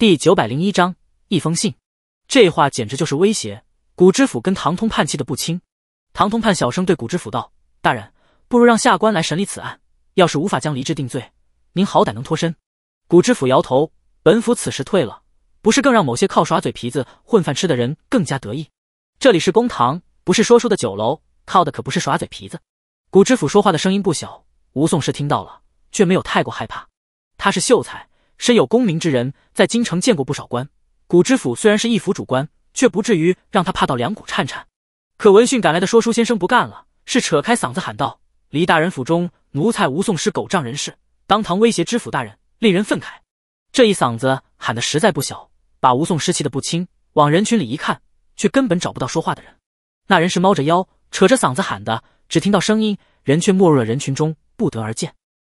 第九百零一章一封信，这话简直就是威胁。古知府跟唐通判气的不轻。唐通判小声对古知府道：“大人，不如让下官来审理此案。要是无法将黎志定罪，您好歹能脱身。”古知府摇头：“本府此时退了，不是更让某些靠耍嘴皮子混饭吃的人更加得意？这里是公堂，不是说书的酒楼，靠的可不是耍嘴皮子。”古知府说话的声音不小，吴宋氏听到了，却没有太过害怕。他是秀才。身有功名之人，在京城见过不少官。古知府虽然是一府主官，却不至于让他怕到两股颤颤。可闻讯赶来的说书先生不干了，是扯开嗓子喊道：“李大人府中，奴才吴宋师狗仗人势，当堂威胁知府大人，令人愤慨。”这一嗓子喊得实在不小，把吴宋师气的不轻。往人群里一看，却根本找不到说话的人。那人是猫着腰，扯着嗓子喊的，只听到声音，人却没入了人群中，不得而见。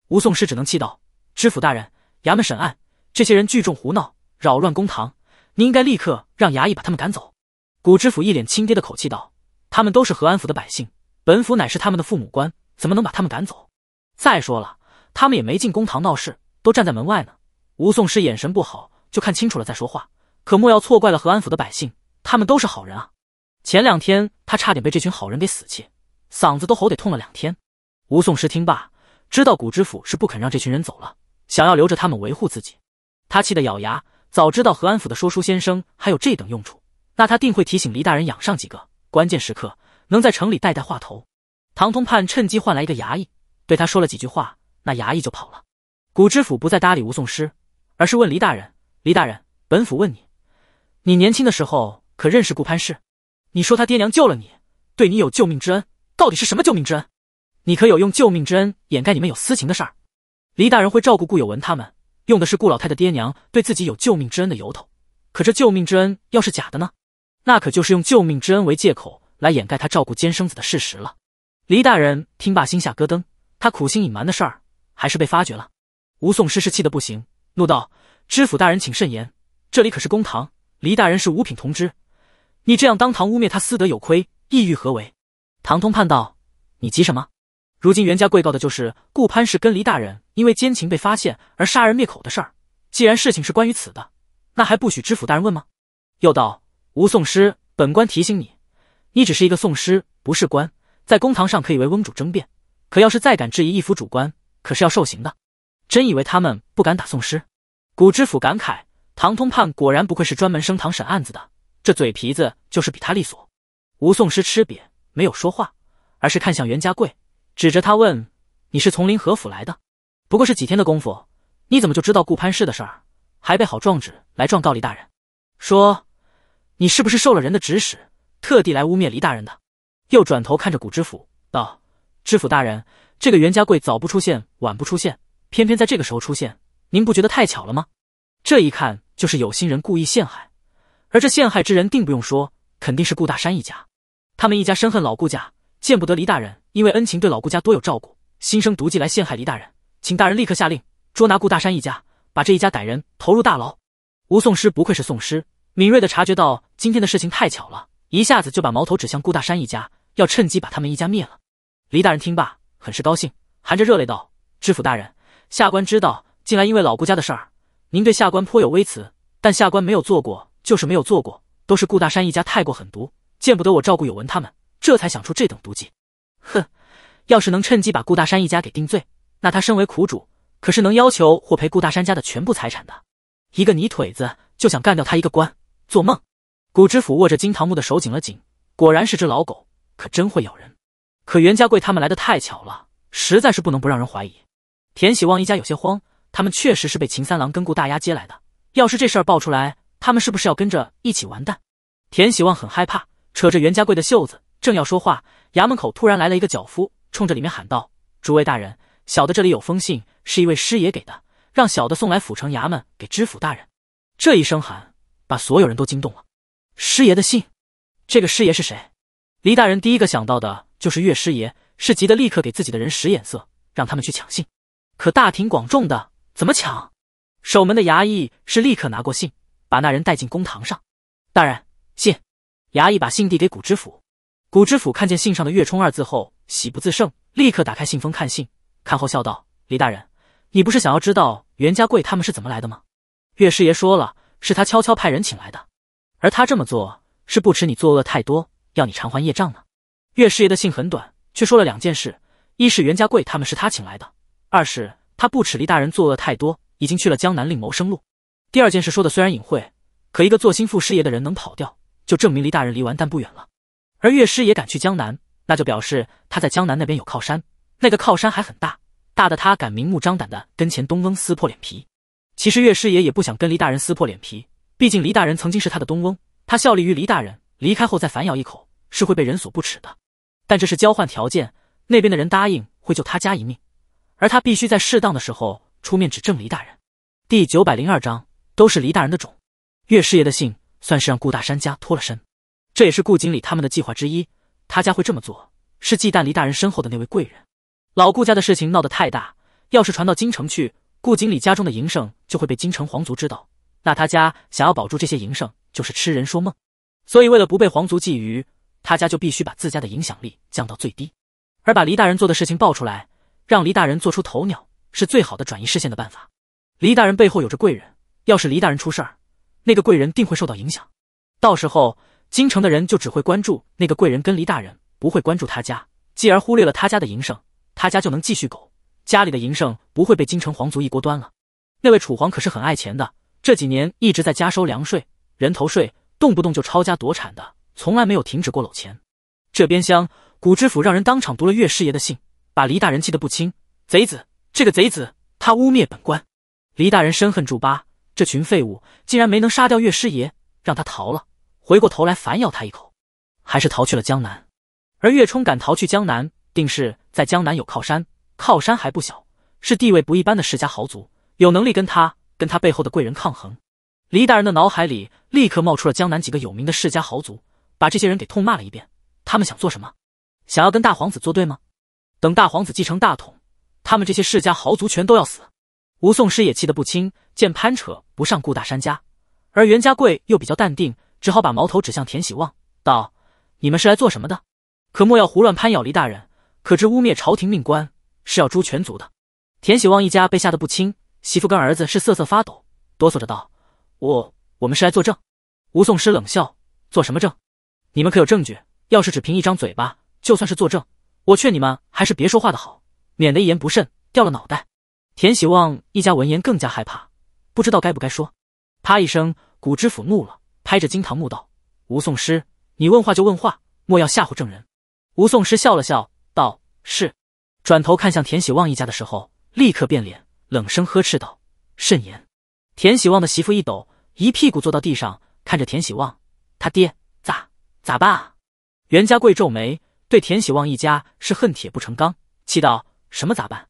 吴宋师只能气道：“知府大人。”衙门审案，这些人聚众胡闹，扰乱公堂，你应该立刻让衙役把他们赶走。”古知府一脸亲爹的口气道：“他们都是和安府的百姓，本府乃是他们的父母官，怎么能把他们赶走？再说了，他们也没进公堂闹事，都站在门外呢。”吴宋师眼神不好，就看清楚了再说话，可莫要错怪了和安府的百姓，他们都是好人啊。前两天他差点被这群好人给死气，嗓子都吼得痛了两天。吴宋师听罢，知道古知府是不肯让这群人走了。想要留着他们维护自己，他气得咬牙。早知道和安府的说书先生还有这等用处，那他定会提醒黎大人养上几个，关键时刻能在城里带带话头。唐通判趁机换来一个衙役，对他说了几句话，那衙役就跑了。古知府不再搭理吴讼师，而是问黎大人：“黎大人，本府问你，你年轻的时候可认识顾潘氏？你说他爹娘救了你，对你有救命之恩，到底是什么救命之恩？你可有用救命之恩掩盖你们有私情的事儿？”黎大人会照顾顾有文他们，用的是顾老太的爹娘对自己有救命之恩的由头。可这救命之恩要是假的呢？那可就是用救命之恩为借口来掩盖他照顾监生子的事实了。黎大人听罢，心下咯噔，他苦心隐瞒的事儿还是被发觉了。吴宋师是气得不行，怒道：“知府大人，请慎言，这里可是公堂，黎大人是五品同知，你这样当堂污蔑他，私德有亏，意欲何为？”唐通判道：“你急什么？”如今袁家贵告的就是顾潘氏跟黎大人因为奸情被发现而杀人灭口的事儿。既然事情是关于此的，那还不许知府大人问吗？又道：吴讼师，本官提醒你，你只是一个讼师，不是官，在公堂上可以为翁主争辩，可要是再敢质疑一府主官，可是要受刑的。真以为他们不敢打宋师？古知府感慨：唐通判果然不愧是专门升堂审案子的，这嘴皮子就是比他利索。吴讼师吃瘪，没有说话，而是看向袁家贵。指着他问：“你是从林和府来的？不过是几天的功夫，你怎么就知道顾潘氏的事儿，还备好状纸来状告李大人？说你是不是受了人的指使，特地来污蔑黎大人的？”又转头看着古知府道：“知府大人，这个袁家贵早不出现，晚不出现，偏偏在这个时候出现，您不觉得太巧了吗？这一看就是有心人故意陷害，而这陷害之人定不用说，肯定是顾大山一家。他们一家深恨老顾家，见不得黎大人。”因为恩情对老顾家多有照顾，心生毒计来陷害黎大人，请大人立刻下令捉拿顾大山一家，把这一家歹人投入大牢。吴宋师不愧是宋师，敏锐的察觉到今天的事情太巧了，一下子就把矛头指向顾大山一家，要趁机把他们一家灭了。黎大人听罢，很是高兴，含着热泪道：“知府大人，下官知道，近来因为老顾家的事儿，您对下官颇有微词，但下官没有做过，就是没有做过，都是顾大山一家太过狠毒，见不得我照顾有文他们，这才想出这等毒计。”哼，要是能趁机把顾大山一家给定罪，那他身为苦主，可是能要求获赔顾大山家的全部财产的。一个泥腿子就想干掉他一个官，做梦！古知府握着金堂木的手紧了紧，果然是只老狗，可真会咬人。可袁家贵他们来的太巧了，实在是不能不让人怀疑。田喜旺一家有些慌，他们确实是被秦三郎跟顾大丫接来的，要是这事儿爆出来，他们是不是要跟着一起完蛋？田喜旺很害怕，扯着袁家贵的袖子，正要说话。衙门口突然来了一个脚夫，冲着里面喊道：“诸位大人，小的这里有封信，是一位师爷给的，让小的送来府城衙门给知府大人。”这一声喊把所有人都惊动了。师爷的信，这个师爷是谁？黎大人第一个想到的就是岳师爷，是急得立刻给自己的人使眼色，让他们去抢信。可大庭广众的怎么抢？守门的衙役是立刻拿过信，把那人带进公堂上。大人，信。衙役把信递给谷知府。古知府看见信上的“岳冲”二字后，喜不自胜，立刻打开信封看信。看后笑道：“李大人，你不是想要知道袁家贵他们是怎么来的吗？”岳师爷说了，是他悄悄派人请来的，而他这么做是不耻你作恶太多，要你偿还业障呢。岳师爷的信很短，却说了两件事：一是袁家贵他们是他请来的；二是他不耻李大人作恶太多，已经去了江南另谋生路。第二件事说的虽然隐晦，可一个做心腹师爷的人能跑掉，就证明李大人离完蛋不远了。而乐师也敢去江南，那就表示他在江南那边有靠山，那个靠山还很大，大的他敢明目张胆的跟前东翁撕破脸皮。其实乐师爷也不想跟黎大人撕破脸皮，毕竟黎大人曾经是他的东翁，他效力于黎大人，离开后再反咬一口是会被人所不齿的。但这是交换条件，那边的人答应会救他家一命，而他必须在适当的时候出面指证黎大人。第九百零二章都是黎大人的种，乐师爷的信算是让顾大山家脱了身。这也是顾经理他们的计划之一。他家会这么做，是忌惮黎大人身后的那位贵人。老顾家的事情闹得太大，要是传到京城去，顾经理家中的营生就会被京城皇族知道。那他家想要保住这些营生，就是痴人说梦。所以，为了不被皇族觊觎，他家就必须把自家的影响力降到最低，而把黎大人做的事情爆出来，让黎大人做出头鸟，是最好的转移视线的办法。黎大人背后有着贵人，要是黎大人出事儿，那个贵人定会受到影响。到时候。京城的人就只会关注那个贵人跟黎大人，不会关注他家，继而忽略了他家的营生，他家就能继续苟。家里的营生不会被京城皇族一锅端了。那位楚皇可是很爱钱的，这几年一直在加收粮税、人头税，动不动就抄家夺产的，从来没有停止过搂钱。这边厢，古知府让人当场读了岳师爷的信，把黎大人气得不轻。贼子，这个贼子，他污蔑本官！黎大人深恨祝八这群废物，竟然没能杀掉岳师爷，让他逃了。回过头来反咬他一口，还是逃去了江南。而岳冲敢逃去江南，定是在江南有靠山，靠山还不小，是地位不一般的世家豪族，有能力跟他跟他背后的贵人抗衡。黎大人的脑海里立刻冒出了江南几个有名的世家豪族，把这些人给痛骂了一遍。他们想做什么？想要跟大皇子作对吗？等大皇子继承大统，他们这些世家豪族全都要死。吴宋师也气得不轻，见潘扯不上顾大山家，而袁家贵又比较淡定。只好把矛头指向田喜旺，道：“你们是来做什么的？可莫要胡乱攀咬黎大人。可知污蔑朝廷命官是要诛全族的。”田喜旺一家被吓得不轻，媳妇跟儿子是瑟瑟发抖，哆嗦着道：“我我们是来作证。”吴宋师冷笑：“作什么证？你们可有证据？要是只凭一张嘴巴，就算是作证。我劝你们还是别说话的好，免得一言不慎掉了脑袋。”田喜旺一家闻言更加害怕，不知道该不该说。啪一声，古知府怒了。拍着金堂木道：“吴宋师，你问话就问话，莫要吓唬证人。”吴宋师笑了笑，道：“是。”转头看向田喜旺一家的时候，立刻变脸，冷声呵斥道：“慎言！”田喜旺的媳妇一抖，一屁股坐到地上，看着田喜旺，他爹咋咋办啊？袁家贵皱眉，对田喜旺一家是恨铁不成钢，气道：“什么咋办？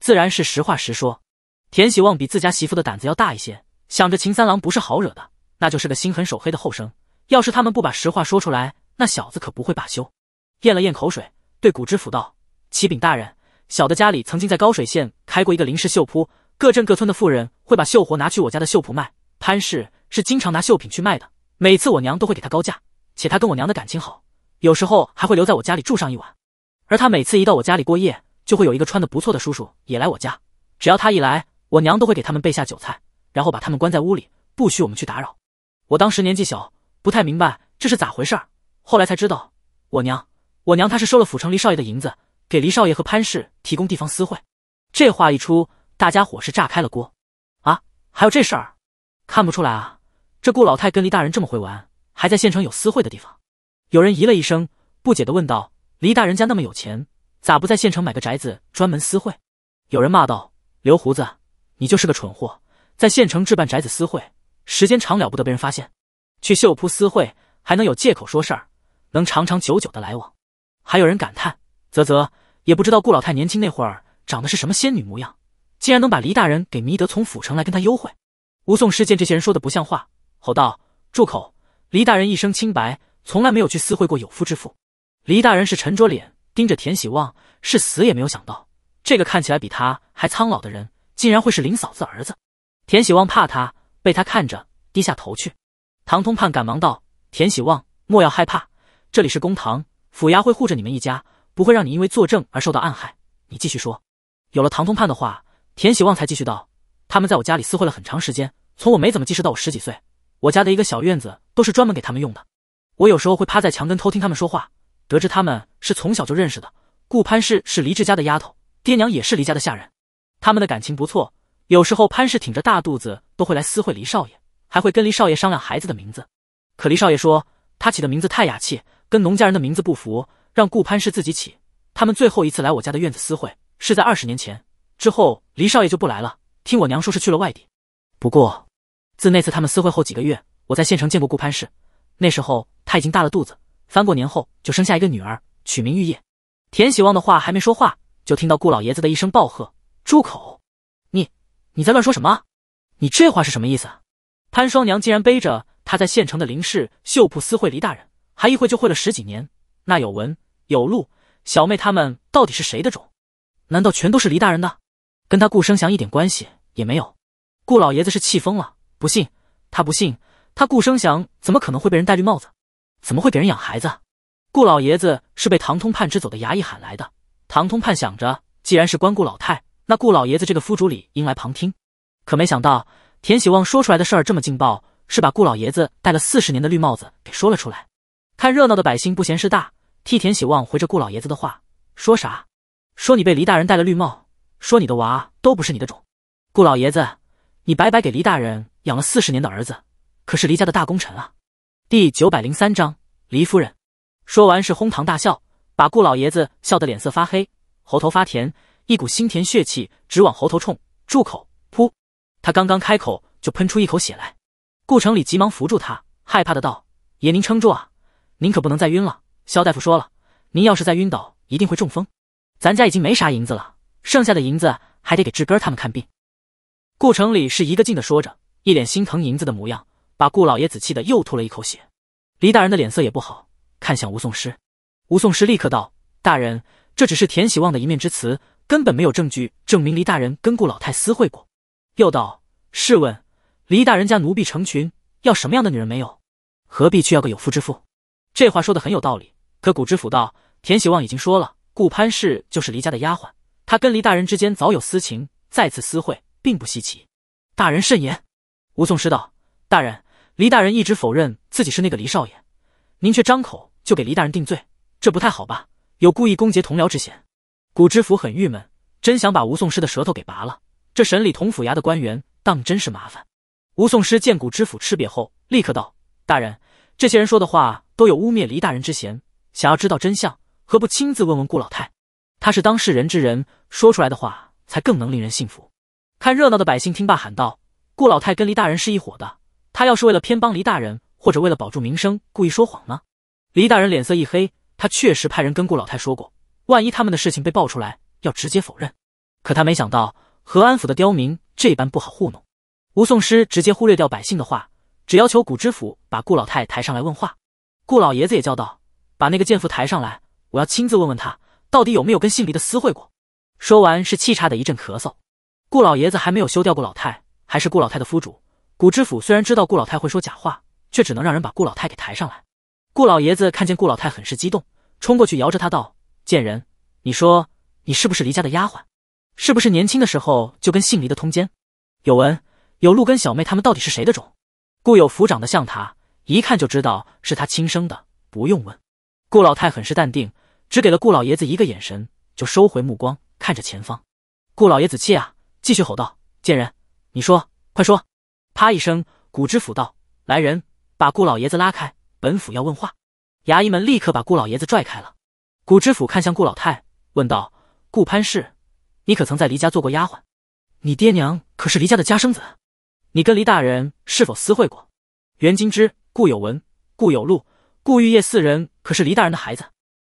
自然是实话实说。”田喜旺比自家媳妇的胆子要大一些，想着秦三郎不是好惹的。那就是个心狠手黑的后生，要是他们不把实话说出来，那小子可不会罢休。咽了咽口水，对古知府道：“启禀大人，小的家里曾经在高水县开过一个林氏绣铺，各镇各村的妇人会把绣活拿去我家的绣铺卖。潘氏是经常拿绣品去卖的，每次我娘都会给他高价，且他跟我娘的感情好，有时候还会留在我家里住上一晚。而他每次一到我家里过夜，就会有一个穿得不错的叔叔也来我家，只要他一来，我娘都会给他们备下酒菜，然后把他们关在屋里，不许我们去打扰。”我当时年纪小，不太明白这是咋回事儿，后来才知道，我娘，我娘她是收了府城黎少爷的银子，给黎少爷和潘氏提供地方私会。这话一出，大家伙是炸开了锅。啊，还有这事儿？看不出来啊，这顾老太跟黎大人这么会玩，还在县城有私会的地方？有人咦了一声，不解的问道：“黎大人家那么有钱，咋不在县城买个宅子专门私会？”有人骂道：“刘胡子，你就是个蠢货，在县城置办宅子私会。”时间长了不得被人发现，去绣铺私会还能有借口说事儿，能长长久久的来往。还有人感叹：“啧啧，也不知道顾老太年轻那会儿长得是什么仙女模样，竟然能把黎大人给迷得从府城来跟他幽会。”吴宋师见这些人说的不像话，吼道：“住口！黎大人一生清白，从来没有去私会过有夫之妇。”黎大人是沉着脸盯着田喜旺，是死也没有想到这个看起来比他还苍老的人，竟然会是林嫂子儿子。田喜旺怕他。被他看着，低下头去。唐通判赶忙道：“田喜旺，莫要害怕，这里是公堂，府衙会护着你们一家，不会让你因为作证而受到暗害。你继续说。”有了唐通判的话，田喜旺才继续道：“他们在我家里厮混了很长时间，从我没怎么记事到我十几岁，我家的一个小院子都是专门给他们用的。我有时候会趴在墙根偷听他们说话，得知他们是从小就认识的。顾潘氏是黎志家的丫头，爹娘也是黎家的下人，他们的感情不错。”有时候潘氏挺着大肚子都会来私会黎少爷，还会跟黎少爷商量孩子的名字。可黎少爷说他起的名字太雅气，跟农家人的名字不符，让顾潘氏自己起。他们最后一次来我家的院子私会是在二十年前，之后黎少爷就不来了。听我娘说，是去了外地。不过自那次他们私会后几个月，我在县城见过顾潘氏，那时候他已经大了肚子，翻过年后就生下一个女儿，取名玉叶。田喜旺的话还没说话，就听到顾老爷子的一声暴喝：“住口！”你在乱说什么？你这话是什么意思？潘双娘竟然背着他在县城的林氏绣铺私会黎大人，还一会就会了十几年，那有文有路小妹他们到底是谁的种？难道全都是黎大人的？跟他顾生祥一点关系也没有？顾老爷子是气疯了，不信他不信他顾生祥怎么可能会被人戴绿帽子？怎么会给人养孩子？顾老爷子是被唐通判支走的衙役喊来的。唐通判想着，既然是关顾老太。那顾老爷子这个夫主理应来旁听，可没想到田喜旺说出来的事儿这么劲爆，是把顾老爷子戴了四十年的绿帽子给说了出来。看热闹的百姓不嫌事大，替田喜旺回着顾老爷子的话，说啥？说你被黎大人戴了绿帽，说你的娃都不是你的种。顾老爷子，你白白给黎大人养了四十年的儿子，可是黎家的大功臣啊！第九百零三章黎夫人。说完是哄堂大笑，把顾老爷子笑得脸色发黑，喉头发甜。一股腥甜血气直往喉头冲，住口！噗，他刚刚开口就喷出一口血来。顾城里急忙扶住他，害怕的道：“爷您撑住啊，您可不能再晕了。肖大夫说了，您要是再晕倒，一定会中风。咱家已经没啥银子了，剩下的银子还得给志哥他们看病。”顾城里是一个劲的说着，一脸心疼银子的模样，把顾老爷子气的又吐了一口血。黎大人的脸色也不好，看向吴宋师，吴宋师立刻道：“大人，这只是田喜旺的一面之词。”根本没有证据证明黎大人跟顾老太私会过，又道：“试问，黎大人家奴婢成群，要什么样的女人没有？何必去要个有夫之妇？”这话说的很有道理。可古知府道：“田喜旺已经说了，顾潘氏就是黎家的丫鬟，他跟黎大人之间早有私情，再次私会并不稀奇。”大人慎言。吴宋师道：“大人，黎大人一直否认自己是那个黎少爷，您却张口就给黎大人定罪，这不太好吧？有故意攻讦同僚之嫌。”古知府很郁闷，真想把吴宋师的舌头给拔了。这审理同府衙的官员，当真是麻烦。吴宋师见古知府吃瘪后，立刻道：“大人，这些人说的话都有污蔑黎大人之嫌，想要知道真相，何不亲自问问顾老太？他是当事人之人，说出来的话才更能令人信服。”看热闹的百姓听罢喊道：“顾老太跟黎大人是一伙的，他要是为了偏帮黎大人，或者为了保住名声，故意说谎呢？”黎大人脸色一黑，他确实派人跟顾老太说过。万一他们的事情被爆出来，要直接否认。可他没想到，和安府的刁民这般不好糊弄。吴宋师直接忽略掉百姓的话，只要求古知府把顾老太抬上来问话。顾老爷子也叫道：“把那个贱妇抬上来，我要亲自问问他，到底有没有跟姓黎的私会过。”说完是气差的一阵咳嗽。顾老爷子还没有休掉顾老太，还是顾老太的夫主。古知府虽然知道顾老太会说假话，却只能让人把顾老太给抬上来。顾老爷子看见顾老太，很是激动，冲过去摇着他道。贱人，你说你是不是黎家的丫鬟？是不是年轻的时候就跟姓黎的通奸？有文有路跟小妹他们到底是谁的种？顾有福长得像他，一看就知道是他亲生的，不用问。顾老太很是淡定，只给了顾老爷子一个眼神，就收回目光，看着前方。顾老爷子气啊，继续吼道：“贱人，你说，快说！”啪一声，古知府道：“来人，把顾老爷子拉开，本府要问话。”衙役们立刻把顾老爷子拽开了。古知府看向顾老太，问道：“顾潘氏，你可曾在黎家做过丫鬟？你爹娘可是黎家的家生子？你跟黎大人是否私会过？袁金枝、顾有文、顾有禄、顾玉叶四人可是黎大人的孩子？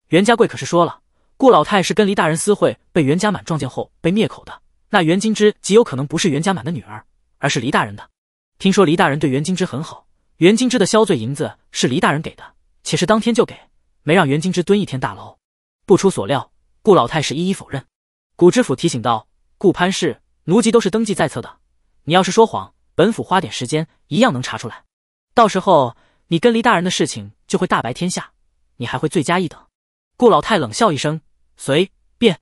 袁家贵可是说了，顾老太是跟黎大人私会，被袁家满撞见后被灭口的。那袁金枝极有可能不是袁家满的女儿，而是黎大人的。听说黎大人对袁金枝很好，袁金枝的销罪银子是黎大人给的，且是当天就给，没让袁金枝蹲一天大牢。”不出所料，顾老太是一一否认。古知府提醒道：“顾潘氏奴籍都是登记在册的，你要是说谎，本府花点时间一样能查出来。到时候你跟黎大人的事情就会大白天下，你还会罪加一等。”顾老太冷笑一声，随便。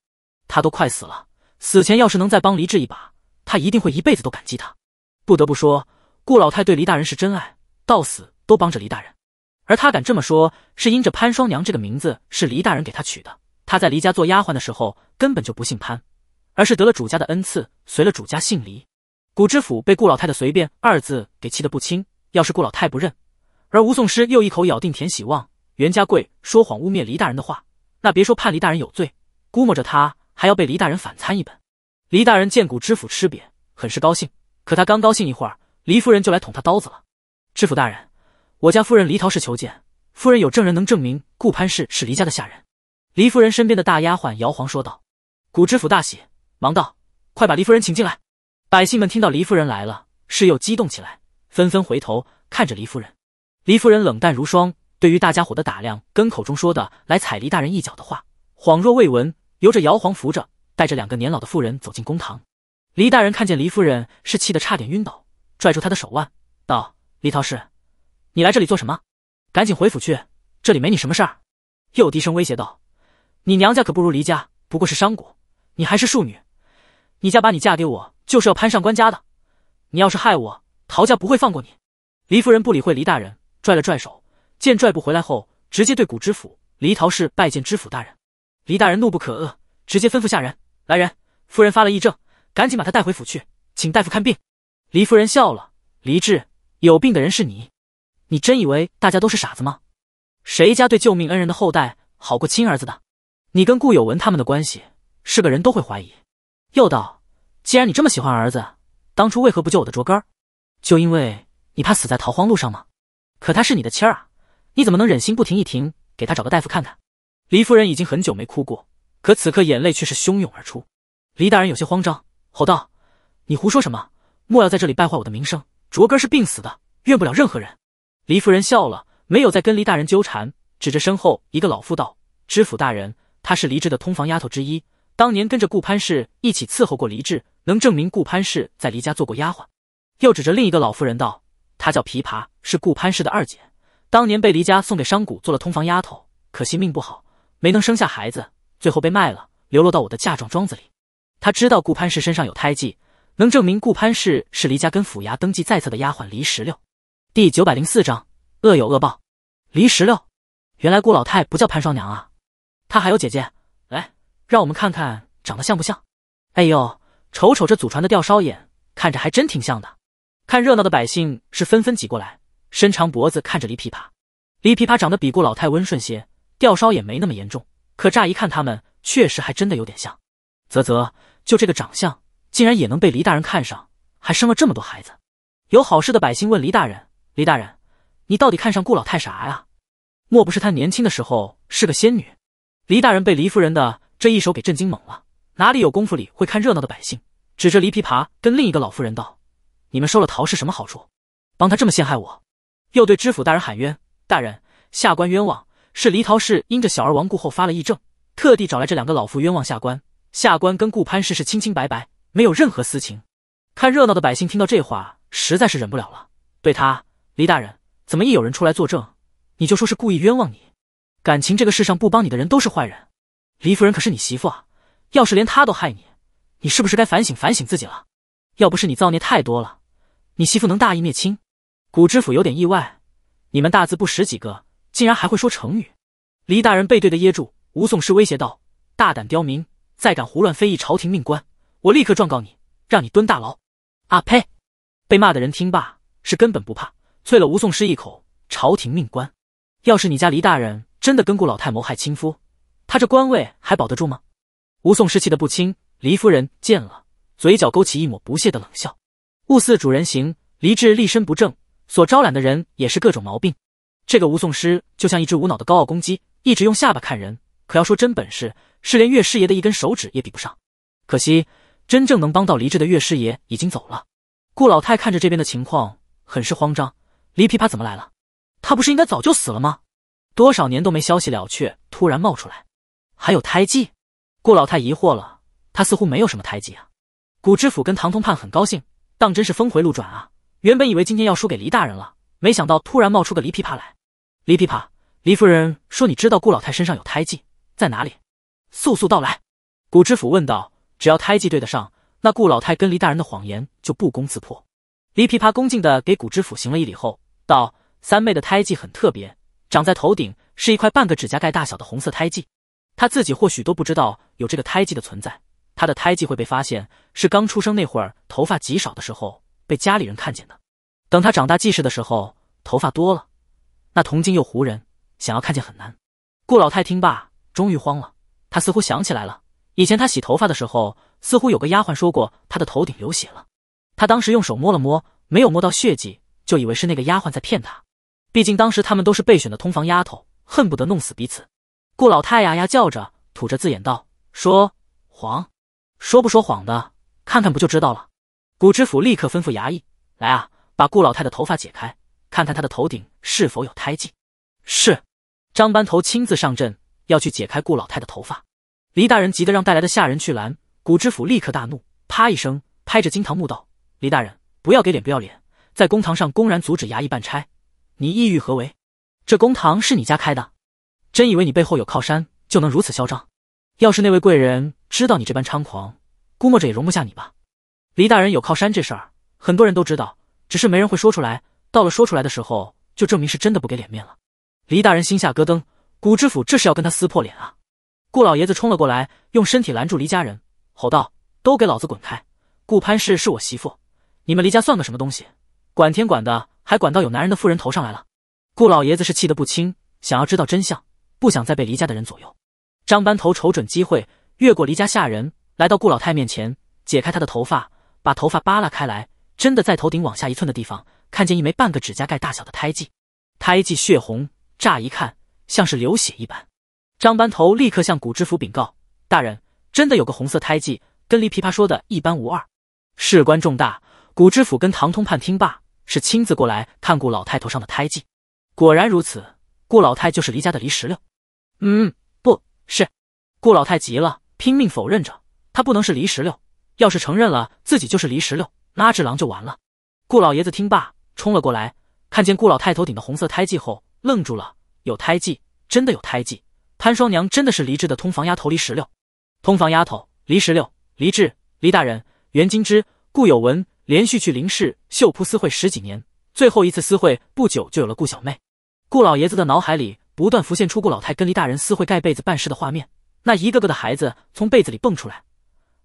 他都快死了，死前要是能再帮黎治一把，他一定会一辈子都感激他。不得不说，顾老太对黎大人是真爱，到死都帮着黎大人。而他敢这么说，是因着潘双娘这个名字是黎大人给他取的。他在黎家做丫鬟的时候，根本就不姓潘，而是得了主家的恩赐，随了主家姓黎。古知府被顾老太太“随便”二字给气得不轻。要是顾老太不认，而吴讼师又一口咬定田喜旺、袁家贵说谎污蔑黎大人的话，那别说判黎大人有罪，估摸着他还要被黎大人反参一本。黎大人见古知府吃瘪，很是高兴。可他刚高兴一会儿，黎夫人就来捅他刀子了。知府大人。我家夫人黎桃氏求见。夫人有证人能证明顾潘氏是黎家的下人。黎夫人身边的大丫鬟姚黄说道。古知府大喜，忙道：“快把黎夫人请进来。”百姓们听到黎夫人来了，是又激动起来，纷纷回头看着黎夫人。黎夫人冷淡如霜，对于大家伙的打量，跟口中说的来踩黎大人一脚的话，恍若未闻。由着姚黄扶着，带着两个年老的妇人走进公堂。黎大人看见黎夫人，是气得差点晕倒，拽住她的手腕，道：“黎桃氏。”你来这里做什么？赶紧回府去，这里没你什么事儿。又低声威胁道：“你娘家可不如黎家，不过是商贾，你还是庶女。你家把你嫁给我，就是要攀上官家的。你要是害我，陶家不会放过你。”黎夫人不理会黎大人，拽了拽手，见拽不回来后，直接对古知府黎陶氏拜见知府大人。黎大人怒不可遏，直接吩咐下人：“来人，夫人发了癔症，赶紧把她带回府去，请大夫看病。”黎夫人笑了：“黎志，有病的人是你。”你真以为大家都是傻子吗？谁家对救命恩人的后代好过亲儿子的？你跟顾有文他们的关系，是个人都会怀疑。又道，既然你这么喜欢儿子，当初为何不救我的卓根儿？就因为你怕死在逃荒路上吗？可他是你的亲儿啊，你怎么能忍心不停一停，给他找个大夫看看？黎夫人已经很久没哭过，可此刻眼泪却是汹涌而出。黎大人有些慌张，吼道：“你胡说什么？莫要在这里败坏我的名声。卓根是病死的，怨不了任何人。”黎夫人笑了，没有再跟黎大人纠缠，指着身后一个老妇道：“知府大人，她是黎志的通房丫头之一，当年跟着顾潘氏一起伺候过黎志，能证明顾潘氏在黎家做过丫鬟。”又指着另一个老妇人道：“她叫琵琶，是顾潘氏的二姐，当年被黎家送给商贾做了通房丫头，可惜命不好，没能生下孩子，最后被卖了，流落到我的嫁妆庄子里。她知道顾潘氏身上有胎记，能证明顾潘氏是黎家跟府衙登记在册的丫鬟黎石榴。”第九百零四章，恶有恶报。离石榴，原来顾老太不叫潘双娘啊，她还有姐姐。来，让我们看看长得像不像。哎呦，瞅瞅这祖传的吊梢眼，看着还真挺像的。看热闹的百姓是纷纷挤过来，伸长脖子看着梨琵琶。梨琵琶长得比顾老太温顺些，吊梢也没那么严重。可乍一看，他们确实还真的有点像。啧啧，就这个长相，竟然也能被黎大人看上，还生了这么多孩子。有好事的百姓问黎大人。李大人，你到底看上顾老太啥呀？莫不是她年轻的时候是个仙女？李大人被黎夫人的这一手给震惊懵了，哪里有功夫理会看热闹的百姓？指着黎琵琶跟另一个老妇人道：“你们收了陶是什么好处？帮他这么陷害我？”又对知府大人喊冤：“大人，下官冤枉，是黎陶氏因着小儿亡故后发了癔症，特地找来这两个老妇冤枉下官。下官跟顾潘氏是清清白白，没有任何私情。”看热闹的百姓听到这话，实在是忍不了了，对他。黎大人，怎么一有人出来作证，你就说是故意冤枉你？感情这个世上不帮你的人都是坏人？黎夫人可是你媳妇啊，要是连她都害你，你是不是该反省反省自己了？要不是你造孽太多了，你媳妇能大义灭亲？古知府有点意外，你们大字不识几个，竟然还会说成语？黎大人背对的噎住，吴宋师威胁道：“大胆刁民，再敢胡乱非议朝廷命官，我立刻状告你，让你蹲大牢！”啊呸！被骂的人听罢是根本不怕。啐了吴宋师一口，朝廷命官，要是你家黎大人真的跟顾老太谋害亲夫，他这官位还保得住吗？吴宋师气得不轻。黎夫人见了，嘴角勾起一抹不屑的冷笑。物似主人形，黎智立身不正，所招揽的人也是各种毛病。这个吴宋师就像一只无脑的高傲公鸡，一直用下巴看人。可要说真本事，是连岳师爷的一根手指也比不上。可惜，真正能帮到黎智的岳师爷已经走了。顾老太看着这边的情况，很是慌张。黎琵琶怎么来了？他不是应该早就死了吗？多少年都没消息了，却突然冒出来，还有胎记？顾老太疑惑了，他似乎没有什么胎记啊。古知府跟唐通判很高兴，当真是峰回路转啊！原本以为今天要输给黎大人了，没想到突然冒出个黎琵琶来。黎琵琶，黎夫人说你知道顾老太身上有胎记，在哪里？速速道来！古知府问道。只要胎记对得上，那顾老太跟黎大人的谎言就不攻自破。黎琵琶恭敬地给古知府行了一礼后。道：“三妹的胎记很特别，长在头顶，是一块半个指甲盖大小的红色胎记。她自己或许都不知道有这个胎记的存在。她的胎记会被发现，是刚出生那会儿头发极少的时候被家里人看见的。等她长大记事的时候，头发多了，那铜镜又糊人，想要看见很难。”顾老太听罢，终于慌了。她似乎想起来了，以前她洗头发的时候，似乎有个丫鬟说过她的头顶流血了。她当时用手摸了摸，没有摸到血迹。就以为是那个丫鬟在骗他，毕竟当时他们都是备选的通房丫头，恨不得弄死彼此。顾老太呀呀叫着，吐着字眼道：“说谎，说不说谎的，看看不就知道了。”古知府立刻吩咐衙役：“来啊，把顾老太的头发解开，看看她的头顶是否有胎记。”是，张班头亲自上阵，要去解开顾老太的头发。黎大人急得让带来的下人去拦，古知府立刻大怒，啪一声拍着金堂木道：“黎大人，不要给脸不要脸！”在公堂上公然阻止衙役办差，你意欲何为？这公堂是你家开的，真以为你背后有靠山就能如此嚣张？要是那位贵人知道你这般猖狂，估摸着也容不下你吧？黎大人有靠山这事儿，很多人都知道，只是没人会说出来。到了说出来的时候，就证明是真的不给脸面了。黎大人心下咯噔，古知府这是要跟他撕破脸啊！顾老爷子冲了过来，用身体拦住黎家人，吼道：“都给老子滚开！顾潘氏是我媳妇，你们黎家算个什么东西？”管天管的，还管到有男人的妇人头上来了。顾老爷子是气得不轻，想要知道真相，不想再被离家的人左右。张班头瞅准机会，越过离家下人，来到顾老太面前，解开她的头发，把头发扒拉开来，真的在头顶往下一寸的地方，看见一枚半个指甲盖大小的胎记，胎记血红，乍一看像是流血一般。张班头立刻向古知府禀告：“大人，真的有个红色胎记，跟离琵琶说的一般无二。事关重大，古知府跟唐通判听罢。”是亲自过来看顾老太头上的胎记，果然如此，顾老太就是离家的离石榴，嗯，不是，顾老太急了，拼命否认着，她不能是离石榴，要是承认了自己就是离石榴，那只狼就完了。顾老爷子听罢，冲了过来，看见顾老太头顶的红色胎记后，愣住了，有胎记，真的有胎记，潘双娘真的是离智的通房丫头离石榴，通房丫头离石榴，离智，离大人，袁金枝，顾有文。连续去林氏绣铺私会十几年，最后一次私会不久就有了顾小妹。顾老爷子的脑海里不断浮现出顾老太跟黎大人私会盖被子办事的画面，那一个个的孩子从被子里蹦出来，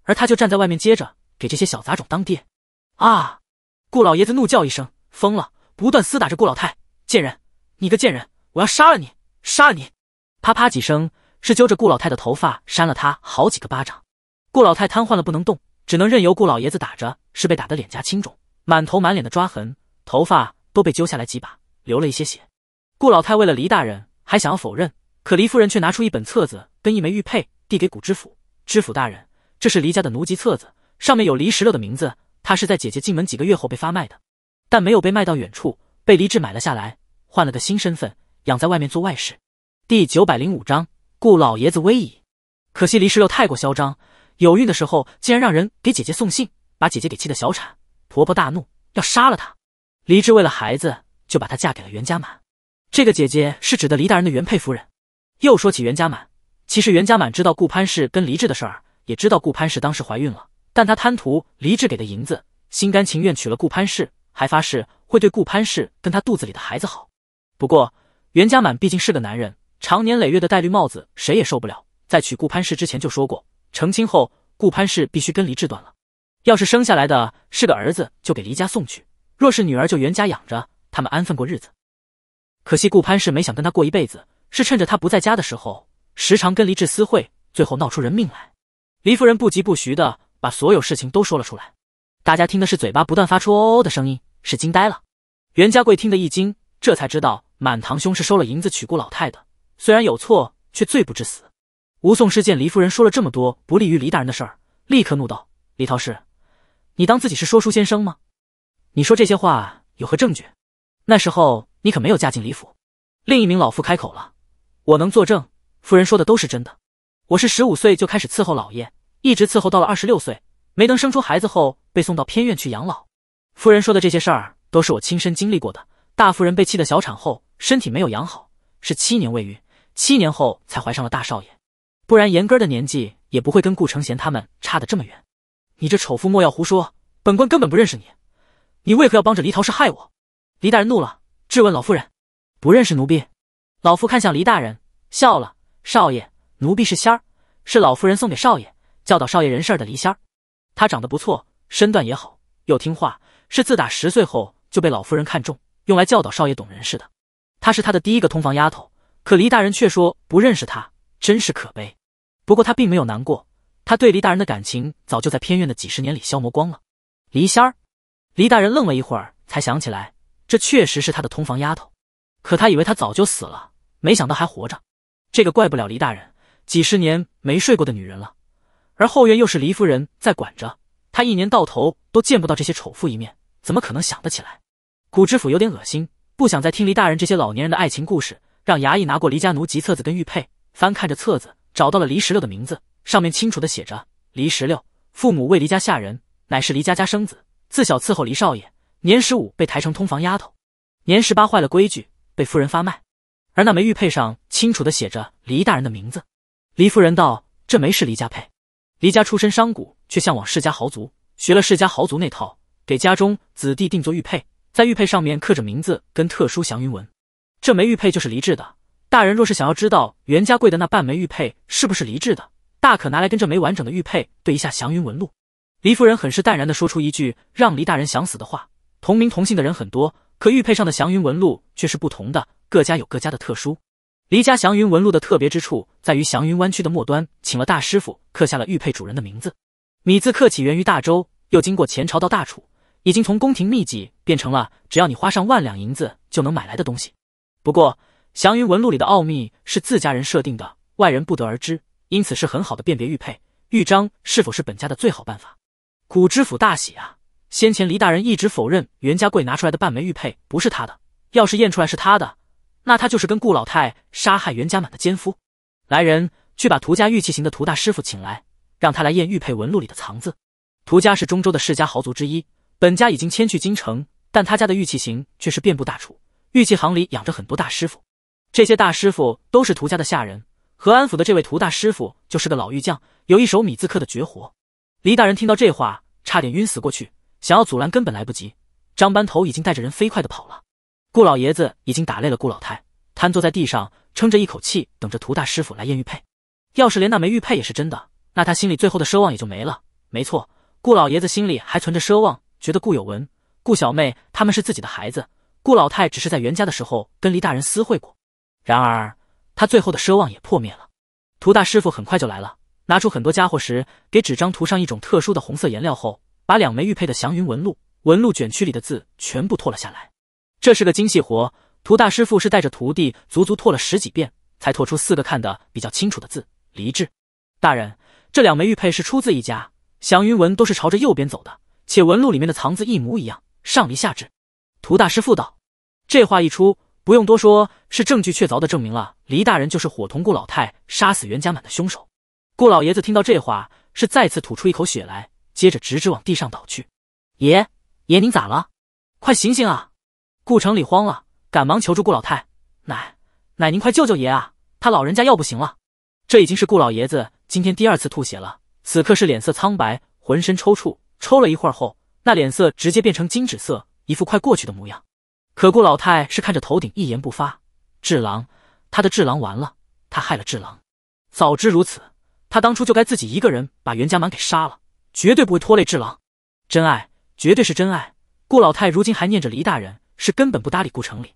而他就站在外面，接着给这些小杂种当爹。啊！顾老爷子怒叫一声，疯了，不断撕打着顾老太，贱人，你个贱人，我要杀了你，杀了你！啪啪几声，是揪着顾老太的头发扇了他好几个巴掌。顾老太瘫痪了，不能动。只能任由顾老爷子打着，是被打得脸颊青肿，满头满脸的抓痕，头发都被揪下来几把，流了一些血。顾老太为了黎大人还想要否认，可黎夫人却拿出一本册子跟一枚玉佩递给古知府：“知府大人，这是黎家的奴籍册子，上面有黎十六的名字，他是在姐姐进门几个月后被发卖的，但没有被卖到远处，被黎志买了下来，换了个新身份，养在外面做外事。”第九百零五章：顾老爷子危矣，可惜黎十六太过嚣张。有孕的时候，竟然让人给姐姐送信，把姐姐给气的小产。婆婆大怒，要杀了她。黎智为了孩子，就把她嫁给了袁家满。这个姐姐是指的黎大人的原配夫人。又说起袁家满，其实袁家满知道顾潘氏跟黎智的事儿，也知道顾潘氏当时怀孕了，但他贪图黎智给的银子，心甘情愿娶了顾潘氏，还发誓会对顾潘氏跟她肚子里的孩子好。不过袁家满毕竟是个男人，长年累月的戴绿帽子，谁也受不了。在娶顾潘氏之前就说过。成亲后，顾潘氏必须跟黎志断了。要是生下来的是个儿子，就给黎家送去；若是女儿，就袁家养着，他们安分过日子。可惜顾潘氏没想跟他过一辈子，是趁着他不在家的时候，时常跟黎志私会，最后闹出人命来。黎夫人不疾不徐的把所有事情都说了出来，大家听的是嘴巴不断发出哦哦的声音，是惊呆了。袁家贵听得一惊，这才知道满堂兄是收了银子娶顾老太的，虽然有错，却罪不至死。吴宋师见黎夫人说了这么多不利于黎大人的事儿，立刻怒道：“李桃氏，你当自己是说书先生吗？你说这些话有何证据？那时候你可没有嫁进李府。”另一名老妇开口了：“我能作证，夫人说的都是真的。我是十五岁就开始伺候老爷，一直伺候到了二十六岁，没能生出孩子后被送到偏院去养老。夫人说的这些事儿都是我亲身经历过的。大夫人被气的小产后身体没有养好，是七年未孕，七年后才怀上了大少爷。”不然严根的年纪也不会跟顾承贤他们差得这么远。你这丑妇莫要胡说，本官根本不认识你。你为何要帮着黎桃氏害我？黎大人怒了，质问老夫人：“不认识奴婢？”老夫看向黎大人，笑了：“少爷，奴婢是仙儿，是老夫人送给少爷教导少爷人事儿的黎仙儿。她长得不错，身段也好，又听话，是自打十岁后就被老夫人看中，用来教导少爷懂人事的。她是他的第一个通房丫头，可黎大人却说不认识她，真是可悲。”不过他并没有难过，他对黎大人的感情早就在偏院的几十年里消磨光了。黎仙儿，黎大人愣了一会儿，才想起来，这确实是他的通房丫头。可他以为她早就死了，没想到还活着。这个怪不了黎大人，几十年没睡过的女人了。而后院又是黎夫人在管着，他一年到头都见不到这些丑妇一面，怎么可能想得起来？古知府有点恶心，不想再听黎大人这些老年人的爱情故事，让衙役拿过黎家奴籍册子跟玉佩，翻看着册子。找到了黎十六的名字，上面清楚的写着黎十六，父母为黎家下人，乃是黎家家生子，自小伺候黎少爷，年十五被抬成通房丫头，年十八坏了规矩，被夫人发卖。而那枚玉佩上清楚的写着黎大人的名字。黎夫人道：“这枚是黎家佩，黎家出身商贾，却向往世家豪族，学了世家豪族那套，给家中子弟定做玉佩，在玉佩上面刻着名字跟特殊祥云纹，这枚玉佩就是黎制的。”大人若是想要知道袁家贵的那半枚玉佩是不是黎制的，大可拿来跟这枚完整的玉佩对一下祥云纹路。黎夫人很是淡然地说出一句让黎大人想死的话：同名同姓的人很多，可玉佩上的祥云纹路却是不同的，各家有各家的特殊。黎家祥云纹路的特别之处在于祥云弯曲的末端，请了大师傅刻下了玉佩主人的名字。米字刻起源于大周，又经过前朝到大楚，已经从宫廷秘籍变成了只要你花上万两银子就能买来的东西。不过。祥云纹路里的奥秘是自家人设定的，外人不得而知，因此是很好的辨别玉佩、玉章是否是本家的最好办法。古知府大喜啊！先前黎大人一直否认袁家贵拿出来的半枚玉佩不是他的，要是验出来是他的，那他就是跟顾老太杀害袁家满的奸夫。来人，去把涂家玉器行的涂大师傅请来，让他来验玉佩纹路里的藏字。涂家是中州的世家豪族之一，本家已经迁去京城，但他家的玉器行却是遍布大楚，玉器行里养着很多大师傅。这些大师傅都是涂家的下人，和安府的这位涂大师傅就是个老玉匠，有一手米字刻的绝活。黎大人听到这话，差点晕死过去，想要阻拦根本来不及，张班头已经带着人飞快的跑了。顾老爷子已经打累了，顾老太瘫坐在地上，撑着一口气等着涂大师傅来验玉佩。要是连那枚玉佩也是真的，那他心里最后的奢望也就没了。没错，顾老爷子心里还存着奢望，觉得顾有文、顾小妹他们是自己的孩子。顾老太只是在袁家的时候跟黎大人私会过。然而，他最后的奢望也破灭了。涂大师傅很快就来了，拿出很多家伙时，给纸张涂上一种特殊的红色颜料后，把两枚玉佩的祥云纹路、纹路卷曲里的字全部拓了下来。这是个精细活，涂大师傅是带着徒弟足足拓了十几遍，才拓出四个看的比较清楚的字：黎志大人。这两枚玉佩是出自一家，祥云纹都是朝着右边走的，且纹路里面的藏字一模一样，上黎下至。涂大师傅道，这话一出，不用多说。是证据确凿的，证明了黎大人就是伙同顾老太杀死袁家满的凶手。顾老爷子听到这话，是再次吐出一口血来，接着直直往地上倒去。爷，爷您咋了？快醒醒啊！顾城里慌了，赶忙求助顾老太：“奶奶您快救救爷啊！他老人家要不行了。”这已经是顾老爷子今天第二次吐血了，此刻是脸色苍白，浑身抽搐，抽了一会儿后，那脸色直接变成金紫色，一副快过去的模样。可顾老太是看着头顶，一言不发。智狼，他的智狼完了，他害了智狼。早知如此，他当初就该自己一个人把袁家满给杀了，绝对不会拖累智狼。真爱，绝对是真爱。顾老太如今还念着黎大人，是根本不搭理顾城里。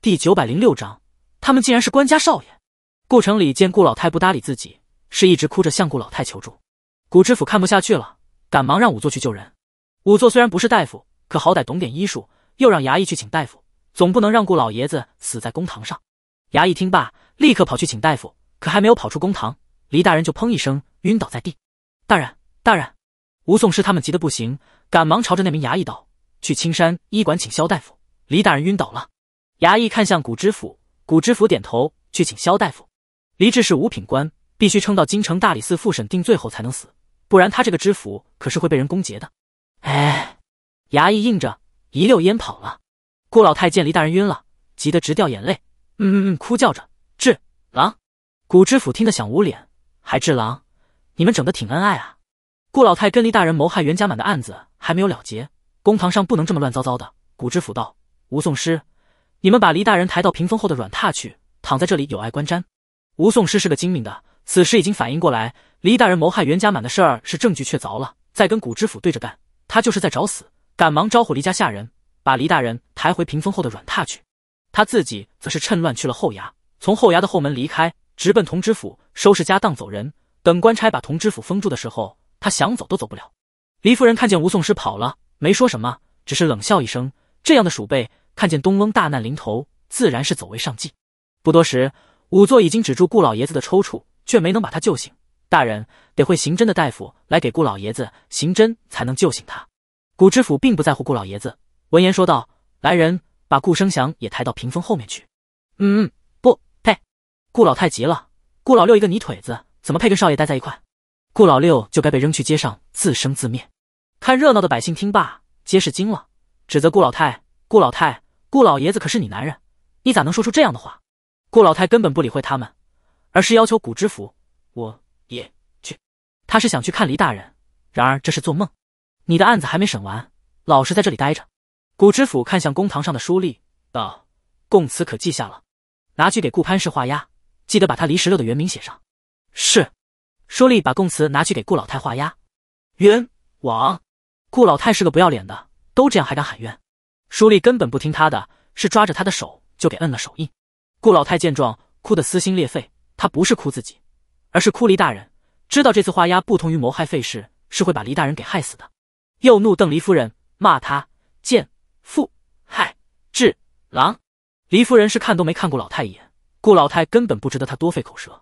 第九百零六章，他们竟然是官家少爷。顾城里见顾老太不搭理自己，是一直哭着向顾老太求助。古知府看不下去了，赶忙让仵作去救人。仵作虽然不是大夫，可好歹懂点医术，又让衙役去请大夫，总不能让顾老爷子死在公堂上。衙役听罢，立刻跑去请大夫。可还没有跑出公堂，黎大人就砰一声晕倒在地。大人，大人！吴宋师他们急得不行，赶忙朝着那名衙役道：“去青山医馆请萧大夫，黎大人晕倒了。”衙役看向古知府，古知府点头：“去请萧大夫。”黎志是五品官，必须撑到京城大理寺复审定罪后才能死，不然他这个知府可是会被人攻劫的。哎，衙役应着，一溜烟跑了。顾老太见黎大人晕了，急得直掉眼泪。嗯嗯嗯，哭叫着智狼。古知府听得想捂脸，还智狼？你们整得挺恩爱啊！顾老太跟黎大人谋害袁家满的案子还没有了结，公堂上不能这么乱糟糟的。古知府道：“吴宋师，你们把黎大人抬到屏风后的软榻去，躺在这里有碍观瞻。”吴宋师是个精明的，此时已经反应过来，黎大人谋害袁家满的事儿是证据确凿了，再跟古知府对着干，他就是在找死。赶忙招呼黎家下人，把黎大人抬回屏风后的软榻去。他自己则是趁乱去了后衙，从后衙的后门离开，直奔同知府，收拾家当走人。等官差把同知府封住的时候，他想走都走不了。黎夫人看见吴宋师跑了，没说什么，只是冷笑一声。这样的鼠辈，看见东翁大难临头，自然是走为上计。不多时，仵作已经止住顾老爷子的抽搐，却没能把他救醒。大人得会行针的大夫来给顾老爷子行针，才能救醒他。古知府并不在乎顾老爷子，闻言说道：“来人。”把顾生祥也抬到屏风后面去。嗯嗯，不配。顾老太急了，顾老六一个泥腿子，怎么配跟少爷待在一块？顾老六就该被扔去街上自生自灭。看热闹的百姓听罢，皆是惊了，指责顾老太。顾老太，顾老爷子可是你男人，你咋能说出这样的话？顾老太根本不理会他们，而是要求谷知府，我也去。他是想去看黎大人，然而这是做梦。你的案子还没审完，老实在这里待着。古知府看向公堂上的书吏，道：“供词可记下了，拿去给顾潘氏画押，记得把他黎十六的原名写上。”是。书吏把供词拿去给顾老太画押。冤枉！顾老太是个不要脸的，都这样还敢喊冤。书吏根本不听他的，是抓着他的手就给摁了手印。顾老太见状，哭得撕心裂肺。他不是哭自己，而是哭黎大人。知道这次画押不同于谋害费氏，是会把黎大人给害死的。又怒瞪黎夫人，骂他贱。父害智郎，黎夫人是看都没看过老太一眼，顾老太根本不值得她多费口舌。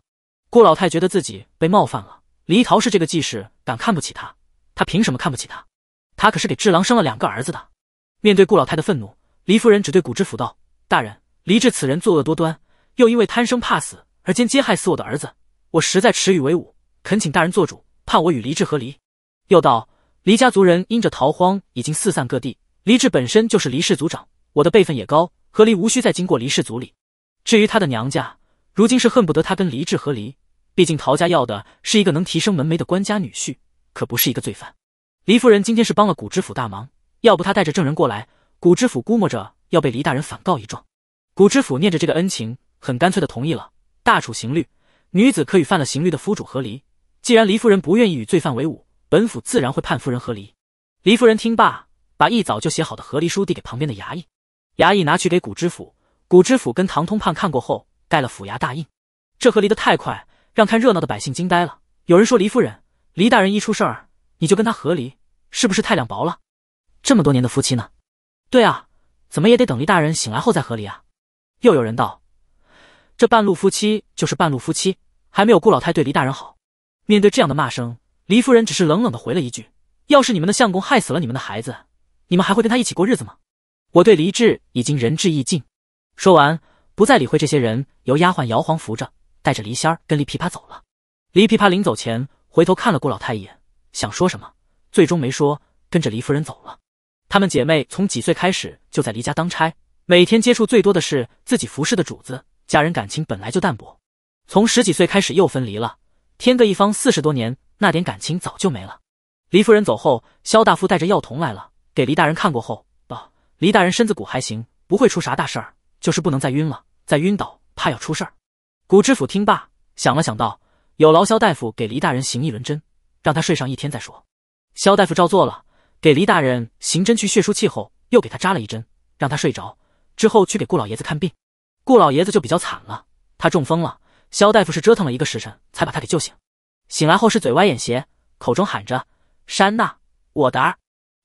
顾老太觉得自己被冒犯了，黎桃氏这个继室敢看不起他，他凭什么看不起他？他可是给智郎生了两个儿子的。面对顾老太的愤怒，黎夫人只对古知府道：“大人，黎智此人作恶多端，又因为贪生怕死而间接害死我的儿子，我实在耻与为伍，恳请大人做主，判我与黎智和离。”又道：“黎家族人因着逃荒，已经四散各地。”黎志本身就是黎氏族长，我的辈分也高，和黎无需再经过黎氏族里。至于他的娘家，如今是恨不得他跟黎志和离。毕竟陶家要的是一个能提升门楣的官家女婿，可不是一个罪犯。黎夫人今天是帮了古知府大忙，要不他带着证人过来，古知府估摸着要被黎大人反告一状。古知府念着这个恩情，很干脆的同意了。大楚刑律，女子可与犯了刑律的夫主和离。既然黎夫人不愿意与罪犯为伍，本府自然会判夫人和离。黎夫人听罢。把一早就写好的和离书递给旁边的衙役，衙役拿去给古知府、古知府跟唐通判看过后，盖了府衙大印。这和离得太快，让看热闹的百姓惊呆了。有人说：“黎夫人，黎大人一出事儿，你就跟他和离，是不是太凉薄了？这么多年的夫妻呢？”“对啊，怎么也得等黎大人醒来后再和离啊！”又有人道：“这半路夫妻就是半路夫妻，还没有顾老太对黎大人好。”面对这样的骂声，黎夫人只是冷冷的回了一句：“要是你们的相公害死了你们的孩子。”你们还会跟他一起过日子吗？我对黎志已经仁至义尽。说完，不再理会这些人，由丫鬟姚黄扶着，带着黎仙儿跟黎琵琶走了。黎琵琶临走前回头看了顾老太一眼，想说什么，最终没说，跟着黎夫人走了。她们姐妹从几岁开始就在黎家当差，每天接触最多的是自己服侍的主子，家人感情本来就淡薄。从十几岁开始又分离了，天各一方四十多年，那点感情早就没了。黎夫人走后，肖大夫带着药童来了。给黎大人看过后，道：“黎大人身子骨还行，不会出啥大事儿，就是不能再晕了，再晕倒怕要出事儿。”古知府听罢，想了想，道：“有劳肖大夫给黎大人行一轮针，让他睡上一天再说。”肖大夫照做了，给黎大人行针去血输气后，又给他扎了一针，让他睡着。之后去给顾老爷子看病，顾老爷子就比较惨了，他中风了。肖大夫是折腾了一个时辰才把他给救醒，醒来后是嘴歪眼斜，口中喊着：“山娜，我的儿。”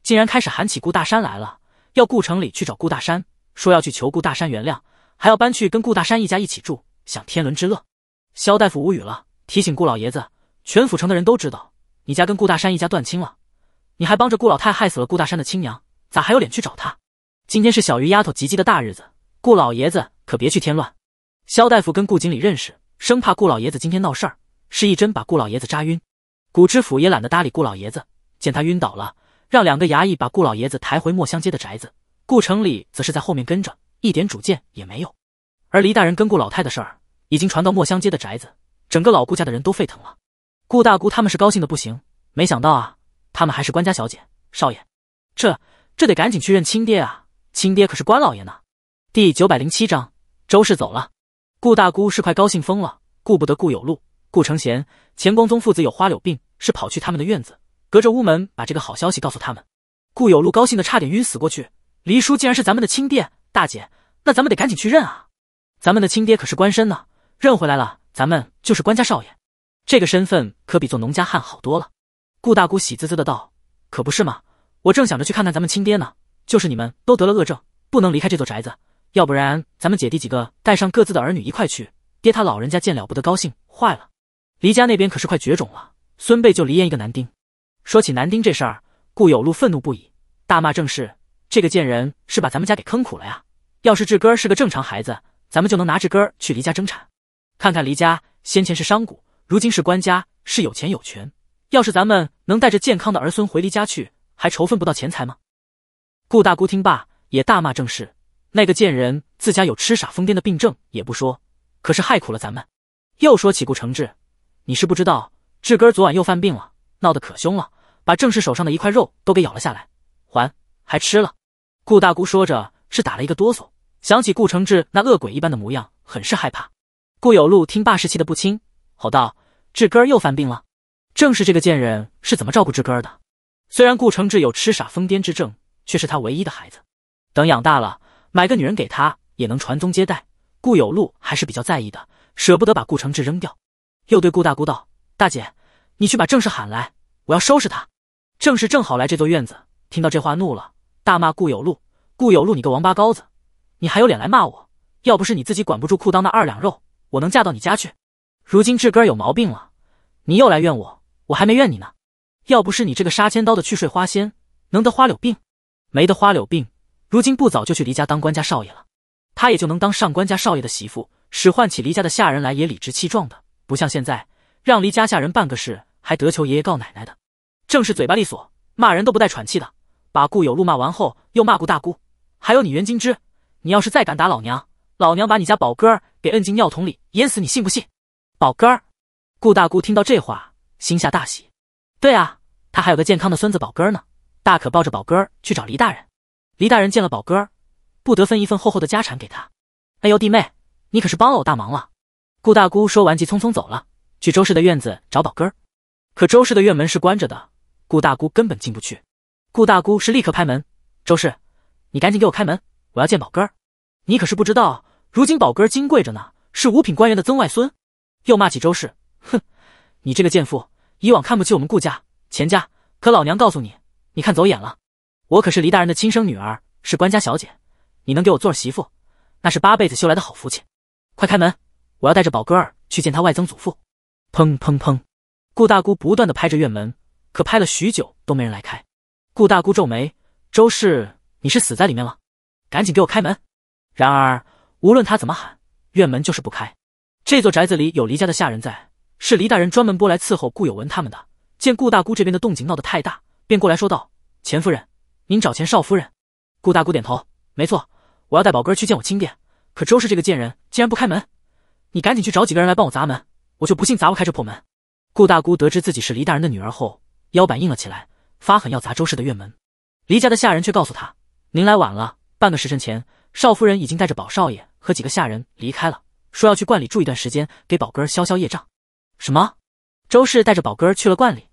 竟然开始喊起顾大山来了，要顾城里去找顾大山，说要去求顾大山原谅，还要搬去跟顾大山一家一起住，享天伦之乐。肖大夫无语了，提醒顾老爷子，全府城的人都知道你家跟顾大山一家断亲了，你还帮着顾老太害死了顾大山的亲娘，咋还有脸去找他？今天是小鱼丫头吉吉的大日子，顾老爷子可别去添乱。肖大夫跟顾经礼认识，生怕顾老爷子今天闹事儿，是一针把顾老爷子扎晕。古知府也懒得搭理顾老爷子，见他晕倒了。让两个衙役把顾老爷子抬回墨香街的宅子，顾城里则是在后面跟着，一点主见也没有。而黎大人跟顾老太的事儿已经传到墨香街的宅子，整个老顾家的人都沸腾了。顾大姑他们是高兴的不行，没想到啊，他们还是官家小姐、少爷，这这得赶紧去认亲爹啊！亲爹可是官老爷呢。第九百零七章，周氏走了，顾大姑是快高兴疯了，顾不得顾有路，顾成贤、钱光宗父子有花柳病，是跑去他们的院子。隔着屋门把这个好消息告诉他们，顾有禄高兴的差点晕死过去。黎叔竟然是咱们的亲爹，大姐，那咱们得赶紧去认啊！咱们的亲爹可是官绅呢，认回来了，咱们就是官家少爷，这个身份可比做农家汉好多了。顾大姑喜滋滋的道：“可不是嘛，我正想着去看看咱们亲爹呢。就是你们都得了恶症，不能离开这座宅子，要不然咱们姐弟几个带上各自的儿女一块去，爹他老人家见了不得高兴坏了。黎家那边可是快绝种了，孙辈就黎燕一个男丁。”说起男丁这事儿，顾有禄愤怒不已，大骂郑氏：“这个贱人是把咱们家给坑苦了呀！要是志哥儿是个正常孩子，咱们就能拿志哥儿去黎家争产。看看黎家先前是商贾，如今是官家，是有钱有权。要是咱们能带着健康的儿孙回黎家去，还筹分不到钱财吗？”顾大姑听罢也大骂郑氏：“那个贱人自家有痴傻疯癫的病症也不说，可是害苦了咱们。”又说起顾承志：“你是不知道，志哥儿昨晚又犯病了，闹得可凶了。”把郑氏手上的一块肉都给咬了下来，还还吃了。顾大姑说着是打了一个哆嗦，想起顾承志那恶鬼一般的模样，很是害怕。顾有禄听罢是气得不轻，吼道：“志哥儿又犯病了，正是这个贱人是怎么照顾志哥儿的？虽然顾承志有痴傻疯癫之症，却是他唯一的孩子。等养大了，买个女人给他，也能传宗接代。顾有禄还是比较在意的，舍不得把顾承志扔掉。又对顾大姑道：‘大姐，你去把正氏喊来，我要收拾他。’正是正好来这座院子，听到这话怒了，大骂顾有禄：“顾有禄，你个王八羔子，你还有脸来骂我？要不是你自己管不住裤裆那二两肉，我能嫁到你家去？如今志哥儿有毛病了，你又来怨我，我还没怨你呢。要不是你这个杀千刀的去睡花仙，能得花柳病？没得花柳病，如今不早就去离家当官家少爷了？他也就能当上官家少爷的媳妇，使唤起离家的下人来也理直气壮的，不像现在，让离家下人办个事还得求爷爷告奶奶的。”正是嘴巴利索，骂人都不带喘气的。把顾有禄骂完后，又骂顾大姑，还有你袁金枝，你要是再敢打老娘，老娘把你家宝哥儿给摁进尿桶里淹死，你信不信？宝哥儿，顾大姑听到这话，心下大喜。对啊，他还有个健康的孙子宝哥儿呢，大可抱着宝哥儿去找黎大人。黎大人见了宝哥儿，不得分一份厚厚的家产给他？哎呦弟妹，你可是帮了我大忙了。顾大姑说完，急匆匆走了，去周氏的院子找宝哥儿。可周氏的院门是关着的。顾大姑根本进不去。顾大姑是立刻拍门：“周氏，你赶紧给我开门，我要见宝哥。儿。你可是不知道，如今宝哥儿金贵着呢，是五品官员的曾外孙。”又骂起周氏：“哼，你这个贱妇，以往看不起我们顾家、钱家，可老娘告诉你，你看走眼了。我可是黎大人的亲生女儿，是官家小姐，你能给我做儿媳妇，那是八辈子修来的好福气。快开门，我要带着宝哥儿去见他外曾祖父。”砰砰砰，顾大姑不断的拍着院门。可拍了许久都没人来开，顾大姑皱眉：“周氏，你是死在里面了？赶紧给我开门！”然而无论她怎么喊，院门就是不开。这座宅子里有黎家的下人在，是黎大人专门拨来伺候顾有文他们的。见顾大姑这边的动静闹得太大，便过来说道：“钱夫人，您找钱少夫人？”顾大姑点头：“没错，我要带宝哥去见我亲爹。可周氏这个贱人竟然不开门，你赶紧去找几个人来帮我砸门，我就不信砸不开这破门。”顾大姑得知自己是黎大人的女儿后，腰板硬了起来，发狠要砸周氏的院门。离家的下人却告诉他：“您来晚了，半个时辰前，少夫人已经带着宝少爷和几个下人离开了，说要去观里住一段时间，给宝哥儿消消业障。”什么？周氏带着宝哥儿去了观里？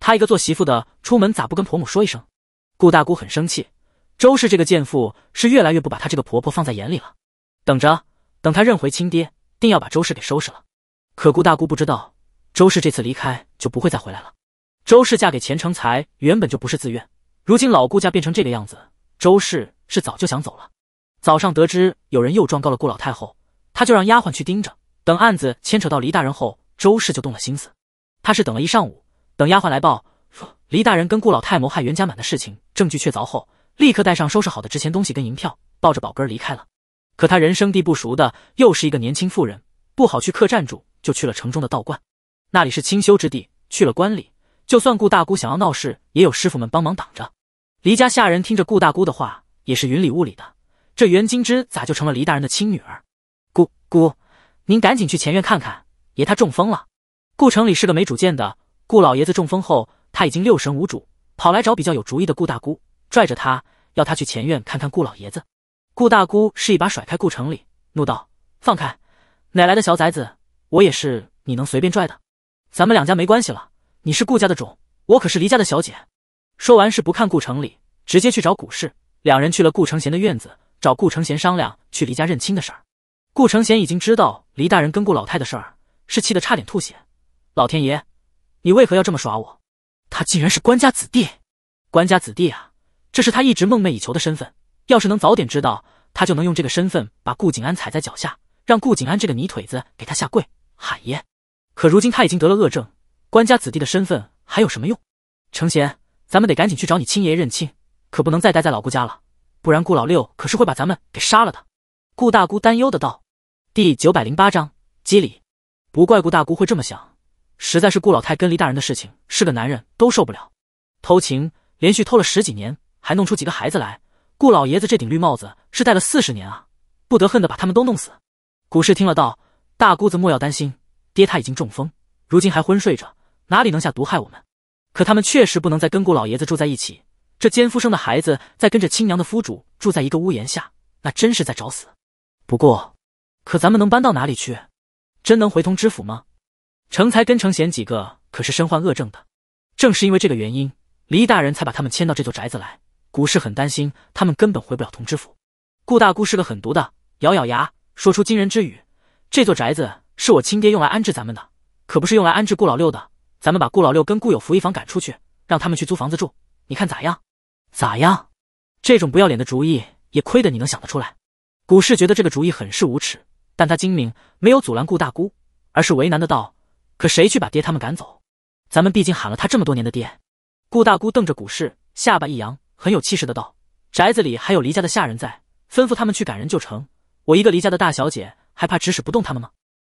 他一个做媳妇的出门咋不跟婆母说一声？顾大姑很生气，周氏这个贱妇是越来越不把她这个婆婆放在眼里了。等着，等她认回亲爹，定要把周氏给收拾了。可顾大姑不知道，周氏这次离开就不会再回来了。周氏嫁给钱成才原本就不是自愿，如今老顾家变成这个样子，周氏是早就想走了。早上得知有人又状告了顾老太后，他就让丫鬟去盯着，等案子牵扯到黎大人后，周氏就动了心思。他是等了一上午，等丫鬟来报说黎大人跟顾老太谋害袁家满的事情证据确凿后，立刻带上收拾好的值钱东西跟银票，抱着宝根离开了。可他人生地不熟的，又是一个年轻妇人，不好去客栈住，就去了城中的道观，那里是清修之地。去了观里。就算顾大姑想要闹事，也有师傅们帮忙挡着。黎家下人听着顾大姑的话，也是云里雾里的。这袁金枝咋就成了黎大人的亲女儿？姑姑，您赶紧去前院看看，爷他中风了。顾城里是个没主见的。顾老爷子中风后，他已经六神无主，跑来找比较有主意的顾大姑，拽着他要他去前院看看顾老爷子。顾大姑是一把甩开顾城里，怒道：“放开！哪来的小崽子，我也是你能随便拽的？咱们两家没关系了。”你是顾家的种，我可是黎家的小姐。说完是不看顾城里，直接去找古氏。两人去了顾承贤的院子，找顾承贤商量去黎家认亲的事儿。顾承贤已经知道黎大人跟顾老太的事儿，是气得差点吐血。老天爷，你为何要这么耍我？他竟然是官家子弟！官家子弟啊，这是他一直梦寐以求的身份。要是能早点知道，他就能用这个身份把顾景安踩在脚下，让顾景安这个泥腿子给他下跪喊爷。可如今他已经得了恶症。官家子弟的身份还有什么用？成贤，咱们得赶紧去找你亲爷爷认亲，可不能再待在老顾家了，不然顾老六可是会把咱们给杀了的。顾大姑担忧的道。第九百零八章机理，不怪顾大姑会这么想，实在是顾老太跟黎大人的事情，是个男人都受不了。偷情，连续偷了十几年，还弄出几个孩子来，顾老爷子这顶绿帽子是戴了四十年啊，不得恨的把他们都弄死。古氏听了道：“大姑子莫要担心，爹他已经中风，如今还昏睡着。”哪里能下毒害我们？可他们确实不能再跟顾老爷子住在一起。这奸夫生的孩子，在跟着亲娘的夫主住在一个屋檐下，那真是在找死。不过，可咱们能搬到哪里去？真能回同知府吗？成才跟成贤几个可是身患恶症的。正是因为这个原因，黎大人才把他们迁到这座宅子来。古氏很担心他们根本回不了同知府。顾大姑是个狠毒的，咬咬牙说出惊人之语：“这座宅子是我亲爹用来安置咱们的，可不是用来安置顾老六的。”咱们把顾老六跟顾有福一房赶出去，让他们去租房子住，你看咋样？咋样？这种不要脸的主意也亏得你能想得出来。古氏觉得这个主意很是无耻，但他精明，没有阻拦顾大姑，而是为难的道：“可谁去把爹他们赶走？咱们毕竟喊了他这么多年的爹。”顾大姑瞪着古氏，下巴一扬，很有气势的道：“宅子里还有离家的下人在，吩咐他们去赶人就成。我一个离家的大小姐，还怕指使不动他们吗？”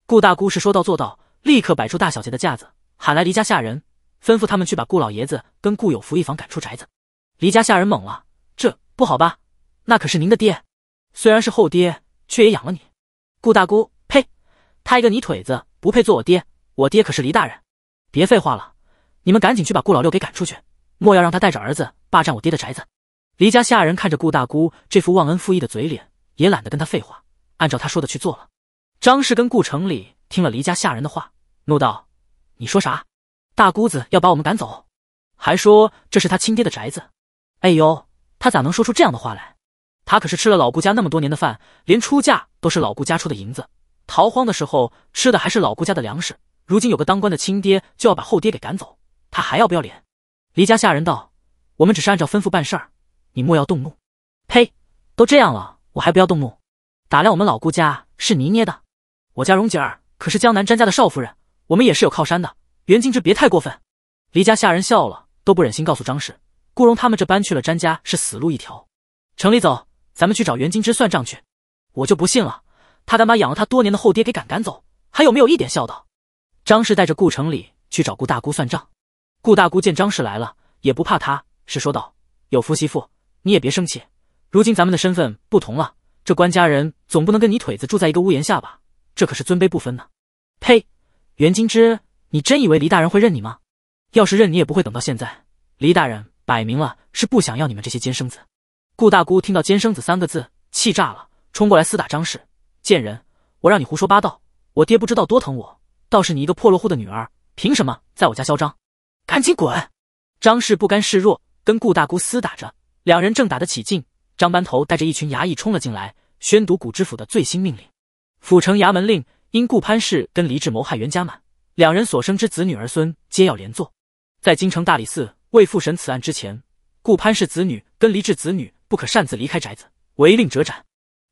顾大姑是说到做到，立刻摆出大小姐的架子。喊来黎家下人，吩咐他们去把顾老爷子跟顾有福一房赶出宅子。黎家下人懵了，这不好吧？那可是您的爹，虽然是后爹，却也养了你。顾大姑，呸！他一个泥腿子不配做我爹，我爹可是黎大人。别废话了，你们赶紧去把顾老六给赶出去，莫要让他带着儿子霸占我爹的宅子。黎家下人看着顾大姑这副忘恩负义的嘴脸，也懒得跟他废话，按照他说的去做了。张氏跟顾城里听了黎家下人的话，怒道。你说啥？大姑子要把我们赶走，还说这是他亲爹的宅子。哎呦，他咋能说出这样的话来？他可是吃了老顾家那么多年的饭，连出嫁都是老顾家出的银子，逃荒的时候吃的还是老顾家的粮食。如今有个当官的亲爹，就要把后爹给赶走，他还要不要脸？离家下人道，我们只是按照吩咐办事儿，你莫要动怒。呸！都这样了，我还不要动怒？打量我们老顾家是泥捏的？我家荣姐儿可是江南詹家的少夫人。我们也是有靠山的，袁金枝别太过分。黎家下人笑了，都不忍心告诉张氏、顾荣他们这搬去了詹家是死路一条。城里走，咱们去找袁金枝算账去。我就不信了，他敢把养了他多年的后爹给赶赶走，还有没有一点孝道？张氏带着顾城里去找顾大姑算账。顾大姑见张氏来了，也不怕他，是说道：“有福媳妇，你也别生气。如今咱们的身份不同了，这官家人总不能跟你腿子住在一个屋檐下吧？这可是尊卑不分呢。”呸！袁金枝，你真以为黎大人会认你吗？要是认你，也不会等到现在。黎大人摆明了是不想要你们这些奸生子。顾大姑听到“奸生子”三个字，气炸了，冲过来厮打张氏。贱人，我让你胡说八道！我爹不知道多疼我，倒是你一个破落户的女儿，凭什么在我家嚣张？赶紧滚！张氏不甘示弱，跟顾大姑厮打着。两人正打得起劲，张班头带着一群衙役冲了进来，宣读古知府的最新命令：府城衙门令。因顾潘氏跟黎志谋害袁家满，两人所生之子女儿孙皆要连坐。在京城大理寺为复审此案之前，顾潘氏子女跟黎志子女不可擅自离开宅子，违令者斩。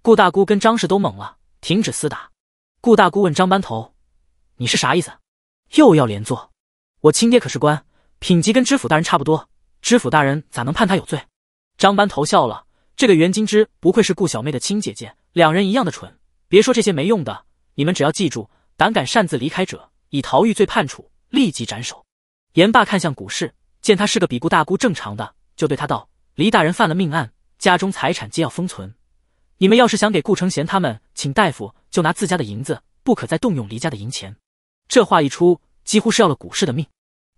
顾大姑跟张氏都懵了，停止厮打。顾大姑问张班头：“你是啥意思？又要连坐？我亲爹可是官，品级跟知府大人差不多，知府大人咋能判他有罪？”张班头笑了：“这个袁金枝不愧是顾小妹的亲姐姐，两人一样的蠢。别说这些没用的。”你们只要记住，胆敢擅自离开者，以逃狱罪判处立即斩首。严霸看向古氏，见他是个比顾大姑正常的，就对他道：“黎大人犯了命案，家中财产皆要封存。你们要是想给顾承贤他们请大夫，就拿自家的银子，不可再动用黎家的银钱。”这话一出，几乎是要了古氏的命。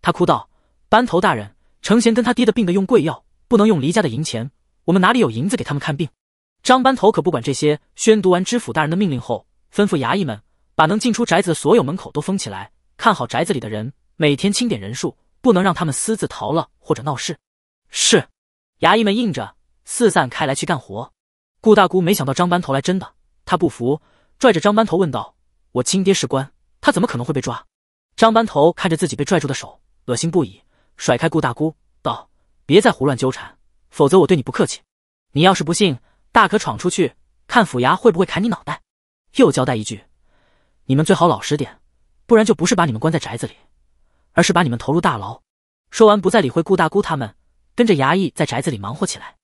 他哭道：“班头大人，成贤跟他爹的病得用贵药，不能用黎家的银钱。我们哪里有银子给他们看病？”张班头可不管这些，宣读完知府大人的命令后。吩咐衙役们把能进出宅子的所有门口都封起来，看好宅子里的人，每天清点人数，不能让他们私自逃了或者闹事。是，衙役们应着四散开来去干活。顾大姑没想到张班头来真的，他不服，拽着张班头问道：“我亲爹是官，他怎么可能会被抓？”张班头看着自己被拽住的手，恶心不已，甩开顾大姑道：“别再胡乱纠缠，否则我对你不客气。你要是不信，大可闯出去，看府衙会不会砍你脑袋。”又交代一句，你们最好老实点，不然就不是把你们关在宅子里，而是把你们投入大牢。说完，不再理会顾大姑他们，跟着衙役在宅子里忙活起来。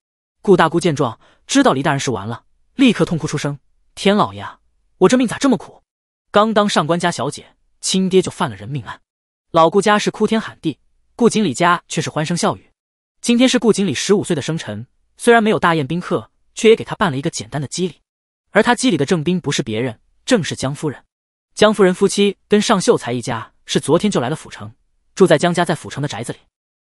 顾大姑见状，知道李大人是完了，立刻痛哭出声：“天老爷，我这命咋这么苦？刚当上官家小姐，亲爹就犯了人命案。”老顾家是哭天喊地，顾锦礼家却是欢声笑语。今天是顾锦礼十五岁的生辰，虽然没有大宴宾客，却也给他办了一个简单的祭礼。而他机里的正宾不是别人，正是江夫人。江夫人夫妻跟尚秀才一家是昨天就来了府城，住在江家在府城的宅子里。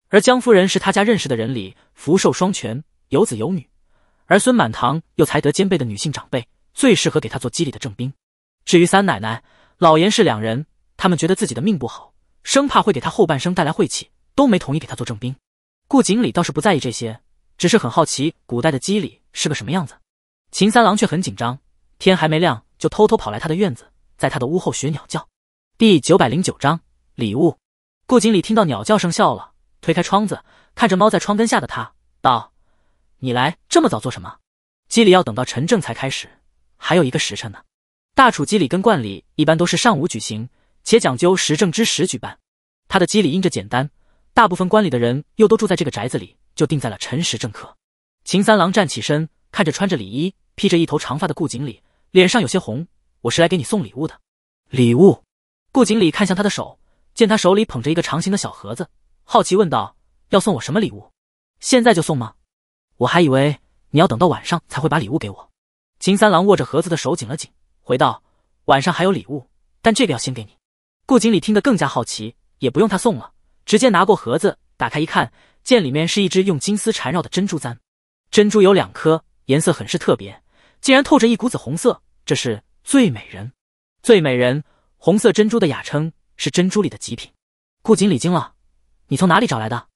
而江夫人是他家认识的人里福寿双全、有子有女、儿孙满堂又才德兼备的女性长辈，最适合给他做机里的正宾。至于三奶奶、老严氏两人，他们觉得自己的命不好，生怕会给他后半生带来晦气，都没同意给他做正宾。顾锦礼倒是不在意这些，只是很好奇古代的机里是个什么样子。秦三郎却很紧张，天还没亮就偷偷跑来他的院子，在他的屋后学鸟叫。第九百零九章礼物。顾经理听到鸟叫声笑了，推开窗子，看着猫在窗根下的他道：“你来这么早做什么？祭礼要等到陈正才开始，还有一个时辰呢。”大楚机礼跟冠礼一般都是上午举行，且讲究时政之时举办。他的机礼因着简单，大部分观礼的人又都住在这个宅子里，就定在了辰时正刻。秦三郎站起身，看着穿着礼衣。披着一头长发的顾锦鲤脸上有些红，我是来给你送礼物的。礼物。顾锦鲤看向他的手，见他手里捧着一个长形的小盒子，好奇问道：“要送我什么礼物？现在就送吗？我还以为你要等到晚上才会把礼物给我。”秦三郎握着盒子的手紧了紧，回道：“晚上还有礼物，但这个要先给你。”顾锦鲤听得更加好奇，也不用他送了，直接拿过盒子打开一看，见里面是一只用金丝缠绕的珍珠簪，珍珠有两颗，颜色很是特别。竟然透着一股子红色，这是醉美人，醉美人，红色珍珠的雅称，是珍珠里的极品。顾锦礼惊了，你从哪里找来的？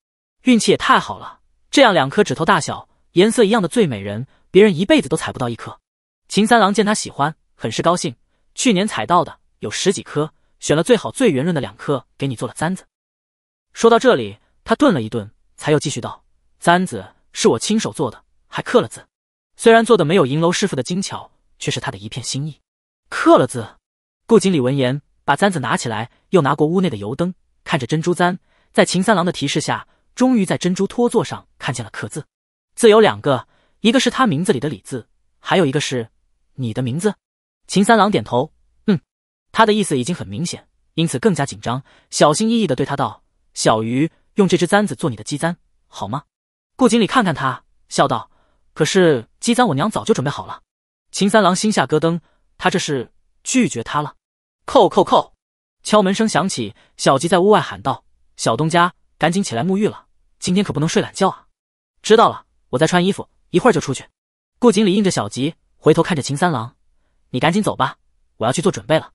运气也太好了，这样两颗指头大小、颜色一样的醉美人，别人一辈子都采不到一颗。秦三郎见他喜欢，很是高兴。去年采到的有十几颗，选了最好最圆润的两颗给你做了簪子。说到这里，他顿了一顿，才又继续道：簪子是我亲手做的，还刻了字。虽然做的没有银楼师傅的精巧，却是他的一片心意。刻了字，顾锦鲤闻言，把簪子拿起来，又拿过屋内的油灯，看着珍珠簪，在秦三郎的提示下，终于在珍珠托座上看见了刻字。字有两个，一个是他名字里的李字，还有一个是你的名字。秦三郎点头，嗯，他的意思已经很明显，因此更加紧张，小心翼翼地对他道：“小鱼，用这只簪子做你的鸡簪，好吗？”顾锦鲤看看他，笑道。可是姬脏，我娘早就准备好了。秦三郎心下咯噔，他这是拒绝他了。叩叩叩，敲门声响起，小吉在屋外喊道：“小东家，赶紧起来沐浴了，今天可不能睡懒觉啊！”知道了，我在穿衣服，一会儿就出去。顾经理应着小吉，回头看着秦三郎：“你赶紧走吧，我要去做准备了。”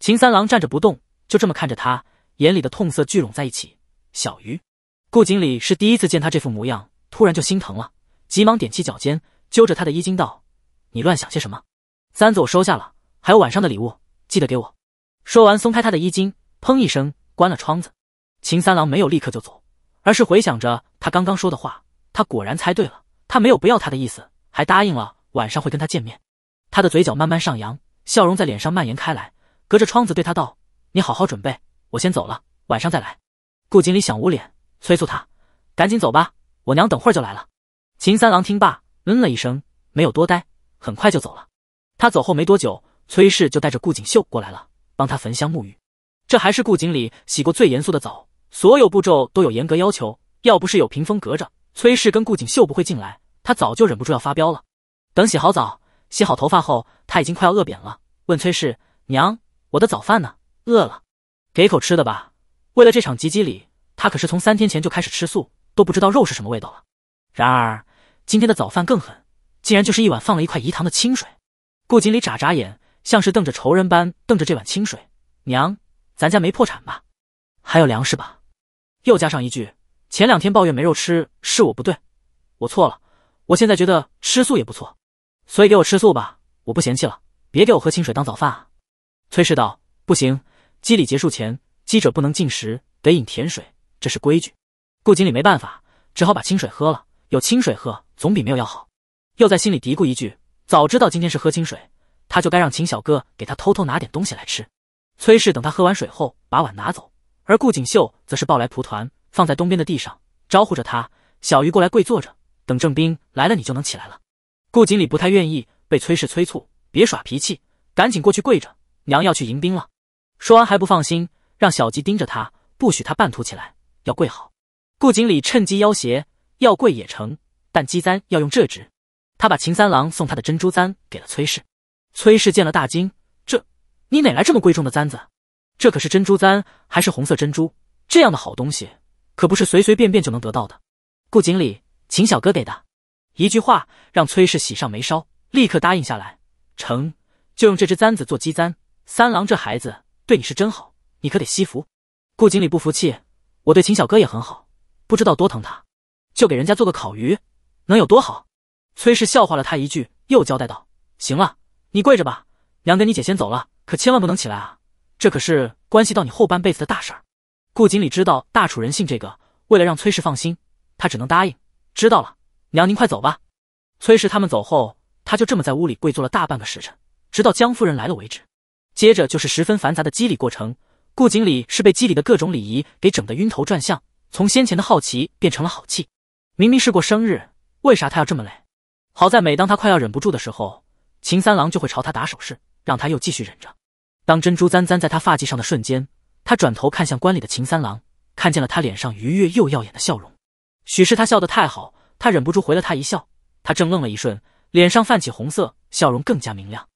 秦三郎站着不动，就这么看着他，眼里的痛色聚拢在一起。小鱼，顾经理是第一次见他这副模样，突然就心疼了。急忙踮起脚尖，揪着他的衣襟道：“你乱想些什么？簪子我收下了，还有晚上的礼物，记得给我。”说完，松开他的衣襟，砰一声关了窗子。秦三郎没有立刻就走，而是回想着他刚刚说的话。他果然猜对了，他没有不要他的意思，还答应了晚上会跟他见面。他的嘴角慢慢上扬，笑容在脸上蔓延开来，隔着窗子对他道：“你好好准备，我先走了，晚上再来。”顾锦鲤想捂脸，催促他：“赶紧走吧，我娘等会儿就来了。”秦三郎听罢，嗯了一声，没有多待，很快就走了。他走后没多久，崔氏就带着顾锦绣过来了，帮他焚香沐浴。这还是顾锦礼洗过最严肃的澡，所有步骤都有严格要求。要不是有屏风隔着，崔氏跟顾锦绣不会进来，他早就忍不住要发飙了。等洗好澡、洗好头发后，他已经快要饿扁了，问崔氏：“娘，我的早饭呢？饿了，给口吃的吧。”为了这场吉笄礼，他可是从三天前就开始吃素，都不知道肉是什么味道了。然而。今天的早饭更狠，竟然就是一碗放了一块饴糖的清水。顾锦礼眨眨眼，像是瞪着仇人般瞪着这碗清水。娘，咱家没破产吧？还有粮食吧？又加上一句：前两天抱怨没肉吃是我不对，我错了。我现在觉得吃素也不错，所以给我吃素吧，我不嫌弃了。别给我喝清水当早饭啊！崔氏道：不行，稽礼结束前，稽者不能进食，得饮甜水，这是规矩。顾锦礼没办法，只好把清水喝了。有清水喝，总比没有要好。又在心里嘀咕一句：早知道今天是喝清水，他就该让秦小哥给他偷偷拿点东西来吃。崔氏等他喝完水后，把碗拿走，而顾锦秀则是抱来蒲团，放在东边的地上，招呼着他：“小鱼过来跪坐着，等郑斌来了，你就能起来了。”顾锦礼不太愿意，被崔氏催促，别耍脾气，赶紧过去跪着。娘要去迎宾了。说完还不放心，让小吉盯着他，不许他半途起来，要跪好。顾锦礼趁机要挟。要贵也成，但鸡簪要用这只。他把秦三郎送他的珍珠簪给了崔氏。崔氏见了大惊：“这，你哪来这么贵重的簪子？这可是珍珠簪，还是红色珍珠？这样的好东西，可不是随随便便就能得到的。”顾锦鲤，秦小哥给的。一句话让崔氏喜上眉梢，立刻答应下来。成，就用这只簪子做鸡簪。三郎这孩子对你是真好，你可得惜福。顾锦鲤不服气：“我对秦小哥也很好，不知道多疼他。”就给人家做个烤鱼，能有多好？崔氏笑话了他一句，又交代道：“行了，你跪着吧，娘跟你姐先走了，可千万不能起来啊！这可是关系到你后半辈子的大事儿。”顾锦鲤知道大楚人性这个，为了让崔氏放心，他只能答应：“知道了，娘您快走吧。”崔氏他们走后，他就这么在屋里跪坐了大半个时辰，直到江夫人来了为止。接着就是十分繁杂的机礼过程，顾锦鲤是被机礼的各种礼仪给整得晕头转向，从先前的好奇变成了好气。明明是过生日，为啥他要这么累？好在每当他快要忍不住的时候，秦三郎就会朝他打手势，让他又继续忍着。当珍珠簪簪在他发髻上的瞬间，他转头看向关里的秦三郎，看见了他脸上愉悦又耀眼的笑容。许是他笑得太好，他忍不住回了他一笑。他正愣了一瞬，脸上泛起红色，笑容更加明亮。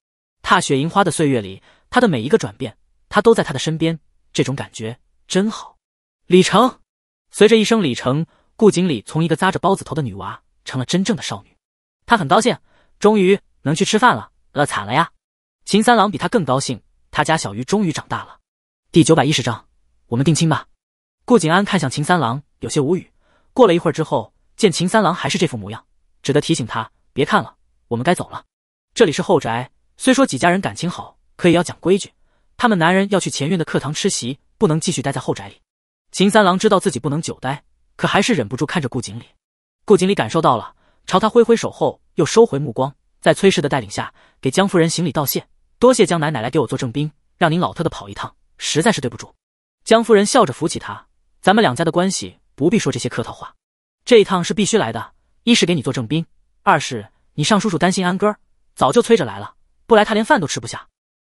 踏雪银花的岁月里，他的每一个转变，他都在他的身边，这种感觉真好。李成，随着一声“李成”。顾锦鲤从一个扎着包子头的女娃成了真正的少女，她很高兴，终于能去吃饭了。饿惨了呀！秦三郎比他更高兴，他家小鱼终于长大了。第九百一十章，我们定亲吧。顾景安看向秦三郎，有些无语。过了一会儿之后，见秦三郎还是这副模样，只得提醒他别看了，我们该走了。这里是后宅，虽说几家人感情好，可也要讲规矩。他们男人要去前院的课堂吃席，不能继续待在后宅里。秦三郎知道自己不能久待。可还是忍不住看着顾锦鲤。顾锦鲤感受到了，朝他挥挥手后又收回目光，在崔氏的带领下给江夫人行礼道谢，多谢江奶奶来给我做证宾，让您老特的跑一趟，实在是对不住。江夫人笑着扶起他，咱们两家的关系不必说这些客套话，这一趟是必须来的，一是给你做证宾，二是你尚叔叔担心安哥，早就催着来了，不来他连饭都吃不下。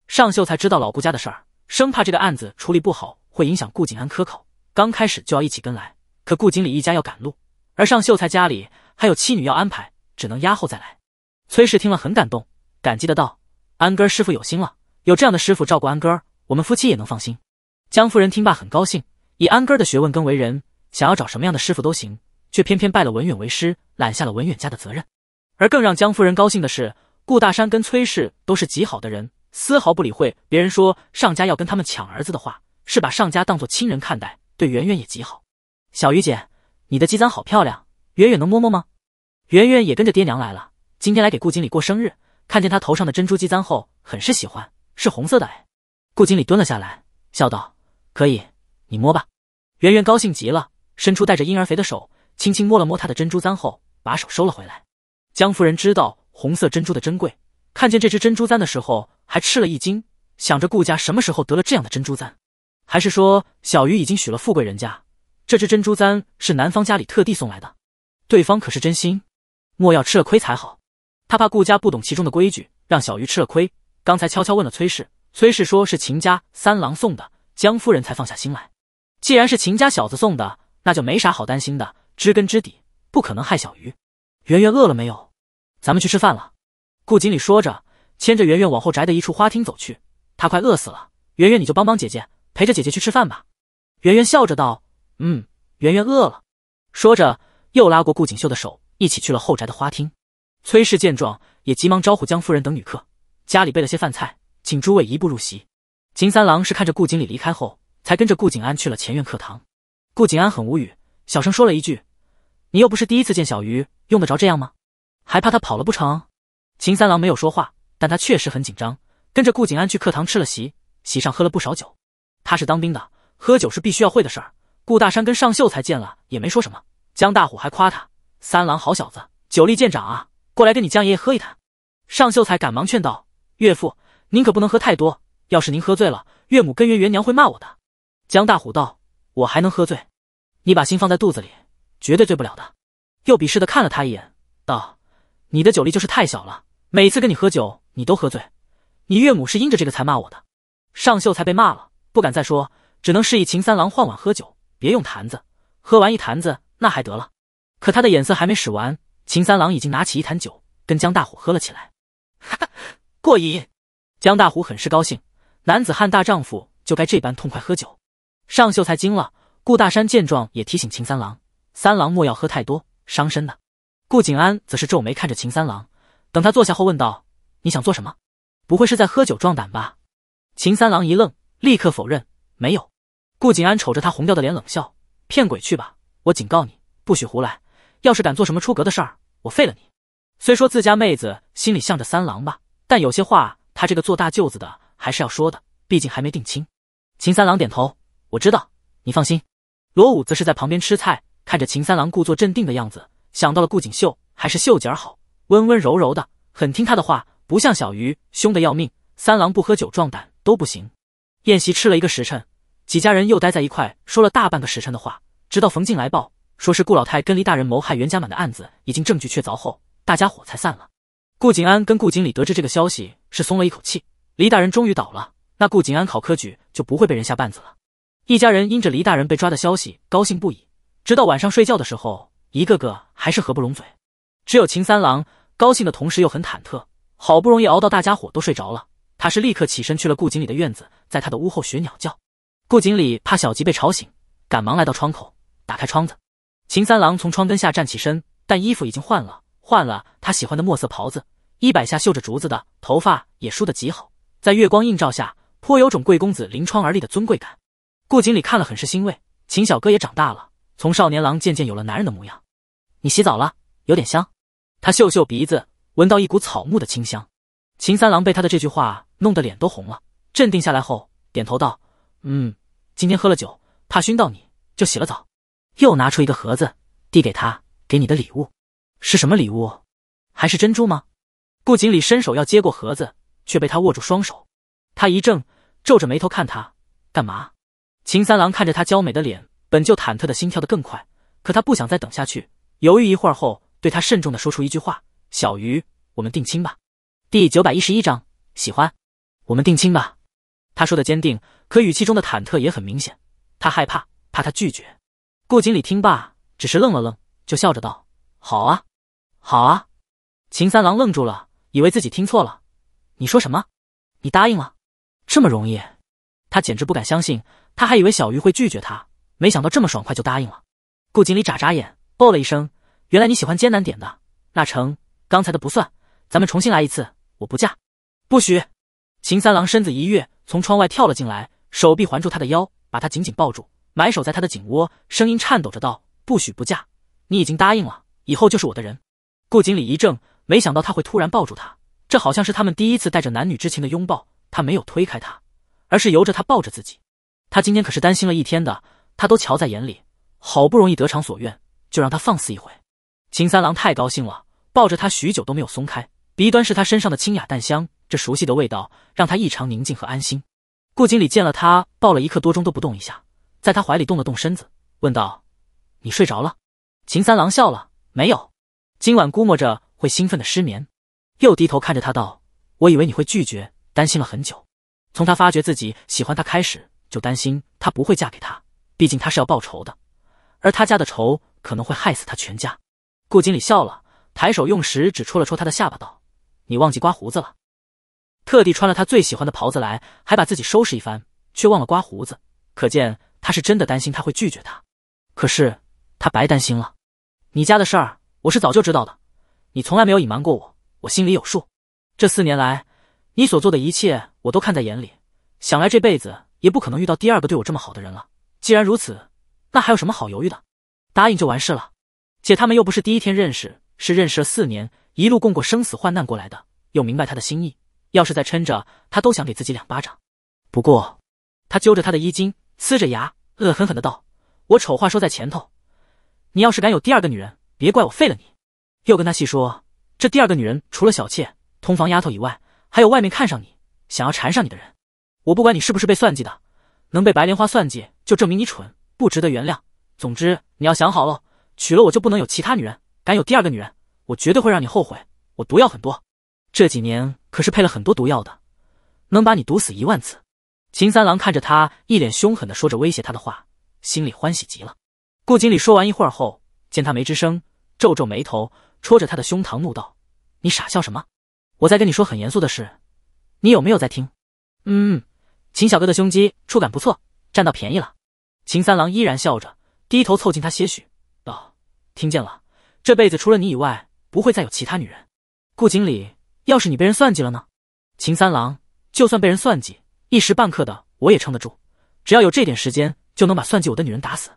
尚秀才知道老顾家的事儿，生怕这个案子处理不好会影响顾景安科考，刚开始就要一起跟来。可顾经理一家要赶路，而尚秀才家里还有妻女要安排，只能押后再来。崔氏听了很感动，感激的道：“安哥儿师傅有心了，有这样的师傅照顾安哥儿，我们夫妻也能放心。”江夫人听罢很高兴，以安哥儿的学问跟为人，想要找什么样的师傅都行，却偏偏拜了文远为师，揽下了文远家的责任。而更让江夫人高兴的是，顾大山跟崔氏都是极好的人，丝毫不理会别人说尚家要跟他们抢儿子的话，是把尚家当做亲人看待，对圆圆也极好。小鱼姐，你的鸡簪好漂亮，圆圆能摸摸吗？圆圆也跟着爹娘来了，今天来给顾经理过生日，看见他头上的珍珠鸡簪后，很是喜欢，是红色的哎。顾经理蹲了下来，笑道：“可以，你摸吧。”圆圆高兴极了，伸出带着婴儿肥的手，轻轻摸了摸他的珍珠簪后，把手收了回来。江夫人知道红色珍珠的珍贵，看见这只珍珠簪的时候还吃了一惊，想着顾家什么时候得了这样的珍珠簪，还是说小鱼已经许了富贵人家？这只珍珠簪是男方家里特地送来的，对方可是真心，莫要吃了亏才好。他怕顾家不懂其中的规矩，让小鱼吃了亏。刚才悄悄问了崔氏，崔氏说是秦家三郎送的，江夫人才放下心来。既然是秦家小子送的，那就没啥好担心的，知根知底，不可能害小鱼。圆圆饿了没有？咱们去吃饭了。顾锦礼说着，牵着圆圆往后宅的一处花厅走去。他快饿死了，圆圆你就帮帮姐姐，陪着姐姐去吃饭吧。圆圆笑着道。嗯，圆圆饿了，说着又拉过顾锦绣的手，一起去了后宅的花厅。崔氏见状，也急忙招呼江夫人等女客，家里备了些饭菜，请诸位移步入席。秦三郎是看着顾锦鲤离开后，才跟着顾景安去了前院课堂。顾景安很无语，小声说了一句：“你又不是第一次见小鱼，用得着这样吗？还怕他跑了不成？”秦三郎没有说话，但他确实很紧张，跟着顾景安去课堂吃了席，席上喝了不少酒。他是当兵的，喝酒是必须要会的事儿。顾大山跟尚秀才见了也没说什么，江大虎还夸他三郎好小子，酒力见长啊！过来跟你江爷爷喝一坛。尚秀才赶忙劝道：“岳父，您可不能喝太多，要是您喝醉了，岳母跟袁元娘会骂我的。”江大虎道：“我还能喝醉？你把心放在肚子里，绝对醉不了的。”又鄙视的看了他一眼，道：“你的酒力就是太小了，每次跟你喝酒，你都喝醉，你岳母是因着这个才骂我的。”尚秀才被骂了，不敢再说，只能示意秦三郎换碗喝酒。别用坛子，喝完一坛子那还得了？可他的眼色还没使完，秦三郎已经拿起一坛酒跟江大虎喝了起来。哈哈，过瘾！江大虎很是高兴，男子汉大丈夫就该这般痛快喝酒。尚秀才惊了，顾大山见状也提醒秦三郎：“三郎莫要喝太多，伤身的。”顾景安则是皱眉看着秦三郎，等他坐下后问道：“你想做什么？不会是在喝酒壮胆吧？”秦三郎一愣，立刻否认：“没有。”顾景安瞅着他红掉的脸，冷笑：“骗鬼去吧！我警告你，不许胡来。要是敢做什么出格的事儿，我废了你。”虽说自家妹子心里向着三郎吧，但有些话他这个做大舅子的还是要说的，毕竟还没定亲。秦三郎点头：“我知道，你放心。”罗武则是在旁边吃菜，看着秦三郎故作镇定的样子，想到了顾锦绣，还是秀姐儿好，温温柔柔的，很听他的话，不像小鱼凶的要命，三郎不喝酒壮胆都不行。宴席吃了一个时辰。几家人又待在一块，说了大半个时辰的话，直到冯静来报，说是顾老太跟黎大人谋害袁家满的案子已经证据确凿后，大家伙才散了。顾景安跟顾经理得知这个消息是松了一口气，黎大人终于倒了，那顾景安考科举就不会被人下绊子了。一家人因着黎大人被抓的消息高兴不已，直到晚上睡觉的时候，一个个还是合不拢嘴。只有秦三郎高兴的同时又很忐忑，好不容易熬到大家伙都睡着了，他是立刻起身去了顾经理的院子，在他的屋后学鸟叫。顾锦鲤怕小吉被吵醒，赶忙来到窗口，打开窗子。秦三郎从窗根下站起身，但衣服已经换了，换了他喜欢的墨色袍子，衣摆下绣着竹子的，头发也梳得极好，在月光映照下，颇有种贵公子临窗而立的尊贵感。顾锦鲤看了很是欣慰，秦小哥也长大了，从少年郎渐渐有了男人的模样。你洗澡了，有点香。他嗅嗅鼻子，闻到一股草木的清香。秦三郎被他的这句话弄得脸都红了，镇定下来后，点头道。嗯，今天喝了酒，怕熏到你就洗了澡，又拿出一个盒子递给他，给你的礼物是什么礼物？还是珍珠吗？顾锦鲤伸手要接过盒子，却被他握住双手。他一怔，皱着眉头看他干嘛？秦三郎看着他娇美的脸，本就忐忑的心跳得更快。可他不想再等下去，犹豫一会儿后，对他慎重的说出一句话：“小鱼，我们定亲吧。”第九百一十一章，喜欢，我们定亲吧。他说的坚定，可语气中的忐忑也很明显。他害怕，怕他拒绝。顾锦鲤听罢，只是愣了愣，就笑着道：“好啊，好啊。”秦三郎愣住了，以为自己听错了：“你说什么？你答应了？这么容易？”他简直不敢相信。他还以为小鱼会拒绝他，没想到这么爽快就答应了。顾锦鲤眨眨眼，哦了一声：“原来你喜欢艰难点的。那成，刚才的不算，咱们重新来一次。我不嫁，不许。”秦三郎身子一跃。从窗外跳了进来，手臂环住他的腰，把他紧紧抱住，埋手在他的颈窝，声音颤抖着道：“不许不嫁，你已经答应了，以后就是我的人。”顾锦鲤一怔，没想到他会突然抱住他，这好像是他们第一次带着男女之情的拥抱。他没有推开他，而是由着他抱着自己。他今天可是担心了一天的，他都瞧在眼里，好不容易得偿所愿，就让他放肆一回。秦三郎太高兴了，抱着他许久都没有松开，鼻端是他身上的清雅淡香。这熟悉的味道让他异常宁静和安心。顾经理见了他，抱了一刻多钟都不动一下，在他怀里动了动身子，问道：“你睡着了？”秦三郎笑了：“没有，今晚估摸着会兴奋的失眠。”又低头看着他道：“我以为你会拒绝，担心了很久。从他发觉自己喜欢他开始，就担心他不会嫁给他。毕竟他是要报仇的，而他家的仇可能会害死他全家。”顾经理笑了，抬手用食指戳了戳他的下巴，道：“你忘记刮胡子了？”特地穿了他最喜欢的袍子来，还把自己收拾一番，却忘了刮胡子。可见他是真的担心他会拒绝他。可是他白担心了。你家的事儿我是早就知道的，你从来没有隐瞒过我，我心里有数。这四年来你所做的一切我都看在眼里，想来这辈子也不可能遇到第二个对我这么好的人了。既然如此，那还有什么好犹豫的？答应就完事了。且他们又不是第一天认识，是认识了四年，一路共过生死患难过来的，又明白他的心意。要是再撑着他，都想给自己两巴掌。不过，他揪着他的衣襟，呲着牙，恶狠狠地道：“我丑话说在前头，你要是敢有第二个女人，别怪我废了你。”又跟他细说，这第二个女人除了小妾、通房丫头以外，还有外面看上你、想要缠上你的人。我不管你是不是被算计的，能被白莲花算计，就证明你蠢，不值得原谅。总之，你要想好喽，娶了我就不能有其他女人，敢有第二个女人，我绝对会让你后悔。我毒药很多。这几年可是配了很多毒药的，能把你毒死一万次。秦三郎看着他，一脸凶狠的说着威胁他的话，心里欢喜极了。顾经理说完一会儿后，见他没吱声，皱皱眉头，戳着他的胸膛，怒道：“你傻笑什么？我在跟你说很严肃的事，你有没有在听？”“嗯。”秦小哥的胸肌触感不错，占到便宜了。秦三郎依然笑着，低头凑近他些许，道：“听见了，这辈子除了你以外，不会再有其他女人。”顾经理。要是你被人算计了呢？秦三郎，就算被人算计，一时半刻的我也撑得住。只要有这点时间，就能把算计我的女人打死。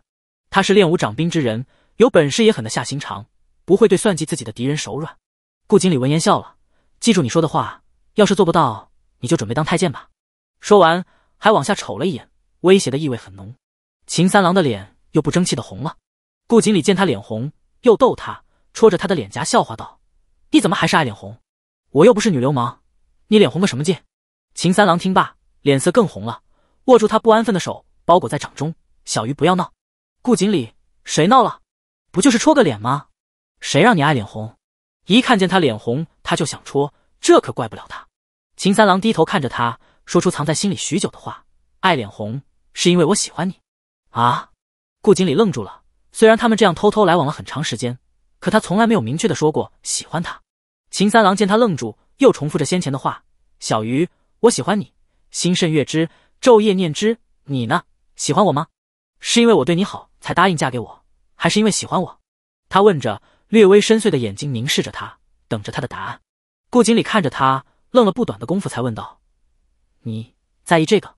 他是练武掌兵之人，有本事也狠得下心肠，不会对算计自己的敌人手软。顾锦理闻言笑了，记住你说的话，要是做不到，你就准备当太监吧。说完还往下瞅了一眼，威胁的意味很浓。秦三郎的脸又不争气的红了。顾锦理见他脸红，又逗他，戳着他的脸颊笑话道：“你怎么还是爱脸红？”我又不是女流氓，你脸红个什么劲？秦三郎听罢，脸色更红了，握住他不安分的手，包裹在掌中。小鱼不要闹，顾锦鲤，谁闹了？不就是戳个脸吗？谁让你爱脸红？一看见他脸红，他就想戳，这可怪不了他。秦三郎低头看着他，说出藏在心里许久的话：爱脸红是因为我喜欢你。啊？顾锦鲤愣住了。虽然他们这样偷偷来往了很长时间，可他从来没有明确的说过喜欢他。秦三郎见他愣住，又重复着先前的话：“小鱼，我喜欢你，心甚悦之，昼夜念之。你呢，喜欢我吗？是因为我对你好才答应嫁给我，还是因为喜欢我？”他问着，略微深邃的眼睛凝视着他，等着他的答案。顾经理看着他，愣了不短的功夫，才问道：“你在意这个？”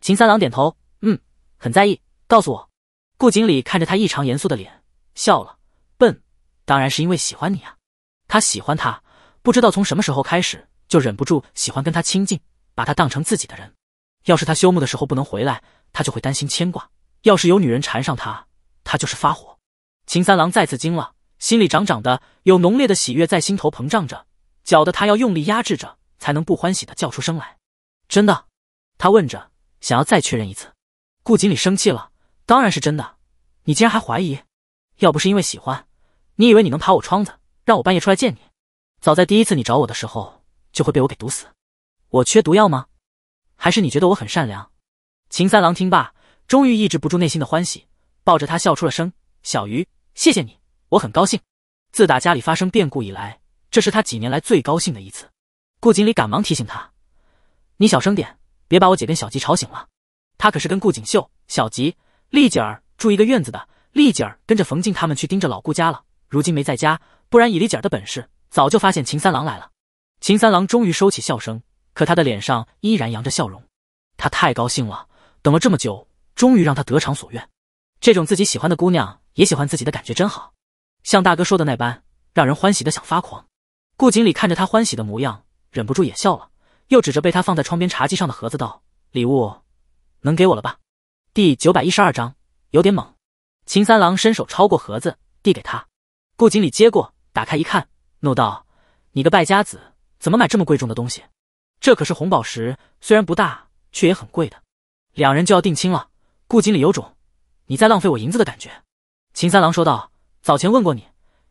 秦三郎点头：“嗯，很在意。”告诉我。顾经理看着他异常严肃的脸，笑了：“笨，当然是因为喜欢你啊，他喜欢他。”不知道从什么时候开始，就忍不住喜欢跟他亲近，把他当成自己的人。要是他休沐的时候不能回来，他就会担心牵挂；要是有女人缠上他，他就是发火。秦三郎再次惊了，心里涨涨的，有浓烈的喜悦在心头膨胀着，搅得他要用力压制着，才能不欢喜的叫出声来。真的，他问着，想要再确认一次。顾锦鲤生气了，当然是真的，你竟然还怀疑？要不是因为喜欢，你以为你能爬我窗子，让我半夜出来见你？早在第一次你找我的时候，就会被我给毒死。我缺毒药吗？还是你觉得我很善良？秦三郎听罢，终于抑制不住内心的欢喜，抱着他笑出了声。小鱼，谢谢你，我很高兴。自打家里发生变故以来，这是他几年来最高兴的一次。顾锦鲤赶忙提醒他：“你小声点，别把我姐跟小吉吵醒了。他可是跟顾锦绣、小吉、丽姐儿住一个院子的。丽姐儿跟着冯静他们去盯着老顾家了，如今没在家，不然以丽姐儿的本事。”早就发现秦三郎来了，秦三郎终于收起笑声，可他的脸上依然扬着笑容。他太高兴了，等了这么久，终于让他得偿所愿。这种自己喜欢的姑娘也喜欢自己的感觉真好，像大哥说的那般，让人欢喜的想发狂。顾锦鲤看着他欢喜的模样，忍不住也笑了，又指着被他放在窗边茶几上的盒子道：“礼物，能给我了吧？”第九百一十二章有点猛。秦三郎伸手抄过盒子递给他，顾锦鲤接过，打开一看。怒道：“你个败家子，怎么买这么贵重的东西？这可是红宝石，虽然不大，却也很贵的。两人就要定亲了，顾锦鲤有种，你在浪费我银子的感觉。”秦三郎说道：“早前问过你，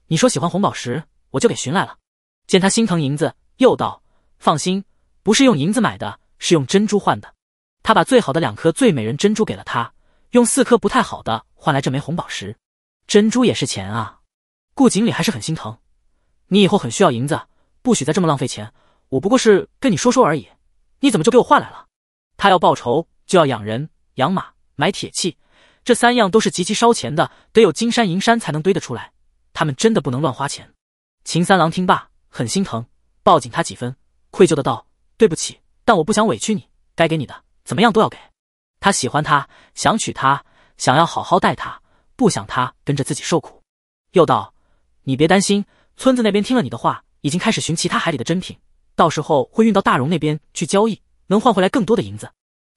你说喜欢红宝石，我就给寻来了。见他心疼银子，又道：‘放心，不是用银子买的，是用珍珠换的。’他把最好的两颗‘醉美人’珍珠给了他，用四颗不太好的换来这枚红宝石。珍珠也是钱啊，顾锦鲤还是很心疼。”你以后很需要银子，不许再这么浪费钱。我不过是跟你说说而已，你怎么就给我换来了？他要报仇，就要养人、养马、买铁器，这三样都是极其烧钱的，得有金山银山才能堆得出来。他们真的不能乱花钱。秦三郎听罢，很心疼，抱紧他几分，愧疚的道：“对不起，但我不想委屈你，该给你的，怎么样都要给。他喜欢他，想娶他，想要好好待他，不想他跟着自己受苦。”又道：“你别担心。”村子那边听了你的话，已经开始寻其他海里的珍品，到时候会运到大荣那边去交易，能换回来更多的银子。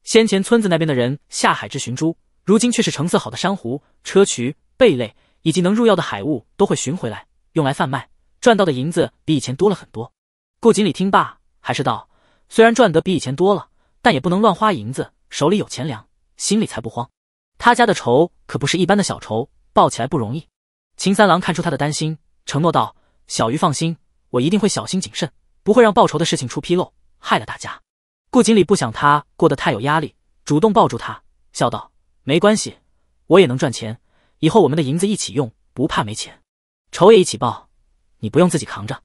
先前村子那边的人下海去寻珠，如今却是成色好的珊瑚、砗磲、贝类以及能入药的海物都会寻回来，用来贩卖，赚到的银子比以前多了很多。顾锦礼听罢，还是道：“虽然赚得比以前多了，但也不能乱花银子，手里有钱粮，心里才不慌。他家的仇可不是一般的小仇，报起来不容易。”秦三郎看出他的担心，承诺道。小鱼放心，我一定会小心谨慎，不会让报仇的事情出纰漏，害了大家。顾锦鲤不想他过得太有压力，主动抱住他，笑道：“没关系，我也能赚钱，以后我们的银子一起用，不怕没钱，仇也一起报，你不用自己扛着。”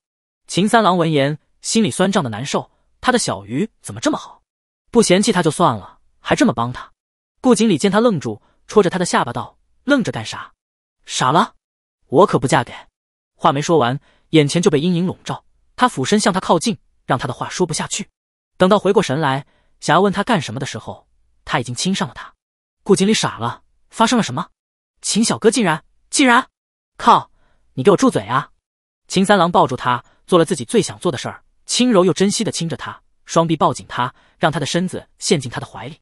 秦三郎闻言，心里酸胀的难受，他的小鱼怎么这么好？不嫌弃他就算了，还这么帮他。顾锦鲤见他愣住，戳着他的下巴道：“愣着干啥？傻了？我可不嫁给。”话没说完，眼前就被阴影笼罩。他俯身向他靠近，让他的话说不下去。等到回过神来，想要问他干什么的时候，他已经亲上了他。顾锦理傻了，发生了什么？秦小哥竟然竟然，靠！你给我住嘴啊！秦三郎抱住他，做了自己最想做的事儿，轻柔又珍惜的亲着他，双臂抱紧他，让他的身子陷进他的怀里。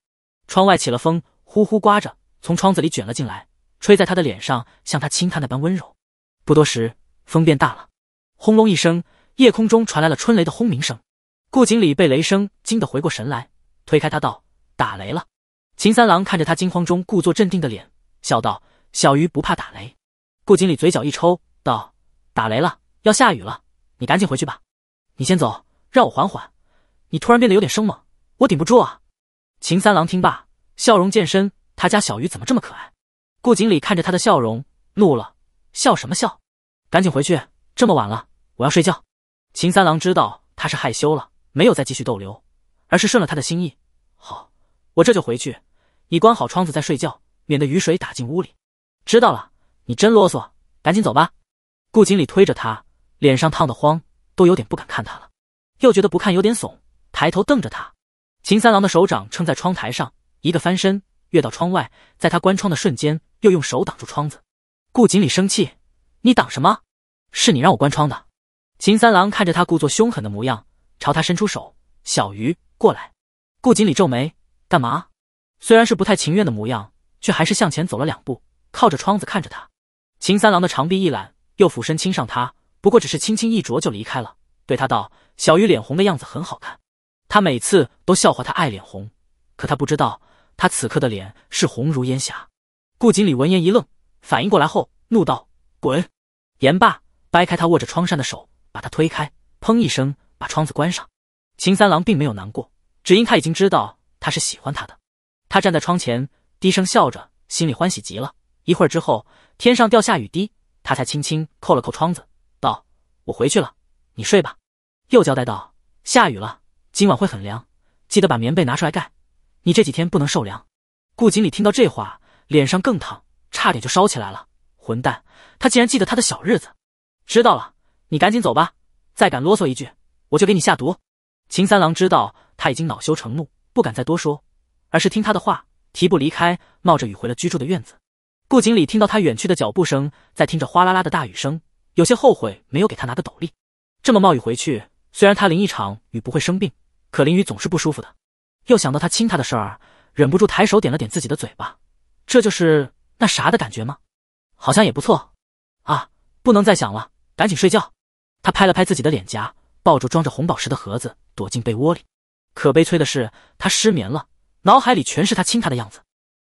窗外起了风，呼呼刮着，从窗子里卷了进来，吹在他的脸上，像他亲他那般温柔。不多时。风变大了，轰隆一声，夜空中传来了春雷的轰鸣声。顾经理被雷声惊得回过神来，推开他道：“打雷了。”秦三郎看着他惊慌中故作镇定的脸，笑道：“小鱼不怕打雷。”顾经理嘴角一抽，道：“打雷了，要下雨了，你赶紧回去吧。你先走，让我缓缓。”你突然变得有点生猛，我顶不住啊。秦三郎听罢，笑容渐深。他家小鱼怎么这么可爱？顾经理看着他的笑容，怒了：“笑什么笑？”赶紧回去，这么晚了，我要睡觉。秦三郎知道他是害羞了，没有再继续逗留，而是顺了他的心意。好，我这就回去。你关好窗子再睡觉，免得雨水打进屋里。知道了，你真啰嗦，赶紧走吧。顾经理推着他，脸上烫得慌，都有点不敢看他了，又觉得不看有点怂，抬头瞪着他。秦三郎的手掌撑在窗台上，一个翻身跃到窗外，在他关窗的瞬间，又用手挡住窗子。顾经理生气。你挡什么？是你让我关窗的。秦三郎看着他故作凶狠的模样，朝他伸出手：“小鱼，过来。”顾锦鲤皱眉，干嘛？虽然是不太情愿的模样，却还是向前走了两步，靠着窗子看着他。秦三郎的长臂一揽，又俯身亲上他，不过只是轻轻一啄就离开了，对他道：“小鱼脸红的样子很好看。”他每次都笑话他爱脸红，可他不知道，他此刻的脸是红如烟霞。顾锦鲤闻言一愣，反应过来后怒道。滚！言罢，掰开他握着窗扇的手，把他推开，砰一声把窗子关上。秦三郎并没有难过，只因他已经知道他是喜欢他的。他站在窗前，低声笑着，心里欢喜极了。一会儿之后，天上掉下雨滴，他才轻轻扣了扣窗子，道：“我回去了，你睡吧。”又交代道：“下雨了，今晚会很凉，记得把棉被拿出来盖。你这几天不能受凉。”顾经理听到这话，脸上更烫，差点就烧起来了。混蛋，他竟然记得他的小日子！知道了，你赶紧走吧！再敢啰嗦一句，我就给你下毒！秦三郎知道他已经恼羞成怒，不敢再多说，而是听他的话，提步离开，冒着雨回了居住的院子。顾锦鲤听到他远去的脚步声，在听着哗啦啦的大雨声，有些后悔没有给他拿个斗笠，这么冒雨回去。虽然他淋一场雨不会生病，可淋雨总是不舒服的。又想到他亲他的事儿，忍不住抬手点了点自己的嘴巴，这就是那啥的感觉吗？好像也不错，啊，不能再想了，赶紧睡觉。他拍了拍自己的脸颊，抱住装着红宝石的盒子，躲进被窝里。可悲催的是，他失眠了，脑海里全是他亲他的样子。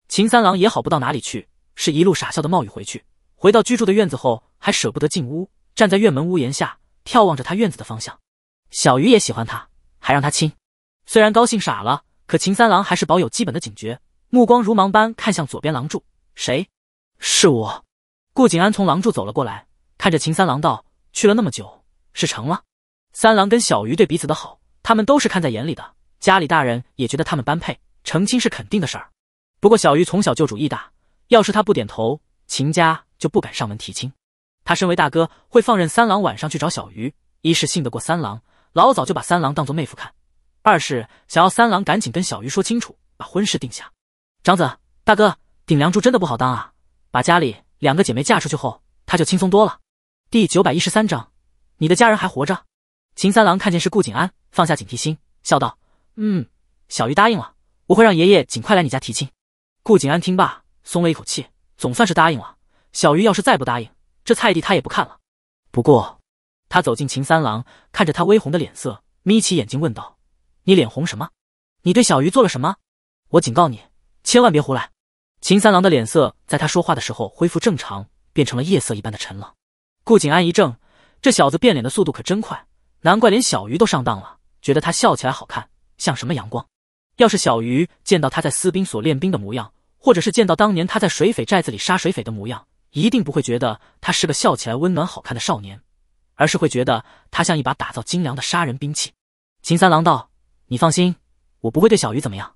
秦三郎也好不到哪里去，是一路傻笑的冒雨回去。回到居住的院子后，还舍不得进屋，站在院门屋檐下眺望着他院子的方向。小鱼也喜欢他，还让他亲。虽然高兴傻了，可秦三郎还是保有基本的警觉，目光如芒般看向左边廊柱，谁？是我。顾景安从廊柱走了过来，看着秦三郎道：“去了那么久，是成了。三郎跟小鱼对彼此的好，他们都是看在眼里的。家里大人也觉得他们般配，成亲是肯定的事儿。不过小鱼从小就主意大，要是他不点头，秦家就不敢上门提亲。他身为大哥，会放任三郎晚上去找小鱼，一是信得过三郎，老早就把三郎当做妹夫看；二是想要三郎赶紧跟小鱼说清楚，把婚事定下。长子大哥，顶梁柱真的不好当啊，把家里……”两个姐妹嫁出去后，她就轻松多了。第九百一十三章，你的家人还活着。秦三郎看见是顾景安，放下警惕心，笑道：“嗯，小鱼答应了，我会让爷爷尽快来你家提亲。”顾景安听罢，松了一口气，总算是答应了。小鱼要是再不答应，这菜地他也不看了。不过，他走近秦三郎，看着他微红的脸色，眯起眼睛问道：“你脸红什么？你对小鱼做了什么？我警告你，千万别胡来。”秦三郎的脸色在他说话的时候恢复正常，变成了夜色一般的沉冷。顾景安一怔，这小子变脸的速度可真快，难怪连小鱼都上当了，觉得他笑起来好看，像什么阳光。要是小鱼见到他在私兵所练兵的模样，或者是见到当年他在水匪寨子里杀水匪的模样，一定不会觉得他是个笑起来温暖好看的少年，而是会觉得他像一把打造精良的杀人兵器。秦三郎道：“你放心，我不会对小鱼怎么样。”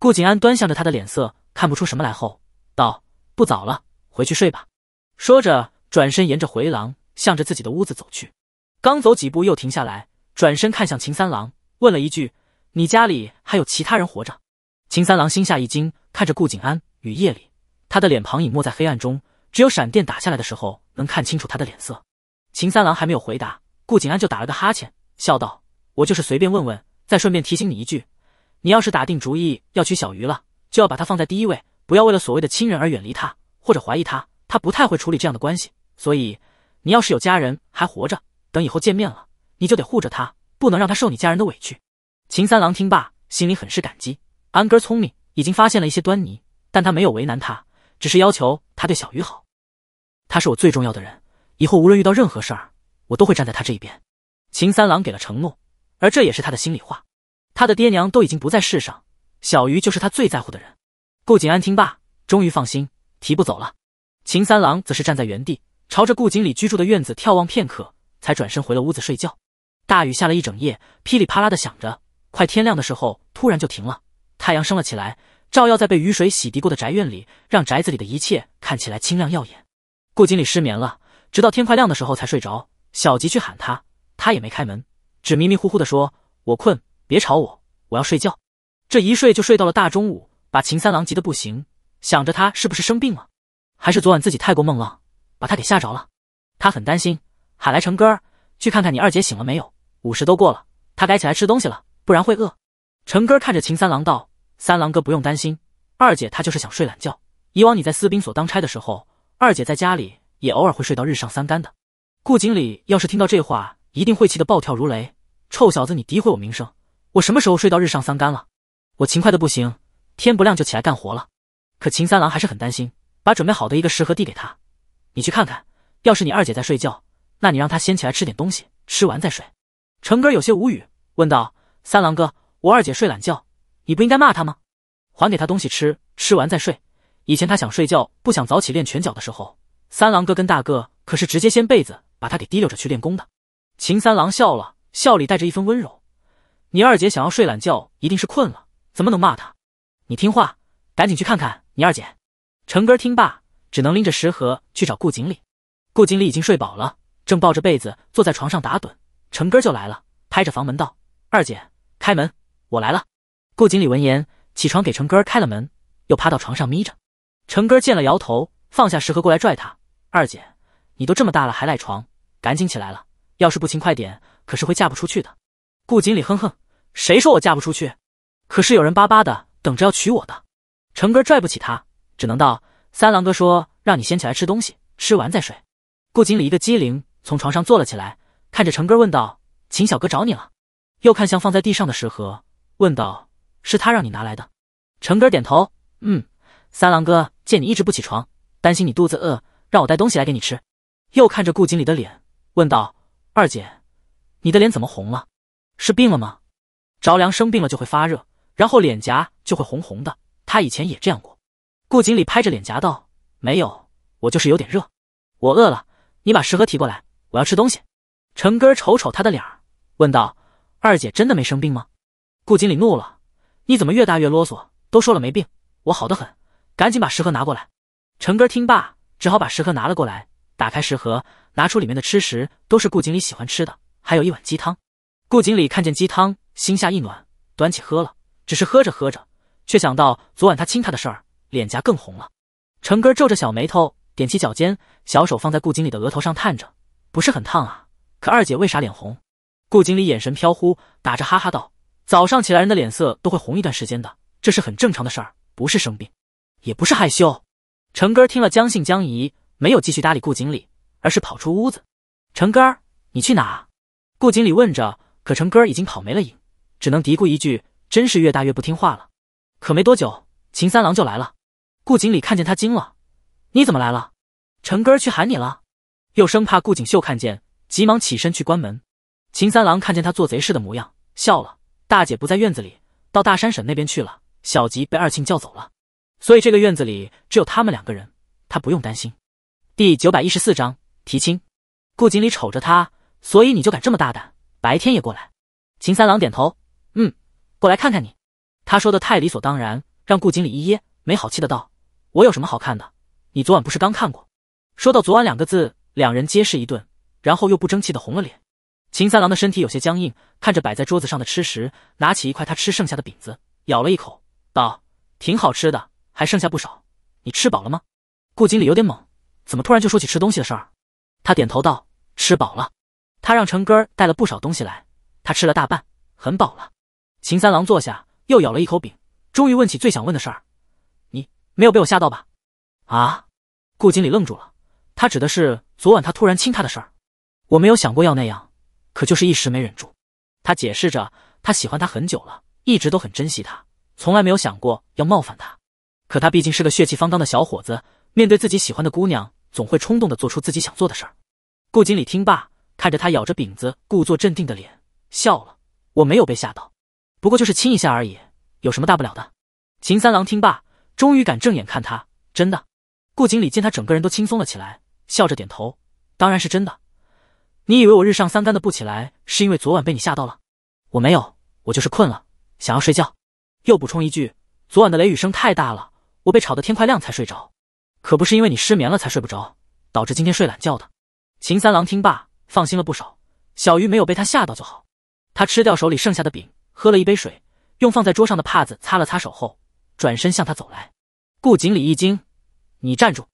顾景安端详着他的脸色。看不出什么来，后道不早了，回去睡吧。说着，转身沿着回廊，向着自己的屋子走去。刚走几步，又停下来，转身看向秦三郎，问了一句：“你家里还有其他人活着？”秦三郎心下一惊，看着顾景安。雨夜里，他的脸庞隐没在黑暗中，只有闪电打下来的时候能看清楚他的脸色。秦三郎还没有回答，顾景安就打了个哈欠，笑道：“我就是随便问问，再顺便提醒你一句，你要是打定主意要娶小鱼了。”就要把他放在第一位，不要为了所谓的亲人而远离他或者怀疑他。他不太会处理这样的关系，所以你要是有家人还活着，等以后见面了，你就得护着他，不能让他受你家人的委屈。秦三郎听罢，心里很是感激。安哥聪明，已经发现了一些端倪，但他没有为难他，只是要求他对小鱼好。他是我最重要的人，以后无论遇到任何事儿，我都会站在他这一边。秦三郎给了承诺，而这也是他的心里话。他的爹娘都已经不在世上。小鱼就是他最在乎的人。顾锦安听罢，终于放心，提步走了。秦三郎则是站在原地，朝着顾锦里居住的院子眺望片刻，才转身回了屋子睡觉。大雨下了一整夜，噼里啪啦的响着，快天亮的时候突然就停了。太阳升了起来，照耀在被雨水洗涤过的宅院里，让宅子里的一切看起来清亮耀眼。顾锦里失眠了，直到天快亮的时候才睡着。小吉去喊他，他也没开门，只迷迷糊糊地说：“我困，别吵我，我要睡觉。”这一睡就睡到了大中午，把秦三郎急得不行，想着他是不是生病了，还是昨晚自己太过梦了，把他给吓着了。他很担心，喊来成哥去看看你二姐醒了没有。午时都过了，他该起来吃东西了，不然会饿。成哥看着秦三郎道：“三郎哥，不用担心，二姐她就是想睡懒觉。以往你在司兵所当差的时候，二姐在家里也偶尔会睡到日上三竿的。”顾锦理要是听到这话，一定会气得暴跳如雷。臭小子，你诋毁我名声，我什么时候睡到日上三竿了？我勤快的不行，天不亮就起来干活了。可秦三郎还是很担心，把准备好的一个食盒递给他：“你去看看，要是你二姐在睡觉，那你让她先起来吃点东西，吃完再睡。”成哥有些无语，问道：“三郎哥，我二姐睡懒觉，你不应该骂她吗？还给她东西吃，吃完再睡。以前她想睡觉不想早起练拳脚的时候，三郎哥跟大哥可是直接掀被子把她给提溜着去练功的。”秦三郎笑了笑里带着一分温柔：“你二姐想要睡懒觉，一定是困了。”怎么能骂他？你听话，赶紧去看看你二姐。成哥听罢，只能拎着食盒去找顾锦理。顾锦理已经睡饱了，正抱着被子坐在床上打盹。成哥就来了，拍着房门道：“二姐，开门，我来了。”顾锦理闻言，起床给成哥开了门，又趴到床上眯着。成哥见了，摇头，放下食盒过来拽他：“二姐，你都这么大了还赖床，赶紧起来了！要是不勤快点，可是会嫁不出去的。”顾锦理哼哼：“谁说我嫁不出去？”可是有人巴巴的等着要娶我的，成哥拽不起他，只能道：“三郎哥说让你先起来吃东西，吃完再睡。”顾锦鲤一个机灵，从床上坐了起来，看着成哥问道：“秦小哥找你了？”又看向放在地上的食盒，问道：“是他让你拿来的？”成哥点头：“嗯。”三郎哥见你一直不起床，担心你肚子饿，让我带东西来给你吃。又看着顾锦鲤的脸，问道：“二姐，你的脸怎么红了？是病了吗？着凉生病了就会发热。”然后脸颊就会红红的，他以前也这样过。顾经理拍着脸颊道：“没有，我就是有点热。我饿了，你把食盒提过来，我要吃东西。”成哥瞅瞅他的脸儿，问道：“二姐真的没生病吗？”顾经理怒了：“你怎么越大越啰嗦？都说了没病，我好的很。赶紧把食盒拿过来。”成哥听罢，只好把食盒拿了过来，打开食盒，拿出里面的吃食，都是顾经理喜欢吃的，还有一碗鸡汤。顾经理看见鸡汤，心下一暖，端起喝了。只是喝着喝着，却想到昨晚他亲他的事儿，脸颊更红了。成哥皱着小眉头，踮起脚尖，小手放在顾经理的额头上探着，不是很烫啊。可二姐为啥脸红？顾经理眼神飘忽，打着哈哈道：“早上起来人的脸色都会红一段时间的，这是很正常的事儿，不是生病，也不是害羞。”成哥听了将信将疑，没有继续搭理顾经理，而是跑出屋子。成哥，你去哪？顾经理问着，可成哥已经跑没了影，只能嘀咕一句。真是越大越不听话了，可没多久，秦三郎就来了。顾锦鲤看见他惊了：“你怎么来了？根哥去喊你了？”又生怕顾锦绣看见，急忙起身去关门。秦三郎看见他做贼似的模样，笑了：“大姐不在院子里，到大山婶那边去了。小吉被二庆叫走了，所以这个院子里只有他们两个人，他不用担心。”第九百一十四章提亲。顾锦鲤瞅着他：“所以你就敢这么大胆，白天也过来？”秦三郎点头。过来看看你，他说的太理所当然，让顾经理一噎，没好气的道：“我有什么好看的？你昨晚不是刚看过？”说到昨晚两个字，两人皆是一顿，然后又不争气的红了脸。秦三郎的身体有些僵硬，看着摆在桌子上的吃食，拿起一块他吃剩下的饼子，咬了一口，道：“挺好吃的，还剩下不少。你吃饱了吗？”顾经理有点懵，怎么突然就说起吃东西的事儿？他点头道：“吃饱了。”他让成哥带了不少东西来，他吃了大半，很饱了。秦三郎坐下，又咬了一口饼，终于问起最想问的事儿：“你没有被我吓到吧？”啊！顾经理愣住了。他指的是昨晚他突然亲他的事儿。我没有想过要那样，可就是一时没忍住。他解释着，他喜欢她很久了，一直都很珍惜她，从来没有想过要冒犯她。可他毕竟是个血气方刚的小伙子，面对自己喜欢的姑娘，总会冲动的做出自己想做的事。顾经理听罢，看着他咬着饼子、故作镇定的脸，笑了。我没有被吓到。不过就是亲一下而已，有什么大不了的？秦三郎听罢，终于敢正眼看他，真的？顾经理见他整个人都轻松了起来，笑着点头，当然是真的。你以为我日上三竿的不起来，是因为昨晚被你吓到了？我没有，我就是困了，想要睡觉。又补充一句，昨晚的雷雨声太大了，我被吵得天快亮才睡着，可不是因为你失眠了才睡不着，导致今天睡懒觉的。秦三郎听罢，放心了不少，小鱼没有被他吓到就好。他吃掉手里剩下的饼。喝了一杯水，用放在桌上的帕子擦了擦手后，转身向他走来。顾锦鲤一惊：“你站住！”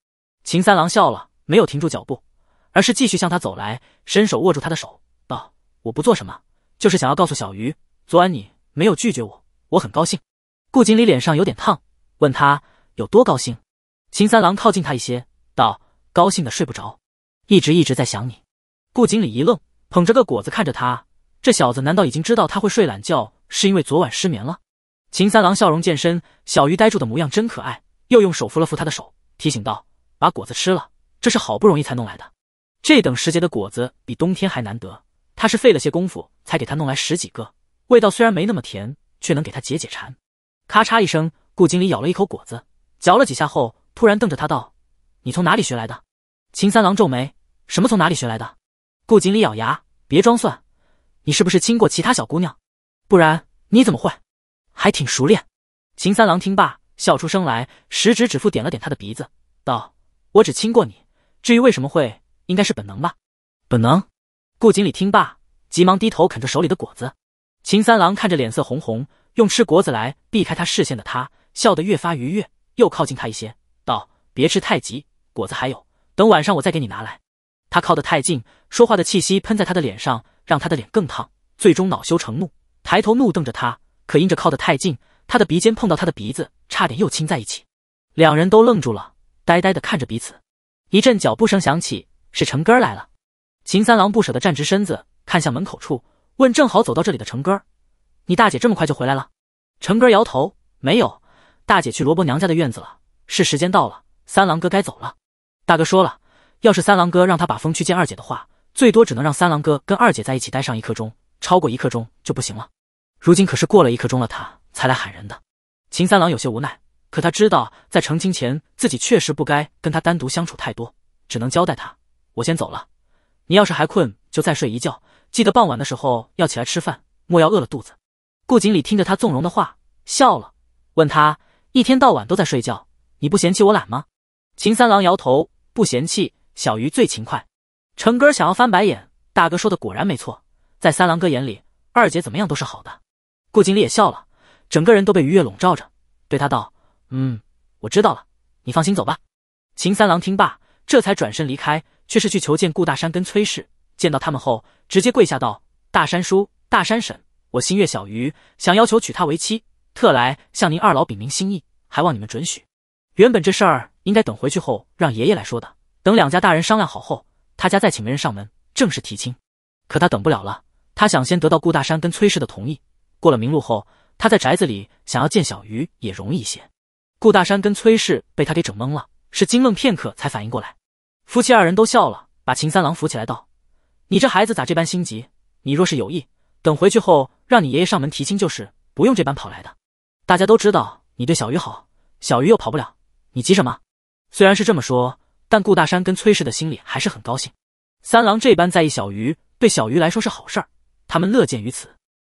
秦三郎笑了，没有停住脚步，而是继续向他走来，伸手握住他的手，道：“我不做什么，就是想要告诉小鱼，昨晚你没有拒绝我，我很高兴。”顾锦鲤脸上有点烫，问他有多高兴。秦三郎靠近他一些，道：“高兴的睡不着，一直一直在想你。”顾锦鲤一愣，捧着个果子看着他，这小子难道已经知道他会睡懒觉？是因为昨晚失眠了。秦三郎笑容渐深，小鱼呆住的模样真可爱，又用手扶了扶他的手，提醒道：“把果子吃了，这是好不容易才弄来的。这等时节的果子比冬天还难得，他是费了些功夫才给他弄来十几个。味道虽然没那么甜，却能给他解解馋。”咔嚓一声，顾经理咬了一口果子，嚼了几下后，突然瞪着他道：“你从哪里学来的？”秦三郎皱眉：“什么从哪里学来的？”顾经理咬牙：“别装蒜，你是不是亲过其他小姑娘？”不然你怎么会，还挺熟练。秦三郎听罢，笑出声来，食指指腹点了点他的鼻子，道：“我只亲过你，至于为什么会，应该是本能吧。”本能。顾锦鲤听罢，急忙低头啃着手里的果子。秦三郎看着脸色红红，用吃果子来避开他视线的他，笑得越发愉悦，又靠近他一些，道：“别吃太急，果子还有，等晚上我再给你拿来。”他靠得太近，说话的气息喷在他的脸上，让他的脸更烫，最终恼羞成怒。抬头怒瞪着他，可因着靠得太近，他的鼻尖碰到他的鼻子，差点又亲在一起。两人都愣住了，呆呆的看着彼此。一阵脚步声响起，是成哥来了。秦三郎不舍得站直身子，看向门口处，问：“正好走到这里的成哥，你大姐这么快就回来了？”成哥摇头：“没有，大姐去罗伯娘家的院子了。是时间到了，三郎哥该走了。大哥说了，要是三郎哥让他把风去见二姐的话，最多只能让三郎哥跟二姐在一起待上一刻钟，超过一刻钟就不行了。”如今可是过了一刻钟了，他才来喊人的。秦三郎有些无奈，可他知道在成亲前自己确实不该跟他单独相处太多，只能交代他：“我先走了，你要是还困就再睡一觉，记得傍晚的时候要起来吃饭，莫要饿了肚子。”顾锦鲤听着他纵容的话笑了，问他：“一天到晚都在睡觉，你不嫌弃我懒吗？”秦三郎摇头：“不嫌弃，小鱼最勤快。”成哥想要翻白眼，大哥说的果然没错，在三郎哥眼里，二姐怎么样都是好的。顾经理也笑了，整个人都被愉悦笼罩着，对他道：“嗯，我知道了，你放心走吧。”秦三郎听罢，这才转身离开，却是去求见顾大山跟崔氏。见到他们后，直接跪下道：“大山叔，大山婶，我新月小鱼想要求娶她为妻，特来向您二老禀明心意，还望你们准许。原本这事儿应该等回去后让爷爷来说的，等两家大人商量好后，他家再请媒人上门正式提亲。可他等不了了，他想先得到顾大山跟崔氏的同意。”过了明路后，他在宅子里想要见小鱼也容易一些。顾大山跟崔氏被他给整懵了，是惊愣片刻才反应过来。夫妻二人都笑了，把秦三郎扶起来道：“你这孩子咋这般心急？你若是有意，等回去后让你爷爷上门提亲就是，不用这般跑来的。大家都知道你对小鱼好，小鱼又跑不了，你急什么？”虽然是这么说，但顾大山跟崔氏的心里还是很高兴。三郎这般在意小鱼，对小鱼来说是好事，他们乐见于此。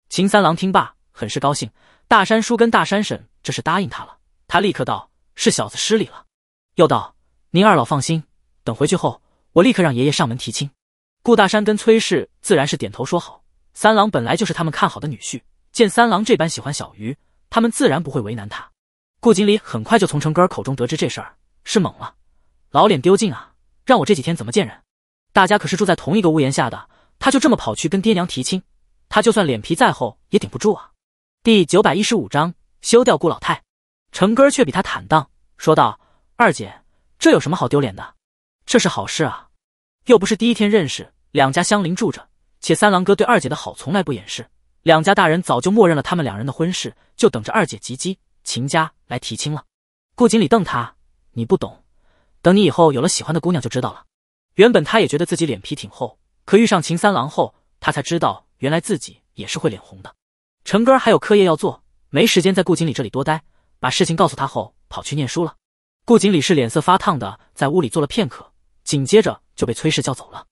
秦三郎听罢，很是高兴。大山叔跟大山婶这是答应他了。他立刻道：“是小子失礼了。”又道：“您二老放心，等回去后，我立刻让爷爷上门提亲。”顾大山跟崔氏自然是点头说好。三郎本来就是他们看好的女婿，见三郎这般喜欢小鱼，他们自然不会为难他。顾锦鲤很快就从成哥儿口中得知这事儿，是懵了，老脸丢尽啊！让我这几天怎么见人？大家可是住在同一个屋檐下的，他就这么跑去跟爹娘提亲？他就算脸皮再厚也顶不住啊！第九百一十五章休掉顾老太，成哥却比他坦荡，说道：“二姐，这有什么好丢脸的？这是好事啊，又不是第一天认识，两家相邻住着，且三郎哥对二姐的好从来不掩饰，两家大人早就默认了他们两人的婚事，就等着二姐及笄，秦家来提亲了。”顾锦鲤瞪他：“你不懂，等你以后有了喜欢的姑娘就知道了。”原本他也觉得自己脸皮挺厚，可遇上秦三郎后，他才知道。原来自己也是会脸红的。成哥还有课业要做，没时间在顾经理这里多待，把事情告诉他后，跑去念书了。顾经理是脸色发烫的，在屋里坐了片刻，紧接着就被崔氏叫走了。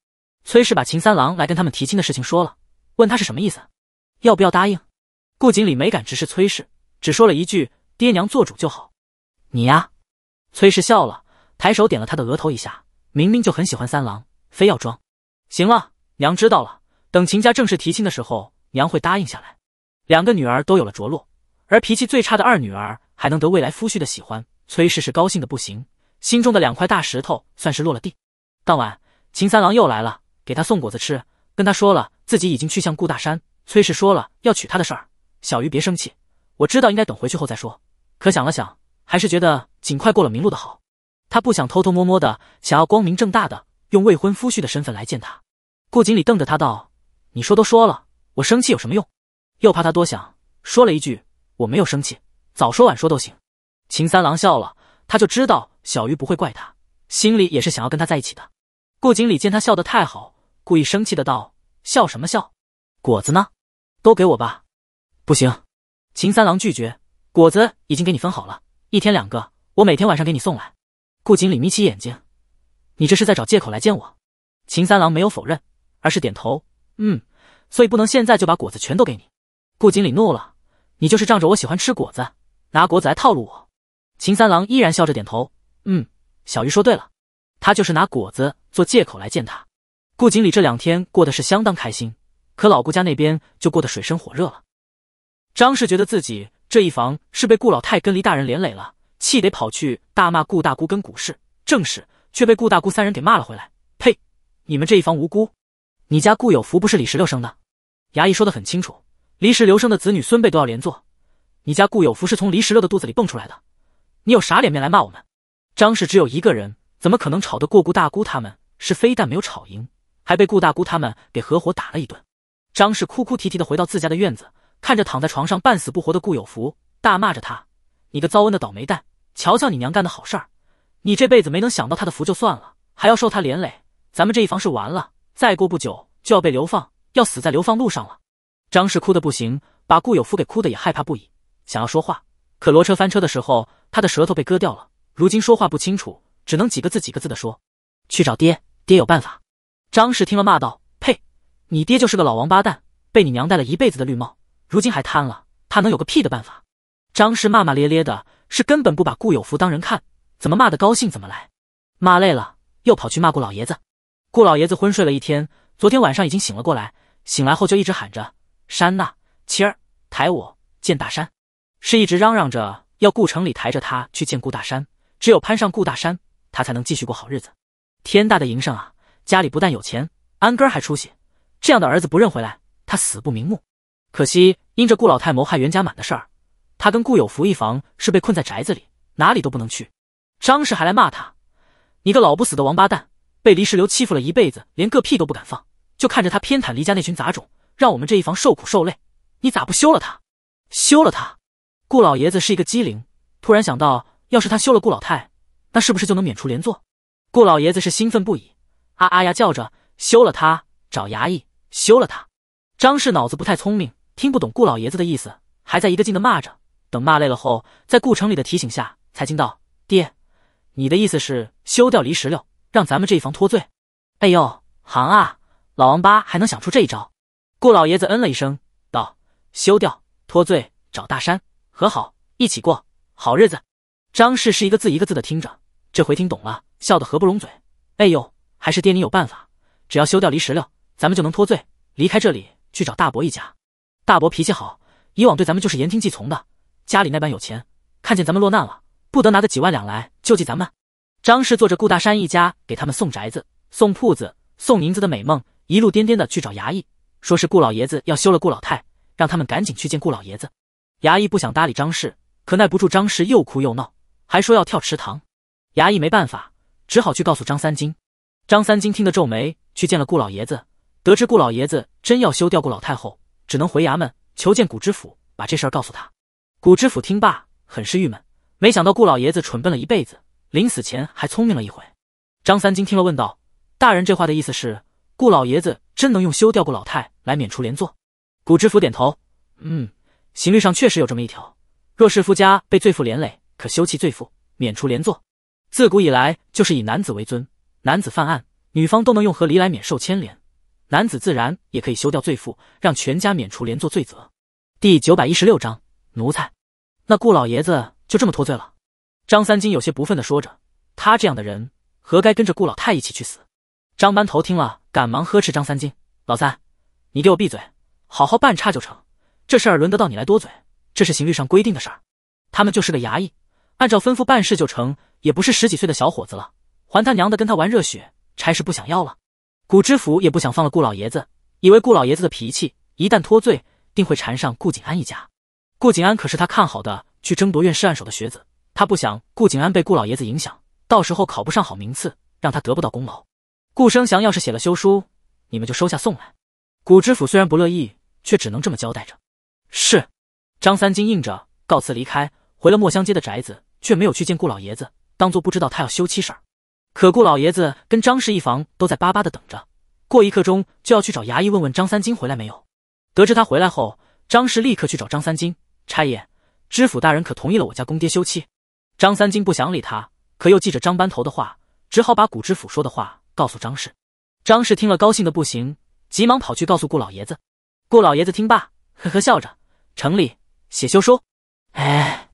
崔氏把秦三郎来跟他们提亲的事情说了，问他是什么意思，要不要答应。顾经理没敢直视崔氏，只说了一句：“爹娘做主就好。”你呀，崔氏笑了，抬手点了他的额头一下，明明就很喜欢三郎，非要装。行了，娘知道了。等秦家正式提亲的时候，娘会答应下来。两个女儿都有了着落，而脾气最差的二女儿还能得未来夫婿的喜欢，崔氏是高兴的不行，心中的两块大石头算是落了地。当晚，秦三郎又来了，给他送果子吃，跟他说了自己已经去向顾大山，崔氏说了要娶他的事儿。小鱼别生气，我知道应该等回去后再说。可想了想，还是觉得尽快过了明路的好。他不想偷偷摸摸的，想要光明正大的用未婚夫婿的身份来见他。顾锦鲤瞪着他道。你说都说了，我生气有什么用？又怕他多想，说了一句我没有生气，早说晚说都行。秦三郎笑了，他就知道小鱼不会怪他，心里也是想要跟他在一起的。顾经理见他笑得太好，故意生气的道：“笑什么笑？果子呢？都给我吧。”“不行。”秦三郎拒绝，“果子已经给你分好了，一天两个，我每天晚上给你送来。”顾经理眯起眼睛，“你这是在找借口来见我？”秦三郎没有否认，而是点头。嗯，所以不能现在就把果子全都给你。顾锦理怒了，你就是仗着我喜欢吃果子，拿果子来套路我。秦三郎依然笑着点头，嗯，小鱼说对了，他就是拿果子做借口来见他。顾锦理这两天过得是相当开心，可老顾家那边就过得水深火热了。张氏觉得自己这一房是被顾老太跟黎大人连累了，气得跑去大骂顾大姑跟古氏，正是，却被顾大姑三人给骂了回来。呸，你们这一房无辜。你家顾有福不是李石榴生的，衙役说的很清楚，离石留生的子女孙辈都要连坐。你家顾有福是从李石榴的肚子里蹦出来的，你有啥脸面来骂我们？张氏只有一个人，怎么可能吵得过顾大姑？他们是非但没有吵赢，还被顾大姑他们给合伙打了一顿。张氏哭哭啼啼的回到自家的院子，看着躺在床上半死不活的顾有福，大骂着他：“你个遭恩的倒霉蛋！瞧瞧你娘干的好事儿，你这辈子没能享到他的福就算了，还要受他连累，咱们这一房是完了。”再过不久就要被流放，要死在流放路上了。张氏哭得不行，把顾有福给哭得也害怕不已，想要说话，可骡车翻车的时候，他的舌头被割掉了，如今说话不清楚，只能几个字几个字的说：“去找爹，爹有办法。”张氏听了骂道：“呸！你爹就是个老王八蛋，被你娘戴了一辈子的绿帽，如今还瘫了，他能有个屁的办法？”张氏骂骂咧咧的，是根本不把顾有福当人看，怎么骂得高兴怎么来，骂累了又跑去骂顾老爷子。顾老爷子昏睡了一天，昨天晚上已经醒了过来。醒来后就一直喊着山呐，妻儿抬我见大山，是一直嚷嚷着要顾城里抬着他去见顾大山。只有攀上顾大山，他才能继续过好日子。天大的营生啊！家里不但有钱，安根儿还出息，这样的儿子不认回来，他死不瞑目。可惜因着顾老太谋害袁家满的事儿，他跟顾有福一房是被困在宅子里，哪里都不能去。张氏还来骂他：“你个老不死的王八蛋！”被黎石榴欺负了一辈子，连个屁都不敢放，就看着他偏袒黎家那群杂种，让我们这一房受苦受累。你咋不休了他？休了他！顾老爷子是一个机灵，突然想到，要是他休了顾老太，那是不是就能免除连坐？顾老爷子是兴奋不已，啊啊呀叫着，休了他，找衙役，休了他！张氏脑子不太聪明，听不懂顾老爷子的意思，还在一个劲的骂着。等骂累了后，在顾城里的提醒下，才惊道：“爹，你的意思是休掉黎石榴？”让咱们这一房脱罪？哎呦，行啊！老王八还能想出这一招？顾老爷子嗯了一声，道：“休掉，脱罪，找大山和好，一起过好日子。”张氏是一个字一个字的听着，这回听懂了，笑得合不拢嘴。哎呦，还是爹你有办法！只要休掉离石榴，咱们就能脱罪，离开这里去找大伯一家。大伯脾气好，以往对咱们就是言听计从的。家里那般有钱，看见咱们落难了，不得拿个几万两来救济咱们？张氏做着顾大山一家给他们送宅子、送铺子、送银子的美梦，一路颠颠的去找衙役，说是顾老爷子要休了顾老太，让他们赶紧去见顾老爷子。衙役不想搭理张氏，可耐不住张氏又哭又闹，还说要跳池塘。衙役没办法，只好去告诉张三金。张三金听得皱眉，去见了顾老爷子，得知顾老爷子真要休掉顾老太后，只能回衙门求见谷知府，把这事告诉他。谷知府听罢，很是郁闷，没想到顾老爷子蠢笨了一辈子。临死前还聪明了一回，张三金听了问道：“大人这话的意思是，顾老爷子真能用休掉顾老太来免除连坐？”古知府点头：“嗯，刑律上确实有这么一条，若是夫家被罪妇连累，可休弃罪妇，免除连坐。自古以来就是以男子为尊，男子犯案，女方都能用和离来免受牵连，男子自然也可以休掉罪妇，让全家免除连坐罪责。”第九百一十六章，奴才，那顾老爷子就这么脱罪了。张三金有些不忿的说着：“他这样的人，何该跟着顾老太一起去死？”张班头听了，赶忙呵斥张三金：“老三，你给我闭嘴，好好办差就成。这事轮得到你来多嘴？这是刑律上规定的事儿。他们就是个衙役，按照吩咐办事就成，也不是十几岁的小伙子了，还他娘的跟他玩热血？差事不想要了？”古知府也不想放了顾老爷子，以为顾老爷子的脾气一旦脱罪，定会缠上顾景安一家。顾景安可是他看好的去争夺院试案首的学子。他不想顾景安被顾老爷子影响，到时候考不上好名次，让他得不到功劳。顾生祥要是写了休书，你们就收下送来。古知府虽然不乐意，却只能这么交代着。是，张三金应着，告辞离开，回了墨香街的宅子，却没有去见顾老爷子，当做不知道他要休妻事儿。可顾老爷子跟张氏一房都在巴巴的等着，过一刻钟就要去找衙役问问张三金回来没有。得知他回来后，张氏立刻去找张三金差爷，知府大人可同意了我家公爹休妻？张三金不想理他，可又记着张班头的话，只好把古知府说的话告诉张氏。张氏听了，高兴的不行，急忙跑去告诉顾老爷子。顾老爷子听罢，呵呵笑着：“城里写休书。”哎，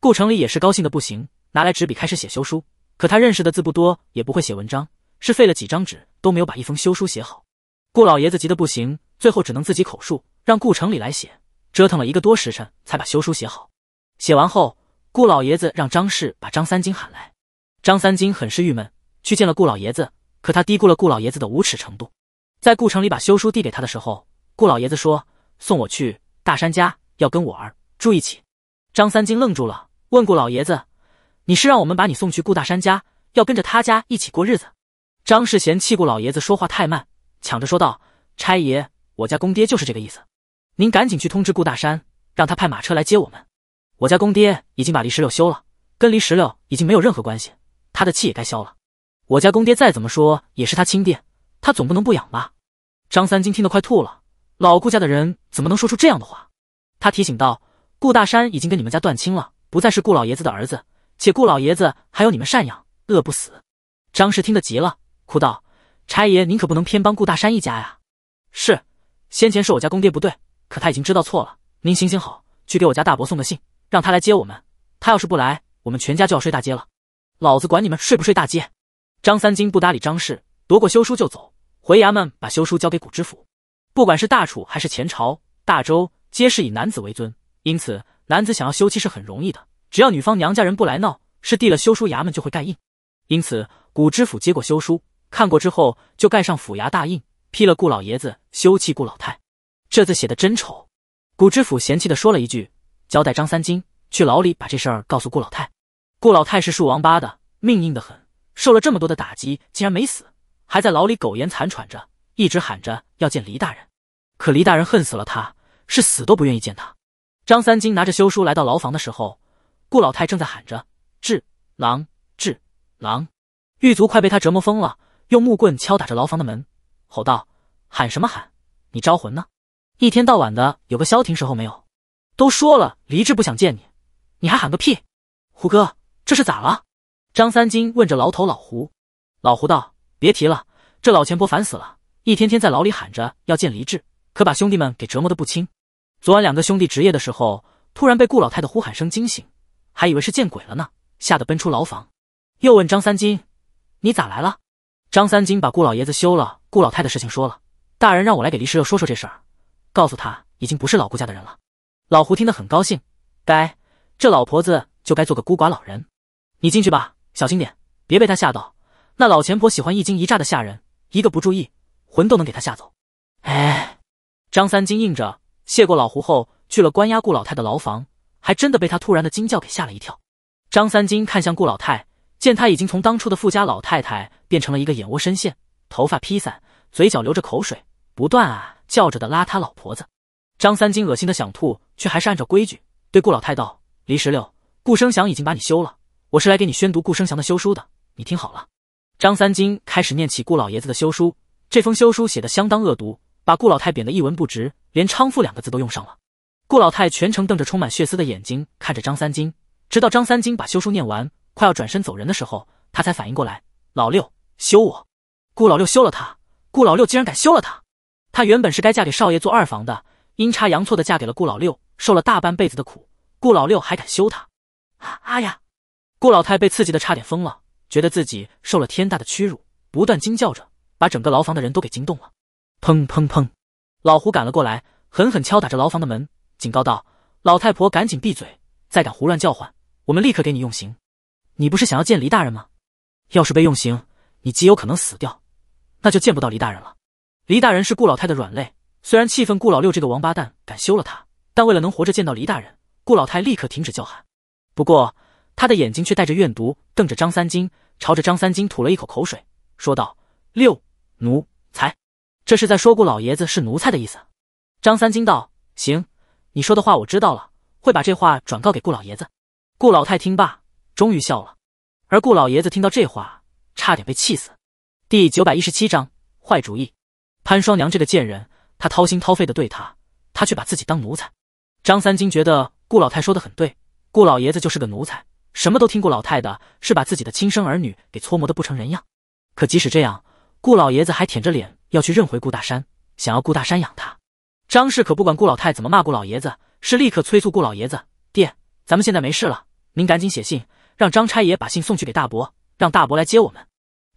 顾城里也是高兴的不行，拿来纸笔开始写休书。可他认识的字不多，也不会写文章，是废了几张纸都没有把一封休书写好。顾老爷子急得不行，最后只能自己口述，让顾城里来写，折腾了一个多时辰才把休书写好。写完后。顾老爷子让张氏把张三金喊来，张三金很是郁闷，去见了顾老爷子。可他低估了顾老爷子的无耻程度，在顾城里把休书递给他的时候，顾老爷子说：“送我去大山家，要跟我儿住一起。”张三金愣住了，问顾老爷子：“你是让我们把你送去顾大山家，要跟着他家一起过日子？”张氏嫌弃顾老爷子说话太慢，抢着说道：“差爷，我家公爹就是这个意思，您赶紧去通知顾大山，让他派马车来接我们。”我家公爹已经把黎十六休了，跟黎十六已经没有任何关系，他的气也该消了。我家公爹再怎么说也是他亲爹，他总不能不养吧？张三金听得快吐了，老顾家的人怎么能说出这样的话？他提醒道：“顾大山已经跟你们家断亲了，不再是顾老爷子的儿子，且顾老爷子还有你们赡养，饿不死。”张氏听得急了，哭道：“差爷，您可不能偏帮顾大山一家呀！”是，先前是我家公爹不对，可他已经知道错了，您行行好，去给我家大伯送个信。让他来接我们，他要是不来，我们全家就要睡大街了。老子管你们睡不睡大街！张三金不搭理张氏，夺过休书就走，回衙门把休书交给古知府。不管是大楚还是前朝、大周，皆是以男子为尊，因此男子想要休妻是很容易的，只要女方娘家人不来闹，是递了休书，衙门就会盖印。因此，古知府接过休书，看过之后就盖上府衙大印，批了顾老爷子休妻。顾老太，这字写的真丑，古知府嫌弃的说了一句。交代张三金去牢里把这事儿告诉顾老太。顾老太是树王八的，命硬得很，受了这么多的打击，竟然没死，还在牢里苟延残喘着，一直喊着要见黎大人。可黎大人恨死了他，是死都不愿意见他。张三金拿着休书来到牢房的时候，顾老太正在喊着“智郎，智郎”，狱卒快被他折磨疯了，用木棍敲打着牢房的门，吼道：“喊什么喊？你招魂呢？一天到晚的，有个消停时候没有？”都说了，黎志不想见你，你还喊个屁！胡哥，这是咋了？张三金问着牢头老胡。老胡道：“别提了，这老钱婆烦死了，一天天在牢里喊着要见黎志，可把兄弟们给折磨的不轻。昨晚两个兄弟值夜的时候，突然被顾老太的呼喊声惊醒，还以为是见鬼了呢，吓得奔出牢房，又问张三金：‘你咋来了？’张三金把顾老爷子休了顾老太的事情说了，大人让我来给黎世六说说这事儿，告诉他已经不是老顾家的人了。”老胡听得很高兴，该这老婆子就该做个孤寡老人。你进去吧，小心点，别被她吓到。那老钱婆喜欢一惊一乍的吓人，一个不注意，魂都能给她吓走。哎，张三金应着，谢过老胡后，去了关押顾老太的牢房，还真的被她突然的惊叫给吓了一跳。张三金看向顾老太，见她已经从当初的富家老太太变成了一个眼窝深陷、头发披散、嘴角流着口水不断啊叫着的邋遢老婆子。张三金恶心的想吐，却还是按照规矩对顾老太道：“黎十六，顾生祥已经把你休了。我是来给你宣读顾生祥的休书的，你听好了。”张三金开始念起顾老爷子的休书，这封休书写的相当恶毒，把顾老太贬得一文不值，连娼妇两个字都用上了。顾老太全程瞪着充满血丝的眼睛看着张三金，直到张三金把休书念完，快要转身走人的时候，他才反应过来：“老六休我，顾老六休了他，顾老六竟然敢休了他！他原本是该嫁给少爷做二房的。”阴差阳错的嫁给了顾老六，受了大半辈子的苦。顾老六还敢休她？啊呀！顾老太被刺激的差点疯了，觉得自己受了天大的屈辱，不断惊叫着，把整个牢房的人都给惊动了。砰砰砰！老胡赶了过来，狠狠敲打着牢房的门，警告道：“老太婆，赶紧闭嘴！再敢胡乱叫唤，我们立刻给你用刑！你不是想要见黎大人吗？要是被用刑，你极有可能死掉，那就见不到黎大人了。黎大人是顾老太的软肋。”虽然气愤顾老六这个王八蛋敢休了他，但为了能活着见到黎大人，顾老太立刻停止叫喊。不过，他的眼睛却带着怨毒，瞪着张三金，朝着张三金吐了一口口水，说道：“六奴才，这是在说顾老爷子是奴才的意思。”张三金道：“行，你说的话我知道了，会把这话转告给顾老爷子。”顾老太听罢，终于笑了。而顾老爷子听到这话，差点被气死。第九百一十七章坏主意，潘双娘这个贱人。他掏心掏肺的对他，他却把自己当奴才。张三金觉得顾老太说的很对，顾老爷子就是个奴才，什么都听顾老太的，是把自己的亲生儿女给搓磨的不成人样。可即使这样，顾老爷子还舔着脸要去认回顾大山，想要顾大山养他。张氏可不管顾老太怎么骂顾老爷子，是立刻催促顾老爷子：“爹，咱们现在没事了，您赶紧写信，让张差爷把信送去给大伯，让大伯来接我们。”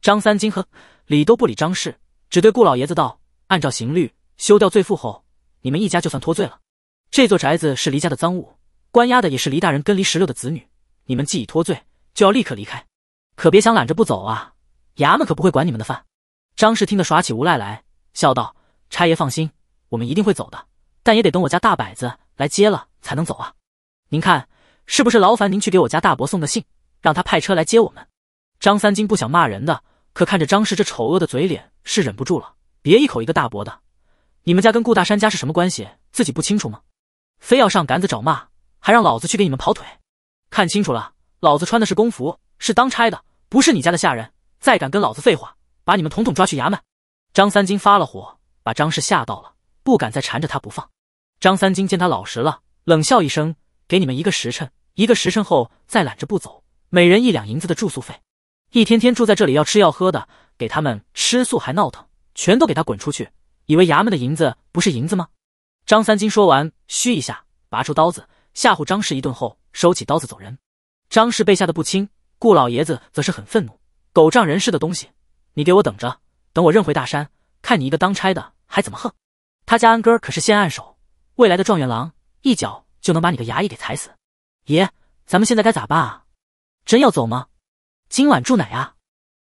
张三金和理都不理张氏，只对顾老爷子道：“按照刑律。”修掉罪妇后，你们一家就算脱罪了。这座宅子是黎家的赃物，关押的也是黎大人跟黎十六的子女。你们既已脱罪，就要立刻离开，可别想懒着不走啊！衙门可不会管你们的饭。张氏听得耍起无赖来，笑道：“差爷放心，我们一定会走的，但也得等我家大伯子来接了才能走啊。您看是不是劳烦您去给我家大伯送个信，让他派车来接我们？”张三金不想骂人的，可看着张氏这丑恶的嘴脸是忍不住了。别一口一个大伯的。你们家跟顾大山家是什么关系？自己不清楚吗？非要上杆子找骂，还让老子去给你们跑腿？看清楚了，老子穿的是工服，是当差的，不是你家的下人。再敢跟老子废话，把你们统统抓去衙门！张三金发了火，把张氏吓到了，不敢再缠着他不放。张三金见他老实了，冷笑一声：“给你们一个时辰，一个时辰后再揽着不走，每人一两银子的住宿费。一天天住在这里要吃要喝的，给他们吃素还闹腾，全都给他滚出去！”以为衙门的银子不是银子吗？张三金说完，嘘一下，拔出刀子，吓唬张氏一顿后，收起刀子走人。张氏被吓得不轻，顾老爷子则是很愤怒：“狗仗人势的东西，你给我等着！等我认回大山，看你一个当差的还怎么横！他家安哥可是县案首，未来的状元郎，一脚就能把你的衙役给踩死！爷，咱们现在该咋办啊？真要走吗？今晚住哪呀？”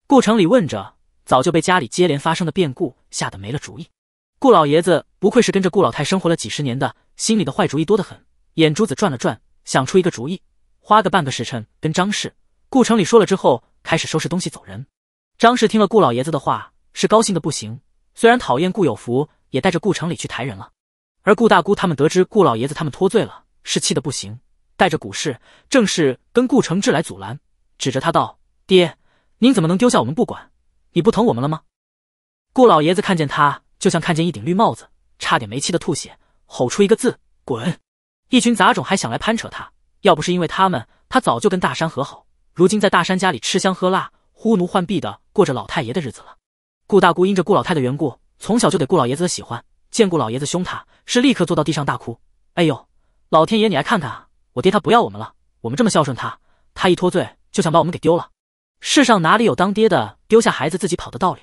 顾城里问着，早就被家里接连发生的变故吓得没了主意。顾老爷子不愧是跟着顾老太生活了几十年的，心里的坏主意多得很，眼珠子转了转，想出一个主意，花个半个时辰跟张氏、顾城里说了之后，开始收拾东西走人。张氏听了顾老爷子的话，是高兴的不行，虽然讨厌顾有福，也带着顾城里去抬人了。而顾大姑他们得知顾老爷子他们脱罪了，是气的不行，带着古氏、正是跟顾承志来阻拦，指着他道：“爹，您怎么能丢下我们不管？你不疼我们了吗？”顾老爷子看见他。就像看见一顶绿帽子，差点没气的吐血，吼出一个字：“滚！”一群杂种还想来攀扯他，要不是因为他们，他早就跟大山和好。如今在大山家里吃香喝辣，呼奴唤婢的过着老太爷的日子了。顾大姑因着顾老太的缘故，从小就得顾老爷子的喜欢。见顾老爷子凶他，是立刻坐到地上大哭：“哎呦，老天爷，你来看看啊！我爹他不要我们了，我们这么孝顺他，他一脱罪就想把我们给丢了。世上哪里有当爹的丢下孩子自己跑的道理？”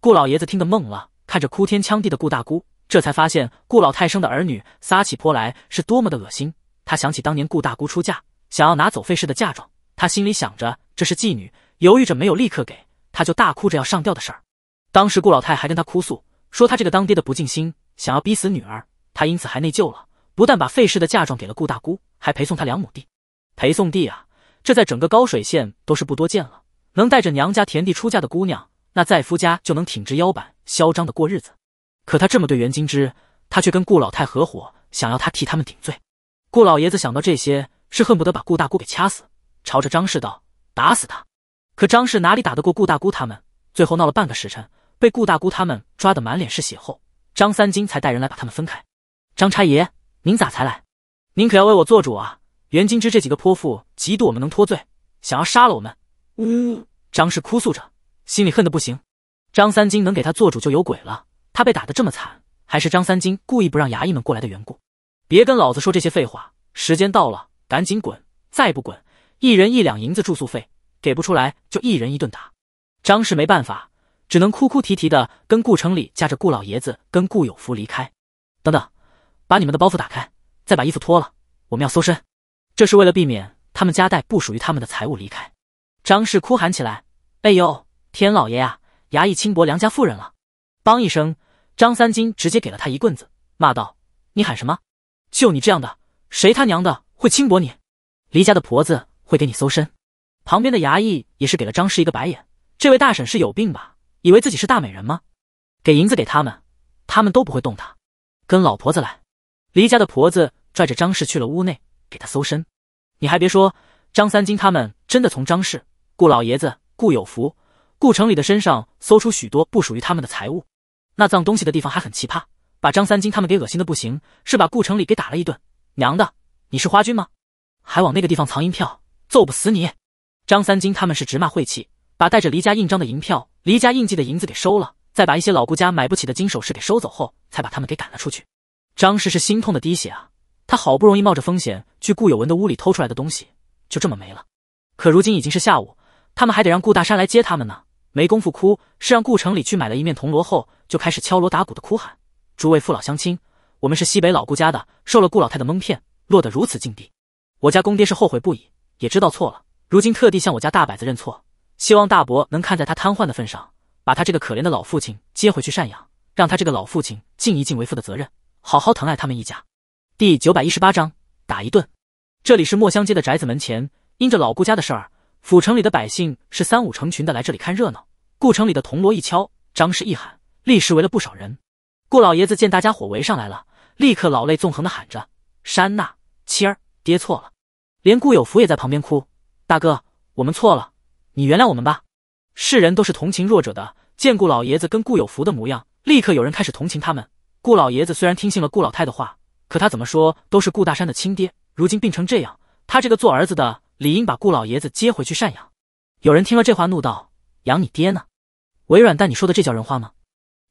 顾老爷子听得懵了。看着哭天抢地的顾大姑，这才发现顾老太生的儿女撒起泼来是多么的恶心。他想起当年顾大姑出嫁，想要拿走费氏的嫁妆，他心里想着这是妓女，犹豫着没有立刻给，他就大哭着要上吊的事儿。当时顾老太还跟他哭诉，说他这个当爹的不尽心，想要逼死女儿，他因此还内疚了，不但把费氏的嫁妆给了顾大姑，还陪送她两亩地。陪送地啊，这在整个高水县都是不多见了，能带着娘家田地出嫁的姑娘。那在夫家就能挺直腰板，嚣张的过日子。可他这么对袁金枝，他却跟顾老太合伙，想要他替他们顶罪。顾老爷子想到这些，是恨不得把顾大姑给掐死，朝着张氏道：“打死他！”可张氏哪里打得过顾大姑他们？最后闹了半个时辰，被顾大姑他们抓得满脸是血后，张三金才带人来把他们分开。张差爷，您咋才来？您可要为我做主啊！袁金枝这几个泼妇嫉妒我们能脱罪，想要杀了我们。呜！张氏哭诉着。心里恨得不行，张三金能给他做主就有鬼了。他被打得这么惨，还是张三金故意不让衙役们过来的缘故。别跟老子说这些废话，时间到了，赶紧滚！再不滚，一人一两银子住宿费给不出来，就一人一顿打。张氏没办法，只能哭哭啼啼的跟顾城里架着顾老爷子跟顾有福离开。等等，把你们的包袱打开，再把衣服脱了，我们要搜身。这是为了避免他们夹带不属于他们的财物离开。张氏哭喊起来：“哎呦！”天老爷啊！衙役轻薄良家妇人了！梆一声，张三金直接给了他一棍子，骂道：“你喊什么？就你这样的，谁他娘的会轻薄你？离家的婆子会给你搜身。”旁边的衙役也是给了张氏一个白眼：“这位大婶是有病吧？以为自己是大美人吗？”给银子给他们，他们都不会动他。跟老婆子来。离家的婆子拽着张氏去了屋内，给他搜身。你还别说，张三金他们真的从张氏、顾老爷子、顾有福。顾城里的身上搜出许多不属于他们的财物，那脏东西的地方还很奇葩，把张三金他们给恶心的不行。是把顾城里给打了一顿。娘的，你是花军吗？还往那个地方藏银票，揍不死你！张三金他们是直骂晦气，把带着离家印章的银票、离家印记的银子给收了，再把一些老顾家买不起的金首饰给收走后，才把他们给赶了出去。张氏是心痛的滴血啊，他好不容易冒着风险去顾有文的屋里偷出来的东西，就这么没了。可如今已经是下午，他们还得让顾大山来接他们呢。没工夫哭，是让顾城里去买了一面铜锣，后就开始敲锣打鼓的哭喊。诸位父老乡亲，我们是西北老顾家的，受了顾老太的蒙骗，落得如此境地。我家公爹是后悔不已，也知道错了，如今特地向我家大伯子认错，希望大伯能看在他瘫痪的份上，把他这个可怜的老父亲接回去赡养，让他这个老父亲尽一尽为父的责任，好好疼爱他们一家。第九百一十八章打一顿。这里是墨香街的宅子门前，因着老顾家的事儿。府城里的百姓是三五成群的来这里看热闹，顾城里的铜锣一敲，张氏一喊，立时围了不少人。顾老爷子见大家伙围上来了，立刻老泪纵横的喊着：“山娜，妻儿，爹错了。”连顾有福也在旁边哭：“大哥，我们错了，你原谅我们吧。”世人都是同情弱者的，见顾老爷子跟顾有福的模样，立刻有人开始同情他们。顾老爷子虽然听信了顾老太的话，可他怎么说都是顾大山的亲爹，如今病成这样，他这个做儿子的。理应把顾老爷子接回去赡养。有人听了这话怒道：“养你爹呢？”韦软蛋，你说的这叫人话吗？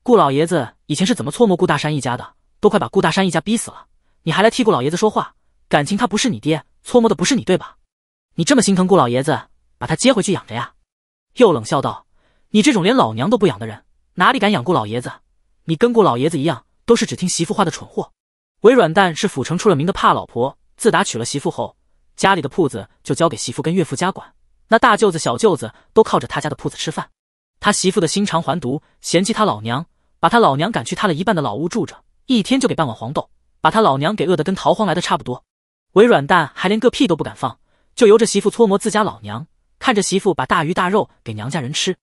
顾老爷子以前是怎么错磨顾大山一家的，都快把顾大山一家逼死了，你还来替顾老爷子说话？感情他不是你爹，错磨的不是你对吧？你这么心疼顾老爷子，把他接回去养着呀？又冷笑道：“你这种连老娘都不养的人，哪里敢养顾老爷子？你跟顾老爷子一样，都是只听媳妇话的蠢货。”韦软蛋是府城出了名的怕老婆，自打娶了媳妇后。家里的铺子就交给媳妇跟岳父家管，那大舅子、小舅子都靠着他家的铺子吃饭。他媳妇的心肠还毒，嫌弃他老娘，把他老娘赶去他了一半的老屋住着，一天就给半碗黄豆，把他老娘给饿得跟逃荒来的差不多。伪软蛋还连个屁都不敢放，就由着媳妇搓磨自家老娘，看着媳妇把大鱼大肉给娘家人吃。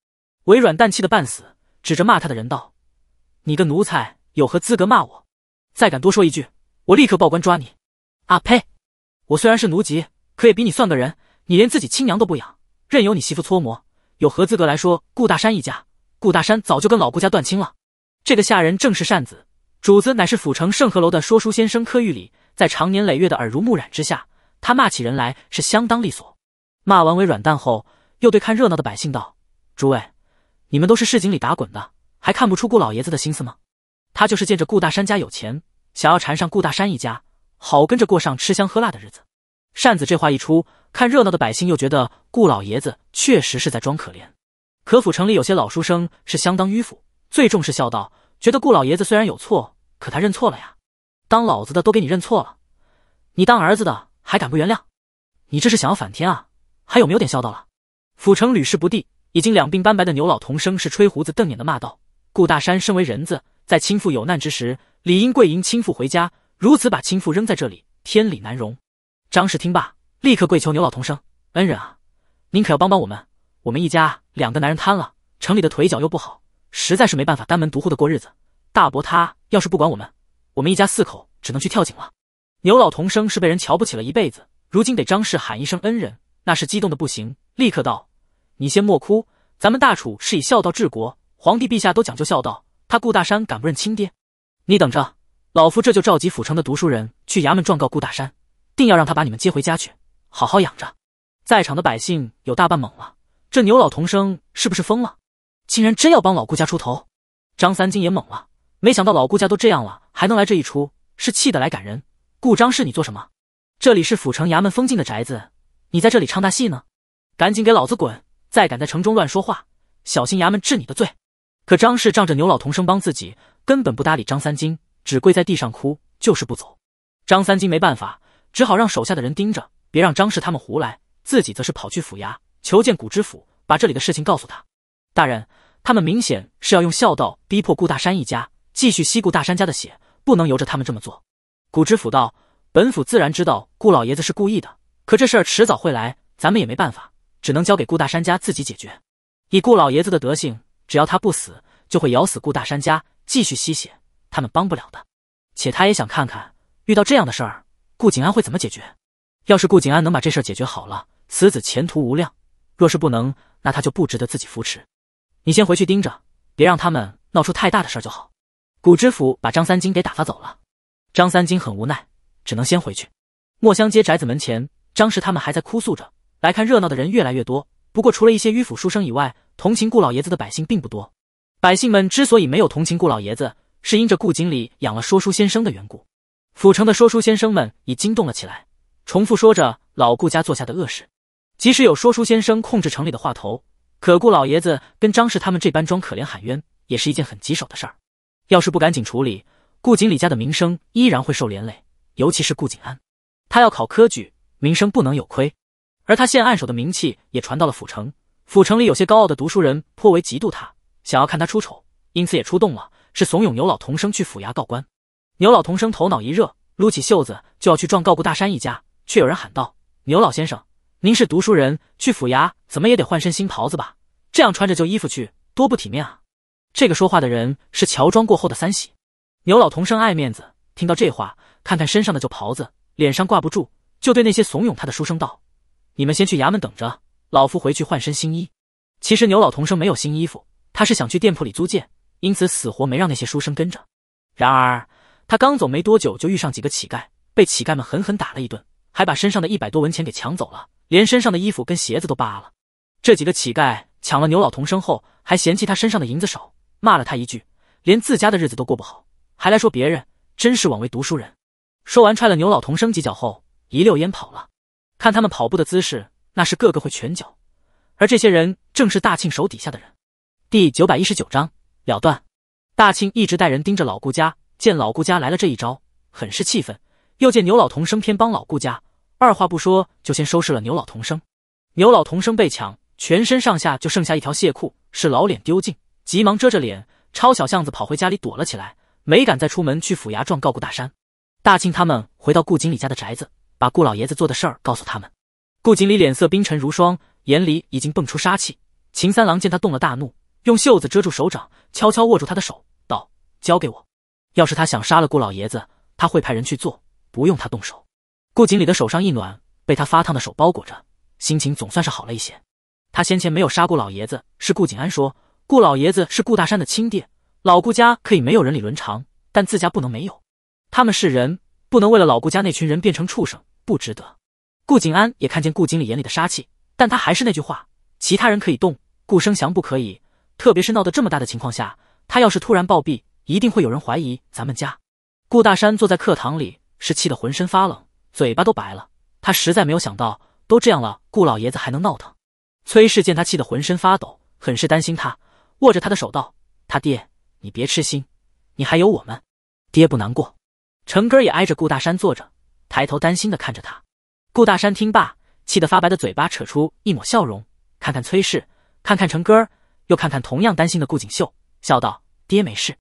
伪软蛋气得半死，指着骂他的人道：“你个奴才，有何资格骂我？再敢多说一句，我立刻报官抓你！”啊呸。我虽然是奴籍，可也比你算个人。你连自己亲娘都不养，任由你媳妇搓磨，有何资格来说顾大山一家？顾大山早就跟老顾家断亲了。这个下人正是善子，主子乃是府城盛和楼的说书先生柯玉礼。在长年累月的耳濡目染之下，他骂起人来是相当利索。骂完为软蛋后，又对看热闹的百姓道：“诸位，你们都是市井里打滚的，还看不出顾老爷子的心思吗？他就是见着顾大山家有钱，想要缠上顾大山一家。”好跟着过上吃香喝辣的日子。扇子这话一出，看热闹的百姓又觉得顾老爷子确实是在装可怜。可府城里有些老书生是相当迂腐，最重视孝道，觉得顾老爷子虽然有错，可他认错了呀。当老子的都给你认错了，你当儿子的还敢不原谅？你这是想要反天啊？还有没有点孝道了？府城屡试不第，已经两鬓斑白的牛老童生是吹胡子瞪眼的骂道：“顾大山身为人子，在亲父有难之时，理应跪迎亲父回家。”如此把亲父扔在这里，天理难容。张氏听罢，立刻跪求牛老同生：“恩人啊，您可要帮帮我们！我们一家两个男人瘫了，城里的腿脚又不好，实在是没办法单门独户的过日子。大伯他要是不管我们，我们一家四口只能去跳井了。”牛老同生是被人瞧不起了一辈子，如今得张氏喊一声恩人，那是激动的不行，立刻道：“你先莫哭，咱们大楚是以孝道治国，皇帝陛下都讲究孝道，他顾大山敢不认亲爹？你等着。”老夫这就召集府城的读书人去衙门状告顾大山，定要让他把你们接回家去，好好养着。在场的百姓有大半懵了，这牛老同生是不是疯了？竟然真要帮老顾家出头？张三金也懵了，没想到老顾家都这样了，还能来这一出，是气的来赶人？顾张氏，你做什么？这里是府城衙门封禁的宅子，你在这里唱大戏呢？赶紧给老子滚！再敢在城中乱说话，小心衙门治你的罪！可张氏仗着牛老同生帮自己，根本不搭理张三金。只跪在地上哭，就是不走。张三金没办法，只好让手下的人盯着，别让张氏他们胡来。自己则是跑去府衙求见谷知府，把这里的事情告诉他。大人，他们明显是要用孝道逼迫顾大山一家继续吸顾大山家的血，不能由着他们这么做。谷知府道：“本府自然知道顾老爷子是故意的，可这事儿迟早会来，咱们也没办法，只能交给顾大山家自己解决。以顾老爷子的德性，只要他不死，就会咬死顾大山家，继续吸血。”他们帮不了的，且他也想看看遇到这样的事儿，顾景安会怎么解决。要是顾景安能把这事儿解决好了，此子前途无量；若是不能，那他就不值得自己扶持。你先回去盯着，别让他们闹出太大的事儿就好。古知府把张三金给打发走了。张三金很无奈，只能先回去。墨香街宅子门前，张氏他们还在哭诉着。来看热闹的人越来越多，不过除了一些迂腐书生以外，同情顾老爷子的百姓并不多。百姓们之所以没有同情顾老爷子，是因着顾锦礼养了说书先生的缘故，府城的说书先生们已惊动了起来，重复说着老顾家做下的恶事。即使有说书先生控制城里的话头，可顾老爷子跟张氏他们这般装可怜喊冤，也是一件很棘手的事儿。要是不赶紧处理，顾锦礼家的名声依然会受连累，尤其是顾锦安，他要考科举，名声不能有亏。而他现案首的名气也传到了府城，府城里有些高傲的读书人颇为嫉妒他，想要看他出丑，因此也出动了。是怂恿牛老童生去府衙告官。牛老童生头脑一热，撸起袖子就要去撞告顾大山一家，却有人喊道：“牛老先生，您是读书人，去府衙怎么也得换身新袍子吧？这样穿着旧衣服去，多不体面啊！”这个说话的人是乔装过后的三喜。牛老童生爱面子，听到这话，看看身上的旧袍子，脸上挂不住，就对那些怂恿他的书生道：“你们先去衙门等着，老夫回去换身新衣。”其实牛老童生没有新衣服，他是想去店铺里租借。因此，死活没让那些书生跟着。然而，他刚走没多久，就遇上几个乞丐，被乞丐们狠狠打了一顿，还把身上的一百多文钱给抢走了，连身上的衣服跟鞋子都扒了。这几个乞丐抢了牛老童生后，还嫌弃他身上的银子少，骂了他一句：“连自家的日子都过不好，还来说别人，真是枉为读书人。”说完，踹了牛老童生几脚后，一溜烟跑了。看他们跑步的姿势，那是个个会拳脚，而这些人正是大庆手底下的人。第九百一十九章。了断，大庆一直带人盯着老顾家，见老顾家来了这一招，很是气愤。又见牛老同生偏帮老顾家，二话不说就先收拾了牛老同生。牛老同生被抢，全身上下就剩下一条血裤，是老脸丢尽，急忙遮着脸，抄小巷子跑回家里躲了起来，没敢再出门去府衙状告顾大山。大庆他们回到顾经理家的宅子，把顾老爷子做的事儿告诉他们。顾经理脸色冰沉如霜，眼里已经蹦出杀气。秦三郎见他动了大怒。用袖子遮住手掌，悄悄握住他的手，道：“交给我。要是他想杀了顾老爷子，他会派人去做，不用他动手。”顾经理的手上一暖，被他发烫的手包裹着，心情总算是好了一些。他先前没有杀顾老爷子，是顾景安说，顾老爷子是顾大山的亲爹，老顾家可以没有人理伦常，但自家不能没有。他们是人，不能为了老顾家那群人变成畜生，不值得。顾景安也看见顾经理眼里的杀气，但他还是那句话：其他人可以动，顾生祥不可以。特别是闹得这么大的情况下，他要是突然暴毙，一定会有人怀疑咱们家。顾大山坐在课堂里，是气得浑身发冷，嘴巴都白了。他实在没有想到，都这样了，顾老爷子还能闹腾。崔氏见他气得浑身发抖，很是担心他，握着他的手道：“他爹，你别痴心，你还有我们。”爹不难过。成哥也挨着顾大山坐着，抬头担心的看着他。顾大山听罢，气得发白的嘴巴扯出一抹笑容，看看崔氏，看看成哥。又看看同样担心的顾锦绣，笑道：“爹没事，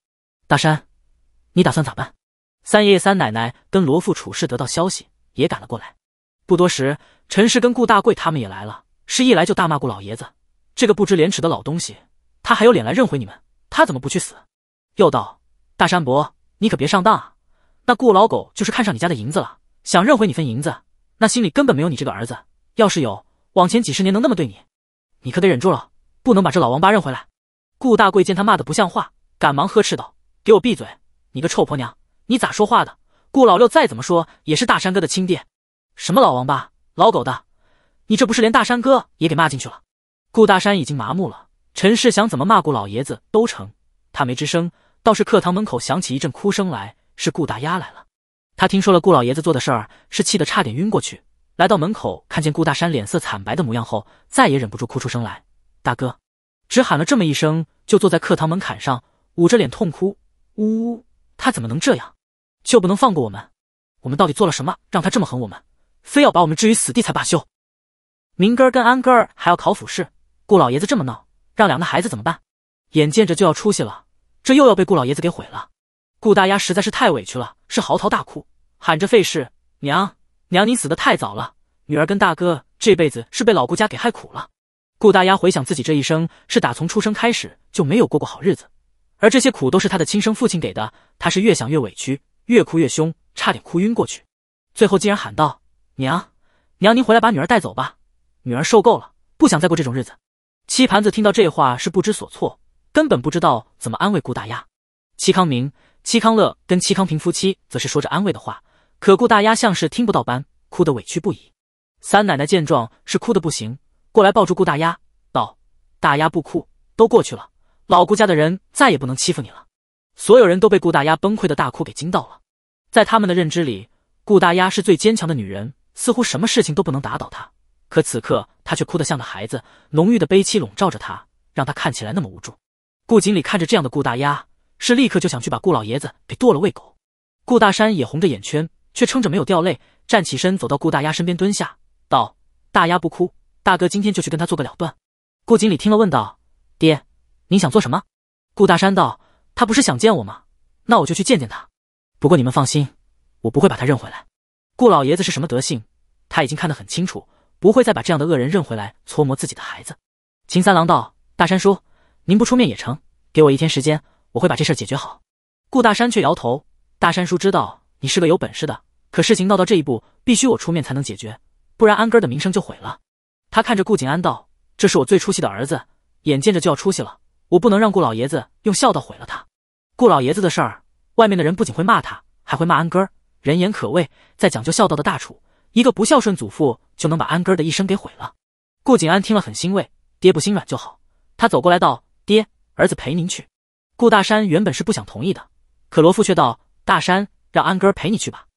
大山，你打算咋办？”三爷爷、三奶奶跟罗父、楚氏得到消息也赶了过来。不多时，陈氏跟顾大贵他们也来了，是一来就大骂顾老爷子这个不知廉耻的老东西，他还有脸来认回你们？他怎么不去死？又道：“大山伯，你可别上当啊！那顾老狗就是看上你家的银子了，想认回你份银子，那心里根本没有你这个儿子。要是有，往前几十年能那么对你？你可得忍住了。”不能把这老王八认回来！顾大贵见他骂的不像话，赶忙呵斥道：“给我闭嘴！你个臭婆娘，你咋说话的？”顾老六再怎么说也是大山哥的亲爹，什么老王八、老狗的，你这不是连大山哥也给骂进去了？顾大山已经麻木了，陈氏想怎么骂顾老爷子都成，他没吱声。倒是课堂门口响起一阵哭声来，是顾大丫来了。他听说了顾老爷子做的事儿，是气得差点晕过去。来到门口，看见顾大山脸色惨白的模样后，再也忍不住哭出声来。大哥，只喊了这么一声，就坐在课堂门槛上，捂着脸痛哭，呜呜！他怎么能这样？就不能放过我们？我们到底做了什么，让他这么狠？我们非要把我们置于死地才罢休？明哥儿跟安哥儿还要考府试，顾老爷子这么闹，让两个孩子怎么办？眼见着就要出息了，这又要被顾老爷子给毁了。顾大丫实在是太委屈了，是嚎啕大哭，喊着费事，娘娘您死的太早了，女儿跟大哥这辈子是被老顾家给害苦了。顾大丫回想自己这一生，是打从出生开始就没有过过好日子，而这些苦都是他的亲生父亲给的。他是越想越委屈，越哭越凶，差点哭晕过去。最后竟然喊道：“娘，娘，您回来把女儿带走吧，女儿受够了，不想再过这种日子。”七盘子听到这话是不知所措，根本不知道怎么安慰顾大丫。齐康明、齐康乐跟齐康平夫妻则是说着安慰的话，可顾大丫像是听不到般，哭得委屈不已。三奶奶见状是哭得不行。过来抱住顾大丫，道：“大丫不哭，都过去了。老顾家的人再也不能欺负你了。”所有人都被顾大丫崩溃的大哭给惊到了。在他们的认知里，顾大丫是最坚强的女人，似乎什么事情都不能打倒她。可此刻她却哭得像个孩子，浓郁的悲戚笼罩着她，让她看起来那么无助。顾经理看着这样的顾大丫，是立刻就想去把顾老爷子给剁了喂狗。顾大山也红着眼圈，却撑着没有掉泪，站起身走到顾大丫身边蹲下，道：“大丫不哭。”大哥，今天就去跟他做个了断。顾经理听了，问道：“爹，您想做什么？”顾大山道：“他不是想见我吗？那我就去见见他。不过你们放心，我不会把他认回来。顾老爷子是什么德性，他已经看得很清楚，不会再把这样的恶人认回来，磋磨自己的孩子。”秦三郎道：“大山叔，您不出面也成，给我一天时间，我会把这事解决好。”顾大山却摇头：“大山叔知道你是个有本事的，可事情闹到这一步，必须我出面才能解决，不然安哥的名声就毁了。”他看着顾景安道：“这是我最出息的儿子，眼见着就要出息了，我不能让顾老爷子用孝道毁了他。”顾老爷子的事儿，外面的人不仅会骂他，还会骂安哥儿。人言可畏，在讲究孝道的大楚，一个不孝顺祖父就能把安哥儿的一生给毁了。顾景安听了很欣慰，爹不心软就好。他走过来道：“爹，儿子陪您去。”顾大山原本是不想同意的，可罗父却道：“大山，让安哥儿陪你去吧，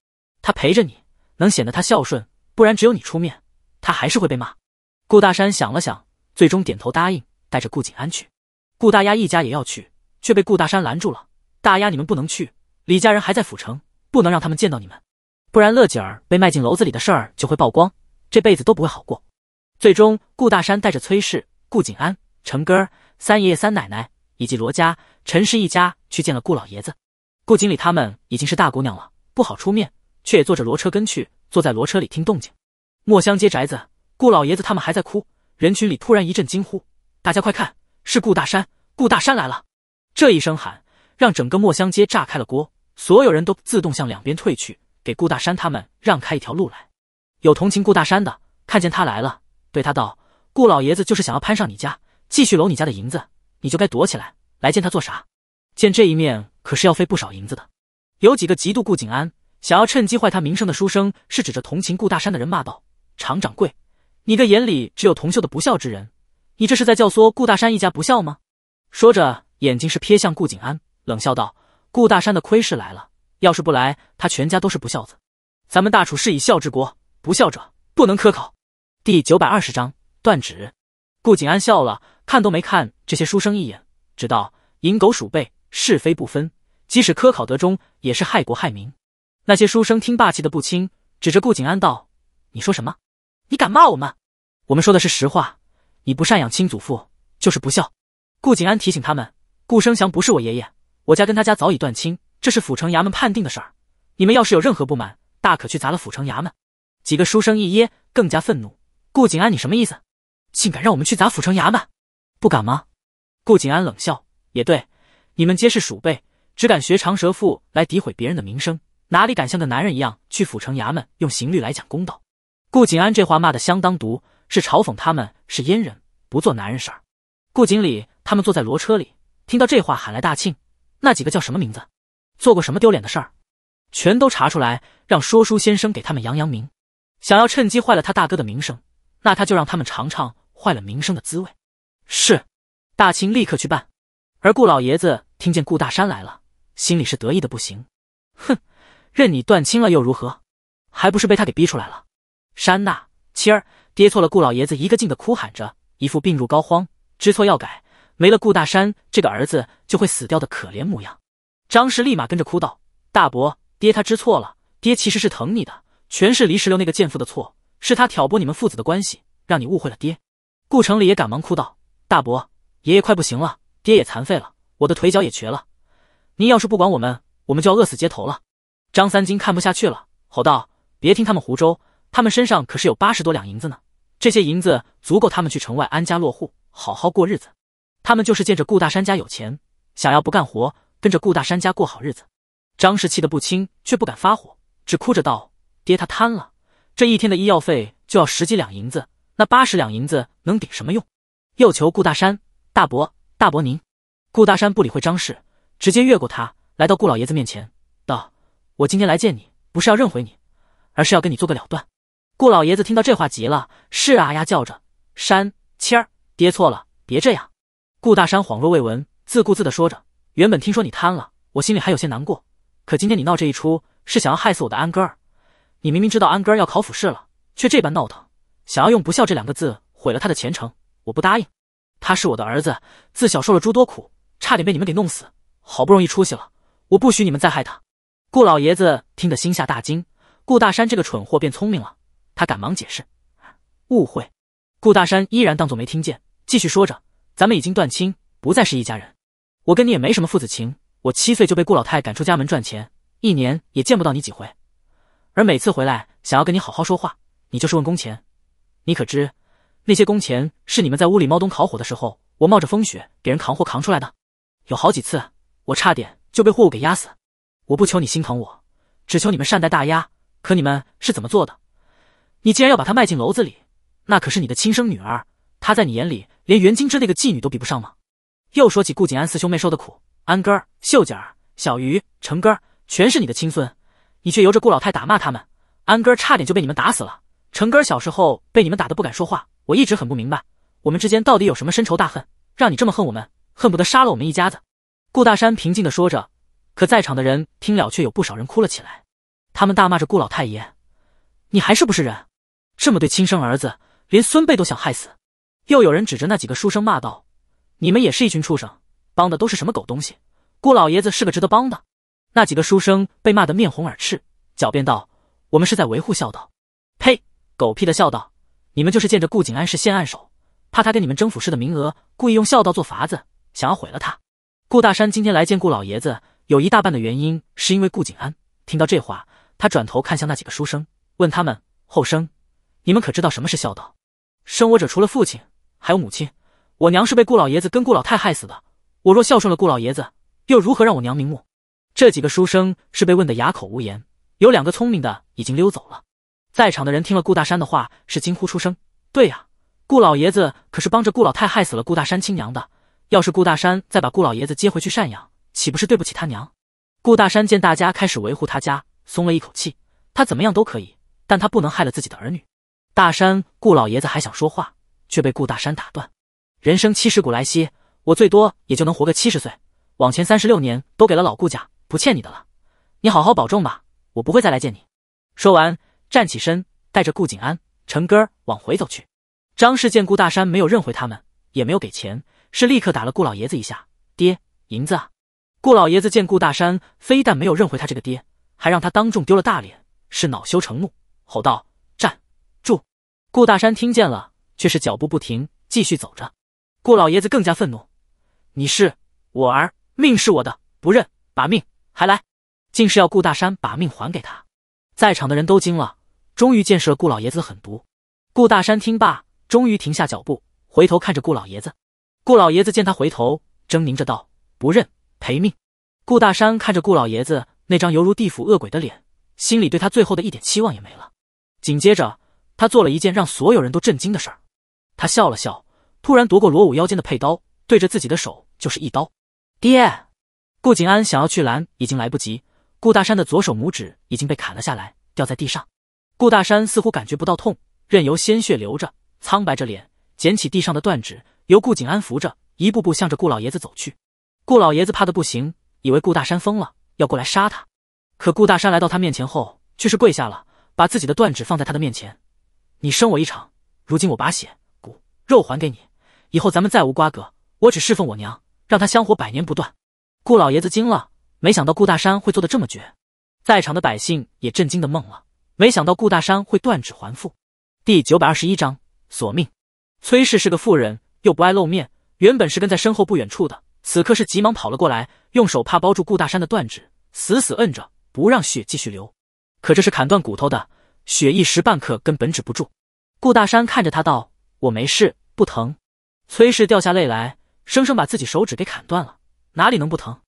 他陪着你能显得他孝顺，不然只有你出面，他还是会被骂。”顾大山想了想，最终点头答应，带着顾景安去。顾大丫一家也要去，却被顾大山拦住了。大丫，你们不能去，李家人还在府城，不能让他们见到你们，不然乐景儿被卖进楼子里的事儿就会曝光，这辈子都不会好过。最终，顾大山带着崔氏、顾景安、成哥儿、三爷爷、三奶奶以及罗家、陈氏一家去见了顾老爷子。顾经理他们已经是大姑娘了，不好出面，却也坐着骡车跟去，坐在骡车里听动静。墨香街宅子。顾老爷子他们还在哭，人群里突然一阵惊呼：“大家快看，是顾大山！顾大山来了！”这一声喊让整个墨香街炸开了锅，所有人都自动向两边退去，给顾大山他们让开一条路来。有同情顾大山的，看见他来了，对他道：“顾老爷子就是想要攀上你家，继续搂你家的银子，你就该躲起来，来见他做啥？见这一面可是要费不少银子的。”有几个嫉妒顾景安，想要趁机坏他名声的书生，是指着同情顾大山的人骂道：“厂掌柜。”你的眼里只有同秀的不孝之人，你这是在教唆顾大山一家不孝吗？说着，眼睛是瞥向顾景安，冷笑道：“顾大山的亏是来了，要是不来，他全家都是不孝子。咱们大楚是以孝治国，不孝者不能科考。”第九百二十章断指。顾景安笑了，看都没看这些书生一眼，只道：“淫狗鼠辈，是非不分，即使科考得中，也是害国害民。”那些书生听霸气的不轻，指着顾景安道：“你说什么？”你敢骂我们？我们说的是实话。你不赡养亲祖父，就是不孝。顾景安提醒他们：顾生祥不是我爷爷，我家跟他家早已断亲，这是府城衙门判定的事儿。你们要是有任何不满，大可去砸了府城衙门。几个书生一噎，更加愤怒。顾景安，你什么意思？竟敢让我们去砸府城衙门？不敢吗？顾景安冷笑：也对，你们皆是鼠辈，只敢学长舌妇来诋毁别人的名声，哪里敢像个男人一样去府城衙门用刑律来讲公道？顾景安这话骂得相当毒，是嘲讽他们是阉人，不做男人事儿。顾锦礼他们坐在骡车里，听到这话，喊来大庆，那几个叫什么名字，做过什么丢脸的事儿，全都查出来，让说书先生给他们扬扬名。想要趁机坏了他大哥的名声，那他就让他们尝尝坏了名声的滋味。是，大庆立刻去办。而顾老爷子听见顾大山来了，心里是得意的不行。哼，任你断亲了又如何，还不是被他给逼出来了。山呐，七儿，爹错了！顾老爷子一个劲的哭喊着，一副病入膏肓、知错要改、没了顾大山这个儿子就会死掉的可怜模样。张氏立马跟着哭道：“大伯，爹他知错了，爹其实是疼你的，全是黎石榴那个贱妇的错，是他挑拨你们父子的关系，让你误会了爹。”顾城里也赶忙哭道：“大伯，爷爷快不行了，爹也残废了，我的腿脚也瘸了，您要是不管我们，我们就要饿死街头了。”张三金看不下去了，吼道：“别听他们胡诌！”他们身上可是有八十多两银子呢，这些银子足够他们去城外安家落户，好好过日子。他们就是见着顾大山家有钱，想要不干活，跟着顾大山家过好日子。张氏气得不轻，却不敢发火，只哭着道：“爹，他贪了，这一天的医药费就要十几两银子，那八十两银子能顶什么用？”又求顾大山：“大伯，大伯您。”顾大山不理会张氏，直接越过他，来到顾老爷子面前，道：“我今天来见你，不是要认回你，而是要跟你做个了断。”顾老爷子听到这话急了，是啊呀叫着山谦儿，爹错了，别这样。顾大山恍若未闻，自顾自的说着。原本听说你贪了，我心里还有些难过，可今天你闹这一出，是想要害死我的安哥儿？你明明知道安哥儿要考府试了，却这般闹腾，想要用不孝这两个字毁了他的前程，我不答应。他是我的儿子，自小受了诸多苦，差点被你们给弄死，好不容易出息了，我不许你们再害他。顾老爷子听得心下大惊，顾大山这个蠢货变聪明了。他赶忙解释：“误会。”顾大山依然当作没听见，继续说着：“咱们已经断亲，不再是一家人。我跟你也没什么父子情。我七岁就被顾老太赶出家门赚钱，一年也见不到你几回。而每次回来想要跟你好好说话，你就是问工钱。你可知那些工钱是你们在屋里猫冬烤火的时候，我冒着风雪给人扛货扛出来的？有好几次我差点就被货物给压死。我不求你心疼我，只求你们善待大丫。可你们是怎么做的？”你竟然要把她卖进楼子里，那可是你的亲生女儿，她在你眼里连袁金枝那个妓女都比不上吗？又说起顾景安四兄妹受的苦，安哥儿、秀姐儿、小鱼、成哥儿，全是你的亲孙，你却由着顾老太打骂他们。安哥儿差点就被你们打死了，成哥儿小时候被你们打的不敢说话，我一直很不明白，我们之间到底有什么深仇大恨，让你这么恨我们，恨不得杀了我们一家子。顾大山平静的说着，可在场的人听了却有不少人哭了起来，他们大骂着顾老太爷：“你还是不是人？”这么对亲生儿子，连孙辈都想害死，又有人指着那几个书生骂道：“你们也是一群畜生，帮的都是什么狗东西？”顾老爷子是个值得帮的。那几个书生被骂得面红耳赤，狡辩道：“我们是在维护孝道。”“呸，狗屁的孝道！你们就是见着顾景安是献案手，怕他给你们争府试的名额，故意用孝道做法子，想要毁了他。”顾大山今天来见顾老爷子，有一大半的原因是因为顾景安。听到这话，他转头看向那几个书生，问他们：“后生。”你们可知道什么是孝道？生我者除了父亲，还有母亲。我娘是被顾老爷子跟顾老太害死的。我若孝顺了顾老爷子，又如何让我娘瞑目？这几个书生是被问得哑口无言，有两个聪明的已经溜走了。在场的人听了顾大山的话，是惊呼出声：“对呀，顾老爷子可是帮着顾老太害死了顾大山亲娘的。要是顾大山再把顾老爷子接回去赡养，岂不是对不起他娘？”顾大山见大家开始维护他家，松了一口气。他怎么样都可以，但他不能害了自己的儿女。大山顾老爷子还想说话，却被顾大山打断。人生七十古来稀，我最多也就能活个七十岁，往前三十六年都给了老顾家，不欠你的了。你好好保重吧，我不会再来见你。说完，站起身，带着顾景安、陈哥往回走去。张氏见顾大山没有认回他们，也没有给钱，是立刻打了顾老爷子一下。爹，银子啊！顾老爷子见顾大山非但没有认回他这个爹，还让他当众丢了大脸，是恼羞成怒，吼道。顾大山听见了，却是脚步不停，继续走着。顾老爷子更加愤怒：“你是我儿，命是我的，不认，把命还来！”竟是要顾大山把命还给他。在场的人都惊了，终于见识了顾老爷子的狠毒。顾大山听罢，终于停下脚步，回头看着顾老爷子。顾老爷子见他回头，狰狞着道：“不认，赔命！”顾大山看着顾老爷子那张犹如地府恶鬼的脸，心里对他最后的一点期望也没了。紧接着。他做了一件让所有人都震惊的事儿，他笑了笑，突然夺过罗武腰间的佩刀，对着自己的手就是一刀。爹，顾景安想要去拦，已经来不及。顾大山的左手拇指已经被砍了下来，掉在地上。顾大山似乎感觉不到痛，任由鲜血流着，苍白着脸，捡起地上的断指，由顾景安扶着，一步步向着顾老爷子走去。顾老爷子怕得不行，以为顾大山疯了，要过来杀他。可顾大山来到他面前后，却是跪下了，把自己的断指放在他的面前。你生我一场，如今我把血骨肉还给你，以后咱们再无瓜葛。我只侍奉我娘，让她香火百年不断。顾老爷子惊了，没想到顾大山会做的这么绝。在场的百姓也震惊的懵了，没想到顾大山会断指还父。第九百二十一章索命。崔氏是个妇人，又不爱露面，原本是跟在身后不远处的，此刻是急忙跑了过来，用手帕包住顾大山的断指，死死摁着，不让血继续流。可这是砍断骨头的。血一时半刻根本止不住。顾大山看着他道：“我没事，不疼。”崔氏掉下泪来，生生把自己手指给砍断了，哪里能不疼？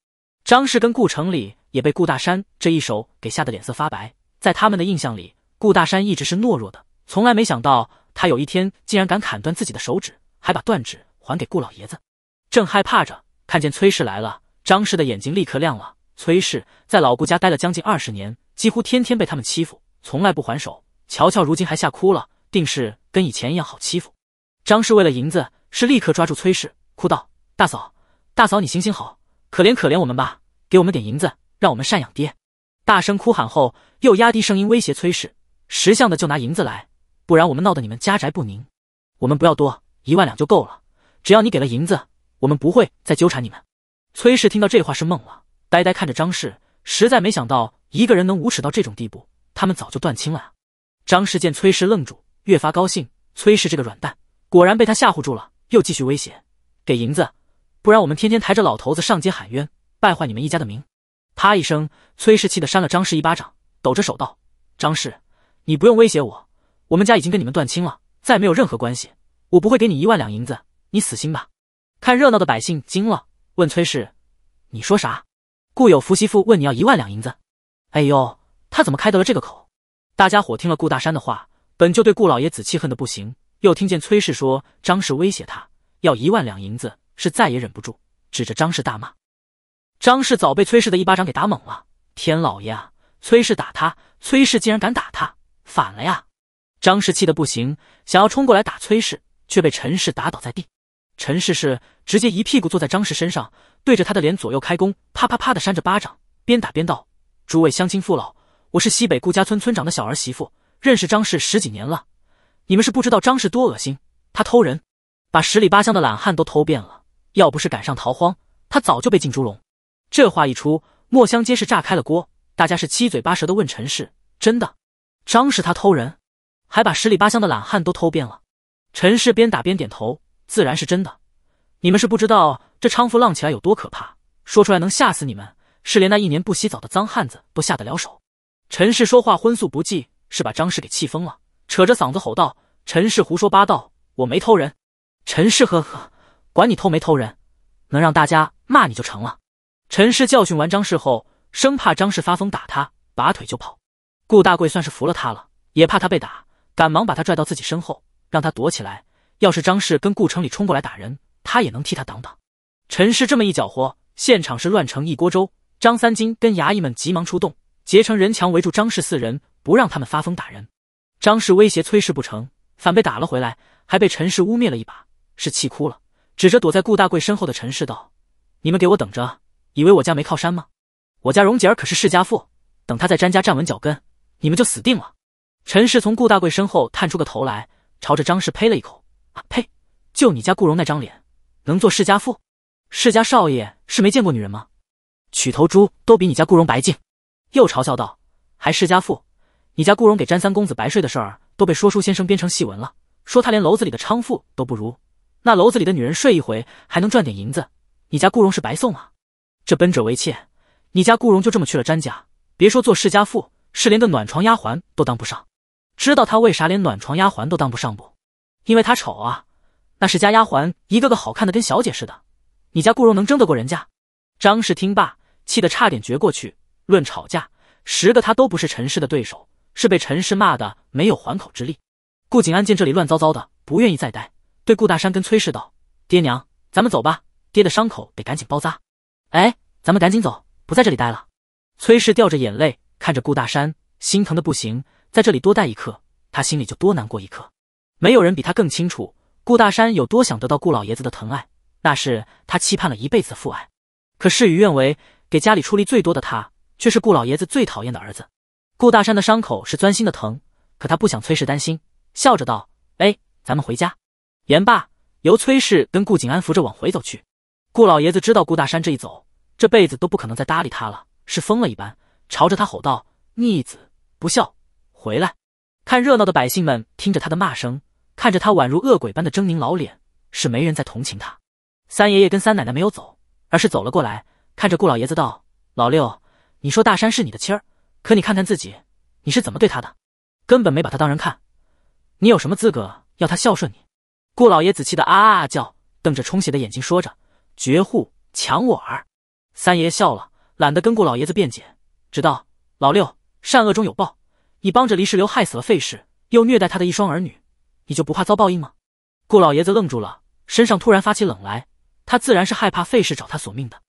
张氏跟顾城里也被顾大山这一手给吓得脸色发白。在他们的印象里，顾大山一直是懦弱的，从来没想到他有一天竟然敢砍断自己的手指，还把断指还给顾老爷子。正害怕着，看见崔氏来了，张氏的眼睛立刻亮了。崔氏在老顾家待了将近二十年，几乎天天被他们欺负。从来不还手，乔乔如今还吓哭了，定是跟以前一样好欺负。张氏为了银子，是立刻抓住崔氏，哭道：“大嫂，大嫂，你行行好，可怜可怜我们吧，给我们点银子，让我们赡养爹。”大声哭喊后，又压低声音威胁崔氏：“识相的就拿银子来，不然我们闹得你们家宅不宁。我们不要多，一万两就够了。只要你给了银子，我们不会再纠缠你们。”崔氏听到这话是懵了，呆呆看着张氏，实在没想到一个人能无耻到这种地步。他们早就断亲了。张氏见崔氏愣住，越发高兴。崔氏这个软蛋果然被他吓唬住了，又继续威胁：“给银子，不然我们天天抬着老头子上街喊冤，败坏你们一家的名。”啪一声，崔氏气得扇了张氏一巴掌，抖着手道：“张氏，你不用威胁我，我们家已经跟你们断亲了，再没有任何关系。我不会给你一万两银子，你死心吧。”看热闹的百姓惊了，问崔氏：“你说啥？故友伏媳妇问你要一万两银子？”哎呦！他怎么开得了这个口？大家伙听了顾大山的话，本就对顾老爷子气恨的不行，又听见崔氏说张氏威胁他要一万两银子，是再也忍不住，指着张氏大骂。张氏早被崔氏的一巴掌给打懵了，天老爷啊！崔氏打他，崔氏竟然敢打他，反了呀！张氏气的不行，想要冲过来打崔氏，却被陈氏打倒在地。陈氏是直接一屁股坐在张氏身上，对着他的脸左右开弓，啪啪啪的扇着巴掌，边打边道：“诸位乡亲父老。”我是西北顾家村村长的小儿媳妇，认识张氏十几年了。你们是不知道张氏多恶心，他偷人，把十里八乡的懒汉都偷遍了。要不是赶上逃荒，他早就被进猪笼。这话一出，墨香街是炸开了锅，大家是七嘴八舌的问陈氏：“真的？张氏他偷人，还把十里八乡的懒汉都偷遍了？”陈氏边打边点头，自然是真的。你们是不知道这娼妇浪起来有多可怕，说出来能吓死你们，是连那一年不洗澡的脏汉子都下得了手。陈氏说话荤素不忌，是把张氏给气疯了，扯着嗓子吼道：“陈氏胡说八道，我没偷人！”陈氏呵呵，管你偷没偷人，能让大家骂你就成了。陈氏教训完张氏后，生怕张氏发疯打他，拔腿就跑。顾大贵算是服了他了，也怕他被打，赶忙把他拽到自己身后，让他躲起来。要是张氏跟顾城里冲过来打人，他也能替他挡挡。陈氏这么一搅和，现场是乱成一锅粥。张三金跟衙役们急忙出动。结成人墙围住张氏四人，不让他们发疯打人。张氏威胁崔氏不成，反被打了回来，还被陈氏污蔑了一把，是气哭了，指着躲在顾大贵身后的陈氏道：“你们给我等着！以为我家没靠山吗？我家荣姐儿可是世家妇，等她在詹家站稳脚跟，你们就死定了。”陈氏从顾大贵身后探出个头来，朝着张氏呸了一口：“啊呸！就你家顾荣那张脸，能做世家妇？世家少爷是没见过女人吗？娶头猪都比你家顾荣白净。”又嘲笑道：“还世家妇，你家顾荣给詹三公子白睡的事儿都被说书先生编成戏文了，说他连楼子里的娼妇都不如。那楼子里的女人睡一回还能赚点银子，你家顾荣是白送啊！这奔者为妾，你家顾荣就这么去了詹家，别说做世家妇，是连个暖床丫鬟都当不上。知道他为啥连暖床丫鬟都当不上不？因为他丑啊！那是家丫鬟一个个好看的跟小姐似的，你家顾荣能争得过人家？”张氏听罢，气得差点绝过去。论吵架，十个他都不是陈氏的对手，是被陈氏骂的没有还口之力。顾景安见这里乱糟糟的，不愿意再待，对顾大山跟崔氏道：“爹娘，咱们走吧，爹的伤口得赶紧包扎。”哎，咱们赶紧走，不在这里待了。崔氏掉着眼泪看着顾大山，心疼的不行，在这里多待一刻，他心里就多难过一刻。没有人比他更清楚，顾大山有多想得到顾老爷子的疼爱，那是他期盼了一辈子的父爱。可事与愿违，给家里出力最多的他。却是顾老爷子最讨厌的儿子，顾大山的伤口是钻心的疼，可他不想崔氏担心，笑着道：“哎，咱们回家。”言罢，由崔氏跟顾景安扶着往回走去。顾老爷子知道顾大山这一走，这辈子都不可能再搭理他了，是疯了一般朝着他吼道：“逆子不孝，回来！”看热闹的百姓们听着他的骂声，看着他宛如恶鬼般的狰狞老脸，是没人在同情他。三爷爷跟三奶奶没有走，而是走了过来，看着顾老爷子道：“老六。”你说大山是你的亲儿，可你看看自己，你是怎么对他的？根本没把他当人看，你有什么资格要他孝顺你？顾老爷子气得啊啊叫，瞪着充血的眼睛，说着：“绝户抢我儿！”三爷笑了，懒得跟顾老爷子辩解，直道：“老六善恶终有报，你帮着黎世流害死了费氏，又虐待他的一双儿女，你就不怕遭报应吗？顾老爷子愣住了，身上突然发起冷来，他自然是害怕费氏找他索命的。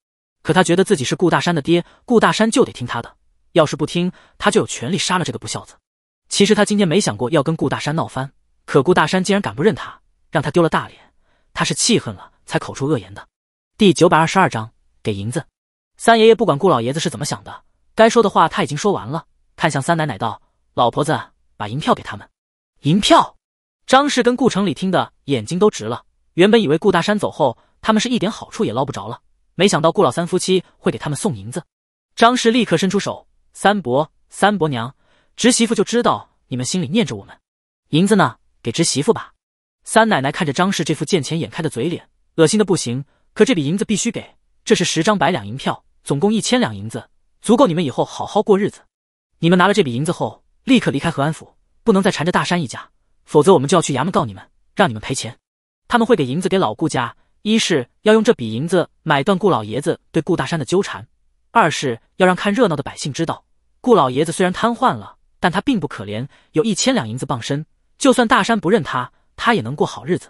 可他觉得自己是顾大山的爹，顾大山就得听他的。要是不听，他就有权利杀了这个不孝子。其实他今天没想过要跟顾大山闹翻，可顾大山竟然敢不认他，让他丢了大脸，他是气恨了才口出恶言的。第九百二十二章给银子。三爷爷不管顾老爷子是怎么想的，该说的话他已经说完了，看向三奶奶道：“老婆子，把银票给他们。”银票。张氏跟顾城里听的眼睛都直了，原本以为顾大山走后，他们是一点好处也捞不着了。没想到顾老三夫妻会给他们送银子，张氏立刻伸出手：“三伯、三伯娘、侄媳妇就知道你们心里念着我们，银子呢，给侄媳妇吧。”三奶奶看着张氏这副见钱眼开的嘴脸，恶心的不行。可这笔银子必须给，这是十张百两银票，总共一千两银子，足够你们以后好好过日子。你们拿了这笔银子后，立刻离开和安府，不能再缠着大山一家，否则我们就要去衙门告你们，让你们赔钱。他们会给银子给老顾家。一是要用这笔银子买断顾老爷子对顾大山的纠缠，二是要让看热闹的百姓知道，顾老爷子虽然瘫痪了，但他并不可怜，有一千两银子傍身，就算大山不认他，他也能过好日子。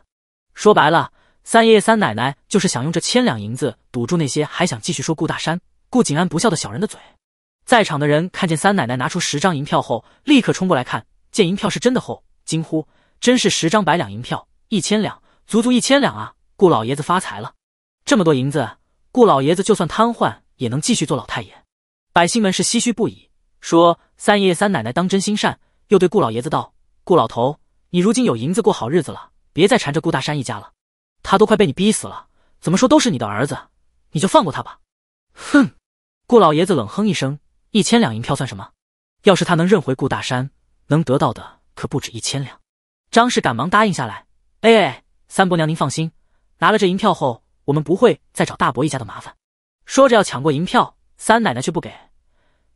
说白了，三爷爷、三奶奶就是想用这千两银子堵住那些还想继续说顾大山、顾景安不孝的小人的嘴。在场的人看见三奶奶拿出十张银票后，立刻冲过来，看见银票是真的后，惊呼：“真是十张百两银票，一千两，足足一千两啊！”顾老爷子发财了，这么多银子，顾老爷子就算瘫痪也能继续做老太爷。百姓们是唏嘘不已，说三爷爷三奶奶当真心善，又对顾老爷子道：“顾老头，你如今有银子过好日子了，别再缠着顾大山一家了。他都快被你逼死了，怎么说都是你的儿子，你就放过他吧。”哼，顾老爷子冷哼一声：“一千两银票算什么？要是他能认回顾大山，能得到的可不止一千两。”张氏赶忙答应下来：“哎，哎，三伯娘您放心。”拿了这银票后，我们不会再找大伯一家的麻烦。说着要抢过银票，三奶奶却不给。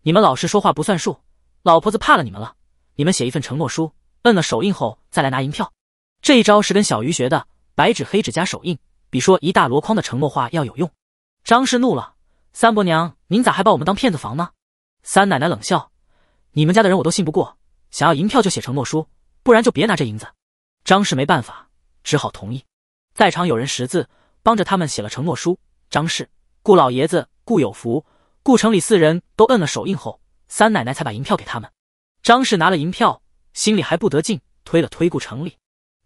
你们老实说话不算数，老婆子怕了你们了。你们写一份承诺书，摁了手印后再来拿银票。这一招是跟小鱼学的，白纸黑纸加手印，比说一大箩筐的承诺话要有用。张氏怒了：“三伯娘，您咋还把我们当骗子防呢？”三奶奶冷笑：“你们家的人我都信不过，想要银票就写承诺书，不然就别拿这银子。”张氏没办法，只好同意。在场有人识字，帮着他们写了承诺书。张氏、顾老爷子、顾有福、顾城里四人都摁了手印后，三奶奶才把银票给他们。张氏拿了银票，心里还不得劲，推了推顾城里。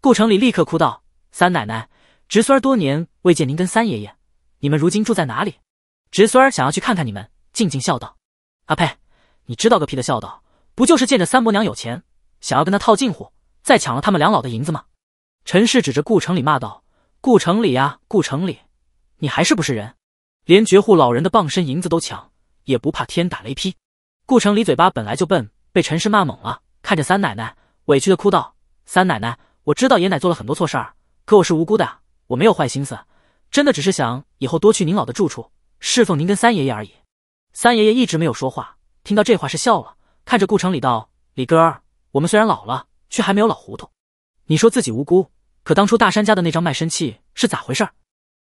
顾城里立刻哭道：“三奶奶，侄孙儿多年未见您跟三爷爷，你们如今住在哪里？侄孙儿想要去看看你们。”静静笑道：“阿佩，你知道个屁的孝道！不就是见着三伯娘有钱，想要跟她套近乎，再抢了他们两老的银子吗？”陈氏指着顾城里骂道。顾城里呀，顾城里，你还是不是人？连绝户老人的傍身银子都抢，也不怕天打雷劈。顾城里嘴巴本来就笨，被陈氏骂懵了，看着三奶奶，委屈的哭道：“三奶奶，我知道爷奶做了很多错事儿，可我是无辜的，我没有坏心思，真的只是想以后多去您老的住处侍奉您跟三爷爷而已。”三爷爷一直没有说话，听到这话是笑了，看着顾城里道：“李哥，我们虽然老了，却还没有老糊涂。你说自己无辜。”可当初大山家的那张卖身契是咋回事？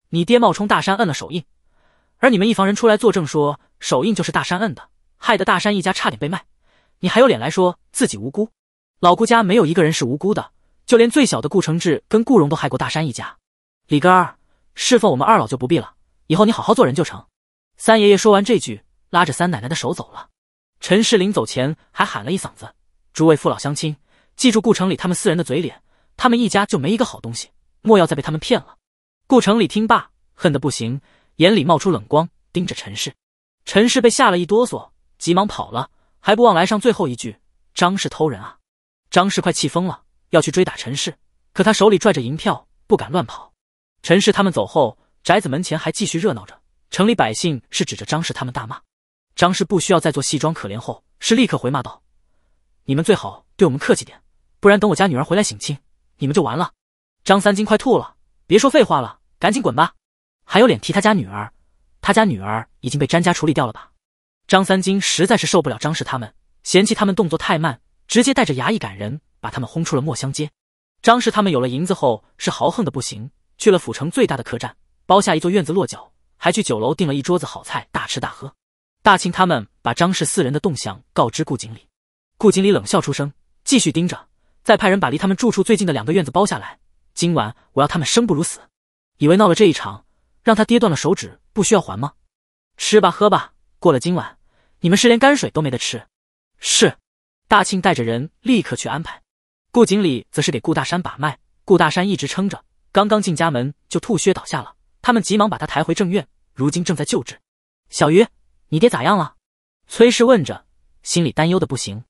你爹冒充大山摁了手印，而你们一房人出来作证说手印就是大山摁的，害得大山一家差点被卖。你还有脸来说自己无辜？老顾家没有一个人是无辜的，就连最小的顾承志跟顾荣都害过大山一家。李根儿侍奉我们二老就不必了，以后你好好做人就成。三爷爷说完这句，拉着三奶奶的手走了。陈氏临走前还喊了一嗓子：“诸位父老乡亲，记住顾城里他们四人的嘴脸。”他们一家就没一个好东西，莫要再被他们骗了。顾城里听罢，恨得不行，眼里冒出冷光，盯着陈氏。陈氏被吓了一哆嗦，急忙跑了，还不忘来上最后一句：“张氏偷人啊！”张氏快气疯了，要去追打陈氏，可他手里拽着银票，不敢乱跑。陈氏他们走后，宅子门前还继续热闹着，城里百姓是指着张氏他们大骂。张氏不需要再做戏装可怜，后是立刻回骂道：“你们最好对我们客气点，不然等我家女儿回来省亲。”你们就完了！张三金快吐了，别说废话了，赶紧滚吧！还有脸提他家女儿？他家女儿已经被詹家处理掉了吧？张三金实在是受不了张氏他们，嫌弃他们动作太慢，直接带着衙役赶人，把他们轰出了墨香街。张氏他们有了银子后，是豪横的不行，去了府城最大的客栈，包下一座院子落脚，还去酒楼订了一桌子好菜，大吃大喝。大庆他们把张氏四人的动向告知顾经理，顾经理冷笑出声，继续盯着。再派人把离他们住处最近的两个院子包下来，今晚我要他们生不如死。以为闹了这一场，让他跌断了手指不需要还吗？吃吧喝吧，过了今晚，你们是连泔水都没得吃。是，大庆带着人立刻去安排。顾经理则是给顾大山把脉，顾大山一直撑着，刚刚进家门就吐血倒下了，他们急忙把他抬回正院，如今正在救治。小鱼，你爹咋样了？崔氏问着，心里担忧的不行。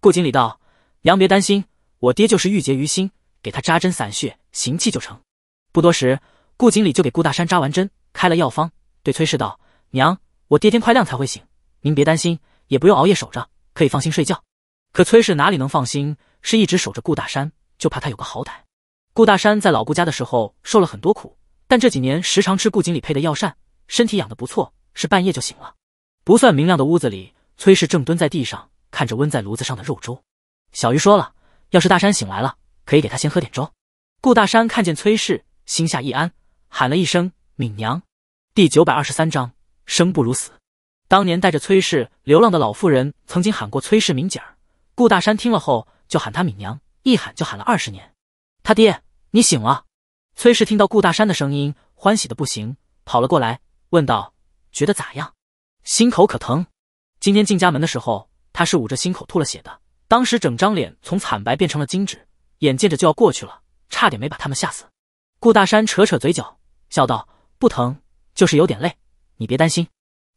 顾经理道：“娘别担心。”我爹就是郁结于心，给他扎针散血行气就成。不多时，顾锦礼就给顾大山扎完针，开了药方，对崔氏道：“娘，我爹天快亮才会醒，您别担心，也不用熬夜守着，可以放心睡觉。”可崔氏哪里能放心？是一直守着顾大山，就怕他有个好歹。顾大山在老顾家的时候受了很多苦，但这几年时常吃顾锦礼配的药膳，身体养的不错。是半夜就醒了，不算明亮的屋子里，崔氏正蹲在地上看着温在炉子上的肉粥。小鱼说了。要是大山醒来了，可以给他先喝点粥。顾大山看见崔氏，心下一安，喊了一声“敏娘”。第九百二十三章：生不如死。当年带着崔氏流浪的老妇人，曾经喊过崔氏“敏姐儿”。顾大山听了后，就喊她“敏娘”，一喊就喊了二十年。他爹，你醒了！崔氏听到顾大山的声音，欢喜的不行，跑了过来，问道：“觉得咋样？心口可疼？今天进家门的时候，他是捂着心口吐了血的。”当时整张脸从惨白变成了金致，眼见着就要过去了，差点没把他们吓死。顾大山扯扯嘴角，笑道：“不疼，就是有点累，你别担心。”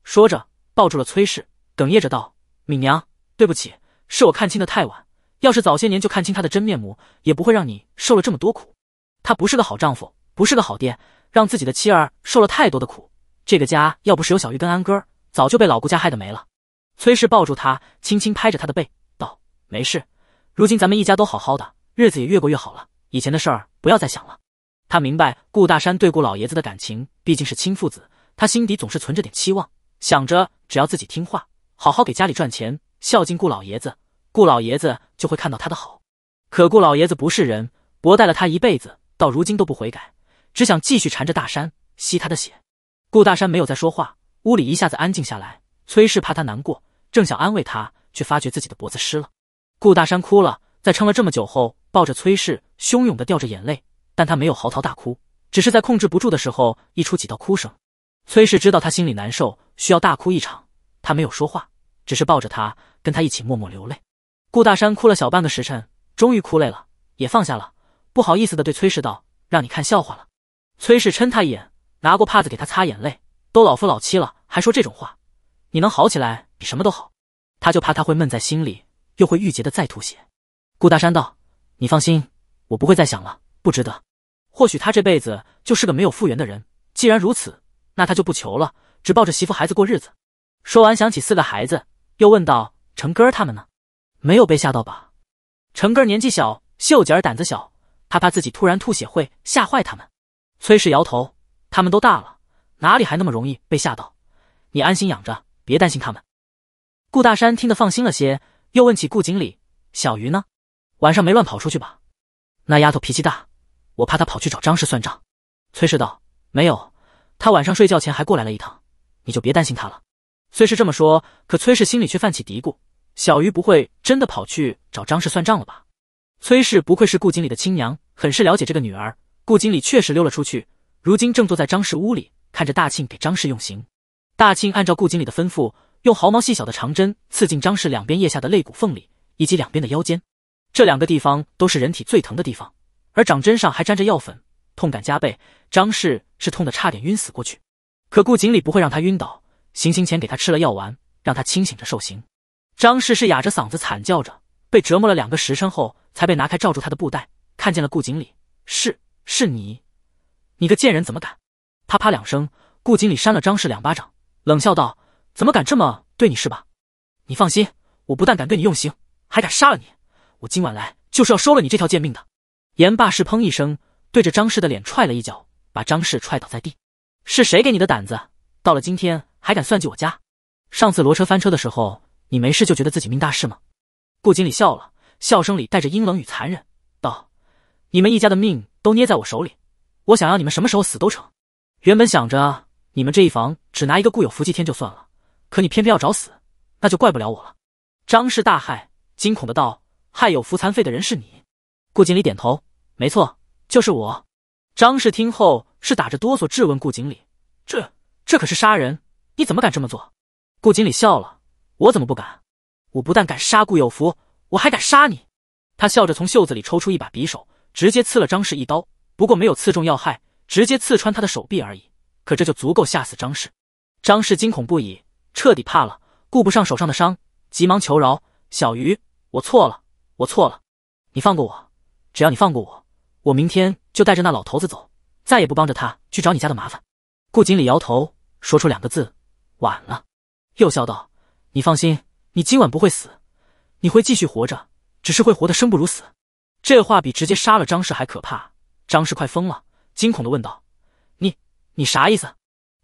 说着抱住了崔氏，哽咽着道：“敏娘，对不起，是我看清的太晚。要是早些年就看清他的真面目，也不会让你受了这么多苦。他不是个好丈夫，不是个好爹，让自己的妻儿受了太多的苦。这个家要不是有小玉跟安哥，早就被老顾家害得没了。”崔氏抱住他，轻轻拍着他的背。没事，如今咱们一家都好好的，日子也越过越好了。以前的事儿不要再想了。他明白顾大山对顾老爷子的感情毕竟是亲父子，他心底总是存着点期望，想着只要自己听话，好好给家里赚钱，孝敬顾老爷子，顾老爷子就会看到他的好。可顾老爷子不是人，薄待了他一辈子，到如今都不悔改，只想继续缠着大山吸他的血。顾大山没有再说话，屋里一下子安静下来。崔氏怕他难过，正想安慰他，却发觉自己的脖子湿了。顾大山哭了，在撑了这么久后，抱着崔氏，汹涌的掉着眼泪，但他没有嚎啕大哭，只是在控制不住的时候溢出几道哭声。崔氏知道他心里难受，需要大哭一场，他没有说话，只是抱着他，跟他一起默默流泪。顾大山哭了小半个时辰，终于哭累了，也放下了，不好意思的对崔氏道：“让你看笑话了。”崔氏嗔他一眼，拿过帕子给他擦眼泪。都老夫老妻了，还说这种话，你能好起来比什么都好。他就怕他会闷在心里。又会郁结的，再吐血。顾大山道：“你放心，我不会再想了，不值得。或许他这辈子就是个没有复原的人。既然如此，那他就不求了，只抱着媳妇孩子过日子。”说完，想起四个孩子，又问道：“成哥儿他们呢？没有被吓到吧？”成哥儿年纪小，秀姐儿胆子小，他怕自己突然吐血会吓坏他们。崔氏摇头：“他们都大了，哪里还那么容易被吓到？你安心养着，别担心他们。”顾大山听得放心了些。又问起顾经理，小鱼呢？晚上没乱跑出去吧？那丫头脾气大，我怕她跑去找张氏算账。崔氏道，没有，她晚上睡觉前还过来了一趟，你就别担心她了。虽是这么说，可崔氏心里却泛起嘀咕，小鱼不会真的跑去找张氏算账了吧？崔氏不愧是顾经理的亲娘，很是了解这个女儿。顾经理确实溜了出去，如今正坐在张氏屋里，看着大庆给张氏用刑。大庆按照顾经理的吩咐。用毫毛细小的长针刺进张氏两边腋下的肋骨缝里，以及两边的腰间，这两个地方都是人体最疼的地方，而长针上还沾着药粉，痛感加倍。张氏是痛得差点晕死过去，可顾锦礼不会让他晕倒，行刑前给他吃了药丸，让他清醒着受刑。张氏是哑着嗓子惨叫着，被折磨了两个时辰后，才被拿开罩住他的布袋，看见了顾锦礼，是是你，你个贱人怎么敢？啪啪两声，顾锦鲤扇了张氏两巴掌，冷笑道。怎么敢这么对你是吧？你放心，我不但敢对你用刑，还敢杀了你。我今晚来就是要收了你这条贱命的。严霸是砰一声对着张氏的脸踹了一脚，把张氏踹倒在地。是谁给你的胆子？到了今天还敢算计我家？上次罗车翻车的时候，你没事就觉得自己命大是吗？顾经理笑了，笑声里带着阴冷与残忍，道：“你们一家的命都捏在我手里，我想要你们什么时候死都成。原本想着你们这一房只拿一个固有福祭天就算了。”可你偏偏要找死，那就怪不了我了。张氏大骇，惊恐的道：“害有福残废的人是你。”顾锦鲤点头，没错，就是我。张氏听后是打着哆嗦质问顾锦鲤：“这这可是杀人，你怎么敢这么做？”顾锦鲤笑了：“我怎么不敢？我不但敢杀顾有福，我还敢杀你。”他笑着从袖子里抽出一把匕首，直接刺了张氏一刀，不过没有刺中要害，直接刺穿他的手臂而已。可这就足够吓死张氏。张氏惊恐不已。彻底怕了，顾不上手上的伤，急忙求饶：“小鱼，我错了，我错了，你放过我，只要你放过我，我明天就带着那老头子走，再也不帮着他去找你家的麻烦。”顾锦鲤摇头，说出两个字：“晚了。”又笑道：“你放心，你今晚不会死，你会继续活着，只是会活得生不如死。”这话比直接杀了张氏还可怕。张氏快疯了，惊恐的问道：“你你啥意思？”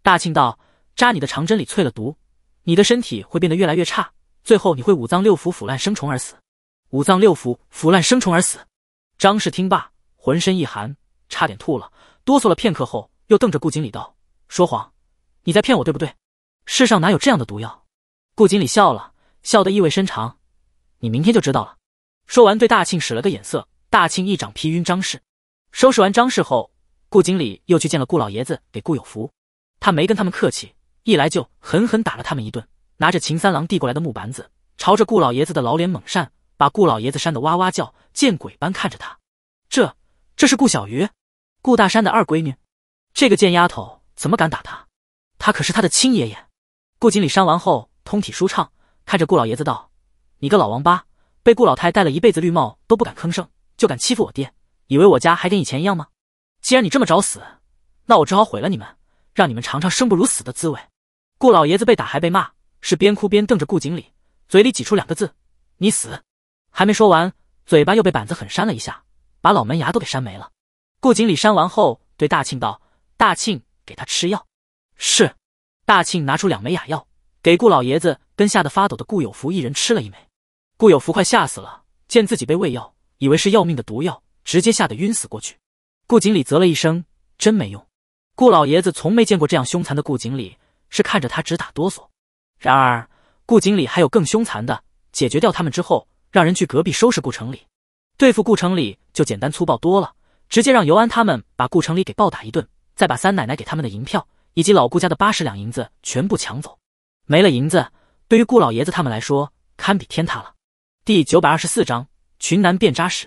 大庆道：“扎你的长针里淬了毒。”你的身体会变得越来越差，最后你会五脏六腑腐烂生虫而死。五脏六腑腐烂生虫而死。张氏听罢，浑身一寒，差点吐了，哆嗦了片刻后，又瞪着顾经理道：“说谎，你在骗我，对不对？世上哪有这样的毒药？”顾经理笑了笑，得意味深长：“你明天就知道了。”说完，对大庆使了个眼色，大庆一掌劈晕张氏。收拾完张氏后，顾经理又去见了顾老爷子，给顾有福。他没跟他们客气。一来就狠狠打了他们一顿，拿着秦三郎递过来的木板子，朝着顾老爷子的老脸猛扇，把顾老爷子扇得哇哇叫，见鬼般看着他。这，这是顾小鱼，顾大山的二闺女，这个贱丫头怎么敢打他？他可是他的亲爷爷。顾锦鲤扇完后，通体舒畅，看着顾老爷子道：“你个老王八，被顾老太戴了一辈子绿帽都不敢吭声，就敢欺负我爹？以为我家还跟以前一样吗？既然你这么找死，那我只好毁了你们，让你们尝尝生不如死的滋味。”顾老爷子被打还被骂，是边哭边瞪着顾锦礼，嘴里挤出两个字：“你死！”还没说完，嘴巴又被板子狠扇了一下，把老门牙都给扇没了。顾锦礼扇完后，对大庆道：“大庆，给他吃药。”是大庆拿出两枚哑药，给顾老爷子跟吓得发抖的顾有福一人吃了一枚。顾有福快吓死了，见自己被喂药，以为是要命的毒药，直接吓得晕死过去。顾锦礼啧了一声：“真没用。”顾老爷子从没见过这样凶残的顾锦礼。是看着他直打哆嗦，然而顾锦礼还有更凶残的，解决掉他们之后，让人去隔壁收拾顾城里。对付顾城里就简单粗暴多了，直接让尤安他们把顾城里给暴打一顿，再把三奶奶给他们的银票以及老顾家的八十两银子全部抢走。没了银子，对于顾老爷子他们来说，堪比天塌了。第九百二十四章群男变渣实。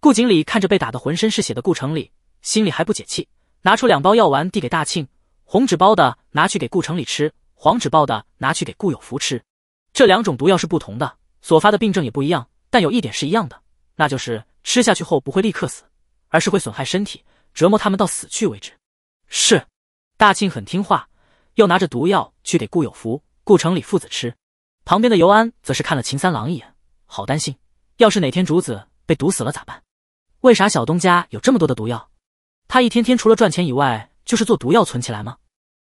顾锦礼看着被打得浑身是血的顾城里，心里还不解气，拿出两包药丸递给大庆。红纸包的拿去给顾城里吃，黄纸包的拿去给顾有福吃。这两种毒药是不同的，所发的病症也不一样。但有一点是一样的，那就是吃下去后不会立刻死，而是会损害身体，折磨他们到死去为止。是大庆很听话，又拿着毒药去给顾有福、顾城里父子吃。旁边的尤安则是看了秦三郎一眼，好担心，要是哪天竹子被毒死了咋办？为啥小东家有这么多的毒药？他一天天除了赚钱以外。就是做毒药存起来吗？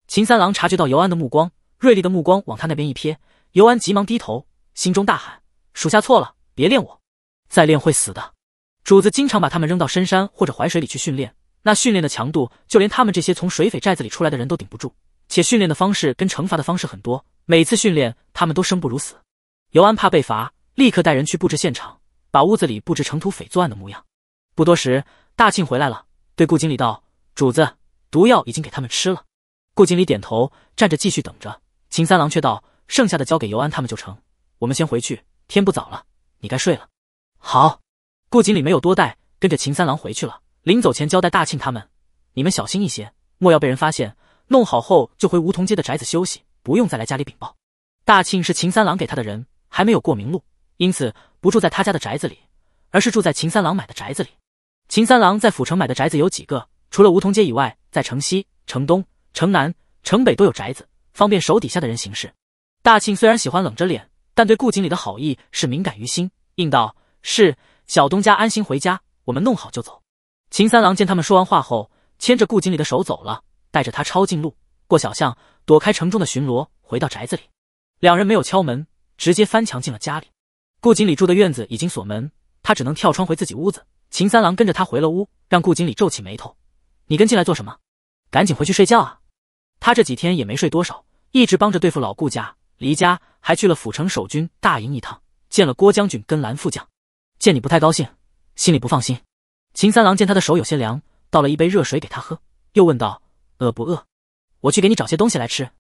秦三郎察觉到尤安的目光，锐利的目光往他那边一瞥，尤安急忙低头，心中大喊：“属下错了，别练我，再练会死的。”主子经常把他们扔到深山或者淮水里去训练，那训练的强度，就连他们这些从水匪寨子里出来的人都顶不住。且训练的方式跟惩罚的方式很多，每次训练他们都生不如死。尤安怕被罚，立刻带人去布置现场，把屋子里布置成土匪作案的模样。不多时，大庆回来了，对顾经理道：“主子。”毒药已经给他们吃了，顾锦礼点头，站着继续等着。秦三郎却道：“剩下的交给尤安他们就成，我们先回去，天不早了，你该睡了。”好，顾锦理没有多待，跟着秦三郎回去了。临走前交代大庆他们：“你们小心一些，莫要被人发现。弄好后就回梧桐街的宅子休息，不用再来家里禀报。”大庆是秦三郎给他的人，还没有过明路，因此不住在他家的宅子里，而是住在秦三郎买的宅子里。秦三郎在府城买的宅子有几个？除了梧桐街以外，在城西、城东、城南、城北都有宅子，方便手底下的人行事。大庆虽然喜欢冷着脸，但对顾经理的好意是敏感于心，应道：“是小东家安心回家，我们弄好就走。”秦三郎见他们说完话后，牵着顾经理的手走了，带着他抄近路过小巷，躲开城中的巡逻，回到宅子里。两人没有敲门，直接翻墙进了家里。顾经理住的院子已经锁门，他只能跳窗回自己屋子。秦三郎跟着他回了屋，让顾经理皱起眉头。你跟进来做什么？赶紧回去睡觉啊！他这几天也没睡多少，一直帮着对付老顾家，离家还去了府城守军大营一趟，见了郭将军跟蓝副将。见你不太高兴，心里不放心。秦三郎见他的手有些凉，倒了一杯热水给他喝，又问道：“饿不饿？我去给你找些东西来吃。”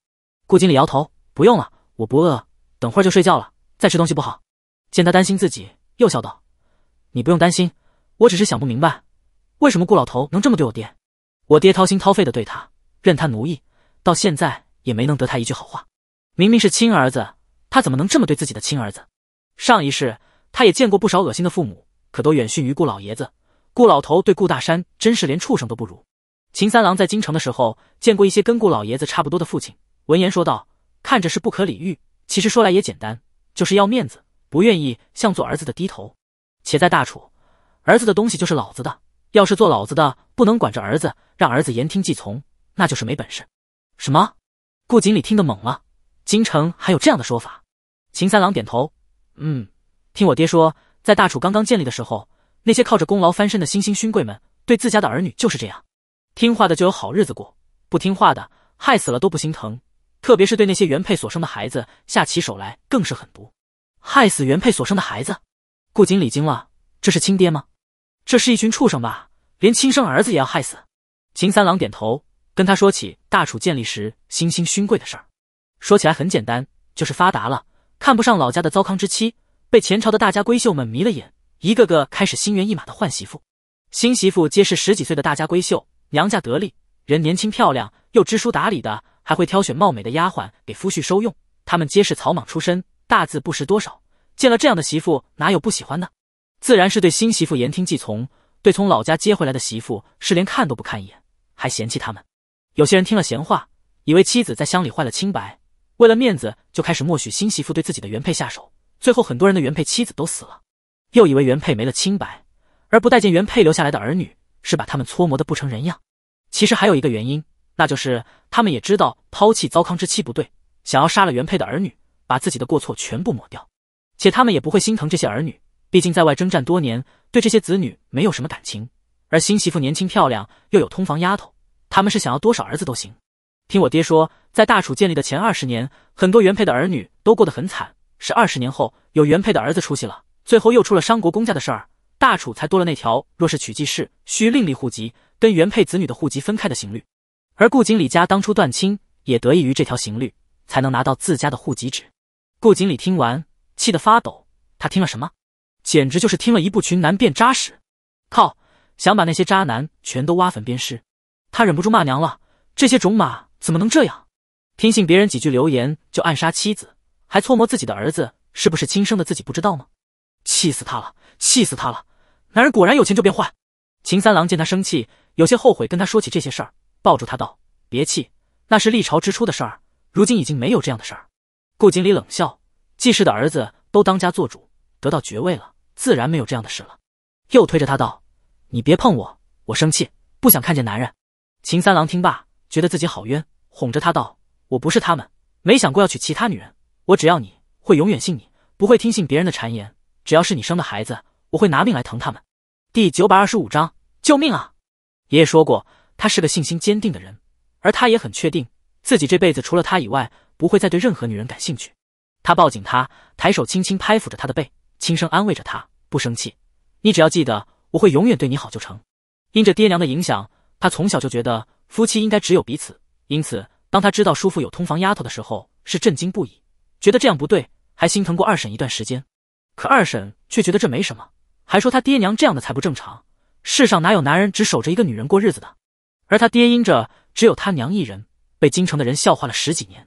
顾经理摇头：“不用了，我不饿，等会儿就睡觉了，再吃东西不好。”见他担心自己，又笑道：“你不用担心，我只是想不明白，为什么顾老头能这么对我爹。”我爹掏心掏肺的对他，任他奴役，到现在也没能得他一句好话。明明是亲儿子，他怎么能这么对自己的亲儿子？上一世他也见过不少恶心的父母，可都远逊于顾老爷子。顾老头对顾大山真是连畜生都不如。秦三郎在京城的时候见过一些跟顾老爷子差不多的父亲，闻言说道：“看着是不可理喻，其实说来也简单，就是要面子，不愿意向做儿子的低头。且在大楚，儿子的东西就是老子的。”要是做老子的不能管着儿子，让儿子言听计从，那就是没本事。什么？顾锦礼听得懵了。京城还有这样的说法？秦三郎点头，嗯，听我爹说，在大楚刚刚建立的时候，那些靠着功劳翻身的新兴勋贵们，对自家的儿女就是这样，听话的就有好日子过，不听话的害死了都不心疼。特别是对那些原配所生的孩子下起手来更是狠毒，害死原配所生的孩子。顾锦礼惊了，这是亲爹吗？这是一群畜生吧？连亲生儿子也要害死？秦三郎点头，跟他说起大楚建立时新兴勋贵的事儿。说起来很简单，就是发达了，看不上老家的糟糠之妻，被前朝的大家闺秀们迷了眼，一个个开始心猿意马的换媳妇。新媳妇皆是十几岁的大家闺秀，娘家得力人，年轻漂亮又知书达理的，还会挑选貌美的丫鬟给夫婿收用。他们皆是草莽出身，大字不识多少，见了这样的媳妇，哪有不喜欢的？自然是对新媳妇言听计从，对从老家接回来的媳妇是连看都不看一眼，还嫌弃他们。有些人听了闲话，以为妻子在乡里坏了清白，为了面子就开始默许新媳妇对自己的原配下手。最后很多人的原配妻子都死了，又以为原配没了清白，而不待见原配留下来的儿女，是把他们搓磨的不成人样。其实还有一个原因，那就是他们也知道抛弃糟糠之妻不对，想要杀了原配的儿女，把自己的过错全部抹掉，且他们也不会心疼这些儿女。毕竟在外征战多年，对这些子女没有什么感情。而新媳妇年轻漂亮，又有通房丫头，他们是想要多少儿子都行。听我爹说，在大楚建立的前二十年，很多原配的儿女都过得很惨。是二十年后，有原配的儿子出息了，最后又出了商国公家的事儿，大楚才多了那条：若是娶继室，需另立户籍，跟原配子女的户籍分开的刑律。而顾锦礼家当初断亲，也得益于这条刑律，才能拿到自家的户籍纸。顾锦礼听完，气得发抖。他听了什么？简直就是听了一部群男变渣史，靠！想把那些渣男全都挖坟鞭尸，他忍不住骂娘了。这些种马怎么能这样？听信别人几句流言就暗杀妻子，还搓磨自己的儿子是不是亲生的？自己不知道吗？气死他了！气死他了！男人果然有钱就变坏。秦三郎见他生气，有些后悔跟他说起这些事儿，抱住他道：“别气，那是历朝之初的事儿，如今已经没有这样的事儿。”顾锦礼冷笑：“季氏的儿子都当家做主。”得到爵位了，自然没有这样的事了。又推着他道：“你别碰我，我生气，不想看见男人。”秦三郎听罢，觉得自己好冤，哄着他道：“我不是他们，没想过要娶其他女人。我只要你，会永远信你，不会听信别人的谗言。只要是你生的孩子，我会拿命来疼他们。”第九百二十五章，救命啊！爷爷说过，他是个信心坚定的人，而他也很确定，自己这辈子除了他以外，不会再对任何女人感兴趣。他抱紧他，抬手轻轻拍抚着他的背。轻声安慰着他，不生气。你只要记得我会永远对你好就成。因着爹娘的影响，他从小就觉得夫妻应该只有彼此。因此，当他知道叔父有通房丫头的时候，是震惊不已，觉得这样不对，还心疼过二婶一段时间。可二婶却觉得这没什么，还说他爹娘这样的才不正常。世上哪有男人只守着一个女人过日子的？而他爹因着只有他娘一人，被京城的人笑话了十几年。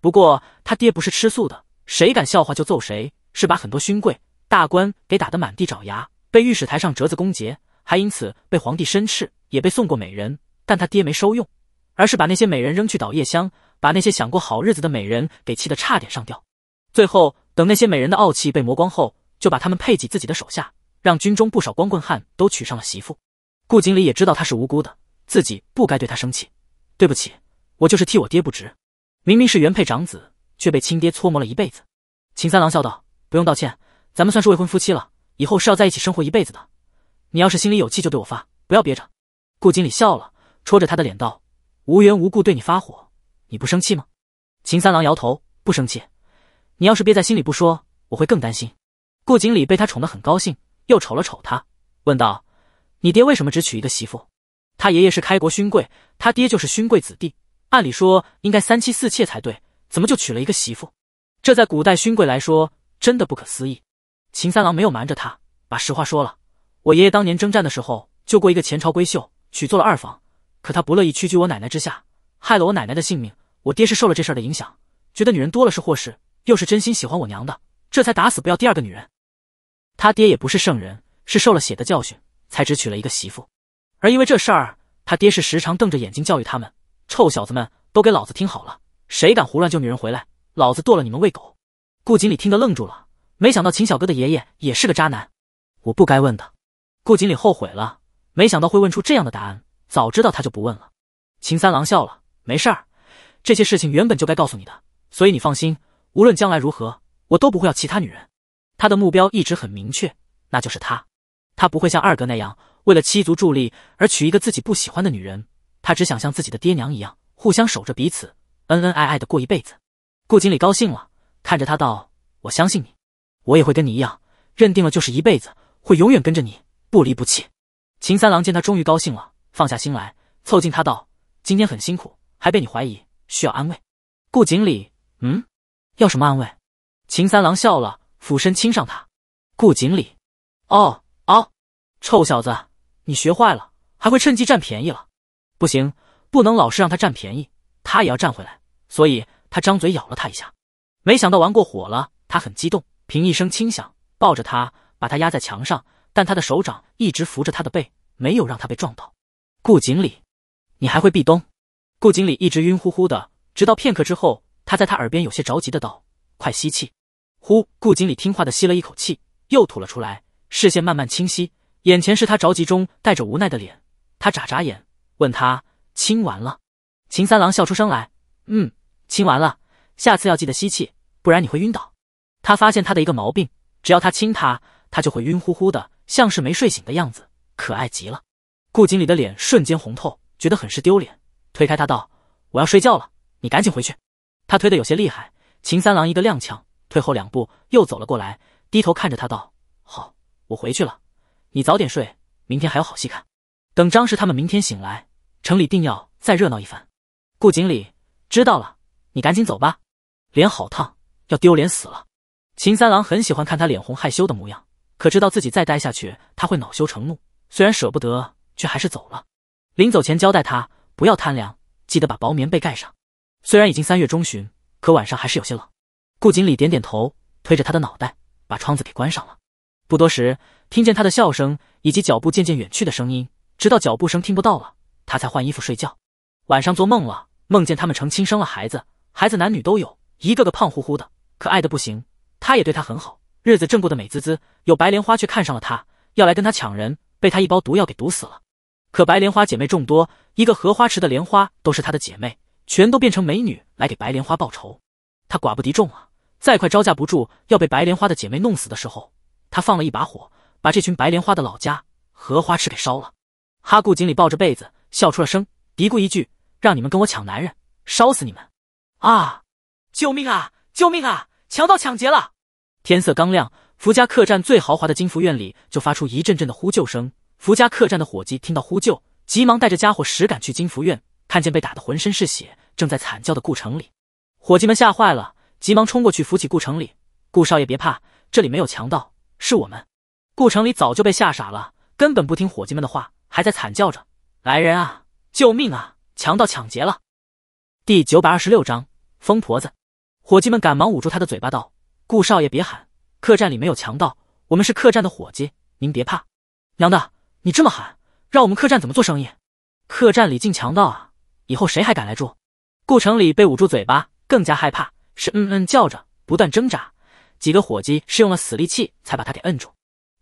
不过他爹不是吃素的，谁敢笑话就揍谁，是把很多勋贵。大官给打得满地找牙，被御史台上折子攻讦，还因此被皇帝申斥，也被送过美人，但他爹没收用，而是把那些美人扔去倒夜香，把那些想过好日子的美人给气得差点上吊。最后等那些美人的傲气被磨光后，就把他们配给自己的手下，让军中不少光棍汉都娶上了媳妇。顾经礼也知道他是无辜的，自己不该对他生气，对不起，我就是替我爹不值。明明是原配长子，却被亲爹搓磨了一辈子。秦三郎笑道：“不用道歉。”咱们算是未婚夫妻了，以后是要在一起生活一辈子的。你要是心里有气就对我发，不要憋着。顾经理笑了，戳着他的脸道：“无缘无故对你发火，你不生气吗？”秦三郎摇头，不生气。你要是憋在心里不说，我会更担心。顾经理被他宠得很高兴，又瞅了瞅他，问道：“你爹为什么只娶一个媳妇？他爷爷是开国勋贵，他爹就是勋贵子弟，按理说应该三妻四妾才对，怎么就娶了一个媳妇？这在古代勋贵来说，真的不可思议。”秦三郎没有瞒着他，把实话说了。我爷爷当年征战的时候，救过一个前朝闺秀，娶做了二房。可他不乐意屈居我奶奶之下，害了我奶奶的性命。我爹是受了这事儿的影响，觉得女人多了是祸事，又是真心喜欢我娘的，这才打死不要第二个女人。他爹也不是圣人，是受了血的教训，才只娶了一个媳妇。而因为这事儿，他爹是时常瞪着眼睛教育他们：“臭小子们都给老子听好了，谁敢胡乱救女人回来，老子剁了你们喂狗。”顾锦鲤听得愣住了。没想到秦小哥的爷爷也是个渣男，我不该问的。顾锦礼后悔了，没想到会问出这样的答案，早知道他就不问了。秦三郎笑了，没事儿，这些事情原本就该告诉你的，所以你放心，无论将来如何，我都不会要其他女人。他的目标一直很明确，那就是他，他不会像二哥那样为了七族助力而娶一个自己不喜欢的女人，他只想像自己的爹娘一样，互相守着彼此，恩恩爱爱的过一辈子。顾锦礼高兴了，看着他道：“我相信你。”我也会跟你一样，认定了就是一辈子，会永远跟着你不离不弃。秦三郎见他终于高兴了，放下心来，凑近他道：“今天很辛苦，还被你怀疑，需要安慰。”顾锦鲤，嗯，要什么安慰？秦三郎笑了，俯身亲上他。顾锦鲤，哦哦，臭小子，你学坏了，还会趁机占便宜了。不行，不能老是让他占便宜，他也要占回来。所以他张嘴咬了他一下。没想到玩过火了，他很激动。凭一声轻响，抱着他，把他压在墙上，但他的手掌一直扶着他的背，没有让他被撞倒。顾锦鲤，你还会壁咚？顾锦鲤一直晕乎乎的，直到片刻之后，他在他耳边有些着急的道：“快吸气！”呼，顾锦鲤听话的吸了一口气，又吐了出来，视线慢慢清晰，眼前是他着急中带着无奈的脸。他眨眨眼，问他：“亲完了？”秦三郎笑出声来：“嗯，亲完了，下次要记得吸气，不然你会晕倒。”他发现他的一个毛病，只要他亲他，他就会晕乎乎的，像是没睡醒的样子，可爱极了。顾锦理的脸瞬间红透，觉得很是丢脸，推开他道：“我要睡觉了，你赶紧回去。”他推的有些厉害，秦三郎一个踉跄，退后两步，又走了过来，低头看着他道：“好，我回去了，你早点睡，明天还有好戏看。等张氏他们明天醒来，城里定要再热闹一番。”顾锦理知道了，你赶紧走吧，脸好烫，要丢脸死了。秦三郎很喜欢看他脸红害羞的模样，可知道自己再待下去他会恼羞成怒，虽然舍不得，却还是走了。临走前交代他不要贪凉，记得把薄棉被盖上。虽然已经三月中旬，可晚上还是有些冷。顾锦鲤点点头，推着他的脑袋把窗子给关上了。不多时，听见他的笑声以及脚步渐渐远去的声音，直到脚步声听不到了，他才换衣服睡觉。晚上做梦了，梦见他们成亲生了孩子，孩子男女都有，一个个胖乎乎的，可爱的不行。他也对他很好，日子正过得美滋滋。有白莲花却看上了他，要来跟他抢人，被他一包毒药给毒死了。可白莲花姐妹众多，一个荷花池的莲花都是他的姐妹，全都变成美女来给白莲花报仇。他寡不敌众啊，再快招架不住，要被白莲花的姐妹弄死的时候，他放了一把火，把这群白莲花的老家荷花池给烧了。哈顾锦里抱着被子笑出了声，嘀咕一句：“让你们跟我抢男人，烧死你们！”啊！救命啊！救命啊！强盗抢劫了！天色刚亮，福家客栈最豪华的金福院里就发出一阵阵的呼救声。福家客栈的伙计听到呼救，急忙带着家伙实赶去金福院，看见被打得浑身是血、正在惨叫的顾城里，伙计们吓坏了，急忙冲过去扶起顾城里。顾少爷别怕，这里没有强盗，是我们。顾城里早就被吓傻了，根本不听伙计们的话，还在惨叫着：“来人啊，救命啊！强盗抢劫了！”第九百二十六章疯婆子。伙计们赶忙捂住他的嘴巴，道：“顾少爷别喊，客栈里没有强盗，我们是客栈的伙计，您别怕。”娘的，你这么喊，让我们客栈怎么做生意？客栈里进强盗啊，以后谁还敢来住？顾城里被捂住嘴巴，更加害怕，是嗯嗯叫着，不断挣扎。几个伙计是用了死力气才把他给摁住。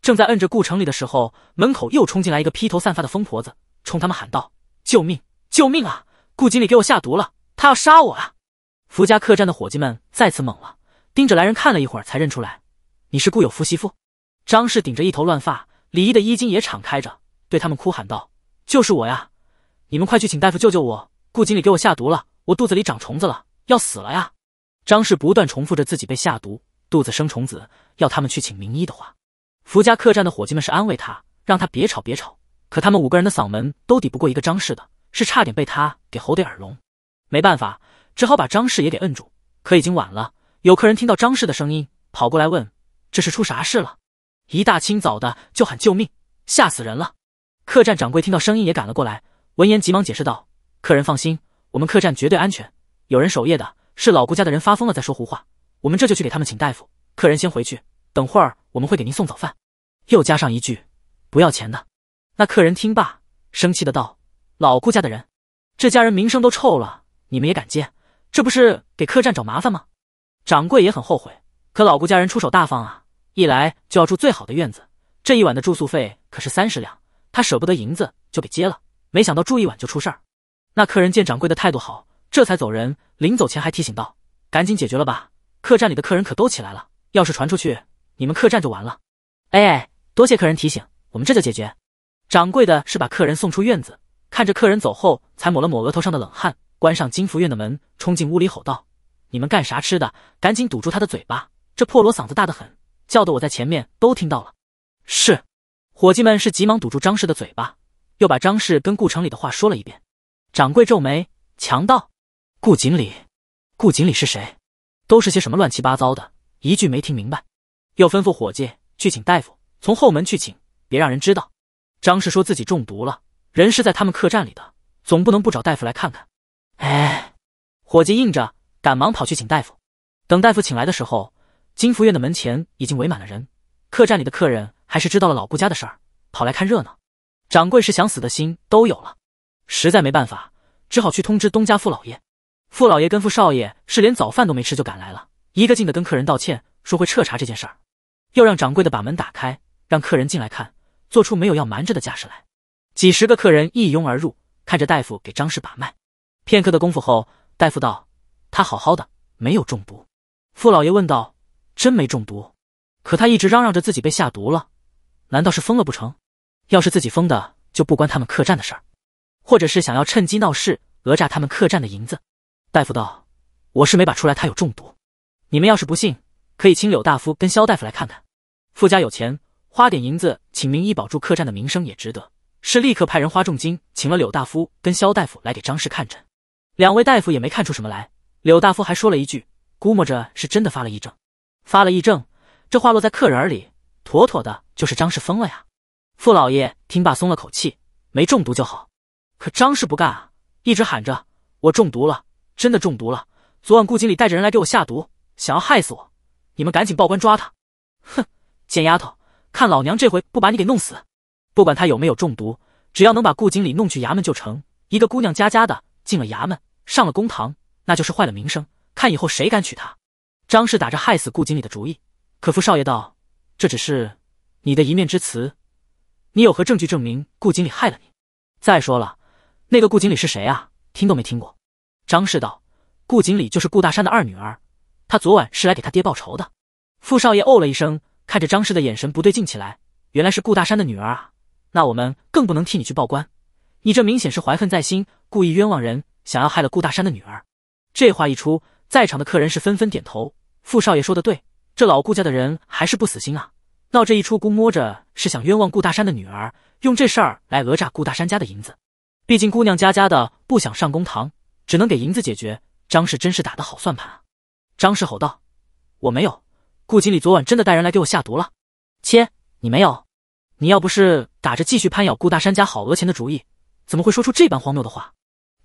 正在摁着顾城里的时候，门口又冲进来一个披头散发的疯婆子，冲他们喊道：“救命！救命啊！顾经理给我下毒了，他要杀我啊！”福家客栈的伙计们再次懵了，盯着来人看了一会儿，才认出来，你是顾有福媳妇。张氏顶着一头乱发，李毅的衣襟也敞开着，对他们哭喊道：“就是我呀！你们快去请大夫救救我！顾经理给我下毒了，我肚子里长虫子了，要死了呀！”张氏不断重复着自己被下毒、肚子生虫子，要他们去请名医的话。福家客栈的伙计们是安慰他，让他别吵别吵，可他们五个人的嗓门都抵不过一个张氏的，是差点被他给吼得耳聋。没办法。只好把张氏也给摁住，可已经晚了。有客人听到张氏的声音，跑过来问：“这是出啥事了？一大清早的就喊救命，吓死人了！”客栈掌柜听到声音也赶了过来，闻言急忙解释道：“客人放心，我们客栈绝对安全，有人守夜的。是老顾家的人发疯了，在说胡话。我们这就去给他们请大夫，客人先回去，等会儿我们会给您送早饭。”又加上一句：“不要钱的。”那客人听罢，生气的道：“老顾家的人，这家人名声都臭了，你们也敢见？”这不是给客栈找麻烦吗？掌柜也很后悔，可老顾家人出手大方啊，一来就要住最好的院子，这一晚的住宿费可是三十两，他舍不得银子就给接了，没想到住一晚就出事儿。那客人见掌柜的态度好，这才走人，临走前还提醒道：“赶紧解决了吧，客栈里的客人可都起来了，要是传出去，你们客栈就完了。”哎，多谢客人提醒，我们这就解决。掌柜的是把客人送出院子，看着客人走后，才抹了抹额头上的冷汗。关上金福院的门，冲进屋里吼道：“你们干啥吃的？赶紧堵住他的嘴巴！这破锣嗓子大得很，叫得我在前面都听到了。”是，伙计们是急忙堵住张氏的嘴巴，又把张氏跟顾城里的话说了一遍。掌柜皱眉：“强盗，顾锦礼，顾锦礼是谁？都是些什么乱七八糟的？一句没听明白。”又吩咐伙计去请大夫，从后门去请，别让人知道。张氏说自己中毒了，人是在他们客栈里的，总不能不找大夫来看看。哎，伙计应着，赶忙跑去请大夫。等大夫请来的时候，金福院的门前已经围满了人。客栈里的客人还是知道了老顾家的事儿，跑来看热闹。掌柜是想死的心都有了，实在没办法，只好去通知东家傅老爷。傅老爷跟傅少爷是连早饭都没吃就赶来了，一个劲的跟客人道歉，说会彻查这件事儿，又让掌柜的把门打开，让客人进来看，做出没有要瞒着的架势来。几十个客人一拥而入，看着大夫给张氏把脉。片刻的功夫后，大夫道：“他好好的，没有中毒。”傅老爷问道：“真没中毒？可他一直嚷嚷着自己被下毒了，难道是疯了不成？要是自己疯的，就不关他们客栈的事儿，或者是想要趁机闹事，讹诈他们客栈的银子？”大夫道：“我是没把出来，他有中毒。你们要是不信，可以请柳大夫跟肖大夫来看看。”傅家有钱，花点银子请名医保住客栈的名声也值得。是立刻派人花重金请了柳大夫跟肖大夫来给张氏看诊。两位大夫也没看出什么来，柳大夫还说了一句：“估摸着是真的发了癔症。”发了癔症，这话落在客人耳里，妥妥的就是张氏疯了呀。傅老爷听罢松了口气，没中毒就好。可张氏不干啊，一直喊着：“我中毒了，真的中毒了！昨晚顾经理带着人来给我下毒，想要害死我。你们赶紧报官抓他！”哼，贱丫头，看老娘这回不把你给弄死！不管他有没有中毒，只要能把顾经理弄去衙门就成。一个姑娘家家的，进了衙门。上了公堂，那就是坏了名声，看以后谁敢娶她。张氏打着害死顾经理的主意，可傅少爷道：“这只是你的一面之词，你有何证据证明顾经理害了你？再说了，那个顾经理是谁啊？听都没听过。”张氏道：“顾经理就是顾大山的二女儿，她昨晚是来给他爹报仇的。”傅少爷哦了一声，看着张氏的眼神不对劲起来。原来是顾大山的女儿啊，那我们更不能替你去报官。你这明显是怀恨在心，故意冤枉人。想要害了顾大山的女儿，这话一出，在场的客人是纷纷点头。傅少爷说的对，这老顾家的人还是不死心啊！闹这一出，估摸着是想冤枉顾大山的女儿，用这事儿来讹诈顾大山家的银子。毕竟姑娘家家的不想上公堂，只能给银子解决。张氏真是打的好算盘啊！张氏吼道：“我没有，顾经理昨晚真的带人来给我下毒了。切，你没有？你要不是打着继续攀咬顾大山家好讹钱的主意，怎么会说出这般荒谬的话？”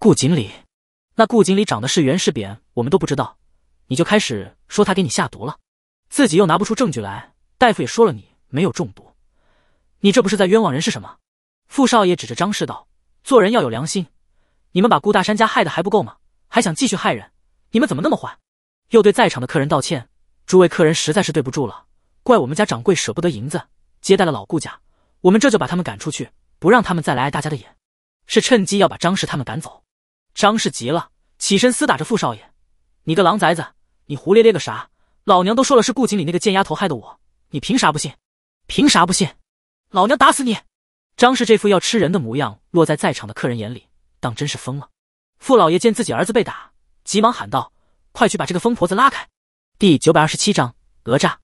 顾锦礼，那顾锦礼长的是圆是扁，我们都不知道，你就开始说他给你下毒了，自己又拿不出证据来，大夫也说了你没有中毒，你这不是在冤枉人是什么？傅少爷指着张氏道：“做人要有良心，你们把顾大山家害的还不够吗？还想继续害人？你们怎么那么坏？”又对在场的客人道歉：“诸位客人实在是对不住了，怪我们家掌柜舍不得银子，接待了老顾家，我们这就把他们赶出去，不让他们再来碍大家的眼，是趁机要把张氏他们赶走。”张氏急了，起身厮打着傅少爷：“你个狼崽子，你胡咧咧个啥？老娘都说了是顾锦礼那个贱丫头害的我，你凭啥不信？凭啥不信？老娘打死你！”张氏这副要吃人的模样落在在场的客人眼里，当真是疯了。傅老爷见自己儿子被打，急忙喊道：“快去把这个疯婆子拉开！”第九百二十七章讹诈。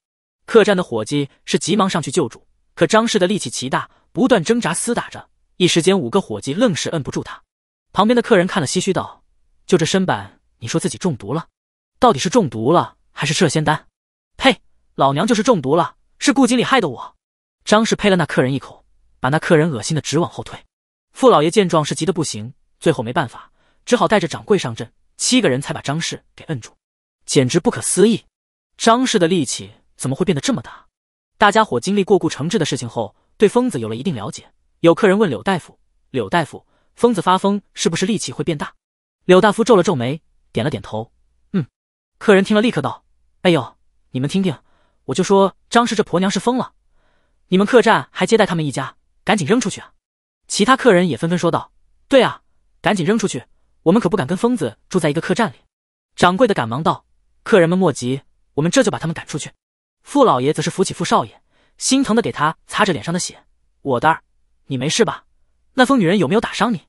客栈的伙计是急忙上去救助，可张氏的力气奇大，不断挣扎厮打着，一时间五个伙计愣是摁不住他。旁边的客人看了，唏嘘道：“就这身板，你说自己中毒了？到底是中毒了，还是吃了仙丹？”“呸！老娘就是中毒了，是顾经理害的我。”张氏呸了那客人一口，把那客人恶心的直往后退。傅老爷见状是急得不行，最后没办法，只好带着掌柜上阵，七个人才把张氏给摁住。简直不可思议，张氏的力气怎么会变得这么大？大家伙经历过顾承志的事情后，对疯子有了一定了解。有客人问柳大夫：“柳大夫。”疯子发疯是不是力气会变大？柳大夫皱了皱眉，点了点头。嗯，客人听了立刻道：“哎呦，你们听听，我就说张氏这婆娘是疯了。你们客栈还接待他们一家，赶紧扔出去啊！”其他客人也纷纷说道：“对啊，赶紧扔出去，我们可不敢跟疯子住在一个客栈里。”掌柜的赶忙道：“客人们莫急，我们这就把他们赶出去。”傅老爷则是扶起傅少爷，心疼的给他擦着脸上的血：“我的儿，你没事吧？那疯女人有没有打伤你？”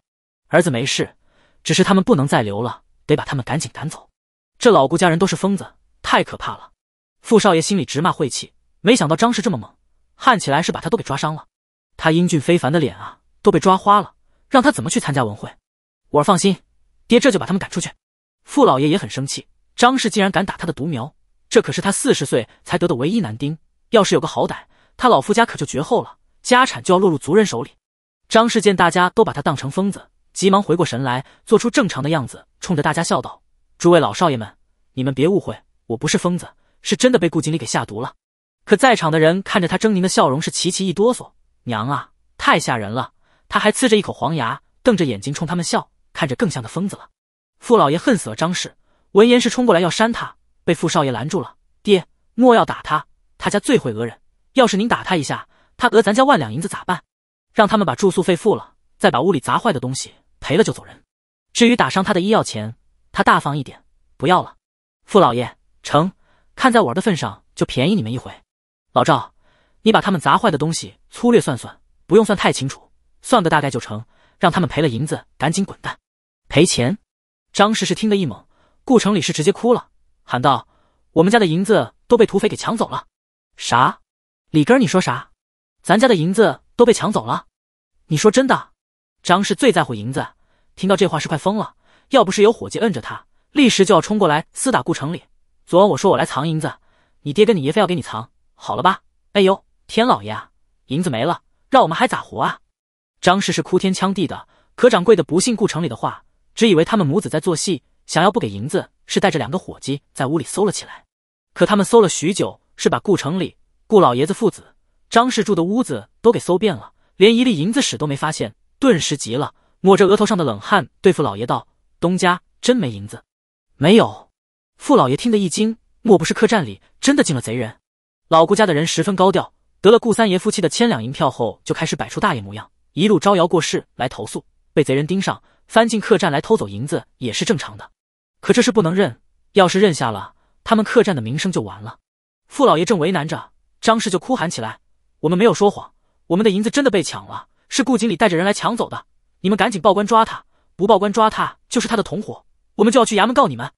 儿子没事，只是他们不能再留了，得把他们赶紧赶走。这老顾家人都是疯子，太可怕了。傅少爷心里直骂晦气，没想到张氏这么猛，看起来是把他都给抓伤了。他英俊非凡的脸啊，都被抓花了，让他怎么去参加文会？我放心，爹这就把他们赶出去。傅老爷也很生气，张氏竟然敢打他的独苗，这可是他四十岁才得的唯一男丁。要是有个好歹，他老傅家可就绝后了，家产就要落入族人手里。张氏见大家都把他当成疯子。急忙回过神来，做出正常的样子，冲着大家笑道：“诸位老少爷们，你们别误会，我不是疯子，是真的被顾经理给下毒了。”可在场的人看着他狰狞的笑容，是齐齐一哆嗦：“娘啊，太吓人了！”他还呲着一口黄牙，瞪着眼睛冲他们笑，看着更像个疯子了。傅老爷恨死了张氏，闻言是冲过来要扇他，被傅少爷拦住了：“爹，莫要打他，他家最会讹人。要是您打他一下，他讹咱家万两银子咋办？让他们把住宿费付了，再把屋里砸坏的东西。”赔了就走人，至于打伤他的医药钱，他大方一点不要了。傅老爷成，看在我儿的份上，就便宜你们一回。老赵，你把他们砸坏的东西粗略算算，不用算太清楚，算个大概就成，让他们赔了银子赶紧滚蛋。赔钱？张氏是听得一懵，顾城里是直接哭了，喊道：“我们家的银子都被土匪给抢走了！”啥？李根，你说啥？咱家的银子都被抢走了？你说真的？张氏最在乎银子，听到这话是快疯了。要不是有伙计摁着他，立时就要冲过来厮打顾城里。昨晚我说我来藏银子，你爹跟你爷非要给你藏，好了吧？哎呦，天老爷，银子没了，让我们还咋活啊？张氏是哭天抢地的，可掌柜的不信顾城里的话，只以为他们母子在做戏，想要不给银子，是带着两个伙计在屋里搜了起来。可他们搜了许久，是把顾城里、顾老爷子父子、张氏住的屋子都给搜遍了，连一粒银子屎都没发现。顿时急了，抹着额头上的冷汗，对付老爷道：“东家真没银子。”没有。傅老爷听得一惊，莫不是客栈里真的进了贼人？老顾家的人十分高调，得了顾三爷夫妻的千两银票后，就开始摆出大爷模样，一路招摇过市来投诉，被贼人盯上，翻进客栈来偷走银子也是正常的。可这事不能认，要是认下了，他们客栈的名声就完了。傅老爷正为难着，张氏就哭喊起来：“我们没有说谎，我们的银子真的被抢了。”是顾经理带着人来抢走的，你们赶紧报官抓他，不报官抓他就是他的同伙，我们就要去衙门告你们。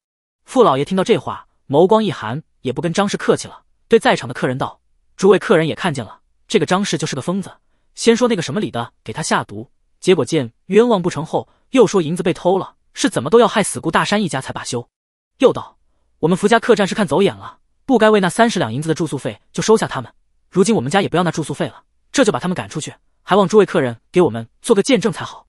傅老爷听到这话，眸光一寒，也不跟张氏客气了，对在场的客人道：“诸位客人也看见了，这个张氏就是个疯子。先说那个什么李的给他下毒，结果见冤枉不成后，又说银子被偷了，是怎么都要害死顾大山一家才罢休。又道：我们福家客栈是看走眼了，不该为那三十两银子的住宿费就收下他们。如今我们家也不要那住宿费了，这就把他们赶出去。”还望诸位客人给我们做个见证才好。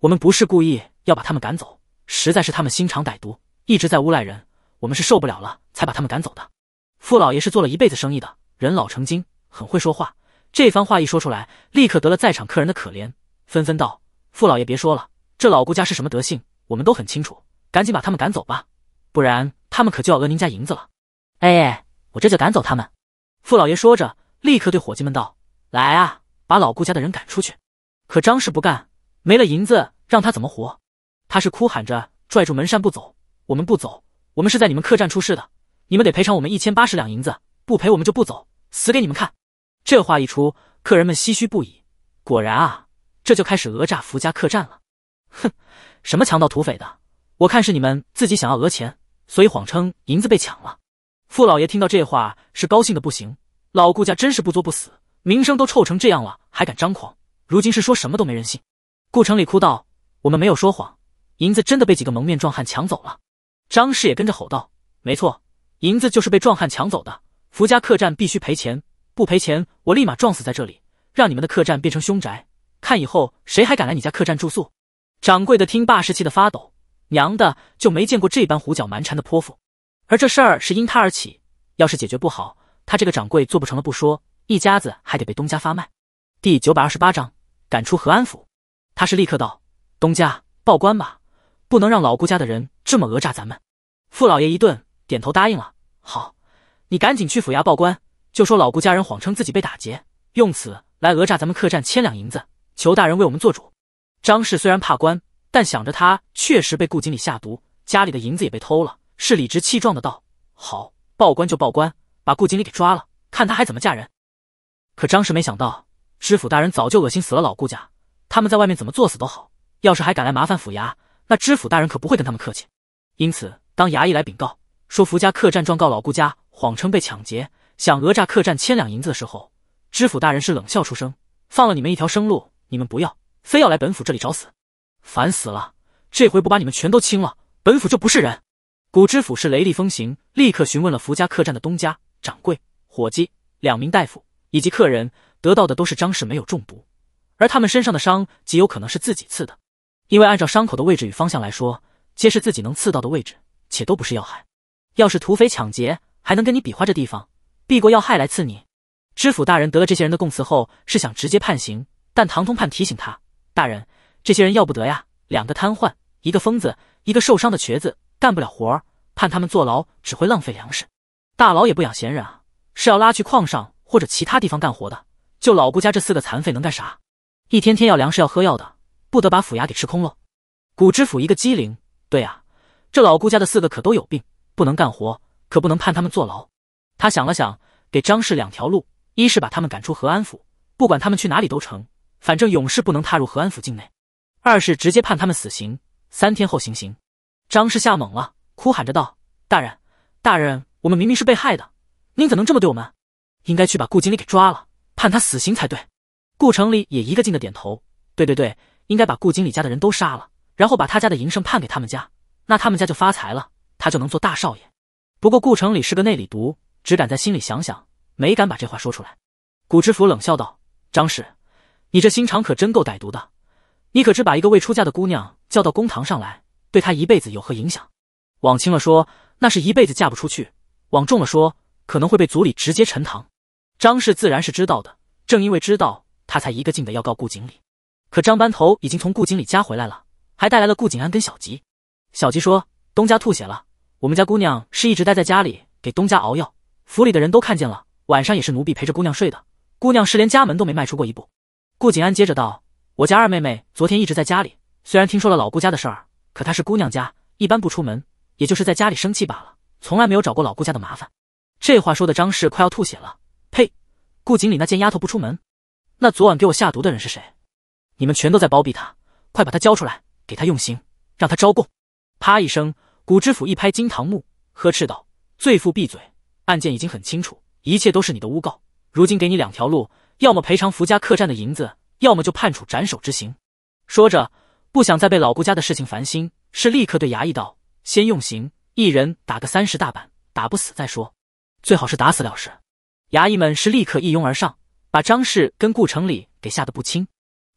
我们不是故意要把他们赶走，实在是他们心肠歹毒，一直在诬赖人，我们是受不了了才把他们赶走的。傅老爷是做了一辈子生意的人，老成精，很会说话。这番话一说出来，立刻得了在场客人的可怜，纷纷道：“傅老爷别说了，这老顾家是什么德性，我们都很清楚。赶紧把他们赶走吧，不然他们可就要讹您家银子了。”哎，我这就赶走他们。傅老爷说着，立刻对伙计们道：“来啊！”把老顾家的人赶出去，可张氏不干，没了银子让他怎么活？他是哭喊着拽住门扇不走，我们不走，我们是在你们客栈出事的，你们得赔偿我们一千八十两银子，不赔我们就不走，死给你们看！这话一出，客人们唏嘘不已。果然啊，这就开始讹诈福家客栈了。哼，什么强盗土匪的，我看是你们自己想要讹钱，所以谎称银子被抢了。傅老爷听到这话是高兴的不行，老顾家真是不作不死。名声都臭成这样了，还敢张狂？如今是说什么都没人信。顾城里哭道：“我们没有说谎，银子真的被几个蒙面壮汉抢走了。”张氏也跟着吼道：“没错，银子就是被壮汉抢走的。福家客栈必须赔钱，不赔钱，我立马撞死在这里，让你们的客栈变成凶宅，看以后谁还敢来你家客栈住宿。”掌柜的听罢，是气得发抖：“娘的，就没见过这般胡搅蛮缠的泼妇。而这事儿是因他而起，要是解决不好，他这个掌柜做不成了不说。”一家子还得被东家发卖。第九百二十八章赶出和安府。他是立刻道：“东家，报官吧，不能让老顾家的人这么讹诈咱们。”傅老爷一顿，点头答应了。好，你赶紧去府衙报官，就说老顾家人谎称自己被打劫，用此来讹诈咱们客栈千两银子，求大人为我们做主。张氏虽然怕官，但想着他确实被顾经理下毒，家里的银子也被偷了，是理直气壮的道：“好，报官就报官，把顾经理给抓了，看他还怎么嫁人。”可张氏没想到，知府大人早就恶心死了老顾家。他们在外面怎么作死都好，要是还敢来麻烦府衙，那知府大人可不会跟他们客气。因此，当衙役来禀告说福家客栈状告老顾家，谎称被抢劫，想讹诈客栈千两银子的时候，知府大人是冷笑出声：“放了你们一条生路，你们不要非要来本府这里找死，烦死了！这回不把你们全都清了，本府就不是人。”古知府是雷厉风行，立刻询问了福家客栈的东家、掌柜、伙计两名大夫。以及客人得到的都是张氏没有中毒，而他们身上的伤极有可能是自己刺的，因为按照伤口的位置与方向来说，皆是自己能刺到的位置，且都不是要害。要是土匪抢劫，还能跟你比划这地方避过要害来刺你？知府大人得了这些人的供词后，是想直接判刑，但唐通判提醒他，大人这些人要不得呀，两个瘫痪，一个疯子，一个受伤的瘸子，干不了活，判他们坐牢只会浪费粮食，大牢也不养闲人啊，是要拉去矿上。或者其他地方干活的，就老顾家这四个残废能干啥？一天天要粮食要喝药的，不得把府衙给吃空喽？古知府一个机灵，对呀，这老顾家的四个可都有病，不能干活，可不能判他们坐牢。他想了想，给张氏两条路：一是把他们赶出和安府，不管他们去哪里都成，反正永世不能踏入和安府境内；二是直接判他们死刑，三天后行刑。张氏吓懵了，哭喊着道：“大人，大人，我们明明是被害的，您怎能这么对我们？”应该去把顾经理给抓了，判他死刑才对。顾城里也一个劲的点头，对对对，应该把顾经理家的人都杀了，然后把他家的营生判给他们家，那他们家就发财了，他就能做大少爷。不过顾城里是个内里毒，只敢在心里想想，没敢把这话说出来。古知府冷笑道：“张氏，你这心肠可真够歹毒的。你可知把一个未出嫁的姑娘叫到公堂上来，对她一辈子有何影响？往轻了说，那是一辈子嫁不出去；往重了说，可能会被族里直接沉塘。”张氏自然是知道的，正因为知道，他才一个劲的要告顾经理。可张班头已经从顾经理家回来了，还带来了顾景安跟小吉。小吉说：“东家吐血了，我们家姑娘是一直待在家里给东家熬药，府里的人都看见了，晚上也是奴婢陪着姑娘睡的，姑娘是连家门都没迈出过一步。”顾景安接着道：“我家二妹妹昨天一直在家里，虽然听说了老顾家的事儿，可她是姑娘家，一般不出门，也就是在家里生气罢了，从来没有找过老顾家的麻烦。”这话说的张氏快要吐血了。呸！顾锦礼那贱丫头不出门，那昨晚给我下毒的人是谁？你们全都在包庇他，快把他交出来，给他用刑，让他招供！啪一声，古知府一拍惊堂木，呵斥道：“罪妇闭嘴！案件已经很清楚，一切都是你的诬告。如今给你两条路，要么赔偿福家客栈的银子，要么就判处斩首之刑。”说着，不想再被老顾家的事情烦心，是立刻对衙役道：“先用刑，一人打个三十大板，打不死再说，最好是打死了事。”衙役们是立刻一拥而上，把张氏跟顾城里给吓得不轻。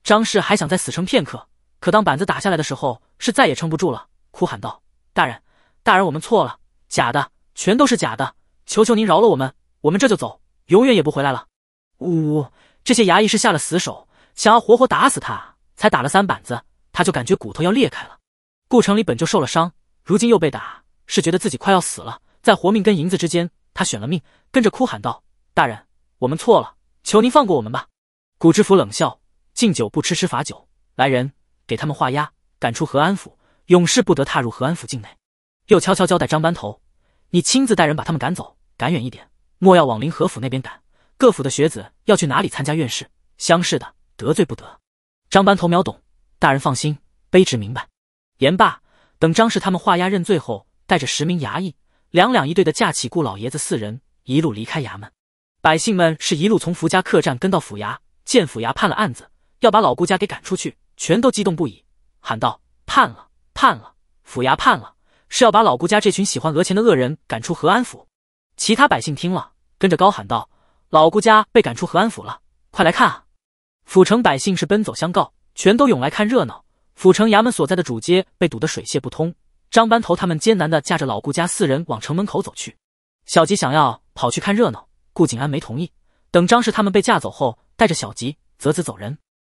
张氏还想再死撑片刻，可当板子打下来的时候，是再也撑不住了，哭喊道：“大人，大人，我们错了，假的，全都是假的！求求您饶了我们，我们这就走，永远也不回来了。”呜呜，这些衙役是下了死手，想要活活打死他，才打了三板子，他就感觉骨头要裂开了。顾城里本就受了伤，如今又被打，是觉得自己快要死了，在活命跟银子之间，他选了命，跟着哭喊道。大人，我们错了，求您放过我们吧。古知府冷笑：“敬酒不吃吃罚酒。”来人，给他们画押，赶出河安府，永世不得踏入河安府境内。又悄悄交代张班头：“你亲自带人把他们赶走，赶远一点，莫要往临河府那边赶。各府的学子要去哪里参加院试、乡试的，得罪不得。”张班头秒懂：“大人放心，卑职明白。”言罢，等张氏他们画押认罪后，带着十名衙役，两两一队的架起顾老爷子四人，一路离开衙门。百姓们是一路从福家客栈跟到府衙，见府衙判了案子，要把老顾家给赶出去，全都激动不已，喊道：“判了，判了！府衙判了，是要把老顾家这群喜欢讹钱的恶人赶出和安府！”其他百姓听了，跟着高喊道：“老顾家被赶出和安府了，快来看啊！”府城百姓是奔走相告，全都涌来看热闹。府城衙门所在的主街被堵得水泄不通，张班头他们艰难地架着老顾家四人往城门口走去。小吉想要跑去看热闹。顾景安没同意，等张氏他们被架走后，带着小吉、泽子走人。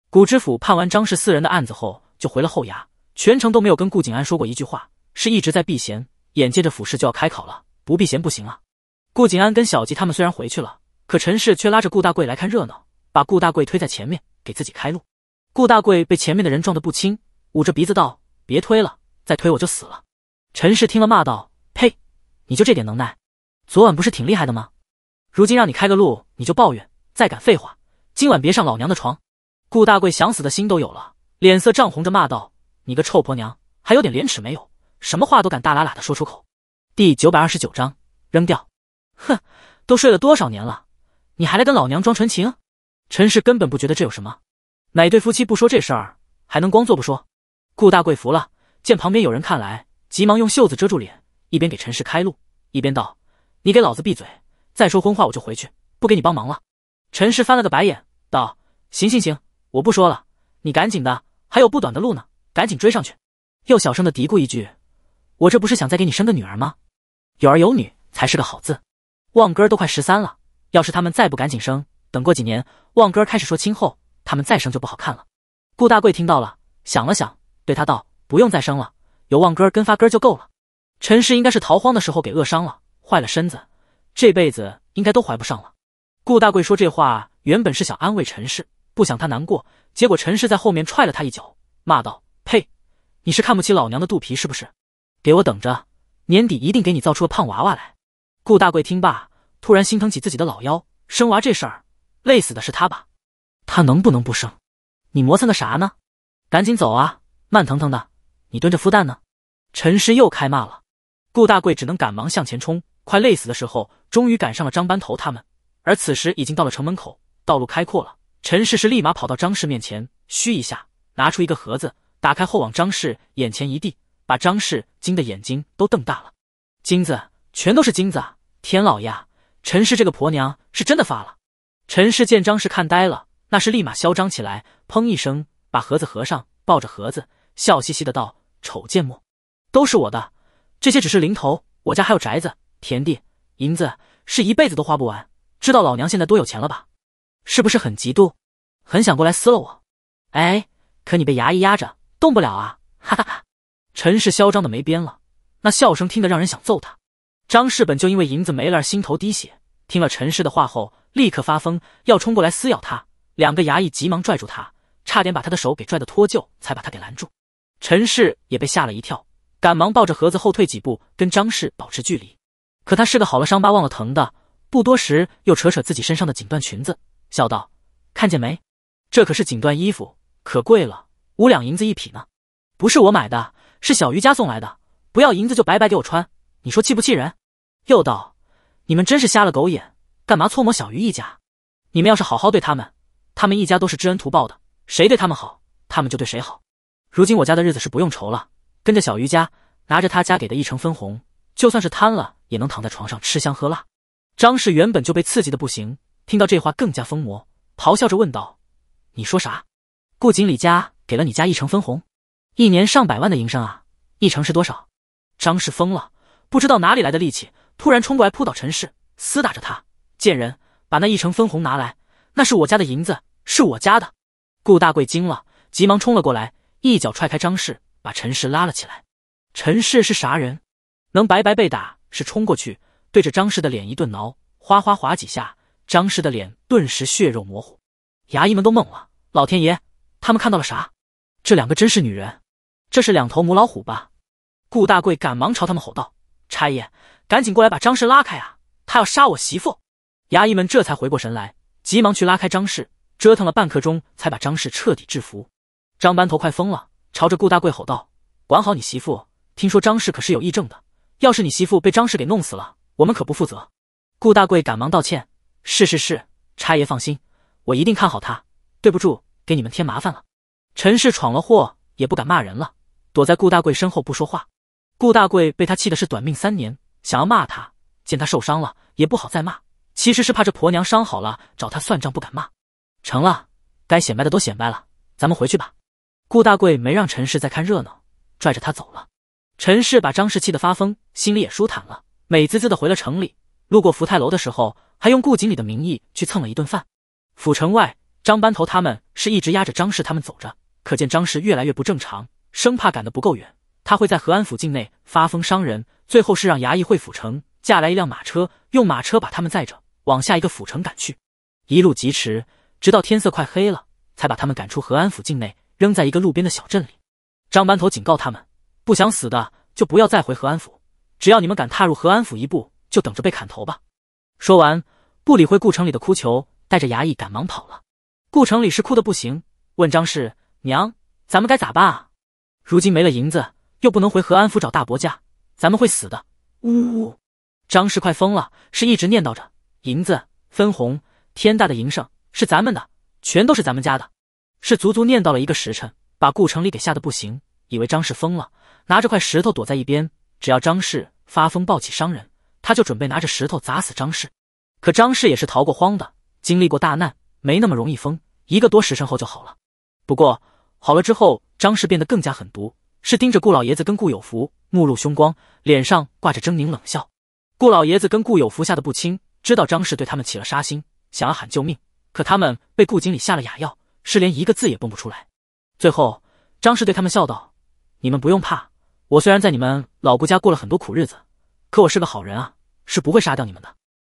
古知府判完张氏四人的案子后，就回了后衙，全程都没有跟顾景安说过一句话，是一直在避嫌。眼见着府事就要开考了，不避嫌不行啊。顾景安跟小吉他们虽然回去了，可陈氏却拉着顾大贵来看热闹，把顾大贵推在前面给自己开路。顾大贵被前面的人撞得不轻，捂着鼻子道：“别推了，再推我就死了。”陈氏听了骂道：“呸，你就这点能耐？昨晚不是挺厉害的吗？”如今让你开个路，你就抱怨，再敢废话，今晚别上老娘的床！顾大贵想死的心都有了，脸色涨红着骂道：“你个臭婆娘，还有点廉耻没有？什么话都敢大喇喇的说出口！”第九百二十九章扔掉。哼，都睡了多少年了，你还来跟老娘装纯情？陈氏根本不觉得这有什么，哪对夫妻不说这事儿，还能光做不说？顾大贵服了，见旁边有人看来，急忙用袖子遮住脸，一边给陈氏开路，一边道：“你给老子闭嘴！”再说荤话，我就回去，不给你帮忙了。陈氏翻了个白眼，道：“行行行，我不说了，你赶紧的，还有不短的路呢，赶紧追上去。”又小声的嘀咕一句：“我这不是想再给你生个女儿吗？有儿有女才是个好字。旺哥儿都快十三了，要是他们再不赶紧生，等过几年，旺哥儿开始说亲后，他们再生就不好看了。”顾大贵听到了，想了想，对他道：“不用再生了，有旺哥儿跟发哥儿就够了。陈氏应该是逃荒的时候给饿伤了，坏了身子。”这辈子应该都怀不上了。顾大贵说这话原本是想安慰陈氏，不想她难过。结果陈氏在后面踹了他一脚，骂道：“呸！你是看不起老娘的肚皮是不是？给我等着，年底一定给你造出个胖娃娃来。”顾大贵听罢，突然心疼起自己的老腰，生娃这事儿，累死的是他吧？他能不能不生？你磨蹭个啥呢？赶紧走啊！慢腾腾的，你蹲着孵蛋呢？陈氏又开骂了，顾大贵只能赶忙向前冲。快累死的时候，终于赶上了张班头他们。而此时已经到了城门口，道路开阔了。陈氏是立马跑到张氏面前，嘘一下，拿出一个盒子，打开后往张氏眼前一递，把张氏惊得眼睛都瞪大了。金子，全都是金子！天老爷，陈氏这个婆娘是真的发了。陈氏见张氏看呆了，那是立马嚣张起来，砰一声把盒子合上，抱着盒子笑嘻嘻的道：“丑见没？都是我的，这些只是零头，我家还有宅子。”田地银子是一辈子都花不完，知道老娘现在多有钱了吧？是不是很嫉妒，很想过来撕了我？哎，可你被衙役压着动不了啊！哈哈哈，陈氏嚣张的没边了，那笑声听得让人想揍他。张氏本就因为银子没了而心头滴血，听了陈氏的话后，立刻发疯要冲过来撕咬他。两个衙役急忙拽住他，差点把他的手给拽得脱臼，才把他给拦住。陈氏也被吓了一跳，赶忙抱着盒子后退几步，跟张氏保持距离。可他是个好了伤疤忘了疼的，不多时又扯扯自己身上的锦缎裙子，笑道：“看见没？这可是锦缎衣服，可贵了，五两银子一匹呢。不是我买的，是小鱼家送来的。不要银子就白白给我穿，你说气不气人？”又道：“你们真是瞎了狗眼，干嘛搓磨小鱼一家？你们要是好好对他们，他们一家都是知恩图报的，谁对他们好，他们就对谁好。如今我家的日子是不用愁了，跟着小鱼家，拿着他家给的一成分红。”就算是瘫了，也能躺在床上吃香喝辣。张氏原本就被刺激的不行，听到这话更加疯魔，咆哮着问道：“你说啥？顾经理家给了你家一成分红，一年上百万的营生啊！一成是多少？”张氏疯了，不知道哪里来的力气，突然冲过来扑倒陈氏，撕打着他：“贱人，把那一成分红拿来！那是我家的银子，是我家的！”顾大贵惊了，急忙冲了过来，一脚踹开张氏，把陈氏拉了起来。陈氏是啥人？能白白被打是冲过去对着张氏的脸一顿挠，哗哗划几下，张氏的脸顿时血肉模糊。衙役们都懵了，老天爷，他们看到了啥？这两个真是女人，这是两头母老虎吧？顾大贵赶忙朝他们吼道：“差爷，赶紧过来把张氏拉开啊，他要杀我媳妇！”衙役们这才回过神来，急忙去拉开张氏，折腾了半刻钟才把张氏彻底制服。张班头快疯了，朝着顾大贵吼道：“管好你媳妇，听说张氏可是有癔症的。”要是你媳妇被张氏给弄死了，我们可不负责。顾大贵赶忙道歉，是是是，差爷放心，我一定看好她。对不住，给你们添麻烦了。陈氏闯了祸也不敢骂人了，躲在顾大贵身后不说话。顾大贵被他气的是短命三年，想要骂他，见他受伤了也不好再骂，其实是怕这婆娘伤好了找他算账不敢骂。成了，该显摆的都显摆了，咱们回去吧。顾大贵没让陈氏再看热闹，拽着他走了。陈氏把张氏气得发疯，心里也舒坦了，美滋滋的回了城里。路过福泰楼的时候，还用顾锦礼的名义去蹭了一顿饭。府城外，张班头他们是一直压着张氏他们走着，可见张氏越来越不正常，生怕赶得不够远，他会在和安府境内发疯伤人。最后是让衙役回府城架来一辆马车，用马车把他们载着往下一个府城赶去，一路疾驰，直到天色快黑了，才把他们赶出和安府境内，扔在一个路边的小镇里。张班头警告他们。不想死的就不要再回和安府，只要你们敢踏入和安府一步，就等着被砍头吧！说完，不理会顾城里的哭求，带着衙役赶忙跑了。顾城里是哭的不行，问张氏：“娘，咱们该咋办啊？如今没了银子，又不能回和安府找大伯家，咱们会死的！”呜呜，张氏快疯了，是一直念叨着银子分红，天大的营生是咱们的，全都是咱们家的，是足足念叨了一个时辰，把顾城里给吓得不行，以为张氏疯了。拿着块石头躲在一边，只要张氏发疯暴起伤人，他就准备拿着石头砸死张氏。可张氏也是逃过荒的，经历过大难，没那么容易疯。一个多时辰后就好了。不过好了之后，张氏变得更加狠毒，是盯着顾老爷子跟顾有福，目露凶光，脸上挂着狰狞冷笑。顾老爷子跟顾有福吓得不轻，知道张氏对他们起了杀心，想要喊救命，可他们被顾经理下了哑药，是连一个字也蹦不出来。最后，张氏对他们笑道：“你们不用怕。”我虽然在你们老顾家过了很多苦日子，可我是个好人啊，是不会杀掉你们的。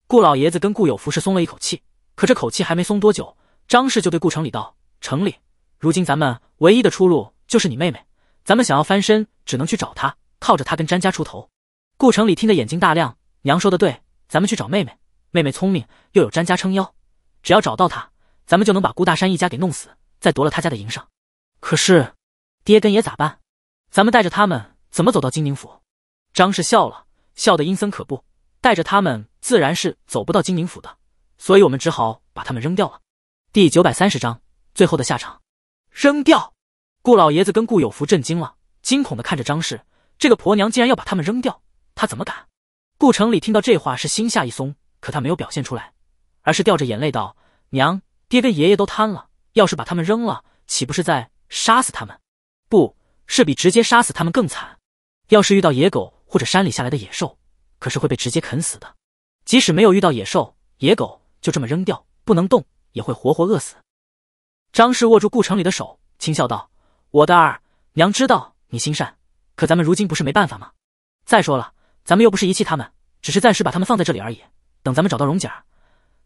顾老爷子跟顾有福是松了一口气，可这口气还没松多久，张氏就对顾城里道：“城里，如今咱们唯一的出路就是你妹妹，咱们想要翻身，只能去找她，靠着她跟詹家出头。”顾城里听得眼睛大亮：“娘说的对，咱们去找妹妹。妹妹聪明，又有詹家撑腰，只要找到她，咱们就能把顾大山一家给弄死，再夺了他家的营生。可是，爹跟爷咋办？咱们带着他们。”怎么走到金陵府？张氏笑了笑，得阴森可怖，带着他们自然是走不到金陵府的，所以我们只好把他们扔掉了。第九百三十章最后的下场，扔掉！顾老爷子跟顾有福震惊了，惊恐的看着张氏，这个婆娘竟然要把他们扔掉，她怎么敢？顾城里听到这话是心下一松，可他没有表现出来，而是掉着眼泪道：“娘，爹跟爷爷都瘫了，要是把他们扔了，岂不是在杀死他们？不是比直接杀死他们更惨？”要是遇到野狗或者山里下来的野兽，可是会被直接啃死的。即使没有遇到野兽，野狗就这么扔掉，不能动，也会活活饿死。张氏握住顾城里的手，轻笑道：“我的儿，娘知道你心善，可咱们如今不是没办法吗？再说了，咱们又不是遗弃他们，只是暂时把他们放在这里而已。等咱们找到荣姐儿，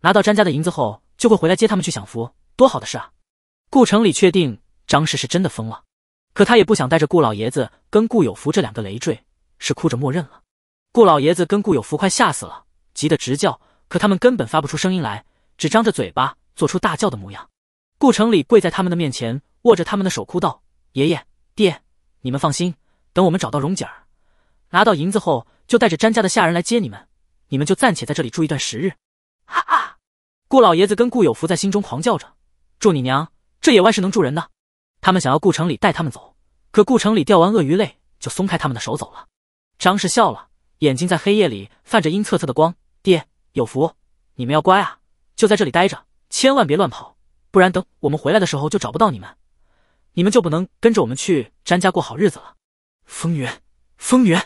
拿到詹家的银子后，就会回来接他们去享福，多好的事啊！”顾城里确定张氏是真的疯了。可他也不想带着顾老爷子跟顾有福这两个累赘，是哭着默认了。顾老爷子跟顾有福快吓死了，急得直叫，可他们根本发不出声音来，只张着嘴巴做出大叫的模样。顾城里跪在他们的面前，握着他们的手哭道：“爷爷，爹，你们放心，等我们找到荣姐儿，拿到银子后，就带着詹家的下人来接你们，你们就暂且在这里住一段时日。”哈哈！顾老爷子跟顾有福在心中狂叫着：“祝你娘，这野外是能住人的。”他们想要顾城里带他们走，可顾城里掉完鳄鱼泪就松开他们的手走了。张氏笑了，眼睛在黑夜里泛着阴恻恻的光。爹有福，你们要乖啊，就在这里待着，千万别乱跑，不然等我们回来的时候就找不到你们。你们就不能跟着我们去詹家过好日子了。风云，风云，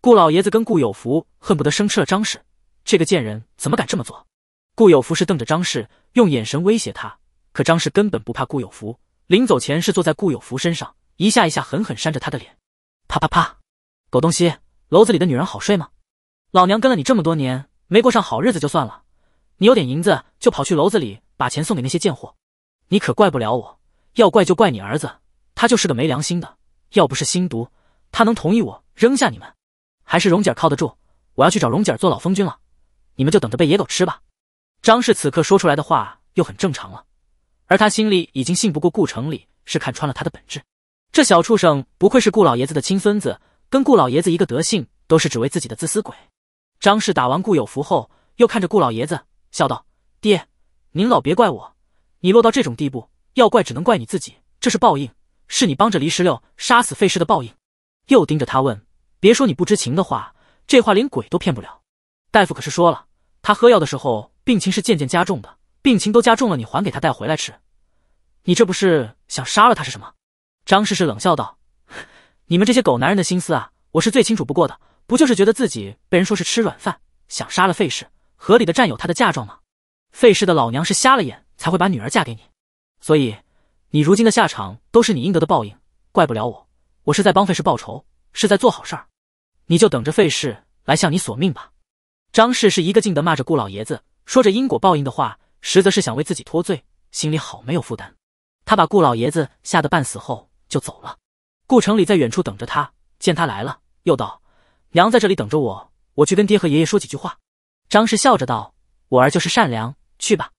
顾老爷子跟顾有福恨不得生吃了张氏这个贱人，怎么敢这么做？顾有福是瞪着张氏，用眼神威胁他，可张氏根本不怕顾有福。临走前是坐在顾有福身上，一下一下狠狠扇着他的脸，啪啪啪！狗东西，楼子里的女人好睡吗？老娘跟了你这么多年，没过上好日子就算了，你有点银子就跑去楼子里把钱送给那些贱货，你可怪不了我，要怪就怪你儿子，他就是个没良心的。要不是心毒，他能同意我扔下你们？还是蓉姐靠得住，我要去找蓉姐做老风君了，你们就等着被野狗吃吧。张氏此刻说出来的话又很正常了。而他心里已经信不过顾城里，是看穿了他的本质。这小畜生不愧是顾老爷子的亲孙子，跟顾老爷子一个德性，都是只为自己的自私鬼。张氏打完顾有福后，又看着顾老爷子笑道：“爹，您老别怪我，你落到这种地步，要怪只能怪你自己，这是报应，是你帮着黎十六杀死费氏的报应。”又盯着他问：“别说你不知情的话，这话连鬼都骗不了。大夫可是说了，他喝药的时候病情是渐渐加重的。”病情都加重了，你还给他带回来吃，你这不是想杀了他是什么？张氏是冷笑道：“你们这些狗男人的心思啊，我是最清楚不过的。不就是觉得自己被人说是吃软饭，想杀了费氏合理的占有他的嫁妆吗？费氏的老娘是瞎了眼才会把女儿嫁给你，所以你如今的下场都是你应得的报应，怪不了我。我是在帮费氏报仇，是在做好事儿，你就等着费氏来向你索命吧。”张氏是一个劲的骂着顾老爷子，说着因果报应的话。实则是想为自己脱罪，心里好没有负担。他把顾老爷子吓得半死后就走了。顾城里在远处等着他，见他来了，又道：“娘在这里等着我，我去跟爹和爷爷说几句话。”张氏笑着道：“我儿就是善良，去吧。”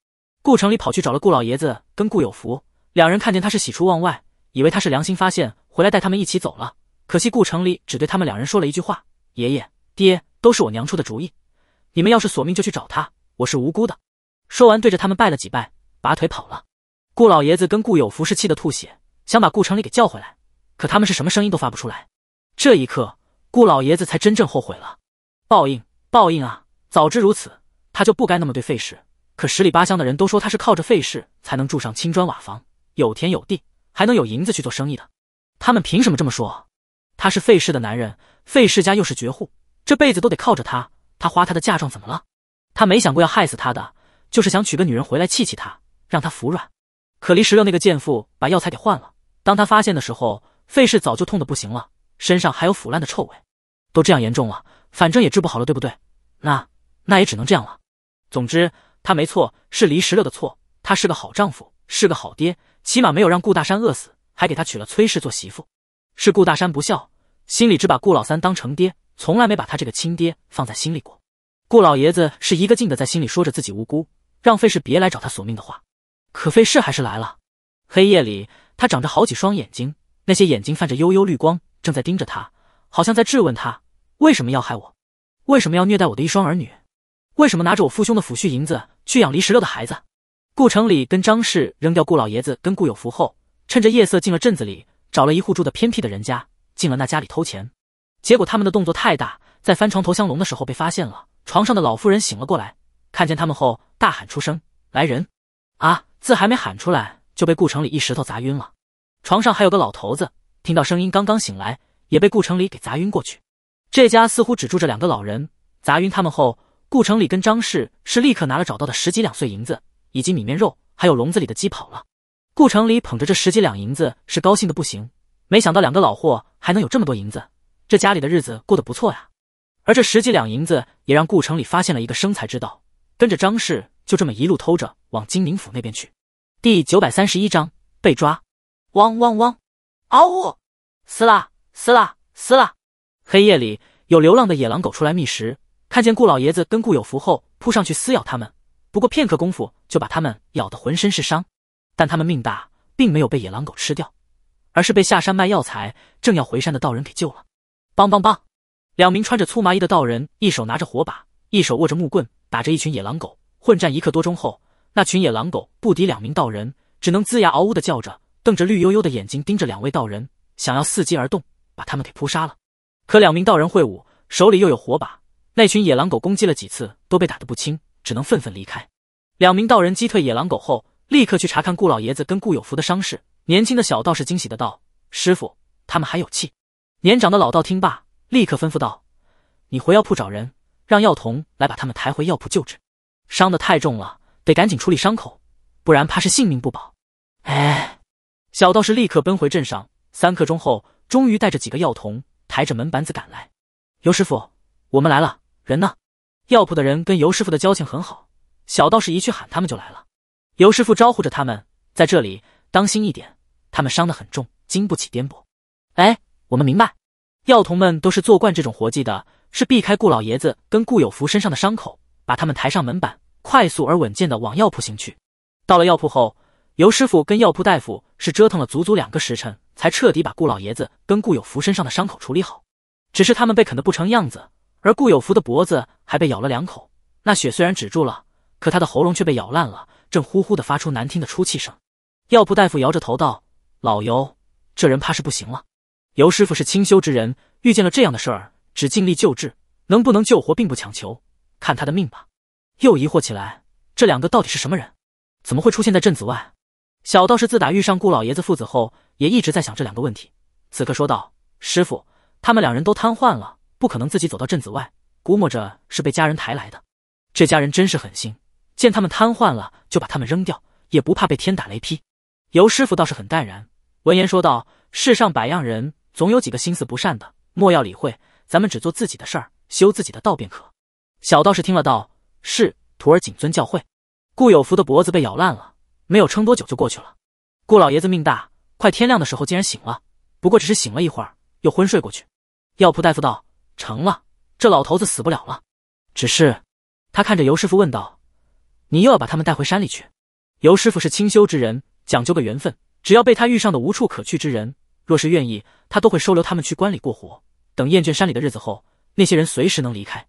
顾城里跑去找了顾老爷子跟顾有福，两人看见他是喜出望外，以为他是良心发现回来带他们一起走了。可惜顾城里只对他们两人说了一句话：“爷爷、爹都是我娘出的主意，你们要是索命就去找他，我是无辜的。”说完，对着他们拜了几拜，拔腿跑了。顾老爷子跟顾有福是气得吐血，想把顾城里给叫回来，可他们是什么声音都发不出来。这一刻，顾老爷子才真正后悔了：报应，报应啊！早知如此，他就不该那么对费氏。可十里八乡的人都说他是靠着费氏才能住上青砖瓦房，有田有地，还能有银子去做生意的。他们凭什么这么说？他是费氏的男人，费氏家又是绝户，这辈子都得靠着他。他花他的嫁妆怎么了？他没想过要害死他的。就是想娶个女人回来气气他，让他服软。可黎十六那个贱妇把药材给换了。当他发现的时候，费氏早就痛得不行了，身上还有腐烂的臭味。都这样严重了，反正也治不好了，对不对？那那也只能这样了。总之，他没错，是黎十六的错。他是个好丈夫，是个好爹，起码没有让顾大山饿死，还给他娶了崔氏做媳妇。是顾大山不孝，心里只把顾老三当成爹，从来没把他这个亲爹放在心里过。顾老爷子是一个劲的在心里说着自己无辜。让费氏别来找他索命的话，可费氏还是来了。黑夜里，他长着好几双眼睛，那些眼睛泛着幽幽绿光，正在盯着他，好像在质问他：为什么要害我？为什么要虐待我的一双儿女？为什么拿着我父兄的抚恤银子去养黎十六的孩子？顾城里跟张氏扔掉顾老爷子跟顾有福后，趁着夜色进了镇子里，找了一户住的偏僻的人家，进了那家里偷钱。结果他们的动作太大，在翻床头箱笼的时候被发现了，床上的老妇人醒了过来。看见他们后，大喊出声：“来人！”啊，字还没喊出来，就被顾城里一石头砸晕了。床上还有个老头子，听到声音刚刚醒来，也被顾城里给砸晕过去。这家似乎只住着两个老人。砸晕他们后，顾城里跟张氏是立刻拿了找到的十几两碎银子，以及米面肉，还有笼子里的鸡跑了。顾城里捧着这十几两银子是高兴的不行，没想到两个老货还能有这么多银子，这家里的日子过得不错呀。而这十几两银子也让顾城里发现了一个生财之道。跟着张氏，就这么一路偷着往金陵府那边去。第九百三十一章被抓。汪汪汪！嗷呜！撕啦撕啦撕啦！黑夜里有流浪的野狼狗出来觅食，看见顾老爷子跟顾有福后，扑上去撕咬他们。不过片刻功夫，就把他们咬得浑身是伤。但他们命大，并没有被野狼狗吃掉，而是被下山卖药材正要回山的道人给救了。梆梆梆！两名穿着粗麻衣的道人，一手拿着火把。一手握着木棍，打着一群野狼狗，混战一刻多钟后，那群野狼狗不敌两名道人，只能龇牙嗷呜的叫着，瞪着绿油油的眼睛盯着两位道人，想要伺机而动，把他们给扑杀了。可两名道人会武，手里又有火把，那群野狼狗攻击了几次，都被打得不轻，只能愤愤离开。两名道人击退野狼狗后，立刻去查看顾老爷子跟顾有福的伤势。年轻的小道士惊喜的道：“师傅，他们还有气。”年长的老道听罢，立刻吩咐道：“你回药铺找人。”让药童来把他们抬回药铺救治，伤得太重了，得赶紧处理伤口，不然怕是性命不保。哎，小道士立刻奔回镇上，三刻钟后，终于带着几个药童抬着门板子赶来。尤师傅，我们来了，人呢？药铺的人跟尤师傅的交情很好，小道士一去喊他们就来了。尤师傅招呼着他们在这里当心一点，他们伤得很重，经不起颠簸。哎，我们明白。药童们都是做惯这种活计的，是避开顾老爷子跟顾有福身上的伤口，把他们抬上门板，快速而稳健的往药铺行去。到了药铺后，尤师傅跟药铺大夫是折腾了足足两个时辰，才彻底把顾老爷子跟顾有福身上的伤口处理好。只是他们被啃得不成样子，而顾有福的脖子还被咬了两口，那血虽然止住了，可他的喉咙却被咬烂了，正呼呼的发出难听的出气声。药铺大夫摇着头道：“老尤，这人怕是不行了。”尤师傅是清修之人，遇见了这样的事儿，只尽力救治，能不能救活并不强求，看他的命吧。又疑惑起来，这两个到底是什么人？怎么会出现在镇子外？小道士自打遇上顾老爷子父子后，也一直在想这两个问题。此刻说道：“师傅，他们两人都瘫痪了，不可能自己走到镇子外，估摸着是被家人抬来的。这家人真是狠心，见他们瘫痪了就把他们扔掉，也不怕被天打雷劈。”尤师傅倒是很淡然，闻言说道：“世上百样人。”总有几个心思不善的，莫要理会，咱们只做自己的事儿，修自己的道便可。小道士听了道：“是，徒儿谨遵教诲。”顾有福的脖子被咬烂了，没有撑多久就过去了。顾老爷子命大，快天亮的时候竟然醒了，不过只是醒了一会儿，又昏睡过去。药铺大夫道：“成了，这老头子死不了了。只是，他看着尤师傅问道：‘你又要把他们带回山里去？’尤师傅是清修之人，讲究个缘分，只要被他遇上的无处可去之人。”若是愿意，他都会收留他们去关里过活。等厌倦山里的日子后，那些人随时能离开。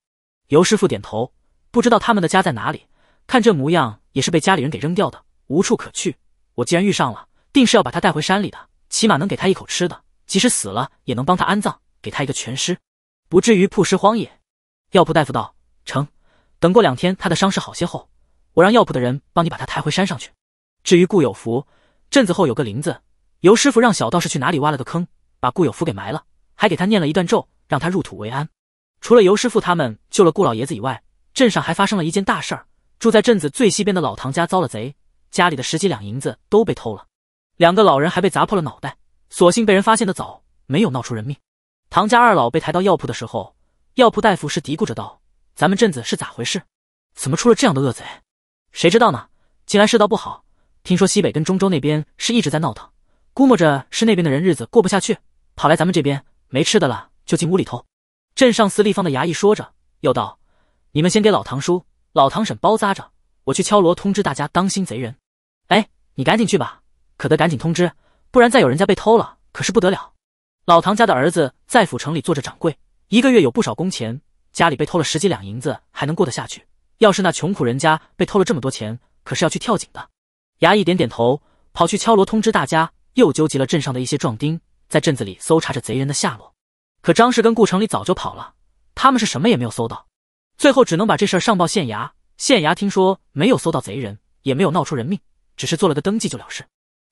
尤师傅点头，不知道他们的家在哪里，看这模样也是被家里人给扔掉的，无处可去。我既然遇上了，定是要把他带回山里的，起码能给他一口吃的，即使死了也能帮他安葬，给他一个全尸，不至于曝尸荒野。药铺大夫道：“成，等过两天他的伤势好些后，我让药铺的人帮你把他抬回山上去。至于顾有福，镇子后有个林子。”尤师傅让小道士去哪里挖了个坑，把顾有福给埋了，还给他念了一段咒，让他入土为安。除了尤师傅他们救了顾老爷子以外，镇上还发生了一件大事儿。住在镇子最西边的老唐家遭了贼，家里的十几两银子都被偷了，两个老人还被砸破了脑袋，所幸被人发现的早，没有闹出人命。唐家二老被抬到药铺的时候，药铺大夫是嘀咕着道：“咱们镇子是咋回事？怎么出了这样的恶贼？谁知道呢？近来世道不好，听说西北跟中州那边是一直在闹腾。”估摸着是那边的人日子过不下去，跑来咱们这边没吃的了就进屋里偷。镇上四立方的衙役说着，又道：“你们先给老唐叔、老唐婶包扎着，我去敲锣通知大家当心贼人。”哎，你赶紧去吧，可得赶紧通知，不然再有人家被偷了可是不得了。老唐家的儿子在府城里做着掌柜，一个月有不少工钱，家里被偷了十几两银子还能过得下去。要是那穷苦人家被偷了这么多钱，可是要去跳井的。衙役点点头，跑去敲锣通知大家。又纠集了镇上的一些壮丁，在镇子里搜查着贼人的下落。可张氏跟顾城里早就跑了，他们是什么也没有搜到，最后只能把这事上报县衙。县衙听说没有搜到贼人，也没有闹出人命，只是做了个登记就了事。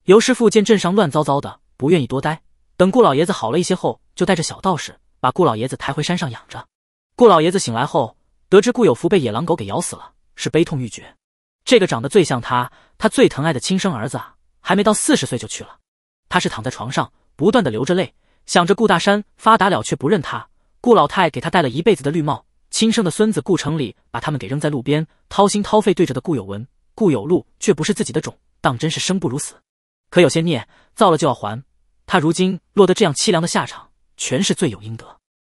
尤师傅见镇上乱糟糟的，不愿意多待，等顾老爷子好了一些后，就带着小道士把顾老爷子抬回山上养着。顾老爷子醒来后，得知顾有福被野狼狗给咬死了，是悲痛欲绝。这个长得最像他，他最疼爱的亲生儿子，啊，还没到四十岁就去了。他是躺在床上，不断的流着泪，想着顾大山发达了却不认他，顾老太给他戴了一辈子的绿帽，亲生的孙子顾城里把他们给扔在路边，掏心掏肺对着的顾有文、顾有禄却不是自己的种，当真是生不如死。可有些孽造了就要还，他如今落得这样凄凉的下场，全是罪有应得。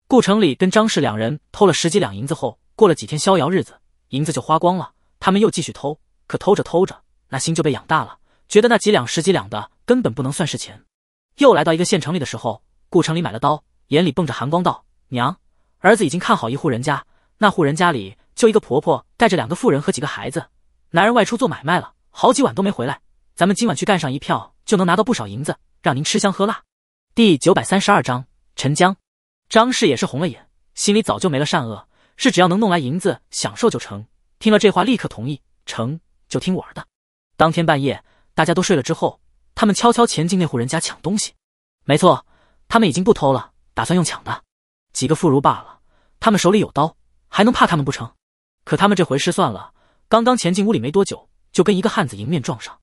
顾城里跟张氏两人偷了十几两银子后，过了几天逍遥日子，银子就花光了。他们又继续偷，可偷着偷着，那心就被养大了，觉得那几两十几两的。根本不能算是钱。又来到一个县城里的时候，顾城里买了刀，眼里蹦着寒光道：“娘，儿子已经看好一户人家，那户人家里就一个婆婆带着两个妇人和几个孩子，男人外出做买卖了，好几晚都没回来。咱们今晚去干上一票，就能拿到不少银子，让您吃香喝辣。”第九百三十二章陈江张氏也是红了眼，心里早就没了善恶，是只要能弄来银子享受就成。听了这话，立刻同意，成就听我儿的。当天半夜，大家都睡了之后。他们悄悄潜进那户人家抢东西，没错，他们已经不偷了，打算用抢的。几个妇孺罢了，他们手里有刀，还能怕他们不成？可他们这回失算了，刚刚潜进屋里没多久，就跟一个汉子迎面撞上。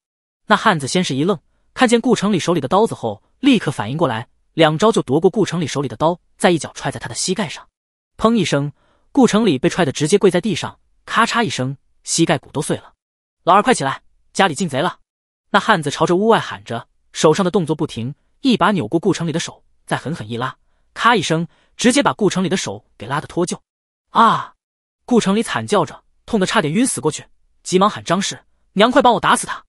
那汉子先是一愣，看见顾城里手里的刀子后，立刻反应过来，两招就夺过顾城里手里的刀，再一脚踹在他的膝盖上，砰一声，顾城里被踹得直接跪在地上，咔嚓一声，膝盖骨都碎了。老二，快起来，家里进贼了。那汉子朝着屋外喊着，手上的动作不停，一把扭过顾城里的手，再狠狠一拉，咔一声，直接把顾城里的手给拉得脱臼。啊！顾城里惨叫着，痛得差点晕死过去，急忙喊张氏娘：“快帮我打死他！”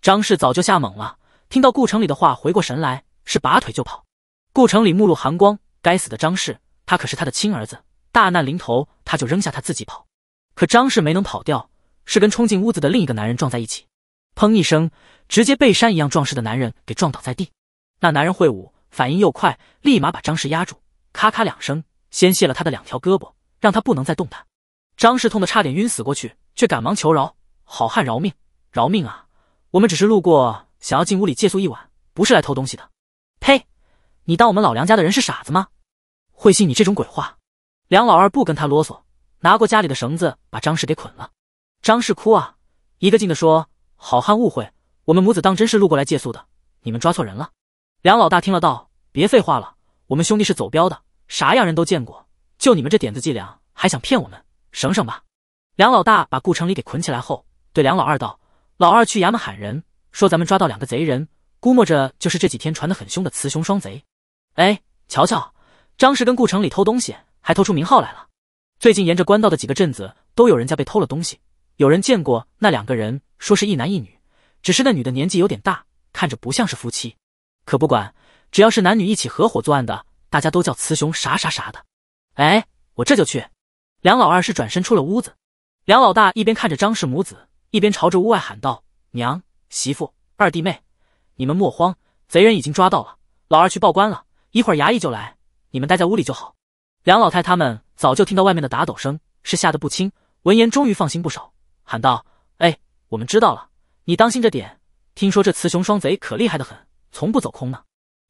张氏早就吓懵了，听到顾城里的话，回过神来，是拔腿就跑。顾城里目露寒光：“该死的张氏，他可是他的亲儿子，大难临头，他就扔下他自己跑。”可张氏没能跑掉，是跟冲进屋子的另一个男人撞在一起。砰一声，直接被山一样壮实的男人给撞倒在地。那男人会武，反应又快，立马把张氏压住。咔咔两声，先卸了他的两条胳膊，让他不能再动弹。张氏痛得差点晕死过去，却赶忙求饶：“好汉饶命，饶命啊！我们只是路过，想要进屋里借宿一晚，不是来偷东西的。”“呸！你当我们老梁家的人是傻子吗？会信你这种鬼话？”梁老二不跟他啰嗦，拿过家里的绳子把张氏给捆了。张氏哭啊，一个劲的说。好汉误会，我们母子当真是路过来借宿的，你们抓错人了。梁老大听了道：“别废话了，我们兄弟是走镖的，啥样人都见过，就你们这点子伎俩，还想骗我们？省省吧。”梁老大把顾城里给捆起来后，对梁老二道：“老二去衙门喊人，说咱们抓到两个贼人，估摸着就是这几天传得很凶的雌雄双贼。哎，瞧瞧，张氏跟顾城里偷东西，还偷出名号来了。最近沿着官道的几个镇子都有人家被偷了东西，有人见过那两个人。”说是一男一女，只是那女的年纪有点大，看着不像是夫妻。可不管，只要是男女一起合伙作案的，大家都叫雌雄啥啥啥的。哎，我这就去。梁老二是转身出了屋子，梁老大一边看着张氏母子，一边朝着屋外喊道：“娘，媳妇，二弟妹，你们莫慌，贼人已经抓到了，老二去报官了，一会儿衙役就来，你们待在屋里就好。”梁老太他们早就听到外面的打斗声，是吓得不轻。闻言，终于放心不少，喊道：“哎。”我们知道了，你当心着点。听说这雌雄双贼可厉害的很，从不走空呢。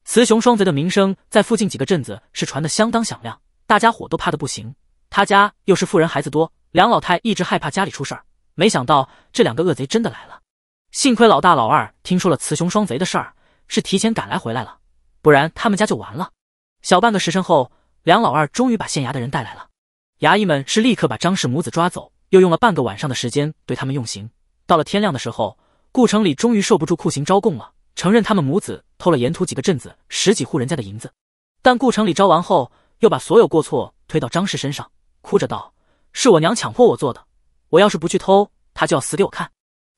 雌雄双贼的名声在附近几个镇子是传的相当响亮，大家伙都怕的不行。他家又是富人，孩子多，梁老太一直害怕家里出事儿。没想到这两个恶贼真的来了，幸亏老大老二听说了雌雄双贼的事儿，是提前赶来回来了，不然他们家就完了。小半个时辰后，梁老二终于把县衙的人带来了，衙役们是立刻把张氏母子抓走，又用了半个晚上的时间对他们用刑。到了天亮的时候，顾城里终于受不住酷刑招供了，承认他们母子偷了沿途几个镇子十几户人家的银子。但顾城里招完后，又把所有过错推到张氏身上，哭着道：“是我娘强迫我做的，我要是不去偷，她就要死给我看。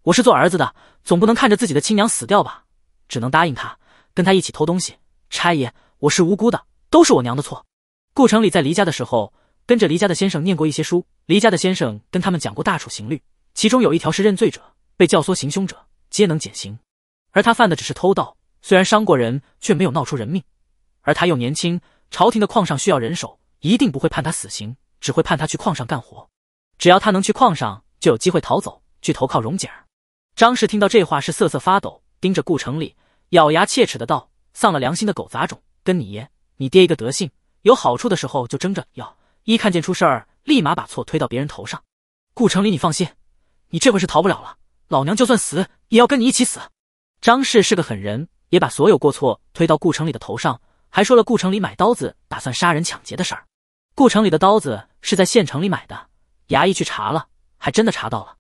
我是做儿子的，总不能看着自己的亲娘死掉吧？只能答应她，跟她一起偷东西。差爷，我是无辜的，都是我娘的错。”顾城里在离家的时候，跟着离家的先生念过一些书，离家的先生跟他们讲过大楚刑律。其中有一条是认罪者被教唆行凶者皆能减刑，而他犯的只是偷盗，虽然伤过人，却没有闹出人命，而他又年轻，朝廷的矿上需要人手，一定不会判他死刑，只会判他去矿上干活。只要他能去矿上，就有机会逃走，去投靠荣姐儿。张氏听到这话是瑟瑟发抖，盯着顾城里，咬牙切齿的道：“丧了良心的狗杂种，跟你爷、你爹一个德性，有好处的时候就争着要，一看见出事儿，立马把错推到别人头上。”顾城里，你放心。你这回是逃不了了，老娘就算死也要跟你一起死。张氏是个狠人，也把所有过错推到顾城里的头上，还说了顾城里买刀子打算杀人抢劫的事儿。顾城里的刀子是在县城里买的，衙役去查了，还真的查到了。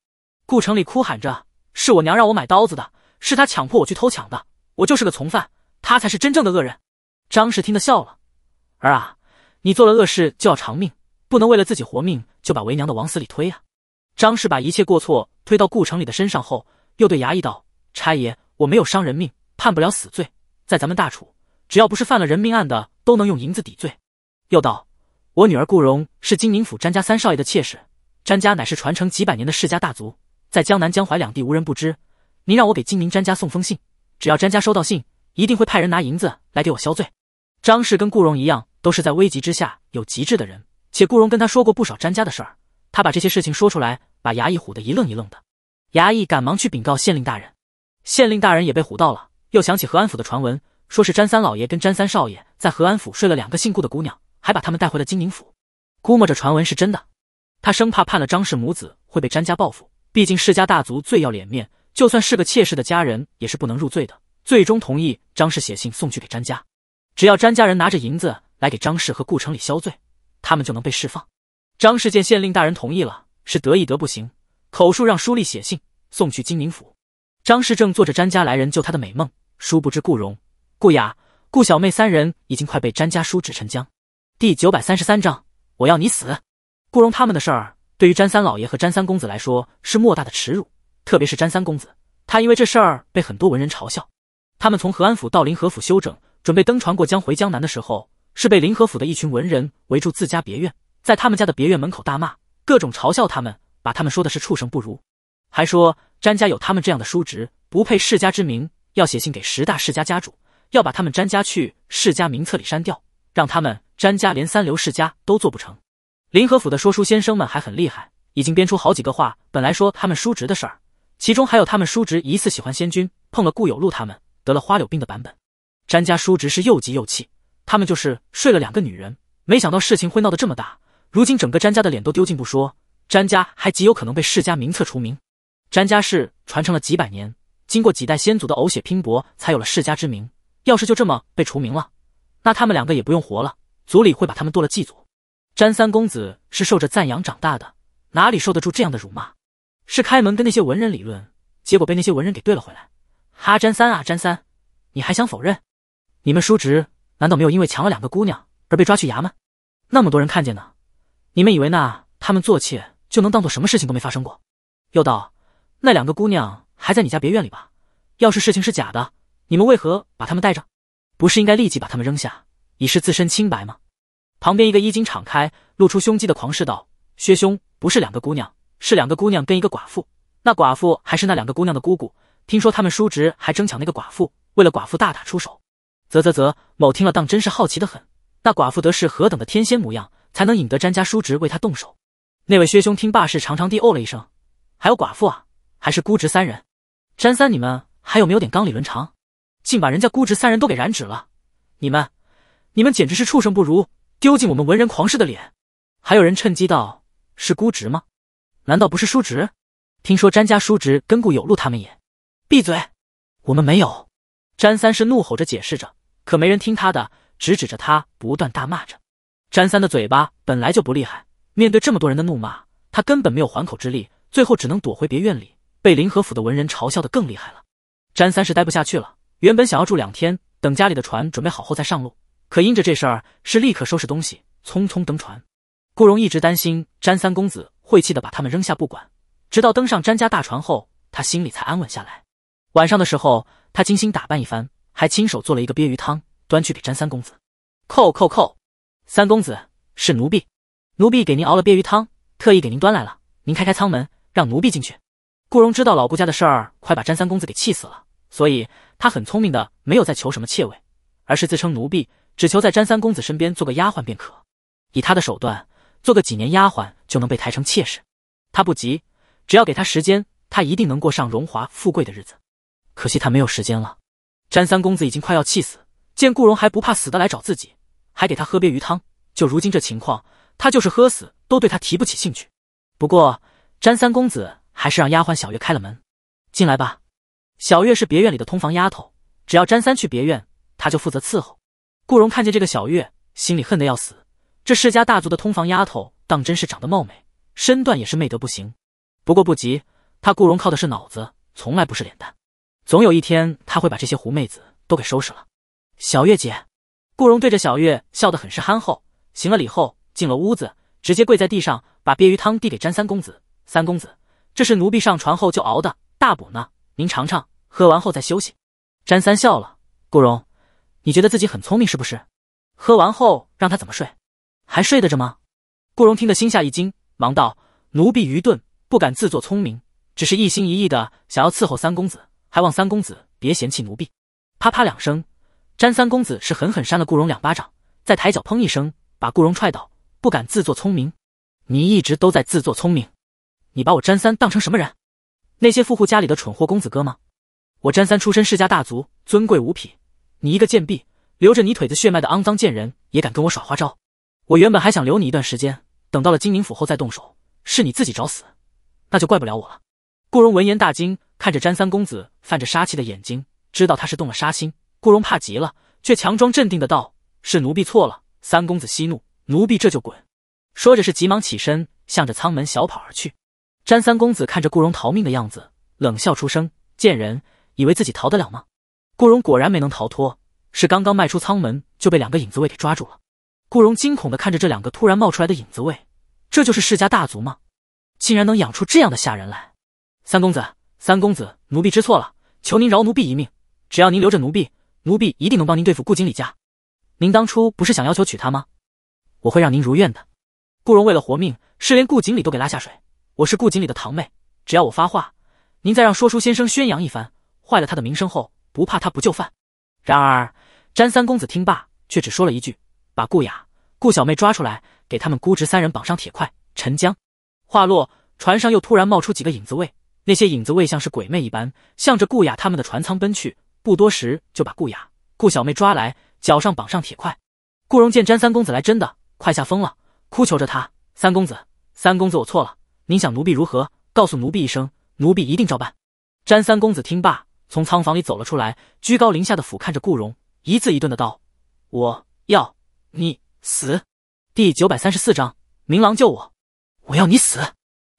顾城里哭喊着：“是我娘让我买刀子的，是她强迫我去偷抢的，我就是个从犯，她才是真正的恶人。”张氏听得笑了：“儿啊，你做了恶事就要偿命，不能为了自己活命就把为娘的往死里推呀。”张氏把一切过错推到顾城里的身上后，又对衙役道：“差爷，我没有伤人命，判不了死罪。在咱们大楚，只要不是犯了人命案的，都能用银子抵罪。”又道：“我女儿顾荣是金陵府詹家三少爷的妾室，詹家乃是传承几百年的世家大族，在江南江淮两地无人不知。您让我给金陵詹家送封信，只要詹家收到信，一定会派人拿银子来给我消罪。”张氏跟顾荣一样，都是在危急之下有急智的人，且顾荣跟他说过不少詹家的事儿。他把这些事情说出来，把衙役唬得一愣一愣的。衙役赶忙去禀告县令大人，县令大人也被唬到了，又想起何安府的传闻，说是詹三老爷跟詹三少爷在何安府睡了两个姓顾的姑娘，还把他们带回了金陵府。估摸着传闻是真的，他生怕判了张氏母子会被詹家报复，毕竟世家大族最要脸面，就算是个妾室的家人也是不能入罪的。最终同意张氏写信送去给詹家，只要詹家人拿着银子来给张氏和顾城里消罪，他们就能被释放。张氏见县令大人同意了，是得意得不行，口述让书吏写信送去金陵府。张氏正做着詹家来人救他的美梦，殊不知顾荣、顾雅、顾小妹三人已经快被詹家叔侄沉江。第九百三十三章，我要你死。顾荣他们的事儿，对于詹三老爷和詹三公子来说是莫大的耻辱，特别是詹三公子，他因为这事儿被很多文人嘲笑。他们从河安府到临河府休整，准备登船过江回江南的时候，是被临河府的一群文人围住自家别院。在他们家的别院门口大骂，各种嘲笑他们，把他们说的是畜生不如，还说詹家有他们这样的叔侄不配世家之名，要写信给十大世家家主要把他们詹家去世家名册里删掉，让他们詹家连三流世家都做不成。林和府的说书先生们还很厉害，已经编出好几个话本来说他们叔侄的事儿，其中还有他们叔侄疑似喜欢仙君，碰了顾有禄他们得了花柳病的版本。詹家叔侄是又急又气，他们就是睡了两个女人，没想到事情会闹得这么大。如今整个詹家的脸都丢尽不说，詹家还极有可能被世家名册除名。詹家世传承了几百年，经过几代先祖的呕血拼搏才有了世家之名。要是就这么被除名了，那他们两个也不用活了，族里会把他们剁了祭祖。詹三公子是受着赞扬长大的，哪里受得住这样的辱骂？是开门跟那些文人理论，结果被那些文人给怼了回来。哈，詹三啊，詹三，你还想否认？你们叔侄难道没有因为强了两个姑娘而被抓去衙门？那么多人看见呢？你们以为那他们做妾就能当做什么事情都没发生过？又道，那两个姑娘还在你家别院里吧？要是事情是假的，你们为何把他们带着？不是应该立即把他们扔下，以示自身清白吗？旁边一个衣襟敞开，露出胸肌的狂士道：“薛兄，不是两个姑娘，是两个姑娘跟一个寡妇。那寡妇还是那两个姑娘的姑姑。听说他们叔侄还争抢那个寡妇，为了寡妇大打出手。”啧啧啧，某听了当真是好奇的很。那寡妇得是何等的天仙模样？才能引得詹家叔侄为他动手。那位薛兄听罢，是长长地哦了一声。还有寡妇啊，还是孤侄三人？詹三，你们还有没有点纲理伦常？竟把人家孤侄三人都给染指了！你们，你们简直是畜生不如，丢尽我们文人狂士的脸！还有人趁机道：“是孤侄吗？难道不是叔侄？”听说詹家叔侄根顾有路，他们也闭嘴。我们没有。詹三是怒吼着解释着，可没人听他的，直指着他，不断大骂着。詹三的嘴巴本来就不厉害，面对这么多人的怒骂，他根本没有还口之力，最后只能躲回别院里，被林和府的文人嘲笑的更厉害了。詹三是待不下去了，原本想要住两天，等家里的船准备好后再上路，可因着这事儿，是立刻收拾东西，匆匆登船。顾荣一直担心詹三公子晦气的把他们扔下不管，直到登上詹家大船后，他心里才安稳下来。晚上的时候，他精心打扮一番，还亲手做了一个鳖鱼汤，端去给詹三公子。扣扣扣。三公子，是奴婢，奴婢给您熬了鳖鱼汤，特意给您端来了。您开开舱门，让奴婢进去。顾荣知道老顾家的事儿，快把詹三公子给气死了。所以他很聪明的没有再求什么妾位，而是自称奴婢，只求在詹三公子身边做个丫鬟便可以。他的手段，做个几年丫鬟就能被抬成妾室。他不急，只要给他时间，他一定能过上荣华富贵的日子。可惜他没有时间了。詹三公子已经快要气死，见顾荣还不怕死的来找自己。还给他喝鳖鱼汤，就如今这情况，他就是喝死都对他提不起兴趣。不过，詹三公子还是让丫鬟小月开了门，进来吧。小月是别院里的通房丫头，只要詹三去别院，他就负责伺候。顾荣看见这个小月，心里恨得要死。这世家大族的通房丫头，当真是长得貌美，身段也是媚得不行。不过不急，他顾荣靠的是脑子，从来不是脸蛋。总有一天，他会把这些狐媚子都给收拾了。小月姐。顾荣对着小月笑得很是憨厚，行了礼后进了屋子，直接跪在地上，把鳖鱼汤递给詹三公子。三公子，这是奴婢上船后就熬的大补呢，您尝尝，喝完后再休息。詹三笑了，顾荣，你觉得自己很聪明是不是？喝完后让他怎么睡？还睡得着吗？顾荣听得心下一惊，忙道：奴婢愚钝，不敢自作聪明，只是一心一意的想要伺候三公子，还望三公子别嫌弃奴婢。啪啪两声。詹三公子是狠狠扇了顾荣两巴掌，再抬脚砰一声把顾荣踹倒。不敢自作聪明，你一直都在自作聪明。你把我詹三当成什么人？那些富户家里的蠢货公子哥吗？我詹三出身世家大族，尊贵无匹。你一个贱婢，留着你腿子血脉的肮脏贱人，也敢跟我耍花招？我原本还想留你一段时间，等到了金陵府后再动手。是你自己找死，那就怪不了我了。顾荣闻言大惊，看着詹三公子泛着杀气的眼睛，知道他是动了杀心。顾荣怕极了，却强装镇定的道：“是奴婢错了，三公子息怒，奴婢这就滚。”说着是急忙起身，向着舱门小跑而去。詹三公子看着顾荣逃命的样子，冷笑出声：“贱人，以为自己逃得了吗？”顾荣果然没能逃脱，是刚刚迈出舱门就被两个影子卫给抓住了。顾荣惊恐的看着这两个突然冒出来的影子卫，这就是世家大族吗？竟然能养出这样的下人来！三公子，三公子，奴婢知错了，求您饶奴婢一命，只要您留着奴婢。奴婢一定能帮您对付顾锦礼家。您当初不是想要求娶她吗？我会让您如愿的。顾荣为了活命，是连顾锦礼都给拉下水。我是顾锦礼的堂妹，只要我发话，您再让说书先生宣扬一番，坏了他的名声后，不怕他不就范？然而，詹三公子听罢，却只说了一句：“把顾雅、顾小妹抓出来，给他们姑侄三人绑上铁块，沉江。”话落，船上又突然冒出几个影子卫，那些影子卫像是鬼魅一般，向着顾雅他们的船舱奔去。不多时，就把顾雅、顾小妹抓来，脚上绑上铁块。顾荣见詹三公子来真的，快吓疯了，哭求着他：“三公子，三公子，我错了，您想奴婢如何？告诉奴婢一声，奴婢一定照办。”詹三公子听罢，从仓房里走了出来，居高临下的俯瞰着顾荣，一字一顿的道：“我要你死。”第九百三十四章明郎救我，我要你死。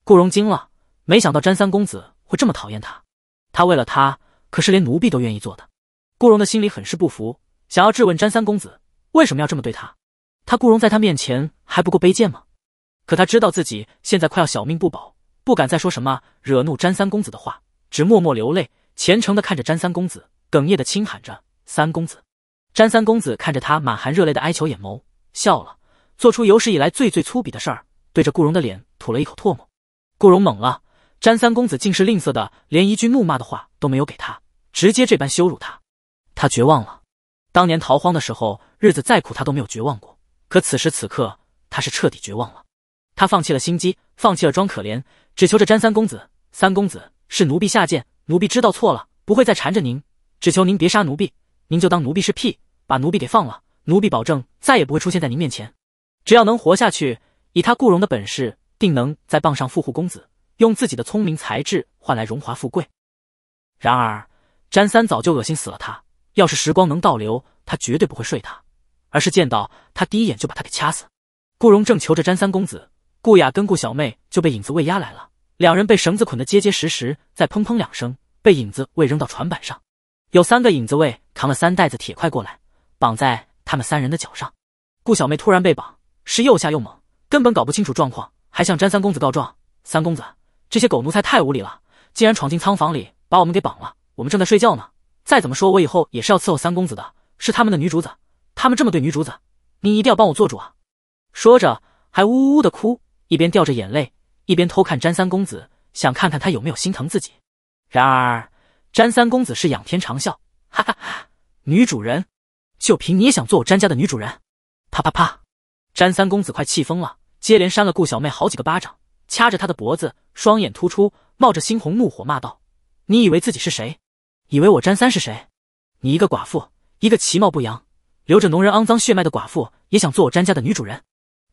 顾荣惊了，没想到詹三公子会这么讨厌他，他为了他。可是连奴婢都愿意做的，顾荣的心里很是不服，想要质问詹三公子为什么要这么对他？他顾荣在他面前还不够卑贱吗？可他知道自己现在快要小命不保，不敢再说什么惹怒詹三公子的话，只默默流泪，虔诚的看着詹三公子，哽咽的轻喊着“三公子”。詹三公子看着他满含热泪的哀求眼眸，笑了，做出有史以来最最粗鄙的事儿，对着顾荣的脸吐了一口唾沫。顾荣懵了，詹三公子竟是吝啬的连一句怒骂的话都没有给他。直接这般羞辱他，他绝望了。当年逃荒的时候，日子再苦他都没有绝望过，可此时此刻，他是彻底绝望了。他放弃了心机，放弃了装可怜，只求着詹三公子。三公子，是奴婢下贱，奴婢知道错了，不会再缠着您。只求您别杀奴婢，您就当奴婢是屁，把奴婢给放了。奴婢保证再也不会出现在您面前。只要能活下去，以他顾荣的本事，定能在傍上富户公子，用自己的聪明才智换来荣华富贵。然而。詹三早就恶心死了他，要是时光能倒流，他绝对不会睡他，而是见到他第一眼就把他给掐死。顾荣正求着詹三公子，顾雅跟顾小妹就被影子喂压来了，两人被绳子捆得结结实实，再砰砰两声，被影子喂扔到船板上。有三个影子卫扛了三袋子铁块过来，绑在他们三人的脚上。顾小妹突然被绑，是又吓又猛，根本搞不清楚状况，还向詹三公子告状：“三公子，这些狗奴才太无理了，竟然闯进仓房里把我们给绑了。”我们正在睡觉呢，再怎么说，我以后也是要伺候三公子的，是他们的女主子，他们这么对女主子，您一定要帮我做主啊！说着还呜呜呜的哭，一边掉着眼泪，一边偷看詹三公子，想看看他有没有心疼自己。然而詹三公子是仰天长笑，哈哈哈！女主人，就凭你也想做我詹家的女主人？啪啪啪！詹三公子快气疯了，接连扇了顾小妹好几个巴掌，掐着她的脖子，双眼突出，冒着猩红怒火骂道：“你以为自己是谁？”以为我詹三是谁？你一个寡妇，一个其貌不扬、流着农人肮脏血脉的寡妇，也想做我詹家的女主人？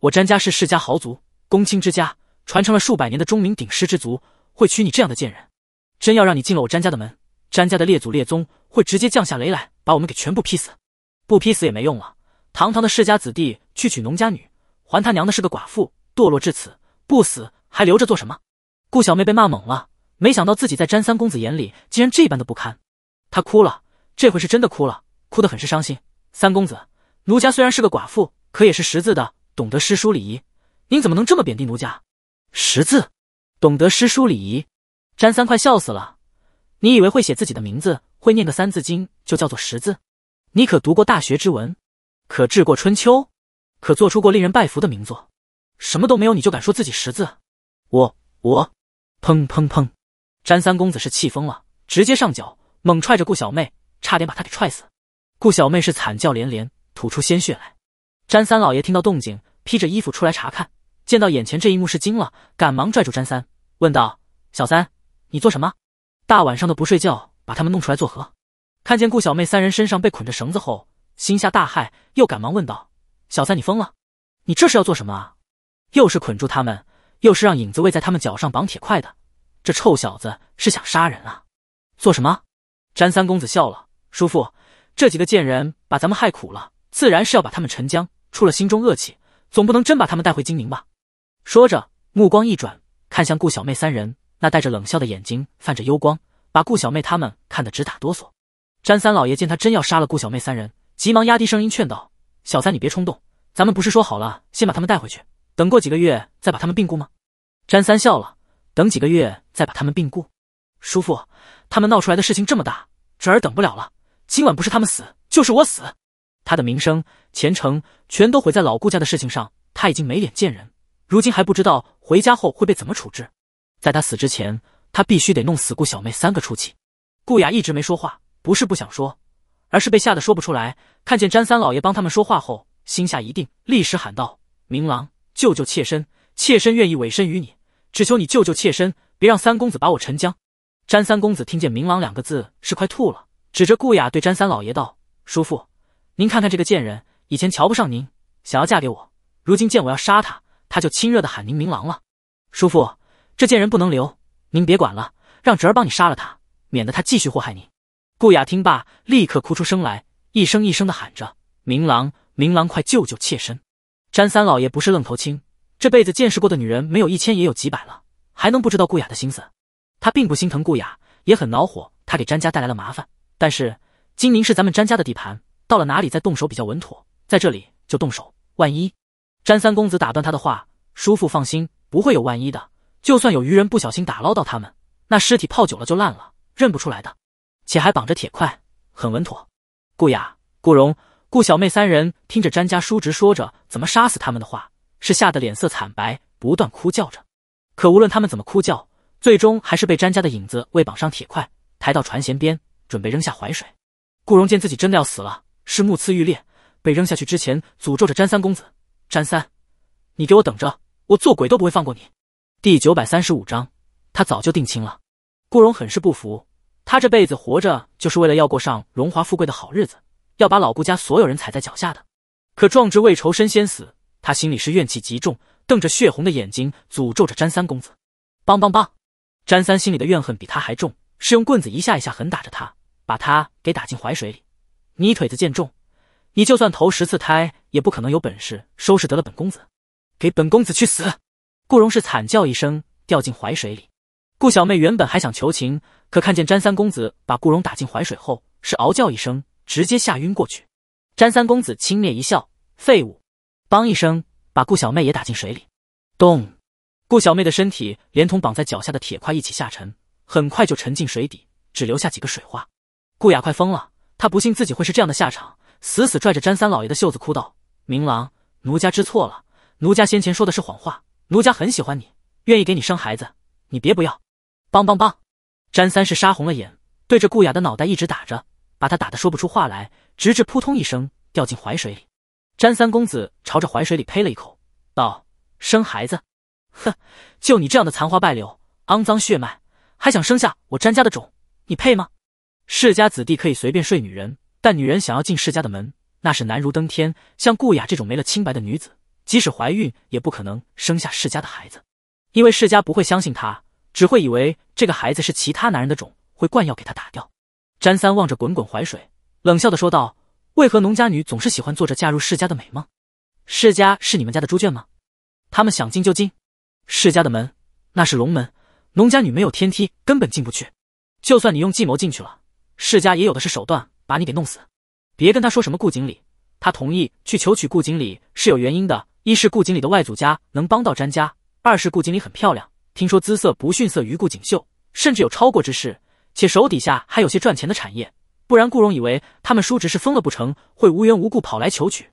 我詹家是世家豪族，公卿之家，传承了数百年的钟鸣鼎食之族，会娶你这样的贱人？真要让你进了我詹家的门，詹家的列祖列宗会直接降下雷来，把我们给全部劈死。不劈死也没用了，堂堂的世家子弟去娶农家女，还他娘的是个寡妇，堕落至此，不死还留着做什么？顾小妹被骂懵了，没想到自己在詹三公子眼里竟然这般的不堪。他哭了，这回是真的哭了，哭得很是伤心。三公子，奴家虽然是个寡妇，可也是识字的，懂得诗书礼仪。您怎么能这么贬低奴家？识字，懂得诗书礼仪？詹三快笑死了！你以为会写自己的名字，会念个三字经就叫做识字？你可读过大学之文？可治过春秋？可做出过令人拜服的名作？什么都没有，你就敢说自己识字？我我！砰砰砰！詹三公子是气疯了，直接上脚。猛踹着顾小妹，差点把她给踹死。顾小妹是惨叫连连，吐出鲜血来。詹三老爷听到动静，披着衣服出来查看，见到眼前这一幕是惊了，赶忙拽住詹三，问道：“小三，你做什么？大晚上的不睡觉，把他们弄出来作何？”看见顾小妹三人身上被捆着绳子后，心下大骇，又赶忙问道：“小三，你疯了？你这是要做什么啊？又是捆住他们，又是让影子喂在他们脚上绑铁块的，这臭小子是想杀人啊？做什么？”詹三公子笑了，叔父，这几个贱人把咱们害苦了，自然是要把他们沉江，出了心中恶气，总不能真把他们带回金陵吧？说着，目光一转，看向顾小妹三人，那带着冷笑的眼睛泛着幽光，把顾小妹他们看得直打哆嗦。詹三老爷见他真要杀了顾小妹三人，急忙压低声音劝道：“小三，你别冲动，咱们不是说好了，先把他们带回去，等过几个月再把他们病故吗？”詹三笑了，等几个月再把他们病故，叔父。他们闹出来的事情这么大，侄儿等不了了。今晚不是他们死，就是我死。他的名声、前程全都毁在老顾家的事情上，他已经没脸见人。如今还不知道回家后会被怎么处置。在他死之前，他必须得弄死顾小妹三个出气。顾雅一直没说话，不是不想说，而是被吓得说不出来。看见詹三老爷帮他们说话后，心下一定，立时喊道：“明郎，救救妾身！妾身愿意委身于你，只求你救救妾身，别让三公子把我沉江。”詹三公子听见“明郎”两个字是快吐了，指着顾雅对詹三老爷道：“叔父，您看看这个贱人，以前瞧不上您，想要嫁给我，如今见我要杀他，他就亲热的喊您明郎了。叔父，这贱人不能留，您别管了，让侄儿帮你杀了他，免得他继续祸害您。”顾雅听罢，立刻哭出声来，一声一声的喊着：“明郎，明郎，快救救妾身！”詹三老爷不是愣头青，这辈子见识过的女人没有一千也有几百了，还能不知道顾雅的心思？他并不心疼顾雅，也很恼火，他给詹家带来了麻烦。但是金宁是咱们詹家的地盘，到了哪里再动手比较稳妥，在这里就动手。万一……詹三公子打断他的话：“叔父放心，不会有万一的。就算有愚人不小心打捞到他们，那尸体泡久了就烂了，认不出来的，且还绑着铁块，很稳妥。”顾雅、顾荣、顾小妹三人听着詹家叔侄说着怎么杀死他们的话，是吓得脸色惨白，不断哭叫着。可无论他们怎么哭叫。最终还是被詹家的影子为绑上铁块，抬到船舷边，准备扔下淮水。顾荣见自己真的要死了，是目眦欲裂，被扔下去之前诅咒着詹三公子：“詹三，你给我等着，我做鬼都不会放过你。”第九百三十五章，他早就定亲了。顾荣很是不服，他这辈子活着就是为了要过上荣华富贵的好日子，要把老顾家所有人踩在脚下的。可壮志未酬身先死，他心里是怨气极重，瞪着血红的眼睛诅咒着詹三公子：“帮帮帮！”詹三心里的怨恨比他还重，是用棍子一下一下狠打着他，把他给打进淮水里。泥腿子见重，你就算投十次胎也不可能有本事收拾得了本公子，给本公子去死！顾荣是惨叫一声，掉进淮水里。顾小妹原本还想求情，可看见詹三公子把顾荣打进淮水后，是嗷叫一声，直接吓晕过去。詹三公子轻蔑一笑，废物！梆一声，把顾小妹也打进水里。咚。顾小妹的身体连同绑在脚下的铁块一起下沉，很快就沉进水底，只留下几个水花。顾雅快疯了，她不信自己会是这样的下场，死死拽着詹三老爷的袖子哭道：“明郎，奴家知错了，奴家先前说的是谎话，奴家很喜欢你，愿意给你生孩子，你别不要！”梆梆梆，詹三是杀红了眼，对着顾雅的脑袋一直打着，把她打得说不出话来，直至扑通一声掉进淮水里。詹三公子朝着淮水里呸了一口，道：“生孩子。”哼，就你这样的残花败柳、肮脏血脉，还想生下我詹家的种？你配吗？世家子弟可以随便睡女人，但女人想要进世家的门，那是难如登天。像顾雅这种没了清白的女子，即使怀孕，也不可能生下世家的孩子，因为世家不会相信她，只会以为这个孩子是其他男人的种，会灌药给她打掉。詹三望着滚滚淮水，冷笑的说道：“为何农家女总是喜欢做着嫁入世家的美梦？世家是你们家的猪圈吗？他们想进就进？”世家的门，那是龙门。农家女没有天梯，根本进不去。就算你用计谋进去了，世家也有的是手段把你给弄死。别跟他说什么顾锦鲤，他同意去求娶顾锦鲤是有原因的：一是顾锦鲤的外祖家能帮到詹家；二是顾锦鲤很漂亮，听说姿色不逊色于顾锦绣，甚至有超过之势，且手底下还有些赚钱的产业。不然顾荣以为他们叔侄是疯了不成，会无缘无故跑来求娶？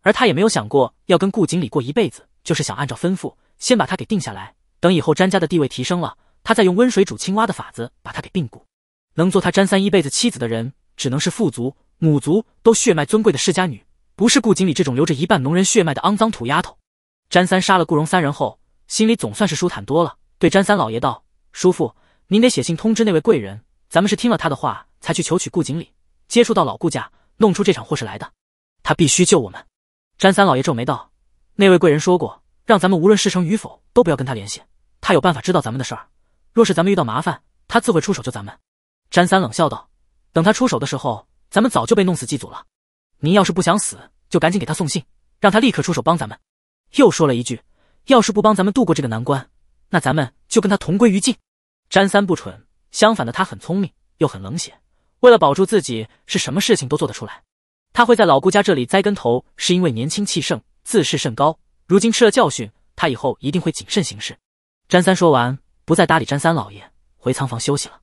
而他也没有想过要跟顾锦鲤过一辈子，就是想按照吩咐。先把他给定下来，等以后詹家的地位提升了，他再用温水煮青蛙的法子把他给病故。能做他詹三一辈子妻子的人，只能是父族母族都血脉尊贵的世家女，不是顾锦礼这种流着一半农人血脉的肮脏土丫头。詹三杀了顾荣三人后，心里总算是舒坦多了，对詹三老爷道：“叔父，您得写信通知那位贵人，咱们是听了他的话才去求娶顾锦礼，接触到老顾家，弄出这场祸事来的。他必须救我们。”詹三老爷皱眉道：“那位贵人说过。”让咱们无论事成与否，都不要跟他联系。他有办法知道咱们的事儿。若是咱们遇到麻烦，他自会出手救咱们。詹三冷笑道：“等他出手的时候，咱们早就被弄死祭祖了。您要是不想死，就赶紧给他送信，让他立刻出手帮咱们。”又说了一句：“要是不帮咱们度过这个难关，那咱们就跟他同归于尽。”詹三不蠢，相反的，他很聪明，又很冷血。为了保住自己，是什么事情都做得出来。他会在老顾家这里栽跟头，是因为年轻气盛，自视甚高。如今吃了教训，他以后一定会谨慎行事。詹三说完，不再搭理詹三老爷，回仓房休息了。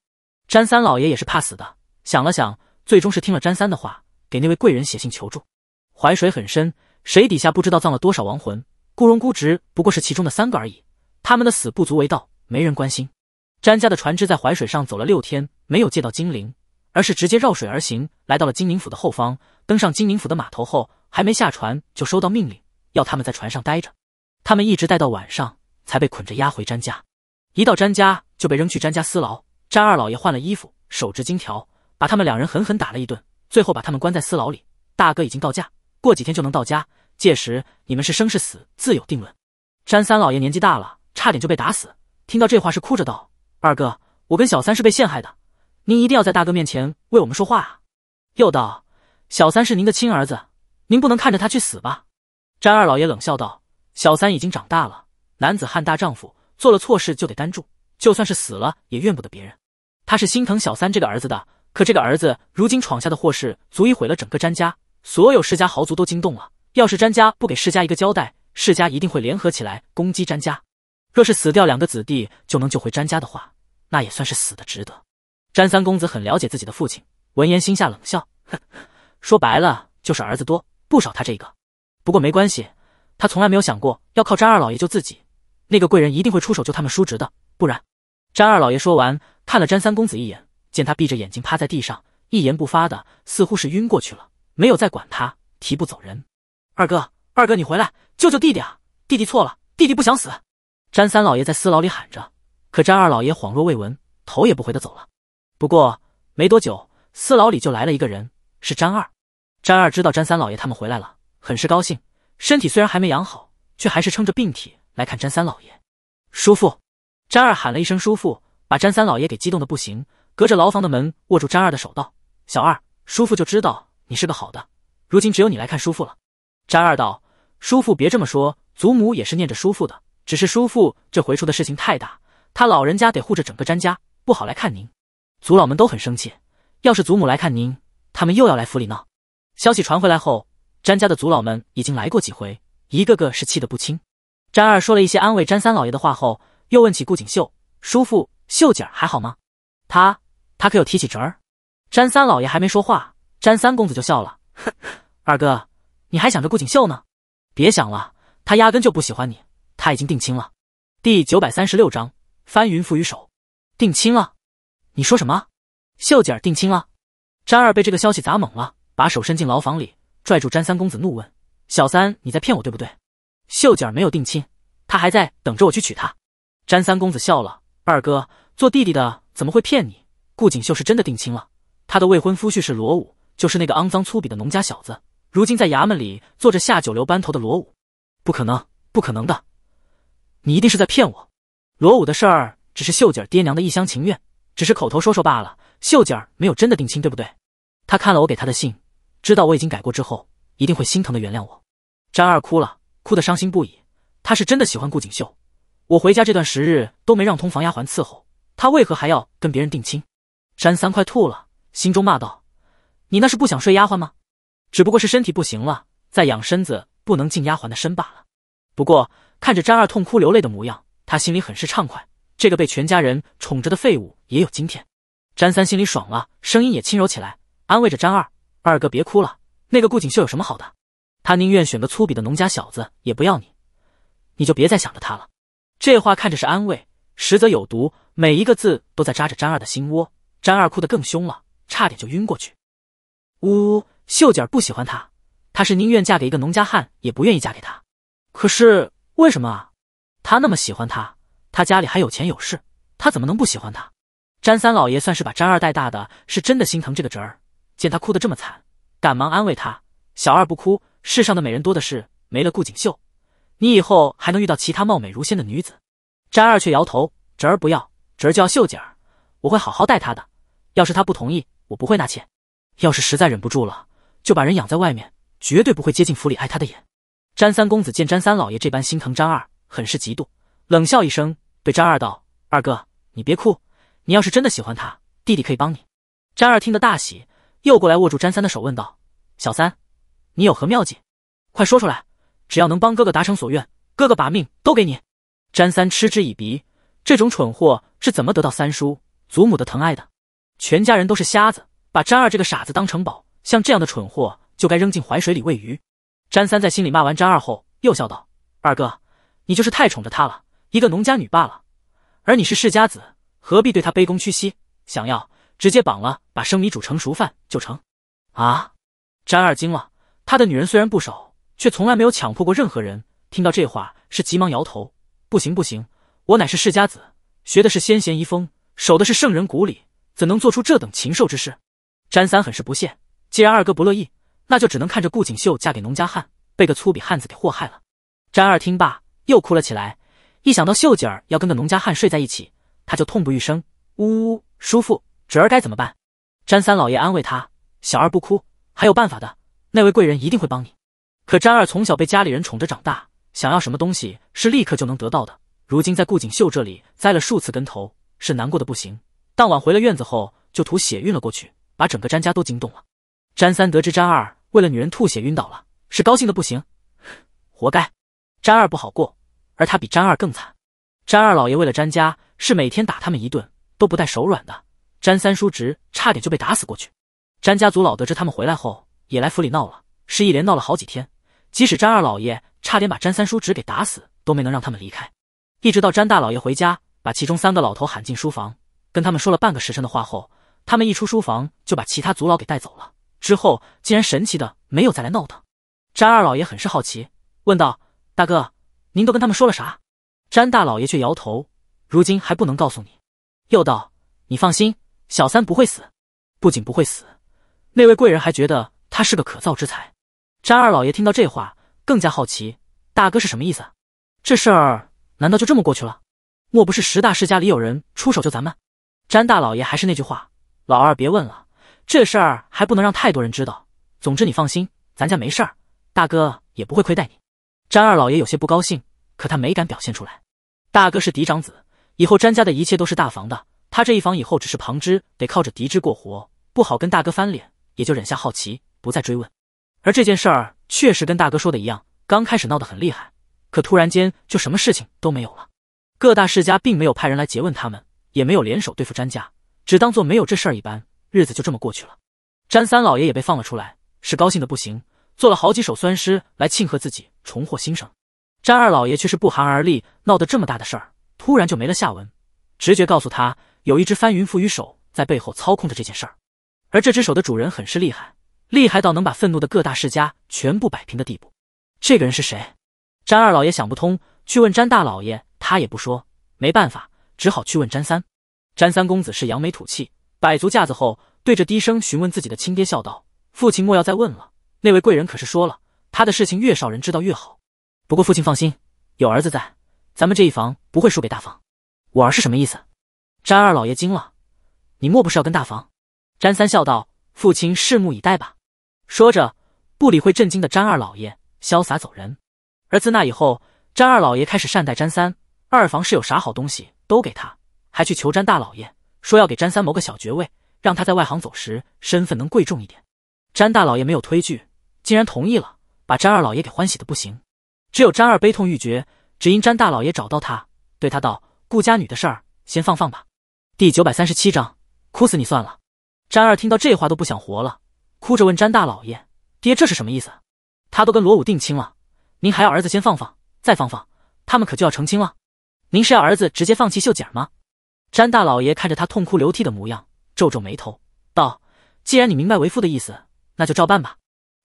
詹三老爷也是怕死的，想了想，最终是听了詹三的话，给那位贵人写信求助。淮水很深，水底下不知道葬了多少亡魂，顾荣、估值不过是其中的三个而已，他们的死不足为道，没人关心。詹家的船只在淮水上走了六天，没有借到金陵，而是直接绕水而行，来到了金陵府的后方。登上金陵府的码头后，还没下船，就收到命令。要他们在船上待着，他们一直待到晚上，才被捆着押回詹家。一到詹家就被扔去詹家私牢。詹二老爷换了衣服，手执金条，把他们两人狠狠打了一顿，最后把他们关在私牢里。大哥已经到家，过几天就能到家，届时你们是生是死，自有定论。詹三老爷年纪大了，差点就被打死。听到这话是哭着道：“二哥，我跟小三是被陷害的，您一定要在大哥面前为我们说话啊！”又道：“小三是您的亲儿子，您不能看着他去死吧？”詹二老爷冷笑道：“小三已经长大了，男子汉大丈夫，做了错事就得担住，就算是死了也怨不得别人。他是心疼小三这个儿子的，可这个儿子如今闯下的祸事，足以毁了整个詹家。所有世家豪族都惊动了，要是詹家不给世家一个交代，世家一定会联合起来攻击詹家。若是死掉两个子弟就能救回詹家的话，那也算是死的值得。”詹三公子很了解自己的父亲，闻言心下冷笑：“说白了就是儿子多不少，他这个。”不过没关系，他从来没有想过要靠张二老爷救自己，那个贵人一定会出手救他们叔侄的。不然，张二老爷说完，看了张三公子一眼，见他闭着眼睛趴在地上，一言不发的，似乎是晕过去了，没有再管他，提步走人。二哥，二哥，你回来救救弟弟啊！弟弟错了，弟弟不想死。张三老爷在私牢里喊着，可张二老爷恍若未闻，头也不回的走了。不过没多久，私牢里就来了一个人，是张二。张二知道张三老爷他们回来了。很是高兴，身体虽然还没养好，却还是撑着病体来看詹三老爷。叔父，詹二喊了一声叔父，把詹三老爷给激动的不行。隔着牢房的门，握住詹二的手道：“小二，叔父就知道你是个好的，如今只有你来看叔父了。”詹二道：“叔父别这么说，祖母也是念着叔父的，只是叔父这回出的事情太大，他老人家得护着整个詹家，不好来看您。祖老们都很生气，要是祖母来看您，他们又要来府里闹。”消息传回来后。詹家的族老们已经来过几回，一个个是气得不轻。詹二说了一些安慰詹三老爷的话后，又问起顾锦绣叔父、秀姐儿还好吗？他他可有提起侄儿？詹三老爷还没说话，詹三公子就笑了：“二哥，你还想着顾锦绣呢？别想了，他压根就不喜欢你，他已经定亲了。”第九百三十六章翻云覆雨手。定亲了？你说什么？秀姐儿定亲了？詹二被这个消息砸懵了，把手伸进牢房里。拽住詹三公子，怒问：“小三，你在骗我对不对？”秀姐儿没有定亲，她还在等着我去娶她。詹三公子笑了：“二哥，做弟弟的怎么会骗你？顾锦绣是真的定亲了，她的未婚夫婿是罗武，就是那个肮脏粗鄙的农家小子，如今在衙门里做着下九流班头的罗武。不可能，不可能的，你一定是在骗我。罗武的事儿只是秀姐儿爹娘的一厢情愿，只是口头说说罢了。秀姐儿没有真的定亲，对不对？他看了我给他的信。”知道我已经改过之后，一定会心疼的原谅我。张二哭了，哭得伤心不已。他是真的喜欢顾锦绣。我回家这段时日都没让通房丫鬟伺候，他为何还要跟别人定亲？张三快吐了，心中骂道：“你那是不想睡丫鬟吗？只不过是身体不行了，在养身子，不能近丫鬟的身罢了。”不过看着张二痛哭流泪的模样，他心里很是畅快。这个被全家人宠着的废物也有今天。张三心里爽了，声音也轻柔起来，安慰着张二。二哥别哭了，那个顾锦绣有什么好的？他宁愿选个粗鄙的农家小子也不要你，你就别再想着他了。这话看着是安慰，实则有毒，每一个字都在扎着詹二的心窝。詹二哭得更凶了，差点就晕过去。呜，呜，秀姐儿不喜欢他，他是宁愿嫁给一个农家汉，也不愿意嫁给他。可是为什么啊？他那么喜欢他，他家里还有钱有势，他怎么能不喜欢他？詹三老爷算是把詹二带大的，是真的心疼这个侄儿。见他哭得这么惨，赶忙安慰他：“小二不哭，世上的美人多的是，没了顾锦绣，你以后还能遇到其他貌美如仙的女子。”詹二却摇头：“侄儿不要，侄儿就要秀姐儿，我会好好待她的。要是她不同意，我不会纳妾；要是实在忍不住了，就把人养在外面，绝对不会接近府里碍他的眼。”詹三公子见詹三老爷这般心疼詹二，很是嫉妒，冷笑一声，对詹二道：“二哥，你别哭，你要是真的喜欢他，弟弟可以帮你。”詹二听得大喜。又过来握住詹三的手，问道：“小三，你有何妙计？快说出来！只要能帮哥哥达成所愿，哥哥把命都给你。”詹三嗤之以鼻：“这种蠢货是怎么得到三叔、祖母的疼爱的？全家人都是瞎子，把詹二这个傻子当成宝，像这样的蠢货就该扔进淮水里喂鱼。”詹三在心里骂完詹二后，又笑道：“二哥，你就是太宠着他了，一个农家女罢了，而你是世家子，何必对他卑躬屈膝？想要……”直接绑了，把生米煮成熟饭就成。啊！詹二惊了，他的女人虽然不少，却从来没有强迫过任何人。听到这话，是急忙摇头：“不行不行，我乃是世家子，学的是先贤遗风，守的是圣人古礼，怎能做出这等禽兽之事？”詹三很是不屑：“既然二哥不乐意，那就只能看着顾锦绣嫁给农家汉，被个粗鄙汉子给祸害了。”詹二听罢，又哭了起来。一想到秀姐儿要跟个农家汉睡在一起，他就痛不欲生，呜呜，叔父。侄儿该怎么办？詹三老爷安慰他：“小二不哭，还有办法的。那位贵人一定会帮你。”可詹二从小被家里人宠着长大，想要什么东西是立刻就能得到的。如今在顾锦绣这里栽了数次跟头，是难过的不行。当晚回了院子后，就吐血晕了过去，把整个詹家都惊动了。詹三得知詹二为了女人吐血晕倒了，是高兴的不行，活该。詹二不好过，而他比詹二更惨。詹二老爷为了詹家，是每天打他们一顿都不带手软的。詹三叔侄差点就被打死过去。詹家族老得知他们回来后，也来府里闹了，是一连闹了好几天。即使詹二老爷差点把詹三叔侄给打死，都没能让他们离开。一直到詹大老爷回家，把其中三个老头喊进书房，跟他们说了半个时辰的话后，他们一出书房就把其他族老给带走了。之后竟然神奇的没有再来闹腾。詹二老爷很是好奇，问道：“大哥，您都跟他们说了啥？”詹大老爷却摇头，如今还不能告诉你。又道：“你放心。”小三不会死，不仅不会死，那位贵人还觉得他是个可造之才。詹二老爷听到这话，更加好奇，大哥是什么意思？这事儿难道就这么过去了？莫不是十大世家里有人出手救咱们？詹大老爷还是那句话，老二别问了，这事儿还不能让太多人知道。总之你放心，咱家没事儿，大哥也不会亏待你。詹二老爷有些不高兴，可他没敢表现出来。大哥是嫡长子，以后詹家的一切都是大房的。他这一房以后只是旁支，得靠着嫡支过活，不好跟大哥翻脸，也就忍下好奇，不再追问。而这件事儿确实跟大哥说的一样，刚开始闹得很厉害，可突然间就什么事情都没有了。各大世家并没有派人来诘问他们，也没有联手对付詹家，只当做没有这事儿一般，日子就这么过去了。詹三老爷也被放了出来，是高兴的不行，做了好几首酸诗来庆贺自己重获新生。詹二老爷却是不寒而栗，闹得这么大的事儿，突然就没了下文，直觉告诉他。有一只翻云覆雨手在背后操控着这件事儿，而这只手的主人很是厉害，厉害到能把愤怒的各大世家全部摆平的地步。这个人是谁？詹二老爷想不通，去问詹大老爷，他也不说。没办法，只好去问詹三。詹三公子是扬眉吐气，摆足架子后，对着低声询问自己的亲爹笑道：“父亲莫要再问了，那位贵人可是说了，他的事情越少人知道越好。不过父亲放心，有儿子在，咱们这一房不会输给大房。”我儿是什么意思？詹二老爷惊了，你莫不是要跟大房？詹三笑道：“父亲，拭目以待吧。”说着，不理会震惊的詹二老爷，潇洒走人。而自那以后，詹二老爷开始善待詹三，二房是有啥好东西都给他，还去求詹大老爷，说要给詹三谋个小爵位，让他在外行走时身份能贵重一点。詹大老爷没有推拒，竟然同意了，把詹二老爷给欢喜的不行。只有詹二悲痛欲绝，只因詹大老爷找到他，对他道：“顾家女的事儿，先放放吧。”第九百三十七章，哭死你算了。詹二听到这话都不想活了，哭着问詹大老爷：“爹，这是什么意思？他都跟罗武定亲了，您还要儿子先放放，再放放，他们可就要成亲了。您是要儿子直接放弃秀姐吗？”詹大老爷看着他痛哭流涕的模样，皱皱眉头，道：“既然你明白为父的意思，那就照办吧。”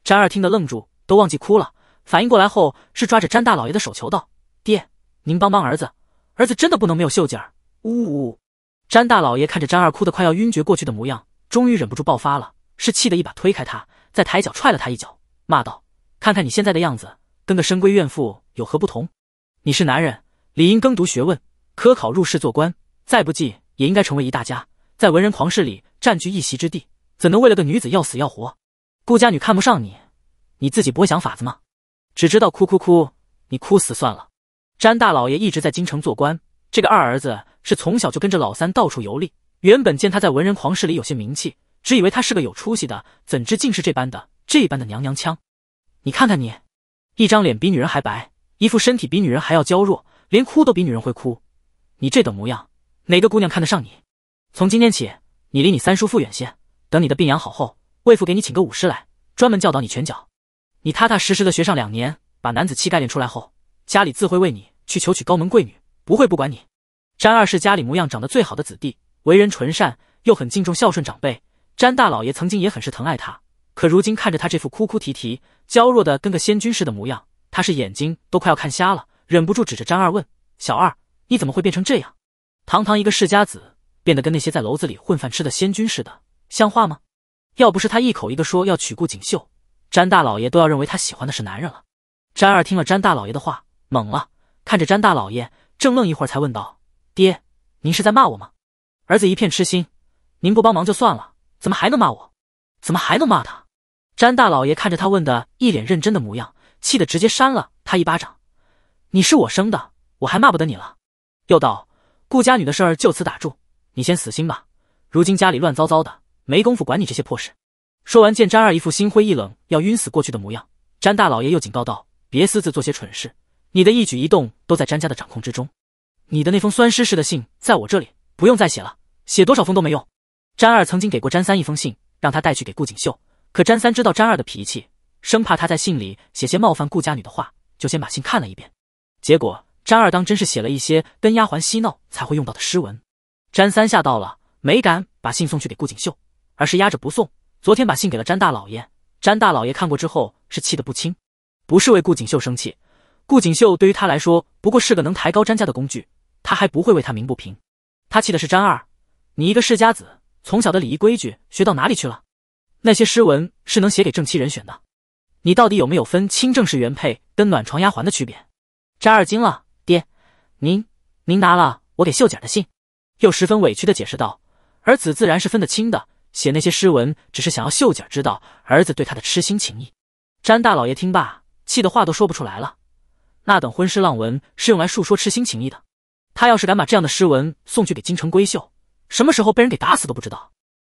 詹二听得愣住，都忘记哭了。反应过来后，是抓着詹大老爷的手求道：“爹，您帮帮儿子，儿子真的不能没有秀姐儿。”呜呜。詹大老爷看着詹二哭得快要晕厥过去的模样，终于忍不住爆发了，是气得一把推开他，再抬脚踹了他一脚，骂道：“看看你现在的样子，跟个深闺怨妇有何不同？你是男人，理应耕读学问，科考入仕做官，再不济也应该成为一大家，在文人狂士里占据一席之地，怎能为了个女子要死要活？顾家女看不上你，你自己不会想法子吗？只知道哭哭哭，你哭死算了。”詹大老爷一直在京城做官。这个二儿子是从小就跟着老三到处游历，原本见他在文人狂士里有些名气，只以为他是个有出息的，怎知竟是这般的这般的娘娘腔？你看看你，一张脸比女人还白，一副身体比女人还要娇弱，连哭都比女人会哭。你这等模样，哪个姑娘看得上你？从今天起，你离你三叔父远些。等你的病养好后，魏父给你请个武师来，专门教导你拳脚。你踏踏实实的学上两年，把男子气概练出来后，家里自会为你去求娶高门贵女。不会不管你，詹二是家里模样长得最好的子弟，为人纯善，又很敬重孝顺长辈。詹大老爷曾经也很是疼爱他，可如今看着他这副哭哭啼啼、娇弱的跟个仙君似的模样，他是眼睛都快要看瞎了，忍不住指着詹二问：“小二，你怎么会变成这样？堂堂一个世家子，变得跟那些在楼子里混饭吃的仙君似的，像话吗？要不是他一口一个说要娶顾锦绣，詹大老爷都要认为他喜欢的是男人了。”詹二听了詹大老爷的话，懵了，看着詹大老爷。正愣一会儿，才问道：“爹，您是在骂我吗？”儿子一片痴心，您不帮忙就算了，怎么还能骂我？怎么还能骂他？詹大老爷看着他问的一脸认真的模样，气得直接扇了他一巴掌：“你是我生的，我还骂不得你了。”又道：“顾家女的事儿就此打住，你先死心吧。如今家里乱糟糟的，没工夫管你这些破事。”说完，见詹二一副心灰意冷要晕死过去的模样，詹大老爷又警告道：“别私自做些蠢事。”你的一举一动都在詹家的掌控之中，你的那封酸诗似的信在我这里，不用再写了，写多少封都没用。詹二曾经给过詹三一封信，让他带去给顾锦绣，可詹三知道詹二的脾气，生怕他在信里写些冒犯顾家女的话，就先把信看了一遍。结果詹二当真是写了一些跟丫鬟嬉闹才会用到的诗文，詹三吓到了，没敢把信送去给顾锦绣，而是压着不送。昨天把信给了詹大老爷，詹大老爷看过之后是气得不轻，不是为顾锦绣生气。顾锦绣对于他来说不过是个能抬高詹家的工具，他还不会为他鸣不平。他气的是詹二，你一个世家子，从小的礼仪规矩学到哪里去了？那些诗文是能写给正妻人选的，你到底有没有分清正式原配跟暖床丫鬟的区别？詹二惊了，爹，您您拿了我给秀姐的信，又十分委屈的解释道，儿子自然是分得清的，写那些诗文只是想要秀姐知道儿子对她的痴心情意。詹大老爷听罢，气得话都说不出来了。那等婚诗浪文是用来述说痴心情意的，他要是敢把这样的诗文送去给京城闺秀，什么时候被人给打死都不知道。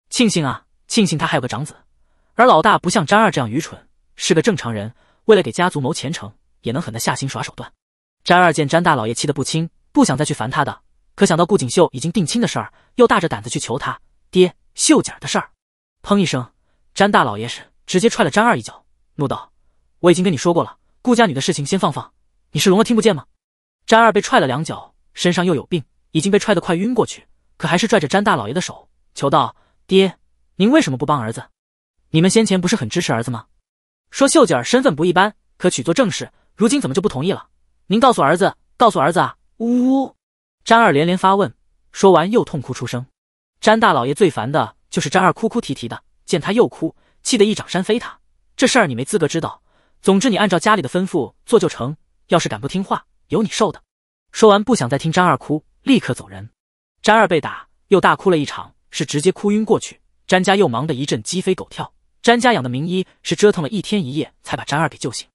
庆幸啊，庆幸他还有个长子，而老大不像詹二这样愚蠢，是个正常人。为了给家族谋前程，也能狠得下心耍手段。詹二见詹大老爷气得不轻，不想再去烦他的，可想到顾锦绣已经定亲的事儿，又大着胆子去求他爹。秀姐的事儿，砰一声，詹大老爷是直接踹了詹二一脚，怒道：“我已经跟你说过了，顾家女的事情先放放。”你是聋了听不见吗？詹二被踹了两脚，身上又有病，已经被踹得快晕过去，可还是拽着詹大老爷的手，求道：“爹，您为什么不帮儿子？你们先前不是很支持儿子吗？说秀姐儿身份不一般，可娶做正室，如今怎么就不同意了？您告诉儿子，告诉儿子啊！”呜呜，詹二连连发问，说完又痛哭出声。詹大老爷最烦的就是詹二哭哭啼啼的，见他又哭，气得一掌扇飞他。这事儿你没资格知道，总之你按照家里的吩咐做就成。要是敢不听话，有你受的！说完，不想再听张二哭，立刻走人。张二被打，又大哭了一场，是直接哭晕过去。詹家又忙得一阵鸡飞狗跳。詹家养的名医是折腾了一天一夜，才把张二给救醒。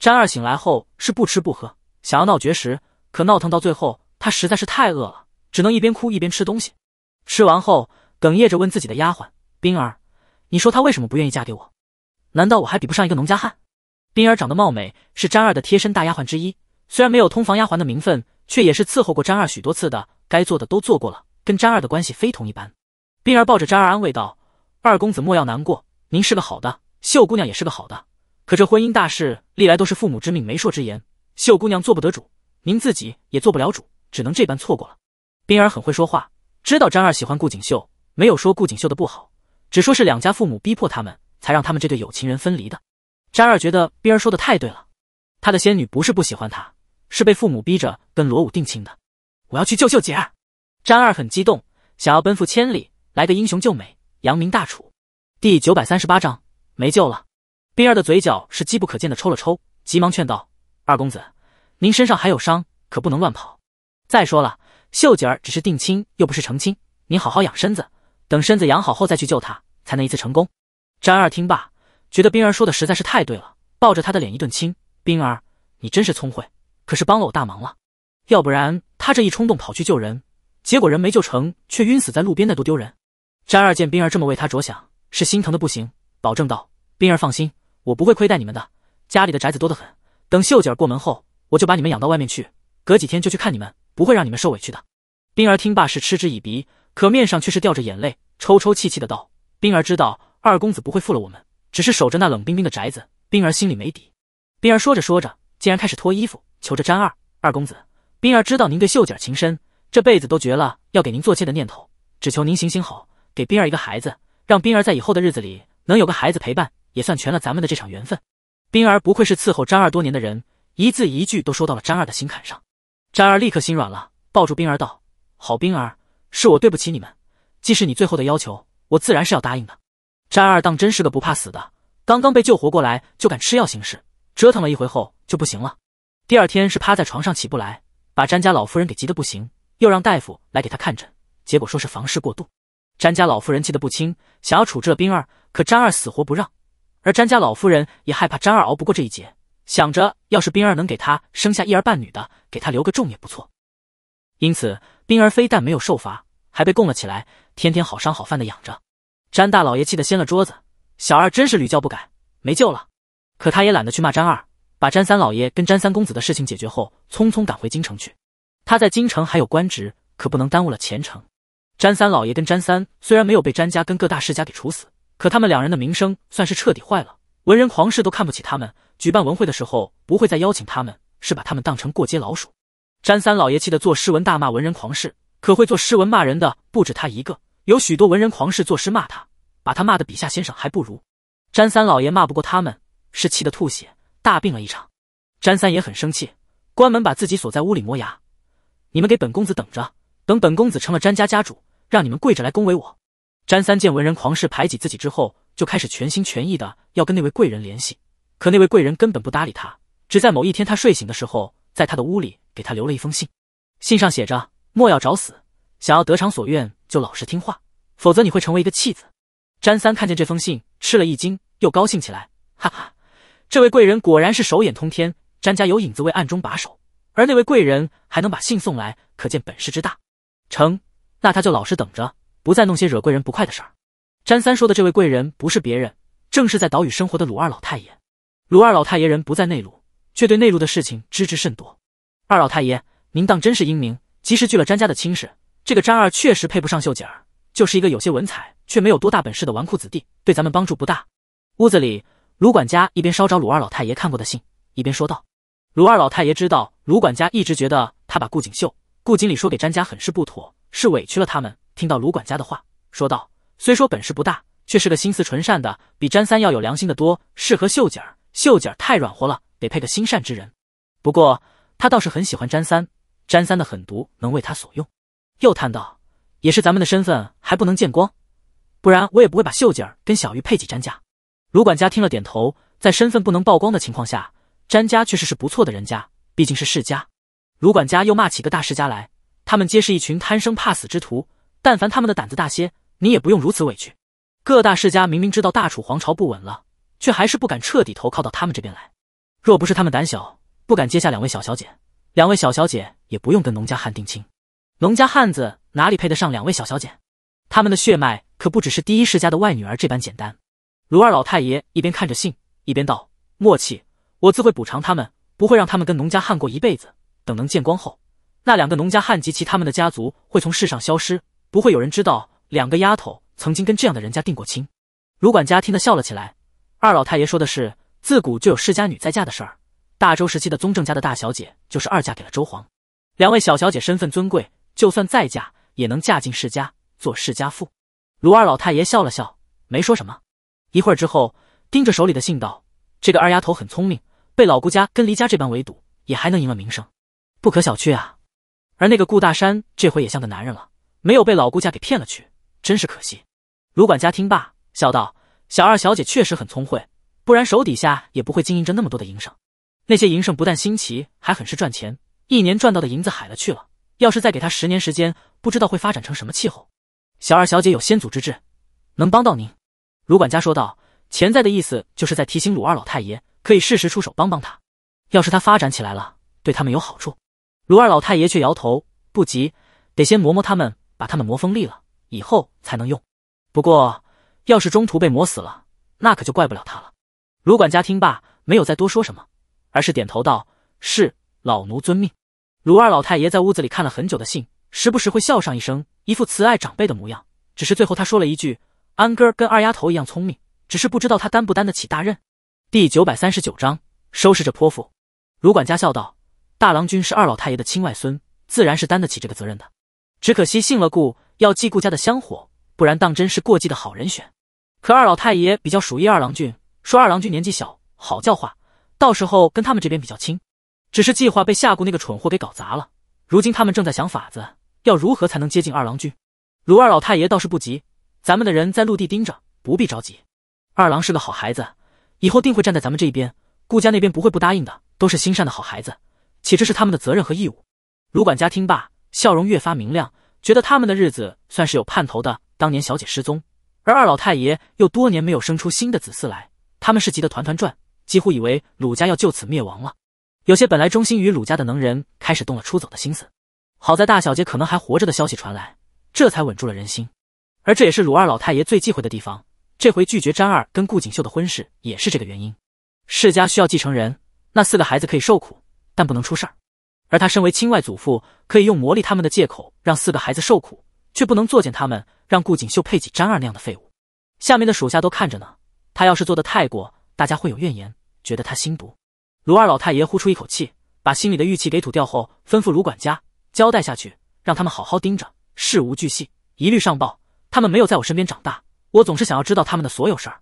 张二醒来后是不吃不喝，想要闹绝食，可闹腾到最后，他实在是太饿了，只能一边哭一边吃东西。吃完后，哽咽着问自己的丫鬟冰儿：“你说他为什么不愿意嫁给我？难道我还比不上一个农家汉？”冰儿长得貌美，是张二的贴身大丫鬟之一。虽然没有通房丫鬟的名分，却也是伺候过张二许多次的。该做的都做过了，跟张二的关系非同一般。冰儿抱着张二安慰道：“二公子莫要难过，您是个好的，秀姑娘也是个好的。可这婚姻大事历来都是父母之命、媒妁之言，秀姑娘做不得主，您自己也做不了主，只能这般错过了。”冰儿很会说话，知道张二喜欢顾锦绣，没有说顾锦绣的不好，只说是两家父母逼迫他们，才让他们这对有情人分离的。詹二觉得冰儿说的太对了，他的仙女不是不喜欢他，是被父母逼着跟罗武定亲的。我要去救秀姐儿！詹二很激动，想要奔赴千里，来个英雄救美，扬名大楚。第九百三十八章没救了。冰儿的嘴角是机不可见的抽了抽，急忙劝道：“二公子，您身上还有伤，可不能乱跑。再说了，秀姐儿只是定亲，又不是成亲，您好好养身子，等身子养好后再去救她，才能一次成功。”詹二听罢。觉得冰儿说的实在是太对了，抱着他的脸一顿亲。冰儿，你真是聪慧，可是帮了我大忙了。要不然他这一冲动跑去救人，结果人没救成，却晕死在路边，那多丢人。詹二见冰儿这么为他着想，是心疼的不行，保证道：“冰儿放心，我不会亏待你们的。家里的宅子多得很，等秀姐儿过门后，我就把你们养到外面去，隔几天就去看你们，不会让你们受委屈的。”冰儿听罢是嗤之以鼻，可面上却是掉着眼泪，抽抽泣泣的道：“冰儿知道二公子不会负了我们。”只是守着那冷冰冰的宅子，冰儿心里没底。冰儿说着说着，竟然开始脱衣服，求着詹二二公子。冰儿知道您对秀姐情深，这辈子都绝了要给您做妾的念头，只求您行行好，给冰儿一个孩子，让冰儿在以后的日子里能有个孩子陪伴，也算全了咱们的这场缘分。冰儿不愧是伺候詹二多年的人，一字一句都说到了詹二的心坎上。詹二立刻心软了，抱住冰儿道：“好，冰儿，是我对不起你们。既是你最后的要求，我自然是要答应的。”詹二当真是个不怕死的，刚刚被救活过来就敢吃药行事，折腾了一回后就不行了。第二天是趴在床上起不来，把詹家老夫人给急得不行，又让大夫来给他看诊，结果说是房事过度。詹家老夫人气得不轻，想要处置了冰儿，可詹二死活不让。而詹家老夫人也害怕詹二熬不过这一劫，想着要是冰儿能给他生下一儿半女的，给他留个种也不错。因此，冰儿非但没有受罚，还被供了起来，天天好商好饭的养着。詹大老爷气得掀了桌子，小二真是屡教不改，没救了。可他也懒得去骂詹二，把詹三老爷跟詹三公子的事情解决后，匆匆赶回京城去。他在京城还有官职，可不能耽误了前程。詹三老爷跟詹三虽然没有被詹家跟各大世家给处死，可他们两人的名声算是彻底坏了，文人狂士都看不起他们。举办文会的时候不会再邀请他们，是把他们当成过街老鼠。詹三老爷气得做诗文大骂文人狂士，可会做诗文骂人的不止他一个。有许多文人狂士作诗骂他，把他骂的比夏先生还不如。詹三老爷骂不过他们，是气得吐血，大病了一场。詹三爷很生气，关门把自己锁在屋里磨牙。你们给本公子等着，等本公子成了詹家家主，让你们跪着来恭维我。詹三见文人狂士排挤自己之后，就开始全心全意的要跟那位贵人联系。可那位贵人根本不搭理他，只在某一天他睡醒的时候，在他的屋里给他留了一封信，信上写着：“莫要找死。”想要得偿所愿，就老实听话，否则你会成为一个弃子。詹三看见这封信，吃了一惊，又高兴起来，哈哈，这位贵人果然是手眼通天。詹家有影子为暗中把守，而那位贵人还能把信送来，可见本事之大。成，那他就老实等着，不再弄些惹贵人不快的事儿。詹三说的这位贵人不是别人，正是在岛屿生活的鲁二老太爷。鲁二老太爷人不在内陆，却对内陆的事情知之甚多。二老太爷，您当真是英明，及时拒了詹家的亲事。这个詹二确实配不上秀姐儿，就是一个有些文采却没有多大本事的纨绔子弟，对咱们帮助不大。屋子里，卢管家一边烧着卢二老太爷看过的信，一边说道：“卢二老太爷知道，卢管家一直觉得他把顾锦绣、顾经理说给詹家很是不妥，是委屈了他们。”听到卢管家的话，说道：“虽说本事不大，却是个心思纯善的，比詹三要有良心的多，适合秀姐儿。秀姐儿太软和了，得配个心善之人。不过他倒是很喜欢詹三，詹三的狠毒能为他所用。”又叹道：“也是咱们的身份还不能见光，不然我也不会把秀姐儿跟小玉配给詹家。”卢管家听了，点头。在身份不能曝光的情况下，詹家确实是不错的人家，毕竟是世家。卢管家又骂起个大世家来：“他们皆是一群贪生怕死之徒，但凡他们的胆子大些，你也不用如此委屈。各大世家明明知道大楚皇朝不稳了，却还是不敢彻底投靠到他们这边来。若不是他们胆小，不敢接下两位小小姐，两位小小姐也不用跟农家汉定亲。”农家汉子哪里配得上两位小小姐？他们的血脉可不只是第一世家的外女儿这般简单。卢二老太爷一边看着信，一边道：“默契，我自会补偿他们，不会让他们跟农家汉过一辈子。等能见光后，那两个农家汉及其他们的家族会从世上消失，不会有人知道两个丫头曾经跟这样的人家定过亲。”卢管家听得笑了起来：“二老太爷说的是，自古就有世家女再嫁的事儿。大周时期的宗正家的大小姐就是二嫁给了周皇。两位小小姐身份尊贵。”就算再嫁，也能嫁进世家，做世家妇。卢二老太爷笑了笑，没说什么。一会儿之后，盯着手里的信道：“这个二丫头很聪明，被老顾家跟离家这般围堵，也还能赢了名声，不可小觑啊。”而那个顾大山这回也像个男人了，没有被老顾家给骗了去，真是可惜。卢管家听罢，笑道：“小二小姐确实很聪慧，不然手底下也不会经营着那么多的营生。那些营生不但新奇，还很是赚钱，一年赚到的银子海了去了。”要是再给他十年时间，不知道会发展成什么气候。小二小姐有先祖之志，能帮到您。卢管家说道，潜在的意思就是在提醒卢二老太爷，可以适时出手帮帮他。要是他发展起来了，对他们有好处。卢二老太爷却摇头，不急，得先磨磨他们，把他们磨锋利了，以后才能用。不过，要是中途被磨死了，那可就怪不了他了。卢管家听罢，没有再多说什么，而是点头道：“是，老奴遵命。”鲁二老太爷在屋子里看了很久的信，时不时会笑上一声，一副慈爱长辈的模样。只是最后他说了一句：“安哥儿跟二丫头一样聪明，只是不知道他担不担得起大任。”第九百三十九章收拾这泼妇。鲁管家笑道：“大郎君是二老太爷的亲外孙，自然是担得起这个责任的。只可惜信了顾，要继顾家的香火，不然当真是过继的好人选。可二老太爷比较属意二郎君，说二郎君年纪小，好教化，到时候跟他们这边比较亲。”只是计划被夏姑那个蠢货给搞砸了。如今他们正在想法子，要如何才能接近二郎君？鲁二老太爷倒是不急，咱们的人在陆地盯着，不必着急。二郎是个好孩子，以后定会站在咱们这一边。顾家那边不会不答应的，都是心善的好孩子，且这是他们的责任和义务。鲁管家听罢，笑容越发明亮，觉得他们的日子算是有盼头的。当年小姐失踪，而二老太爷又多年没有生出新的子嗣来，他们是急得团团转，几乎以为鲁家要就此灭亡了。有些本来忠心于鲁家的能人开始动了出走的心思，好在大小姐可能还活着的消息传来，这才稳住了人心。而这也是鲁二老太爷最忌讳的地方，这回拒绝詹二跟顾锦绣的婚事也是这个原因。世家需要继承人，那四个孩子可以受苦，但不能出事儿。而他身为亲外祖父，可以用磨砺他们的借口让四个孩子受苦，却不能作践他们，让顾锦绣配给詹二那样的废物。下面的属下都看着呢，他要是做的太过，大家会有怨言，觉得他心毒。卢二老太爷呼出一口气，把心里的郁气给吐掉后，吩咐卢管家交代下去，让他们好好盯着，事无巨细，一律上报。他们没有在我身边长大，我总是想要知道他们的所有事儿。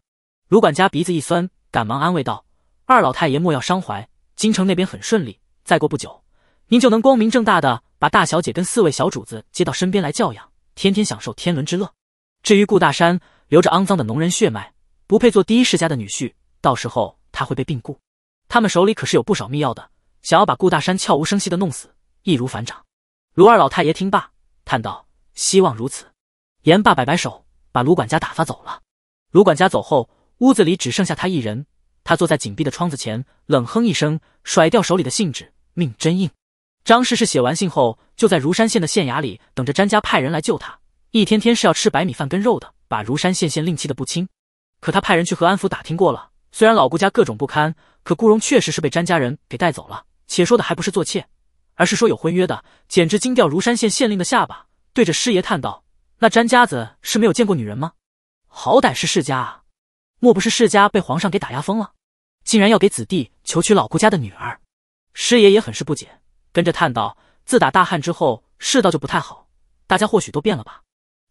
卢管家鼻子一酸，赶忙安慰道：“二老太爷莫要伤怀，京城那边很顺利，再过不久，您就能光明正大的把大小姐跟四位小主子接到身边来教养，天天享受天伦之乐。至于顾大山，留着肮脏的农人血脉，不配做第一世家的女婿，到时候他会被病故。”他们手里可是有不少密钥的，想要把顾大山悄无声息的弄死，易如反掌。卢二老太爷听罢，叹道：“希望如此。”严爸摆摆手，把卢管家打发走了。卢管家走后，屋子里只剩下他一人。他坐在紧闭的窗子前，冷哼一声，甩掉手里的信纸，命真硬。张氏是写完信后，就在如山县的县衙里等着詹家派人来救他。一天天是要吃白米饭跟肉的，把如山县县令气得不轻。可他派人去和安府打听过了。虽然老顾家各种不堪，可顾荣确实是被詹家人给带走了。且说的还不是做妾，而是说有婚约的，简直惊掉如山县县令的下巴。对着师爷叹道：“那詹家子是没有见过女人吗？好歹是世家啊，莫不是世家被皇上给打压疯了，竟然要给子弟求娶老顾家的女儿？”师爷也很是不解，跟着叹道：“自打大汉之后，世道就不太好，大家或许都变了吧。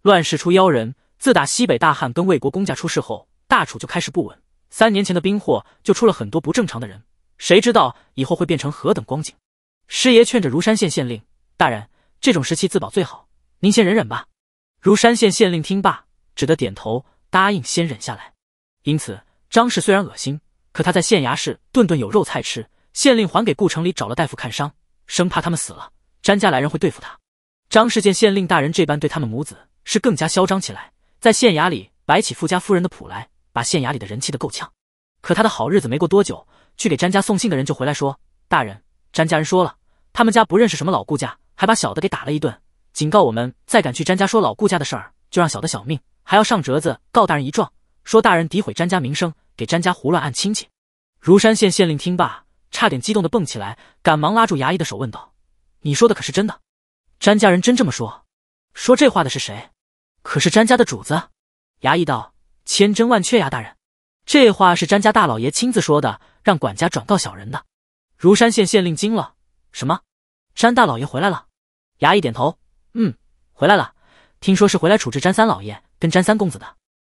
乱世出妖人，自打西北大汉跟魏国公家出事后，大楚就开始不稳。”三年前的兵祸就出了很多不正常的人，谁知道以后会变成何等光景？师爷劝着如山县县令大人：“这种时期自保最好，您先忍忍吧。”如山县县令听罢，只得点头答应，先忍下来。因此，张氏虽然恶心，可他在县衙是顿顿有肉菜吃，县令还给顾城里找了大夫看伤，生怕他们死了，詹家来人会对付他。张氏见县令大人这般对他们母子，是更加嚣张起来，在县衙里摆起富家夫人的谱来。把县衙里的人气得够呛，可他的好日子没过多久，去给詹家送信的人就回来说：“大人，詹家人说了，他们家不认识什么老顾家，还把小的给打了一顿，警告我们再敢去詹家说老顾家的事儿，就让小的小命，还要上折子告大人一状，说大人诋毁詹家名声，给詹家胡乱按亲戚。”如山县县令听罢，差点激动的蹦起来，赶忙拉住衙役的手问道：“你说的可是真的？詹家人真这么说？说这话的是谁？可是詹家的主子？”衙役道。千真万确呀，大人，这话是詹家大老爷亲自说的，让管家转告小人的。如山县县令惊了：“什么？詹大老爷回来了？”衙役点头：“嗯，回来了。听说是回来处置詹三老爷跟詹三公子的。”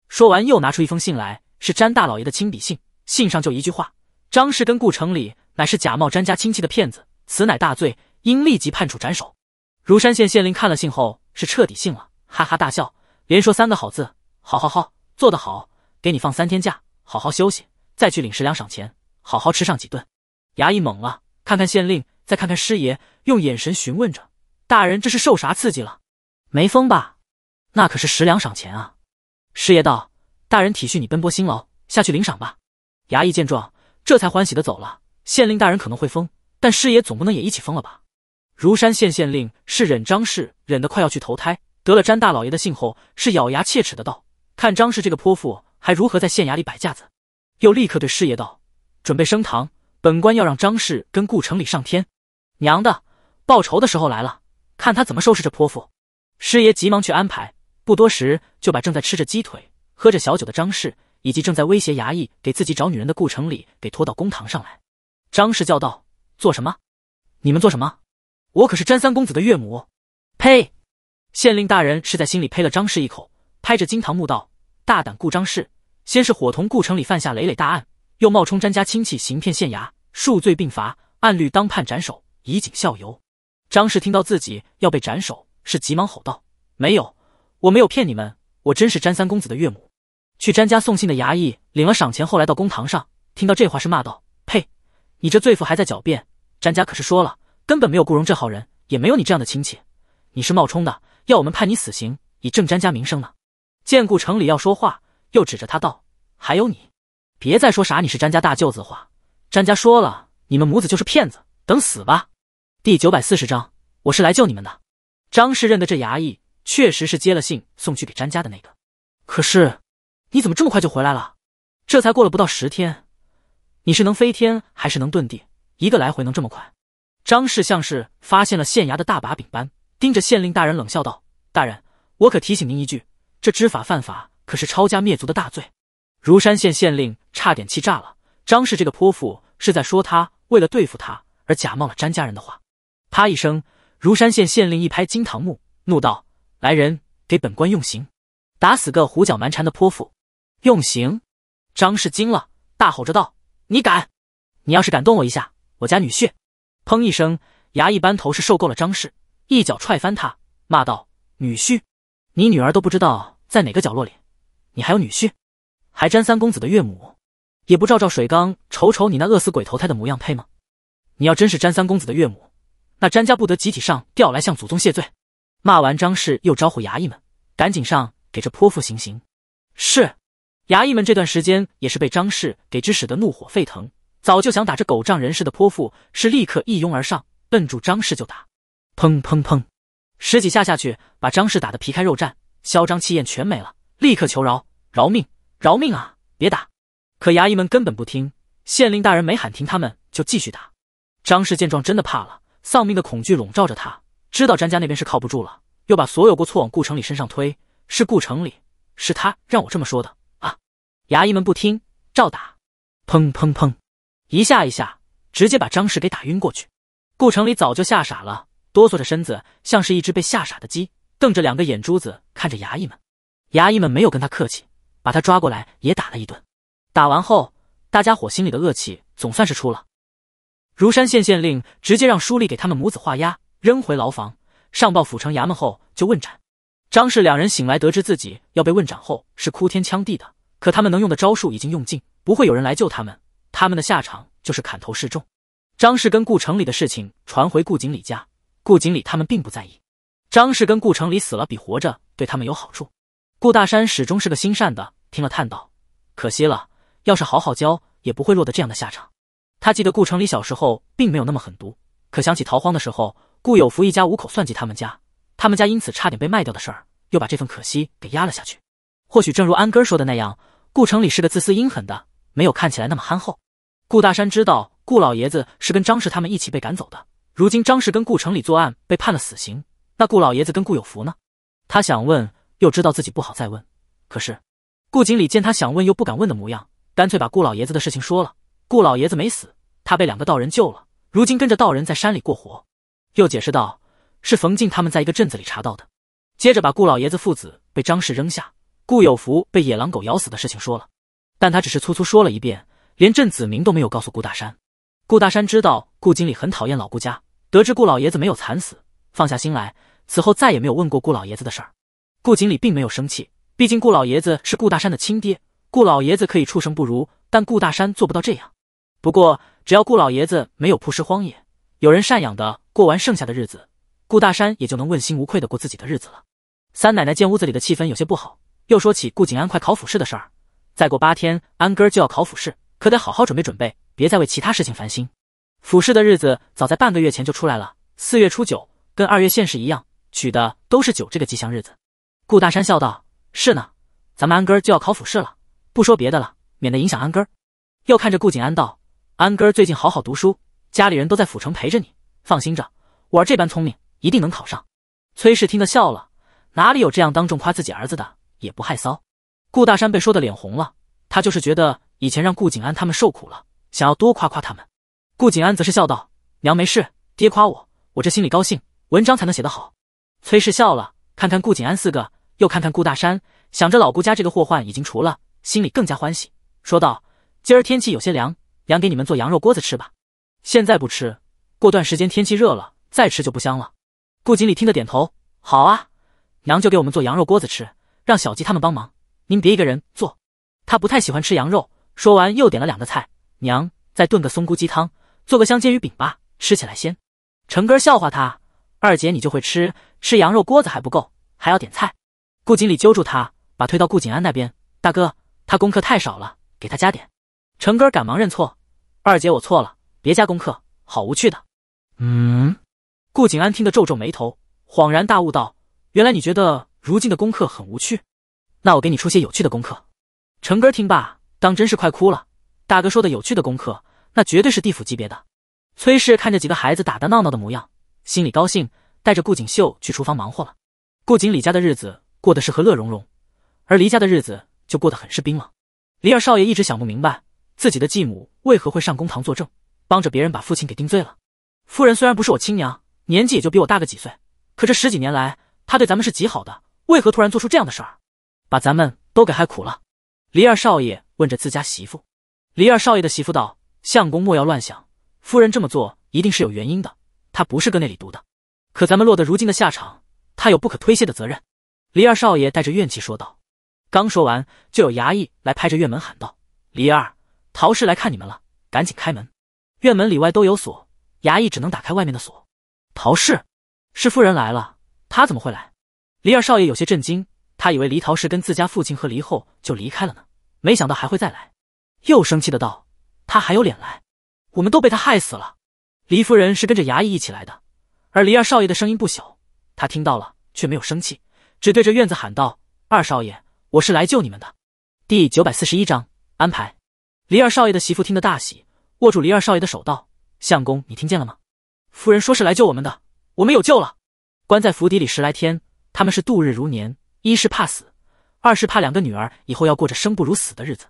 说完又拿出一封信来，是詹大老爷的亲笔信，信上就一句话：“张氏跟顾城里乃是假冒詹家亲戚的骗子，此乃大罪，应立即判处斩首。”如山县县令看了信后是彻底信了，哈哈大笑，连说三个好字：“好，好，好。”做得好，给你放三天假，好好休息，再去领十两赏钱，好好吃上几顿。衙役懵了，看看县令，再看看师爷，用眼神询问着：“大人，这是受啥刺激了？没疯吧？那可是十两赏钱啊！”师爷道：“大人体恤你奔波辛劳，下去领赏吧。”衙役见状，这才欢喜的走了。县令大人可能会疯，但师爷总不能也一起疯了吧？如山县县令是忍张氏忍得快要去投胎，得了詹大老爷的信后，是咬牙切齿的道。看张氏这个泼妇还如何在县衙里摆架子，又立刻对师爷道：“准备升堂，本官要让张氏跟顾城里上天。”娘的，报仇的时候来了，看他怎么收拾这泼妇！师爷急忙去安排，不多时就把正在吃着鸡腿、喝着小酒的张氏，以及正在威胁衙役给自己找女人的顾城里给拖到公堂上来。张氏叫道：“做什么？你们做什么？我可是詹三公子的岳母！”呸！县令大人是在心里呸了张氏一口，拍着金堂木道。大胆顾张氏，先是伙同顾城里犯下累累大案，又冒充詹家亲戚行骗县衙，数罪并罚，按律当判斩首，以儆效尤。张氏听到自己要被斩首，是急忙吼道：“没有，我没有骗你们，我真是詹三公子的岳母。”去詹家送信的衙役领了赏钱，后来到公堂上，听到这话是骂道：“呸！你这罪妇还在狡辩！詹家可是说了，根本没有顾荣这号人，也没有你这样的亲戚，你是冒充的，要我们判你死刑，以正詹家名声呢。”见顾城里要说话，又指着他道：“还有你，别再说啥你是詹家大舅子的话。詹家说了，你们母子就是骗子，等死吧。”第九百四十章，我是来救你们的。张氏认得这衙役，确实是接了信送去给詹家的那个。可是，你怎么这么快就回来了？这才过了不到十天，你是能飞天还是能遁地？一个来回能这么快？张氏像是发现了县衙的大把柄般，盯着县令大人冷笑道：“大人，我可提醒您一句。”这知法犯法可是抄家灭族的大罪，如山县县令差点气炸了。张氏这个泼妇是在说他为了对付他而假冒了詹家人的话。啪一声，如山县县令一拍惊堂木，怒道：“来人，给本官用刑，打死个胡搅蛮缠的泼妇！”用刑，张氏惊了，大吼着道：“你敢！你要是敢动我一下，我家女婿！”砰一声，衙役班头是受够了张氏，一脚踹翻他，骂道：“女婿！”你女儿都不知道在哪个角落里，你还有女婿，还詹三公子的岳母，也不照照水缸，瞅瞅你那饿死鬼投胎的模样，配吗？你要真是詹三公子的岳母，那詹家不得集体上吊来向祖宗谢罪？骂完张氏，又招呼衙役们，赶紧上给这泼妇行刑。是，衙役们这段时间也是被张氏给指使的怒火沸腾，早就想打这狗仗人势的泼妇，是立刻一拥而上，摁住张氏就打，砰砰砰。十几下下去，把张氏打得皮开肉绽，嚣张气焰全没了，立刻求饶，饶命，饶命啊！别打！可衙役们根本不听，县令大人没喊停，他们就继续打。张氏见状，真的怕了，丧命的恐惧笼罩着他，知道詹家那边是靠不住了，又把所有过错往顾城里身上推，是顾城里，是他让我这么说的啊！衙役们不听，照打，砰砰砰，一下一下，直接把张氏给打晕过去。顾城里早就吓傻了。哆嗦着身子，像是一只被吓傻的鸡，瞪着两个眼珠子看着衙役们。衙役们没有跟他客气，把他抓过来也打了一顿。打完后，大家伙心里的恶气总算是出了。如山县县令直接让书吏给他们母子画押，扔回牢房，上报府城衙门后就问斩。张氏两人醒来，得知自己要被问斩后，是哭天抢地的。可他们能用的招数已经用尽，不会有人来救他们。他们的下场就是砍头示众。张氏跟顾城里的事情传回顾锦礼家。顾锦鲤他们并不在意，张氏跟顾城里死了比活着对他们有好处。顾大山始终是个心善的，听了叹道：“可惜了，要是好好教，也不会落得这样的下场。”他记得顾城里小时候并没有那么狠毒，可想起逃荒的时候，顾有福一家五口算计他们家，他们家因此差点被卖掉的事儿，又把这份可惜给压了下去。或许正如安根说的那样，顾城里是个自私阴狠的，没有看起来那么憨厚。顾大山知道顾老爷子是跟张氏他们一起被赶走的。如今张氏跟顾城里作案被判了死刑，那顾老爷子跟顾有福呢？他想问，又知道自己不好再问。可是顾经理见他想问又不敢问的模样，干脆把顾老爷子的事情说了。顾老爷子没死，他被两个道人救了，如今跟着道人在山里过活。又解释道，是冯进他们在一个镇子里查到的。接着把顾老爷子父子被张氏扔下，顾有福被野狼狗咬死的事情说了，但他只是粗粗说了一遍，连镇子名都没有告诉顾大山。顾大山知道顾经理很讨厌老顾家。得知顾老爷子没有惨死，放下心来，此后再也没有问过顾老爷子的事儿。顾锦礼并没有生气，毕竟顾老爷子是顾大山的亲爹，顾老爷子可以畜生不如，但顾大山做不到这样。不过只要顾老爷子没有扑尸荒野，有人赡养的过完剩下的日子，顾大山也就能问心无愧的过自己的日子了。三奶奶见屋子里的气氛有些不好，又说起顾景安快考府试的事儿，再过八天安哥就要考府试，可得好好准备准备，别再为其他事情烦心。府试的日子早在半个月前就出来了，四月初九，跟二月现实一样，取的都是九这个吉祥日子。顾大山笑道：“是呢，咱们安根儿就要考府试了，不说别的了，免得影响安根儿。”又看着顾景安道：“安根儿最近好好读书，家里人都在府城陪着你，放心着，我儿这般聪明，一定能考上。”崔氏听得笑了，哪里有这样当众夸自己儿子的，也不害臊。顾大山被说的脸红了，他就是觉得以前让顾景安他们受苦了，想要多夸夸他们。顾景安则是笑道：“娘没事，爹夸我，我这心里高兴，文章才能写得好。”崔氏笑了，看看顾景安四个，又看看顾大山，想着老顾家这个祸患已经除了，心里更加欢喜，说道：“今儿天气有些凉，娘给你们做羊肉锅子吃吧。现在不吃，过段时间天气热了再吃就不香了。”顾锦鲤听得点头：“好啊，娘就给我们做羊肉锅子吃，让小吉他们帮忙，您别一个人做。他不太喜欢吃羊肉。”说完又点了两个菜，娘再炖个松菇鸡汤。做个香煎鱼饼吧，吃起来鲜。成哥笑话他，二姐你就会吃，吃羊肉锅子还不够，还要点菜。顾锦鲤揪住他，把推到顾锦安那边。大哥，他功课太少了，给他加点。成哥赶忙认错，二姐我错了，别加功课，好无趣的。嗯。顾锦安听得皱皱眉头，恍然大悟道：“原来你觉得如今的功课很无趣，那我给你出些有趣的功课。”成哥听罢，当真是快哭了。大哥说的有趣的功课。那绝对是地府级别的。崔氏看着几个孩子打打闹闹的模样，心里高兴，带着顾锦绣去厨房忙活了。顾锦李家的日子过得是和乐融融，而黎家的日子就过得很是冰冷。黎二少爷一直想不明白，自己的继母为何会上公堂作证，帮着别人把父亲给定罪了。夫人虽然不是我亲娘，年纪也就比我大个几岁，可这十几年来，她对咱们是极好的，为何突然做出这样的事儿，把咱们都给害苦了？黎二少爷问着自家媳妇。黎二少爷的媳妇道。相公莫要乱想，夫人这么做一定是有原因的。她不是搁那里读的，可咱们落得如今的下场，她有不可推卸的责任。黎二少爷带着怨气说道。刚说完，就有衙役来拍着院门喊道：“黎二，陶氏来看你们了，赶紧开门。”院门里外都有锁，衙役只能打开外面的锁。陶氏是夫人来了，她怎么会来？黎二少爷有些震惊，他以为黎陶氏跟自家父亲和黎后就离开了呢，没想到还会再来，又生气的道。他还有脸来，我们都被他害死了。黎夫人是跟着衙役一起来的，而黎二少爷的声音不小，他听到了，却没有生气，只对着院子喊道：“二少爷，我是来救你们的。”第九百四十一章安排。黎二少爷的媳妇听得大喜，握住黎二少爷的手道：“相公，你听见了吗？夫人说是来救我们的，我们有救了。关在府邸里十来天，他们是度日如年，一是怕死，二是怕两个女儿以后要过着生不如死的日子。”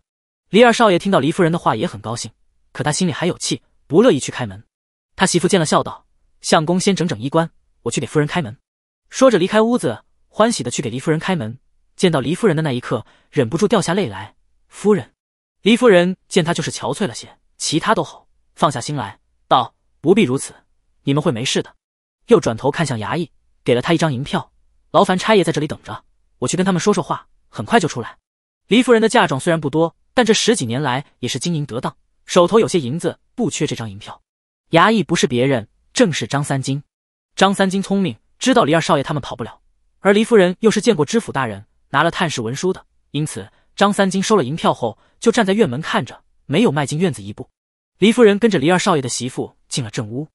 黎二少爷听到黎夫人的话也很高兴，可他心里还有气，不乐意去开门。他媳妇见了，笑道：“相公先整整衣冠，我去给夫人开门。”说着离开屋子，欢喜的去给黎夫人开门。见到黎夫人的那一刻，忍不住掉下泪来。夫人，黎夫人见他就是憔悴了些，其他都好，放下心来，道：“不必如此，你们会没事的。”又转头看向衙役，给了他一张银票，劳烦差爷在这里等着，我去跟他们说说话，很快就出来。黎夫人的嫁妆虽然不多。但这十几年来也是经营得当，手头有些银子，不缺这张银票。衙役不是别人，正是张三金。张三金聪明，知道黎二少爷他们跑不了，而黎夫人又是见过知府大人，拿了探视文书的，因此张三金收了银票后，就站在院门看着，没有迈进院子一步。黎夫人跟着黎二少爷的媳妇进了正屋，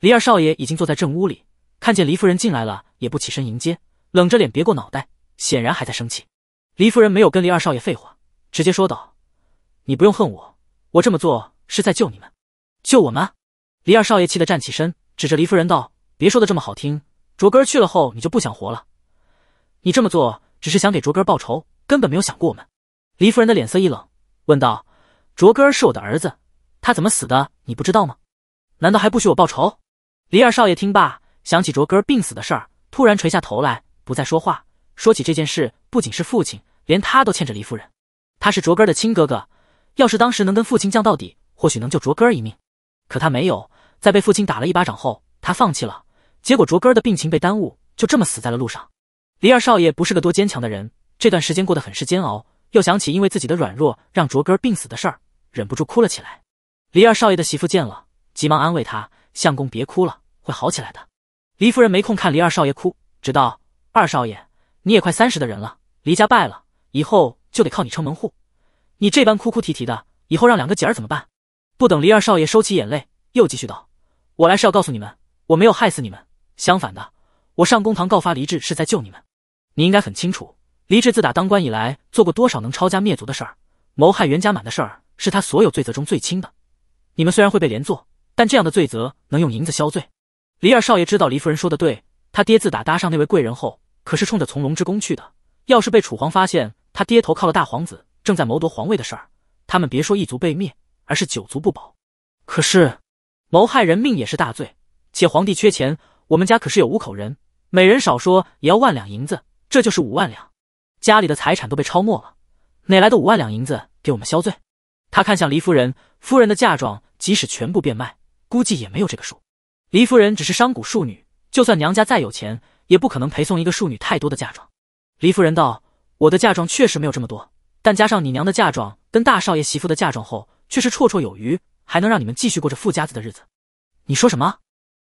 黎二少爷已经坐在正屋里，看见黎夫人进来了，也不起身迎接，冷着脸别过脑袋，显然还在生气。黎夫人没有跟黎二少爷废话，直接说道。你不用恨我，我这么做是在救你们，救我们。黎二少爷气得站起身，指着黎夫人道：“别说的这么好听，卓哥去了后，你就不想活了。你这么做只是想给卓哥报仇，根本没有想过我们。”黎夫人的脸色一冷，问道：“卓哥是我的儿子，他怎么死的？你不知道吗？难道还不许我报仇？”黎二少爷听罢，想起卓哥病死的事儿，突然垂下头来，不再说话。说起这件事，不仅是父亲，连他都欠着黎夫人，他是卓哥的亲哥哥。要是当时能跟父亲犟到底，或许能救卓哥儿一命。可他没有，在被父亲打了一巴掌后，他放弃了。结果卓哥儿的病情被耽误，就这么死在了路上。黎二少爷不是个多坚强的人，这段时间过得很是煎熬。又想起因为自己的软弱让卓哥儿病死的事儿，忍不住哭了起来。黎二少爷的媳妇见了，急忙安慰他：“相公别哭了，会好起来的。”黎夫人没空看黎二少爷哭，直道：“二少爷，你也快三十的人了，黎家败了以后就得靠你撑门户。”你这般哭哭啼啼的，以后让两个姐儿怎么办？不等黎二少爷收起眼泪，又继续道：“我来是要告诉你们，我没有害死你们。相反的，我上公堂告发黎志是在救你们。你应该很清楚，黎志自打当官以来做过多少能抄家灭族的事儿，谋害袁家满的事儿是他所有罪责中最轻的。你们虽然会被连坐，但这样的罪责能用银子消罪？”黎二少爷知道黎夫人说的对，他爹自打搭上那位贵人后，可是冲着从龙之宫去的。要是被楚皇发现他爹投靠了大皇子，正在谋夺皇位的事儿，他们别说一族被灭，而是九族不保。可是谋害人命也是大罪，且皇帝缺钱，我们家可是有五口人，每人少说也要万两银子，这就是五万两。家里的财产都被抄没了，哪来的五万两银子给我们消罪？他看向黎夫人，夫人的嫁妆即使全部变卖，估计也没有这个数。黎夫人只是商贾庶女，就算娘家再有钱，也不可能陪送一个庶女太多的嫁妆。黎夫人道：“我的嫁妆确实没有这么多。”但加上你娘的嫁妆跟大少爷媳妇的嫁妆后，却是绰绰有余，还能让你们继续过着富家子的日子。你说什么？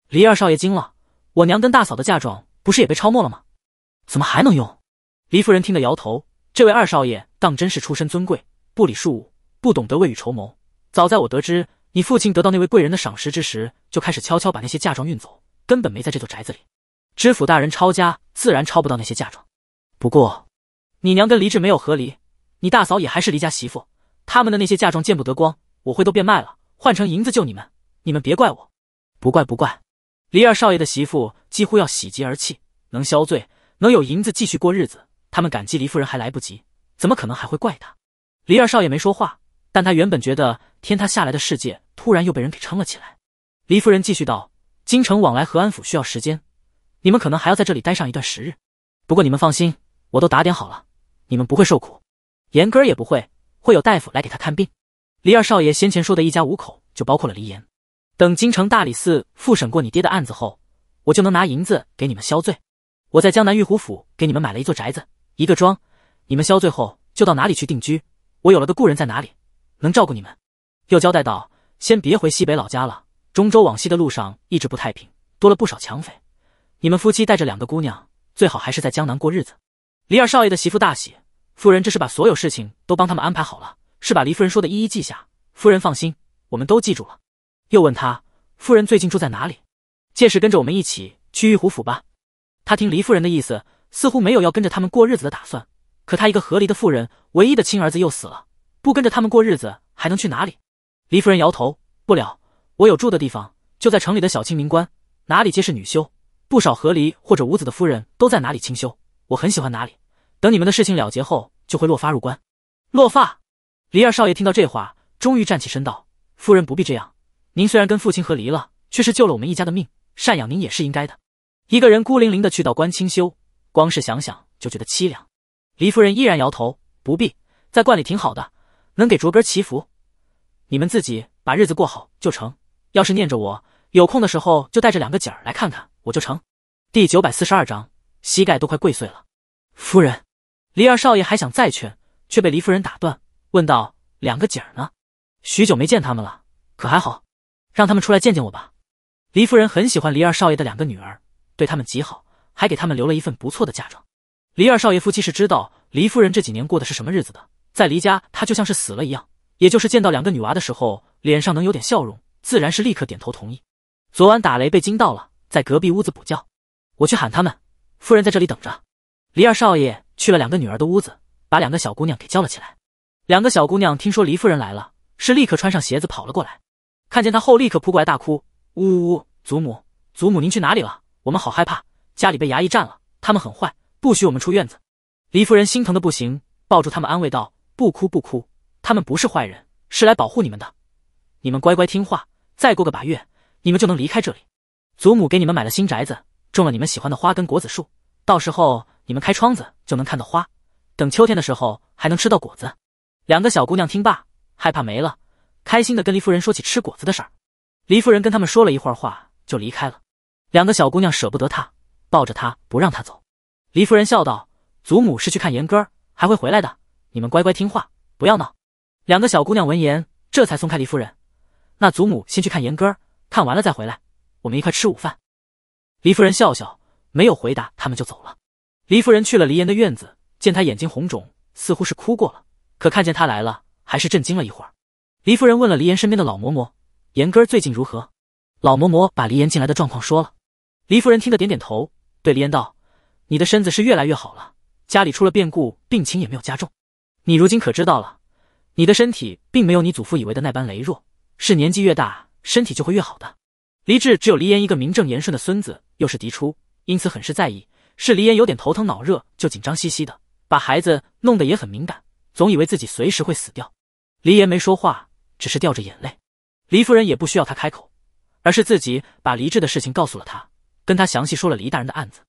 黎二少爷惊了。我娘跟大嫂的嫁妆不是也被抄没了吗？怎么还能用？黎夫人听得摇头。这位二少爷当真是出身尊贵，不理庶务，不懂得未雨绸缪。早在我得知你父亲得到那位贵人的赏识之时，就开始悄悄把那些嫁妆运走，根本没在这座宅子里。知府大人抄家，自然抄不到那些嫁妆。不过，你娘跟黎志没有和离。你大嫂也还是离家媳妇，他们的那些嫁妆见不得光，我会都变卖了，换成银子救你们。你们别怪我，不怪不怪。黎二少爷的媳妇几乎要喜极而泣，能消罪，能有银子继续过日子，他们感激黎夫人还来不及，怎么可能还会怪他？黎二少爷没说话，但他原本觉得天塌下来的世界突然又被人给撑了起来。黎夫人继续道：“京城往来和安府需要时间，你们可能还要在这里待上一段时日。不过你们放心，我都打点好了，你们不会受苦。”严哥儿也不会，会有大夫来给他看病。黎二少爷先前说的一家五口就包括了黎言。等京城大理寺复审过你爹的案子后，我就能拿银子给你们消罪。我在江南玉湖府给你们买了一座宅子，一个庄。你们消罪后就到哪里去定居？我有了个故人在哪里，能照顾你们。又交代道：先别回西北老家了，中州往西的路上一直不太平，多了不少强匪。你们夫妻带着两个姑娘，最好还是在江南过日子。黎二少爷的媳妇大喜。夫人，这是把所有事情都帮他们安排好了，是把黎夫人说的一一记下。夫人放心，我们都记住了。又问他，夫人最近住在哪里？届时跟着我们一起去玉湖府吧。他听黎夫人的意思，似乎没有要跟着他们过日子的打算。可他一个和离的妇人，唯一的亲儿子又死了，不跟着他们过日子，还能去哪里？黎夫人摇头，不了，我有住的地方，就在城里的小清明观，哪里皆是女修，不少和离或者无子的夫人都在哪里清修，我很喜欢哪里。等你们的事情了结后，就会落发入关。落发，黎二少爷听到这话，终于站起身道：“夫人不必这样，您虽然跟父亲和离了，却是救了我们一家的命，赡养您也是应该的。一个人孤零零的去到关清修，光是想想就觉得凄凉。”黎夫人依然摇头：“不必，在观里挺好的，能给卓哥祈福，你们自己把日子过好就成。要是念着我，有空的时候就带着两个姐儿来看看我就成。”第九百四十二章，膝盖都快跪碎了，夫人。黎二少爷还想再劝，却被黎夫人打断，问道：“两个姐儿呢？许久没见他们了，可还好？让他们出来见见我吧。”黎夫人很喜欢黎二少爷的两个女儿，对他们极好，还给他们留了一份不错的嫁妆。黎二少爷夫妻是知道黎夫人这几年过的是什么日子的，在黎家他就像是死了一样，也就是见到两个女娃的时候，脸上能有点笑容，自然是立刻点头同意。昨晚打雷被惊到了，在隔壁屋子补觉。我去喊他们，夫人在这里等着。黎二少爷。去了两个女儿的屋子，把两个小姑娘给叫了起来。两个小姑娘听说黎夫人来了，是立刻穿上鞋子跑了过来，看见她后立刻扑过来大哭：“呜呜，呜！祖母，祖母您去哪里了？我们好害怕，家里被衙役占了，他们很坏，不许我们出院子。”黎夫人心疼的不行，抱住他们安慰道：“不哭不哭，他们不是坏人，是来保护你们的。你们乖乖听话，再过个把月，你们就能离开这里。祖母给你们买了新宅子，种了你们喜欢的花跟果子树，到时候。”你们开窗子就能看到花，等秋天的时候还能吃到果子。两个小姑娘听罢，害怕没了，开心的跟黎夫人说起吃果子的事儿。黎夫人跟她们说了一会儿话，就离开了。两个小姑娘舍不得她，抱着她不让她走。黎夫人笑道：“祖母是去看严哥儿，还会回来的。你们乖乖听话，不要闹。”两个小姑娘闻言，这才松开黎夫人。那祖母先去看严哥儿，看完了再回来，我们一块吃午饭。黎夫人笑笑，没有回答，他们就走了。黎夫人去了黎言的院子，见他眼睛红肿，似乎是哭过了。可看见他来了，还是震惊了一会儿。黎夫人问了黎言身边的老嬷嬷：“言哥最近如何？”老嬷嬷把黎言进来的状况说了。黎夫人听得点点头，对黎言道：“你的身子是越来越好了，家里出了变故，病情也没有加重。你如今可知道了，你的身体并没有你祖父以为的那般羸弱，是年纪越大，身体就会越好的。”黎志只有黎言一个名正言顺的孙子，又是嫡出，因此很是在意。是黎言有点头疼脑热，就紧张兮兮的，把孩子弄得也很敏感，总以为自己随时会死掉。黎言没说话，只是掉着眼泪。黎夫人也不需要他开口，而是自己把黎志的事情告诉了他，跟他详细说了黎大人的案子。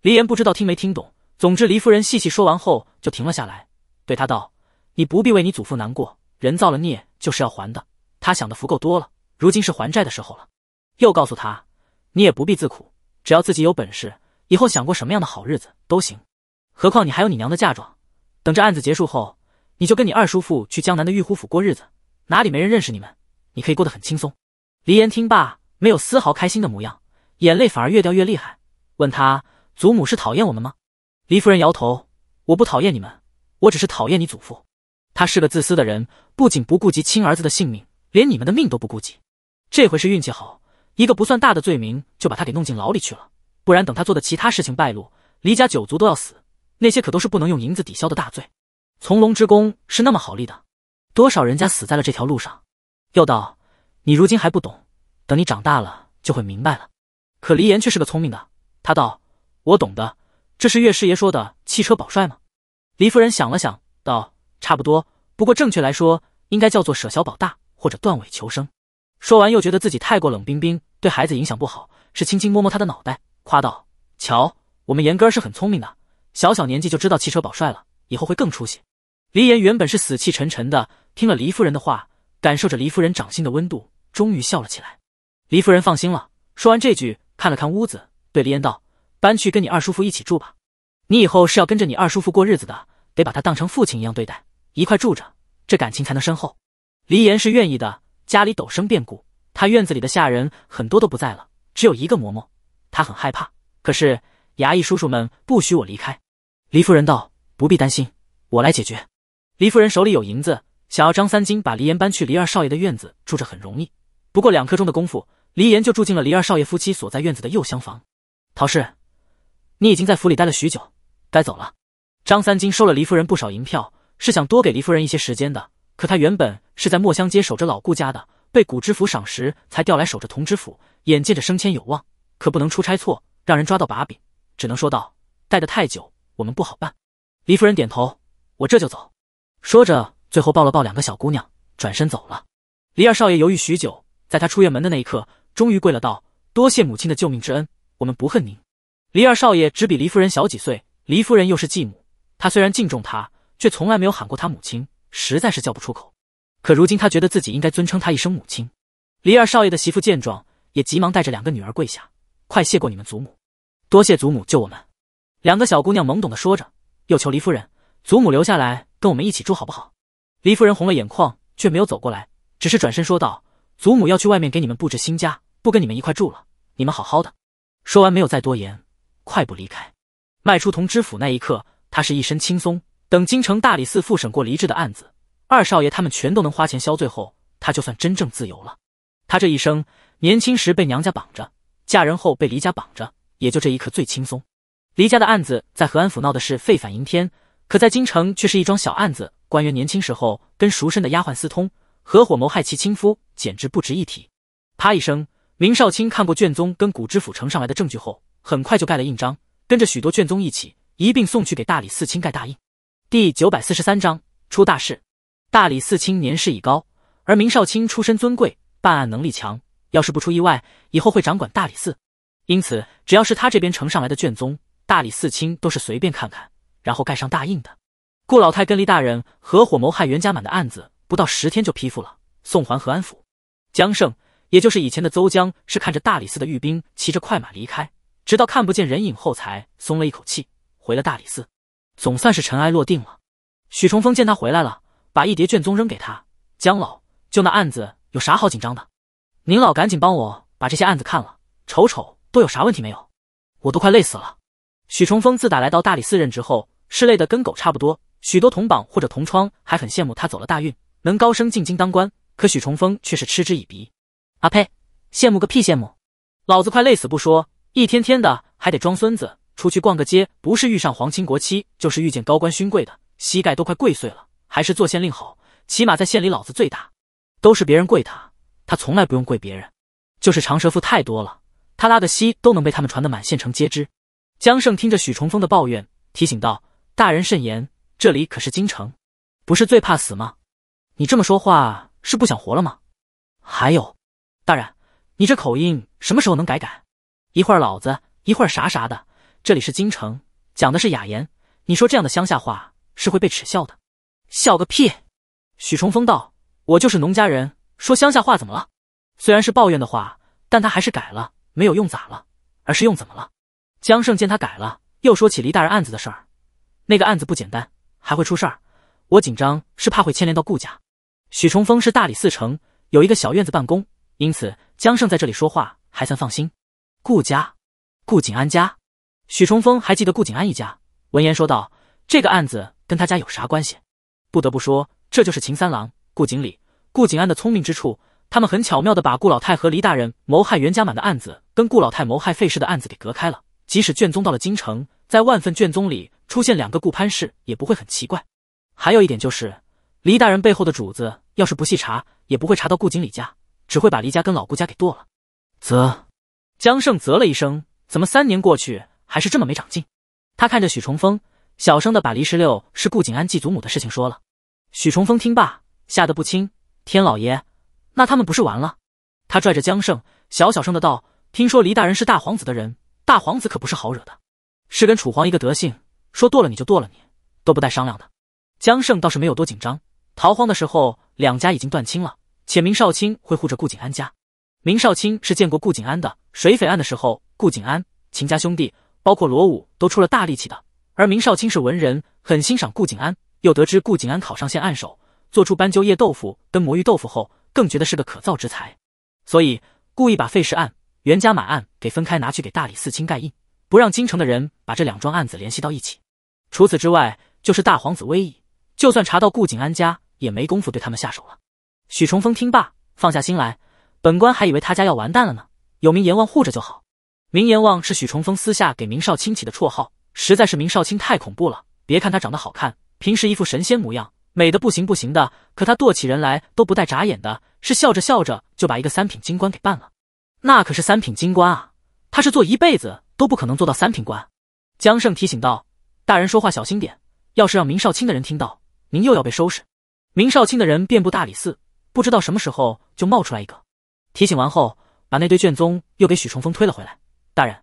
黎言不知道听没听懂，总之黎夫人细细说完后就停了下来，对他道：“你不必为你祖父难过，人造了孽就是要还的，他享的福够多了，如今是还债的时候了。”又告诉他：“你也不必自苦，只要自己有本事。”以后想过什么样的好日子都行，何况你还有你娘的嫁妆。等这案子结束后，你就跟你二叔父去江南的玉湖府过日子，哪里没人认识你们，你可以过得很轻松。黎言听罢，没有丝毫开心的模样，眼泪反而越掉越厉害，问他：“祖母是讨厌我们吗？”黎夫人摇头：“我不讨厌你们，我只是讨厌你祖父。他是个自私的人，不仅不顾及亲儿子的性命，连你们的命都不顾及。这回是运气好，一个不算大的罪名就把他给弄进牢里去了。”不然等他做的其他事情败露，黎家九族都要死。那些可都是不能用银子抵消的大罪。从龙之功是那么好立的，多少人家死在了这条路上。又道：“你如今还不懂，等你长大了就会明白了。”可黎言却是个聪明的，他道：“我懂的，这是岳师爷说的汽车保帅吗？”黎夫人想了想，道：“差不多，不过正确来说应该叫做舍小保大或者断尾求生。”说完又觉得自己太过冷冰冰，对孩子影响不好，是轻轻摸摸他的脑袋。夸道：“瞧，我们严哥儿是很聪明的，小小年纪就知道汽车保帅了，以后会更出息。”黎言原本是死气沉沉的，听了黎夫人的话，感受着黎夫人掌心的温度，终于笑了起来。黎夫人放心了，说完这句，看了看屋子，对黎言道：“搬去跟你二叔父一起住吧，你以后是要跟着你二叔父过日子的，得把他当成父亲一样对待，一块住着，这感情才能深厚。”黎言是愿意的。家里陡生变故，他院子里的下人很多都不在了，只有一个嬷嬷。他很害怕，可是衙役叔叔们不许我离开。黎夫人道：“不必担心，我来解决。”黎夫人手里有银子，想要张三金把黎岩搬去黎二少爷的院子住着很容易。不过两刻钟的功夫，黎岩就住进了黎二少爷夫妻所在院子的右厢房。陶氏，你已经在府里待了许久，该走了。张三金收了黎夫人不少银票，是想多给黎夫人一些时间的。可他原本是在墨香街守着老顾家的，被古知府赏识才调来守着同知府，眼见着升迁有望。可不能出差错，让人抓到把柄，只能说道：“待得太久，我们不好办。”黎夫人点头：“我这就走。”说着，最后抱了抱两个小姑娘，转身走了。黎二少爷犹豫许久，在他出院门的那一刻，终于跪了道：“多谢母亲的救命之恩，我们不恨您。”黎二少爷只比黎夫人小几岁，黎夫人又是继母，他虽然敬重她，却从来没有喊过她母亲，实在是叫不出口。可如今他觉得自己应该尊称她一声母亲。黎二少爷的媳妇见状，也急忙带着两个女儿跪下。快谢过你们祖母，多谢祖母救我们。两个小姑娘懵懂的说着，又求黎夫人：“祖母留下来跟我们一起住好不好？”黎夫人红了眼眶，却没有走过来，只是转身说道：“祖母要去外面给你们布置新家，不跟你们一块住了。你们好好的。”说完没有再多言，快步离开。迈出同知府那一刻，他是一身轻松。等京城大理寺复审过黎智的案子，二少爷他们全都能花钱消罪后，他就算真正自由了。他这一生，年轻时被娘家绑着。嫁人后被黎家绑着，也就这一刻最轻松。黎家的案子在和安府闹的是沸反盈天，可在京城却是一桩小案子。官员年轻时候跟赎身的丫鬟私通，合伙谋害其亲夫，简直不值一提。啪一声，明少卿看过卷宗跟古知府呈上来的证据后，很快就盖了印章，跟着许多卷宗一起一并送去给大理寺卿盖大印。第九百四十三章出大事。大理寺卿年事已高，而明少卿出身尊贵，办案能力强。要是不出意外，以后会掌管大理寺，因此只要是他这边呈上来的卷宗，大理寺卿都是随便看看，然后盖上大印的。顾老太跟黎大人合伙谋害袁家满的案子，不到十天就批复了，送还和安府。江胜，也就是以前的邹江，是看着大理寺的御兵骑着快马离开，直到看不见人影后才松了一口气，回了大理寺，总算是尘埃落定了。许崇峰见他回来了，把一叠卷宗扔给他，江老，就那案子，有啥好紧张的？您老赶紧帮我把这些案子看了，瞅瞅都有啥问题没有？我都快累死了。许崇峰自打来到大理寺任职后，是累得跟狗差不多。许多同榜或者同窗还很羡慕他走了大运，能高升进京当官。可许崇峰却是嗤之以鼻：“阿呸，羡慕个屁！羡慕？老子快累死不说，一天天的还得装孙子，出去逛个街，不是遇上皇亲国戚，就是遇见高官勋贵的，膝盖都快跪碎了。还是做县令好，起码在县里老子最大，都是别人跪他。”他从来不用跪别人，就是长舌妇太多了，他拉的稀都能被他们传得满县城皆知。江胜听着许崇峰的抱怨，提醒道：“大人慎言，这里可是京城，不是最怕死吗？你这么说话是不想活了吗？还有，大人，你这口音什么时候能改改？一会儿老子，一会儿啥啥的，这里是京城，讲的是雅言，你说这样的乡下话是会被耻笑的。笑个屁！”许崇峰道：“我就是农家人。”说乡下话怎么了？虽然是抱怨的话，但他还是改了，没有用咋了，而是用怎么了。江胜见他改了，又说起黎大人案子的事儿。那个案子不简单，还会出事儿。我紧张是怕会牵连到顾家。许崇峰是大理寺丞，有一个小院子办公，因此江胜在这里说话还算放心。顾家，顾景安家。许崇峰还记得顾景安一家，闻言说道：“这个案子跟他家有啥关系？”不得不说，这就是秦三郎，顾经理。顾景安的聪明之处，他们很巧妙的把顾老太和黎大人谋害袁家满的案子，跟顾老太谋害费氏的案子给隔开了。即使卷宗到了京城，在万份卷宗里出现两个顾潘氏也不会很奇怪。还有一点就是，黎大人背后的主子要是不细查，也不会查到顾景礼家，只会把黎家跟老顾家给剁了。啧，江胜啧了一声，怎么三年过去还是这么没长进？他看着许崇峰，小声的把黎十六是顾景安继祖母的事情说了。许崇峰听罢，吓得不轻。天老爷，那他们不是完了？他拽着江胜，小小声的道：“听说黎大人是大皇子的人，大皇子可不是好惹的，是跟楚皇一个德性，说剁了你就剁了，你都不带商量的。”江胜倒是没有多紧张，逃荒的时候两家已经断亲了，且明少卿会护着顾景安家。明少卿是见过顾景安的，水匪案的时候，顾景安、秦家兄弟，包括罗武都出了大力气的，而明少卿是文人，很欣赏顾景安，又得知顾景安考上县案首。做出斑鸠叶豆腐跟魔芋豆腐后，更觉得是个可造之材，所以故意把费氏案、袁家满案给分开拿去给大理寺卿盖印，不让京城的人把这两桩案子联系到一起。除此之外，就是大皇子威仪，就算查到顾景安家，也没工夫对他们下手了。许崇峰听罢，放下心来，本官还以为他家要完蛋了呢。有明阎王护着就好。明阎王是许崇峰私下给明少卿起的绰号，实在是明少卿太恐怖了。别看他长得好看，平时一副神仙模样。美的不行不行的，可他剁起人来都不带眨眼的，是笑着笑着就把一个三品金官给办了。那可是三品金官啊！他是做一辈子都不可能做到三品官。江胜提醒道：“大人说话小心点，要是让明少卿的人听到，您又要被收拾。”明少卿的人遍布大理寺，不知道什么时候就冒出来一个。提醒完后，把那堆卷宗又给许崇峰推了回来。大人，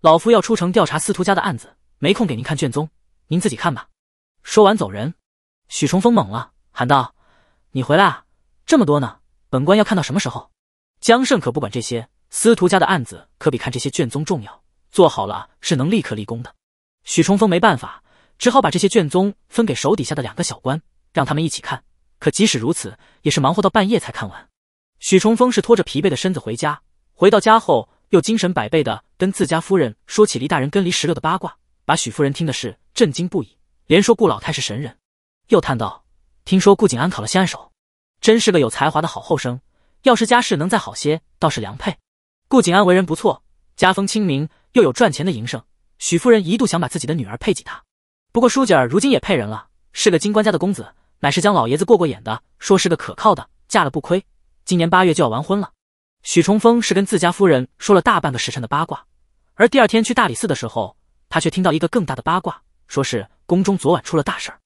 老夫要出城调查司徒家的案子，没空给您看卷宗，您自己看吧。说完走人。许崇峰懵了，喊道：“你回来啊，这么多呢，本官要看到什么时候？”江胜可不管这些，司徒家的案子可比看这些卷宗重要，做好了是能立刻立功的。许崇峰没办法，只好把这些卷宗分给手底下的两个小官，让他们一起看。可即使如此，也是忙活到半夜才看完。许崇峰是拖着疲惫的身子回家，回到家后又精神百倍的跟自家夫人说起黎大人跟黎十六的八卦，把许夫人听的是震惊不已，连说顾老太是神人。又叹道：“听说顾景安考了先手，首，真是个有才华的好后生。要是家世能再好些，倒是良配。顾景安为人不错，家风清明，又有赚钱的营生。许夫人一度想把自己的女儿配给他，不过舒姐儿如今也配人了，是个金官家的公子，乃是将老爷子过过眼的，说是个可靠的，嫁了不亏。今年八月就要完婚了。”许崇峰是跟自家夫人说了大半个时辰的八卦，而第二天去大理寺的时候，他却听到一个更大的八卦，说是宫中昨晚出了大事儿。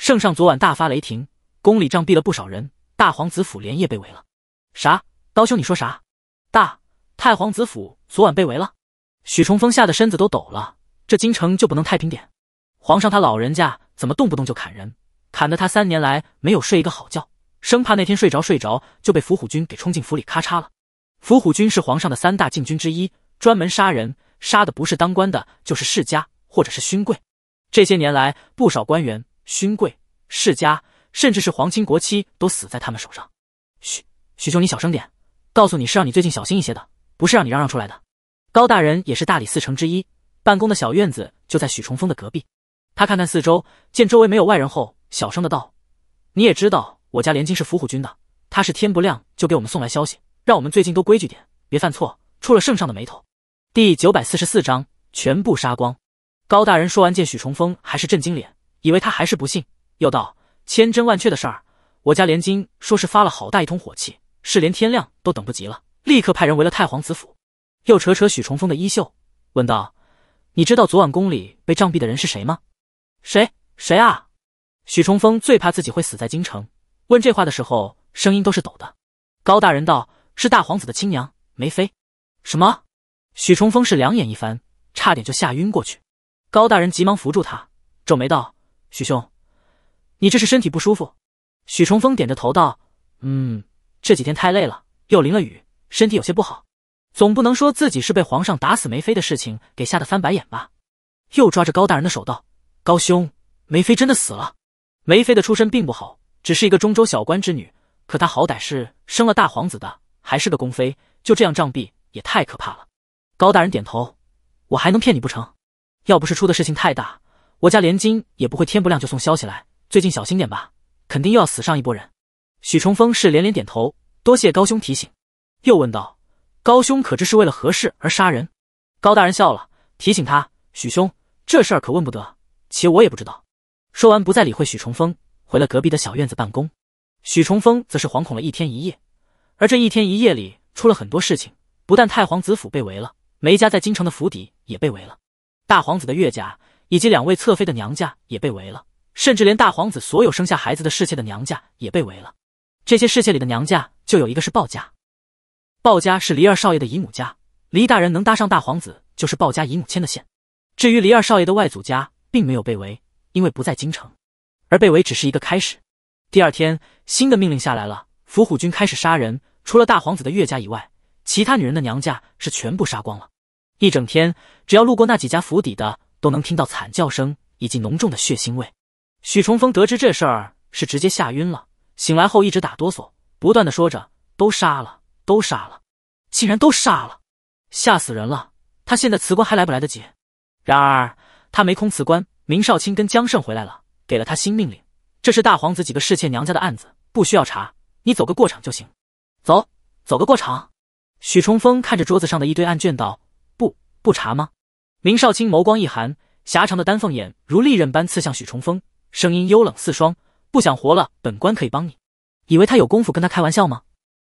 圣上昨晚大发雷霆，宫里杖毙了不少人，大皇子府连夜被围了。啥？刀兄，你说啥？大太皇子府昨晚被围了？许崇峰吓得身子都抖了。这京城就不能太平点？皇上他老人家怎么动不动就砍人？砍得他三年来没有睡一个好觉，生怕那天睡着睡着就被伏虎军给冲进府里咔嚓了。伏虎军是皇上的三大禁军之一，专门杀人，杀的不是当官的，就是世家或者是勋贵。这些年来，不少官员。勋贵、世家，甚至是皇亲国戚都死在他们手上。许许兄，你小声点，告诉你是让你最近小心一些的，不是让你嚷嚷出来的。高大人也是大理寺丞之一，办公的小院子就在许崇峰的隔壁。他看看四周，见周围没有外人后，小声的道：“你也知道，我家连金是伏虎军的，他是天不亮就给我们送来消息，让我们最近都规矩点，别犯错，出了圣上的眉头。”第九百四十四章全部杀光。高大人说完，见许崇峰还是震惊脸。以为他还是不信，又道：“千真万确的事儿，我家连金说是发了好大一通火气，是连天亮都等不及了，立刻派人围了太皇子府。”又扯扯许崇峰的衣袖，问道：“你知道昨晚宫里被杖毙的人是谁吗？”“谁？谁啊？”许崇峰最怕自己会死在京城，问这话的时候声音都是抖的。高大人道：“是大皇子的亲娘梅妃。”“什么？”许崇峰是两眼一翻，差点就吓晕过去。高大人急忙扶住他，皱眉道。许兄，你这是身体不舒服？许崇峰点着头道：“嗯，这几天太累了，又淋了雨，身体有些不好。总不能说自己是被皇上打死梅妃的事情给吓得翻白眼吧？”又抓着高大人的手道：“高兄，梅妃真的死了。梅妃的出身并不好，只是一个中州小官之女，可她好歹是生了大皇子的，还是个宫妃，就这样杖毙也太可怕了。”高大人点头：“我还能骗你不成？要不是出的事情太大。”我家连金也不会天不亮就送消息来，最近小心点吧，肯定又要死上一波人。许崇峰是连连点头，多谢高兄提醒，又问道：“高兄可知是为了何事而杀人？”高大人笑了，提醒他：“许兄，这事儿可问不得，且我也不知道。”说完不再理会许崇峰，回了隔壁的小院子办公。许崇峰则是惶恐了一天一夜，而这一天一夜里出了很多事情，不但太皇子府被围了，梅家在京城的府邸也被围了，大皇子的岳家。以及两位侧妃的娘家也被围了，甚至连大皇子所有生下孩子的侍妾的娘家也被围了。这些侍妾里的娘家就有一个是鲍家，鲍家是黎二少爷的姨母家。黎大人能搭上大皇子，就是鲍家姨母牵的线。至于黎二少爷的外祖家，并没有被围，因为不在京城。而被围只是一个开始。第二天，新的命令下来了，伏虎军开始杀人。除了大皇子的岳家以外，其他女人的娘家是全部杀光了。一整天，只要路过那几家府邸的。都能听到惨叫声以及浓重的血腥味。许崇峰得知这事儿是直接吓晕了，醒来后一直打哆嗦，不断的说着：“都杀了，都杀了，竟然都杀了，吓死人了！”他现在辞官还来不来得及？然而他没空辞官，明少卿跟江胜回来了，给了他新命令：这是大皇子几个侍妾娘家的案子，不需要查，你走个过场就行。走，走个过场。许崇峰看着桌子上的一堆案卷，道：“不，不查吗？”明少卿眸光一寒，狭长的丹凤眼如利刃般刺向许崇峰，声音幽冷似霜：“不想活了，本官可以帮你。”以为他有功夫跟他开玩笑吗？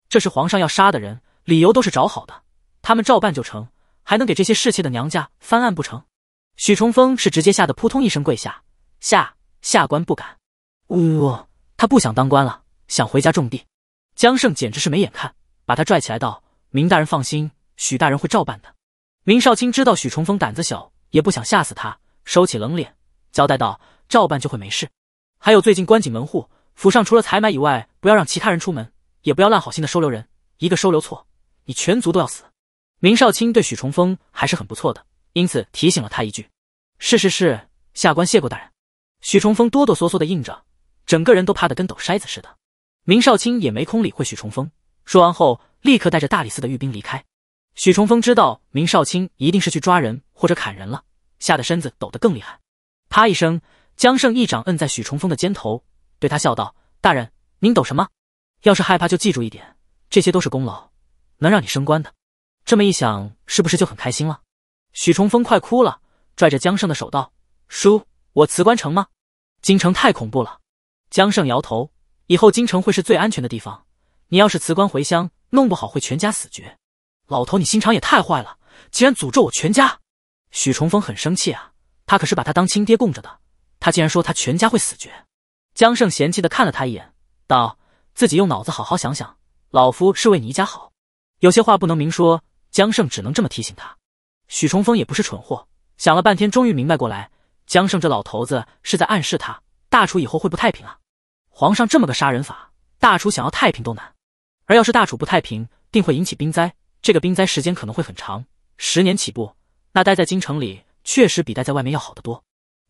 这是皇上要杀的人，理由都是找好的，他们照办就成，还能给这些侍妾的娘家翻案不成？许崇峰是直接吓得扑通一声跪下：“下下官不敢。”呜呜，他不想当官了，想回家种地。江胜简直是没眼看，把他拽起来道：“明大人放心，许大人会照办的。”明少卿知道许崇峰胆子小，也不想吓死他，收起冷脸，交代道：“照办就会没事。还有，最近关紧门户，府上除了采买以外，不要让其他人出门，也不要烂好心的收留人，一个收留错，你全族都要死。”明少卿对许崇峰还是很不错的，因此提醒了他一句：“是是是，下官谢过大人。”许崇峰哆哆嗦嗦的应着，整个人都怕得跟抖筛子似的。明少卿也没空理会许崇峰，说完后立刻带着大理寺的御兵离开。许崇峰知道明少卿一定是去抓人或者砍人了，吓得身子抖得更厉害。啪一声，江胜一掌摁在许崇峰的肩头，对他笑道：“大人，您抖什么？要是害怕，就记住一点，这些都是功劳，能让你升官的。这么一想，是不是就很开心了？”许崇峰快哭了，拽着江胜的手道：“叔，我辞官成吗？京城太恐怖了。”江胜摇头：“以后京城会是最安全的地方。你要是辞官回乡，弄不好会全家死绝。”老头，你心肠也太坏了！竟然诅咒我全家！许崇峰很生气啊，他可是把他当亲爹供着的，他竟然说他全家会死绝！江胜嫌弃的看了他一眼，道：“自己用脑子好好想想，老夫是为你一家好，有些话不能明说。”江胜只能这么提醒他。许崇峰也不是蠢货，想了半天，终于明白过来，江胜这老头子是在暗示他，大楚以后会不太平啊！皇上这么个杀人法，大楚想要太平都难，而要是大楚不太平，定会引起兵灾。这个冰灾时间可能会很长，十年起步。那待在京城里确实比待在外面要好得多。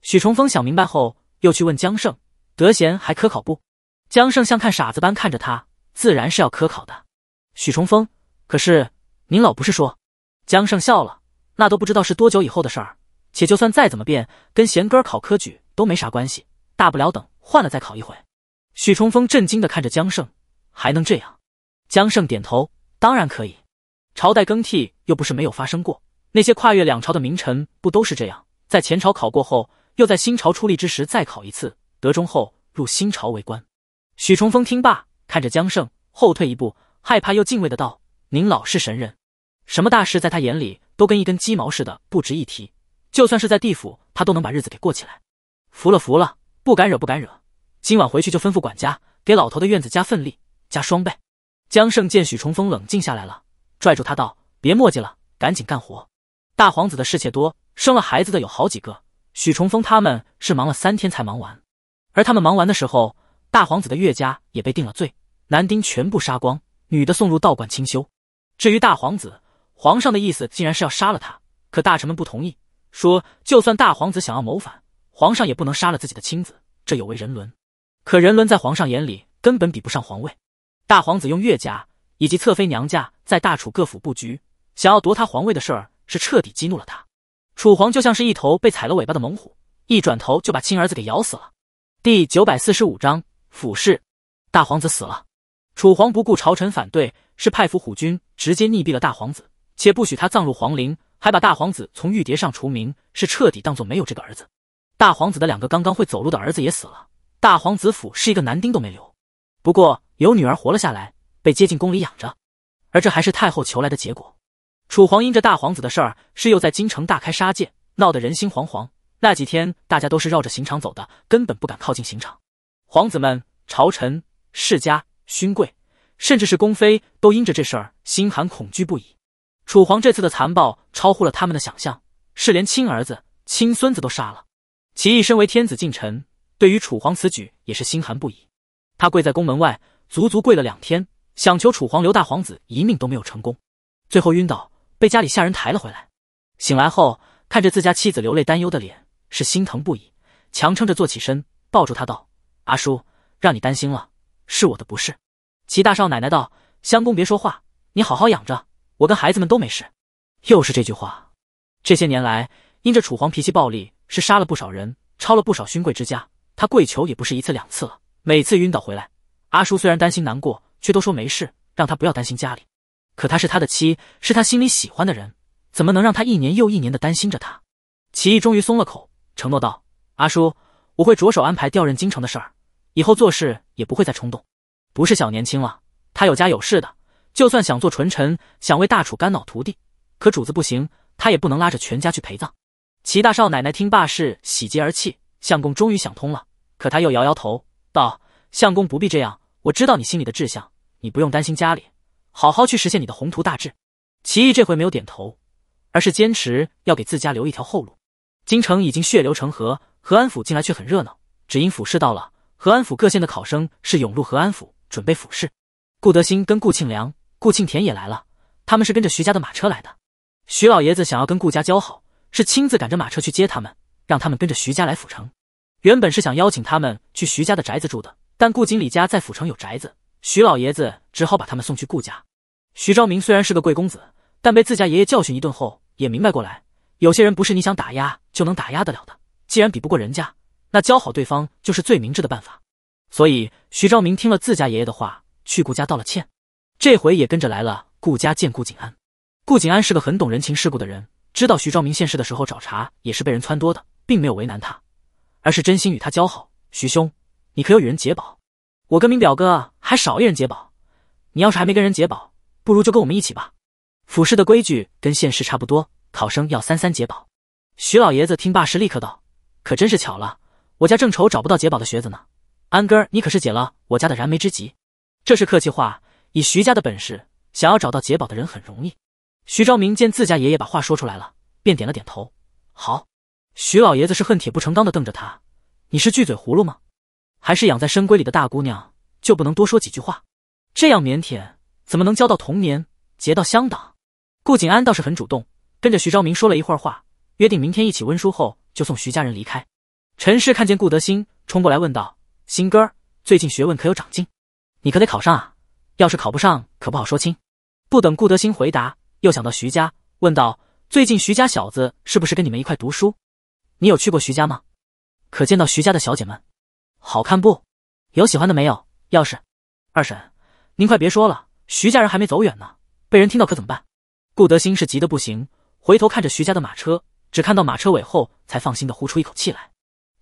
许崇峰想明白后，又去问江胜：“德贤还科考不？”江胜像看傻子般看着他，自然是要科考的。许崇峰：“可是您老不是说？”江胜笑了：“那都不知道是多久以后的事儿，且就算再怎么变，跟贤哥考科举都没啥关系。大不了等换了再考一回。”许崇峰震惊地看着江胜：“还能这样？”江胜点头：“当然可以。”朝代更替又不是没有发生过，那些跨越两朝的名臣不都是这样？在前朝考过后，又在新朝出力之时再考一次，得中后入新朝为官。许崇峰听罢，看着江胜，后退一步，害怕又敬畏的道：“您老是神人，什么大事在他眼里都跟一根鸡毛似的，不值一提。就算是在地府，他都能把日子给过起来。服了，服了，不敢惹，不敢惹。今晚回去就吩咐管家，给老头的院子加份力，加双倍。”江胜见许崇峰冷静下来了。拽住他道：“别墨迹了，赶紧干活。大皇子的侍妾多，生了孩子的有好几个。许重峰他们是忙了三天才忙完，而他们忙完的时候，大皇子的岳家也被定了罪，男丁全部杀光，女的送入道观清修。至于大皇子，皇上的意思竟然是要杀了他，可大臣们不同意，说就算大皇子想要谋反，皇上也不能杀了自己的亲子，这有违人伦。可人伦在皇上眼里根本比不上皇位。大皇子用岳家。”以及侧妃娘家在大楚各府布局，想要夺他皇位的事儿是彻底激怒了他。楚皇就像是一头被踩了尾巴的猛虎，一转头就把亲儿子给咬死了。第九百四十五章：府事。大皇子死了，楚皇不顾朝臣反对，是派府虎军直接溺毙了大皇子，且不许他葬入皇陵，还把大皇子从玉牒上除名，是彻底当做没有这个儿子。大皇子的两个刚刚会走路的儿子也死了，大皇子府是一个男丁都没留，不过有女儿活了下来。被接进宫里养着，而这还是太后求来的结果。楚皇因着大皇子的事儿，是又在京城大开杀戒，闹得人心惶惶。那几天，大家都是绕着刑场走的，根本不敢靠近刑场。皇子们、朝臣、世家、勋贵，甚至是宫妃，都因着这事儿心寒恐惧不已。楚皇这次的残暴超乎了他们的想象，是连亲儿子、亲孙子都杀了。齐义身为天子近臣，对于楚皇此举也是心寒不已。他跪在宫门外，足足跪了两天。想求楚皇留大皇子一命都没有成功，最后晕倒被家里下人抬了回来。醒来后看着自家妻子流泪担忧的脸，是心疼不已，强撑着坐起身，抱住他道：“阿叔，让你担心了，是我的不是。”齐大少奶奶道：“相公别说话，你好好养着，我跟孩子们都没事。”又是这句话。这些年来，因着楚皇脾气暴力，是杀了不少人，抄了不少勋贵之家。他跪求也不是一次两次了，每次晕倒回来，阿叔虽然担心难过。却都说没事，让他不要担心家里。可他是他的妻，是他心里喜欢的人，怎么能让他一年又一年的担心着他？齐毅终于松了口，承诺道：“阿叔，我会着手安排调任京城的事儿，以后做事也不会再冲动。不是小年轻了，他有家有室的，就算想做纯臣，想为大楚肝脑涂地，可主子不行，他也不能拉着全家去陪葬。”齐大少奶奶听罢是喜极而泣，相公终于想通了。可他又摇摇头道：“相公不必这样，我知道你心里的志向。”你不用担心家里，好好去实现你的宏图大志。齐毅这回没有点头，而是坚持要给自家留一条后路。京城已经血流成河，河安府近来却很热闹，只因府试到了，河安府各县的考生是涌入河安府准备府试。顾德兴跟顾庆良、顾庆田也来了，他们是跟着徐家的马车来的。徐老爷子想要跟顾家交好，是亲自赶着马车去接他们，让他们跟着徐家来府城。原本是想邀请他们去徐家的宅子住的，但顾经理家在府城有宅子。徐老爷子只好把他们送去顾家。徐昭明虽然是个贵公子，但被自家爷爷教训一顿后，也明白过来，有些人不是你想打压就能打压得了的。既然比不过人家，那交好对方就是最明智的办法。所以，徐昭明听了自家爷爷的话，去顾家道了歉。这回也跟着来了顾家见顾景安。顾景安是个很懂人情世故的人，知道徐昭明现世的时候找茬也是被人撺掇的，并没有为难他，而是真心与他交好。徐兄，你可有与人结保？我跟明表哥还少一人解宝，你要是还没跟人解宝，不如就跟我们一起吧。府试的规矩跟县试差不多，考生要三三解宝。徐老爷子听罢是立刻道：“可真是巧了，我家正愁找不到解宝的学子呢。安哥，你可是解了我家的燃眉之急。”这是客气话，以徐家的本事，想要找到解宝的人很容易。徐昭明见自家爷爷把话说出来了，便点了点头：“好。”徐老爷子是恨铁不成钢的瞪着他：“你是巨嘴葫芦吗？”还是养在深闺里的大姑娘，就不能多说几句话？这样腼腆怎么能交到同年，结到乡党？顾景安倒是很主动，跟着徐昭明说了一会儿话，约定明天一起温书后，就送徐家人离开。陈氏看见顾德兴冲过来问道：“新哥，最近学问可有长进？你可得考上啊！要是考不上，可不好说亲。”不等顾德兴回答，又想到徐家，问道：“最近徐家小子是不是跟你们一块读书？你有去过徐家吗？可见到徐家的小姐们？”好看不？有喜欢的没有？钥匙，二婶，您快别说了，徐家人还没走远呢，被人听到可怎么办？顾德兴是急得不行，回头看着徐家的马车，只看到马车尾后，才放心的呼出一口气来。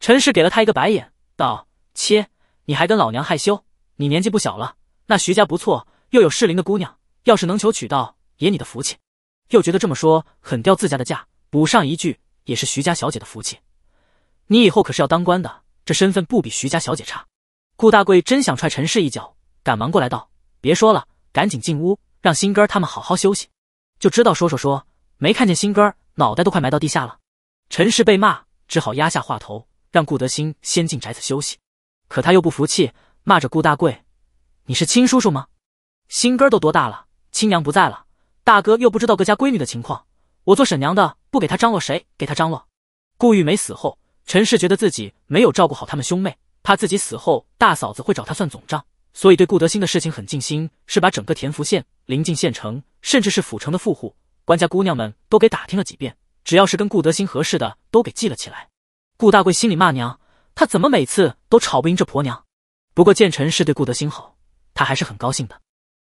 陈氏给了他一个白眼，道：“切，你还跟老娘害羞？你年纪不小了，那徐家不错，又有适龄的姑娘，要是能求娶到，也你的福气。”又觉得这么说很掉自家的价，补上一句，也是徐家小姐的福气。你以后可是要当官的。这身份不比徐家小姐差，顾大贵真想踹陈氏一脚，赶忙过来道：“别说了，赶紧进屋，让新哥儿他们好好休息。”就知道说说说，没看见新哥儿脑袋都快埋到地下了。陈氏被骂，只好压下话头，让顾德兴先进宅子休息。可他又不服气，骂着顾大贵：“你是亲叔叔吗？新哥儿都多大了，亲娘不在了，大哥又不知道各家闺女的情况，我做婶娘的不给他张罗，谁给他张罗？”顾玉梅死后。陈氏觉得自己没有照顾好他们兄妹，怕自己死后大嫂子会找他算总账，所以对顾德兴的事情很尽心，是把整个田福县临近县城，甚至是府城的富户、官家姑娘们都给打听了几遍，只要是跟顾德兴合适的，都给记了起来。顾大贵心里骂娘，他怎么每次都吵不赢这婆娘？不过见陈氏对顾德兴好，他还是很高兴的。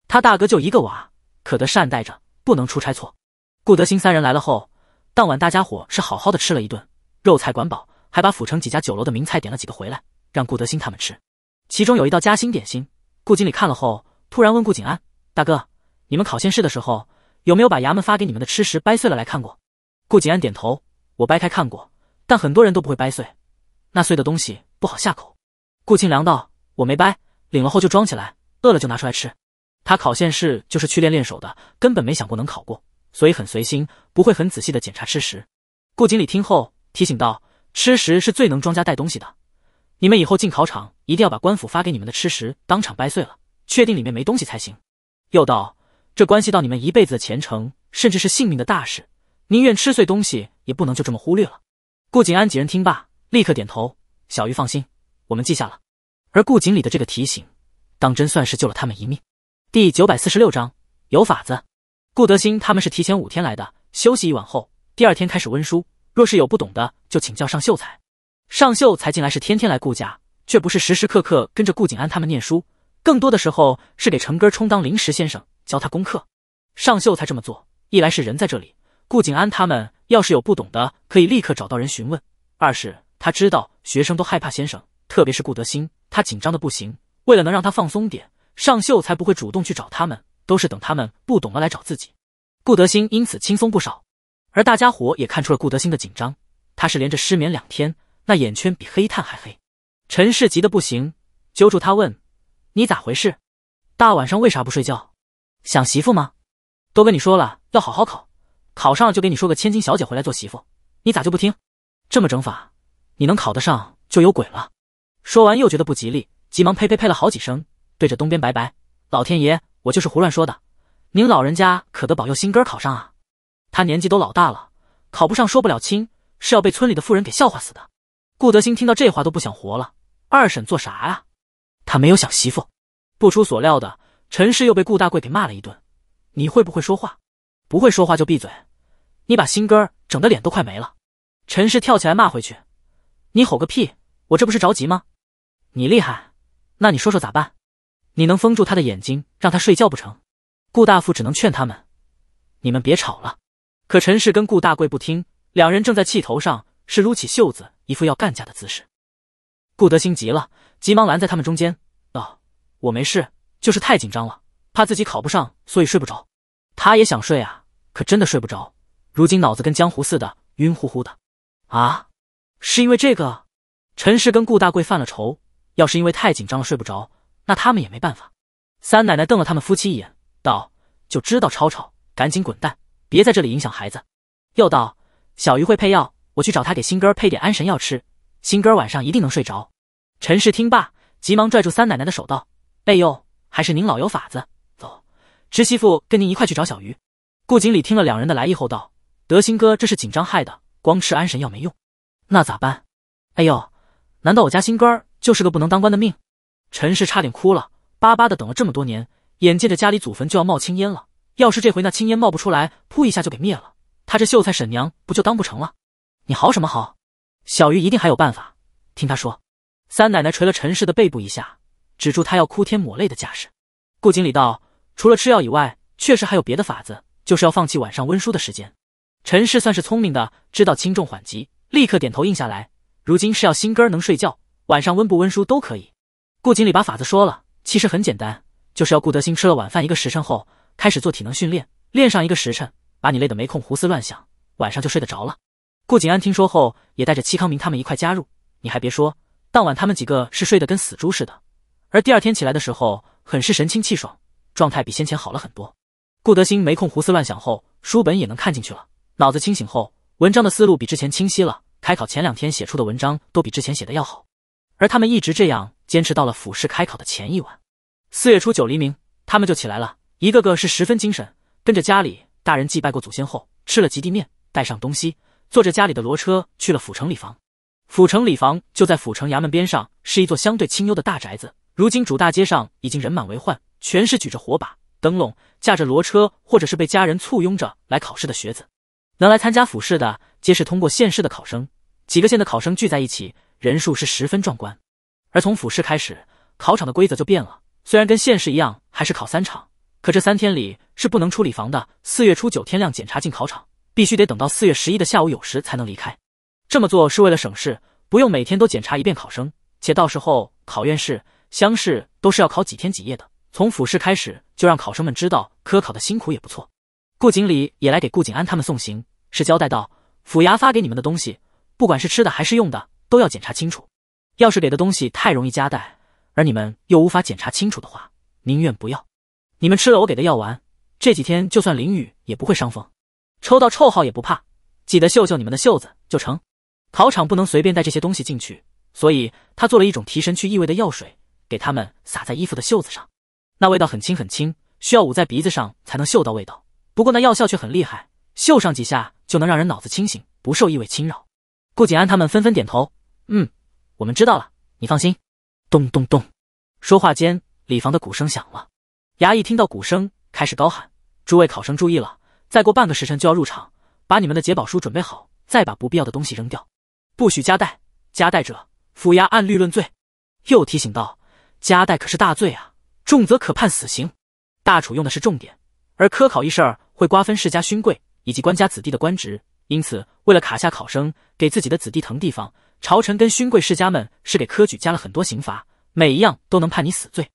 他大哥就一个娃，可得善待着，不能出差错。顾德兴三人来了后，当晚大家伙是好好的吃了一顿，肉菜管饱。还把府城几家酒楼的名菜点了几个回来，让顾德兴他们吃。其中有一道夹心点心，顾经理看了后，突然问顾景安：“大哥，你们考县试的时候有没有把衙门发给你们的吃食掰碎了来看过？”顾景安点头：“我掰开看过，但很多人都不会掰碎，那碎的东西不好下口。”顾庆良道：“我没掰，领了后就装起来，饿了就拿出来吃。他考县试就是去练练手的，根本没想过能考过，所以很随心，不会很仔细的检查吃食。”顾经理听后提醒道。吃食是最能装家带东西的，你们以后进考场一定要把官府发给你们的吃食当场掰碎了，确定里面没东西才行。又道，这关系到你们一辈子的前程，甚至是性命的大事，宁愿吃碎东西，也不能就这么忽略了。顾景安几人听罢，立刻点头。小鱼放心，我们记下了。而顾景礼的这个提醒，当真算是救了他们一命。第九百四十六章有法子。顾德兴他们是提前五天来的，休息一晚后，第二天开始温书。若是有不懂的，就请教上秀才。上秀才进来是天天来顾家，却不是时时刻刻跟着顾景安他们念书，更多的时候是给成根充当临时先生，教他功课。上秀才这么做，一来是人在这里，顾景安他们要是有不懂的，可以立刻找到人询问；二是他知道学生都害怕先生，特别是顾德兴，他紧张的不行。为了能让他放松点，上秀才不会主动去找他们，都是等他们不懂了来找自己。顾德兴因此轻松不少。而大家伙也看出了顾德兴的紧张，他是连着失眠两天，那眼圈比黑炭还黑。陈氏急得不行，揪住他问：“你咋回事？大晚上为啥不睡觉？想媳妇吗？都跟你说了要好好考，考上了就给你说个千金小姐回来做媳妇，你咋就不听？这么整法，你能考得上就有鬼了。”说完又觉得不吉利，急忙呸呸呸了好几声，对着东边拜拜：“老天爷，我就是胡乱说的，您老人家可得保佑新根考上啊！”他年纪都老大了，考不上，说不了亲，是要被村里的妇人给笑话死的。顾德兴听到这话都不想活了。二婶做啥啊？他没有想媳妇。不出所料的，陈氏又被顾大贵给骂了一顿。你会不会说话？不会说话就闭嘴。你把新肝整的脸都快没了。陈氏跳起来骂回去：“你吼个屁！我这不是着急吗？你厉害，那你说说咋办？你能封住他的眼睛，让他睡觉不成？”顾大富只能劝他们：“你们别吵了。”可陈氏跟顾大贵不听，两人正在气头上，是撸起袖子，一副要干架的姿势。顾德兴急了，急忙拦在他们中间，道：“我没事，就是太紧张了，怕自己考不上，所以睡不着。他也想睡啊，可真的睡不着。如今脑子跟江湖似的，晕乎乎的。”啊，是因为这个？陈氏跟顾大贵犯了愁。要是因为太紧张了睡不着，那他们也没办法。三奶奶瞪了他们夫妻一眼，道：“就知道吵吵，赶紧滚蛋！”别在这里影响孩子，又道：“小鱼会配药，我去找他给新哥配点安神药吃，新哥晚上一定能睡着。”陈氏听罢，急忙拽住三奶奶的手道：“哎呦，还是您老有法子。走，侄媳妇跟您一块去找小鱼。”顾经理听了两人的来意后道：“德兴哥这是紧张害的，光吃安神药没用，那咋办？”哎呦，难道我家新哥儿就是个不能当官的命？陈氏差点哭了，巴巴的等了这么多年，眼见着家里祖坟就要冒青烟了。要是这回那青烟冒不出来，扑一下就给灭了，他这秀才婶娘不就当不成了？你嚎什么嚎？小鱼一定还有办法，听他说。三奶奶捶了陈氏的背部一下，止住他要哭天抹泪的架势。顾经理道：“除了吃药以外，确实还有别的法子，就是要放弃晚上温书的时间。”陈氏算是聪明的，知道轻重缓急，立刻点头应下来。如今是要心根能睡觉，晚上温不温书都可以。顾经理把法子说了，其实很简单，就是要顾德兴吃了晚饭一个时辰后。开始做体能训练，练上一个时辰，把你累得没空胡思乱想，晚上就睡得着了。顾景安听说后，也带着戚康明他们一块加入。你还别说，当晚他们几个是睡得跟死猪似的，而第二天起来的时候，很是神清气爽，状态比先前好了很多。顾德兴没空胡思乱想后，书本也能看进去了，脑子清醒后，文章的思路比之前清晰了，开考前两天写出的文章都比之前写的要好。而他们一直这样坚持到了俯试开考的前一晚，四月初九黎明，他们就起来了。一个个是十分精神，跟着家里大人祭拜过祖先后，吃了极地面，带上东西，坐着家里的骡车去了府城里房。府城里房就在府城衙门边上，是一座相对清幽的大宅子。如今主大街上已经人满为患，全是举着火把、灯笼，驾着骡车，或者是被家人簇拥着来考试的学子。能来参加府试的，皆是通过县试的考生。几个县的考生聚在一起，人数是十分壮观。而从府试开始，考场的规则就变了，虽然跟县试一样，还是考三场。可这三天里是不能出礼房的。四月初九天亮检查进考场，必须得等到四月十一的下午酉时才能离开。这么做是为了省事，不用每天都检查一遍考生。且到时候考院试、乡试都是要考几天几夜的，从府试开始就让考生们知道科考的辛苦也不错。顾锦礼也来给顾景安他们送行，是交代道：府衙发给你们的东西，不管是吃的还是用的，都要检查清楚。要是给的东西太容易夹带，而你们又无法检查清楚的话，宁愿不要。你们吃了我给的药丸，这几天就算淋雨也不会伤风，抽到臭号也不怕。记得秀秀你们的袖子就成。考场不能随便带这些东西进去，所以他做了一种提神去异味的药水，给他们撒在衣服的袖子上。那味道很轻很轻，需要捂在鼻子上才能嗅到味道。不过那药效却很厉害，嗅上几下就能让人脑子清醒，不受异味侵扰。顾锦安他们纷纷点头，嗯，我们知道了。你放心。咚咚咚，说话间，礼房的鼓声响了。衙役听到鼓声，开始高喊：“诸位考生注意了，再过半个时辰就要入场，把你们的解宝书准备好，再把不必要的东西扔掉，不许夹带，夹带者府衙按律论罪。”又提醒道：“夹带可是大罪啊，重则可判死刑。”大楚用的是重点，而科考一事会瓜分世家勋贵以及官家子弟的官职，因此为了卡下考生，给自己的子弟腾地方，朝臣跟勋贵世家们是给科举加了很多刑罚，每一样都能判你死罪。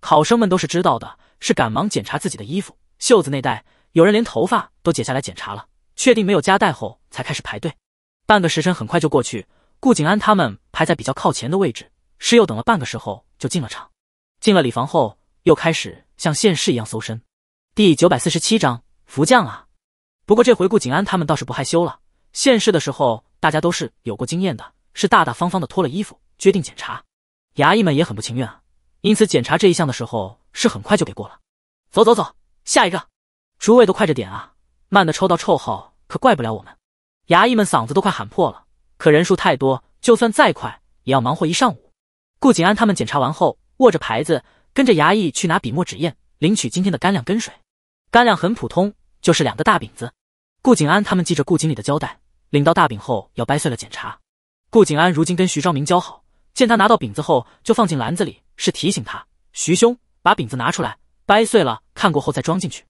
考生们都是知道的。是赶忙检查自己的衣服袖子内袋，有人连头发都解下来检查了，确定没有夹带后才开始排队。半个时辰很快就过去，顾景安他们排在比较靠前的位置，是又等了半个时候就进了场。进了礼房后，又开始像现世一样搜身。第九百四十七章福将啊！不过这回顾景安他们倒是不害羞了，现世的时候大家都是有过经验的，是大大方方的脱了衣服决定检查。衙役们也很不情愿啊，因此检查这一项的时候。是很快就给过了，走走走，下一个，诸位都快着点啊，慢的抽到臭号可怪不了我们。衙役们嗓子都快喊破了，可人数太多，就算再快也要忙活一上午。顾景安他们检查完后，握着牌子，跟着衙役去拿笔墨纸砚，领取今天的干粮跟水。干粮很普通，就是两个大饼子。顾景安他们记着顾经理的交代，领到大饼后要掰碎了检查。顾景安如今跟徐昭明交好，见他拿到饼子后就放进篮子里，是提醒他，徐兄。把饼子拿出来，掰碎了看过后再装进去。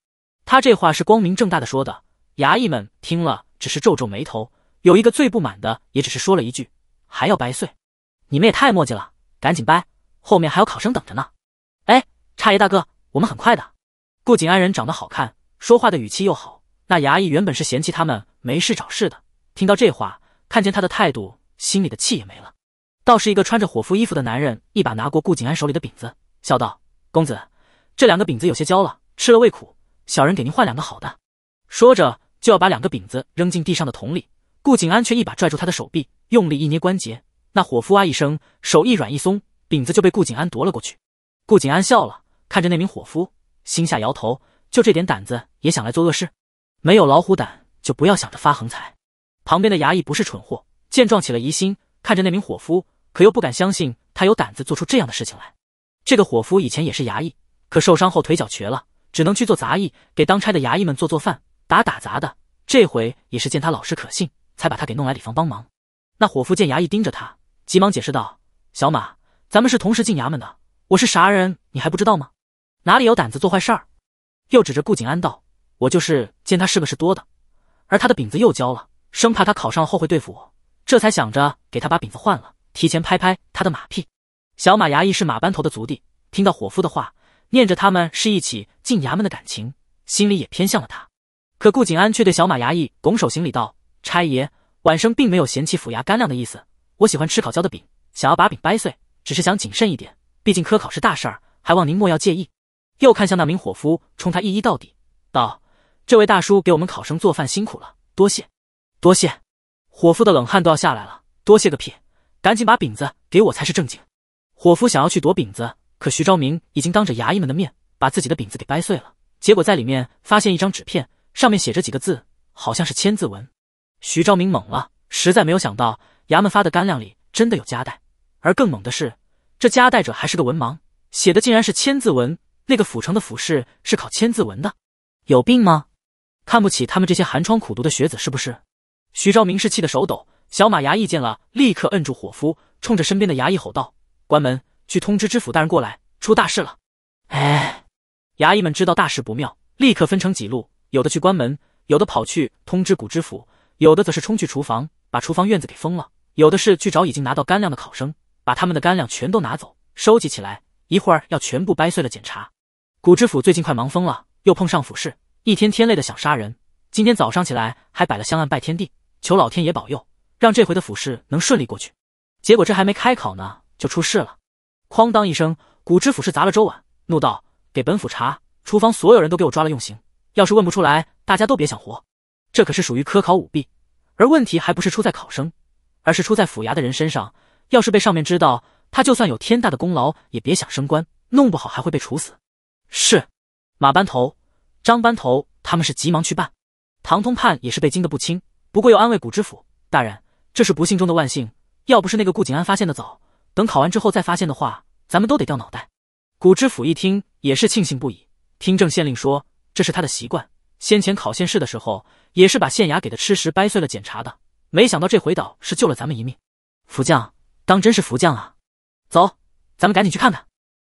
他这话是光明正大的说的，衙役们听了只是皱皱眉头。有一个最不满的，也只是说了一句：“还要掰碎？你们也太磨叽了，赶紧掰，后面还有考生等着呢。”哎，差爷大哥，我们很快的。顾景安人长得好看，说话的语气又好，那衙役原本是嫌弃他们没事找事的，听到这话，看见他的态度，心里的气也没了。倒是一个穿着伙夫衣服的男人，一把拿过顾景安手里的饼子，笑道。公子，这两个饼子有些焦了，吃了胃苦。小人给您换两个好的。说着就要把两个饼子扔进地上的桶里，顾景安却一把拽住他的手臂，用力一捏关节，那伙夫啊一声，手一软一松，饼子就被顾景安夺了过去。顾景安笑了，看着那名伙夫，心下摇头，就这点胆子也想来做恶事，没有老虎胆就不要想着发横财。旁边的衙役不是蠢货，见状起了疑心，看着那名伙夫，可又不敢相信他有胆子做出这样的事情来。这个伙夫以前也是衙役，可受伤后腿脚瘸了，只能去做杂役，给当差的衙役们做做饭、打打杂的。这回也是见他老实可信，才把他给弄来里房帮忙。那伙夫见衙役盯着他，急忙解释道：“小马，咱们是同时进衙门的，我是啥人你还不知道吗？哪里有胆子做坏事儿？”又指着顾景安道：“我就是见他是个事多的，而他的饼子又焦了，生怕他考上了后会对付我，这才想着给他把饼子换了，提前拍拍他的马屁。”小马衙役是马班头的族弟，听到伙夫的话，念着他们是一起进衙门的感情，心里也偏向了他。可顾景安却对小马衙役拱手行礼道：“差爷，晚生并没有嫌弃府衙干粮的意思。我喜欢吃烤焦的饼，想要把饼掰碎，只是想谨慎一点。毕竟科考是大事儿，还望您莫要介意。”又看向那名伙夫，冲他一一到底道：“这位大叔给我们考生做饭辛苦了，多谢多谢。”伙夫的冷汗都要下来了，多谢个屁！赶紧把饼子给我才是正经。伙夫想要去夺饼子，可徐昭明已经当着衙役们的面把自己的饼子给掰碎了。结果在里面发现一张纸片，上面写着几个字，好像是千字文。徐昭明懵了，实在没有想到衙门发的干粮里真的有夹带，而更猛的是，这夹带者还是个文盲，写的竟然是千字文。那个府城的府试是考千字文的，有病吗？看不起他们这些寒窗苦读的学子是不是？徐昭明是气得手抖。小马衙役见了，立刻摁住伙夫，冲着身边的衙役吼道。关门，去通知知府大人过来，出大事了！哎，衙役们知道大事不妙，立刻分成几路，有的去关门，有的跑去通知古知府，有的则是冲去厨房，把厨房院子给封了，有的是去找已经拿到干粮的考生，把他们的干粮全都拿走，收集起来，一会儿要全部掰碎了检查。古知府最近快忙疯了，又碰上府试，一天天累的想杀人。今天早上起来还摆了香案拜天地，求老天爷保佑，让这回的府试能顺利过去。结果这还没开考呢。就出事了，哐当一声，古知府是砸了粥碗，怒道：“给本府查厨房，所有人都给我抓了，用刑。要是问不出来，大家都别想活。这可是属于科考舞弊，而问题还不是出在考生，而是出在府衙的人身上。要是被上面知道，他就算有天大的功劳也别想升官，弄不好还会被处死。”是马班头、张班头，他们是急忙去办。唐通判也是被惊得不轻，不过又安慰古知府大人：“这是不幸中的万幸，要不是那个顾景安发现的早。”等考完之后再发现的话，咱们都得掉脑袋。古知府一听也是庆幸不已。听郑县令说，这是他的习惯，先前考县试的时候也是把县衙给的吃食掰碎了检查的。没想到这回倒是救了咱们一命，福将当真是福将啊！走，咱们赶紧去看看。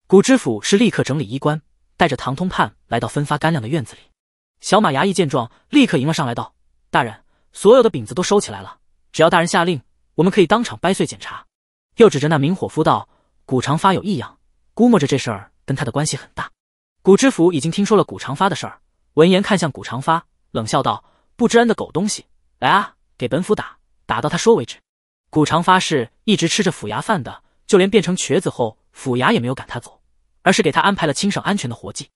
古知府是立刻整理衣冠，带着唐通判来到分发干粮的院子里。小马衙役见状，立刻迎了上来，道：“大人，所有的饼子都收起来了，只要大人下令，我们可以当场掰碎检查。”又指着那明火夫道：“古长发有异样，估摸着这事儿跟他的关系很大。”古知府已经听说了古长发的事儿，闻言看向古长发，冷笑道：“不知恩的狗东西，来啊，给本府打，打到他说为止。”古长发是一直吃着府衙饭的，就连变成瘸子后，府衙也没有赶他走，而是给他安排了轻省安全的活计。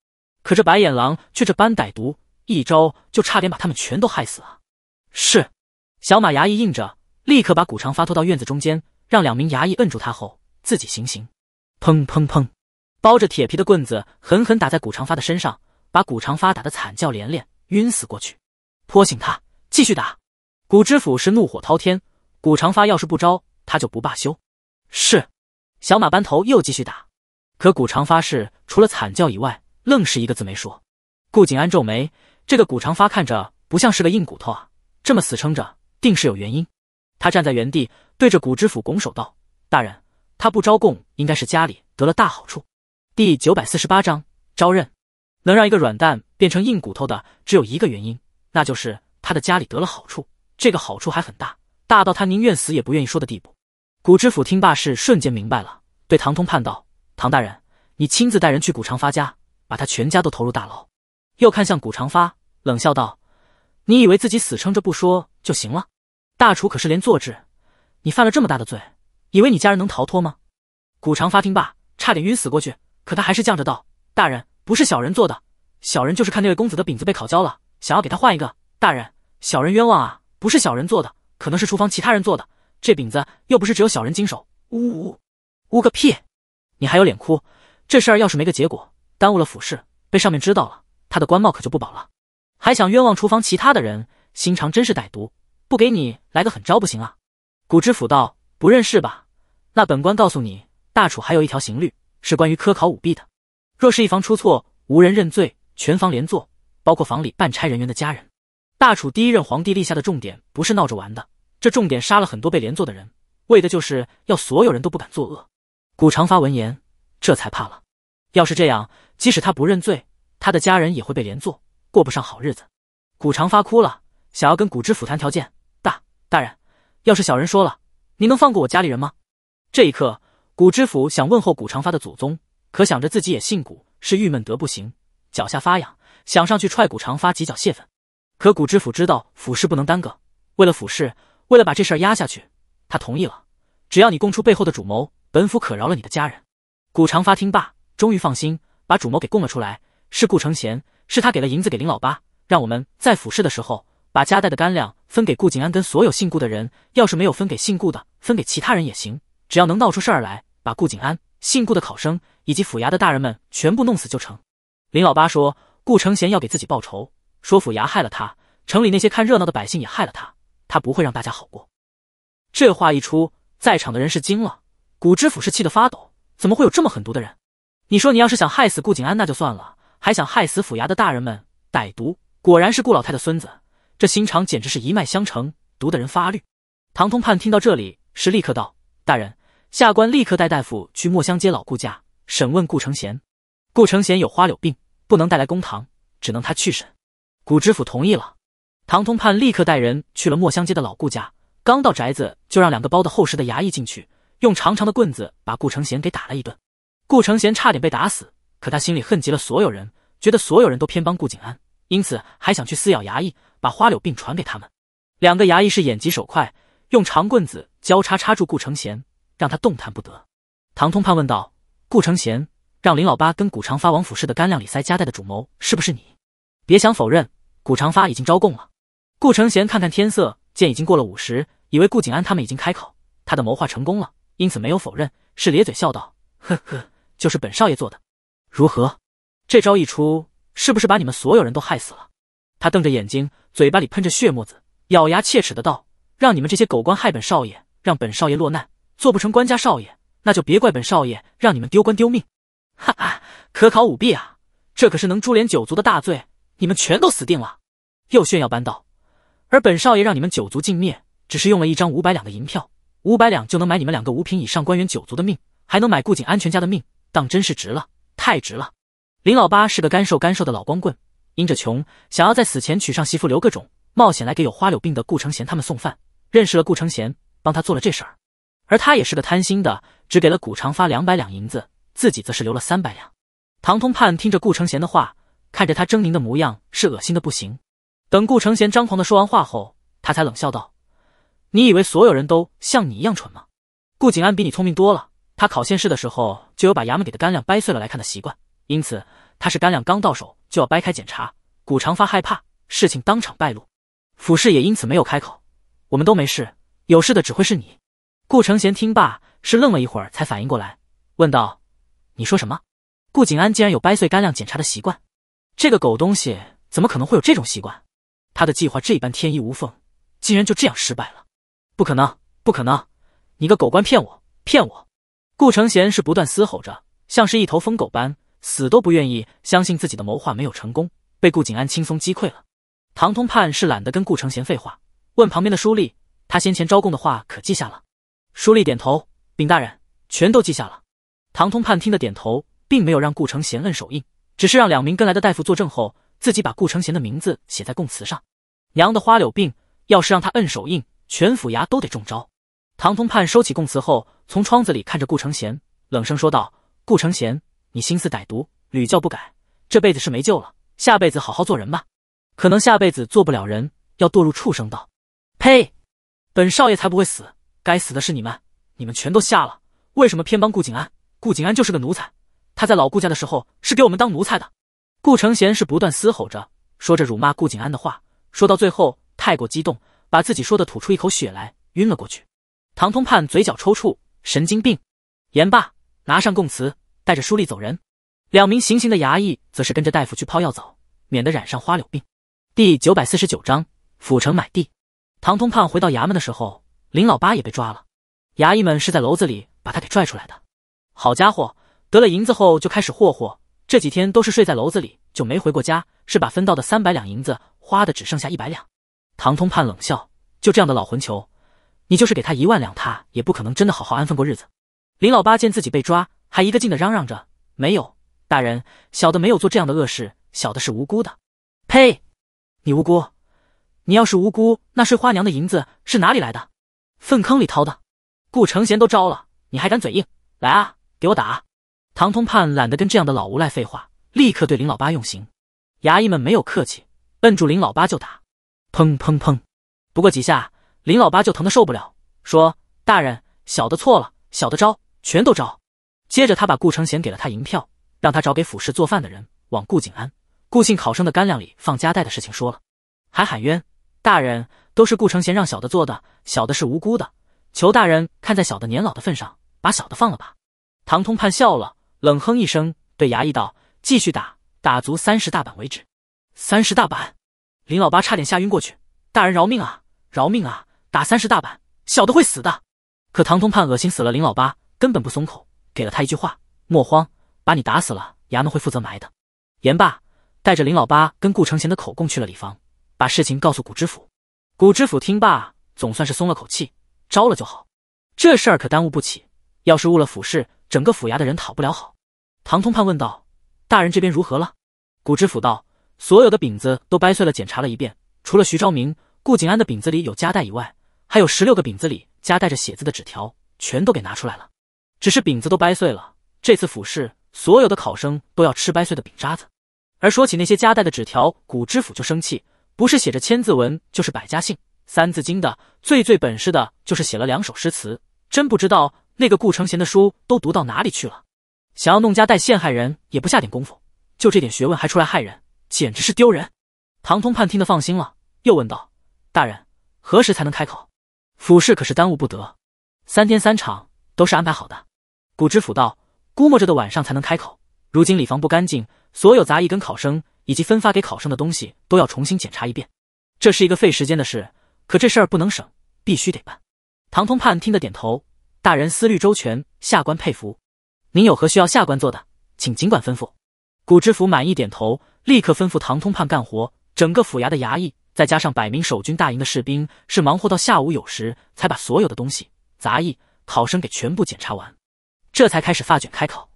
可这白眼狼却这般歹毒，一招就差点把他们全都害死啊！是，小马衙役应着，立刻把古长发拖到院子中间。让两名衙役摁住他后，自己行刑。砰砰砰，包着铁皮的棍子狠狠打在古长发的身上，把古长发打得惨叫连连，晕死过去。泼醒他，继续打。古知府是怒火滔天，古长发要是不招，他就不罢休。是，小马班头又继续打。可古长发是除了惨叫以外，愣是一个字没说。顾景安皱眉，这个古长发看着不像是个硬骨头啊，这么死撑着，定是有原因。他站在原地。对着古知府拱手道：“大人，他不招供，应该是家里得了大好处。”第九百四十八章招认，能让一个软蛋变成硬骨头的，只有一个原因，那就是他的家里得了好处。这个好处还很大，大到他宁愿死也不愿意说的地步。古知府听罢是瞬间明白了，对唐通判道：“唐大人，你亲自带人去谷长发家，把他全家都投入大牢。”又看向谷长发，冷笑道：“你以为自己死撑着不说就行了？大楚可是连坐制。”你犯了这么大的罪，以为你家人能逃脱吗？古长发听罢，差点晕死过去。可他还是犟着道：“大人不是小人做的，小人就是看那位公子的饼子被烤焦了，想要给他换一个。大人，小人冤枉啊，不是小人做的，可能是厨房其他人做的。这饼子又不是只有小人经手。”呜呜呜个屁！你还有脸哭？这事儿要是没个结果，耽误了府事，被上面知道了，他的官帽可就不保了。还想冤枉厨房其他的人，心肠真是歹毒。不给你来个狠招不行啊！古知府道：“不认识吧？那本官告诉你，大楚还有一条刑律是关于科考舞弊的。若是一房出错，无人认罪，全房连坐，包括房里办差人员的家人。大楚第一任皇帝立下的重点不是闹着玩的，这重点杀了很多被连坐的人，为的就是要所有人都不敢作恶。”古长发闻言，这才怕了。要是这样，即使他不认罪，他的家人也会被连坐，过不上好日子。古长发哭了，想要跟古知府谈条件，大大人。要是小人说了，你能放过我家里人吗？这一刻，古知府想问候古长发的祖宗，可想着自己也姓古，是郁闷得不行，脚下发痒，想上去踹古长发几脚泄愤。可古知府知道府事不能耽搁，为了府事，为了把这事压下去，他同意了，只要你供出背后的主谋，本府可饶了你的家人。古长发听罢，终于放心，把主谋给供了出来，是顾承贤，是他给了银子给林老八，让我们在府事的时候。把家带的干粮分给顾景安跟所有姓顾的人，要是没有分给姓顾的，分给其他人也行，只要能闹出事儿来，把顾景安、姓顾的考生以及府衙的大人们全部弄死就成。林老八说：“顾承贤要给自己报仇，说府衙害了他，城里那些看热闹的百姓也害了他，他不会让大家好过。”这话一出，在场的人是惊了，古知府是气得发抖。怎么会有这么狠毒的人？你说你要是想害死顾景安那就算了，还想害死府衙的大人们，歹毒！果然是顾老太的孙子。这心肠简直是一脉相承，毒的人发绿。唐通判听到这里是立刻道：“大人，下官立刻带大夫去墨香街老顾家审问顾承贤。顾承贤有花柳病，不能带来公堂，只能他去审。”古知府同意了，唐通判立刻带人去了墨香街的老顾家。刚到宅子，就让两个包的厚实的衙役进去，用长长的棍子把顾承贤给打了一顿。顾承贤差点被打死，可他心里恨极了所有人，觉得所有人都偏帮顾景安，因此还想去撕咬衙役。把花柳病传给他们，两个衙役是眼疾手快，用长棍子交叉插住顾承贤，让他动弹不得。唐通判问道：“顾承贤，让林老八跟谷长发往府市的干粮里塞夹带的主谋是不是你？别想否认，谷长发已经招供了。”顾承贤看看天色，见已经过了午时，以为顾景安他们已经开口，他的谋划成功了，因此没有否认，是咧嘴笑道：“呵呵，就是本少爷做的。如何？这招一出，是不是把你们所有人都害死了？”他瞪着眼睛，嘴巴里喷着血沫子，咬牙切齿的道：“让你们这些狗官害本少爷，让本少爷落难，做不成官家少爷，那就别怪本少爷让你们丢官丢命。”哈哈，可考舞弊啊！这可是能株连九族的大罪，你们全都死定了！又炫耀般道：“而本少爷让你们九族尽灭，只是用了一张五百两的银票，五百两就能买你们两个五品以上官员九族的命，还能买顾景安全家的命，当真是值了，太值了！”林老八是个干瘦干瘦的老光棍。因着穷，想要在死前娶上媳妇留个种，冒险来给有花柳病的顾承贤他们送饭，认识了顾承贤，帮他做了这事儿。而他也是个贪心的，只给了谷长发两百两银子，自己则是留了三百两。唐通判听着顾承贤的话，看着他狰狞的模样，是恶心的不行。等顾承贤张狂的说完话后，他才冷笑道：“你以为所有人都像你一样蠢吗？顾景安比你聪明多了，他考县试的时候就有把衙门给的干粮掰碎了来看的习惯，因此。”他是干粮刚到手就要掰开检查，谷长发害怕事情当场败露，府氏也因此没有开口。我们都没事，有事的只会是你。顾承贤听罢是愣了一会儿，才反应过来，问道：“你说什么？”顾景安竟然有掰碎干粮检查的习惯，这个狗东西怎么可能会有这种习惯？他的计划这般天衣无缝，竟然就这样失败了？不可能，不可能！你个狗官骗我，骗我！顾承贤是不断嘶吼着，像是一头疯狗般。死都不愿意相信自己的谋划没有成功，被顾景安轻松击溃了。唐通判是懒得跟顾承贤废话，问旁边的书立，他先前招供的话可记下了？”书立点头：“禀大人，全都记下了。”唐通判听得点头，并没有让顾承贤摁手印，只是让两名跟来的大夫作证后，自己把顾承贤的名字写在供词上。娘的花柳病，要是让他摁手印，全府衙都得中招。唐通判收起供词后，从窗子里看着顾承贤，冷声说道：“顾承贤。”你心思歹毒，屡教不改，这辈子是没救了。下辈子好好做人吧，可能下辈子做不了人，要堕入畜生道。呸！本少爷才不会死，该死的是你们，你们全都瞎了，为什么偏帮顾景安？顾景安就是个奴才，他在老顾家的时候是给我们当奴才的。顾承贤是不断嘶吼着，说着辱骂顾景安的话，说到最后太过激动，把自己说的吐出一口血来，晕了过去。唐通判嘴角抽搐，神经病。言罢，拿上供词。带着书立走人，两名行刑的衙役则是跟着大夫去泡药澡，免得染上花柳病。第九百四十九章府城买地。唐通判回到衙门的时候，林老八也被抓了，衙役们是在楼子里把他给拽出来的。好家伙，得了银子后就开始霍霍，这几天都是睡在楼子里，就没回过家，是把分到的三百两银子花的只剩下一百两。唐通判冷笑：就这样的老混球，你就是给他一万两，他也不可能真的好好安分过日子。林老八见自己被抓。还一个劲的嚷嚷着：“没有，大人，小的没有做这样的恶事，小的是无辜的。”呸！你无辜？你要是无辜，那睡花娘的银子是哪里来的？粪坑里掏的？顾承贤都招了，你还敢嘴硬？来啊，给我打！唐通判懒得跟这样的老无赖废话，立刻对林老八用刑。衙役们没有客气，摁住林老八就打，砰砰砰！不过几下，林老八就疼得受不了，说：“大人，小的错了，小的招，全都招。”接着，他把顾承贤给了他银票，让他找给府市做饭的人，往顾景安、顾姓考生的干粮里放夹带的事情说了，还喊冤：“大人，都是顾承贤让小的做的，小的是无辜的，求大人看在小的年老的份上，把小的放了吧。”唐通判笑了，冷哼一声，对衙役道：“继续打，打足三十大板为止。”三十大板，林老八差点吓晕过去：“大人饶命啊，饶命啊！打三十大板，小的会死的。”可唐通判恶心死了林老八，根本不松口。给了他一句话：“莫慌，把你打死了，衙门会负责埋的。”言罢，带着林老八跟顾承贤的口供去了里房，把事情告诉古知府。古知府听罢，总算是松了口气：“招了就好，这事儿可耽误不起，要是误了府事，整个府衙的人讨不了好。”唐通判问道：“大人这边如何了？”古知府道：“所有的饼子都掰碎了，检查了一遍，除了徐昭明、顾景安的饼子里有夹带以外，还有十六个饼子里夹带着写字的纸条，全都给拿出来了。”只是饼子都掰碎了。这次府试，所有的考生都要吃掰碎的饼渣子。而说起那些夹带的纸条，古知府就生气：不是写着千字文，就是百家姓、三字经的。最最本事的，就是写了两首诗词。真不知道那个顾承贤的书都读到哪里去了。想要弄夹带陷害人，也不下点功夫，就这点学问还出来害人，简直是丢人。唐通判听得放心了，又问道：“大人何时才能开考？府试可是耽误不得，三天三场都是安排好的。”古知府道：“估摸着的晚上才能开口。如今礼房不干净，所有杂役跟考生以及分发给考生的东西都要重新检查一遍，这是一个费时间的事。可这事儿不能省，必须得办。”唐通判听得点头：“大人思虑周全，下官佩服。您有何需要，下官做的，请尽管吩咐。”古知府满意点头，立刻吩咐唐通判干活。整个府衙的衙役再加上百名守军大营的士兵，是忙活到下午有时才把所有的东西、杂役、考生给全部检查完。这才开始发卷开考。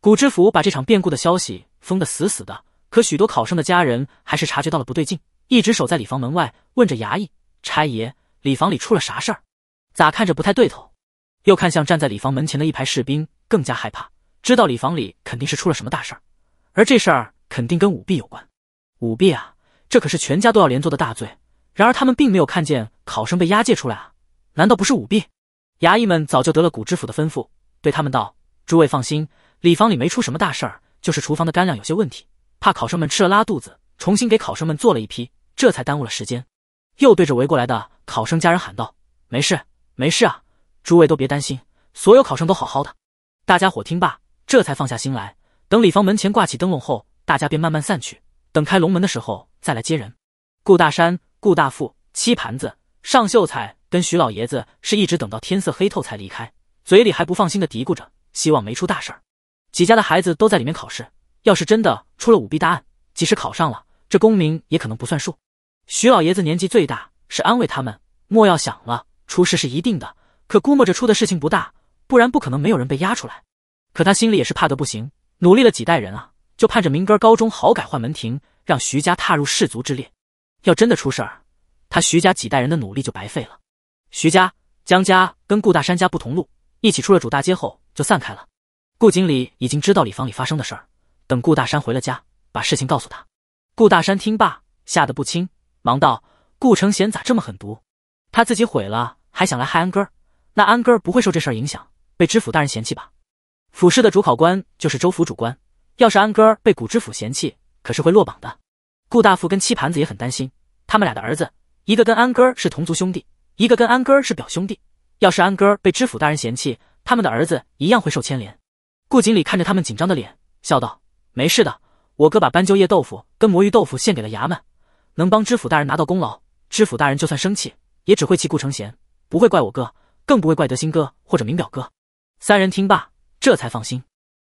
古知府把这场变故的消息封得死死的，可许多考生的家人还是察觉到了不对劲，一直守在礼房门外，问着衙役差爷：“礼房里出了啥事儿？咋看着不太对头？”又看向站在礼房门前的一排士兵，更加害怕，知道礼房里肯定是出了什么大事儿，而这事儿肯定跟舞弊有关。舞弊啊！这可是全家都要连坐的大罪。然而他们并没有看见考生被押解出来啊，难道不是舞弊？衙役们早就得了古知府的吩咐。对他们道：“诸位放心，礼房里没出什么大事儿，就是厨房的干粮有些问题，怕考生们吃了拉肚子，重新给考生们做了一批，这才耽误了时间。”又对着围过来的考生家人喊道：“没事，没事啊，诸位都别担心，所有考生都好好的。”大家伙听罢，这才放下心来。等礼房门前挂起灯笼后，大家便慢慢散去。等开龙门的时候再来接人。顾大山、顾大富、七盘子、尚秀才跟徐老爷子是一直等到天色黑透才离开。嘴里还不放心的嘀咕着，希望没出大事儿。几家的孩子都在里面考试，要是真的出了舞弊大案，即使考上了，这功名也可能不算数。徐老爷子年纪最大，是安慰他们，莫要想了，出事是一定的，可估摸着出的事情不大，不然不可能没有人被押出来。可他心里也是怕得不行，努力了几代人啊，就盼着明哥高中好改换门庭，让徐家踏入士族之列。要真的出事儿，他徐家几代人的努力就白费了。徐家、江家跟顾大山家不同路。一起出了主大街后就散开了。顾经理已经知道礼房里发生的事儿，等顾大山回了家，把事情告诉他。顾大山听罢，吓得不轻，忙道：“顾承贤咋这么狠毒？他自己毁了，还想来害安哥儿？那安哥儿不会受这事儿影响，被知府大人嫌弃吧？”府试的主考官就是州府主官，要是安哥儿被古知府嫌弃，可是会落榜的。顾大富跟七盘子也很担心，他们俩的儿子，一个跟安哥儿是同族兄弟，一个跟安哥儿是表兄弟。要是安哥儿被知府大人嫌弃，他们的儿子一样会受牵连。顾锦鲤看着他们紧张的脸，笑道：“没事的，我哥把斑鸠叶豆腐跟魔芋豆腐献给了衙门，能帮知府大人拿到功劳。知府大人就算生气，也只会气顾承贤，不会怪我哥，更不会怪德兴哥或者明表哥。”三人听罢，这才放心。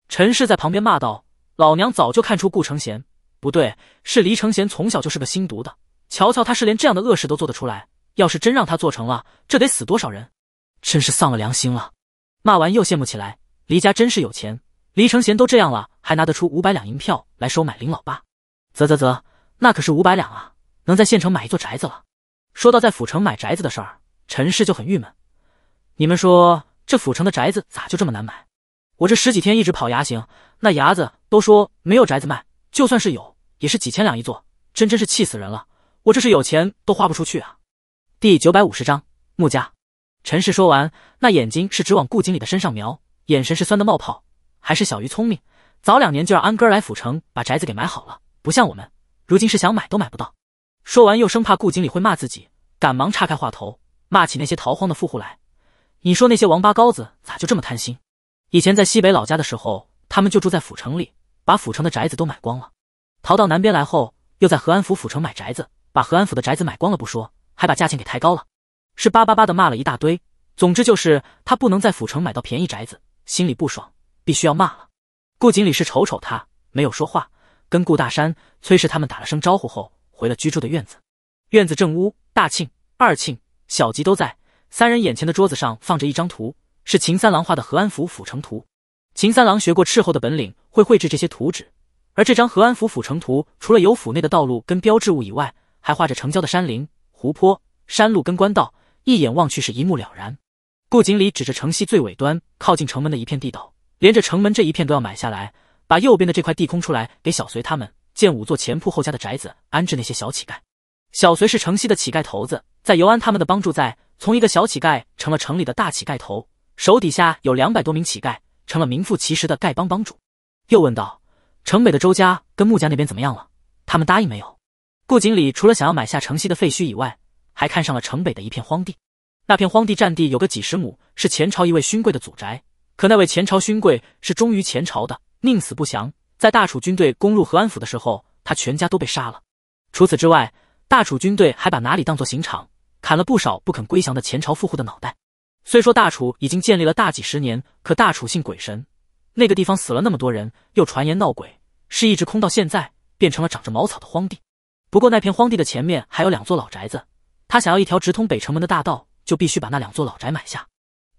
陈氏在旁边骂道：“老娘早就看出顾承贤不对，是黎承贤从小就是个心毒的。瞧瞧他，是连这样的恶事都做得出来。要是真让他做成了，这得死多少人！”真是丧了良心了，骂完又羡慕起来。黎家真是有钱，黎成贤都这样了，还拿得出五百两银票来收买林老八。啧啧啧，那可是五百两啊，能在县城买一座宅子了。说到在府城买宅子的事儿，陈氏就很郁闷。你们说这府城的宅子咋就这么难买？我这十几天一直跑牙行，那牙子都说没有宅子卖，就算是有，也是几千两一座，真真是气死人了。我这是有钱都花不出去啊。第九百五十章，穆家。陈氏说完，那眼睛是直往顾经理的身上瞄，眼神是酸的冒泡。还是小鱼聪明，早两年就让安哥来府城把宅子给买好了，不像我们，如今是想买都买不到。说完，又生怕顾经理会骂自己，赶忙岔开话头，骂起那些逃荒的富户来。你说那些王八羔子咋就这么贪心？以前在西北老家的时候，他们就住在府城里，把府城的宅子都买光了。逃到南边来后，又在和安府府城买宅子，把和安府的宅子买光了不说，还把价钱给抬高了。是叭叭叭的骂了一大堆，总之就是他不能在府城买到便宜宅子，心里不爽，必须要骂了。顾锦礼是瞅瞅他，没有说话，跟顾大山、崔氏他们打了声招呼后，回了居住的院子。院子正屋，大庆、二庆、小吉都在。三人眼前的桌子上放着一张图，是秦三郎画的和安府府城图。秦三郎学过斥候的本领，会绘制这些图纸。而这张和安府府城图，除了有府内的道路跟标志物以外，还画着城郊的山林、湖泊、山路跟官道。一眼望去是一目了然，顾锦礼指着城西最尾端靠近城门的一片地道，连着城门这一片都要买下来，把右边的这块地空出来给小随他们建五座前铺后家的宅子，安置那些小乞丐。小随是城西的乞丐头子，在尤安他们的帮助在，从一个小乞丐成了城里的大乞丐头，手底下有两百多名乞丐，成了名副其实的丐帮帮主。又问道：城北的周家跟穆家那边怎么样了？他们答应没有？顾锦鲤除了想要买下城西的废墟以外。还看上了城北的一片荒地，那片荒地占地有个几十亩，是前朝一位勋贵的祖宅。可那位前朝勋贵是忠于前朝的，宁死不降。在大楚军队攻入和安府的时候，他全家都被杀了。除此之外，大楚军队还把哪里当做刑场，砍了不少不肯归降的前朝富户的脑袋。虽说大楚已经建立了大几十年，可大楚信鬼神，那个地方死了那么多人，又传言闹鬼，是一直空到现在，变成了长着茅草的荒地。不过那片荒地的前面还有两座老宅子。他想要一条直通北城门的大道，就必须把那两座老宅买下。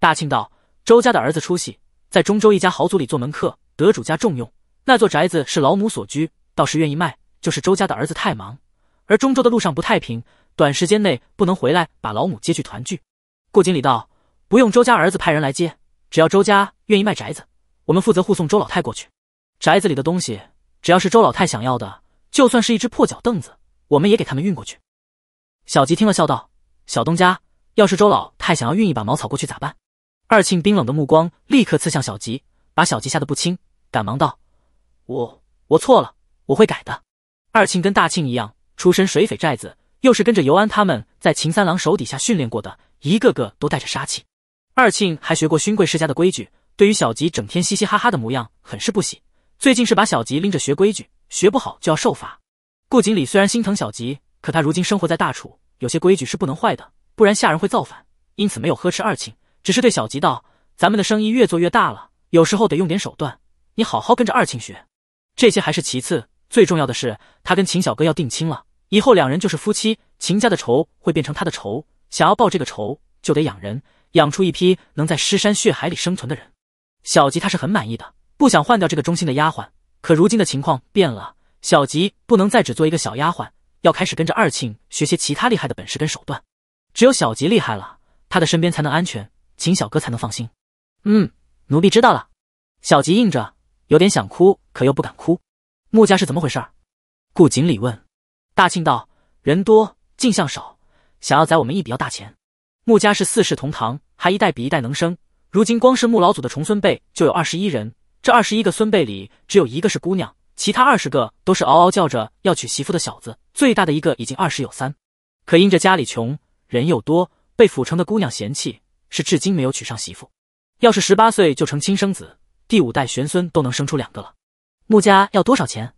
大庆道周家的儿子出息，在中州一家豪族里做门客，得主家重用。那座宅子是老母所居，倒是愿意卖，就是周家的儿子太忙，而中州的路上不太平，短时间内不能回来把老母接去团聚。顾经理道：“不用周家儿子派人来接，只要周家愿意卖宅子，我们负责护送周老太过去。宅子里的东西，只要是周老太想要的，就算是一只破脚凳子，我们也给他们运过去。”小吉听了，笑道：“小东家，要是周老太想要运一把茅草过去，咋办？”二庆冰冷的目光立刻刺向小吉，把小吉吓得不轻，赶忙道：“我我错了，我会改的。”二庆跟大庆一样，出身水匪寨子，又是跟着尤安他们在秦三郎手底下训练过的，一个个都带着杀气。二庆还学过勋贵世家的规矩，对于小吉整天嘻嘻哈哈的模样很是不喜。最近是把小吉拎着学规矩，学不好就要受罚。顾锦鲤虽然心疼小吉。可他如今生活在大楚，有些规矩是不能坏的，不然下人会造反。因此没有呵斥二庆，只是对小吉道：“咱们的生意越做越大了，有时候得用点手段。你好好跟着二庆学。”这些还是其次，最重要的是，他跟秦小哥要定亲了，以后两人就是夫妻。秦家的仇会变成他的仇，想要报这个仇，就得养人，养出一批能在尸山血海里生存的人。小吉他是很满意的，不想换掉这个忠心的丫鬟。可如今的情况变了，小吉不能再只做一个小丫鬟。要开始跟着二庆学些其他厉害的本事跟手段，只有小吉厉害了，他的身边才能安全，秦小哥才能放心。嗯，奴婢知道了。小吉应着，有点想哭，可又不敢哭。穆家是怎么回事？顾锦礼问。大庆道，人多进项少，想要宰我们一笔要大钱。穆家是四世同堂，还一代比一代能生，如今光是穆老祖的重孙辈就有二十一人，这二十一个孙辈里，只有一个是姑娘。其他二十个都是嗷嗷叫着要娶媳妇的小子，最大的一个已经二十有三，可因着家里穷，人又多，被府城的姑娘嫌弃，是至今没有娶上媳妇。要是十八岁就成亲生子，第五代玄孙都能生出两个了。穆家要多少钱？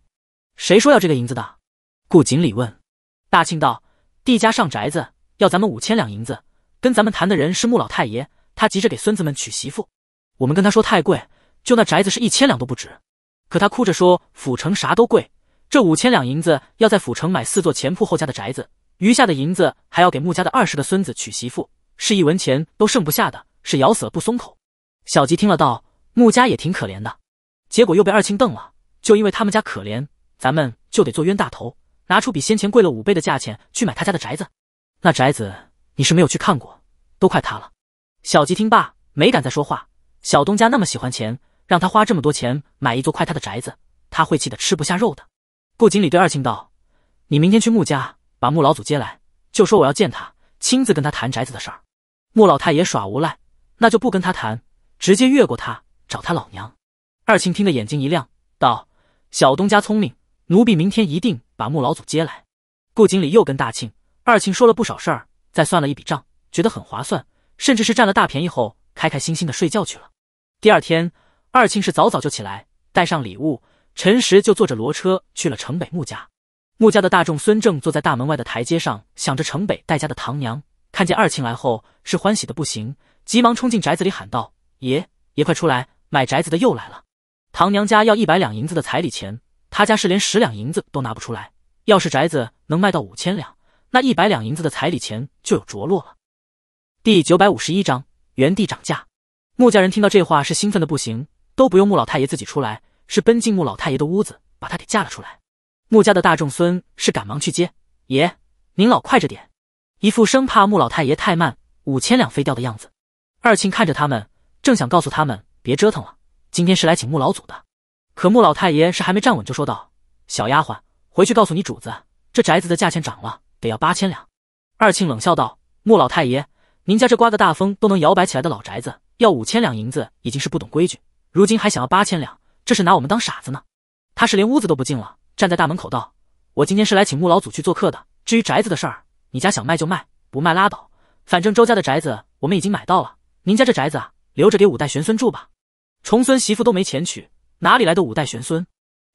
谁说要这个银子的？顾锦礼问大庆道：“帝家上宅子要咱们五千两银子，跟咱们谈的人是穆老太爷，他急着给孙子们娶媳妇，我们跟他说太贵，就那宅子是一千两都不值。”可他哭着说：“府城啥都贵，这五千两银子要在府城买四座前铺后家的宅子，余下的银子还要给穆家的二十个孙子娶媳妇，是一文钱都剩不下的，是咬死了不松口。”小吉听了道：“穆家也挺可怜的，结果又被二青瞪了，就因为他们家可怜，咱们就得做冤大头，拿出比先前贵了五倍的价钱去买他家的宅子。那宅子你是没有去看过，都快塌了。”小吉听罢，没敢再说话。小东家那么喜欢钱。让他花这么多钱买一座快他的宅子，他会气得吃不下肉的。顾锦鲤对二庆道：“你明天去穆家，把穆老祖接来，就说我要见他，亲自跟他谈宅子的事儿。穆老太爷耍无赖，那就不跟他谈，直接越过他找他老娘。”二庆听得眼睛一亮，道：“小东家聪明，奴婢明天一定把穆老祖接来。”顾锦鲤又跟大庆、二庆说了不少事儿，再算了一笔账，觉得很划算，甚至是占了大便宜后，开开心心的睡觉去了。第二天。二庆是早早就起来，带上礼物，陈实就坐着骡车去了城北穆家。穆家的大众孙正坐在大门外的台阶上，想着城北戴家的堂娘，看见二庆来后是欢喜的不行，急忙冲进宅子里喊道：“爷，爷快出来！买宅子的又来了。”堂娘家要一百两银子的彩礼钱，他家是连十两银子都拿不出来。要是宅子能卖到五千两，那一百两银子的彩礼钱就有着落了。第九百五十一章：原地涨价。穆家人听到这话是兴奋的不行。都不用穆老太爷自己出来，是奔进穆老太爷的屋子把他给架了出来。穆家的大众孙是赶忙去接爷，您老快着点，一副生怕穆老太爷太慢五千两飞掉的样子。二庆看着他们，正想告诉他们别折腾了，今天是来请穆老祖的。可穆老太爷是还没站稳就说道：“小丫鬟，回去告诉你主子，这宅子的价钱涨了，得要八千两。”二庆冷笑道：“穆老太爷，您家这刮个大风都能摇摆起来的老宅子，要五千两银子已经是不懂规矩。”如今还想要八千两，这是拿我们当傻子呢。他是连屋子都不进了，站在大门口道：“我今天是来请穆老祖去做客的。至于宅子的事儿，你家想卖就卖，不卖拉倒。反正周家的宅子我们已经买到了，您家这宅子啊，留着给五代玄孙住吧。重孙媳妇都没钱娶，哪里来的五代玄孙？”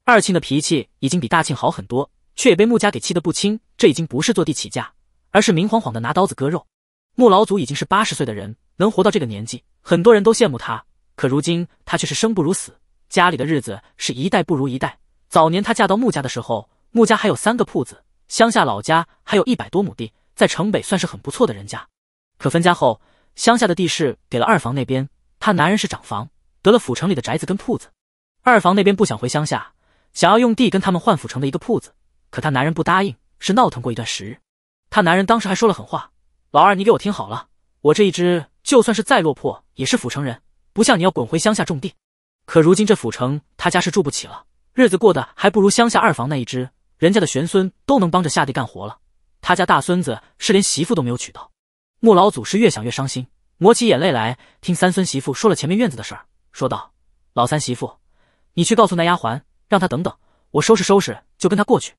二庆的脾气已经比大庆好很多，却也被穆家给气得不轻。这已经不是坐地起价，而是明晃晃的拿刀子割肉。穆老祖已经是八十岁的人，能活到这个年纪，很多人都羡慕他。可如今，她却是生不如死，家里的日子是一代不如一代。早年她嫁到穆家的时候，穆家还有三个铺子，乡下老家还有一百多亩地，在城北算是很不错的人家。可分家后，乡下的地势给了二房那边，她男人是长房，得了府城里的宅子跟铺子。二房那边不想回乡下，想要用地跟他们换府城的一个铺子，可她男人不答应，是闹腾过一段时日。她男人当时还说了狠话：“老二，你给我听好了，我这一支就算是再落魄，也是府城人。”不像你要滚回乡下种地，可如今这府城，他家是住不起了，日子过得还不如乡下二房那一只。人家的玄孙都能帮着下地干活了，他家大孙子是连媳妇都没有娶到。穆老祖是越想越伤心，抹起眼泪来。听三孙媳妇说了前面院子的事儿，说道：“老三媳妇，你去告诉那丫鬟，让她等等我，收拾收拾就跟她过去。”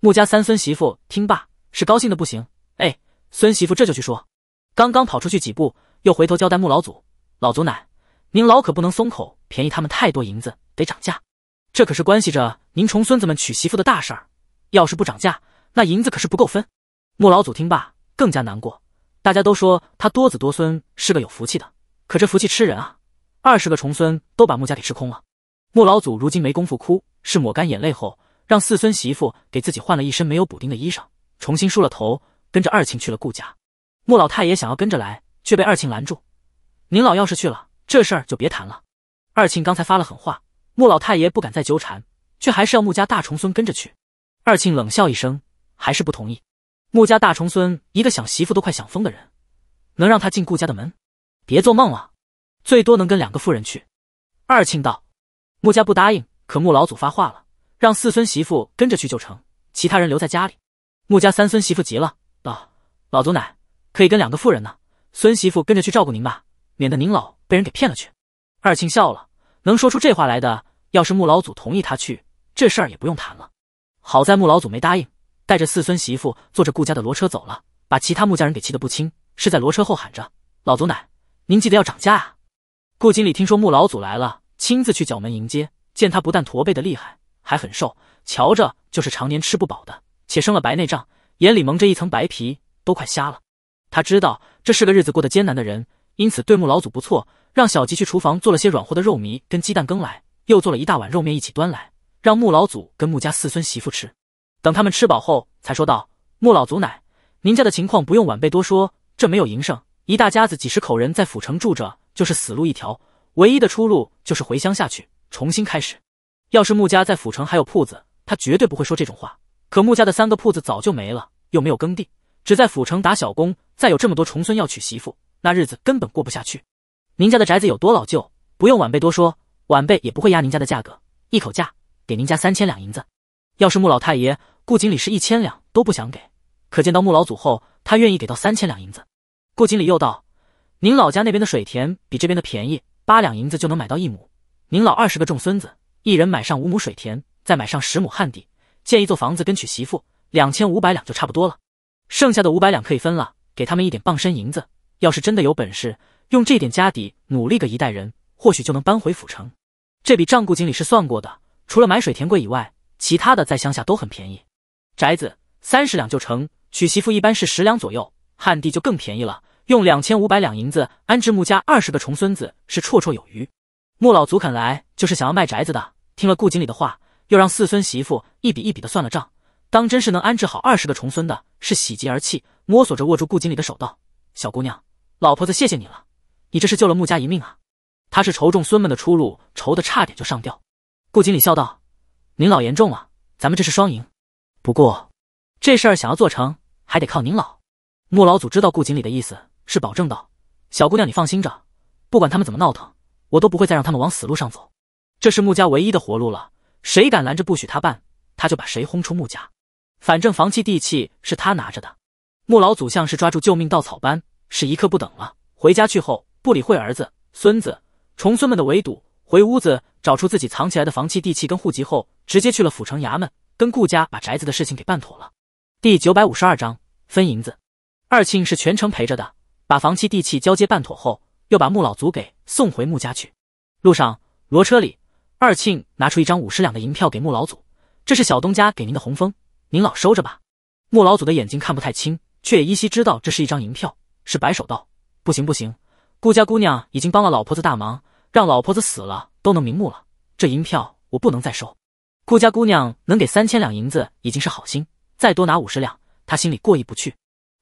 穆家三孙媳妇听罢是高兴的不行，哎，孙媳妇这就去说。刚刚跑出去几步，又回头交代穆老祖：“老祖奶。”您老可不能松口，便宜他们太多银子，得涨价。这可是关系着您重孙子们娶媳妇的大事儿，要是不涨价，那银子可是不够分。穆老祖听罢更加难过。大家都说他多子多孙是个有福气的，可这福气吃人啊！二十个重孙都把穆家给吃空了。穆老祖如今没工夫哭，是抹干眼泪后，让四孙媳妇给自己换了一身没有补丁的衣裳，重新梳了头，跟着二庆去了顾家。穆老太爷想要跟着来，却被二庆拦住。您老要是去了。这事儿就别谈了。二庆刚才发了狠话，穆老太爷不敢再纠缠，却还是要穆家大重孙跟着去。二庆冷笑一声，还是不同意。穆家大重孙一个想媳妇都快想疯的人，能让他进顾家的门？别做梦了，最多能跟两个妇人去。二庆道：“穆家不答应，可穆老祖发话了，让四孙媳妇跟着去就成，其他人留在家里。”穆家三孙媳妇急了，道：“老祖奶可以跟两个妇人呢，孙媳妇跟着去照顾您吧，免得您老。”被人给骗了去。二庆笑了，能说出这话来的，要是穆老祖同意他去，这事儿也不用谈了。好在穆老祖没答应，带着四孙媳妇坐着顾家的骡车走了，把其他穆家人给气得不轻，是在骡车后喊着：“老祖奶，您记得要涨价啊！”顾经理听说穆老祖来了，亲自去角门迎接，见他不但驼背的厉害，还很瘦，瞧着就是常年吃不饱的，且生了白内障，眼里蒙着一层白皮，都快瞎了。他知道这是个日子过得艰难的人。因此对穆老祖不错，让小吉去厨房做了些软和的肉糜跟鸡蛋羹来，又做了一大碗肉面一起端来，让穆老祖跟穆家四孙媳妇吃。等他们吃饱后，才说道：“穆老祖奶，您家的情况不用晚辈多说，这没有营生，一大家子几十口人在府城住着，就是死路一条。唯一的出路就是回乡下去重新开始。要是穆家在府城还有铺子，他绝对不会说这种话。可穆家的三个铺子早就没了，又没有耕地，只在府城打小工，再有这么多重孙要娶媳妇。”那日子根本过不下去。您家的宅子有多老旧，不用晚辈多说，晚辈也不会压您家的价格。一口价给您家三千两银子。要是穆老太爷、顾锦礼是一千两都不想给，可见到穆老祖后，他愿意给到三千两银子。顾锦礼又道：“您老家那边的水田比这边的便宜，八两银子就能买到一亩。您老二十个重孙子，一人买上五亩水田，再买上十亩旱地，建一座房子跟娶媳妇，两千五百两就差不多了。剩下的五百两可以分了，给他们一点傍身银子。”要是真的有本事，用这点家底努力个一代人，或许就能搬回府城。这笔账顾经理是算过的，除了买水田贵以外，其他的在乡下都很便宜。宅子三十两就成，娶媳妇一般是十两左右，旱地就更便宜了。用两千五百两银子安置穆家二十个重孙子是绰绰有余。穆老祖肯来就是想要卖宅子的。听了顾经理的话，又让四孙媳妇一笔一笔的算了账，当真是能安置好二十个重孙的，是喜极而泣，摸索着握住顾经理的手道：“小姑娘。”老婆子，谢谢你了，你这是救了穆家一命啊！他是愁中孙们的出路，愁得差点就上吊。顾锦理笑道：“您老言重了，咱们这是双赢。不过这事儿想要做成，还得靠您老。”穆老祖知道顾锦理的意思，是保证道：“小姑娘，你放心着，不管他们怎么闹腾，我都不会再让他们往死路上走。这是穆家唯一的活路了，谁敢拦着不许他办，他就把谁轰出穆家。反正房契地契是他拿着的。”穆老祖像是抓住救命稻草般。是一刻不等了，回家去后不理会儿子、孙子、重孙们的围堵，回屋子找出自己藏起来的房契、地契跟户籍后，直接去了府城衙门，跟顾家把宅子的事情给办妥了。第九百五十二章分银子。二庆是全程陪着的，把房契、地契交接办妥后，又把穆老祖给送回穆家去。路上，骡车里，二庆拿出一张五十两的银票给穆老祖，这是小东家给您的红枫，您老收着吧。穆老祖的眼睛看不太清，却也依稀知道这是一张银票。是摆手道：“不行不行，顾家姑娘已经帮了老婆子大忙，让老婆子死了都能瞑目了。这银票我不能再收。顾家姑娘能给三千两银子已经是好心，再多拿五十两，她心里过意不去。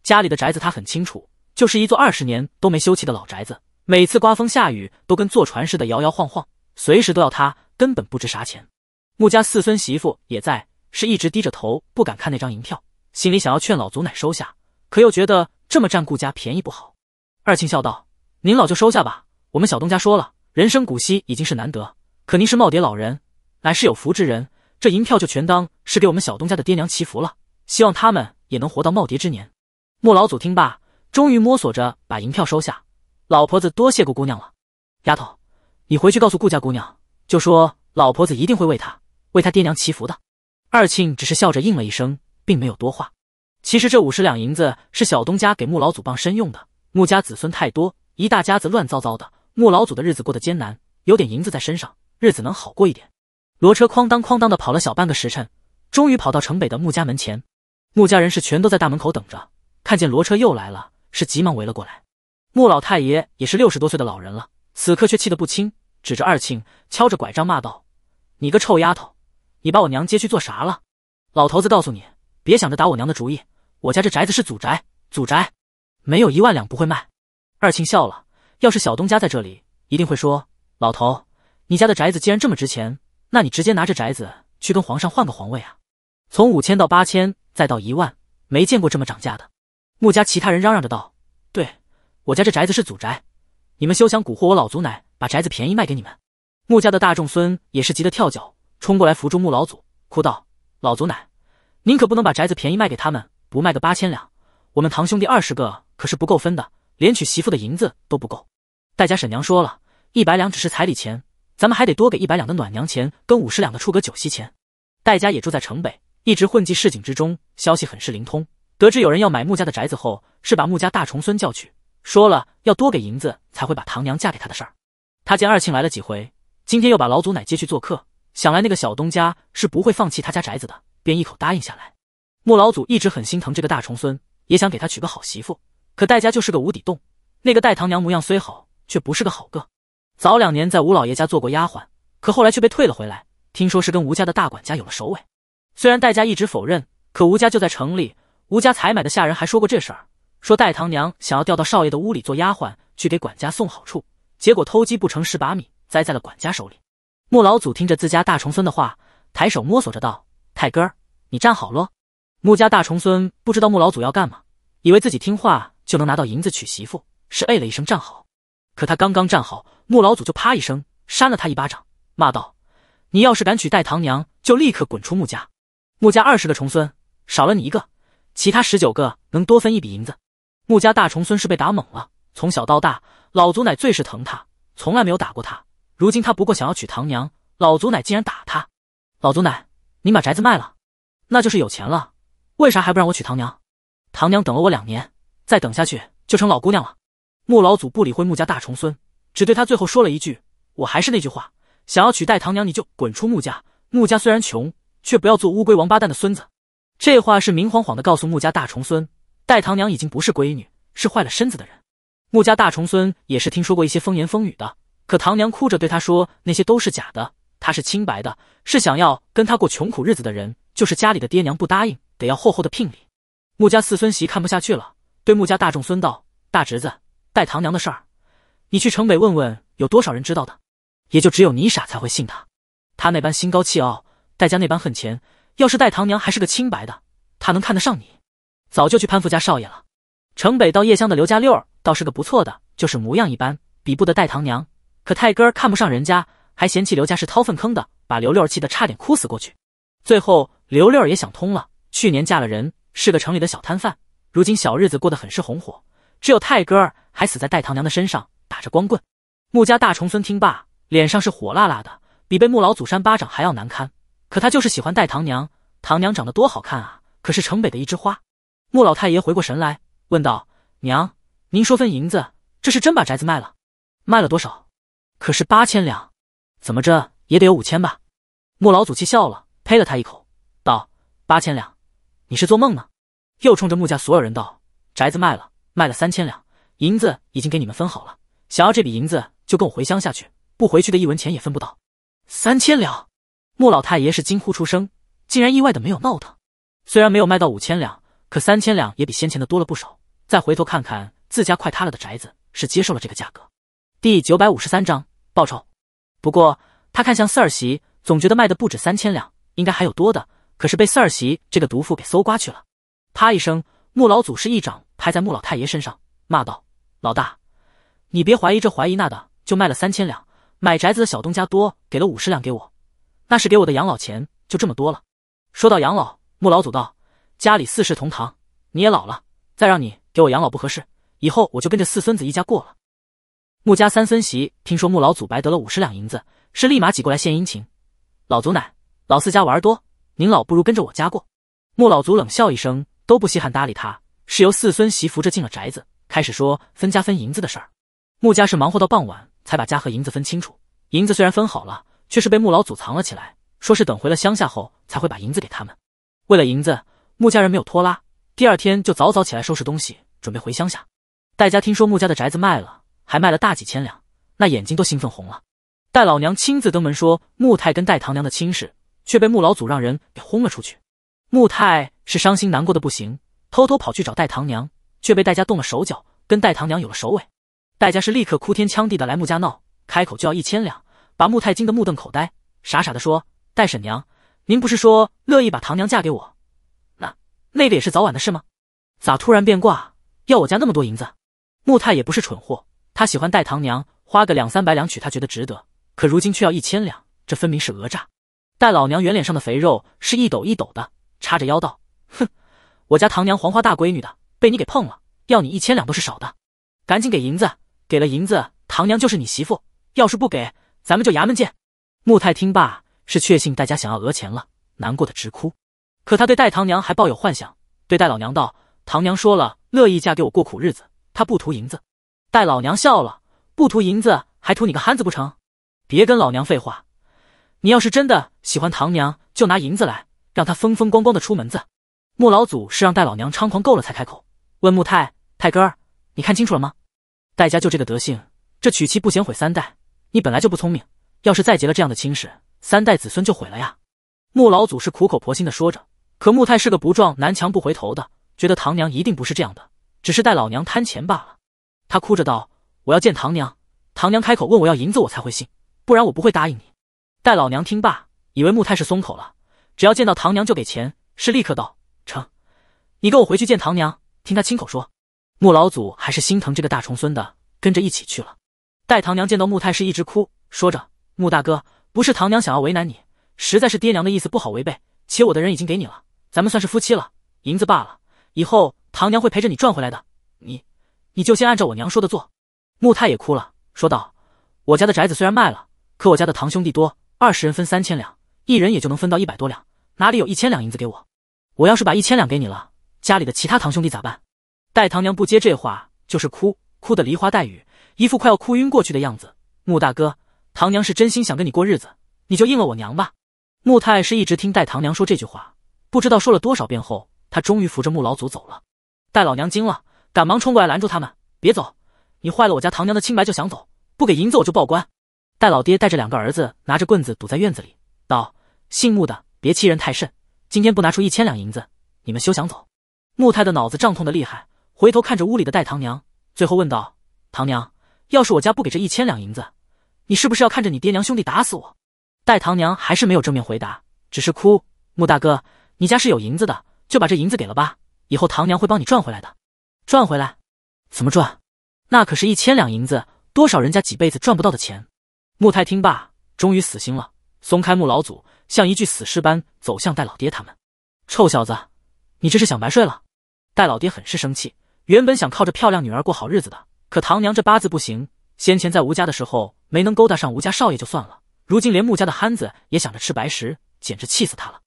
家里的宅子她很清楚，就是一座二十年都没修葺的老宅子，每次刮风下雨都跟坐船似的摇摇晃晃，随时都要塌，根本不值啥钱。穆家四孙媳妇也在，是一直低着头不敢看那张银票，心里想要劝老祖奶收下，可又觉得。”这么占顾家便宜不好。二庆笑道：“您老就收下吧，我们小东家说了，人生古稀已经是难得，可您是耄耋老人，乃是有福之人，这银票就全当是给我们小东家的爹娘祈福了，希望他们也能活到耄耋之年。”莫老祖听罢，终于摸索着把银票收下。老婆子多谢顾姑娘了。丫头，你回去告诉顾家姑娘，就说老婆子一定会为她、为她爹娘祈福的。二庆只是笑着应了一声，并没有多话。其实这五十两银子是小东家给穆老祖傍身用的。穆家子孙太多，一大家子乱糟糟的，穆老祖的日子过得艰难，有点银子在身上，日子能好过一点。骡车哐当哐当的跑了小半个时辰，终于跑到城北的穆家门前。穆家人是全都在大门口等着，看见骡车又来了，是急忙围了过来。穆老太爷也是六十多岁的老人了，此刻却气得不轻，指着二庆，敲着拐杖骂道：“你个臭丫头，你把我娘接去做啥了？老头子，告诉你，别想着打我娘的主意。”我家这宅子是祖宅，祖宅没有一万两不会卖。二庆笑了，要是小东家在这里，一定会说：“老头，你家的宅子既然这么值钱，那你直接拿着宅子去跟皇上换个皇位啊！”从五千到八千，再到一万，没见过这么涨价的。穆家其他人嚷嚷着道：“对，我家这宅子是祖宅，你们休想蛊惑我老祖奶把宅子便宜卖给你们。”穆家的大众孙也是急得跳脚，冲过来扶住穆老祖，哭道：“老祖奶，您可不能把宅子便宜卖给他们！”不卖个八千两，我们堂兄弟二十个可是不够分的，连娶媳妇的银子都不够。戴家婶娘说了一百两只是彩礼钱，咱们还得多给一百两的暖娘钱跟五十两的出阁酒席钱。戴家也住在城北，一直混迹市井之中，消息很是灵通。得知有人要买穆家的宅子后，是把穆家大重孙叫去，说了要多给银子才会把堂娘嫁给他的事儿。他见二庆来了几回，今天又把老祖奶接去做客，想来那个小东家是不会放弃他家宅子的，便一口答应下来。穆老祖一直很心疼这个大重孙，也想给他娶个好媳妇。可戴家就是个无底洞，那个戴堂娘模样虽好，却不是个好个。早两年在吴老爷家做过丫鬟，可后来却被退了回来。听说是跟吴家的大管家有了首尾。虽然戴家一直否认，可吴家就在城里，吴家采买的下人还说过这事儿，说戴堂娘想要调到少爷的屋里做丫鬟去给管家送好处，结果偷鸡不成蚀把米，栽在了管家手里。穆老祖听着自家大重孙的话，抬手摸索着道：“泰哥儿，你站好喽。”穆家大重孙不知道穆老祖要干嘛，以为自己听话就能拿到银子娶媳妇，是哎了一声站好。可他刚刚站好，穆老祖就啪一声扇了他一巴掌，骂道：“你要是敢娶代堂娘，就立刻滚出穆家！穆家二十个重孙，少了你一个，其他十九个能多分一笔银子。”穆家大重孙是被打懵了，从小到大老祖奶最是疼他，从来没有打过他。如今他不过想要娶堂娘，老祖奶竟然打他！老祖奶，您把宅子卖了，那就是有钱了。为啥还不让我娶唐娘？唐娘等了我两年，再等下去就成老姑娘了。穆老祖不理会穆家大重孙，只对他最后说了一句：“我还是那句话，想要娶戴唐娘，你就滚出穆家。穆家虽然穷，却不要做乌龟王八蛋的孙子。”这话是明晃晃的告诉穆家大重孙，戴唐娘已经不是闺女，是坏了身子的人。穆家大重孙也是听说过一些风言风语的，可唐娘哭着对他说：“那些都是假的，她是清白的，是想要跟他过穷苦日子的人，就是家里的爹娘不答应。”得要厚厚的聘礼。穆家四孙媳看不下去了，对穆家大众孙道：“大侄子，戴堂娘的事儿，你去城北问问有多少人知道的。也就只有你傻才会信他。他那般心高气傲，戴家那般恨钱，要是戴堂娘还是个清白的，他能看得上你？早就去攀附家少爷了。城北到叶乡的刘家六儿倒是个不错的，就是模样一般，比不得戴堂娘。可泰哥儿看不上人家，还嫌弃刘家是掏粪坑的，把刘六儿气得差点哭死过去。最后刘六儿也想通了。”去年嫁了人，是个城里的小摊贩，如今小日子过得很是红火。只有泰哥尔还死在戴堂娘的身上，打着光棍。穆家大重孙听罢，脸上是火辣辣的，比被穆老祖扇巴掌还要难堪。可他就是喜欢戴堂娘，堂娘长得多好看啊，可是城北的一枝花。穆老太爷回过神来，问道：“娘，您说分银子，这是真把宅子卖了？卖了多少？可是八千两？怎么着也得有五千吧？”穆老祖气笑了，呸了他一口，道：“八千两。”你是做梦呢？又冲着穆家所有人道：“宅子卖了，卖了三千两银子，已经给你们分好了。想要这笔银子，就跟我回乡下去；不回去的一文钱也分不到。”三千两，穆老太爷是惊呼出声，竟然意外的没有闹腾。虽然没有卖到五千两，可三千两也比先前的多了不少。再回头看看自家快塌了的宅子，是接受了这个价格。第九百五十三章报酬。不过他看向四儿媳，总觉得卖的不止三千两，应该还有多的。可是被四儿媳这个毒妇给搜刮去了。啪一声，穆老祖师一掌拍在穆老太爷身上，骂道：“老大，你别怀疑这怀疑那的，就卖了三千两，买宅子的小东家多给了五十两给我，那是给我的养老钱，就这么多了。”说到养老，穆老祖道：“家里四世同堂，你也老了，再让你给我养老不合适，以后我就跟着四孙子一家过了。”穆家三孙媳听说穆老祖白得了五十两银子，是立马挤过来献殷勤：“老祖奶，老四家娃儿多。”您老不如跟着我家过，穆老祖冷笑一声，都不稀罕搭理他。是由四孙媳扶着进了宅子，开始说分家分银子的事儿。穆家是忙活到傍晚才把家和银子分清楚。银子虽然分好了，却是被穆老祖藏了起来，说是等回了乡下后才会把银子给他们。为了银子，穆家人没有拖拉，第二天就早早起来收拾东西，准备回乡下。戴家听说穆家的宅子卖了，还卖了大几千两，那眼睛都兴奋红了。戴老娘亲自登门说穆太跟戴堂娘的亲事。却被穆老祖让人给轰了出去。穆太是伤心难过的不行，偷偷跑去找戴堂娘，却被戴家动了手脚，跟戴堂娘有了首尾。戴家是立刻哭天抢地的来穆家闹，开口就要一千两，把穆太惊得目瞪口呆，傻傻的说：“戴婶娘，您不是说乐意把堂娘嫁给我，那那个也是早晚的事吗？咋突然变卦，要我家那么多银子？”穆太也不是蠢货，他喜欢戴堂娘，花个两三百两娶她觉得值得，可如今却要一千两，这分明是讹诈。戴老娘圆脸上的肥肉是一抖一抖的，叉着腰道：“哼，我家堂娘黄花大闺女的，被你给碰了，要你一千两都是少的。赶紧给银子，给了银子，堂娘就是你媳妇。要是不给，咱们就衙门见。”穆太听罢，是确信戴家想要讹钱了，难过的直哭。可他对戴堂娘还抱有幻想，对戴老娘道：“堂娘说了，乐意嫁给我过苦日子，她不图银子。”戴老娘笑了：“不图银子，还图你个憨子不成？别跟老娘废话。”你要是真的喜欢唐娘，就拿银子来，让她风风光光的出门子。穆老祖是让戴老娘猖狂够了才开口问穆太太哥儿，你看清楚了吗？戴家就这个德性，这娶妻不嫌毁三代。你本来就不聪明，要是再结了这样的亲事，三代子孙就毁了呀。穆老祖是苦口婆心的说着，可穆太是个不撞南墙不回头的，觉得唐娘一定不是这样的，只是戴老娘贪钱罢了。他哭着道：“我要见唐娘，唐娘开口问我要银子，我才会信，不然我不会答应你。”戴老娘听罢，以为穆太是松口了，只要见到堂娘就给钱，是立刻道：“成，你跟我回去见堂娘，听她亲口说。”穆老祖还是心疼这个大重孙的，跟着一起去了。戴堂娘见到穆太是一直哭，说着：“穆大哥，不是堂娘想要为难你，实在是爹娘的意思不好违背，且我的人已经给你了，咱们算是夫妻了，银子罢了，以后堂娘会陪着你赚回来的。你，你就先按照我娘说的做。”穆太也哭了，说道：“我家的宅子虽然卖了，可我家的堂兄弟多。”二十人分三千两，一人也就能分到一百多两，哪里有一千两银子给我？我要是把一千两给你了，家里的其他堂兄弟咋办？戴堂娘不接这话，就是哭，哭得梨花带雨，一副快要哭晕过去的样子。穆大哥，堂娘是真心想跟你过日子，你就应了我娘吧。穆太是一直听戴堂娘说这句话，不知道说了多少遍后，他终于扶着穆老祖走了。戴老娘惊了，赶忙冲过来拦住他们：“别走！你坏了我家堂娘的清白就想走？不给银子我就报官！”戴老爹带着两个儿子，拿着棍子堵在院子里，道：“姓穆的，别欺人太甚！今天不拿出一千两银子，你们休想走！”穆太的脑子胀痛的厉害，回头看着屋里的戴堂娘，最后问道：“堂娘，要是我家不给这一千两银子，你是不是要看着你爹娘兄弟打死我？”戴堂娘还是没有正面回答，只是哭：“穆大哥，你家是有银子的，就把这银子给了吧，以后堂娘会帮你赚回来的。赚回来？怎么赚？那可是一千两银子，多少人家几辈子赚不到的钱。”穆太听罢，终于死心了，松开穆老祖，像一具死尸般走向戴老爹他们。臭小子，你这是想白睡了？戴老爹很是生气。原本想靠着漂亮女儿过好日子的，可唐娘这八字不行。先前在吴家的时候没能勾搭上吴家少爷就算了，如今连穆家的憨子也想着吃白食，简直气死他了。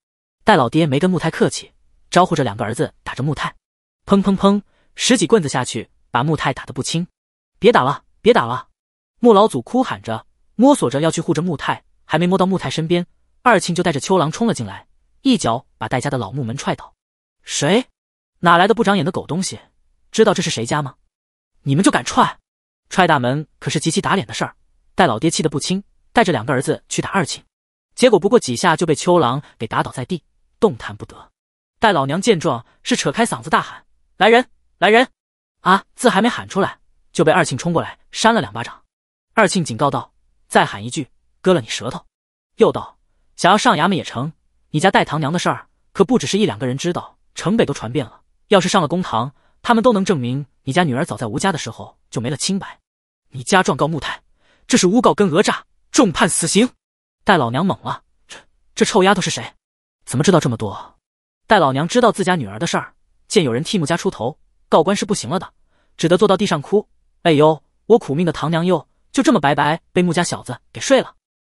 戴老爹没跟穆太客气，招呼着两个儿子打着穆太。砰砰砰，十几棍子下去，把穆太打得不轻。别打了，别打了！穆老祖哭喊着。摸索着要去护着穆泰，还没摸到穆泰身边，二庆就带着秋狼冲了进来，一脚把戴家的老木门踹倒。谁？哪来的不长眼的狗东西？知道这是谁家吗？你们就敢踹？踹大门可是极其打脸的事儿。戴老爹气得不轻，带着两个儿子去打二庆，结果不过几下就被秋狼给打倒在地，动弹不得。戴老娘见状是扯开嗓子大喊：“来人！来人！”啊，字还没喊出来，就被二庆冲过来扇了两巴掌。二庆警告道。再喊一句，割了你舌头！又道，想要上衙门也成。你家代堂娘的事儿，可不只是一两个人知道，城北都传遍了。要是上了公堂，他们都能证明你家女儿早在吴家的时候就没了清白。你家状告穆太，这是诬告跟讹诈，重判死刑。代老娘懵了，这这臭丫头是谁？怎么知道这么多？代老娘知道自家女儿的事儿，见有人替穆家出头，告官是不行了的，只得坐到地上哭。哎呦，我苦命的堂娘哟！就这么白白被穆家小子给睡了。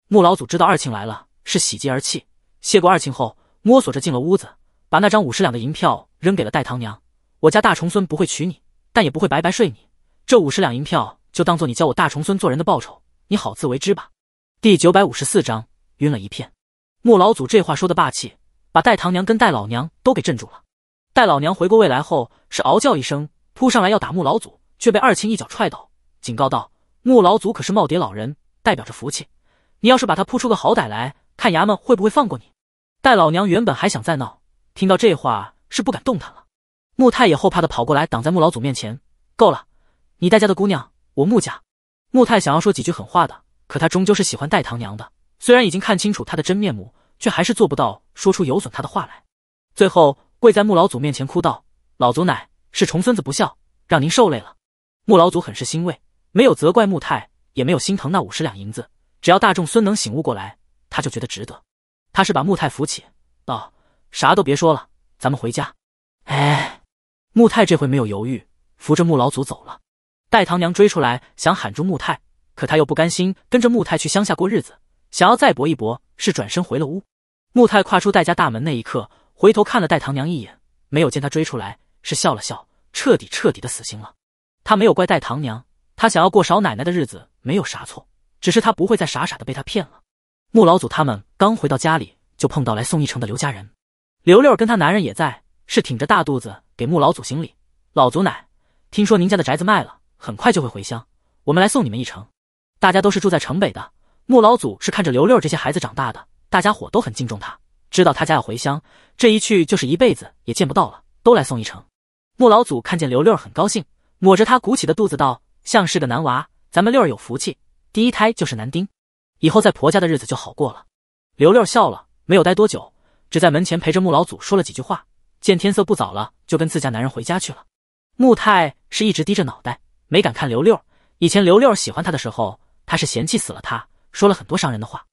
穆老祖知道二庆来了，是喜极而泣，谢过二庆后，摸索着进了屋子，把那张五十两的银票扔给了戴堂娘。我家大重孙不会娶你，但也不会白白睡你。这五十两银票就当做你教我大重孙做人的报酬，你好自为之吧。第九百五十四章，晕了一片。穆老祖这话说的霸气，把戴堂娘跟戴老娘都给镇住了。戴老娘回过味来后，是嗷叫一声，扑上来要打穆老祖，却被二庆一脚踹倒，警告道。穆老祖可是耄耋老人，代表着福气。你要是把他扑出个好歹来，看衙门会不会放过你？戴老娘原本还想再闹，听到这话是不敢动弹了。穆太也后怕的跑过来挡在穆老祖面前。够了，你戴家的姑娘，我穆家。穆太想要说几句狠话的，可他终究是喜欢戴堂娘的。虽然已经看清楚她的真面目，却还是做不到说出有损她的话来。最后跪在穆老祖面前哭道：“老祖奶，是重孙子不孝，让您受累了。”穆老祖很是欣慰。没有责怪穆太，也没有心疼那五十两银子，只要大众孙能醒悟过来，他就觉得值得。他是把穆太扶起，道：“啥都别说了，咱们回家。”哎，穆太这回没有犹豫，扶着穆老祖走了。戴堂娘追出来想喊住穆太，可他又不甘心跟着穆太去乡下过日子，想要再搏一搏，是转身回了屋。穆太跨出戴家大门那一刻，回头看了戴堂娘一眼，没有见他追出来，是笑了笑，彻底彻底的死心了。他没有怪戴堂娘。他想要过少奶奶的日子没有啥错，只是他不会再傻傻的被他骗了。穆老祖他们刚回到家里，就碰到来送一程的刘家人。刘六儿跟她男人也在，是挺着大肚子给穆老祖行礼。老祖奶，听说您家的宅子卖了，很快就会回乡，我们来送你们一程。大家都是住在城北的，穆老祖是看着刘六儿这些孩子长大的，大家伙都很敬重他，知道他家要回乡，这一去就是一辈子也见不到了，都来送一程。穆老祖看见刘六儿很高兴，抹着他鼓起的肚子道。像是个男娃，咱们六儿有福气，第一胎就是男丁，以后在婆家的日子就好过了。刘六笑了，没有待多久，只在门前陪着穆老祖说了几句话，见天色不早了，就跟自家男人回家去了。穆太是一直低着脑袋，没敢看刘六儿。以前刘六儿喜欢他的时候，他是嫌弃死了他，说了很多伤人的话。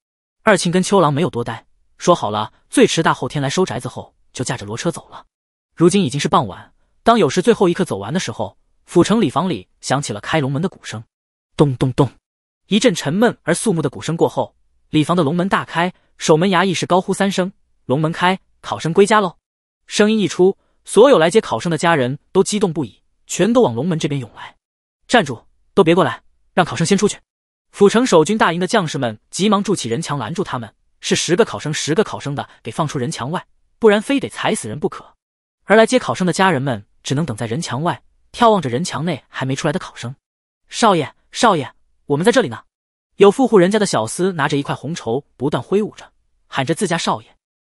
二庆跟秋郎没有多待，说好了最迟大后天来收宅子后，就驾着骡车走了。如今已经是傍晚，当有时最后一刻走完的时候。府城里房里响起了开龙门的鼓声，咚咚咚，一阵沉闷而肃穆的鼓声过后，里房的龙门大开，守门衙役是高呼三声：“龙门开，考生归家喽！”声音一出，所有来接考生的家人都激动不已，全都往龙门这边涌来。站住，都别过来，让考生先出去！府城守军大营的将士们急忙筑起人墙拦住他们，是十个考生，十个考生的给放出人墙外，不然非得踩死人不可。而来接考生的家人们只能等在人墙外。眺望着人墙内还没出来的考生，少爷，少爷，我们在这里呢！有富户人家的小厮拿着一块红绸，不断挥舞着，喊着自家少爷。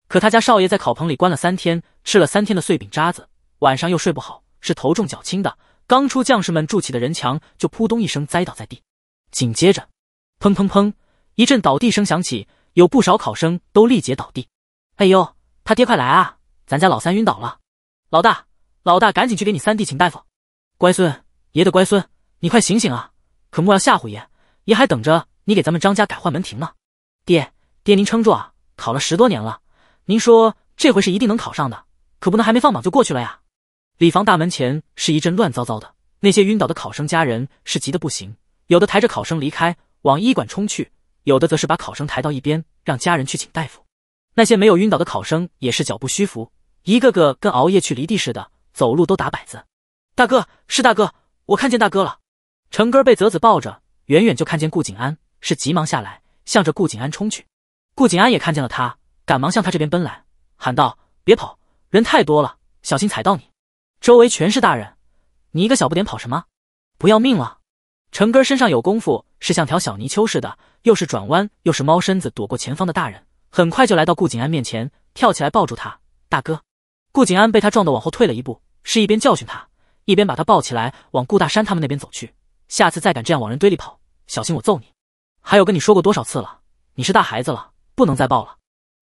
可他家少爷在烤棚里关了三天，吃了三天的碎饼渣子，晚上又睡不好，是头重脚轻的。刚出将士们筑起的人墙，就扑通一声栽倒在地。紧接着，砰砰砰，一阵倒地声响起，有不少考生都力竭倒地。哎呦，他爹快来啊！咱家老三晕倒了。老大，老大，赶紧去给你三弟请大夫！乖孙，爷的乖孙，你快醒醒啊！可莫要吓唬爷，爷还等着你给咱们张家改换门庭呢。爹，爹您撑住啊！考了十多年了，您说这回是一定能考上的，可不能还没放榜就过去了呀！礼房大门前是一阵乱糟糟的，那些晕倒的考生家人是急得不行，有的抬着考生离开，往医馆冲去；有的则是把考生抬到一边，让家人去请大夫。那些没有晕倒的考生也是脚步虚浮，一个个跟熬夜去犁地似的，走路都打摆子。大哥是大哥，我看见大哥了。成哥被泽子抱着，远远就看见顾景安，是急忙下来，向着顾景安冲去。顾景安也看见了他，赶忙向他这边奔来，喊道：“别跑，人太多了，小心踩到你。周围全是大人，你一个小不点跑什么？不要命了？”成哥身上有功夫，是像条小泥鳅似的，又是转弯又是猫身子，躲过前方的大人，很快就来到顾景安面前，跳起来抱住他。大哥，顾景安被他撞得往后退了一步，是一边教训他。一边把他抱起来往顾大山他们那边走去，下次再敢这样往人堆里跑，小心我揍你！还有跟你说过多少次了，你是大孩子了，不能再抱了。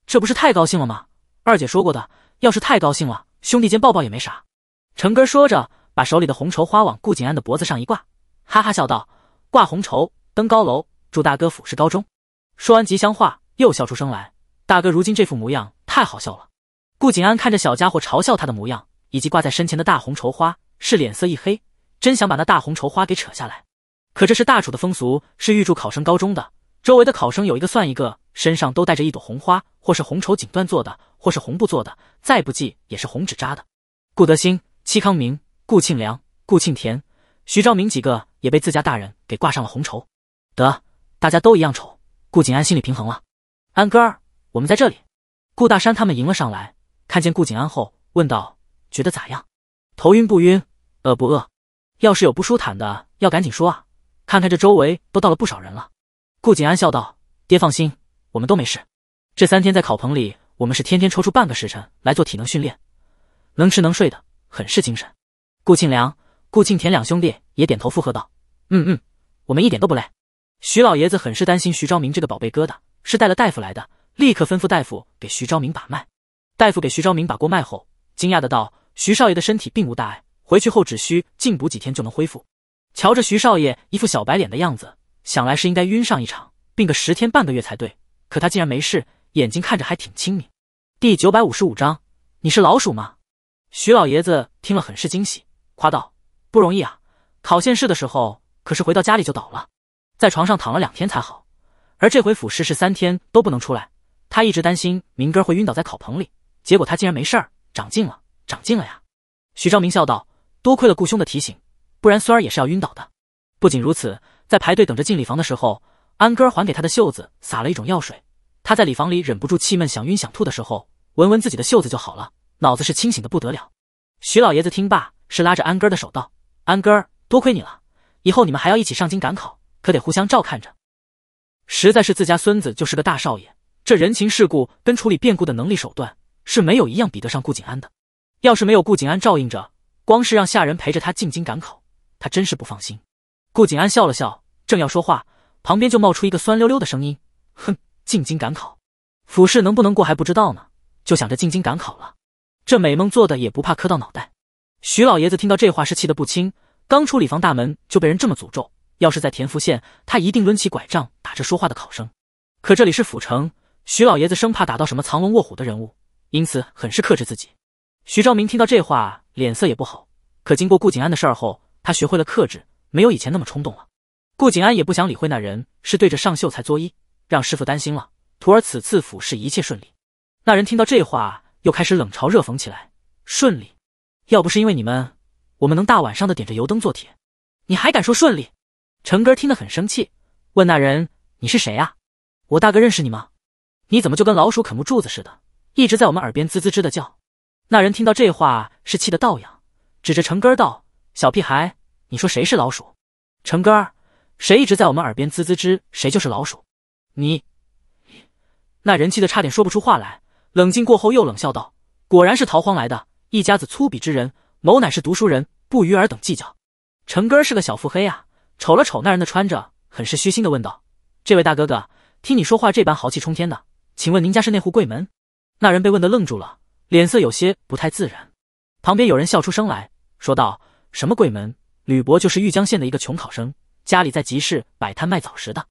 这不是太高兴了吗？二姐说过的，要是太高兴了，兄弟间抱抱也没啥。成哥说着，把手里的红绸花往顾景安的脖子上一挂，哈哈笑道：“挂红绸登高楼，祝大哥府试高中。”说完吉祥话，又笑出声来。大哥如今这副模样太好笑了。顾景安看着小家伙嘲笑他的模样，以及挂在身前的大红绸花。是脸色一黑，真想把那大红绸花给扯下来。可这是大楚的风俗，是预祝考生高中。的周围的考生有一个算一个，身上都带着一朵红花，或是红绸锦缎做的，或是红布做的，再不济也是红纸扎的。顾德兴、戚康明、顾庆良、顾庆田、徐昭明几个也被自家大人给挂上了红绸。得，大家都一样丑。顾景安心里平衡了。安哥儿，我们在这里。顾大山他们迎了上来，看见顾景安后问道：“觉得咋样？头晕不晕？”饿不饿？要是有不舒坦的，要赶紧说啊！看看这周围都到了不少人了。顾景安笑道：“爹放心，我们都没事。这三天在烤棚里，我们是天天抽出半个时辰来做体能训练，能吃能睡的，很是精神。”顾庆良、顾庆田两兄弟也点头附和道：“嗯嗯，我们一点都不累。”徐老爷子很是担心徐昭明这个宝贝疙瘩，是带了大夫来的，立刻吩咐大夫给徐昭明把脉。大夫给徐昭明把过脉后，惊讶的道：“徐少爷的身体并无大碍。”回去后只需静补几天就能恢复。瞧着徐少爷一副小白脸的样子，想来是应该晕上一场，病个十天半个月才对。可他竟然没事，眼睛看着还挺清明。第九百五十五章，你是老鼠吗？徐老爷子听了很是惊喜，夸道：“不容易啊！考县试的时候可是回到家里就倒了，在床上躺了两天才好。而这回府试是三天都不能出来，他一直担心明哥会晕倒在考棚里，结果他竟然没事儿，长进了，长进了呀！”徐昭明笑道。多亏了顾兄的提醒，不然孙儿也是要晕倒的。不仅如此，在排队等着进礼房的时候，安哥儿还给他的袖子撒了一种药水。他在礼房里忍不住气闷、想晕、想吐的时候，闻闻自己的袖子就好了，脑子是清醒的不得了。徐老爷子听罢，是拉着安哥儿的手道：“安哥儿，多亏你了。以后你们还要一起上京赶考，可得互相照看着。实在是自家孙子就是个大少爷，这人情世故跟处理变故的能力手段是没有一样比得上顾景安的。要是没有顾景安照应着。”光是让下人陪着他进京赶考，他真是不放心。顾景安笑了笑，正要说话，旁边就冒出一个酸溜溜的声音：“哼，进京赶考，府试能不能过还不知道呢，就想着进京赶考了，这美梦做的也不怕磕到脑袋。”徐老爷子听到这话是气得不轻，刚出礼房大门就被人这么诅咒，要是在田福县，他一定抡起拐杖打着说话的考生。可这里是府城，徐老爷子生怕打到什么藏龙卧虎的人物，因此很是克制自己。徐昭明听到这话。脸色也不好，可经过顾景安的事儿后，他学会了克制，没有以前那么冲动了。顾景安也不想理会那人，是对着尚秀才作揖，让师傅担心了，徒儿此次府试一切顺利。那人听到这话，又开始冷嘲热讽起来：“顺利？要不是因为你们，我们能大晚上的点着油灯做帖，你还敢说顺利？”成哥听得很生气，问那人：“你是谁啊？我大哥认识你吗？你怎么就跟老鼠啃木柱子似的，一直在我们耳边吱吱吱的叫？”那人听到这话是气得倒仰，指着程根道：“小屁孩，你说谁是老鼠？程根，谁一直在我们耳边滋滋滋，谁就是老鼠。”你，那人气得差点说不出话来。冷静过后，又冷笑道：“果然是逃荒来的，一家子粗鄙之人。某乃是读书人，不与尔等计较。”程根是个小腹黑啊，瞅了瞅那人的穿着，很是虚心的问道：“这位大哥哥，听你说话这般豪气冲天的，请问您家是那户贵门？”那人被问的愣住了。脸色有些不太自然，旁边有人笑出声来说道：“什么贵门？吕伯就是玉江县的一个穷考生，家里在集市摆摊卖枣食的。”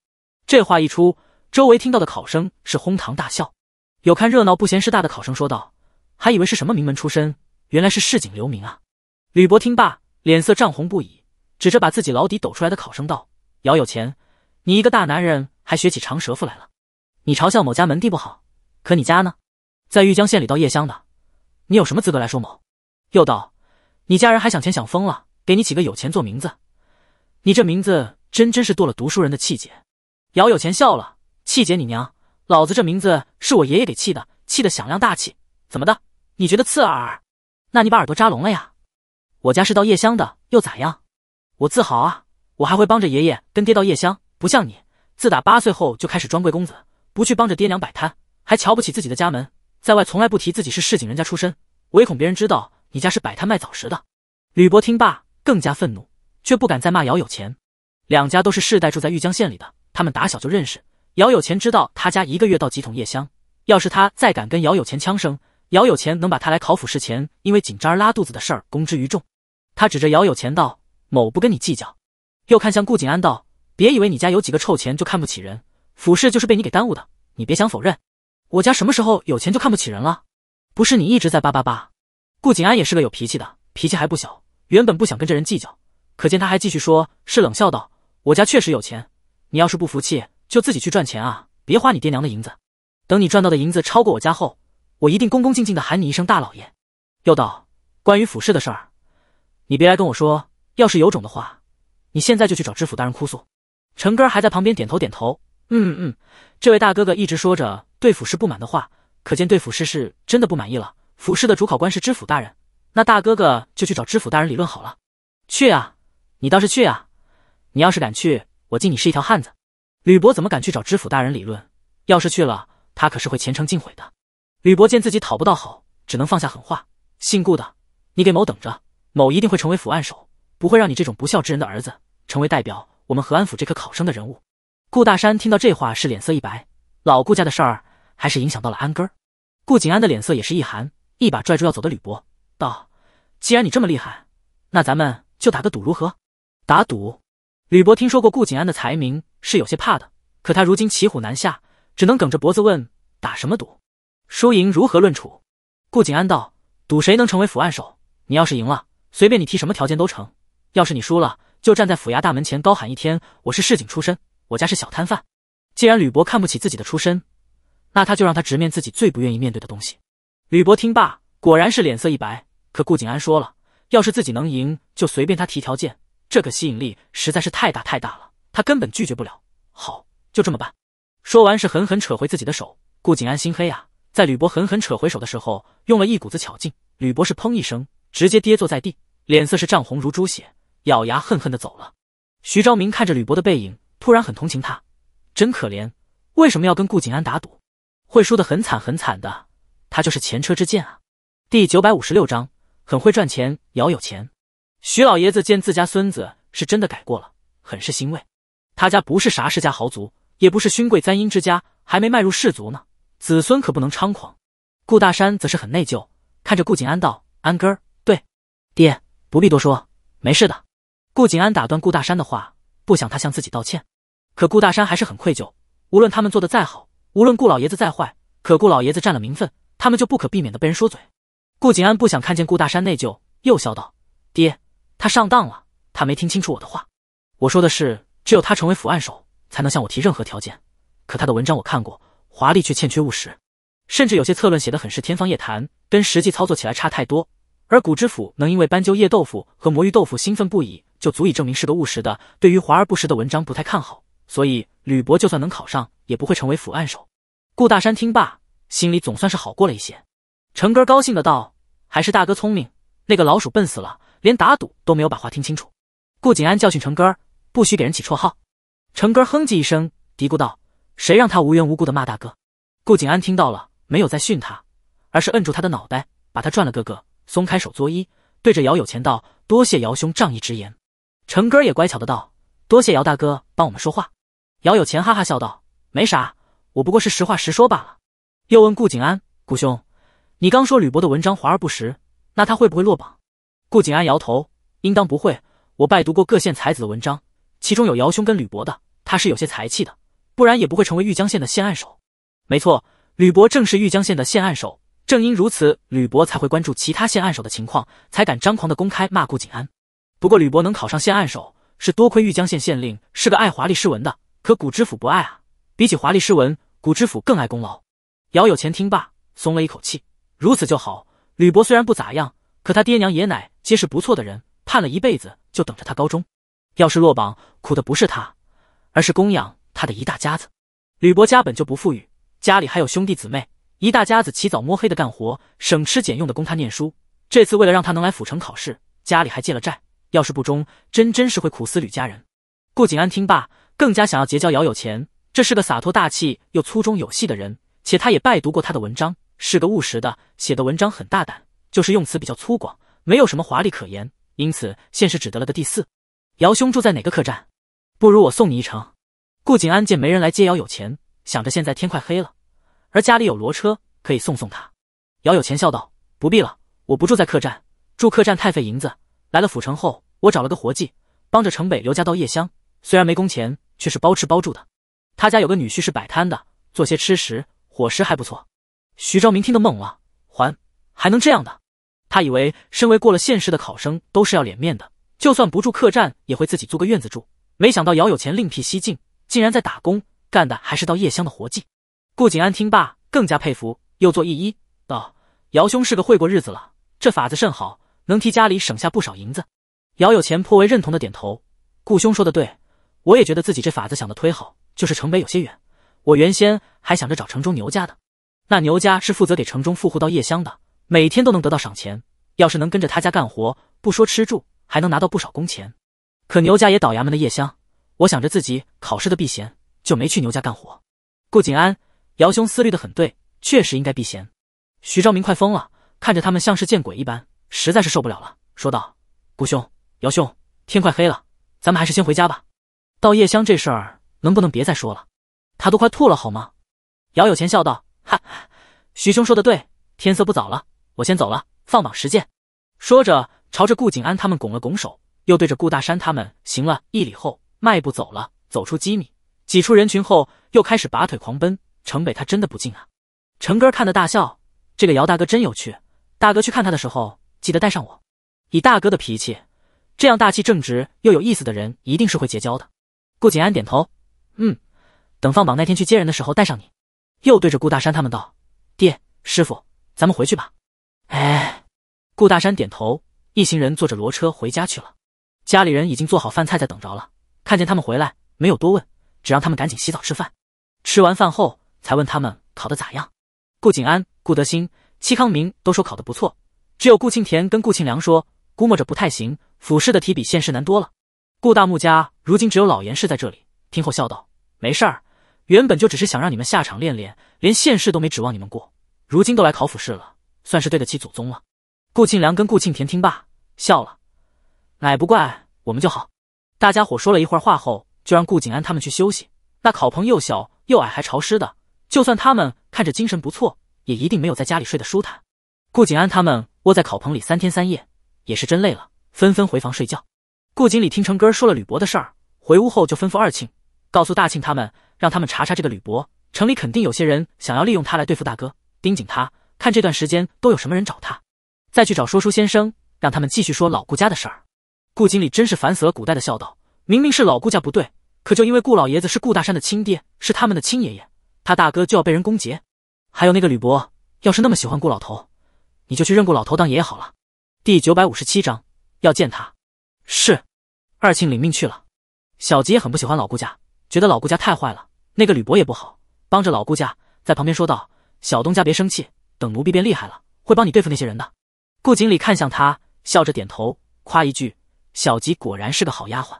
这话一出，周围听到的考生是哄堂大笑。有看热闹不嫌事大的考生说道：“还以为是什么名门出身，原来是市井流民啊！”吕伯听罢，脸色涨红不已，指着把自己老底抖出来的考生道：“姚有钱，你一个大男人还学起长舌妇来了？你嘲笑某家门第不好，可你家呢，在玉江县里倒夜香的。”你有什么资格来说某？又道，你家人还想钱想疯了，给你起个有钱做名字，你这名字真真是堕了读书人的气节。姚有钱笑了，气节你娘，老子这名字是我爷爷给气的，气得响亮大气，怎么的？你觉得刺耳？那你把耳朵扎聋了呀？我家是到夜香的，又咋样？我自豪啊！我还会帮着爷爷跟爹到夜香，不像你，自打八岁后就开始装贵公子，不去帮着爹娘摆摊，还瞧不起自己的家门。在外从来不提自己是市井人家出身，唯恐别人知道你家是摆摊卖枣食的。吕伯听罢更加愤怒，却不敢再骂姚有钱。两家都是世代住在玉江县里的，他们打小就认识。姚有钱知道他家一个月到几桶夜香，要是他再敢跟姚有钱呛声，姚有钱能把他来考府试前因为紧张而拉肚子的事儿公之于众。他指着姚有钱道：“某不跟你计较。”又看向顾景安道：“别以为你家有几个臭钱就看不起人，府试就是被你给耽误的，你别想否认。”我家什么时候有钱就看不起人了？不是你一直在叭叭叭。顾景安也是个有脾气的，脾气还不小。原本不想跟这人计较，可见他还继续说，是冷笑道：“我家确实有钱，你要是不服气，就自己去赚钱啊，别花你爹娘的银子。等你赚到的银子超过我家后，我一定恭恭敬敬的喊你一声大老爷。”又道：“关于府事的事儿，你别来跟我说。要是有种的话，你现在就去找知府大人哭诉。”陈哥还在旁边点头点头。嗯嗯，这位大哥哥一直说着对府师不满的话，可见对府师是真的不满意了。府师的主考官是知府大人，那大哥哥就去找知府大人理论好了。去啊，你倒是去啊！你要是敢去，我敬你是一条汉子。吕伯怎么敢去找知府大人理论？要是去了，他可是会前程尽毁的。吕伯见自己讨不到好，只能放下狠话：姓顾的，你给某等着，某一定会成为府案首，不会让你这种不孝之人的儿子成为代表我们和安府这科考生的人物。顾大山听到这话是脸色一白，老顾家的事儿还是影响到了安根儿。顾景安的脸色也是一寒，一把拽住要走的吕伯，道：“既然你这么厉害，那咱们就打个赌如何？”打赌。吕伯听说过顾景安的才名，是有些怕的，可他如今骑虎难下，只能梗着脖子问：“打什么赌？输赢如何论处？”顾景安道：“赌谁能成为府案首。你要是赢了，随便你提什么条件都成；要是你输了，就站在府衙大门前高喊一天，我是市井出身。”我家是小摊贩，既然吕博看不起自己的出身，那他就让他直面自己最不愿意面对的东西。吕博听罢，果然是脸色一白。可顾景安说了，要是自己能赢，就随便他提条件。这个吸引力实在是太大太大了，他根本拒绝不了。好，就这么办。说完是狠狠扯回自己的手。顾景安心黑啊，在吕博狠狠扯回手的时候，用了一股子巧劲。吕博是砰一声，直接跌坐在地，脸色是涨红如猪血，咬牙恨恨的走了。徐昭明看着吕博的背影。突然很同情他，真可怜！为什么要跟顾景安打赌，会输得很惨很惨的，他就是前车之鉴啊。第九百五十六章很会赚钱，姚有钱。徐老爷子见自家孙子是真的改过了，很是欣慰。他家不是啥世家豪族，也不是勋贵簪缨之家，还没迈入世族呢，子孙可不能猖狂。顾大山则是很内疚，看着顾景安道：“安哥，儿，对，爹不必多说，没事的。”顾景安打断顾大山的话。不想他向自己道歉，可顾大山还是很愧疚。无论他们做的再好，无论顾老爷子再坏，可顾老爷子占了名分，他们就不可避免的被人说嘴。顾景安不想看见顾大山内疚，又笑道：“爹，他上当了，他没听清楚我的话。我说的是，只有他成为腐案首，才能向我提任何条件。可他的文章我看过，华丽却欠缺务实，甚至有些策论写的很是天方夜谭，跟实际操作起来差太多。而谷知府能因为斑鸠叶豆腐和魔芋豆腐兴奋不已。”就足以证明是个务实的，对于华而不实的文章不太看好，所以吕博就算能考上，也不会成为腐案手。顾大山听罢，心里总算是好过了一些。成哥高兴的道：“还是大哥聪明，那个老鼠笨死了，连打赌都没有把话听清楚。”顾景安教训成哥：“不许给人起绰号。”成哥哼唧一声，嘀咕道：“谁让他无缘无故的骂大哥？”顾景安听到了，没有再训他，而是摁住他的脑袋，把他转了。哥哥松开手作揖，对着姚有钱道：“多谢姚兄仗义直言。”成哥也乖巧的道：“多谢姚大哥帮我们说话。”姚有钱哈哈笑道：“没啥，我不过是实话实说罢了。”又问顾景安：“顾兄，你刚说吕伯的文章华而不实，那他会不会落榜？”顾景安摇头：“应当不会。我拜读过各县才子的文章，其中有姚兄跟吕伯的，他是有些才气的，不然也不会成为玉江县的县案首。”没错，吕伯正是玉江县的县案首，正因如此，吕伯才会关注其他县案首的情况，才敢张狂的公开骂顾景安。不过吕伯能考上县案首，是多亏玉江县县令是个爱华丽诗文的。可古知府不爱啊，比起华丽诗文，古知府更爱功劳。姚有钱听罢，松了一口气，如此就好。吕伯虽然不咋样，可他爹娘爷奶皆是不错的人，盼了一辈子就等着他高中。要是落榜，苦的不是他，而是供养他的一大家子。吕伯家本就不富裕，家里还有兄弟姊妹，一大家子起早摸黑的干活，省吃俭用的供他念书。这次为了让他能来府城考试，家里还借了债。要是不忠，真真是会苦死吕家人。顾景安听罢，更加想要结交姚有钱。这是个洒脱大气又粗中有细的人，且他也拜读过他的文章，是个务实的，写的文章很大胆，就是用词比较粗犷，没有什么华丽可言。因此，现实只得了个第四。姚兄住在哪个客栈？不如我送你一程。顾景安见没人来接姚有钱，想着现在天快黑了，而家里有骡车可以送送他。姚有钱笑道：“不必了，我不住在客栈，住客栈太费银子。”来了府城后，我找了个活计，帮着城北刘家到夜香。虽然没工钱，却是包吃包住的。他家有个女婿是摆摊的，做些吃食，伙食还不错。徐昭明听得懵了，还还能这样的？他以为身为过了县试的考生都是要脸面的，就算不住客栈，也会自己租个院子住。没想到姚有钱另辟蹊径，竟然在打工，干的还是到夜香的活计。顾景安听罢更加佩服，又作一揖道：“姚兄是个会过日子了，这法子甚好。”能替家里省下不少银子，姚有钱颇为认同的点头。顾兄说的对，我也觉得自己这法子想的忒好，就是城北有些远。我原先还想着找城中牛家的，那牛家是负责给城中富户到夜香的，每天都能得到赏钱。要是能跟着他家干活，不说吃住，还能拿到不少工钱。可牛家也倒衙门的夜香，我想着自己考试的避嫌，就没去牛家干活。顾景安，姚兄思虑的很对，确实应该避嫌。徐兆明快疯了，看着他们像是见鬼一般。实在是受不了了，说道：“顾兄、姚兄，天快黑了，咱们还是先回家吧。到夜香这事儿，能不能别再说了？他都快吐了，好吗？”姚有钱笑道：“哈哈，徐兄说的对，天色不早了，我先走了，放榜实见。”说着，朝着顾景安他们拱了拱手，又对着顾大山他们行了一礼后，迈步走了。走出几米，挤出人群后，又开始拔腿狂奔。城北他真的不进啊！程哥看得大笑：“这个姚大哥真有趣，大哥去看他的时候。”记得带上我，以大哥的脾气，这样大气正直又有意思的人，一定是会结交的。顾景安点头，嗯，等放榜那天去接人的时候带上你。又对着顾大山他们道：“爹，师傅，咱们回去吧。”哎，顾大山点头，一行人坐着骡车回家去了。家里人已经做好饭菜在等着了，看见他们回来，没有多问，只让他们赶紧洗澡吃饭。吃完饭后才问他们考的咋样。顾景安、顾德兴、戚康明都说考的不错。只有顾庆田跟顾庆良说，估摸着不太行。府视的题比现实难多了。顾大木家如今只有老严氏在这里，听后笑道：“没事儿，原本就只是想让你们下场练练，连现试都没指望你们过，如今都来考府试了，算是对得起祖宗了。”顾庆良跟顾庆田听罢笑了，乃不怪我们就好。大家伙说了一会儿话后，就让顾景安他们去休息。那考棚又小又矮还潮湿的，就算他们看着精神不错，也一定没有在家里睡得舒坦。顾景安他们窝在烤棚里三天三夜，也是真累了，纷纷回房睡觉。顾经理听成哥说了吕伯的事儿，回屋后就吩咐二庆，告诉大庆他们，让他们查查这个吕伯，城里肯定有些人想要利用他来对付大哥，盯紧他，看这段时间都有什么人找他，再去找说书先生，让他们继续说老顾家的事儿。顾经理真是烦死了，古代的孝道，明明是老顾家不对，可就因为顾老爷子是顾大山的亲爹，是他们的亲爷爷，他大哥就要被人攻劫，还有那个吕伯，要是那么喜欢顾老头。你就去认顾老头当爷爷好了。第九百五十七章要见他。是，二庆领命去了。小吉也很不喜欢老顾家，觉得老顾家太坏了。那个吕伯也不好，帮着老顾家，在旁边说道：“小东家别生气，等奴婢变厉害了，会帮你对付那些人的。”顾锦礼看向他，笑着点头，夸一句：“小吉果然是个好丫鬟。”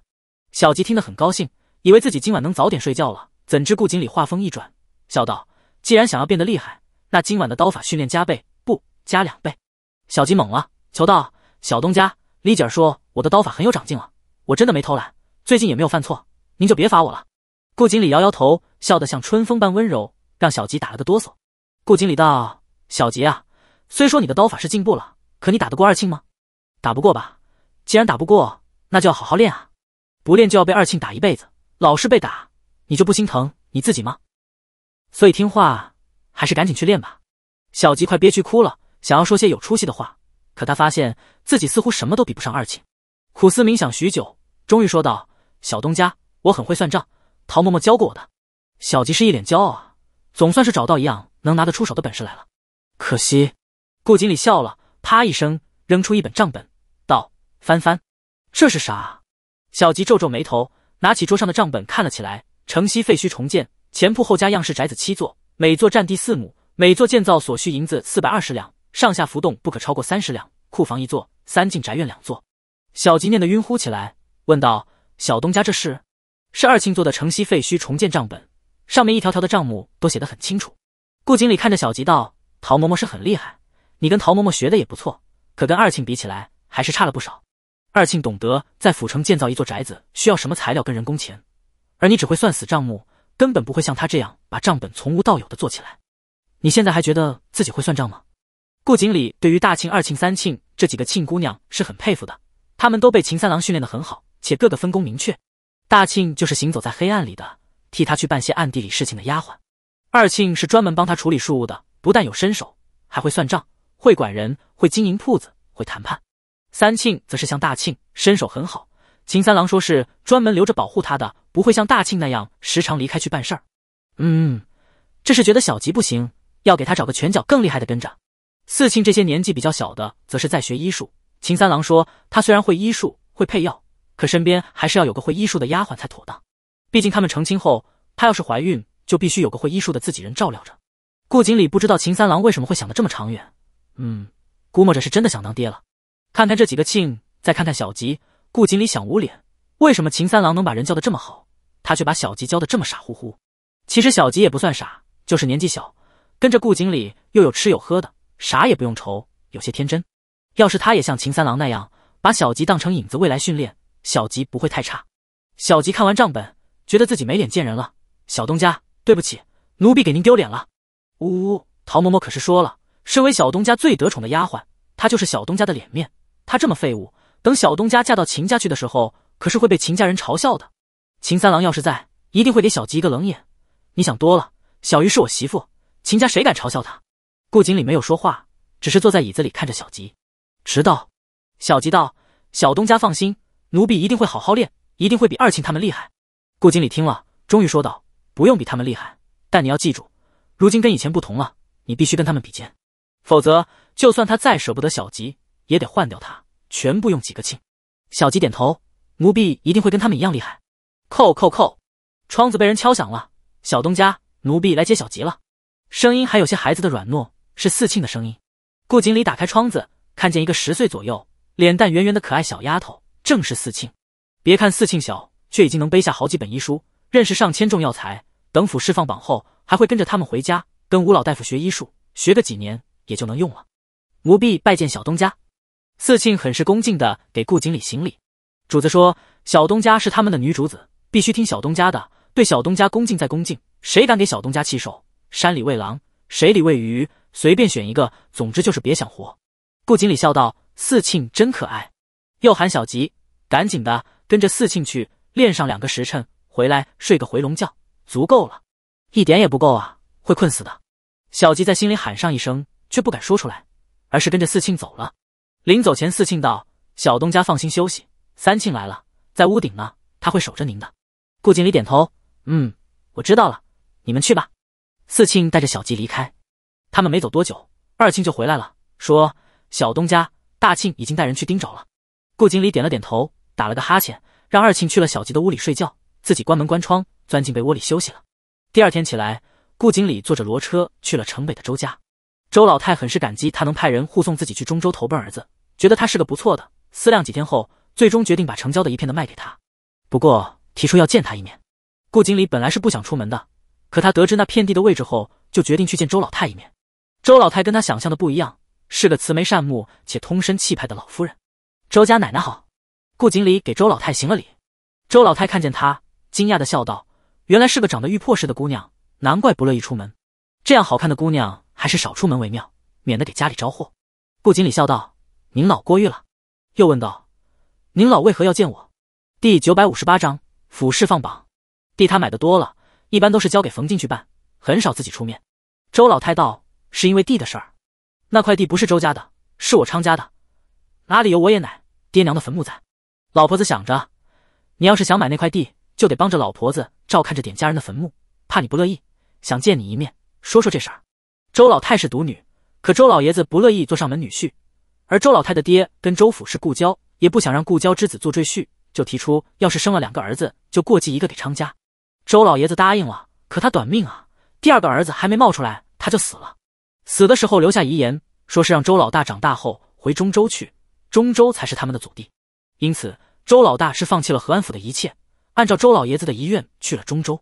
小吉听得很高兴，以为自己今晚能早点睡觉了，怎知顾锦礼话锋一转，笑道：“既然想要变得厉害，那今晚的刀法训练加倍。”加两倍，小吉懵了，求道小东家李姐儿说：“我的刀法很有长进了，我真的没偷懒，最近也没有犯错，您就别罚我了。”顾经理摇摇头，笑得像春风般温柔，让小吉打了个哆嗦。顾经理道：“小吉啊，虽说你的刀法是进步了，可你打得过二庆吗？打不过吧？既然打不过，那就要好好练啊！不练就要被二庆打一辈子，老是被打，你就不心疼你自己吗？所以听话，还是赶紧去练吧。”小吉快憋屈哭了。想要说些有出息的话，可他发现自己似乎什么都比不上二庆。苦思冥想许久，终于说道：“小东家，我很会算账，陶嬷嬷教过我的。”小吉是一脸骄傲，啊，总算是找到一样能拿得出手的本事来了。可惜，顾经理笑了，啪一声扔出一本账本，道：“翻翻，这是啥？”小吉皱皱眉头，拿起桌上的账本看了起来。城西废墟重建，前铺后家样式宅子七座，每座占地四亩，每座建造所需银子四百二十两。上下浮动不可超过三十两，库房一座，三进宅院两座。小吉念得晕乎起来，问道：“小东家，这是？是二庆做的城西废墟重建账本，上面一条条的账目都写得很清楚。”顾经理看着小吉道：“陶嬷嬷是很厉害，你跟陶嬷嬷学的也不错，可跟二庆比起来还是差了不少。二庆懂得在府城建造一座宅子需要什么材料跟人工钱，而你只会算死账目，根本不会像他这样把账本从无到有的做起来。你现在还觉得自己会算账吗？”顾锦鲤对于大庆、二庆、三庆这几个庆姑娘是很佩服的，她们都被秦三郎训练得很好，且各个分工明确。大庆就是行走在黑暗里的，替他去办些暗地里事情的丫鬟；二庆是专门帮他处理事务的，不但有身手，还会算账、会管人、会经营铺子、会谈判；三庆则是像大庆，身手很好。秦三郎说是专门留着保护他的，不会像大庆那样时常离开去办事儿。嗯，这是觉得小吉不行，要给他找个拳脚更厉害的跟着。四庆这些年纪比较小的，则是在学医术。秦三郎说，他虽然会医术，会配药，可身边还是要有个会医术的丫鬟才妥当。毕竟他们成亲后，他要是怀孕，就必须有个会医术的自己人照料着。顾锦礼不知道秦三郎为什么会想得这么长远，嗯，估摸着是真的想当爹了。看看这几个庆，再看看小吉，顾锦礼想捂脸。为什么秦三郎能把人教得这么好，他却把小吉教得这么傻乎乎？其实小吉也不算傻，就是年纪小，跟着顾锦礼又有吃有喝的。啥也不用愁，有些天真。要是他也像秦三郎那样，把小吉当成影子未来训练，小吉不会太差。小吉看完账本，觉得自己没脸见人了。小东家，对不起，奴婢给您丢脸了。呜呜，陶嬷嬷可是说了，身为小东家最得宠的丫鬟，她就是小东家的脸面。她这么废物，等小东家嫁到秦家去的时候，可是会被秦家人嘲笑的。秦三郎要是在，一定会给小吉一个冷眼。你想多了，小鱼是我媳妇，秦家谁敢嘲笑她？顾经理没有说话，只是坐在椅子里看着小吉，直到小吉道：“小东家放心，奴婢一定会好好练，一定会比二庆他们厉害。”顾经理听了，终于说道：“不用比他们厉害，但你要记住，如今跟以前不同了，你必须跟他们比肩，否则就算他再舍不得小吉，也得换掉他，全部用几个庆。”小吉点头：“奴婢一定会跟他们一样厉害。”叩叩叩，窗子被人敲响了。小东家，奴婢来接小吉了，声音还有些孩子的软糯。是四庆的声音。顾锦鲤打开窗子，看见一个十岁左右、脸蛋圆圆的可爱小丫头，正是四庆。别看四庆小，却已经能背下好几本医书，认识上千种药材。等府释放榜后，还会跟着他们回家，跟吴老大夫学医术，学个几年也就能用了。奴婢拜见小东家。四庆很是恭敬的给顾锦鲤行礼。主子说，小东家是他们的女主子，必须听小东家的。对小东家恭敬再恭敬，谁敢给小东家气受？山里喂狼，水里喂鱼。随便选一个，总之就是别想活。顾锦鲤笑道：“四庆真可爱。”又喊小吉：“赶紧的，跟着四庆去练上两个时辰，回来睡个回笼觉，足够了。一点也不够啊，会困死的。”小吉在心里喊上一声，却不敢说出来，而是跟着四庆走了。临走前，四庆道：“小东家放心休息，三庆来了，在屋顶呢，他会守着您的。”顾锦鲤点头：“嗯，我知道了，你们去吧。”四庆带着小吉离开。他们没走多久，二庆就回来了，说：“小东家大庆已经带人去盯着了。”顾经理点了点头，打了个哈欠，让二庆去了小吉的屋里睡觉，自己关门关窗，钻进被窝里休息了。第二天起来，顾经理坐着骡车去了城北的周家。周老太很是感激他能派人护送自己去中州投奔儿子，觉得他是个不错的。思量几天后，最终决定把城郊的一片的卖给他，不过提出要见他一面。顾经理本来是不想出门的，可他得知那片地的位置后，就决定去见周老太一面。周老太跟她想象的不一样，是个慈眉善目且通身气派的老夫人。周家奶奶好，顾锦鲤给周老太行了礼。周老太看见他，惊讶的笑道：“原来是个长得玉破似的姑娘，难怪不乐意出门。这样好看的姑娘，还是少出门为妙，免得给家里招祸。”顾锦鲤笑道：“您老过誉了。”又问道：“您老为何要见我？”第九百五十八章俯视放榜。地摊买的多了，一般都是交给冯静去办，很少自己出面。周老太道。是因为地的事儿，那块地不是周家的，是我昌家的，哪里有我也奶爹娘的坟墓在？老婆子想着，你要是想买那块地，就得帮着老婆子照看着点家人的坟墓，怕你不乐意。想见你一面，说说这事儿。周老太是独女，可周老爷子不乐意做上门女婿，而周老太的爹跟周府是故交，也不想让故交之子做赘婿，就提出要是生了两个儿子，就过继一个给昌家。周老爷子答应了，可他短命啊，第二个儿子还没冒出来，他就死了。死的时候留下遗言，说是让周老大长大后回中州去，中州才是他们的祖地。因此，周老大是放弃了何安府的一切，按照周老爷子的遗愿去了中州。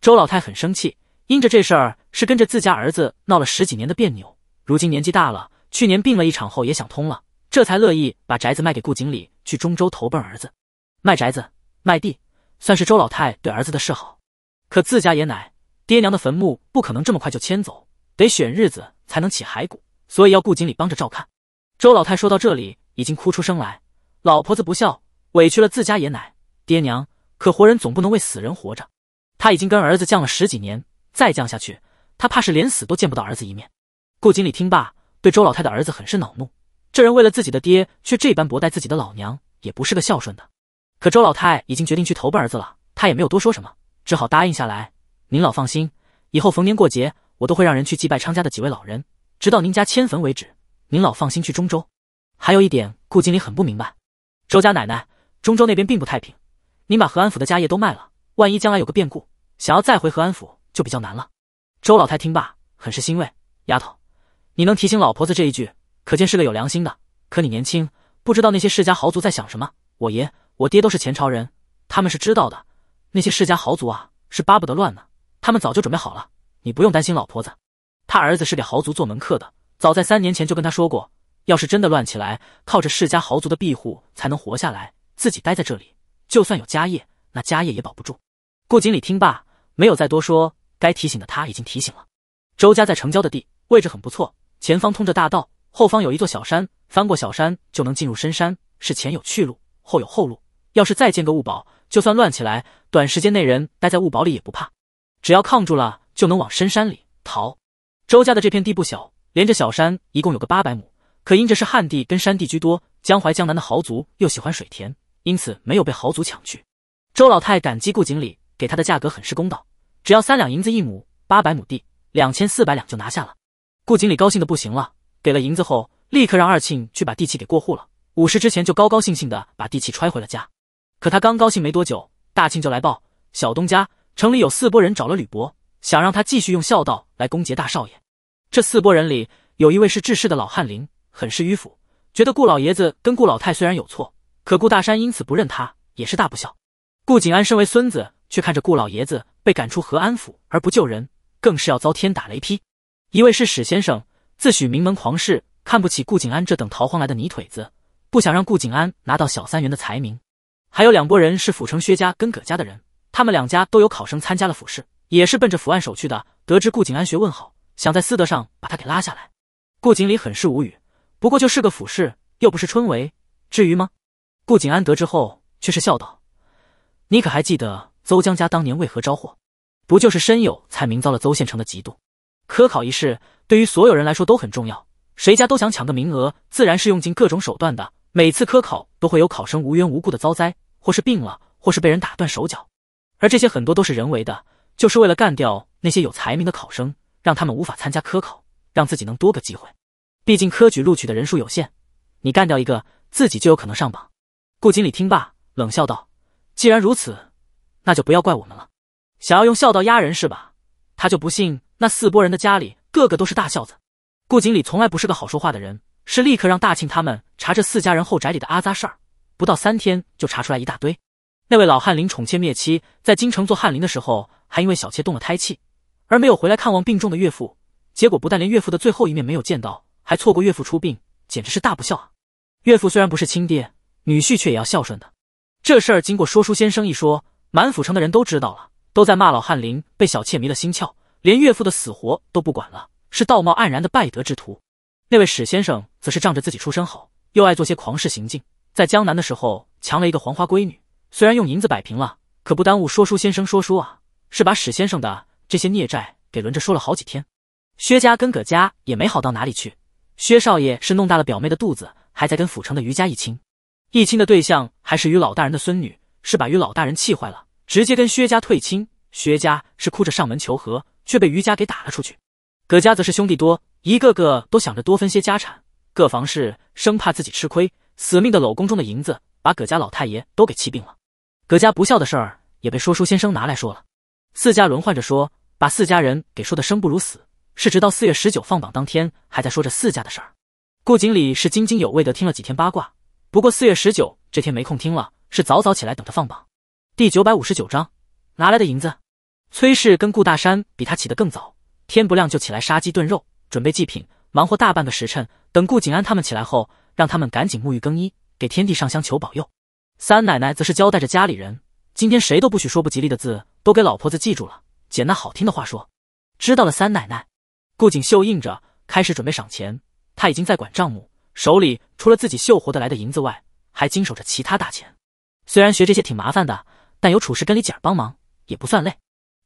周老太很生气，因着这事儿是跟着自家儿子闹了十几年的别扭，如今年纪大了，去年病了一场后也想通了，这才乐意把宅子卖给顾经礼，去中州投奔儿子。卖宅子、卖地，算是周老太对儿子的示好。可自家爷奶、爹娘的坟墓不可能这么快就迁走。得选日子才能起骸骨，所以要顾经理帮着照看。周老太说到这里，已经哭出声来。老婆子不孝，委屈了自家爷奶、爹娘，可活人总不能为死人活着。他已经跟儿子犟了十几年，再犟下去，他怕是连死都见不到儿子一面。顾经理听罢，对周老太的儿子很是恼怒。这人为了自己的爹，却这般薄待自己的老娘，也不是个孝顺的。可周老太已经决定去投奔儿子了，他也没有多说什么，只好答应下来。您老放心，以后逢年过节。我都会让人去祭拜昌家的几位老人，直到您家迁坟为止。您老放心去中州。还有一点，顾经理很不明白，周家奶奶，中州那边并不太平。您把和安府的家业都卖了，万一将来有个变故，想要再回和安府就比较难了。周老太听罢，很是欣慰。丫头，你能提醒老婆子这一句，可见是个有良心的。可你年轻，不知道那些世家豪族在想什么。我爷、我爹都是前朝人，他们是知道的。那些世家豪族啊，是巴不得乱呢。他们早就准备好了。你不用担心老婆子，他儿子是给豪族做门客的。早在三年前就跟他说过，要是真的乱起来，靠着世家豪族的庇护才能活下来。自己待在这里，就算有家业，那家业也保不住。顾锦礼听罢，没有再多说，该提醒的他已经提醒了。周家在城郊的地位置很不错，前方通着大道，后方有一座小山，翻过小山就能进入深山，是前有去路，后有后路。要是再建个物堡，就算乱起来，短时间内人待在物堡里也不怕，只要抗住了。就能往深山里逃。周家的这片地不小，连着小山，一共有个八百亩。可因这是旱地跟山地居多，江淮江南的豪族又喜欢水田，因此没有被豪族抢去。周老太感激顾锦礼给他的价格很是公道，只要三两银子一亩，八百亩地两千四百两就拿下了。顾锦礼高兴的不行了，给了银子后，立刻让二庆去把地契给过户了。午时之前就高高兴兴的把地契揣回了家。可他刚高兴没多久，大庆就来报：小东家城里有四拨人找了吕伯。想让他继续用孝道来攻击大少爷。这四拨人里，有一位是治世的老翰林，很是迂腐，觉得顾老爷子跟顾老太虽然有错，可顾大山因此不认他，也是大不孝。顾景安身为孙子，却看着顾老爷子被赶出和安府而不救人，更是要遭天打雷劈。一位是史先生，自诩名门狂士，看不起顾景安这等逃荒来的泥腿子，不想让顾景安拿到小三元的才名。还有两拨人是府城薛家跟葛家的人，他们两家都有考生参加了府试。也是奔着府案手去的。得知顾景安学问好，想在私德上把他给拉下来。顾景礼很是无语，不过就是个府试，又不是春闱，至于吗？顾景安得知后却是笑道：“你可还记得邹江家当年为何招祸？不就是身有才，名遭了邹县丞的嫉妒？科考一事，对于所有人来说都很重要，谁家都想抢个名额，自然是用尽各种手段的。每次科考都会有考生无缘无故的遭灾，或是病了，或是被人打断手脚，而这些很多都是人为的。”就是为了干掉那些有才名的考生，让他们无法参加科考，让自己能多个机会。毕竟科举录取的人数有限，你干掉一个，自己就有可能上榜。顾经理听罢，冷笑道：“既然如此，那就不要怪我们了。想要用孝道压人是吧？他就不信那四拨人的家里个个都是大孝子。”顾经理从来不是个好说话的人，是立刻让大庆他们查这四家人后宅里的阿杂事儿。不到三天就查出来一大堆。那位老翰林宠妾灭妻，在京城做翰林的时候。还因为小妾动了胎气而没有回来看望病重的岳父，结果不但连岳父的最后一面没有见到，还错过岳父出殡，简直是大不孝啊！岳父虽然不是亲爹，女婿却也要孝顺的。这事儿经过说书先生一说，满府城的人都知道了，都在骂老翰林被小妾迷了心窍，连岳父的死活都不管了，是道貌岸然的败德之徒。那位史先生则是仗着自己出身好，又爱做些狂事行径，在江南的时候强了一个黄花闺女，虽然用银子摆平了，可不耽误说书先生说书啊。是把史先生的这些孽债给轮着说了好几天，薛家跟葛家也没好到哪里去。薛少爷是弄大了表妹的肚子，还在跟府城的余家一亲，一亲的对象还是于老大人的孙女，是把于老大人气坏了，直接跟薛家退亲。薛家是哭着上门求和，却被余家给打了出去。葛家则是兄弟多，一个个都想着多分些家产，各房事生怕自己吃亏，死命的搂宫中的银子，把葛家老太爷都给气病了。葛家不孝的事儿也被说书先生拿来说了。四家轮换着说，把四家人给说的生不如死，是直到四月十九放榜当天还在说着四家的事儿。顾锦礼是津津有味的听了几天八卦，不过四月十九这天没空听了，是早早起来等着放榜。第九百五十九章拿来的银子。崔氏跟顾大山比他起得更早，天不亮就起来杀鸡炖肉，准备祭品，忙活大半个时辰。等顾景安他们起来后，让他们赶紧沐浴更衣，给天帝上香求保佑。三奶奶则是交代着家里人，今天谁都不许说不吉利的字。都给老婆子记住了，捡那好听的话说。知道了，三奶奶。顾锦绣应着，开始准备赏钱。他已经在管账目，手里除了自己绣活得来的银子外，还经手着其他大钱。虽然学这些挺麻烦的，但有楚氏跟李姐儿帮忙，也不算累。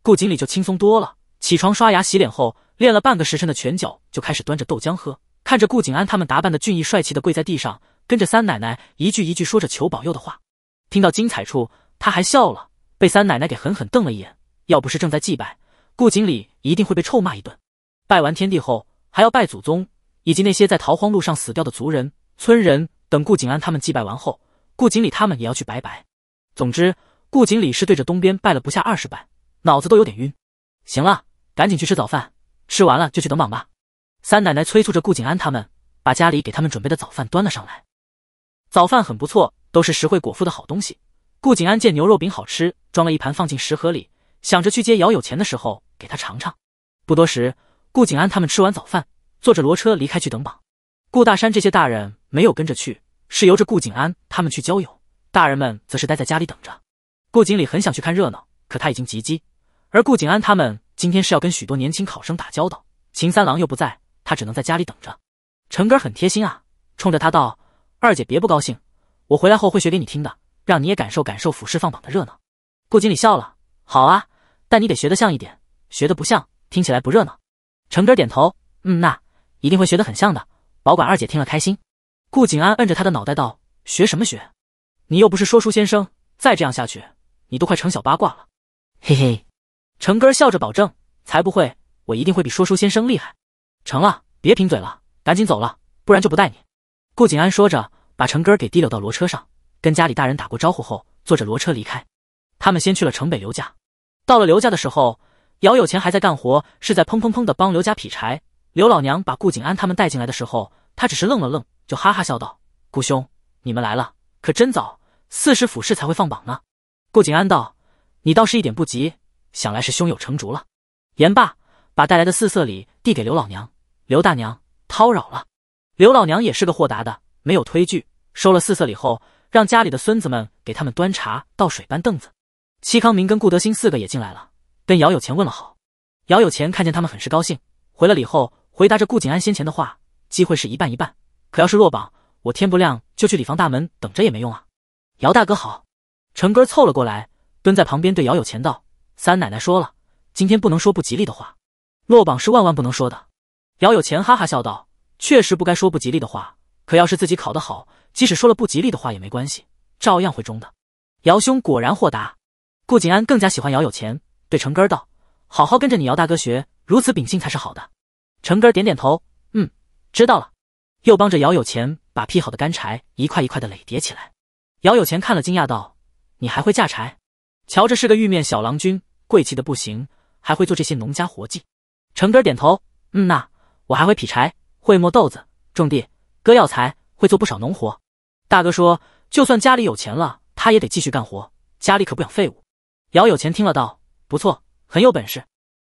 顾锦礼就轻松多了。起床刷牙洗脸后，练了半个时辰的拳脚，就开始端着豆浆喝，看着顾景安他们打扮的俊逸帅气的跪在地上，跟着三奶奶一句一句说着求保佑的话。听到精彩处，他还笑了。被三奶奶给狠狠瞪了一眼，要不是正在祭拜，顾锦礼一定会被臭骂一顿。拜完天地后，还要拜祖宗，以及那些在逃荒路上死掉的族人、村人等。顾景安他们祭拜完后，顾锦礼他们也要去拜拜。总之，顾锦礼是对着东边拜了不下二十拜，脑子都有点晕。行了，赶紧去吃早饭，吃完了就去等榜吧。三奶奶催促着顾景安他们，把家里给他们准备的早饭端了上来。早饭很不错，都是实惠果腹的好东西。顾景安见牛肉饼好吃，装了一盘放进食盒里，想着去接姚有钱的时候给他尝尝。不多时，顾景安他们吃完早饭，坐着骡车离开去等榜。顾大山这些大人没有跟着去，是由着顾景安他们去交友，大人们则是待在家里等着。顾锦礼很想去看热闹，可他已经及笄，而顾景安他们今天是要跟许多年轻考生打交道，秦三郎又不在，他只能在家里等着。陈哥很贴心啊，冲着他道：“二姐别不高兴，我回来后会学给你听的。”让你也感受感受俯视放榜的热闹，顾经理笑了。好啊，但你得学得像一点，学得不像，听起来不热闹。成哥点头，嗯，那一定会学得很像的，保管二姐听了开心。顾景安摁着他的脑袋道：“学什么学？你又不是说书先生，再这样下去，你都快成小八卦了。”嘿嘿，成哥笑着保证：“才不会，我一定会比说书先生厉害。”成了，别贫嘴了，赶紧走了，不然就不带你。顾景安说着，把成哥给提溜到骡车上。跟家里大人打过招呼后，坐着骡车离开。他们先去了城北刘家。到了刘家的时候，姚有钱还在干活，是在砰砰砰的帮刘家劈柴。刘老娘把顾景安他们带进来的时候，他只是愣了愣，就哈哈笑道：“顾兄，你们来了，可真早。四十府试才会放榜呢。”顾景安道：“你倒是一点不急，想来是胸有成竹了。”言罢，把带来的四色礼递给刘老娘。刘大娘叨扰了。刘老娘也是个豁达的，没有推拒，收了四色礼后。让家里的孙子们给他们端茶倒水搬凳子。戚康明跟顾德兴四个也进来了，跟姚有钱问了好。姚有钱看见他们很是高兴，回了礼后回答着顾景安先前的话：“机会是一半一半，可要是落榜，我天不亮就去礼房大门等着也没用啊。”姚大哥好。成哥凑了过来，蹲在旁边对姚有钱道：“三奶奶说了，今天不能说不吉利的话，落榜是万万不能说的。”姚有钱哈哈笑道：“确实不该说不吉利的话。”可要是自己考得好，即使说了不吉利的话也没关系，照样会中的。姚兄果然豁达。顾景安更加喜欢姚有钱，对程根道：“好好跟着你姚大哥学，如此秉性才是好的。”程根点点头，嗯，知道了。又帮着姚有钱把劈好的干柴一块一块的垒叠起来。姚有钱看了惊讶道：“你还会架柴？瞧着是个玉面小郎君，贵气的不行，还会做这些农家活计。”程根点头，嗯呐，我还会劈柴，会磨豆子，种地。哥要财，会做不少农活。大哥说，就算家里有钱了，他也得继续干活，家里可不养废物。姚有钱听了道：“不错，很有本事。”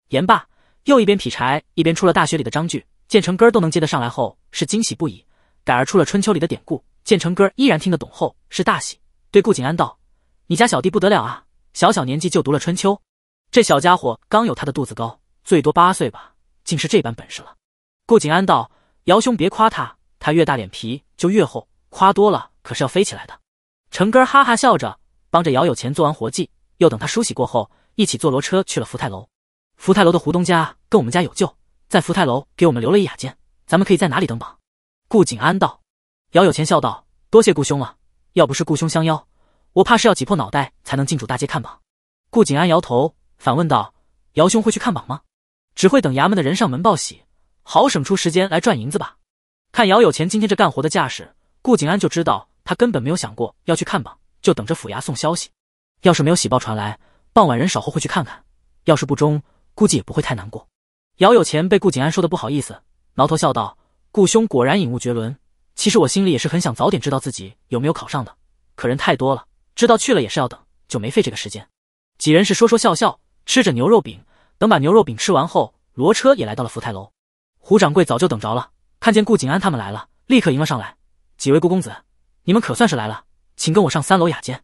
言罢，又一边劈柴，一边出了大学里的章句，建成哥都能接得上来后，是惊喜不已；，改而出了春秋里的典故，建成哥依然听得懂后，是大喜，对顾景安道：“你家小弟不得了啊，小小年纪就读了春秋。这小家伙刚有他的肚子高，最多八岁吧，竟是这般本事了。”顾景安道：“姚兄别夸他。”他越大脸皮就越厚，夸多了可是要飞起来的。程哥哈哈笑着，帮着姚有钱做完活计，又等他梳洗过后，一起坐骡车去了福泰楼。福泰楼的胡东家跟我们家有救，在福泰楼给我们留了一雅间，咱们可以在哪里登榜？顾景安道。姚有钱笑道：“多谢顾兄了，要不是顾兄相邀，我怕是要挤破脑袋才能进主大街看榜。”顾景安摇头反问道：“姚兄会去看榜吗？只会等衙门的人上门报喜，好省出时间来赚银子吧？”看姚有钱今天这干活的架势，顾景安就知道他根本没有想过要去看榜，就等着府衙送消息。要是没有喜报传来，傍晚人少后会去看看。要是不中，估计也不会太难过。姚有钱被顾景安说的不好意思，挠头笑道：“顾兄果然引物绝伦。其实我心里也是很想早点知道自己有没有考上的，可人太多了，知道去了也是要等，就没费这个时间。”几人是说说笑笑，吃着牛肉饼。等把牛肉饼吃完后，罗车也来到了福泰楼，胡掌柜早就等着了。看见顾景安他们来了，立刻迎了上来。几位顾公子，你们可算是来了，请跟我上三楼雅间。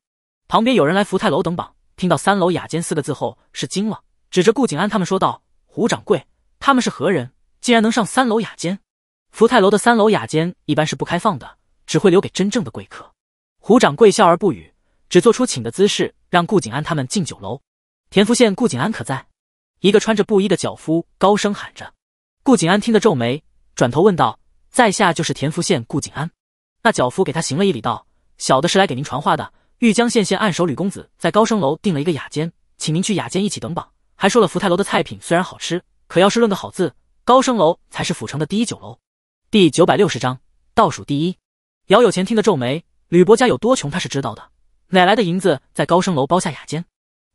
旁边有人来福泰楼等榜，听到“三楼雅间”四个字后是惊了，指着顾景安他们说道：“胡掌柜，他们是何人？竟然能上三楼雅间？”福泰楼的三楼雅间一般是不开放的，只会留给真正的贵客。胡掌柜笑而不语，只做出请的姿势，让顾景安他们进酒楼。田福县顾景安可在？一个穿着布衣的脚夫高声喊着。顾景安听得皱眉。转头问道：“在下就是田福县顾景安。”那脚夫给他行了一礼，道：“小的是来给您传话的。玉江县县按手吕公子在高升楼订了一个雅间，请您去雅间一起等榜。还说了，福泰楼的菜品虽然好吃，可要是论个好字，高升楼才是府城的第一酒楼。”第九百六十章倒数第一。姚有钱听得皱眉，吕伯家有多穷他是知道的，哪来的银子在高升楼包下雅间？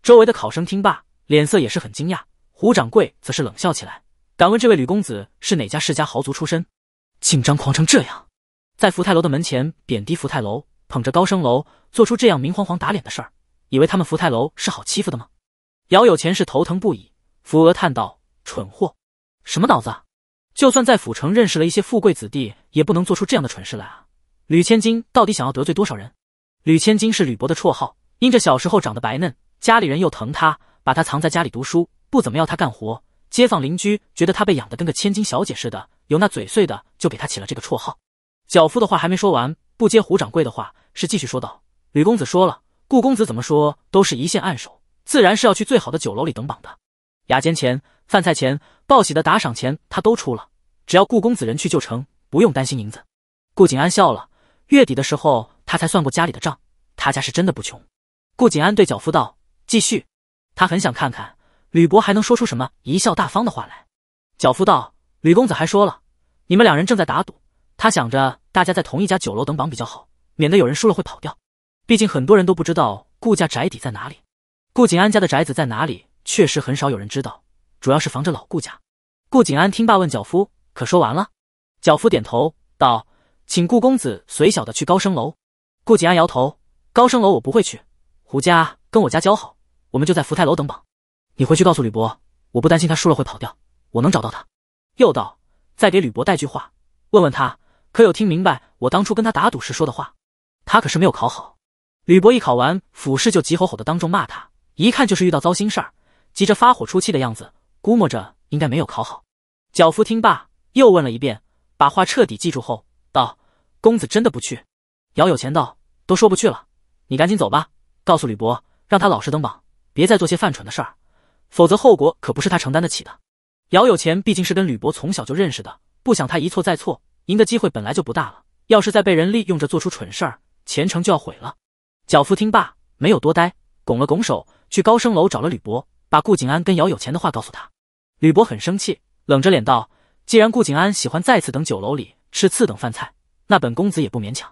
周围的考生听罢，脸色也是很惊讶。胡掌柜则是冷笑起来。敢问这位吕公子是哪家世家豪族出身？竟张狂成这样，在福泰楼的门前贬低福泰楼，捧着高升楼，做出这样明晃晃打脸的事儿，以为他们福泰楼是好欺负的吗？姚有钱是头疼不已，扶额叹道：“蠢货，什么脑子？就算在府城认识了一些富贵子弟，也不能做出这样的蠢事来啊！”吕千金到底想要得罪多少人？吕千金是吕伯的绰号，因着小时候长得白嫩，家里人又疼他，把他藏在家里读书，不怎么要他干活。街坊邻居觉得他被养得跟个千金小姐似的，有那嘴碎的就给他起了这个绰号。脚夫的话还没说完，不接胡掌柜的话，是继续说道：“吕公子说了，顾公子怎么说都是一线暗手，自然是要去最好的酒楼里等榜的。牙间钱、饭菜钱、报喜的打赏钱，他都出了，只要顾公子人去就成，不用担心银子。”顾景安笑了。月底的时候，他才算过家里的账，他家是真的不穷。顾景安对脚夫道：“继续。”他很想看看。吕伯还能说出什么贻笑大方的话来？脚夫道：“吕公子还说了，你们两人正在打赌，他想着大家在同一家酒楼等榜比较好，免得有人输了会跑掉。毕竟很多人都不知道顾家宅邸在哪里，顾景安家的宅子在哪里，确实很少有人知道，主要是防着老顾家。”顾景安听罢问脚夫：“可说完了？”脚夫点头道：“请顾公子随小的去高升楼。”顾景安摇头：“高升楼我不会去，胡家跟我家交好，我们就在福泰楼等榜。”你回去告诉吕伯，我不担心他输了会跑掉，我能找到他。又道，再给吕伯带句话，问问他可有听明白我当初跟他打赌时说的话。他可是没有考好。吕伯一考完，俯视就急吼吼的当众骂他，一看就是遇到糟心事儿，急着发火出气的样子，估摸着应该没有考好。脚夫听罢，又问了一遍，把话彻底记住后，道：“公子真的不去？”姚有钱道：“都说不去了，你赶紧走吧。告诉吕伯，让他老实登榜，别再做些犯蠢的事儿。”否则后果可不是他承担得起的。姚有钱毕竟是跟吕博从小就认识的，不想他一错再错，赢的机会本来就不大了，要是再被人利用着做出蠢事儿，前程就要毁了。脚夫听罢，没有多呆，拱了拱手，去高升楼找了吕博，把顾景安跟姚有钱的话告诉他。吕博很生气，冷着脸道：“既然顾景安喜欢在此等酒楼里吃次等饭菜，那本公子也不勉强，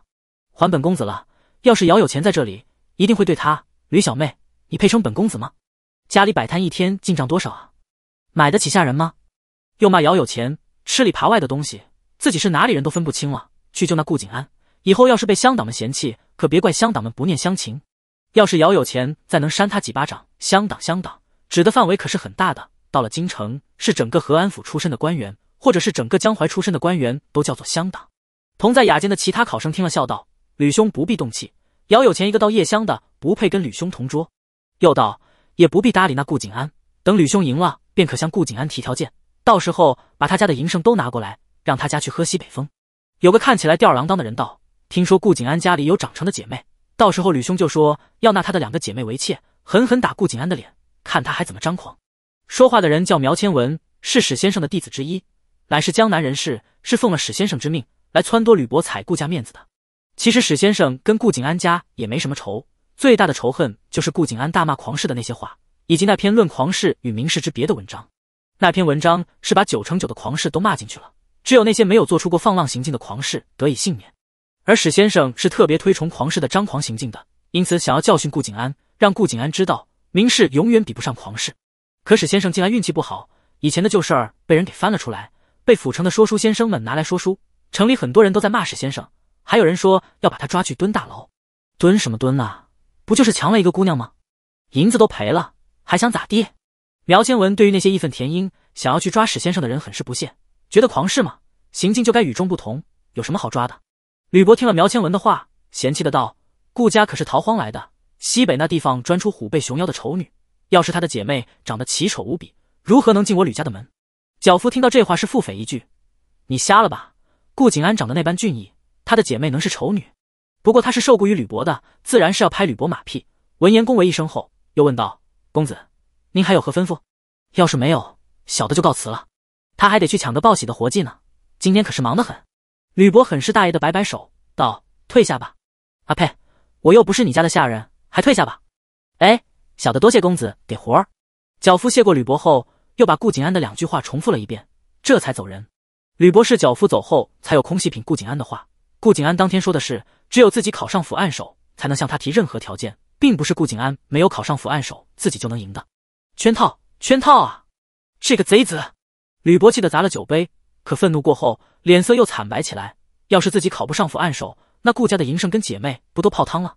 还本公子了。要是姚有钱在这里，一定会对他，吕小妹，你配称本公子吗？”家里摆摊一天进账多少啊？买得起下人吗？又骂姚有钱吃里扒外的东西，自己是哪里人都分不清了。去救那顾景安，以后要是被乡党们嫌弃，可别怪乡党们不念乡情。要是姚有钱再能扇他几巴掌，乡党乡党指的范围可是很大的。到了京城，是整个和安府出身的官员，或者是整个江淮出身的官员，都叫做乡党。同在雅间的其他考生听了，笑道：“吕兄不必动气，姚有钱一个到夜乡的，不配跟吕兄同桌。”又道。也不必搭理那顾景安，等吕兄赢了，便可向顾景安提条件，到时候把他家的营生都拿过来，让他家去喝西北风。有个看起来吊儿郎当的人道：“听说顾景安家里有长成的姐妹，到时候吕兄就说要纳他的两个姐妹为妾，狠狠打顾景安的脸，看他还怎么张狂。”说话的人叫苗千文，是史先生的弟子之一，乃是江南人士，是奉了史先生之命来撺掇吕伯采顾家面子的。其实史先生跟顾景安家也没什么仇。最大的仇恨就是顾景安大骂狂士的那些话，以及那篇论狂士与名士之别的文章。那篇文章是把九成九的狂士都骂进去了，只有那些没有做出过放浪行径的狂士得以幸免。而史先生是特别推崇狂士的张狂行径的，因此想要教训顾景安，让顾景安知道名士永远比不上狂士。可史先生近来运气不好，以前的旧事儿被人给翻了出来，被府城的说书先生们拿来说书，城里很多人都在骂史先生，还有人说要把他抓去蹲大牢，蹲什么蹲啊？不就是强了一个姑娘吗？银子都赔了，还想咋地？苗千文对于那些义愤填膺想要去抓史先生的人很是不屑，觉得狂是吗？行径就该与众不同，有什么好抓的？吕伯听了苗千文的话，嫌弃的道：“顾家可是逃荒来的，西北那地方专出虎背熊腰的丑女，要是他的姐妹长得奇丑无比，如何能进我吕家的门？”脚夫听到这话是腹诽一句：“你瞎了吧？顾景安长得那般俊逸，他的姐妹能是丑女？”不过他是受雇于吕伯的，自然是要拍吕伯马屁。闻言恭维一声后，又问道：“公子，您还有何吩咐？要是没有，小的就告辞了。他还得去抢个报喜的活计呢，今天可是忙得很。”吕伯很是大爷的摆摆手道：“退下吧。”阿呸，我又不是你家的下人，还退下吧。哎，小的多谢公子给活儿。脚夫谢过吕伯后，又把顾景安的两句话重复了一遍，这才走人。吕伯是脚夫走后才有空细品顾景安的话。顾景安当天说的是。只有自己考上府案首，才能向他提任何条件，并不是顾景安没有考上府案首，自己就能赢的。圈套，圈套啊！这个贼子！吕伯气得砸了酒杯，可愤怒过后，脸色又惨白起来。要是自己考不上府案首，那顾家的营生跟姐妹不都泡汤了？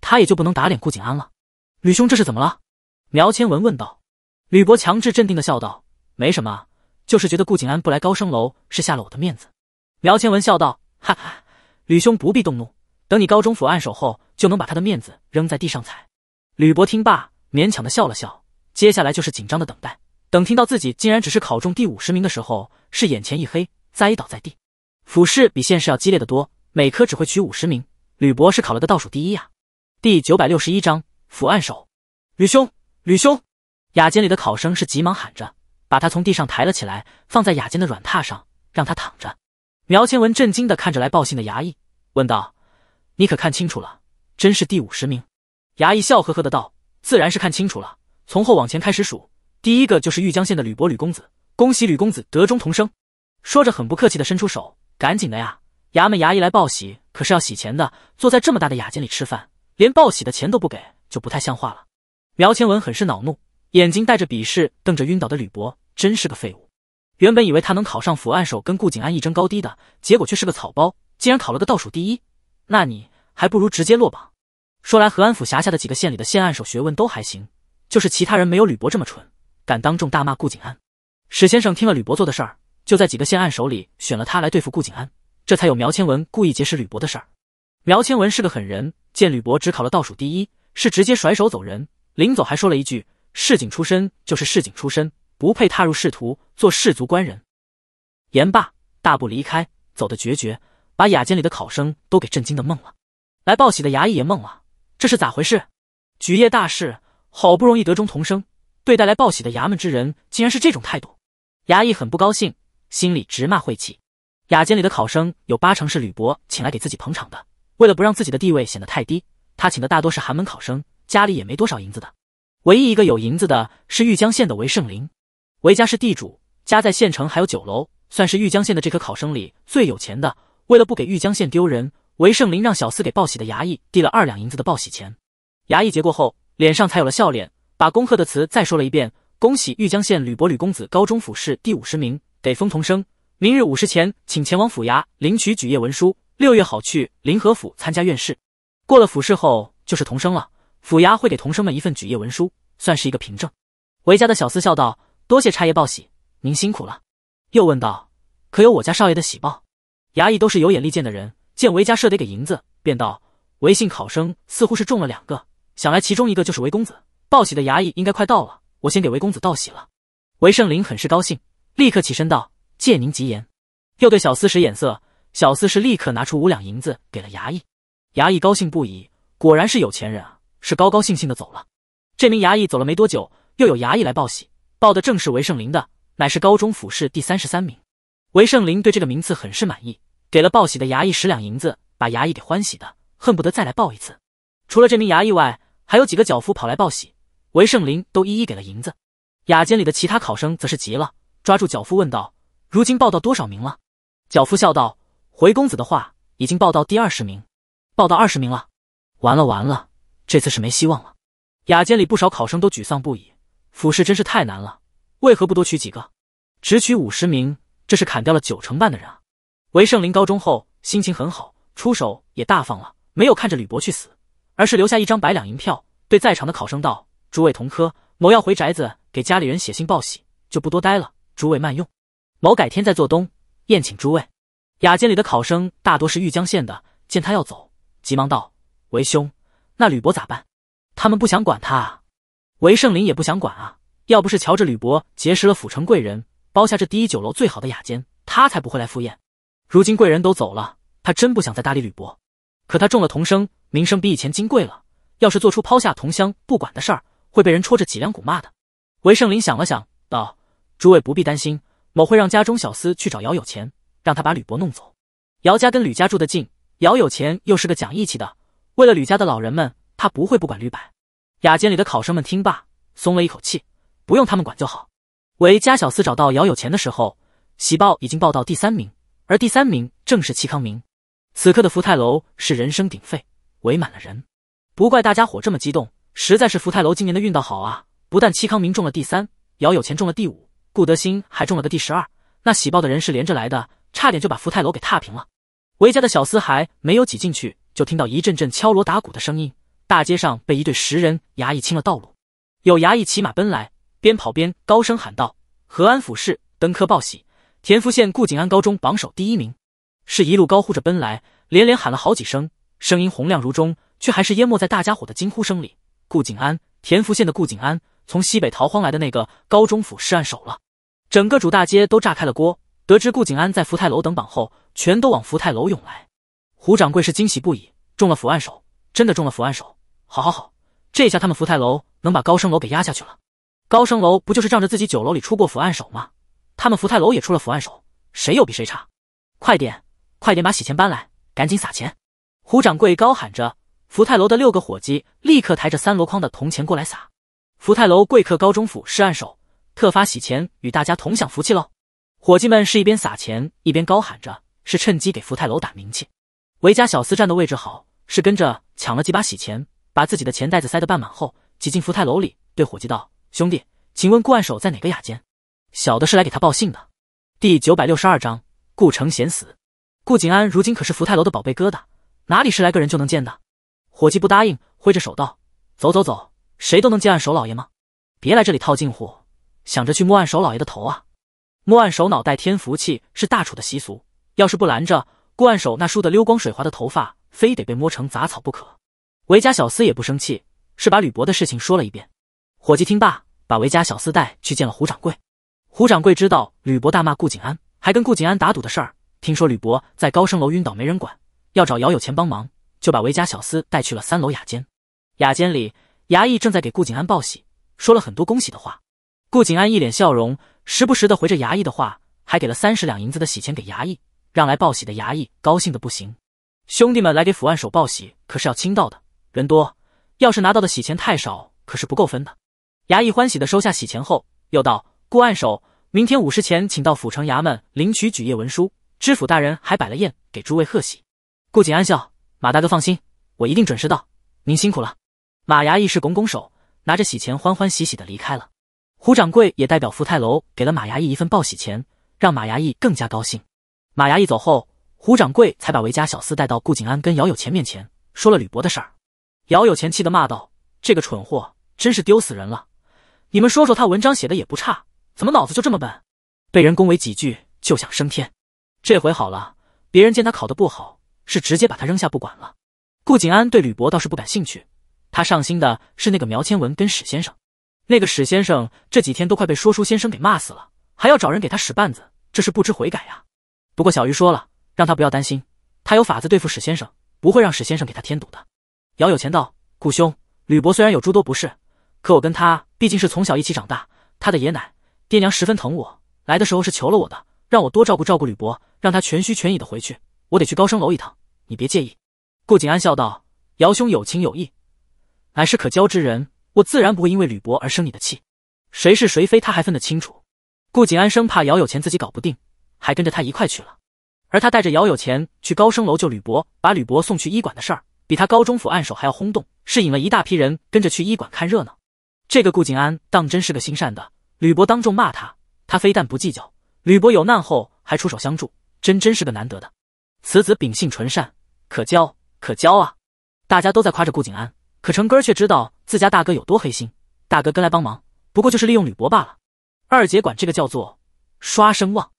他也就不能打脸顾景安了。吕兄这是怎么了？苗千文问道。吕伯强制镇定的笑道：“没什么，就是觉得顾景安不来高升楼，是下了我的面子。”苗千文笑道：“哈哈，吕兄不必动怒。”等你高中府案首后，就能把他的面子扔在地上踩。吕博听罢，勉强的笑了笑。接下来就是紧张的等待。等听到自己竟然只是考中第五十名的时候，是眼前一黑，栽倒在地。府试比县试要激烈的多，每科只会取五十名。吕博是考了个倒数第一呀。第九百六十一章府案首。吕兄，吕兄！雅间里的考生是急忙喊着，把他从地上抬了起来，放在雅间的软榻上，让他躺着。苗千文震惊的看着来报信的衙役，问道。你可看清楚了，真是第五十名。衙役笑呵呵的道：“自然是看清楚了，从后往前开始数，第一个就是玉江县的吕伯吕公子，恭喜吕公子得中童生。”说着，很不客气的伸出手：“赶紧的呀，衙门衙役来报喜，可是要洗钱的。坐在这么大的雅间里吃饭，连报喜的钱都不给，就不太像话了。”苗千文很是恼怒，眼睛带着鄙视瞪着晕倒的吕伯，真是个废物。原本以为他能考上府案手，跟顾景安一争高低的，结果却是个草包，竟然考了个倒数第一。那你还不如直接落榜。说来，河安府辖下的几个县里的县案首学问都还行，就是其他人没有吕伯这么蠢，敢当众大骂顾景安。史先生听了吕伯做的事儿，就在几个县案手里选了他来对付顾景安，这才有苗千文故意结识吕伯的事儿。苗千文是个狠人，见吕伯只考了倒数第一，是直接甩手走人，临走还说了一句：“市井出身就是市井出身，不配踏入仕途，做士族官人。”言罢，大步离开，走得决绝。把雅间里的考生都给震惊的懵了，来报喜的衙役也懵了，这是咋回事？举业大事，好不容易得中童生，对待来报喜的衙门之人竟然是这种态度，衙役很不高兴，心里直骂晦气。雅间里的考生有八成是吕伯请来给自己捧场的，为了不让自己的地位显得太低，他请的大多是寒门考生，家里也没多少银子的。唯一一个有银子的是玉江县的韦圣林，韦家是地主，家在县城还有酒楼，算是玉江县的这科考生里最有钱的。为了不给玉江县丢人，韦盛林让小厮给报喜的衙役递了二两银子的报喜钱。衙役接过后，脸上才有了笑脸，把恭贺的词再说了一遍：“恭喜玉江县吕伯吕公子高中府试第五十名，给封童生。明日午时前，请前往府衙领取举业文书。六月好去临河府参加院试。过了府试后，就是童生了。府衙会给童生们一份举业文书，算是一个凭证。”韦家的小厮笑道：“多谢差爷报喜，您辛苦了。”又问道：“可有我家少爷的喜报？”衙役都是有眼力见的人，见韦家设得给银子，便道：“韦姓考生似乎是中了两个，想来其中一个就是韦公子。报喜的衙役应该快到了，我先给韦公子道喜了。”韦圣林很是高兴，立刻起身道：“借您吉言。”又对小厮使眼色，小厮是立刻拿出五两银子给了衙役。衙役高兴不已，果然是有钱人啊，是高高兴兴的走了。这名衙役走了没多久，又有衙役来报喜，报的正是韦圣林的，乃是高中府试第三十三名。韦圣林对这个名次很是满意。给了报喜的衙役十两银子，把衙役给欢喜的恨不得再来报一次。除了这名衙役外，还有几个脚夫跑来报喜，韦圣林都一一给了银子。雅间里的其他考生则是急了，抓住脚夫问道：“如今报到多少名了？”脚夫笑道：“回公子的话，已经报到第二十名，报到二十名了。完了完了，这次是没希望了。”雅间里不少考生都沮丧不已，府试真是太难了，为何不多取几个？只取五十名，这是砍掉了九成半的人啊！韦圣林高中后心情很好，出手也大方了，没有看着吕博去死，而是留下一张百两银票，对在场的考生道：“诸位同科，某要回宅子给家里人写信报喜，就不多待了。诸位慢用，某改天再做东宴请诸位。”雅间里的考生大多是玉江县的，见他要走，急忙道：“韦兄，那吕伯咋办？他们不想管他啊。”韦圣林也不想管啊，要不是瞧着吕伯结识了府城贵人，包下这第一酒楼最好的雅间，他才不会来赴宴。如今贵人都走了，他真不想再搭理吕伯。可他中了童生，名声比以前金贵了。要是做出抛下同乡不管的事儿，会被人戳着脊梁骨骂的。韦胜林想了想，道：“诸位不必担心，某会让家中小厮去找姚有钱，让他把吕伯弄走。姚家跟吕家住得近，姚有钱又是个讲义气的，为了吕家的老人们，他不会不管吕柏。”雅间里的考生们听罢，松了一口气，不用他们管就好。韦家小厮找到姚有钱的时候，喜报已经报到第三名。而第三名正是戚康明，此刻的福泰楼是人声鼎沸，围满了人。不怪大家伙这么激动，实在是福泰楼今年的运道好啊！不但戚康明中了第三，姚有钱中了第五，顾德兴还中了个第十二。那喜报的人是连着来的，差点就把福泰楼给踏平了。韦家的小厮还没有挤进去，就听到一阵阵敲锣打鼓的声音。大街上被一队十人衙役清了道路，有衙役骑马奔来，边跑边高声喊道：“何安府事登科报喜。”田福县顾景安高中榜首第一名，是一路高呼着奔来，连连喊了好几声，声音洪亮如钟，却还是淹没在大家伙的惊呼声里。顾景安，田福县的顾景安，从西北逃荒来的那个高中府是案首了。整个主大街都炸开了锅，得知顾景安在福泰楼等榜后，全都往福泰楼涌来。胡掌柜是惊喜不已，中了伏案首，真的中了伏案首。好好好，这下他们福泰楼能把高升楼给压下去了。高升楼不就是仗着自己酒楼里出过伏案首吗？他们福泰楼也出了伏案手，谁又比谁差？快点，快点把洗钱搬来，赶紧撒钱！胡掌柜高喊着，福泰楼的六个伙计立刻抬着三箩筐的铜钱过来撒。福泰楼贵客高中府是案手，特发洗钱与大家同享福气喽！伙计们是一边撒钱一边高喊着，是趁机给福泰楼打名气。韦家小厮站的位置好，是跟着抢了几把洗钱，把自己的钱袋子塞得半满后，挤进福泰楼里，对伙计道：“兄弟，请问顾案手在哪个雅间？”小的是来给他报信的。第九百六十二章，顾承贤死。顾景安如今可是福泰楼的宝贝疙瘩，哪里是来个人就能见的？伙计不答应，挥着手道：“走走走，谁都能见暗手老爷吗？别来这里套近乎，想着去摸暗手老爷的头啊！摸暗手脑袋添福气是大楚的习俗，要是不拦着，顾暗手那梳得溜光水滑的头发，非得被摸成杂草不可。”韦家小厮也不生气，是把吕伯的事情说了一遍。伙计听罢，把韦家小厮带去见了胡掌柜。胡掌柜知道吕伯大骂顾景安，还跟顾景安打赌的事儿。听说吕伯在高升楼晕倒没人管，要找姚有钱帮忙，就把韦家小厮带去了三楼雅间。雅间里，衙役正在给顾景安报喜，说了很多恭喜的话。顾景安一脸笑容，时不时的回着衙役的话，还给了三十两银子的喜钱给衙役，让来报喜的衙役高兴的不行。兄弟们来给府案手报喜，可是要清到的，人多，要是拿到的喜钱太少，可是不够分的。衙役欢喜的收下喜钱后，又道。顾案首，明天午时前请到府城衙门领取举业文书。知府大人还摆了宴给诸位贺喜。顾景安笑，马大哥放心，我一定准时到。您辛苦了。马衙役是拱拱手，拿着喜钱欢欢喜喜的离开了。胡掌柜也代表福泰楼给了马衙役一份报喜钱，让马衙役更加高兴。马衙役走后，胡掌柜才把韦家小厮带到顾景安跟姚有钱面前，说了吕伯的事儿。姚有钱气得骂道：“这个蠢货，真是丢死人了！你们说说他文章写的也不差。”怎么脑子就这么笨？被人恭维几句就想升天，这回好了，别人见他考得不好，是直接把他扔下不管了。顾景安对吕伯倒是不感兴趣，他上心的是那个苗千文跟史先生。那个史先生这几天都快被说书先生给骂死了，还要找人给他使绊子，这是不知悔改呀。不过小鱼说了，让他不要担心，他有法子对付史先生，不会让史先生给他添堵的。姚有钱道：“顾兄，吕伯虽然有诸多不是，可我跟他毕竟是从小一起长大，他的爷奶。”爹娘十分疼我，来的时候是求了我的，让我多照顾照顾吕伯，让他全虚全倚的回去。我得去高升楼一趟，你别介意。顾景安笑道：“姚兄有情有义，乃是可交之人，我自然不会因为吕伯而生你的气。谁是谁非，他还分得清楚。”顾景安生怕姚有钱自己搞不定，还跟着他一块去了。而他带着姚有钱去高升楼救吕伯，把吕伯送去医馆的事儿，比他高中府暗手还要轰动，是引了一大批人跟着去医馆看热闹。这个顾景安当真是个心善的。吕伯当众骂他，他非但不计较，吕伯有难后还出手相助，真真是个难得的。此子秉性纯善，可交可交啊！大家都在夸着顾景安，可成哥却知道自家大哥有多黑心。大哥跟来帮忙，不过就是利用吕伯罢了。二姐管这个叫做刷声望。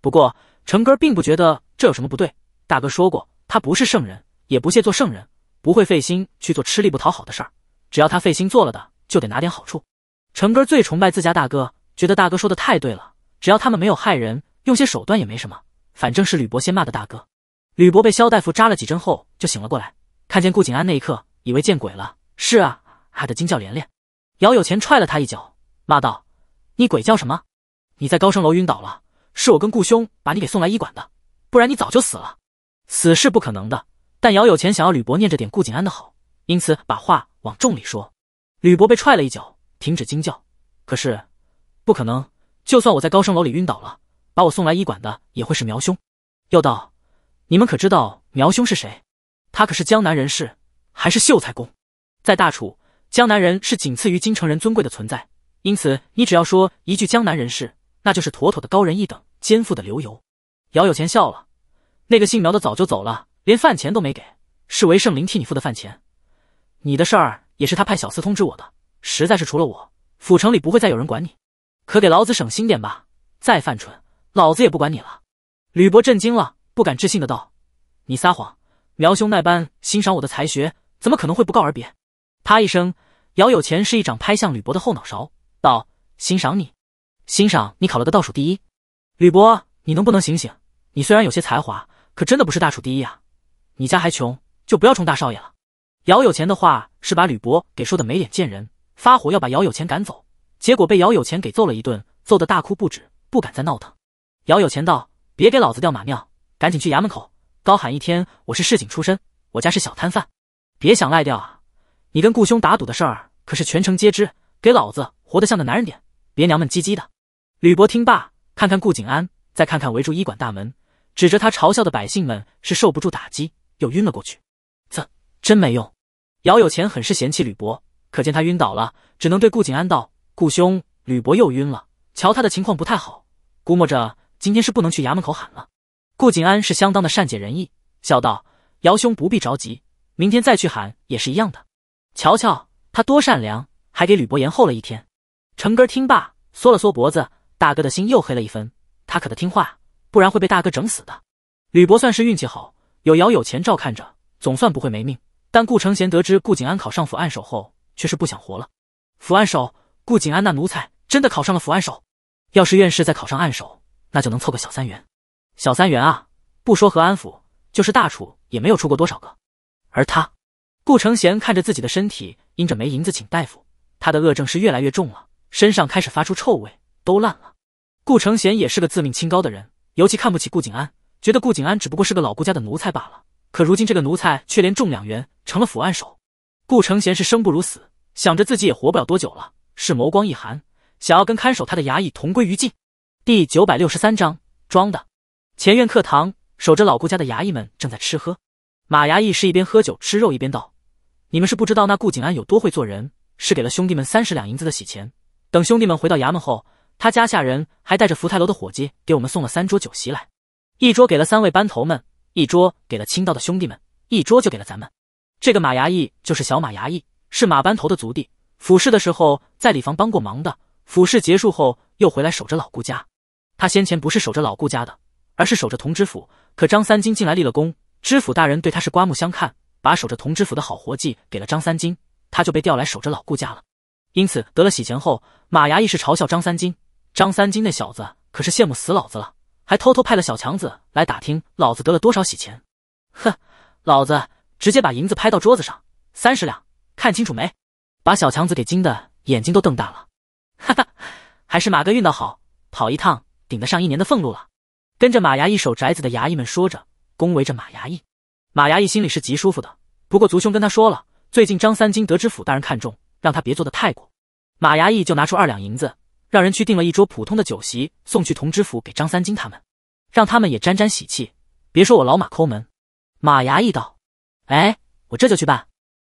不过成哥并不觉得这有什么不对。大哥说过，他不是圣人，也不屑做圣人，不会费心去做吃力不讨好的事儿。只要他费心做了的，就得拿点好处。成哥最崇拜自家大哥，觉得大哥说的太对了。只要他们没有害人，用些手段也没什么。反正是吕伯先骂的大哥。吕伯被肖大夫扎了几针后就醒了过来，看见顾景安那一刻，以为见鬼了。是啊，吓得惊叫连连。姚有钱踹了他一脚，骂道：“你鬼叫什么？你在高升楼晕倒了，是我跟顾兄把你给送来医馆的，不然你早就死了。死是不可能的。”但姚有钱想要吕伯念着点顾景安的好，因此把话往重里说。吕伯被踹了一脚。停止惊叫，可是不可能。就算我在高升楼里晕倒了，把我送来医馆的也会是苗兄。又道：“你们可知道苗兄是谁？他可是江南人士，还是秀才公。在大楚，江南人是仅次于京城人尊贵的存在。因此，你只要说一句‘江南人士’，那就是妥妥的高人一等，肩负的流油。”姚有钱笑了：“那个姓苗的早就走了，连饭钱都没给，是韦圣林替你付的饭钱。你的事儿也是他派小厮通知我的。”实在是除了我，府城里不会再有人管你，可给老子省心点吧！再犯蠢，老子也不管你了。吕博震惊了，不敢置信的道：“你撒谎！苗兄那般欣赏我的才学，怎么可能会不告而别？”啪一声，姚有钱是一掌拍向吕博的后脑勺，道：“欣赏你？欣赏你考了个倒数第一！吕博，你能不能醒醒？你虽然有些才华，可真的不是大楚第一啊！你家还穷，就不要冲大少爷了。”姚有钱的话是把吕博给说的没脸见人。发火要把姚有钱赶走，结果被姚有钱给揍了一顿，揍得大哭不止，不敢再闹腾。姚有钱道：“别给老子掉马尿，赶紧去衙门口高喊一天，我是市井出身，我家是小摊贩，别想赖掉啊！你跟顾兄打赌的事儿可是全城皆知，给老子活得像个男人点，别娘们唧唧的。”吕伯听罢，看看顾景安，再看看围住医馆大门指着他嘲笑的百姓们，是受不住打击，又晕了过去。啧，真没用。姚有钱很是嫌弃吕伯。可见他晕倒了，只能对顾景安道：“顾兄，吕伯又晕了，瞧他的情况不太好，估摸着今天是不能去衙门口喊了。”顾景安是相当的善解人意，笑道：“姚兄不必着急，明天再去喊也是一样的。”瞧瞧他多善良，还给吕伯延后了一天。成哥听罢缩了缩脖子，大哥的心又黑了一分。他可得听话，不然会被大哥整死的。吕伯算是运气好，有姚有钱照看着，总算不会没命。但顾承贤得知顾景安考上府案首后，却是不想活了。府案手顾景安那奴才真的考上了府案手。要是院士再考上案手，那就能凑个小三元。小三元啊，不说和安府，就是大楚也没有出过多少个。而他，顾承贤看着自己的身体，因着没银子请大夫，他的恶症是越来越重了，身上开始发出臭味，都烂了。顾承贤也是个自命清高的人，尤其看不起顾景安，觉得顾景安只不过是个老顾家的奴才罢了。可如今这个奴才却连中两元，成了府案手。顾承贤是生不如死。想着自己也活不了多久了，是眸光一寒，想要跟看守他的衙役同归于尽。第九百六十三章装的。前院课堂，守着老顾家的衙役们正在吃喝。马衙役是一边喝酒吃肉，一边道：“你们是不知道那顾景安有多会做人，是给了兄弟们三十两银子的喜钱。等兄弟们回到衙门后，他家下人还带着福泰楼的伙计给我们送了三桌酒席来，一桌给了三位班头们，一桌给了清道的兄弟们，一桌就给了咱们。”这个马衙役就是小马衙役。是马班头的族弟，府试的时候在礼房帮过忙的。府试结束后又回来守着老顾家。他先前不是守着老顾家的，而是守着同知府。可张三金进来立了功，知府大人对他是刮目相看，把守着同知府的好活计给了张三金，他就被调来守着老顾家了。因此得了喜钱后，马衙役是嘲笑张三金。张三金那小子可是羡慕死老子了，还偷偷派了小强子来打听老子得了多少喜钱。哼，老子直接把银子拍到桌子上，三十两。看清楚没？把小强子给惊得眼睛都瞪大了。哈哈，还是马哥运道好，跑一趟顶得上一年的俸禄了。跟着马衙一手宅子的衙役们说着，恭维着马衙役。马衙役心里是极舒服的。不过族兄跟他说了，最近张三金得知府大人看中，让他别做的太过。马衙役就拿出二两银子，让人去订了一桌普通的酒席，送去同知府给张三金他们，让他们也沾沾喜气。别说我老马抠门，马衙役道：“哎，我这就去办。”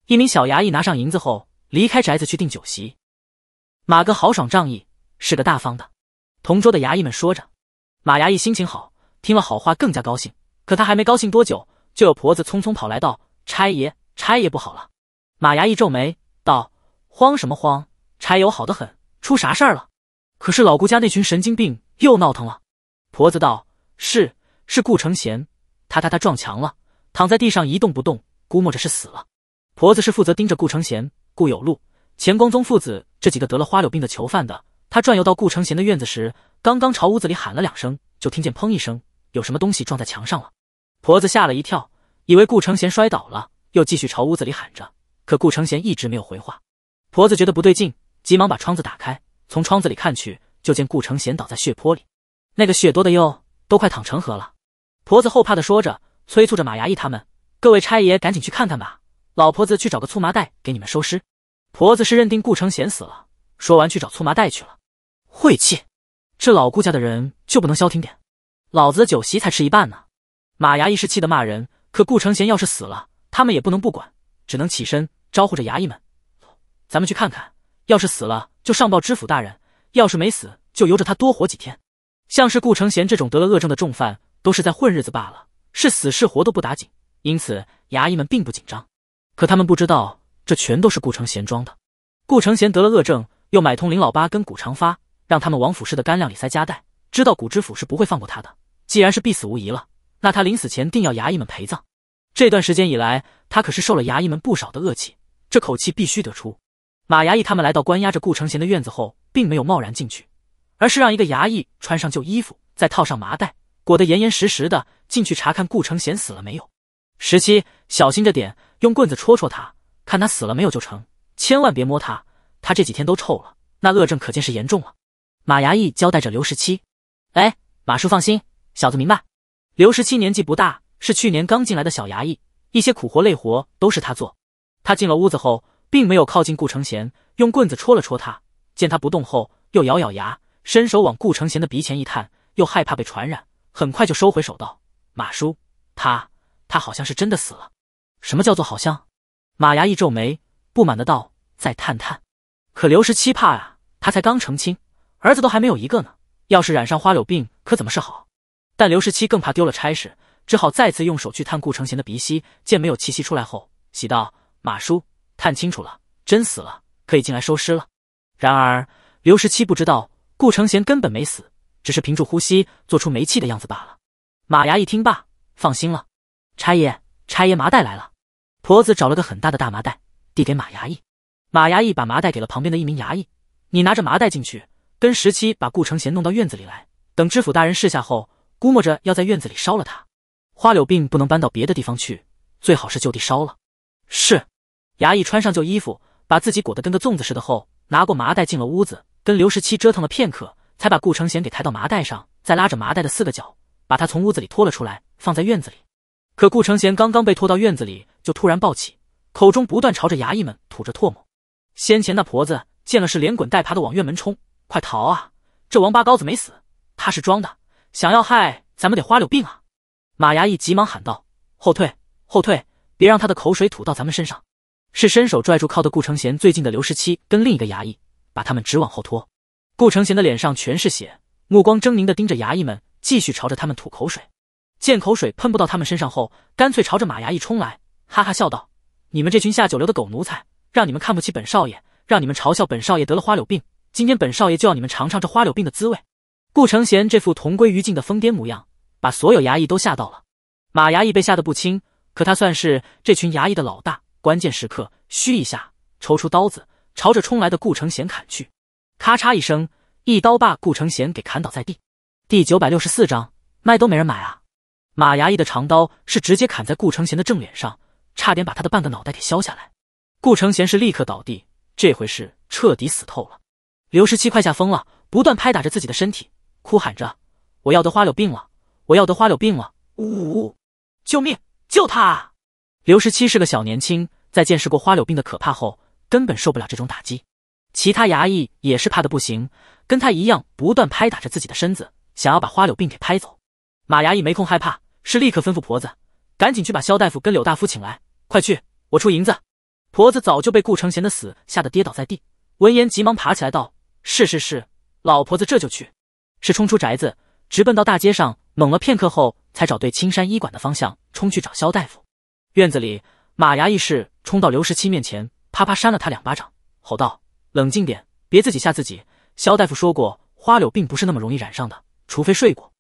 一名小衙役拿上银子后，离开宅子去订酒席。马哥豪爽仗义，是个大方的。同桌的衙役们说着，马衙役心情好，听了好话更加高兴。可他还没高兴多久，就有婆子匆匆跑来道：“差爷，差爷不好了！”马衙役皱眉道：“慌什么慌？差友好的很，出啥事儿了？”“可是老顾家那群神经病又闹腾了。”婆子道：“是，是顾承贤，他他他撞墙了，躺在地上一动不动，估摸着是死了。”婆子是负责盯着顾承贤、顾有禄、钱光宗父子这几个得了花柳病的囚犯的。他转悠到顾承贤的院子时，刚刚朝屋子里喊了两声，就听见砰一声，有什么东西撞在墙上了。婆子吓了一跳，以为顾承贤摔倒了，又继续朝屋子里喊着。可顾承贤一直没有回话。婆子觉得不对劲，急忙把窗子打开，从窗子里看去，就见顾承贤倒在血泊里，那个血多的哟，都快淌成河了。婆子后怕的说着，催促着马衙役他们：“各位差爷，赶紧去看看吧。”老婆子去找个粗麻袋给你们收尸。婆子是认定顾承贤死了，说完去找粗麻袋去了。晦气，这老顾家的人就不能消停点？老子的酒席才吃一半呢！马衙役是气得骂人，可顾承贤要是死了，他们也不能不管，只能起身招呼着衙役们：“咱们去看看。要是死了，就上报知府大人；要是没死，就由着他多活几天。像是顾承贤这种得了恶症的重犯，都是在混日子罢了，是死是活都不打紧。因此，衙役们并不紧张。”可他们不知道，这全都是顾承贤装的。顾承贤得了恶症，又买通林老八跟谷长发，让他们往府式的干粮里塞夹带。知道谷知府是不会放过他的，既然是必死无疑了，那他临死前定要衙役们陪葬。这段时间以来，他可是受了衙役们不少的恶气，这口气必须得出。马衙役他们来到关押着顾承贤的院子后，并没有贸然进去，而是让一个衙役穿上旧衣服，再套上麻袋，裹得严严实实的，进去查看顾承贤死了没有。十七，小心着点，用棍子戳戳他，看他死了没有就成。千万别摸他，他这几天都臭了，那恶症可见是严重了。马衙役交代着刘十七。哎，马叔放心，小子明白。刘十七年纪不大，是去年刚进来的小衙役，一些苦活累活都是他做。他进了屋子后，并没有靠近顾承贤，用棍子戳了戳他，见他不动后，又咬咬牙，伸手往顾承贤的鼻前一探，又害怕被传染，很快就收回手，道：“马叔，他。”他好像是真的死了，什么叫做好像？马牙一皱眉，不满的道：“再探探。”可刘十七怕啊，他才刚成亲，儿子都还没有一个呢，要是染上花柳病，可怎么是好？但刘十七更怕丢了差事，只好再次用手去探顾承贤的鼻息，见没有气息出来后，喜道：“马叔，探清楚了，真死了，可以进来收尸了。”然而刘十七不知道，顾承贤根本没死，只是屏住呼吸，做出没气的样子罢了。马牙一听罢，放心了。差爷，差爷，麻袋来了。婆子找了个很大的大麻袋，递给马衙役。马衙役把麻袋给了旁边的一名衙役：“你拿着麻袋进去，跟十七把顾承贤弄到院子里来。等知府大人试下后，估摸着要在院子里烧了他。花柳病不能搬到别的地方去，最好是就地烧了。”是。衙役穿上旧衣服，把自己裹得跟个粽子似的后，拿过麻袋进了屋子，跟刘十七折腾了片刻，才把顾承贤给抬到麻袋上，再拉着麻袋的四个角，把他从屋子里拖了出来，放在院子里。可顾承贤刚刚被拖到院子里，就突然暴起，口中不断朝着衙役们吐着唾沫。先前那婆子见了是连滚带爬的往院门冲，快逃啊！这王八羔子没死，他是装的，想要害咱们得花柳病啊！马衙役急忙喊道：“后退，后退，别让他的口水吐到咱们身上。”是伸手拽住靠的顾承贤最近的刘十七跟另一个衙役，把他们直往后拖。顾承贤的脸上全是血，目光狰狞的盯着衙役们，继续朝着他们吐口水。见口水喷不到他们身上后，干脆朝着马衙役冲来，哈哈笑道：“你们这群下九流的狗奴才，让你们看不起本少爷，让你们嘲笑本少爷得了花柳病，今天本少爷就要你们尝尝这花柳病的滋味。”顾承贤这副同归于尽的疯癫模样，把所有衙役都吓到了。马衙役被吓得不轻，可他算是这群衙役的老大，关键时刻，嘘一下，抽出刀子，朝着冲来的顾承贤砍去，咔嚓一声，一刀把顾承贤给砍倒在地。第九百六十四章，卖都没人买啊。马牙役的长刀是直接砍在顾承贤的正脸上，差点把他的半个脑袋给削下来。顾承贤是立刻倒地，这回是彻底死透了。刘十七快吓疯了，不断拍打着自己的身体，哭喊着：“我要得花柳病了！我要得花柳病了！呜呜，救命！救他！”刘十七是个小年轻，在见识过花柳病的可怕后，根本受不了这种打击。其他衙役也是怕的不行，跟他一样不断拍打着自己的身子，想要把花柳病给拍走。马衙役没空害怕。是立刻吩咐婆子，赶紧去把肖大夫跟柳大夫请来，快去，我出银子。婆子早就被顾承贤的死吓得跌倒在地，闻言急忙爬起来道：“是是是，老婆子这就去。”是冲出宅子，直奔到大街上，猛了片刻后，才找对青山医馆的方向冲去找肖大夫。院子里，马牙一势冲到刘十七面前，啪啪扇了他两巴掌，吼道：“冷静点，别自己吓自己。肖大夫说过，花柳并不是那么容易染上的，除非睡过，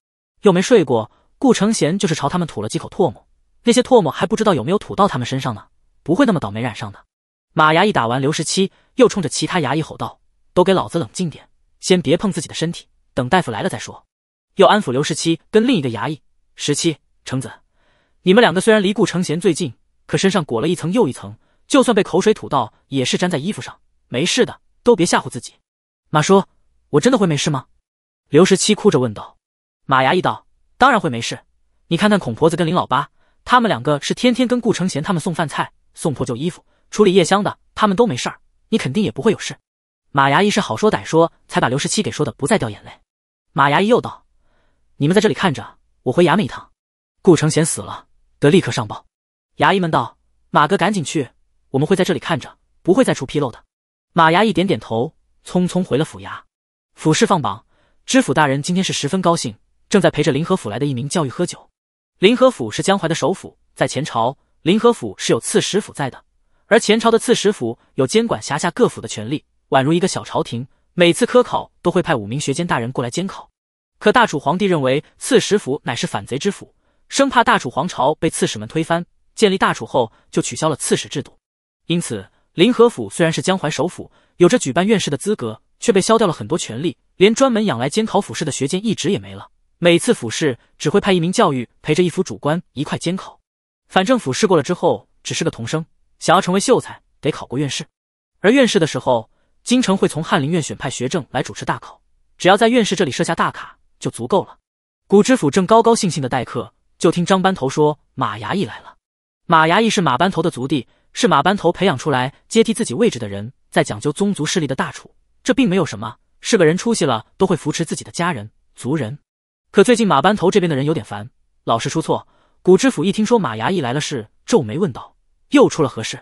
又没睡过。”顾承贤就是朝他们吐了几口唾沫，那些唾沫还不知道有没有吐到他们身上呢，不会那么倒霉染上的。马牙一打完刘十七，又冲着其他衙役吼道：“都给老子冷静点，先别碰自己的身体，等大夫来了再说。”又安抚刘十七跟另一个衙役：“十七、橙子，你们两个虽然离顾承贤最近，可身上裹了一层又一层，就算被口水吐到，也是粘在衣服上，没事的，都别吓唬自己。”马叔，我真的会没事吗？”刘十七哭着问道。马牙一道。当然会没事，你看看孔婆子跟林老八，他们两个是天天跟顾承贤他们送饭菜、送破旧衣服、处理夜香的，他们都没事儿，你肯定也不会有事。马牙医是好说歹说才把刘十七给说的不再掉眼泪。马牙医又道：“你们在这里看着，我回衙门一趟。顾承贤死了，得立刻上报。”衙医们道：“马哥，赶紧去，我们会在这里看着，不会再出纰漏的。”马牙一点点头，匆匆回了府衙。府事放榜，知府大人今天是十分高兴。正在陪着林和府来的一名教育喝酒。林和府是江淮的首府，在前朝，林和府是有刺史府在的，而前朝的刺史府有监管辖下各府的权利，宛如一个小朝廷。每次科考都会派五名学监大人过来监考。可大楚皇帝认为刺史府乃是反贼之府，生怕大楚皇朝被刺史们推翻，建立大楚后就取消了刺史制度。因此，林和府虽然是江淮首府，有着举办院士的资格，却被削掉了很多权力，连专门养来监考府试的学监一职也没了。每次府试只会派一名教育陪着一府主官一块监考，反正府试过了之后只是个童生，想要成为秀才得考过院试。而院试的时候，京城会从翰林院选派学政来主持大考，只要在院试这里设下大卡就足够了。古知府正高高兴兴的待客，就听张班头说马衙役来了。马衙役是马班头的族弟，是马班头培养出来接替自己位置的人，在讲究宗族势力的大楚，这并没有什么，是个人出息了都会扶持自己的家人族人。可最近马班头这边的人有点烦，老是出错。古知府一听说马衙役来了事，皱眉问道：“又出了何事？”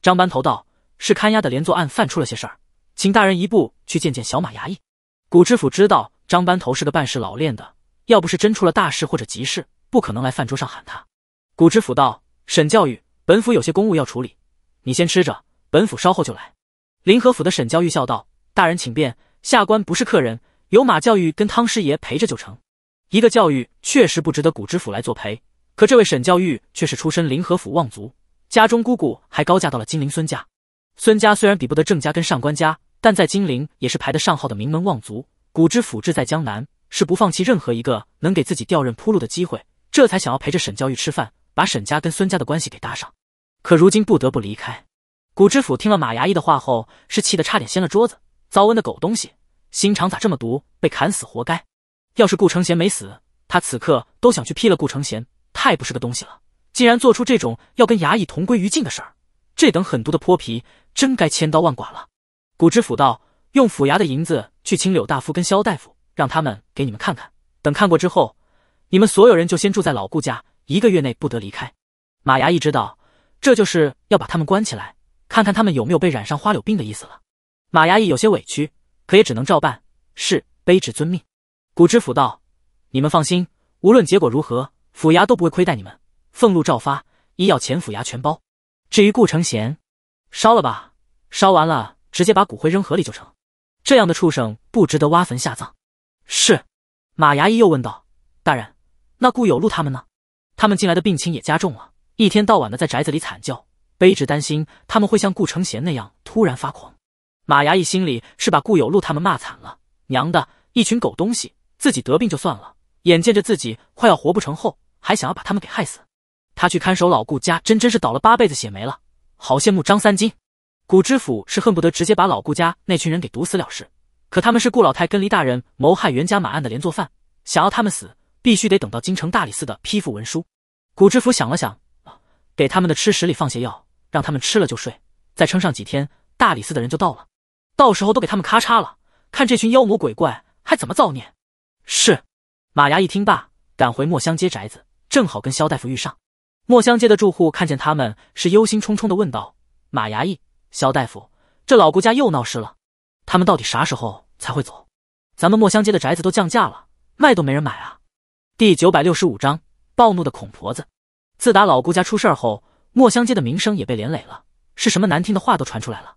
张班头道：“是看押的连坐案犯出了些事儿，请大人一步去见见小马衙役。”古知府知道张班头是个办事老练的，要不是真出了大事或者急事，不可能来饭桌上喊他。古知府道：“沈教育，本府有些公务要处理，你先吃着，本府稍后就来。”临河府的沈教育笑道：“大人请便，下官不是客人，有马教育跟汤师爷陪着就成。”一个教育确实不值得古知府来作陪，可这位沈教育却是出身临河府望族，家中姑姑还高嫁到了金陵孙家。孙家虽然比不得郑家跟上官家，但在金陵也是排得上号的名门望族。古知府志在江南，是不放弃任何一个能给自己调任铺路的机会，这才想要陪着沈教育吃饭，把沈家跟孙家的关系给搭上。可如今不得不离开。古知府听了马衙役的话后，是气得差点掀了桌子。糟温的狗东西，心肠咋这么毒？被砍死活该。要是顾承贤没死，他此刻都想去劈了顾承贤，太不是个东西了！竟然做出这种要跟衙役同归于尽的事儿，这等狠毒的泼皮，真该千刀万剐了！古知府道：“用府衙的银子去请柳大夫跟萧大夫，让他们给你们看看。等看过之后，你们所有人就先住在老顾家，一个月内不得离开。”马衙役知道，这就是要把他们关起来，看看他们有没有被染上花柳病的意思了。马衙役有些委屈，可也只能照办。是卑职遵命。古知府道：“你们放心，无论结果如何，府衙都不会亏待你们，俸禄照发，医药钱府衙全包。至于顾承贤，烧了吧，烧完了直接把骨灰扔河里就成。这样的畜生不值得挖坟下葬。”是。马衙役又问道：“大人，那顾有禄他们呢？他们进来的病情也加重了，一天到晚的在宅子里惨叫。卑职担心他们会像顾承贤那样突然发狂。”马衙役心里是把顾有禄他们骂惨了，娘的一群狗东西！自己得病就算了，眼见着自己快要活不成后，还想要把他们给害死。他去看守老顾家，真真是倒了八辈子血霉了。好羡慕张三金，古知府是恨不得直接把老顾家那群人给毒死了事。可他们是顾老太跟黎大人谋害袁家马案的连坐犯，想要他们死，必须得等到京城大理寺的批复文书。古知府想了想，给他们的吃食里放些药，让他们吃了就睡，再撑上几天，大理寺的人就到了。到时候都给他们咔嚓了，看这群妖魔鬼怪还怎么造孽。是，马衙一听罢，赶回墨香街宅子，正好跟肖大夫遇上。墨香街的住户看见他们是忧心忡忡的问道：“马衙役，肖大夫，这老顾家又闹事了，他们到底啥时候才会走？咱们墨香街的宅子都降价了，卖都没人买啊！”第九百六十五章暴怒的孔婆子。自打老顾家出事后，墨香街的名声也被连累了，是什么难听的话都传出来了。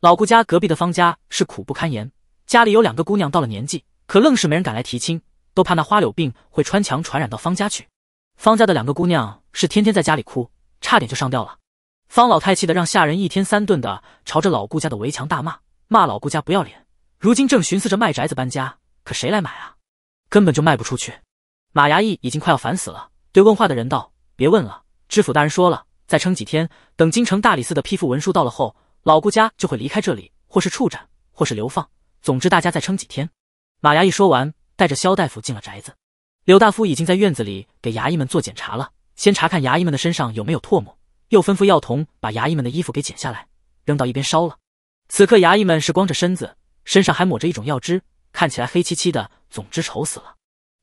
老顾家隔壁的方家是苦不堪言，家里有两个姑娘到了年纪。可愣是没人敢来提亲，都怕那花柳病会穿墙传染到方家去。方家的两个姑娘是天天在家里哭，差点就上吊了。方老太气得让下人一天三顿的朝着老顾家的围墙大骂，骂老顾家不要脸。如今正寻思着卖宅子搬家，可谁来买啊？根本就卖不出去。马衙役已经快要烦死了，对问话的人道：“别问了，知府大人说了，再撑几天，等京城大理寺的批复文书到了后，老顾家就会离开这里，或是处斩，或是流放。总之大家再撑几天。”马衙役说完，带着肖大夫进了宅子。柳大夫已经在院子里给衙役们做检查了，先查看衙役们的身上有没有唾沫，又吩咐药童把衙役们的衣服给剪下来，扔到一边烧了。此刻，衙役们是光着身子，身上还抹着一种药汁，看起来黑漆漆的，总之丑死了。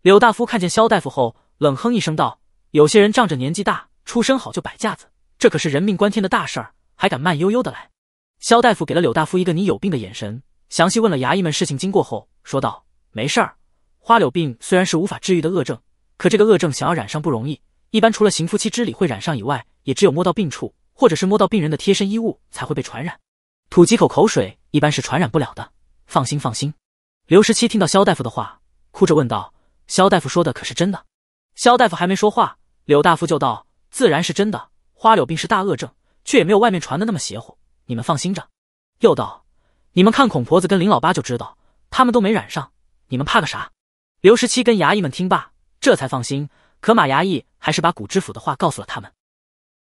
柳大夫看见肖大夫后，冷哼一声道：“有些人仗着年纪大、出身好就摆架子，这可是人命关天的大事儿，还敢慢悠悠的来？”肖大夫给了柳大夫一个“你有病”的眼神，详细问了衙役们事情经过后，说道。没事儿，花柳病虽然是无法治愈的恶症，可这个恶症想要染上不容易。一般除了行夫妻之礼会染上以外，也只有摸到病处，或者是摸到病人的贴身衣物才会被传染。吐几口口水一般是传染不了的，放心放心。刘十七听到肖大夫的话，哭着问道：“肖大夫说的可是真的？”肖大夫还没说话，柳大夫就道：“自然是真的。花柳病是大恶症，却也没有外面传的那么邪乎，你们放心着。”又道：“你们看孔婆子跟林老八就知道，他们都没染上。”你们怕个啥？刘十七跟衙役们听罢，这才放心。可马衙役还是把古知府的话告诉了他们。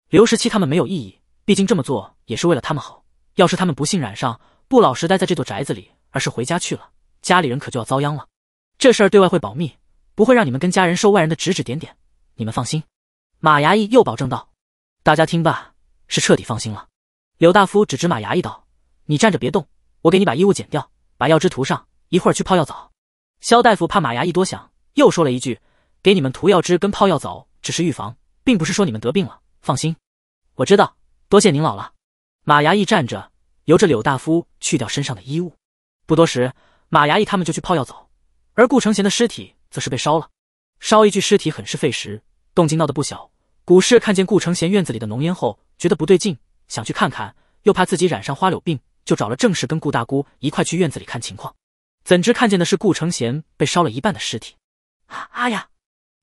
刘十七他们没有异议，毕竟这么做也是为了他们好。要是他们不幸染上，不老实待在这座宅子里，而是回家去了，家里人可就要遭殃了。这事儿对外会保密，不会让你们跟家人受外人的指指点点。你们放心，马衙役又保证道。大家听罢是彻底放心了。刘大夫指指马衙役道：“你站着别动，我给你把衣物剪掉，把药汁涂上，一会儿去泡药澡。”肖大夫怕马衙役多想，又说了一句：“给你们涂药汁跟泡药走，只是预防，并不是说你们得病了。放心，我知道。多谢您老了。”马衙役站着，由着柳大夫去掉身上的衣物。不多时，马衙役他们就去泡药走，而顾承贤的尸体则是被烧了。烧一具尸体很是费时，动静闹得不小。古氏看见顾承贤院子里的浓烟后，觉得不对劲，想去看看，又怕自己染上花柳病，就找了正事跟顾大姑一块去院子里看情况。怎知看见的是顾承贤被烧了一半的尸体？啊呀！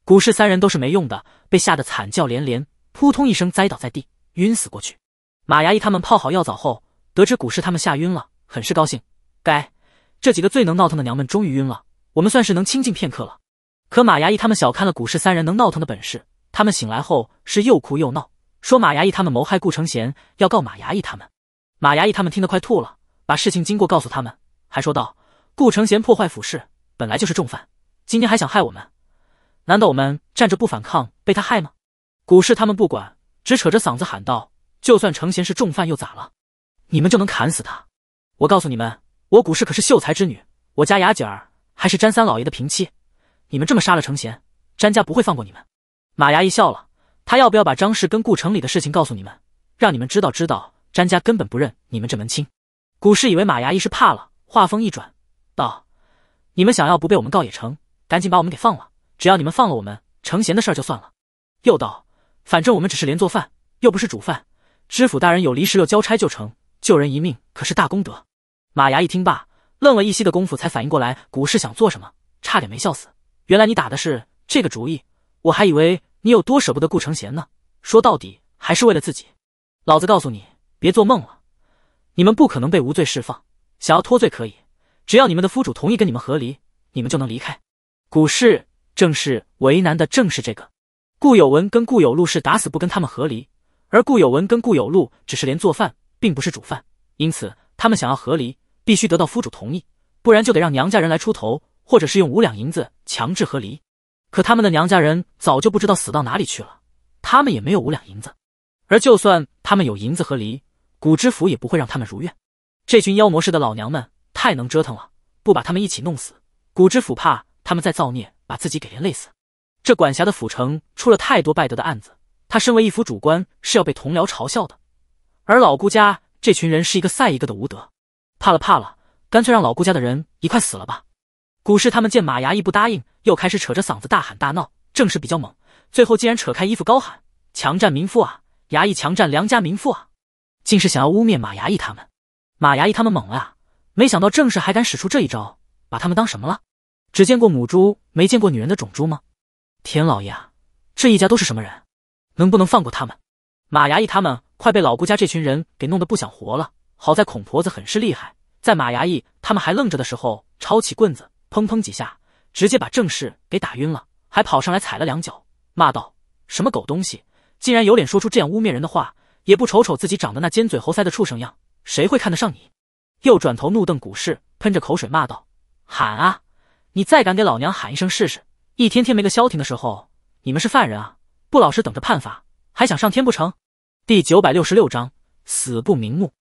古氏三人都是没用的，被吓得惨叫连连，扑通一声栽倒在地，晕死过去。马衙役他们泡好药澡后，得知古氏他们吓晕了，很是高兴。该这几个最能闹腾的娘们终于晕了，我们算是能清静片刻了。可马衙役他们小看了古氏三人能闹腾的本事，他们醒来后是又哭又闹，说马衙役他们谋害顾承贤，要告马衙役他们。马衙役他们听得快吐了，把事情经过告诉他们，还说道。顾承贤破坏府事，本来就是重犯，今天还想害我们？难道我们站着不反抗被他害吗？古氏他们不管，只扯着嗓子喊道：“就算承贤是重犯又咋了？你们就能砍死他？我告诉你们，我古氏可是秀才之女，我家雅姐儿还是詹三老爷的平妻。你们这么杀了承贤，詹家不会放过你们。”马衙役笑了，他要不要把张氏跟顾城里的事情告诉你们，让你们知道知道詹家根本不认你们这门亲？古氏以为马衙役是怕了，话锋一转。道：“你们想要不被我们告也成，赶紧把我们给放了。只要你们放了我们，成贤的事儿就算了。”又道：“反正我们只是连做饭，又不是煮饭。知府大人有离石榴交差就成，救人一命可是大功德。”马牙一听罢，愣了一息的功夫，才反应过来，古氏想做什么，差点没笑死。原来你打的是这个主意，我还以为你有多舍不得顾成贤呢。说到底还是为了自己。老子告诉你，别做梦了，你们不可能被无罪释放。想要脱罪可以。只要你们的夫主同意跟你们和离，你们就能离开。古氏正是为难的，正是这个。顾有文跟顾有禄是打死不跟他们和离，而顾有文跟顾有禄只是连做饭，并不是煮饭，因此他们想要和离，必须得到夫主同意，不然就得让娘家人来出头，或者是用五两银子强制和离。可他们的娘家人早就不知道死到哪里去了，他们也没有五两银子。而就算他们有银子和离，古知府也不会让他们如愿。这群妖魔似的老娘们！太能折腾了，不把他们一起弄死，古知府怕他们再造孽，把自己给连累死。这管辖的府城出了太多败德的案子，他身为一府主官是要被同僚嘲笑的。而老顾家这群人是一个赛一个的无德，怕了怕了，干脆让老顾家的人一块死了吧。古氏他们见马衙役不答应，又开始扯着嗓子大喊大闹，正是比较猛。最后竟然扯开衣服高喊：“强占民妇啊！衙役强占良家民妇啊！”竟是想要污蔑马衙役他们。马衙役他们猛了啊！没想到郑氏还敢使出这一招，把他们当什么了？只见过母猪，没见过女人的种猪吗？田老爷，啊，这一家都是什么人？能不能放过他们？马衙役他们快被老顾家这群人给弄得不想活了。好在孔婆子很是厉害，在马衙役他们还愣着的时候，抄起棍子，砰砰几下，直接把郑氏给打晕了，还跑上来踩了两脚，骂道：“什么狗东西，竟然有脸说出这样污蔑人的话，也不瞅瞅自己长得那尖嘴猴腮的畜生样，谁会看得上你？”又转头怒瞪古氏，喷着口水骂道：“喊啊！你再敢给老娘喊一声试试！一天天没个消停的时候，你们是犯人啊，不老实等着判罚，还想上天不成？”第九百六十六章死不瞑目。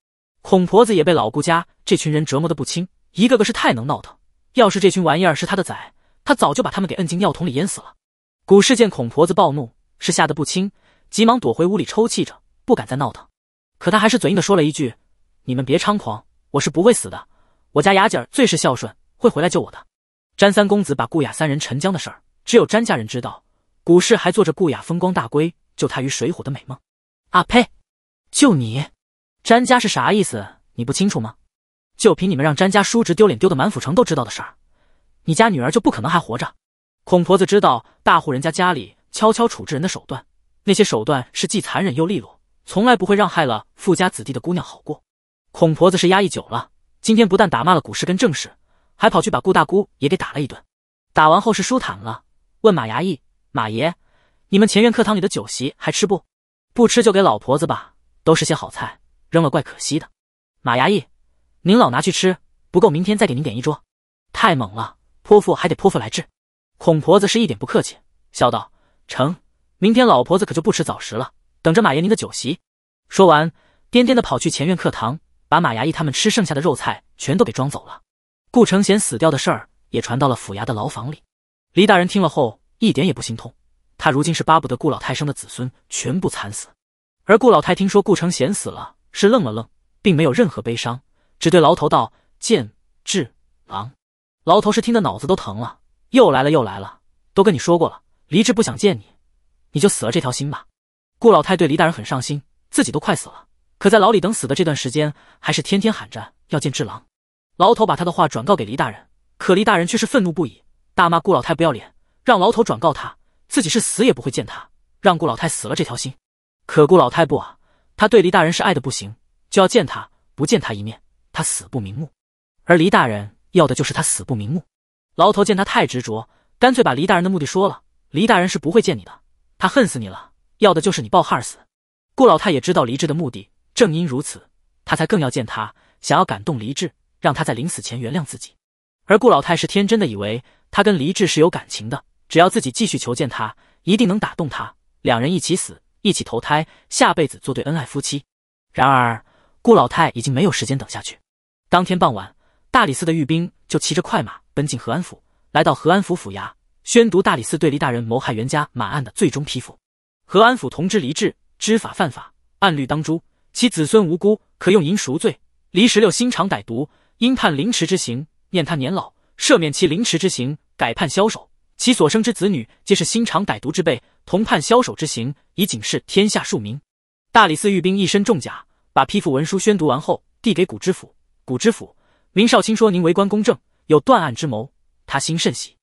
孔婆子也被老顾家这群人折磨得不轻，一个个是太能闹腾。要是这群玩意儿是他的崽，他早就把他们给摁进尿桶里淹死了。古氏见孔婆子暴怒，是吓得不轻，急忙躲回屋里抽泣着，不敢再闹腾。可他还是嘴硬的说了一句：“你们别猖狂。”我是不会死的，我家雅姐儿最是孝顺，会回来救我的。詹三公子把顾雅三人沉江的事儿，只有詹家人知道。古氏还做着顾雅风光大归，救她于水火的美梦。啊呸！就你，詹家是啥意思？你不清楚吗？就凭你们让詹家叔侄丢脸丢的满府城都知道的事儿，你家女儿就不可能还活着。孔婆子知道大户人家家里悄悄处置人的手段，那些手段是既残忍又利落，从来不会让害了富家子弟的姑娘好过。孔婆子是压抑久了，今天不但打骂了古氏跟郑氏，还跑去把顾大姑也给打了一顿。打完后是舒坦了，问马衙役：“马爷，你们前院课堂里的酒席还吃不？不吃就给老婆子吧，都是些好菜，扔了怪可惜的。”马衙役：“您老拿去吃，不够明天再给您点一桌。”太猛了，泼妇还得泼妇来治。孔婆子是一点不客气，笑道：“成，明天老婆子可就不吃早食了，等着马爷您的酒席。”说完，颠颠的跑去前院课堂。把马衙役他们吃剩下的肉菜全都给装走了。顾承贤死掉的事儿也传到了府衙的牢房里。黎大人听了后一点也不心痛，他如今是巴不得顾老太生的子孙全部惨死。而顾老太听说顾承贤死了，是愣了愣，并没有任何悲伤，只对牢头道：“见智郎。”牢头是听得脑子都疼了，又来了又来了，都跟你说过了，黎智不想见你，你就死了这条心吧。顾老太对黎大人很上心，自己都快死了。可在牢里等死的这段时间，还是天天喊着要见智郎。牢头把他的话转告给黎大人，可黎大人却是愤怒不已，大骂顾老太不要脸，让牢头转告他自己是死也不会见他，让顾老太死了这条心。可顾老太不啊，他对黎大人是爱的不行，就要见他，不见他一面，他死不瞑目。而黎大人要的就是他死不瞑目。牢头见他太执着，干脆把黎大人的目的说了：黎大人是不会见你的，他恨死你了，要的就是你抱害死。顾老太也知道黎志的目的。正因如此，他才更要见他，想要感动黎智，让他在临死前原谅自己。而顾老太是天真的，以为他跟黎智是有感情的，只要自己继续求见他，一定能打动他，两人一起死，一起投胎，下辈子做对恩爱夫妻。然而，顾老太已经没有时间等下去。当天傍晚，大理寺的御兵就骑着快马奔进和安府，来到和安府府衙，宣读大理寺对黎大人谋害袁家满案的最终批复：和安府同知黎智知法犯法，按律当诛。其子孙无辜，可用银赎罪。黎十六心肠歹毒，应判凌迟之刑。念他年老，赦免其凌迟之刑，改判枭首。其所生之子女皆是心肠歹毒之辈，同判枭首之刑，以警示天下庶民。大理寺御兵一身重甲，把批复文书宣读完后，递给古知府。古知府，明少卿说您为官公正，有断案之谋，他心甚喜。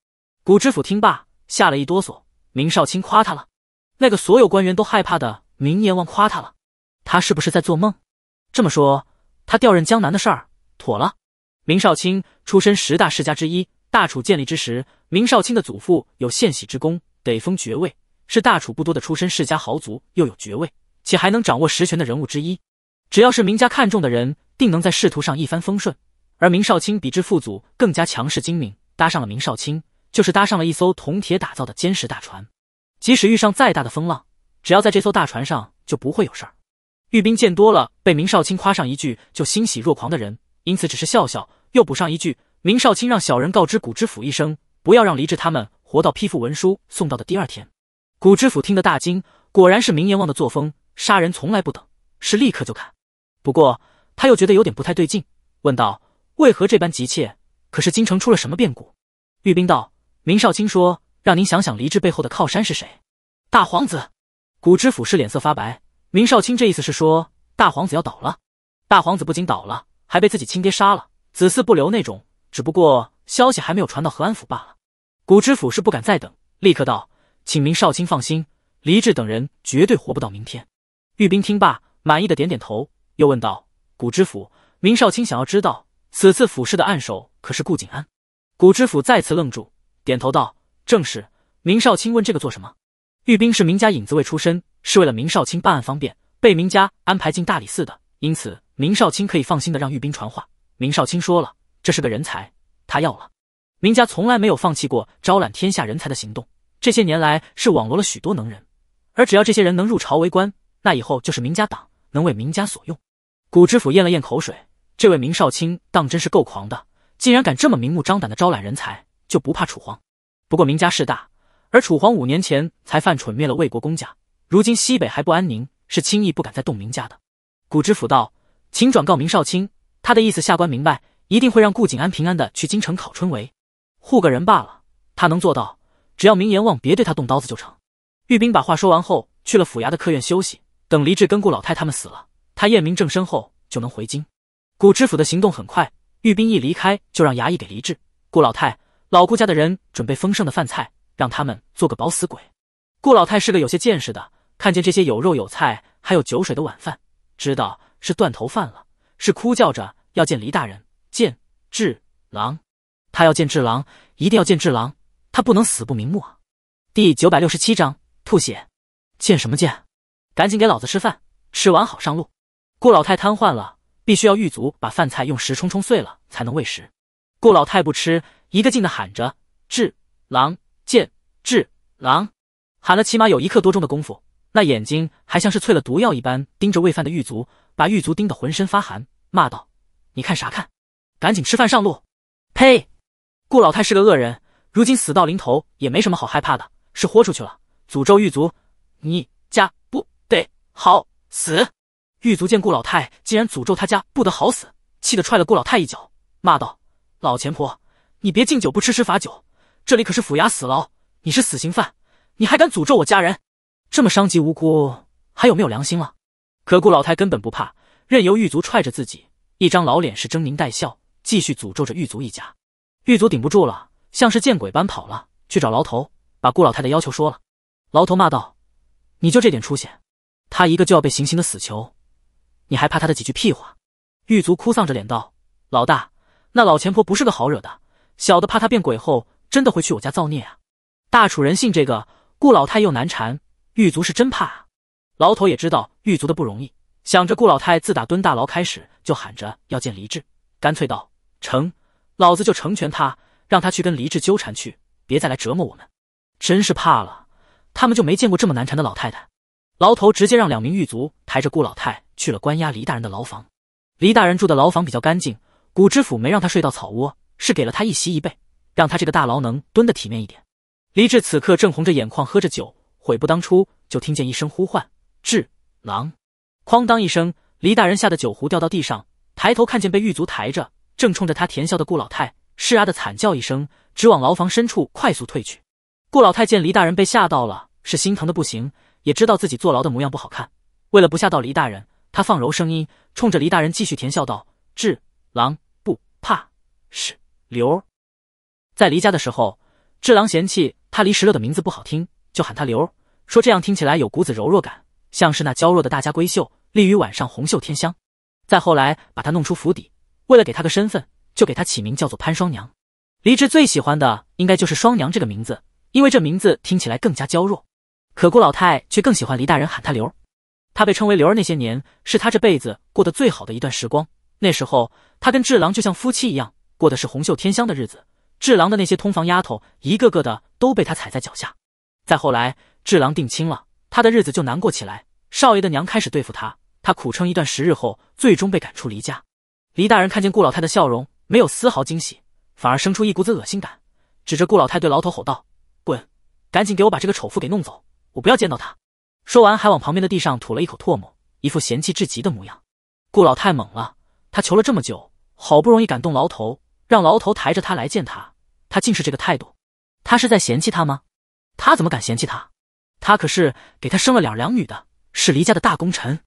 古知府听罢，吓了一哆嗦。明少卿夸他了，那个所有官员都害怕的明阎王夸他了。他是不是在做梦？这么说，他调任江南的事儿妥了。明少卿出身十大世家之一，大楚建立之时，明少卿的祖父有献玺之功，得封爵位，是大楚不多的出身世家豪族，又有爵位，且还能掌握实权的人物之一。只要是明家看中的人，定能在仕途上一帆风顺。而明少卿比之父祖更加强势精明，搭上了明少卿，就是搭上了一艘铜铁打造的坚实大船，即使遇上再大的风浪，只要在这艘大船上，就不会有事儿。玉斌见多了被明少卿夸上一句就欣喜若狂的人，因此只是笑笑，又补上一句：“明少卿让小人告知古知府一声，不要让黎智他们活到批复文书送到的第二天。”古知府听得大惊，果然是明阎王的作风，杀人从来不等，是立刻就砍。不过他又觉得有点不太对劲，问道：“为何这般急切？可是京城出了什么变故？”玉斌道：“明少卿说，让您想想黎智背后的靠山是谁。”大皇子。古知府是脸色发白。明少卿，这意思是说大皇子要倒了，大皇子不仅倒了，还被自己亲爹杀了，子嗣不留那种。只不过消息还没有传到和安府罢了。古知府是不敢再等，立刻道：“请明少卿放心，黎智等人绝对活不到明天。”玉冰听罢，满意的点点头，又问道：“古知府，明少卿想要知道此次府试的暗手，可是顾景安？”古知府再次愣住，点头道：“正是。”明少卿问这个做什么？玉冰是明家影子卫出身。是为了明少卿办案方便，被明家安排进大理寺的，因此明少卿可以放心的让玉兵传话。明少卿说了，这是个人才，他要了。明家从来没有放弃过招揽天下人才的行动，这些年来是网罗了许多能人，而只要这些人能入朝为官，那以后就是明家党，能为明家所用。古知府咽了咽口水，这位明少卿当真是够狂的，竟然敢这么明目张胆的招揽人才，就不怕楚皇？不过明家势大，而楚皇五年前才犯蠢灭了魏国公家。如今西北还不安宁，是轻易不敢再动明家的。古知府道：“请转告明少卿，他的意思下官明白，一定会让顾景安平安的去京城考春闱，护个人罢了。他能做到，只要明阎王别对他动刀子就成。”玉冰把话说完后，去了府衙的客院休息。等黎志跟顾老太他们死了，他验明正身后就能回京。古知府的行动很快，玉冰一离开，就让衙役给黎志、顾老太、老顾家的人准备丰盛的饭菜，让他们做个饱死鬼。顾老太是个有些见识的。看见这些有肉有菜还有酒水的晚饭，知道是断头饭了，是哭叫着要见黎大人、见智郎，他要见智郎，一定要见智郎，他不能死不瞑目啊！第九百六十七章吐血，见什么见？赶紧给老子吃饭，吃完好上路。顾老太瘫痪了，必须要狱卒把饭菜用石冲冲碎了才能喂食。顾老太不吃，一个劲的喊着智郎、见智郎，喊了起码有一刻多钟的功夫。那眼睛还像是淬了毒药一般盯着喂饭的狱卒，把狱卒盯得浑身发寒，骂道：“你看啥看？赶紧吃饭上路！”呸！顾老太是个恶人，如今死到临头也没什么好害怕的，是豁出去了，诅咒狱卒：“你家不得好死！”狱卒见顾老太竟然诅咒他家不得好死，气得踹了顾老太一脚，骂道：“老钱婆，你别敬酒不吃吃罚酒！这里可是府衙死牢，你是死刑犯，你还敢诅咒我家人？”这么伤及无辜，还有没有良心了？可顾老太根本不怕，任由狱卒踹着自己，一张老脸是狰狞带笑，继续诅咒着狱卒一家。狱卒顶不住了，像是见鬼般跑了，去找牢头，把顾老太的要求说了。牢头骂道：“你就这点出息？他一个就要被行刑的死囚，你还怕他的几句屁话？”狱卒哭丧着脸道：“老大，那老钱婆不是个好惹的，小的怕她变鬼后真的会去我家造孽啊！大楚人信这个，顾老太又难缠。”狱卒是真怕啊，牢头也知道狱卒的不容易，想着顾老太自打蹲大牢开始就喊着要见黎志，干脆道成，老子就成全他，让他去跟黎志纠缠去，别再来折磨我们。真是怕了，他们就没见过这么难缠的老太太。牢头直接让两名狱卒抬着顾老太去了关押黎大人的牢房。黎大人住的牢房比较干净，谷知府没让他睡到草窝，是给了他一席一被，让他这个大牢能蹲得体面一点。黎志此刻正红着眼眶喝着酒。悔不当初，就听见一声呼唤：“智狼！”哐当一声，黎大人吓得酒壶掉到地上，抬头看见被狱卒抬着，正冲着他甜笑的顾老太，是啊的惨叫一声，直往牢房深处快速退去。顾老太见黎大人被吓到了，是心疼的不行，也知道自己坐牢的模样不好看，为了不吓到黎大人，他放柔声音，冲着黎大人继续甜笑道：“智狼不怕是刘在黎家的时候，智狼嫌弃他黎十六的名字不好听。就喊他刘，说这样听起来有股子柔弱感，像是那娇弱的大家闺秀，利于晚上红袖添香。再后来把她弄出府邸，为了给她个身份，就给她起名叫做潘双娘。黎智最喜欢的应该就是双娘这个名字，因为这名字听起来更加娇弱。可顾老太却更喜欢黎大人喊他刘，他被称为刘儿那些年，是他这辈子过得最好的一段时光。那时候他跟智郎就像夫妻一样，过的是红袖添香的日子。智郎的那些通房丫头，一个个的都被他踩在脚下。再后来，智郎定亲了，他的日子就难过起来。少爷的娘开始对付他，他苦撑一段时日后，最终被赶出黎家。黎大人看见顾老太的笑容，没有丝毫惊喜，反而生出一股子恶心感，指着顾老太对牢头吼道：“滚，赶紧给我把这个丑妇给弄走，我不要见到她。”说完还往旁边的地上吐了一口唾沫，一副嫌弃至极的模样。顾老太懵了，他求了这么久，好不容易感动牢头，让牢头抬着他来见他，他竟是这个态度？他是在嫌弃他吗？他怎么敢嫌弃他？他可是给他生了两两女的，是黎家的大功臣。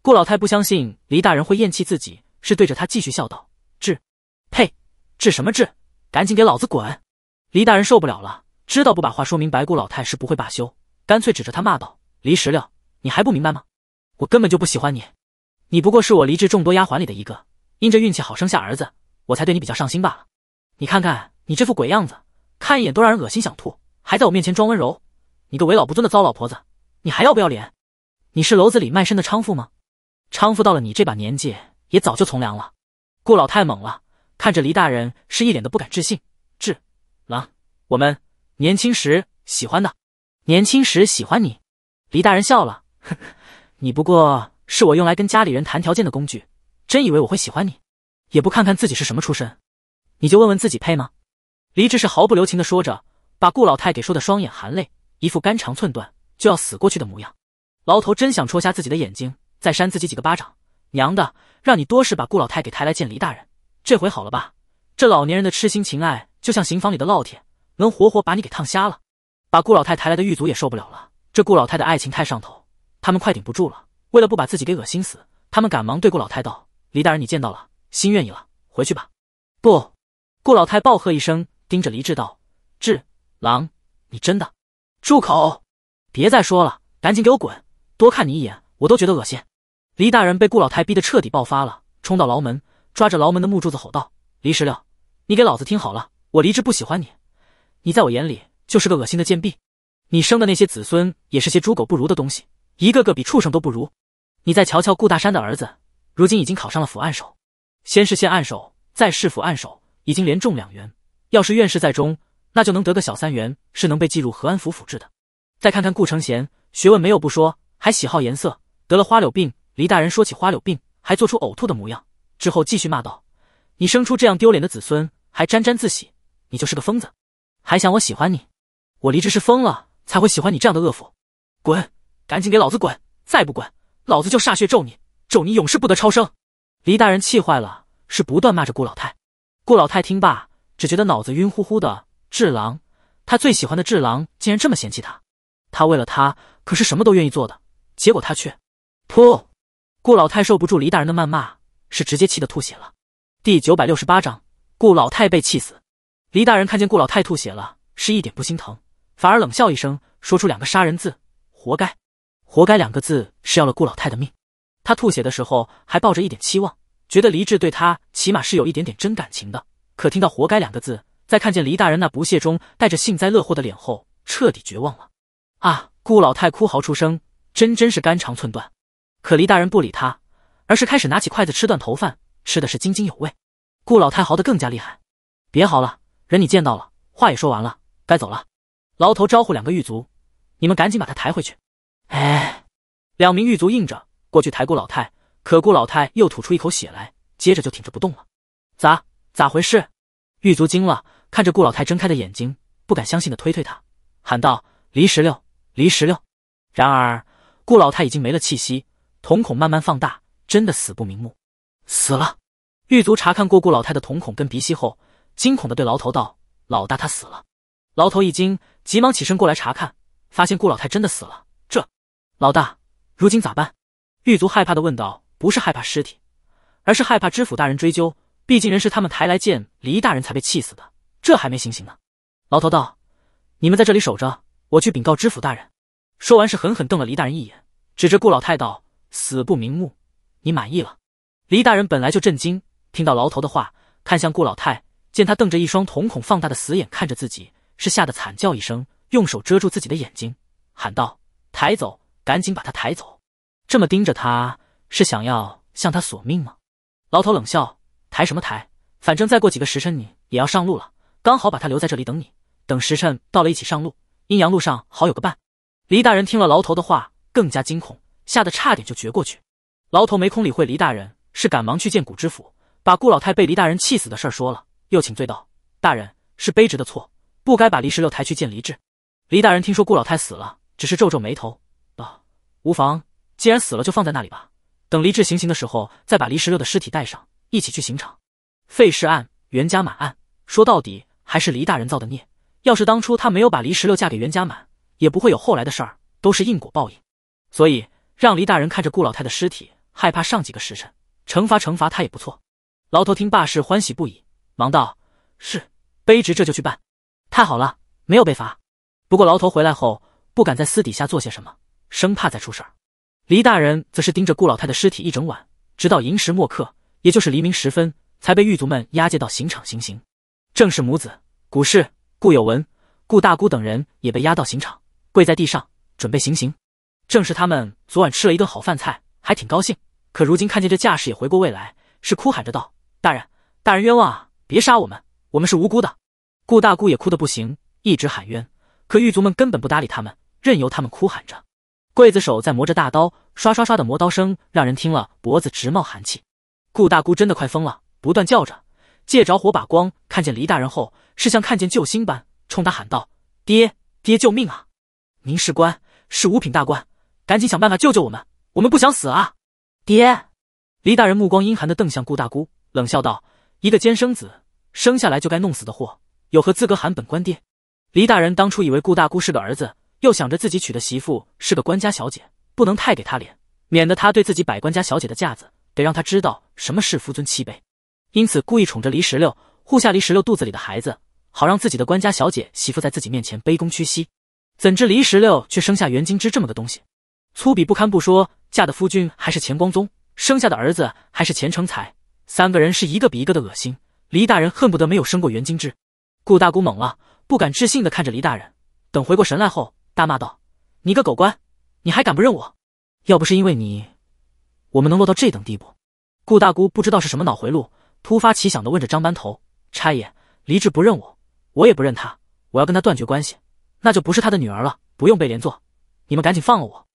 顾老太不相信黎大人会厌弃自己，是对着他继续笑道：“治，呸，治什么治？赶紧给老子滚！”黎大人受不了了，知道不把话说明白，顾老太是不会罢休，干脆指着他骂道：“黎石榴，你还不明白吗？我根本就不喜欢你，你不过是我黎氏众多丫鬟里的一个，因着运气好生下儿子，我才对你比较上心罢了。你看看你这副鬼样子，看一眼都让人恶心想吐。”还在我面前装温柔，你个为老不尊的糟老婆子，你还要不要脸？你是楼子里卖身的娼妇吗？娼妇到了你这把年纪，也早就从良了。顾老太猛了，看着黎大人是一脸的不敢置信。志狼，我们年轻时喜欢的，年轻时喜欢你。黎大人笑了，哼，你不过是我用来跟家里人谈条件的工具，真以为我会喜欢你？也不看看自己是什么出身，你就问问自己配吗？黎志是毫不留情的说着。把顾老太给说的双眼含泪，一副肝肠寸断就要死过去的模样。牢头真想戳瞎自己的眼睛，再扇自己几个巴掌。娘的，让你多事把顾老太给抬来见黎大人，这回好了吧？这老年人的痴心情爱就像刑房里的烙铁，能活活把你给烫瞎了。把顾老太抬来的狱卒也受不了了，这顾老太的爱情太上头，他们快顶不住了。为了不把自己给恶心死，他们赶忙对顾老太道：“黎大人，你见到了，心愿意了，回去吧。”不，顾老太暴喝一声，盯着黎志道：“志，狼，你真的住口！别再说了，赶紧给我滚！多看你一眼，我都觉得恶心。黎大人被顾老太逼得彻底爆发了，冲到牢门，抓着牢门的木柱子吼道：“黎十六，你给老子听好了，我黎志不喜欢你，你在我眼里就是个恶心的贱婢。你生的那些子孙也是些猪狗不如的东西，一个个比畜生都不如。你再瞧瞧顾大山的儿子，如今已经考上了府案首，先是县案首，再是府案首，已经连中两元。要是院士在中。”那就能得个小三元，是能被记入何安府府志的。再看看顾承贤，学问没有不说，还喜好颜色，得了花柳病。黎大人说起花柳病，还做出呕吐的模样，之后继续骂道：“你生出这样丢脸的子孙，还沾沾自喜，你就是个疯子，还想我喜欢你？我黎之是疯了才会喜欢你这样的恶妇！滚，赶紧给老子滚！再不滚，老子就煞血咒你，咒你永世不得超生！”黎大人气坏了，是不断骂着顾老太。顾老太听罢，只觉得脑子晕乎乎的。智郎，他最喜欢的智郎竟然这么嫌弃他，他为了他可是什么都愿意做的，结果他却……噗！顾老太受不住黎大人的谩骂，是直接气得吐血了。第九百六十八章，顾老太被气死。黎大人看见顾老太吐血了，是一点不心疼，反而冷笑一声，说出两个杀人字：“活该，活该。”两个字是要了顾老太的命。他吐血的时候还抱着一点期望，觉得黎志对他起码是有一点点真感情的，可听到“活该”两个字。在看见黎大人那不屑中带着幸灾乐祸的脸后，彻底绝望了。啊！顾老太哭嚎出声，真真是肝肠寸断。可黎大人不理他，而是开始拿起筷子吃断头饭，吃的是津津有味。顾老太嚎的更加厉害。别嚎了，人你见到了，话也说完了，该走了。牢头招呼两个狱卒：“你们赶紧把他抬回去。”哎，两名狱卒应着过去抬顾老太，可顾老太又吐出一口血来，接着就挺着不动了。咋？咋回事？狱卒惊了。看着顾老太睁开的眼睛，不敢相信的推推他，喊道：“黎十六，黎十六！”然而，顾老太已经没了气息，瞳孔慢慢放大，真的死不瞑目，死了。狱卒查看过顾老太的瞳孔跟鼻息后，惊恐的对牢头道：“老大，他死了。”牢头一惊，急忙起身过来查看，发现顾老太真的死了。这，老大，如今咋办？狱卒害怕的问道：“不是害怕尸体，而是害怕知府大人追究，毕竟人是他们抬来见黎大人才被气死的。”这还没行刑呢，牢头道：“你们在这里守着，我去禀告知府大人。”说完是狠狠瞪了黎大人一眼，指着顾老太道：“死不瞑目，你满意了？”黎大人本来就震惊，听到牢头的话，看向顾老太，见他瞪着一双瞳孔放大的死眼看着自己，是吓得惨叫一声，用手遮住自己的眼睛，喊道：“抬走，赶紧把他抬走！”这么盯着他，是想要向他索命吗？牢头冷笑：“抬什么抬？反正再过几个时辰，你也要上路了。”刚好把他留在这里等你，等时辰到了一起上路，阴阳路上好有个伴。黎大人听了牢头的话，更加惊恐，吓得差点就绝过去。牢头没空理会黎大人，是赶忙去见谷知府，把顾老太被黎大人气死的事说了，又请罪道：“大人是卑职的错，不该把黎十六抬去见黎志。”黎大人听说顾老太死了，只是皱皱眉头啊，无妨，既然死了就放在那里吧，等黎志行刑的时候再把黎十六的尸体带上，一起去刑场。”废氏案、袁家满案，说到底。还是黎大人造的孽。要是当初他没有把黎十六嫁给袁家满，也不会有后来的事儿。都是因果报应，所以让黎大人看着顾老太的尸体，害怕上几个时辰，惩罚惩罚他也不错。牢头听罢是欢喜不已，忙道：“是，卑职这就去办。”太好了，没有被罚。不过牢头回来后，不敢在私底下做些什么，生怕再出事儿。黎大人则是盯着顾老太的尸体一整晚，直到寅时末刻，也就是黎明时分，才被狱卒们押解到刑场行刑。正是母子，古氏、顾有文、顾大姑等人也被押到刑场，跪在地上准备行刑。正是他们昨晚吃了一顿好饭菜，还挺高兴。可如今看见这架势，也回过味来，是哭喊着道：“大人，大人冤枉啊！别杀我们，我们是无辜的。”顾大姑也哭得不行，一直喊冤。可狱卒们根本不搭理他们，任由他们哭喊着。刽子手在磨着大刀，唰唰刷的磨刀声让人听了脖子直冒寒气。顾大姑真的快疯了，不断叫着。借着火把光，看见黎大人后，是像看见救星般，冲他喊道：“爹爹，救命啊！您是官，是五品大官，赶紧想办法救救我们，我们不想死啊！”爹。黎大人目光阴寒地瞪向顾大姑，冷笑道：“一个奸生子，生下来就该弄死的货，有何资格喊本官爹？”黎大人当初以为顾大姑是个儿子，又想着自己娶的媳妇是个官家小姐，不能太给他脸，免得他对自己百官家小姐的架子，得让他知道什么是夫尊妻卑。因此故意宠着黎十六，护下黎十六肚子里的孩子，好让自己的官家小姐媳妇在自己面前卑躬屈膝。怎知黎十六却生下袁金枝这么个东西，粗鄙不堪不说，嫁的夫君还是钱光宗，生下的儿子还是钱成才，三个人是一个比一个的恶心。黎大人恨不得没有生过袁金枝。顾大姑懵了，不敢置信的看着黎大人，等回过神来后大骂道：“你个狗官，你还敢不认我？要不是因为你，我们能落到这等地步？”顾大姑不知道是什么脑回路。突发奇想的问着张班头差爷黎智不认我，我也不认他，我要跟他断绝关系，那就不是他的女儿了，不用被连坐。你们赶紧放了我！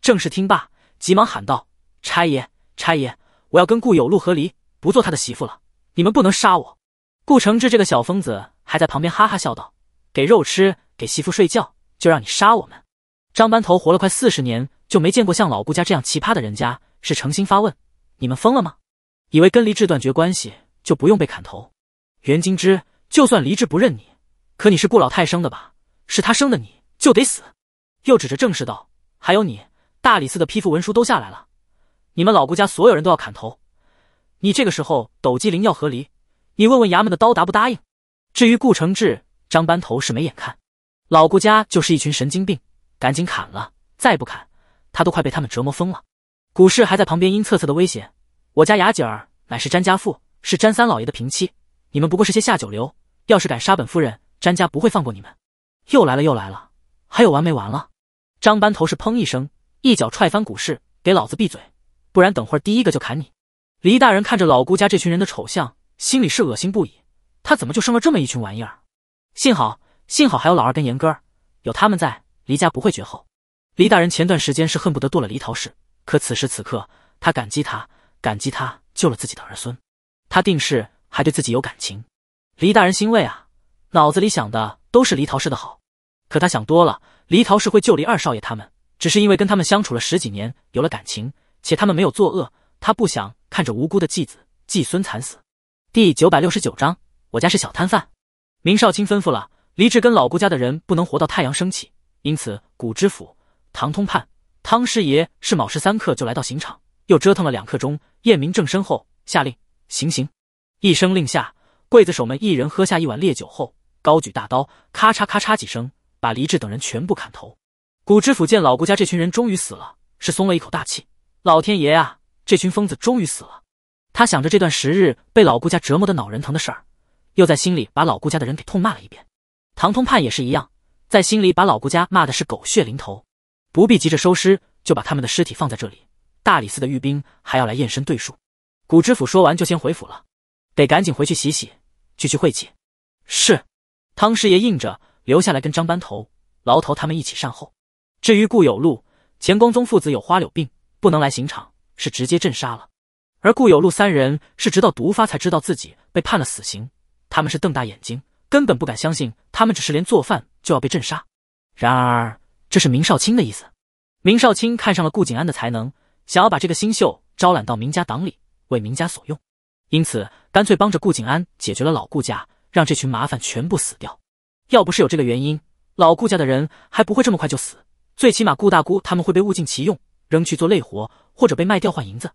郑氏听罢，急忙喊道：“差爷，差爷，我要跟顾有禄和离，不做他的媳妇了。你们不能杀我！”顾承志这个小疯子还在旁边哈哈笑道：“给肉吃，给媳妇睡觉，就让你杀我们！”张班头活了快四十年，就没见过像老顾家这样奇葩的人家，是诚心发问：“你们疯了吗？”以为跟黎志断绝关系就不用被砍头，袁金枝，就算黎志不认你，可你是顾老太生的吧？是他生的，你就得死。又指着郑氏道：“还有你，大理寺的批复文书都下来了，你们老顾家所有人都要砍头。你这个时候抖机灵要和离，你问问衙门的刀答不答应？至于顾承志，张班头是没眼看，老顾家就是一群神经病，赶紧砍了，再不砍，他都快被他们折磨疯了。”古氏还在旁边阴恻恻的威胁。我家雅姐儿乃是詹家妇，是詹三老爷的平妻。你们不过是些下九流，要是敢杀本夫人，詹家不会放过你们。又来了，又来了，还有完没完了？张班头是砰一声，一脚踹翻股市，给老子闭嘴，不然等会儿第一个就砍你。黎大人看着老姑家这群人的丑相，心里是恶心不已。他怎么就生了这么一群玩意儿？幸好，幸好还有老二跟严哥儿，有他们在，黎家不会绝后。黎大人前段时间是恨不得剁了黎桃氏，可此时此刻，他感激他。感激他救了自己的儿孙，他定是还对自己有感情。黎大人欣慰啊，脑子里想的都是黎桃氏的好。可他想多了，黎桃氏会救黎二少爷他们，只是因为跟他们相处了十几年，有了感情，且他们没有作恶。他不想看着无辜的继子继孙惨死。第九百六十九章，我家是小摊贩。明少卿吩咐了，黎志跟老顾家的人不能活到太阳升起。因此，古知府、唐通判、汤师爷是卯时三刻就来到刑场，又折腾了两刻钟。验明正身后，下令行刑。一声令下，刽子手们一人喝下一碗烈酒后，高举大刀，咔嚓咔嚓几声，把黎智等人全部砍头。古知府见老顾家这群人终于死了，是松了一口大气。老天爷啊，这群疯子终于死了！他想着这段时日被老顾家折磨的脑仁疼的事儿，又在心里把老顾家的人给痛骂了一遍。唐通判也是一样，在心里把老顾家骂的是狗血淋头。不必急着收尸，就把他们的尸体放在这里。大理寺的御兵还要来验身对数，古知府说完就先回府了，得赶紧回去洗洗，去去晦气。是，汤师爷应着，留下来跟张班头、牢头他们一起善后。至于顾有禄、钱光宗父子有花柳病，不能来刑场，是直接镇杀了。而顾有禄三人是直到毒发才知道自己被判了死刑，他们是瞪大眼睛，根本不敢相信，他们只是连做饭就要被镇杀。然而这是明少卿的意思，明少卿看上了顾景安的才能。想要把这个新秀招揽到明家党里，为明家所用，因此干脆帮着顾景安解决了老顾家，让这群麻烦全部死掉。要不是有这个原因，老顾家的人还不会这么快就死，最起码顾大姑他们会被物尽其用，扔去做累活，或者被卖掉换银子。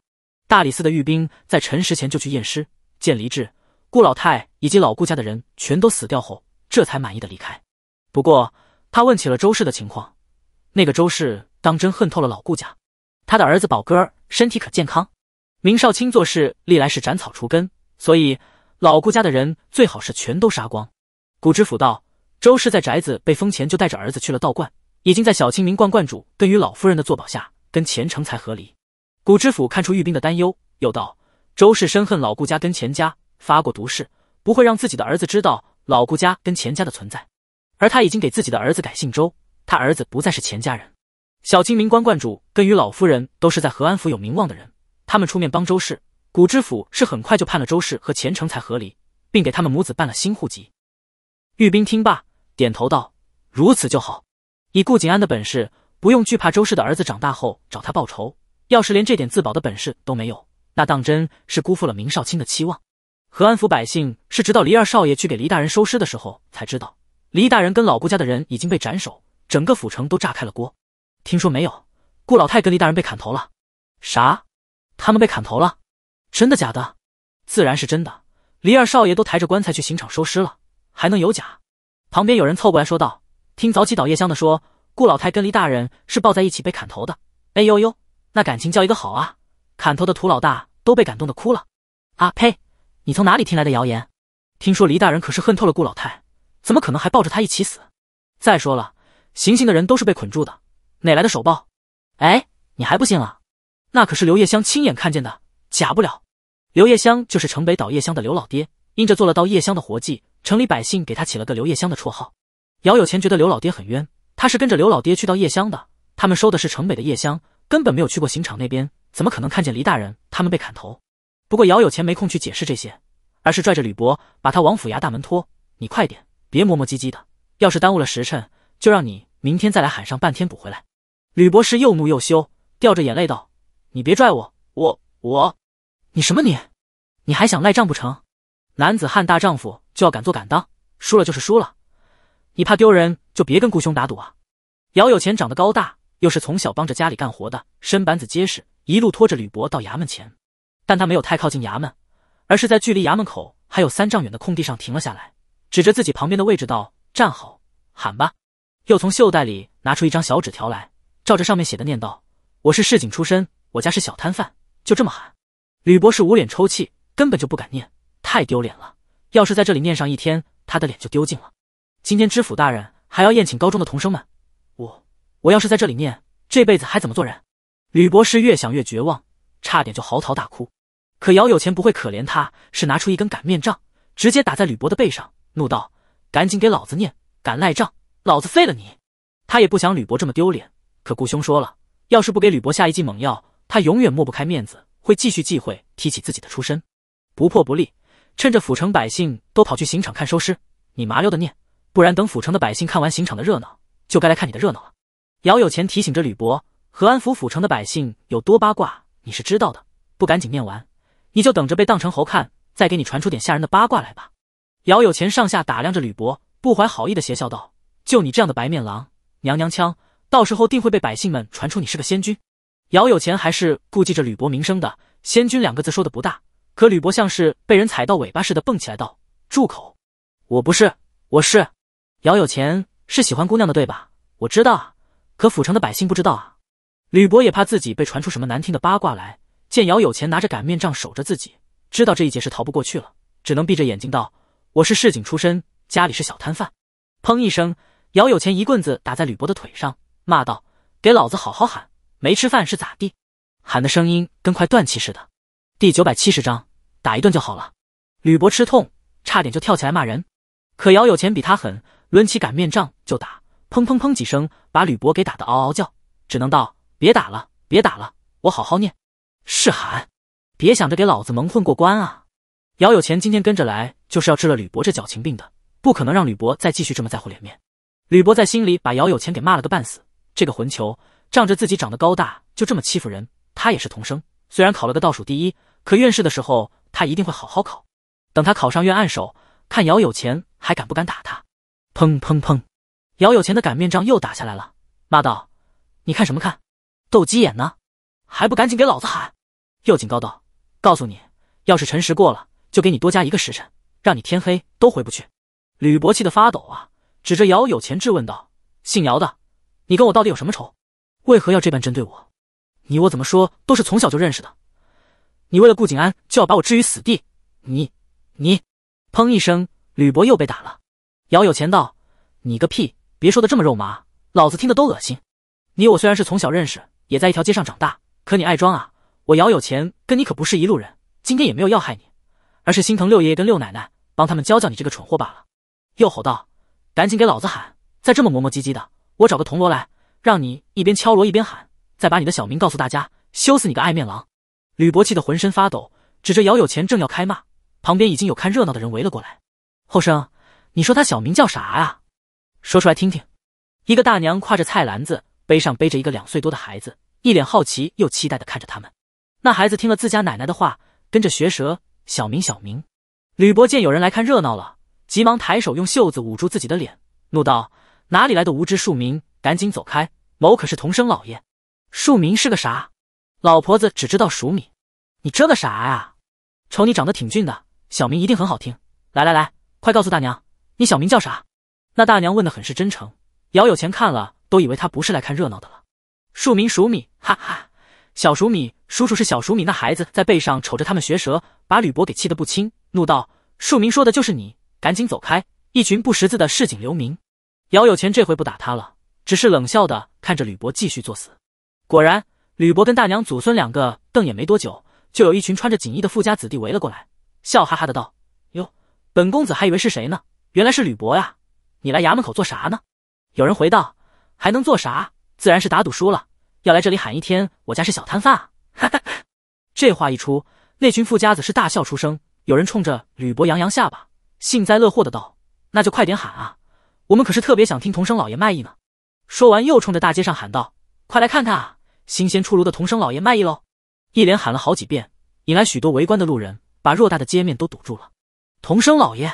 大理寺的御兵在辰时前就去验尸，见黎智、顾老太以及老顾家的人全都死掉后，这才满意的离开。不过他问起了周氏的情况，那个周氏当真恨透了老顾家。他的儿子宝哥儿身体可健康。明少卿做事历来是斩草除根，所以老顾家的人最好是全都杀光。古知府道：“周氏在宅子被封前就带着儿子去了道观，已经在小清明观观主跟与老夫人的作保下，跟钱成才和离。”古知府看出玉冰的担忧，又道：“周氏深恨老顾家跟钱家，发过毒誓，不会让自己的儿子知道老顾家跟钱家的存在。而他已经给自己的儿子改姓周，他儿子不再是钱家人。”小清明关观主跟于老夫人都是在和安府有名望的人，他们出面帮周氏，古知府是很快就判了周氏和钱程才和离，并给他们母子办了新户籍。玉斌听罢，点头道：“如此就好。以顾景安的本事，不用惧怕周氏的儿子长大后找他报仇。要是连这点自保的本事都没有，那当真是辜负了明少卿的期望。”和安府百姓是直到黎二少爷去给黎大人收尸的时候才知道，黎大人跟老顾家的人已经被斩首，整个府城都炸开了锅。听说没有，顾老太跟黎大人被砍头了？啥？他们被砍头了？真的假的？自然是真的，黎二少爷都抬着棺材去刑场收尸了，还能有假？旁边有人凑过来说道：“听早起倒夜香的说，顾老太跟黎大人是抱在一起被砍头的。哎呦呦，那感情叫一个好啊！砍头的土老大都被感动的哭了。”啊呸！你从哪里听来的谣言？听说黎大人可是恨透了顾老太，怎么可能还抱着他一起死？再说了，行刑的人都是被捆住的。哪来的手报？哎，你还不信了？那可是刘叶香亲眼看见的，假不了。刘叶香就是城北倒叶香的刘老爹，因着做了倒叶香的活计，城里百姓给他起了个刘叶香的绰号。姚有钱觉得刘老爹很冤，他是跟着刘老爹去到叶香的，他们收的是城北的叶香，根本没有去过刑场那边，怎么可能看见黎大人他们被砍头？不过姚有钱没空去解释这些，而是拽着吕伯把他王府衙大门拖，你快点，别磨磨唧唧的，要是耽误了时辰，就让你明天再来喊上半天补回来。吕博士又怒又羞，掉着眼泪道：“你别拽我，我我，你什么你？你还想赖账不成？男子汉大丈夫就要敢做敢当，输了就是输了。你怕丢人就别跟顾兄打赌啊！”姚有钱长得高大，又是从小帮着家里干活的，身板子结实，一路拖着吕博到衙门前。但他没有太靠近衙门，而是在距离衙门口还有三丈远的空地上停了下来，指着自己旁边的位置道：“站好，喊吧。”又从袖袋里拿出一张小纸条来。照着上面写的念道：“我是市井出身，我家是小摊贩。”就这么喊。吕博士捂脸抽泣，根本就不敢念，太丢脸了。要是在这里念上一天，他的脸就丢尽了。今天知府大人还要宴请高中的同生们，我我要是在这里念，这辈子还怎么做人？吕博士越想越绝望，差点就嚎啕大哭。可姚有钱不会可怜他，是拿出一根擀面杖，直接打在吕博的背上，怒道：“赶紧给老子念，敢赖账，老子废了你！”他也不想吕博这么丢脸。可顾兄说了，要是不给吕伯下一剂猛药，他永远抹不开面子，会继续忌讳提起自己的出身。不破不立，趁着府城百姓都跑去刑场看收尸，你麻溜的念，不然等府城的百姓看完刑场的热闹，就该来看你的热闹了。姚有钱提醒着吕伯，河安府府城的百姓有多八卦，你是知道的。不赶紧念完，你就等着被当成猴看，再给你传出点吓人的八卦来吧。姚有钱上下打量着吕伯，不怀好意的邪笑道：“就你这样的白面狼，娘娘腔。”到时候定会被百姓们传出你是个仙君。姚有钱还是顾忌着吕伯名声的。仙君两个字说的不大，可吕伯像是被人踩到尾巴似的蹦起来道：“住口！我不是，我是姚有钱，是喜欢姑娘的，对吧？我知道啊，可府城的百姓不知道啊。”吕伯也怕自己被传出什么难听的八卦来，见姚有钱拿着擀面杖守着自己，知道这一劫是逃不过去了，只能闭着眼睛道：“我是市井出身，家里是小摊贩。”砰一声，姚有钱一棍子打在吕伯的腿上。骂道：“给老子好好喊！没吃饭是咋地？喊的声音跟快断气似的。”第九百七十章，打一顿就好了。吕伯吃痛，差点就跳起来骂人。可姚有钱比他狠，抡起擀面杖就打，砰砰砰几声，把吕伯给打得嗷嗷叫，只能道：“别打了，别打了，我好好念。”是喊！别想着给老子蒙混过关啊！姚有钱今天跟着来，就是要治了吕伯这矫情病的，不可能让吕伯再继续这么在乎脸面。吕伯在心里把姚有钱给骂了个半死。这个混球仗着自己长得高大，就这么欺负人。他也是童生，虽然考了个倒数第一，可院士的时候他一定会好好考。等他考上院案首，看姚有钱还敢不敢打他！砰砰砰，姚有钱的擀面杖又打下来了，骂道：“你看什么看？斗鸡眼呢？还不赶紧给老子喊！”又警告道：“告诉你，要是辰时过了，就给你多加一个时辰，让你天黑都回不去。”吕伯气得发抖啊，指着姚有钱质问道：“姓姚的！”你跟我到底有什么仇？为何要这般针对我？你我怎么说都是从小就认识的，你为了顾景安就要把我置于死地？你你！砰一声，吕伯又被打了。姚有钱道：“你个屁！别说的这么肉麻，老子听的都恶心。你我虽然是从小认识，也在一条街上长大，可你爱装啊！我姚有钱跟你可不是一路人。今天也没有要害你，而是心疼六爷爷跟六奶奶，帮他们教教你这个蠢货罢了。”又吼道：“赶紧给老子喊！再这么磨磨唧唧的！”我找个铜锣来，让你一边敲锣一边喊，再把你的小名告诉大家，羞死你个爱面狼！吕伯气得浑身发抖，指着姚有钱正要开骂，旁边已经有看热闹的人围了过来。后生，你说他小名叫啥啊？说出来听听。一个大娘挎着菜篮子，背上背着一个两岁多的孩子，一脸好奇又期待的看着他们。那孩子听了自家奶奶的话，跟着学舌：“小名，小名。”吕伯见有人来看热闹了，急忙抬手用袖子捂住自己的脸，怒道。哪里来的无知庶民？赶紧走开！某可是童生老爷。庶民是个啥？老婆子只知道熟米。你这个啥呀？瞅你长得挺俊的，小名一定很好听。来来来，快告诉大娘，你小名叫啥？那大娘问的很是真诚。姚有钱看了都以为他不是来看热闹的了。庶民数米，哈哈，小熟米叔叔是小熟米。那孩子在背上瞅着他们学舌，把吕伯给气得不轻，怒道：“庶民说的就是你，赶紧走开！一群不识字的市井流民。”姚有钱这回不打他了，只是冷笑的看着吕伯继续作死。果然，吕伯跟大娘祖孙两个瞪眼没多久，就有一群穿着锦衣的富家子弟围了过来，笑哈哈的道：“哟，本公子还以为是谁呢，原来是吕伯呀！你来衙门口做啥呢？”有人回道：“还能做啥？自然是打赌输了，要来这里喊一天。我家是小摊贩啊！”哈哈，这话一出，那群富家子是大笑出声。有人冲着吕伯扬扬下巴，幸灾乐祸的道：“那就快点喊啊！”我们可是特别想听童生老爷卖艺呢！说完又冲着大街上喊道：“快来看看啊，新鲜出炉的童生老爷卖艺喽！”一连喊了好几遍，引来许多围观的路人，把偌大的街面都堵住了。童生老爷，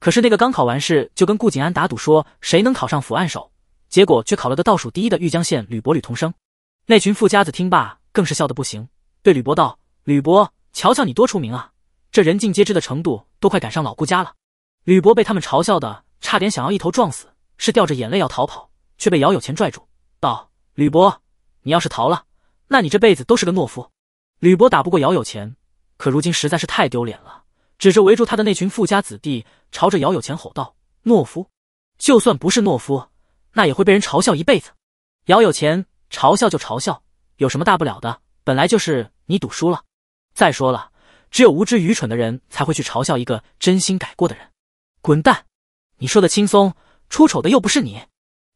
可是那个刚考完试就跟顾景安打赌说谁能考上府案首，结果却考了个倒数第一的玉江县吕伯吕童生。那群富家子听罢更是笑得不行，对吕伯道：“吕伯，瞧瞧你多出名啊，这人尽皆知的程度都快赶上老顾家了。”吕伯被他们嘲笑的。差点想要一头撞死，是掉着眼泪要逃跑，却被姚有钱拽住，道：“吕伯，你要是逃了，那你这辈子都是个懦夫。”吕伯打不过姚有钱，可如今实在是太丢脸了，指着围住他的那群富家子弟，朝着姚有钱吼道：“懦夫！就算不是懦夫，那也会被人嘲笑一辈子。”姚有钱嘲笑就嘲笑，有什么大不了的？本来就是你赌输了。再说了，只有无知愚蠢的人才会去嘲笑一个真心改过的人。滚蛋！你说的轻松，出丑的又不是你。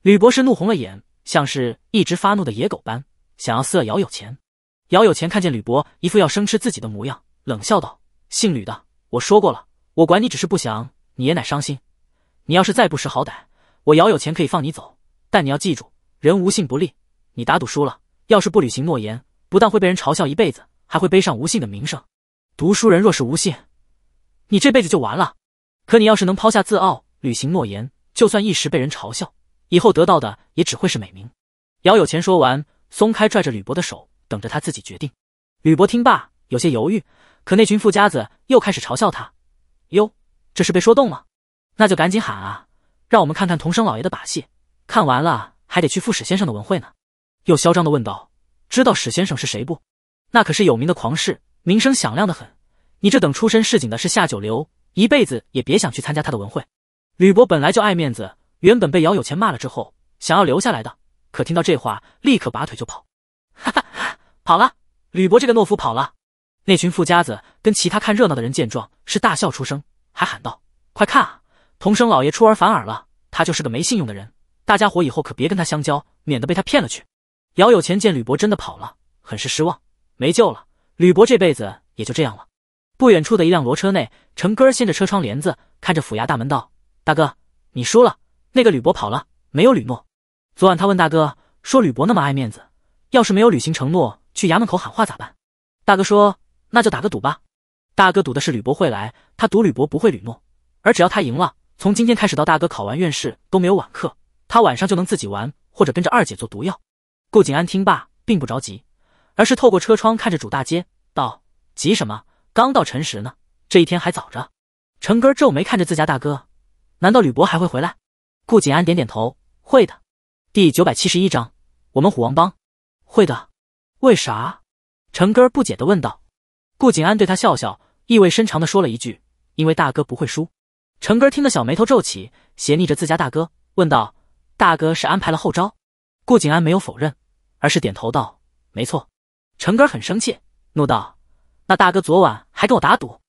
吕博士怒红了眼，像是一只发怒的野狗般，想要撕了姚有钱。姚有钱看见吕博一副要生吃自己的模样，冷笑道：“姓吕的，我说过了，我管你只是不想你爷奶伤心。你要是再不识好歹，我姚有钱可以放你走，但你要记住，人无信不立。你打赌输了，要是不履行诺言，不但会被人嘲笑一辈子，还会背上无信的名声。读书人若是无信，你这辈子就完了。可你要是能抛下自傲。”履行诺言，就算一时被人嘲笑，以后得到的也只会是美名。姚有钱说完，松开拽着吕博的手，等着他自己决定。吕博听罢，有些犹豫，可那群富家子又开始嘲笑他。哟，这是被说动了？那就赶紧喊啊，让我们看看童生老爷的把戏。看完了还得去赴史先生的文会呢。又嚣张的问道：“知道史先生是谁不？那可是有名的狂士，名声响亮的很。你这等出身市井的是下九流，一辈子也别想去参加他的文会。”吕伯本来就爱面子，原本被姚有钱骂了之后，想要留下来的，可听到这话，立刻拔腿就跑。哈 哈，跑了！吕伯这个懦夫跑了！那群富家子跟其他看热闹的人见状是大笑出声，还喊道：“快看啊，童生老爷出尔反尔了，他就是个没信用的人！大家伙以后可别跟他相交，免得被他骗了去。”姚有钱见吕伯真的跑了，很是失望，没救了，吕伯这辈子也就这样了。不远处的一辆骡车内，成哥掀着车窗帘子，看着府衙大门道。大哥，你输了，那个吕伯跑了，没有吕诺。昨晚他问大哥，说吕伯那么爱面子，要是没有履行承诺，去衙门口喊话咋办？大哥说那就打个赌吧。大哥赌的是吕博会来，他赌吕博不会吕诺，而只要他赢了，从今天开始到大哥考完院士都没有晚课，他晚上就能自己玩或者跟着二姐做毒药。顾景安听罢，并不着急，而是透过车窗看着主大街，道：“急什么？刚到辰时呢，这一天还早着。”成哥皱眉看着自家大哥。难道吕博还会回来？顾景安点点头，会的。第九百七十一章，我们虎王帮，会的。为啥？成哥不解的问道。顾景安对他笑笑，意味深长的说了一句：“因为大哥不会输。”成哥听得小眉头皱起，斜睨着自家大哥，问道：“大哥是安排了后招？”顾景安没有否认，而是点头道：“没错。”成哥很生气，怒道：“那大哥昨晚还跟我打赌，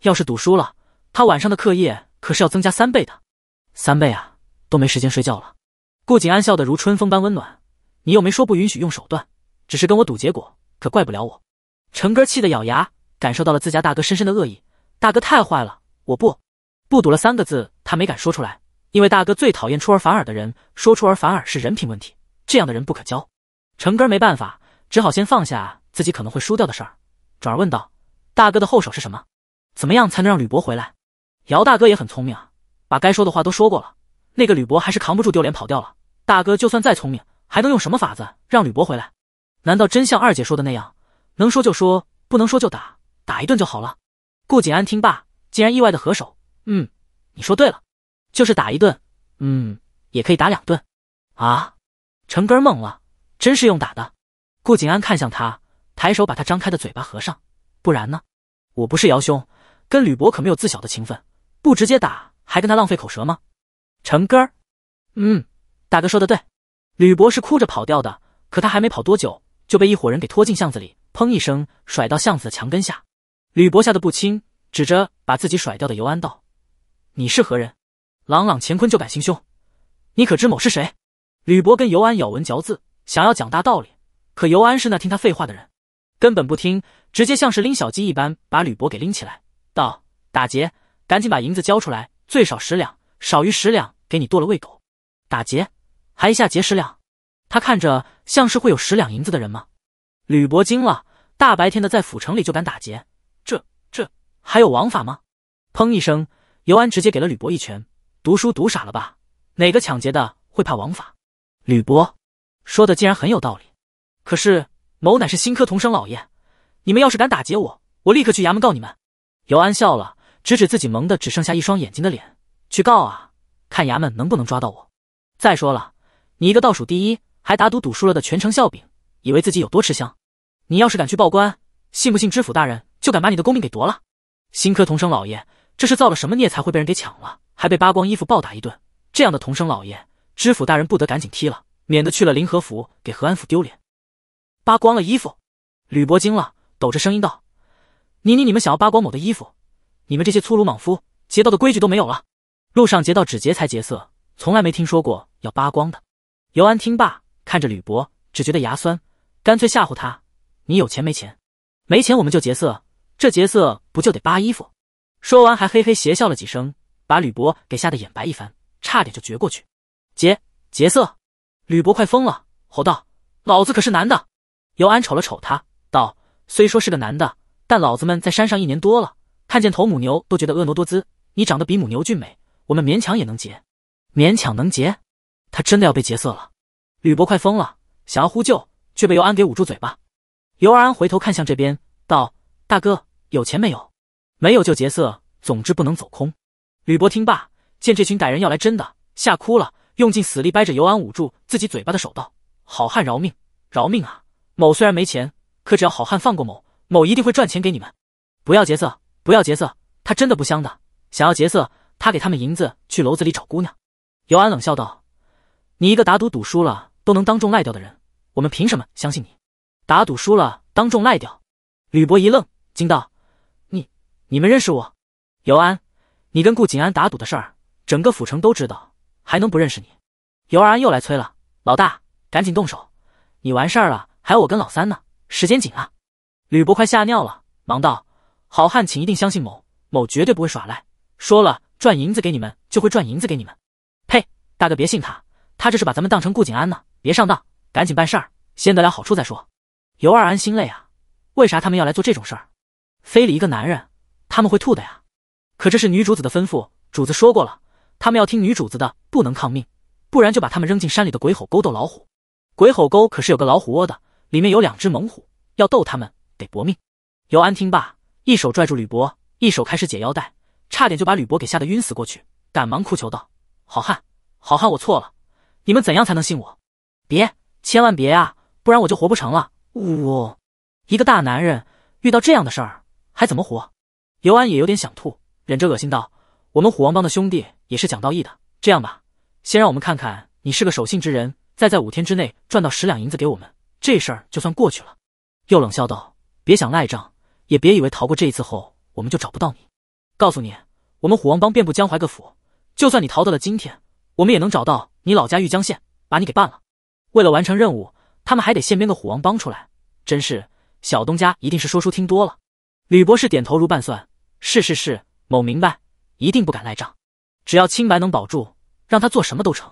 要是赌输了，他晚上的课业……”可是要增加三倍的，三倍啊，都没时间睡觉了。顾景安笑得如春风般温暖，你又没说不允许用手段，只是跟我赌结果，可怪不了我。成哥气得咬牙，感受到了自家大哥深深的恶意。大哥太坏了，我不不赌了三个字，他没敢说出来，因为大哥最讨厌出尔反尔的人，说出尔反尔是人品问题，这样的人不可交。成哥没办法，只好先放下自己可能会输掉的事儿，转而问道：大哥的后手是什么？怎么样才能让吕博回来？姚大哥也很聪明啊，把该说的话都说过了。那个吕伯还是扛不住丢脸跑掉了。大哥就算再聪明，还能用什么法子让吕伯回来？难道真像二姐说的那样，能说就说，不能说就打，打一顿就好了？顾景安听罢，竟然意外的合手，嗯，你说对了，就是打一顿，嗯，也可以打两顿，啊？陈根懵了，真是用打的？顾景安看向他，抬手把他张开的嘴巴合上，不然呢？我不是姚兄，跟吕伯可没有自小的情分。不直接打，还跟他浪费口舌吗？成哥儿，嗯，大哥说的对。吕博是哭着跑掉的，可他还没跑多久，就被一伙人给拖进巷子里，砰一声甩到巷子的墙根下。吕博吓得不轻，指着把自己甩掉的尤安道：“你是何人？朗朗乾坤就敢行凶？你可知某是谁？”吕博跟尤安咬文嚼字，想要讲大道理，可尤安是那听他废话的人，根本不听，直接像是拎小鸡一般把吕博给拎起来，道：“打劫！”赶紧把银子交出来，最少十两，少于十两给你剁了喂狗。打劫，还一下劫十两？他看着像是会有十两银子的人吗？吕伯惊了，大白天的在府城里就敢打劫，这这还有王法吗？砰一声，尤安直接给了吕伯一拳。读书读傻了吧？哪个抢劫的会怕王法？吕伯说的竟然很有道理。可是某乃是新科童生老爷，你们要是敢打劫我，我立刻去衙门告你们。尤安笑了。指指自己萌的只剩下一双眼睛的脸，去告啊！看衙门能不能抓到我。再说了，你一个倒数第一，还打赌赌输了的全城笑柄，以为自己有多吃香？你要是敢去报官，信不信知府大人就敢把你的功名给夺了？新科童生老爷，这是造了什么孽才会被人给抢了，还被扒光衣服暴打一顿？这样的童生老爷，知府大人不得赶紧踢了，免得去了临河府给河安府丢脸。扒光了衣服？吕伯惊了，抖着声音道：“你你你们想要扒光某的衣服？”你们这些粗鲁莽夫，劫道的规矩都没有了。路上劫道只劫财劫色，从来没听说过要扒光的。尤安听罢，看着吕伯，只觉得牙酸，干脆吓唬他：“你有钱没钱？没钱我们就劫色，这劫色不就得扒衣服？”说完还嘿嘿邪笑了几声，把吕伯给吓得眼白一翻，差点就绝过去。劫劫色！吕伯快疯了，吼道：“老子可是男的！”尤安瞅了瞅他，道：“虽说是个男的，但老子们在山上一年多了。”看见头母牛都觉得婀娜多姿，你长得比母牛俊美，我们勉强也能结，勉强能结，他真的要被劫色了。吕伯快疯了，想要呼救，却被尤安给捂住嘴巴。尤安回头看向这边，道：“大哥，有钱没有？没有就劫色，总之不能走空。”吕伯听罢，见这群歹人要来真的，吓哭了，用尽死力掰着尤安捂住自己嘴巴的手，道：“好汉饶命，饶命啊！某虽然没钱，可只要好汉放过某，某一定会赚钱给你们，不要劫色。”不要劫色，他真的不香的。想要劫色，他给他们银子去楼子里找姑娘。尤安冷笑道：“你一个打赌赌输了都能当众赖掉的人，我们凭什么相信你？打赌输了当众赖掉？”吕博一愣，惊道：“你你们认识我？尤安，你跟顾景安打赌的事儿，整个府城都知道，还能不认识你？”尤安又来催了：“老大，赶紧动手！你完事儿了，还要我跟老三呢，时间紧啊！”吕博快吓尿了，忙道。好汉，请一定相信某某绝对不会耍赖。说了赚银子给你们，就会赚银子给你们。呸！大哥别信他，他这是把咱们当成顾景安呢。别上当，赶紧办事儿，先得了好处再说。尤二安心累啊，为啥他们要来做这种事儿？非礼一个男人，他们会吐的呀。可这是女主子的吩咐，主子说过了，他们要听女主子的，不能抗命，不然就把他们扔进山里的鬼吼沟逗老虎。鬼吼沟可是有个老虎窝的，里面有两只猛虎，要逗他们得搏命。尤安听罢。一手拽住吕博，一手开始解腰带，差点就把吕博给吓得晕死过去，赶忙哭求道：“好汉，好汉，我错了，你们怎样才能信我？别，千万别啊，不然我就活不成了！呜，一个大男人遇到这样的事儿，还怎么活？”尤安也有点想吐，忍着恶心道：“我们虎王帮的兄弟也是讲道义的，这样吧，先让我们看看你是个守信之人，再在五天之内赚到十两银子给我们，这事儿就算过去了。”又冷笑道：“别想赖账。”也别以为逃过这一次后我们就找不到你。告诉你，我们虎王帮遍布江淮各府，就算你逃到了今天，我们也能找到你老家玉江县，把你给办了。为了完成任务，他们还得现编个虎王帮出来。真是小东家一定是说书听多了。吕博士点头如半蒜，是是是，某明白，一定不敢赖账。只要清白能保住，让他做什么都成。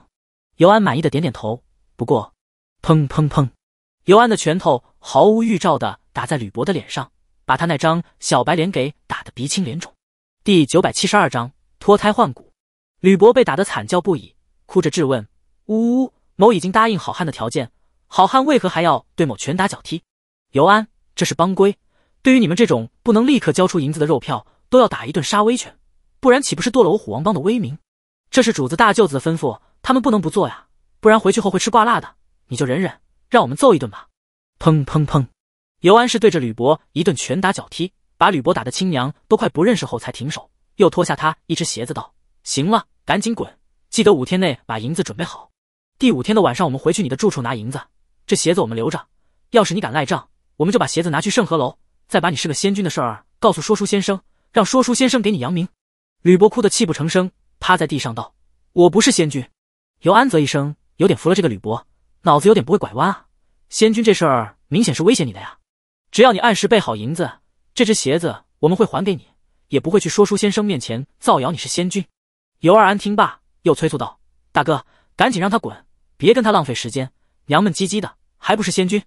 尤安满意的点点头。不过，砰砰砰！尤安的拳头毫无预兆的打在吕博的脸上。把他那张小白脸给打得鼻青脸肿。第九百七十二章脱胎换骨。吕伯被打得惨叫不已，哭着质问：“呜呜，某已经答应好汉的条件，好汉为何还要对某拳打脚踢？”尤安，这是帮规，对于你们这种不能立刻交出银子的肉票，都要打一顿杀威拳，不然岂不是剁了我虎王帮的威名？这是主子大舅子的吩咐，他们不能不做呀，不然回去后会吃挂辣的。你就忍忍，让我们揍一顿吧。砰砰砰！尤安是对着吕伯一顿拳打脚踢，把吕伯打的亲娘都快不认识，后才停手，又脱下他一只鞋子，道：“行了，赶紧滚，记得五天内把银子准备好。第五天的晚上，我们回去你的住处拿银子。这鞋子我们留着，要是你敢赖账，我们就把鞋子拿去盛和楼，再把你是个仙君的事儿告诉说书先生，让说书先生给你扬名。”吕伯哭得泣不成声，趴在地上道：“我不是仙君。”尤安则一声，有点服了这个吕伯，脑子有点不会拐弯啊。仙君这事儿明显是威胁你的呀。只要你按时备好银子，这只鞋子我们会还给你，也不会去说书先生面前造谣你是仙君。尤二安听罢，又催促道：“大哥，赶紧让他滚，别跟他浪费时间。娘们唧唧的，还不是仙君，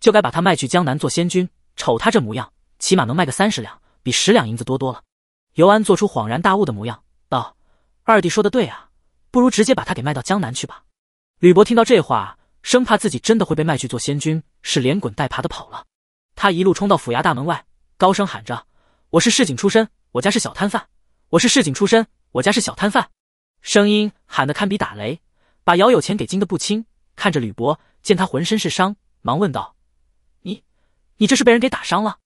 就该把他卖去江南做仙君。瞅他这模样，起码能卖个三十两，比十两银子多多了。”尤安做出恍然大悟的模样，道：“二弟说的对啊，不如直接把他给卖到江南去吧。”吕伯听到这话，生怕自己真的会被卖去做仙君，是连滚带爬的跑了。他一路冲到府衙大门外，高声喊着：“我是市井出身，我家是小摊贩。”我是市井出身，我家是小摊贩。声音喊得堪比打雷，把姚有钱给惊得不轻。看着吕伯，见他浑身是伤，忙问道：“你，你这是被人给打伤了？”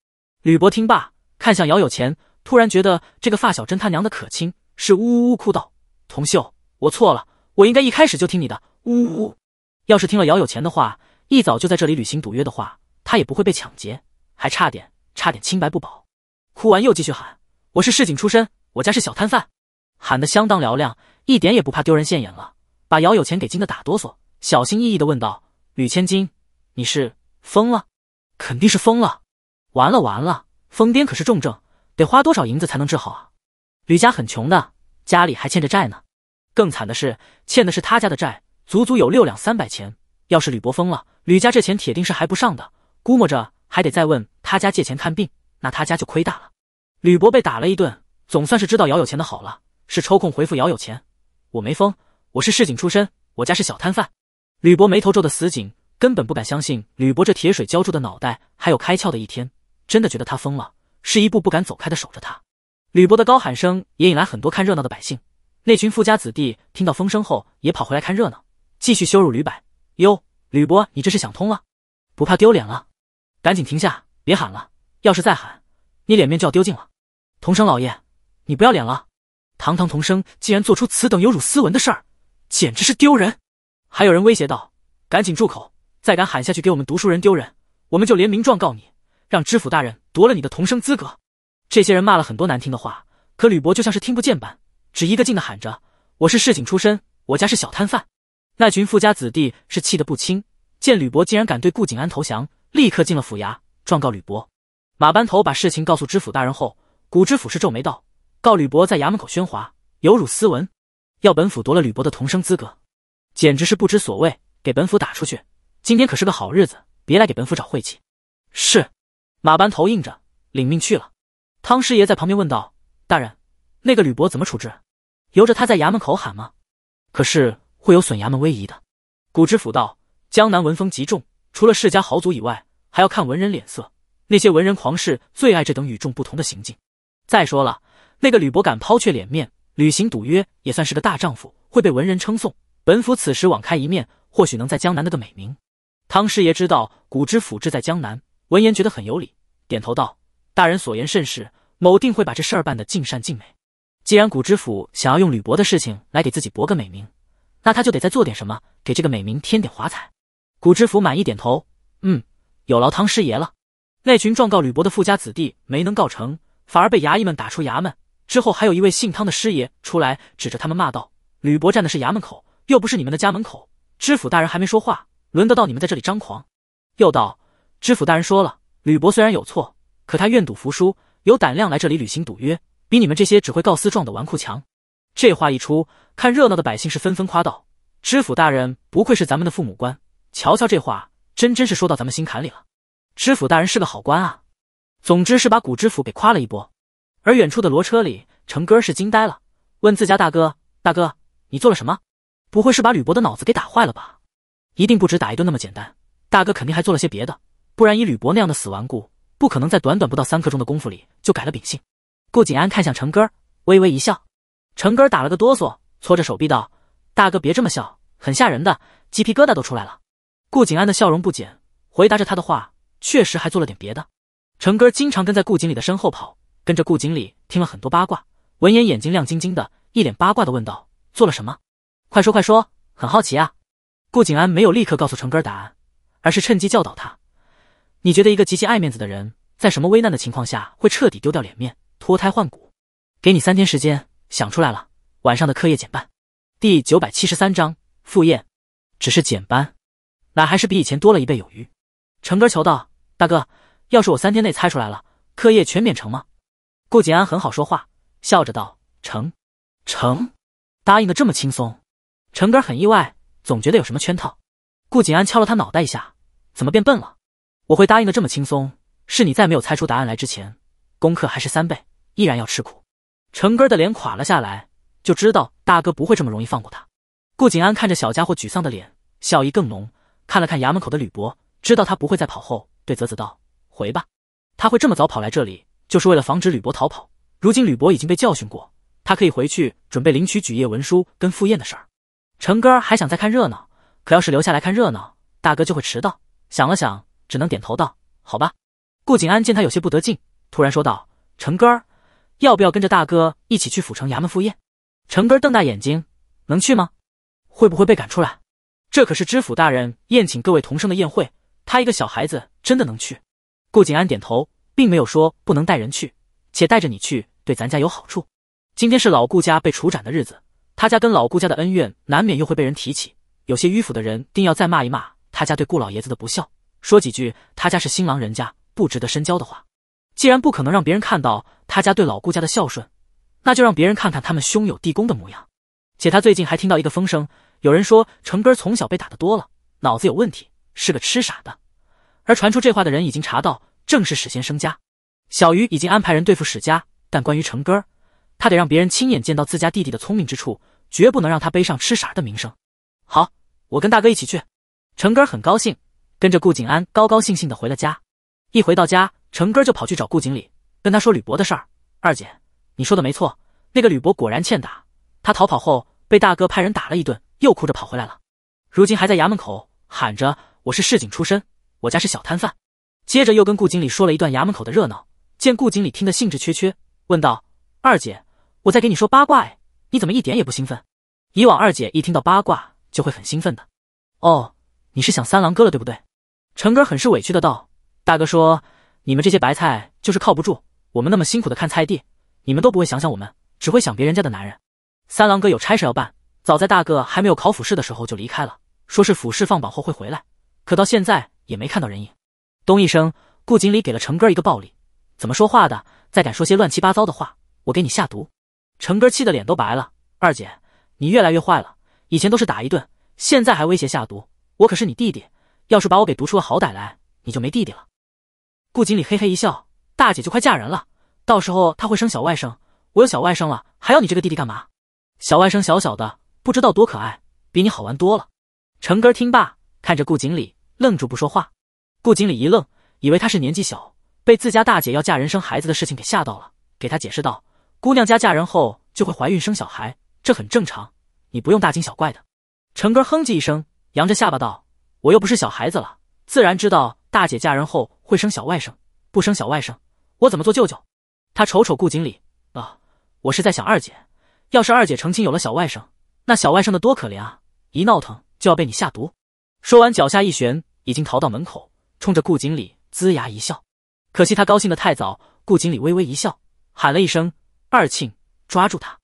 吕伯听罢，看向姚有钱，突然觉得这个发小真他娘的可亲，是呜呜呜哭道：“童秀，我错了，我应该一开始就听你的。”呜呜，要是听了姚有钱的话，一早就在这里履行赌约的话。他也不会被抢劫，还差点差点清白不保。哭完又继续喊：“我是市井出身，我家是小摊贩。”喊得相当嘹亮，一点也不怕丢人现眼了。把姚有钱给惊得打哆嗦，小心翼翼地问道：“吕千金，你是疯了？肯定是疯了！完了完了，疯癫可是重症，得花多少银子才能治好啊？”吕家很穷的，家里还欠着债呢。更惨的是，欠的是他家的债，足足有六两三百钱。要是吕伯疯了，吕家这钱铁定是还不上的。估摸着还得再问他家借钱看病，那他家就亏大了。吕伯被打了一顿，总算是知道姚有钱的好了，是抽空回复姚有钱：“我没疯，我是市井出身，我家是小摊贩。”吕伯眉头皱的死紧，根本不敢相信吕伯这铁水浇铸的脑袋还有开窍的一天，真的觉得他疯了，是一步不敢走开的守着他。吕伯的高喊声也引来很多看热闹的百姓，那群富家子弟听到风声后也跑回来看热闹，继续羞辱吕柏。哟，吕伯你这是想通了，不怕丢脸了？赶紧停下，别喊了！要是再喊，你脸面就要丢尽了。童生老爷，你不要脸了！堂堂童生竟然做出此等有辱斯文的事儿，简直是丢人！还有人威胁道：“赶紧住口！再敢喊下去，给我们读书人丢人，我们就联名状告你，让知府大人夺了你的童生资格。”这些人骂了很多难听的话，可吕伯就像是听不见般，只一个劲的喊着：“我是市井出身，我家是小摊贩。”那群富家子弟是气得不轻，见吕伯竟然敢对顾景安投降。立刻进了府衙，状告吕伯。马班头把事情告诉知府大人后，古知府是皱眉道：“告吕伯在衙门口喧哗，有辱斯文，要本府夺了吕伯的童生资格，简直是不知所谓。给本府打出去！今天可是个好日子，别来给本府找晦气。”是。马班头应着，领命去了。汤师爷在旁边问道：“大人，那个吕伯怎么处置？由着他在衙门口喊吗？可是会有损衙门威仪的？”古知府道：“江南文风极重。”除了世家豪族以外，还要看文人脸色。那些文人狂士最爱这等与众不同的行径。再说了，那个吕伯敢抛却脸面履行赌约，也算是个大丈夫，会被文人称颂。本府此时网开一面，或许能在江南得个美名。汤师爷知道古知府志在江南，闻言觉得很有理，点头道：“大人所言甚是，某定会把这事儿办得尽善尽美。”既然古知府想要用吕伯的事情来给自己博个美名，那他就得再做点什么，给这个美名添点华彩。古知府满意点头，嗯，有劳汤师爷了。那群状告吕伯的富家子弟没能告成，反而被衙役们打出衙门。之后还有一位姓汤的师爷出来，指着他们骂道：“吕伯站的是衙门口，又不是你们的家门口。知府大人还没说话，轮得到你们在这里张狂？”又道：“知府大人说了，吕伯虽然有错，可他愿赌服输，有胆量来这里履行赌约，比你们这些只会告私状的纨绔强。”这话一出，看热闹的百姓是纷纷夸道：“知府大人不愧是咱们的父母官。”瞧瞧这话，真真是说到咱们心坎里了。知府大人是个好官啊。总之是把古知府给夸了一波。而远处的骡车里，成哥是惊呆了，问自家大哥：“大哥，你做了什么？不会是把吕伯的脑子给打坏了吧？一定不止打一顿那么简单。大哥肯定还做了些别的，不然以吕伯那样的死顽固，不可能在短短不到三刻钟的功夫里就改了秉性。”顾景安看向成哥，微微一笑。成哥打了个哆嗦，搓着手臂道：“大哥别这么笑，很吓人的，鸡皮疙瘩都出来了。”顾景安的笑容不减，回答着他的话：“确实还做了点别的。”成哥经常跟在顾锦理的身后跑，跟着顾锦理听了很多八卦。闻言，眼睛亮晶晶的，一脸八卦的问道：“做了什么？快说快说，很好奇啊！”顾景安没有立刻告诉成哥答案，而是趁机教导他：“你觉得一个极其爱面子的人，在什么危难的情况下会彻底丢掉脸面，脱胎换骨？”给你三天时间想出来了，晚上的课业减半。第九百七十三章赴宴，只是减班。哪还是比以前多了一倍有余。程哥求道：“大哥，要是我三天内猜出来了，课业全免成吗？”顾景安很好说话，笑着道：“成，成，答应的这么轻松。”程哥很意外，总觉得有什么圈套。顾景安敲了他脑袋一下：“怎么变笨了？我会答应的这么轻松，是你在没有猜出答案来之前，功课还是三倍，依然要吃苦。”程哥的脸垮了下来，就知道大哥不会这么容易放过他。顾景安看着小家伙沮丧的脸，笑意更浓。看了看衙门口的吕伯，知道他不会再跑后，对泽子道：“回吧，他会这么早跑来这里，就是为了防止吕伯逃跑。如今吕伯已经被教训过，他可以回去准备领取举业文书跟赴宴的事儿。”成哥还想再看热闹，可要是留下来看热闹，大哥就会迟到。想了想，只能点头道：“好吧。”顾景安见他有些不得劲，突然说道：“成哥，要不要跟着大哥一起去府城衙门赴宴？”成哥瞪大眼睛：“能去吗？会不会被赶出来？”这可是知府大人宴请各位同生的宴会，他一个小孩子真的能去？顾景安点头，并没有说不能带人去，且带着你去，对咱家有好处。今天是老顾家被处斩的日子，他家跟老顾家的恩怨难免又会被人提起，有些迂腐的人定要再骂一骂他家对顾老爷子的不孝，说几句他家是新郎人家不值得深交的话。既然不可能让别人看到他家对老顾家的孝顺，那就让别人看看他们兄友弟恭的模样。且他最近还听到一个风声。有人说成根从小被打得多了，脑子有问题，是个痴傻的。而传出这话的人已经查到，正是史先生家。小鱼已经安排人对付史家，但关于成根，他得让别人亲眼见到自家弟弟的聪明之处，绝不能让他背上痴傻的名声。好，我跟大哥一起去。成根很高兴，跟着顾景安高高兴兴的回了家。一回到家，成根就跑去找顾景礼，跟他说吕博的事儿。二姐，你说的没错，那个吕博果然欠打。他逃跑后被大哥派人打了一顿。又哭着跑回来了，如今还在衙门口喊着：“我是市井出身，我家是小摊贩。”接着又跟顾经理说了一段衙门口的热闹。见顾经理听得兴致缺缺，问道：“二姐，我在给你说八卦，哎，你怎么一点也不兴奋？以往二姐一听到八卦就会很兴奋的。”“哦，你是想三郎哥了，对不对？”成哥很是委屈的道：“大哥说你们这些白菜就是靠不住，我们那么辛苦的看菜地，你们都不会想想我们，只会想别人家的男人。三郎哥有差事要办。”早在大哥还没有考府试的时候就离开了，说是府试放榜后会回来，可到现在也没看到人影。咚一声，顾锦鲤给了成哥一个暴力，怎么说话的？再敢说些乱七八糟的话，我给你下毒！成哥气得脸都白了。二姐，你越来越坏了，以前都是打一顿，现在还威胁下毒。我可是你弟弟，要是把我给毒出了好歹来，你就没弟弟了。顾锦鲤嘿嘿一笑，大姐就快嫁人了，到时候她会生小外甥，我有小外甥了，还要你这个弟弟干嘛？小外甥小小的。不知道多可爱，比你好玩多了。成哥听罢，看着顾锦鲤，愣住不说话。顾锦鲤一愣，以为他是年纪小，被自家大姐要嫁人生孩子的事情给吓到了，给他解释道：“姑娘家嫁人后就会怀孕生小孩，这很正常，你不用大惊小怪的。”成哥哼唧一声，扬着下巴道：“我又不是小孩子了，自然知道大姐嫁人后会生小外甥，不生小外甥，我怎么做舅舅？”他瞅瞅顾锦鲤，啊，我是在想二姐，要是二姐成亲有了小外甥。那小外甥的多可怜啊！一闹腾就要被你下毒。说完，脚下一旋，已经逃到门口，冲着顾锦鲤龇牙一笑。可惜他高兴的太早。顾锦鲤微微一笑，喊了一声：“二庆，抓住他！”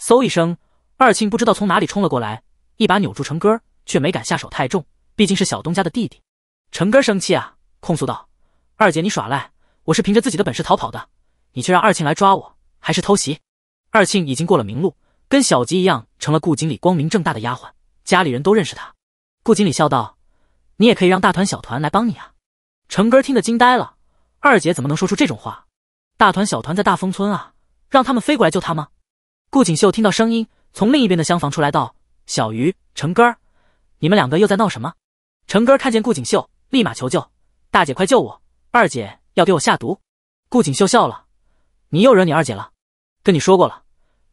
嗖一声，二庆不知道从哪里冲了过来，一把扭住成哥，却没敢下手太重，毕竟是小东家的弟弟。成哥生气啊，控诉道：“二姐你耍赖！我是凭着自己的本事逃跑的，你却让二庆来抓我，还是偷袭！二庆已经过了明路。”跟小吉一样，成了顾经理光明正大的丫鬟，家里人都认识他。顾经理笑道：“你也可以让大团小团来帮你啊。”成哥听得惊呆了，二姐怎么能说出这种话？大团小团在大丰村啊，让他们飞过来救他吗？顾锦绣听到声音，从另一边的厢房出来道：“小鱼，成哥，你们两个又在闹什么？”成哥看见顾锦绣，立马求救：“大姐快救我，二姐要给我下毒。”顾锦绣笑了：“你又惹你二姐了，跟你说过了，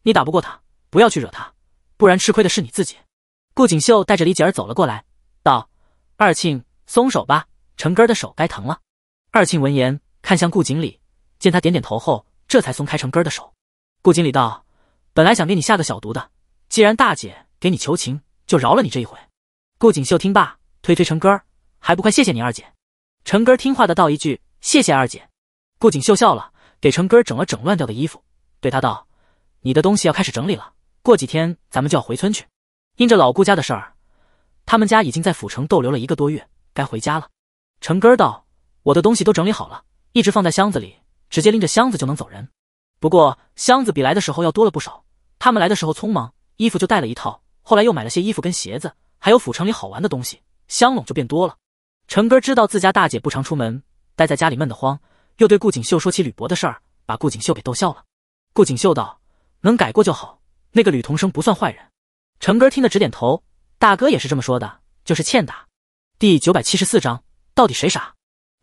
你打不过她。”不要去惹他，不然吃亏的是你自己。顾锦绣带着李锦儿走了过来，道：“二庆，松手吧，成哥儿的手该疼了。”二庆闻言，看向顾锦礼，见他点点头后，这才松开成哥儿的手。顾锦理道：“本来想给你下个小毒的，既然大姐给你求情，就饶了你这一回。”顾锦绣听罢，推推成哥儿，还不快谢谢你二姐。成哥儿听话的道一句：“谢谢二姐。”顾锦绣笑了，给成哥儿整了整乱掉的衣服，对他道：“你的东西要开始整理了。”过几天咱们就要回村去，因着老顾家的事儿，他们家已经在府城逗留了一个多月，该回家了。成根道：“我的东西都整理好了，一直放在箱子里，直接拎着箱子就能走人。不过箱子比来的时候要多了不少。他们来的时候匆忙，衣服就带了一套，后来又买了些衣服跟鞋子，还有府城里好玩的东西，箱笼就变多了。”成哥知道自家大姐不常出门，待在家里闷得慌，又对顾锦绣说起吕伯的事儿，把顾锦绣给逗笑了。顾锦绣道：“能改过就好。”那个吕同生不算坏人，成哥听得直点头。大哥也是这么说的，就是欠打。第九百七十四章到底谁傻？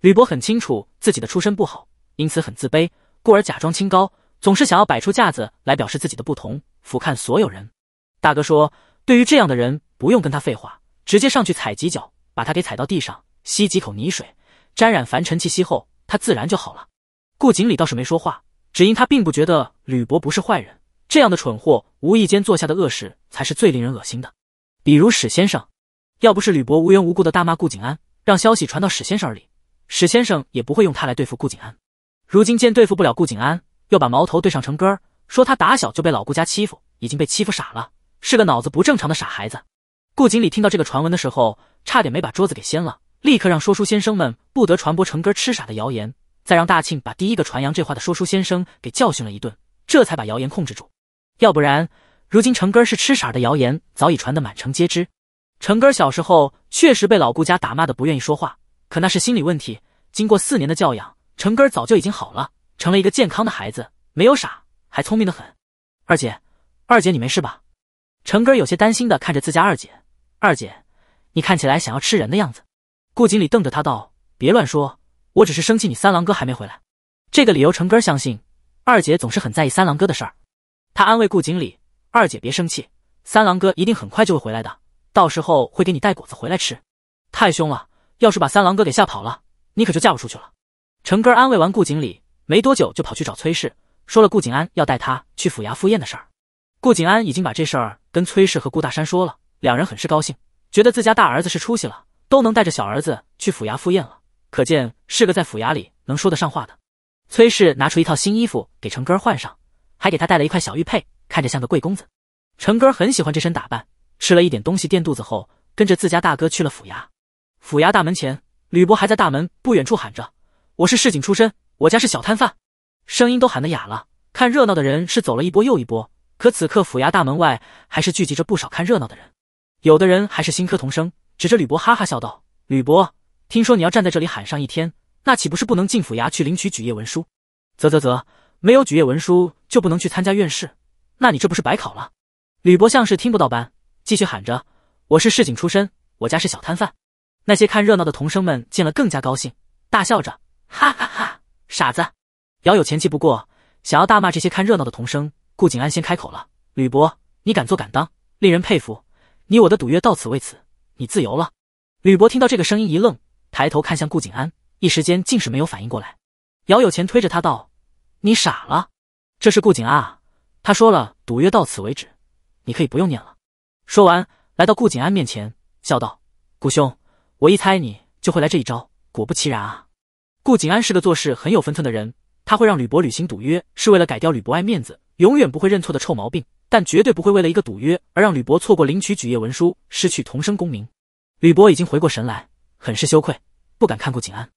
吕伯很清楚自己的出身不好，因此很自卑，故而假装清高，总是想要摆出架子来表示自己的不同，俯瞰所有人。大哥说，对于这样的人，不用跟他废话，直接上去踩几脚，把他给踩到地上，吸几口泥水，沾染凡尘气息后，他自然就好了。顾锦礼倒是没说话，只因他并不觉得吕伯不是坏人。这样的蠢货无意间做下的恶事才是最令人恶心的，比如史先生。要不是吕伯无缘无故的大骂顾景安，让消息传到史先生耳里，史先生也不会用他来对付顾景安。如今见对付不了顾景安，又把矛头对上成哥，说他打小就被老顾家欺负，已经被欺负傻了，是个脑子不正常的傻孩子。顾经理听到这个传闻的时候，差点没把桌子给掀了，立刻让说书先生们不得传播成哥痴傻的谣言，再让大庆把第一个传扬这话的说书先生给教训了一顿，这才把谣言控制住。要不然，如今成根是吃傻的谣言早已传得满城皆知。成根小时候确实被老顾家打骂的不愿意说话，可那是心理问题。经过四年的教养，成根早就已经好了，成了一个健康的孩子，没有傻，还聪明的很。二姐，二姐你没事吧？成根有些担心的看着自家二姐，二姐，你看起来想要吃人的样子。顾锦礼瞪着他道：“别乱说，我只是生气你三郎哥还没回来。”这个理由成根相信，二姐总是很在意三郎哥的事儿。他安慰顾锦理：“二姐别生气，三郎哥一定很快就会回来的，到时候会给你带果子回来吃。”太凶了，要是把三郎哥给吓跑了，你可就嫁不出去了。成哥安慰完顾锦理，没多久就跑去找崔氏，说了顾景安要带他去府衙赴宴的事儿。顾景安已经把这事儿跟崔氏和顾大山说了，两人很是高兴，觉得自家大儿子是出息了，都能带着小儿子去府衙赴宴了，可见是个在府衙里能说得上话的。崔氏拿出一套新衣服给成哥换上。还给他带了一块小玉佩，看着像个贵公子。成哥很喜欢这身打扮，吃了一点东西垫肚子后，跟着自家大哥去了府衙。府衙大门前，吕伯还在大门不远处喊着：“我是市井出身，我家是小摊贩。”声音都喊得哑了。看热闹的人是走了一波又一波，可此刻府衙大门外还是聚集着不少看热闹的人，有的人还是新科童生，指着吕伯哈哈笑道：“吕伯，听说你要站在这里喊上一天，那岂不是不能进府衙去领取举业文书？”啧啧啧。没有举业文书就不能去参加院试，那你这不是白考了？吕伯像是听不到般，继续喊着：“我是市井出身，我家是小摊贩。”那些看热闹的童生们见了更加高兴，大笑着：“哈哈哈，傻子！”姚有钱气不过，想要大骂这些看热闹的童生，顾景安先开口了：“吕伯，你敢做敢当，令人佩服。你我的赌约到此为止，你自由了。”吕伯听到这个声音一愣，抬头看向顾景安，一时间竟是没有反应过来。姚有钱推着他道。你傻了？这是顾景安啊！他说了，赌约到此为止，你可以不用念了。说完，来到顾景安面前，笑道：“顾兄，我一猜你就会来这一招，果不其然啊！”顾景安是个做事很有分寸的人，他会让吕博履行赌约，是为了改掉吕博爱面子、永远不会认错的臭毛病，但绝对不会为了一个赌约而让吕博错过领取举业文书、失去同生功名。吕博已经回过神来，很是羞愧，不敢看顾景安。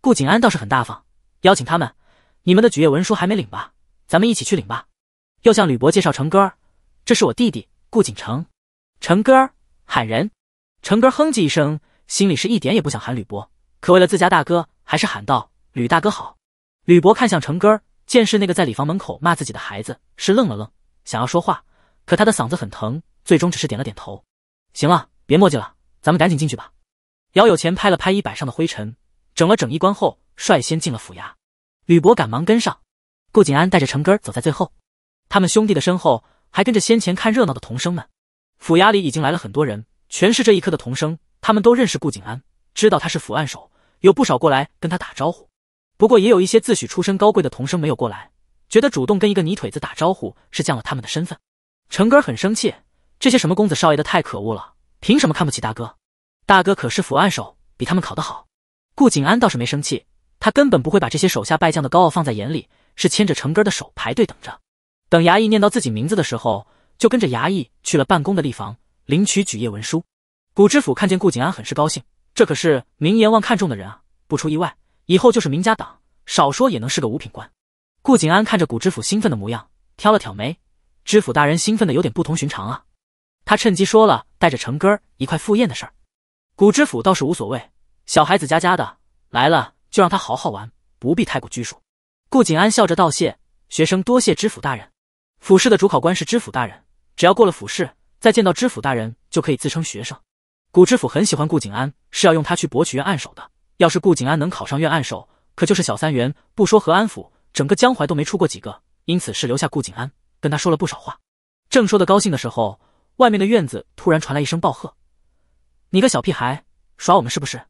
顾景安倒是很大方，邀请他们。你们的举业文书还没领吧？咱们一起去领吧。又向吕伯介绍成哥儿，这是我弟弟顾景城。成哥儿喊人，成哥哼唧一声，心里是一点也不想喊吕伯，可为了自家大哥，还是喊道：“吕大哥好。”吕伯看向成哥儿，见是那个在礼房门口骂自己的孩子，是愣了愣，想要说话，可他的嗓子很疼，最终只是点了点头。行了，别墨迹了，咱们赶紧进去吧。姚有钱拍了拍衣摆上的灰尘，整了整衣冠后，率先进了府衙。吕伯赶忙跟上，顾景安带着程根走在最后。他们兄弟的身后还跟着先前看热闹的童生们。府衙里已经来了很多人，全是这一科的童生，他们都认识顾景安，知道他是府案手，有不少过来跟他打招呼。不过也有一些自诩出身高贵的童生没有过来，觉得主动跟一个泥腿子打招呼是降了他们的身份。程根很生气，这些什么公子少爷的太可恶了，凭什么看不起大哥？大哥可是府案手，比他们考得好。顾景安倒是没生气。他根本不会把这些手下败将的高傲放在眼里，是牵着成根的手排队等着，等衙役念到自己名字的时候，就跟着衙役去了办公的立房领取举业文书。古知府看见顾景安，很是高兴，这可是明阎王看中的人啊！不出意外，以后就是名家党，少说也能是个五品官。顾景安看着古知府兴奋的模样，挑了挑眉，知府大人兴奋的有点不同寻常啊！他趁机说了带着成根一块赴宴的事儿。古知府倒是无所谓，小孩子家家的，来了。就让他好好玩，不必太过拘束。顾景安笑着道谢：“学生多谢知府大人。府试的主考官是知府大人，只要过了府试，再见到知府大人就可以自称学生。”古知府很喜欢顾景安，是要用他去博取院案首的。要是顾景安能考上院案首，可就是小三元，不说和安府，整个江淮都没出过几个，因此是留下顾景安，跟他说了不少话。正说的高兴的时候，外面的院子突然传来一声暴喝：“你个小屁孩，耍我们是不是？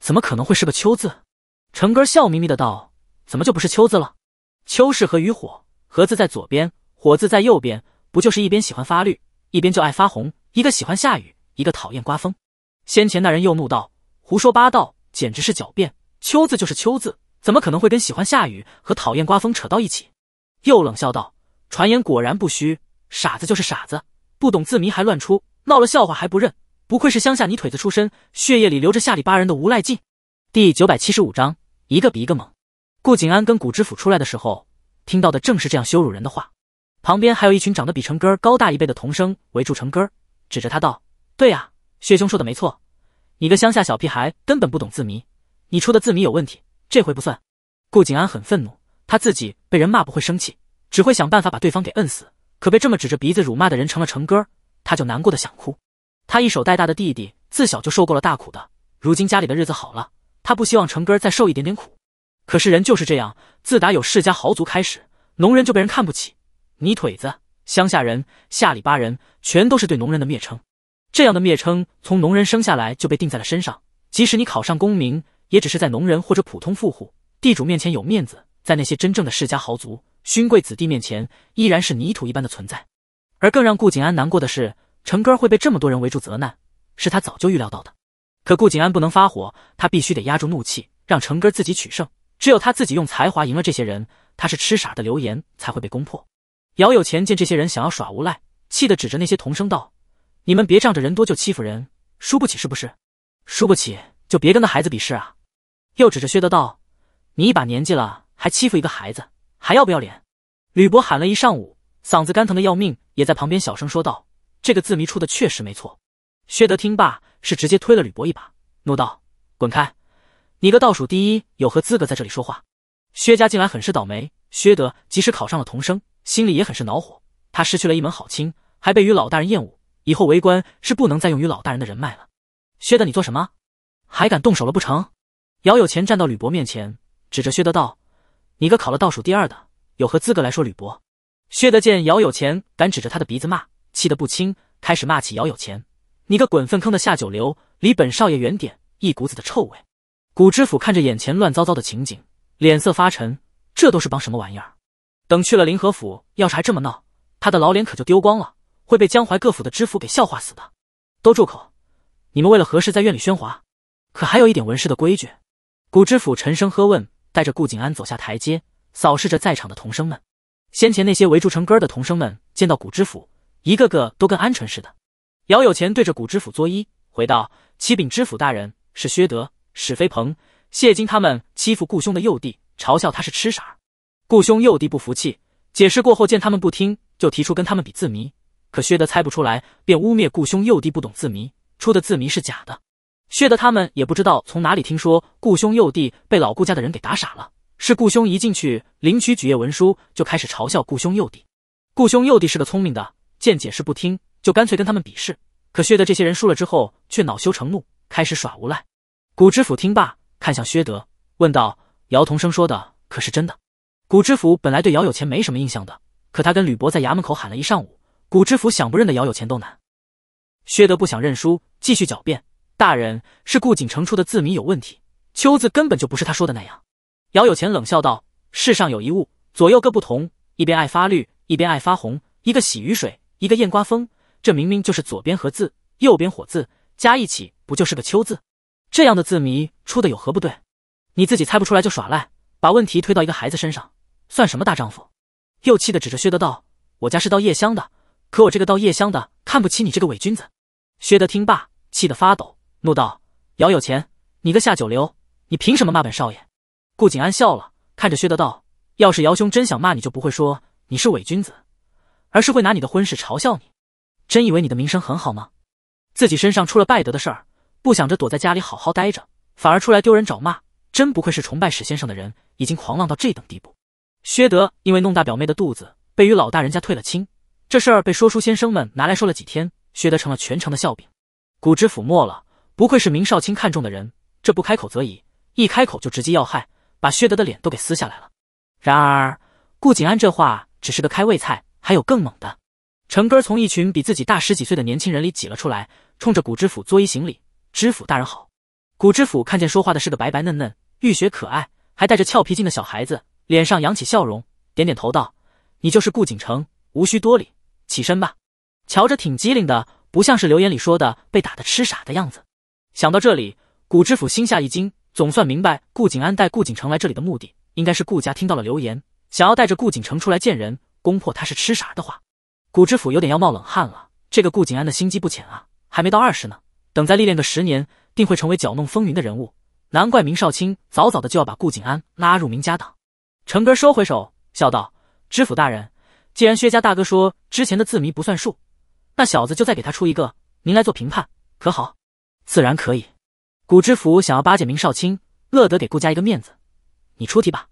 怎么可能会是个秋字？”成哥笑眯眯的道：“怎么就不是秋字了？秋是和雨火，和字在左边，火字在右边，不就是一边喜欢发绿，一边就爱发红，一个喜欢下雨，一个讨厌刮风？”先前那人又怒道：“胡说八道，简直是狡辩！秋字就是秋字，怎么可能会跟喜欢下雨和讨厌刮风扯到一起？”又冷笑道：“传言果然不虚，傻子就是傻子，不懂字谜还乱出，闹了笑话还不认，不愧是乡下泥腿子出身，血液里流着下里巴人的无赖劲。”第九百七十五章。一个比一个猛。顾景安跟古知府出来的时候，听到的正是这样羞辱人的话。旁边还有一群长得比成哥儿高大一倍的童生围住成哥儿，指着他道：“对呀，薛兄说的没错，你个乡下小屁孩根本不懂字谜，你出的字谜有问题，这回不算。”顾景安很愤怒，他自己被人骂不会生气，只会想办法把对方给摁死。可被这么指着鼻子辱骂的人成了成哥儿，他就难过的想哭。他一手带大的弟弟，自小就受够了大苦的，如今家里的日子好了。他不希望成哥再受一点点苦，可是人就是这样，自打有世家豪族开始，农人就被人看不起，泥腿子、乡下人、下里巴人，全都是对农人的蔑称。这样的蔑称从农人生下来就被定在了身上，即使你考上功名，也只是在农人或者普通富户、地主面前有面子，在那些真正的世家豪族、勋贵子弟面前，依然是泥土一般的存在。而更让顾景安难过的是，成哥会被这么多人围住责难，是他早就预料到的。可顾景安不能发火，他必须得压住怒气，让成哥自己取胜。只有他自己用才华赢了这些人，他是痴傻的流言才会被攻破。姚有钱见这些人想要耍无赖，气得指着那些童声道：“你们别仗着人多就欺负人，输不起是不是？输不起就别跟那孩子比试啊！”又指着薛德道：“你一把年纪了，还欺负一个孩子，还要不要脸？”吕伯喊了一上午，嗓子干疼的要命，也在旁边小声说道：“这个字谜出的确实没错。”薛德听罢，是直接推了吕伯一把，怒道：“滚开！你个倒数第一，有何资格在这里说话？”薛家近来很是倒霉，薛德即使考上了童生，心里也很是恼火。他失去了一门好亲，还被于老大人厌恶，以后为官是不能再用于老大人的人脉了。薛德，你做什么？还敢动手了不成？姚有钱站到吕伯面前，指着薛德道：“你个考了倒数第二的，有何资格来说吕伯？”薛德见姚有钱敢指着他的鼻子骂，气得不轻，开始骂起姚有钱。你个滚粪坑的下九流，离本少爷远点！一股子的臭味。古知府看着眼前乱糟糟的情景，脸色发沉。这都是帮什么玩意儿？等去了临河府，要是还这么闹，他的老脸可就丢光了，会被江淮各府的知府给笑话死的。都住口！你们为了何事在院里喧哗？可还有一点文士的规矩？古知府沉声喝问，带着顾景安走下台阶，扫视着在场的童生们。先前那些围住成疙的童生们，见到古知府，一个个都跟鹌鹑似的。姚有钱对着古知府作揖，回道：“启禀知府大人，是薛德、史飞鹏、谢金他们欺负顾兄的幼弟，嘲笑他是痴傻。顾兄幼弟不服气，解释过后，见他们不听，就提出跟他们比字谜。可薛德猜不出来，便污蔑顾兄幼弟不懂字谜，出的字谜是假的。薛德他们也不知道从哪里听说，顾兄幼弟被老顾家的人给打傻了。是顾兄一进去领取举业文书，就开始嘲笑顾兄幼弟。顾兄幼弟是个聪明的，见解释不听。”就干脆跟他们比试，可薛德这些人输了之后，却恼羞成怒，开始耍无赖。古知府听罢，看向薛德，问道：“姚同生说的可是真的？”古知府本来对姚有钱没什么印象的，可他跟吕伯在衙门口喊了一上午，古知府想不认得姚有钱都难。薛德不想认输，继续狡辩：“大人，是顾景城出的字谜有问题，‘秋’字根本就不是他说的那样。”姚有钱冷笑道：“世上有一物，左右各不同，一边爱发绿，一边爱发红，一个喜雨水，一个厌刮风。”这明明就是左边和字，右边火字，加一起不就是个秋字？这样的字谜出的有何不对？你自己猜不出来就耍赖，把问题推到一个孩子身上，算什么大丈夫？又气得指着薛德道：“我家是到夜香的，可我这个到夜香的看不起你这个伪君子。”薛德听罢，气得发抖，怒道：“姚有钱，你个下九流，你凭什么骂本少爷？”顾景安笑了，看着薛德道：“要是姚兄真想骂，你就不会说你是伪君子，而是会拿你的婚事嘲笑你。”真以为你的名声很好吗？自己身上出了败德的事儿，不想着躲在家里好好待着，反而出来丢人找骂，真不愧是崇拜史先生的人，已经狂浪到这等地步。薛德因为弄大表妹的肚子，被与老大人家退了亲，这事儿被说书先生们拿来说了几天，薛德成了全城的笑柄。古之府没了，不愧是明少卿看中的人，这不开口则已，一开口就直击要害，把薛德的脸都给撕下来了。然而，顾景安这话只是个开胃菜，还有更猛的。成哥从一群比自己大十几岁的年轻人里挤了出来，冲着谷知府作揖行礼：“知府大人好。”谷知府看见说话的是个白白嫩嫩、玉雪可爱，还带着俏皮劲的小孩子，脸上扬起笑容，点点头道：“你就是顾景城，无需多礼，起身吧。”瞧着挺机灵的，不像是留言里说的被打的痴傻的样子。想到这里，谷知府心下一惊，总算明白顾景安带顾景城来这里的目的，应该是顾家听到了留言，想要带着顾景城出来见人，攻破他是痴傻的话。古知府有点要冒冷汗了，这个顾景安的心机不浅啊！还没到二十呢，等再历练个十年，定会成为搅弄风云的人物。难怪明少卿早早的就要把顾景安拉入明家党。成哥收回手，笑道：“知府大人，既然薛家大哥说之前的字谜不算数，那小子就再给他出一个，您来做评判，可好？”“自然可以。”古知府想要巴结明少卿，乐得给顾家一个面子。“你出题吧。”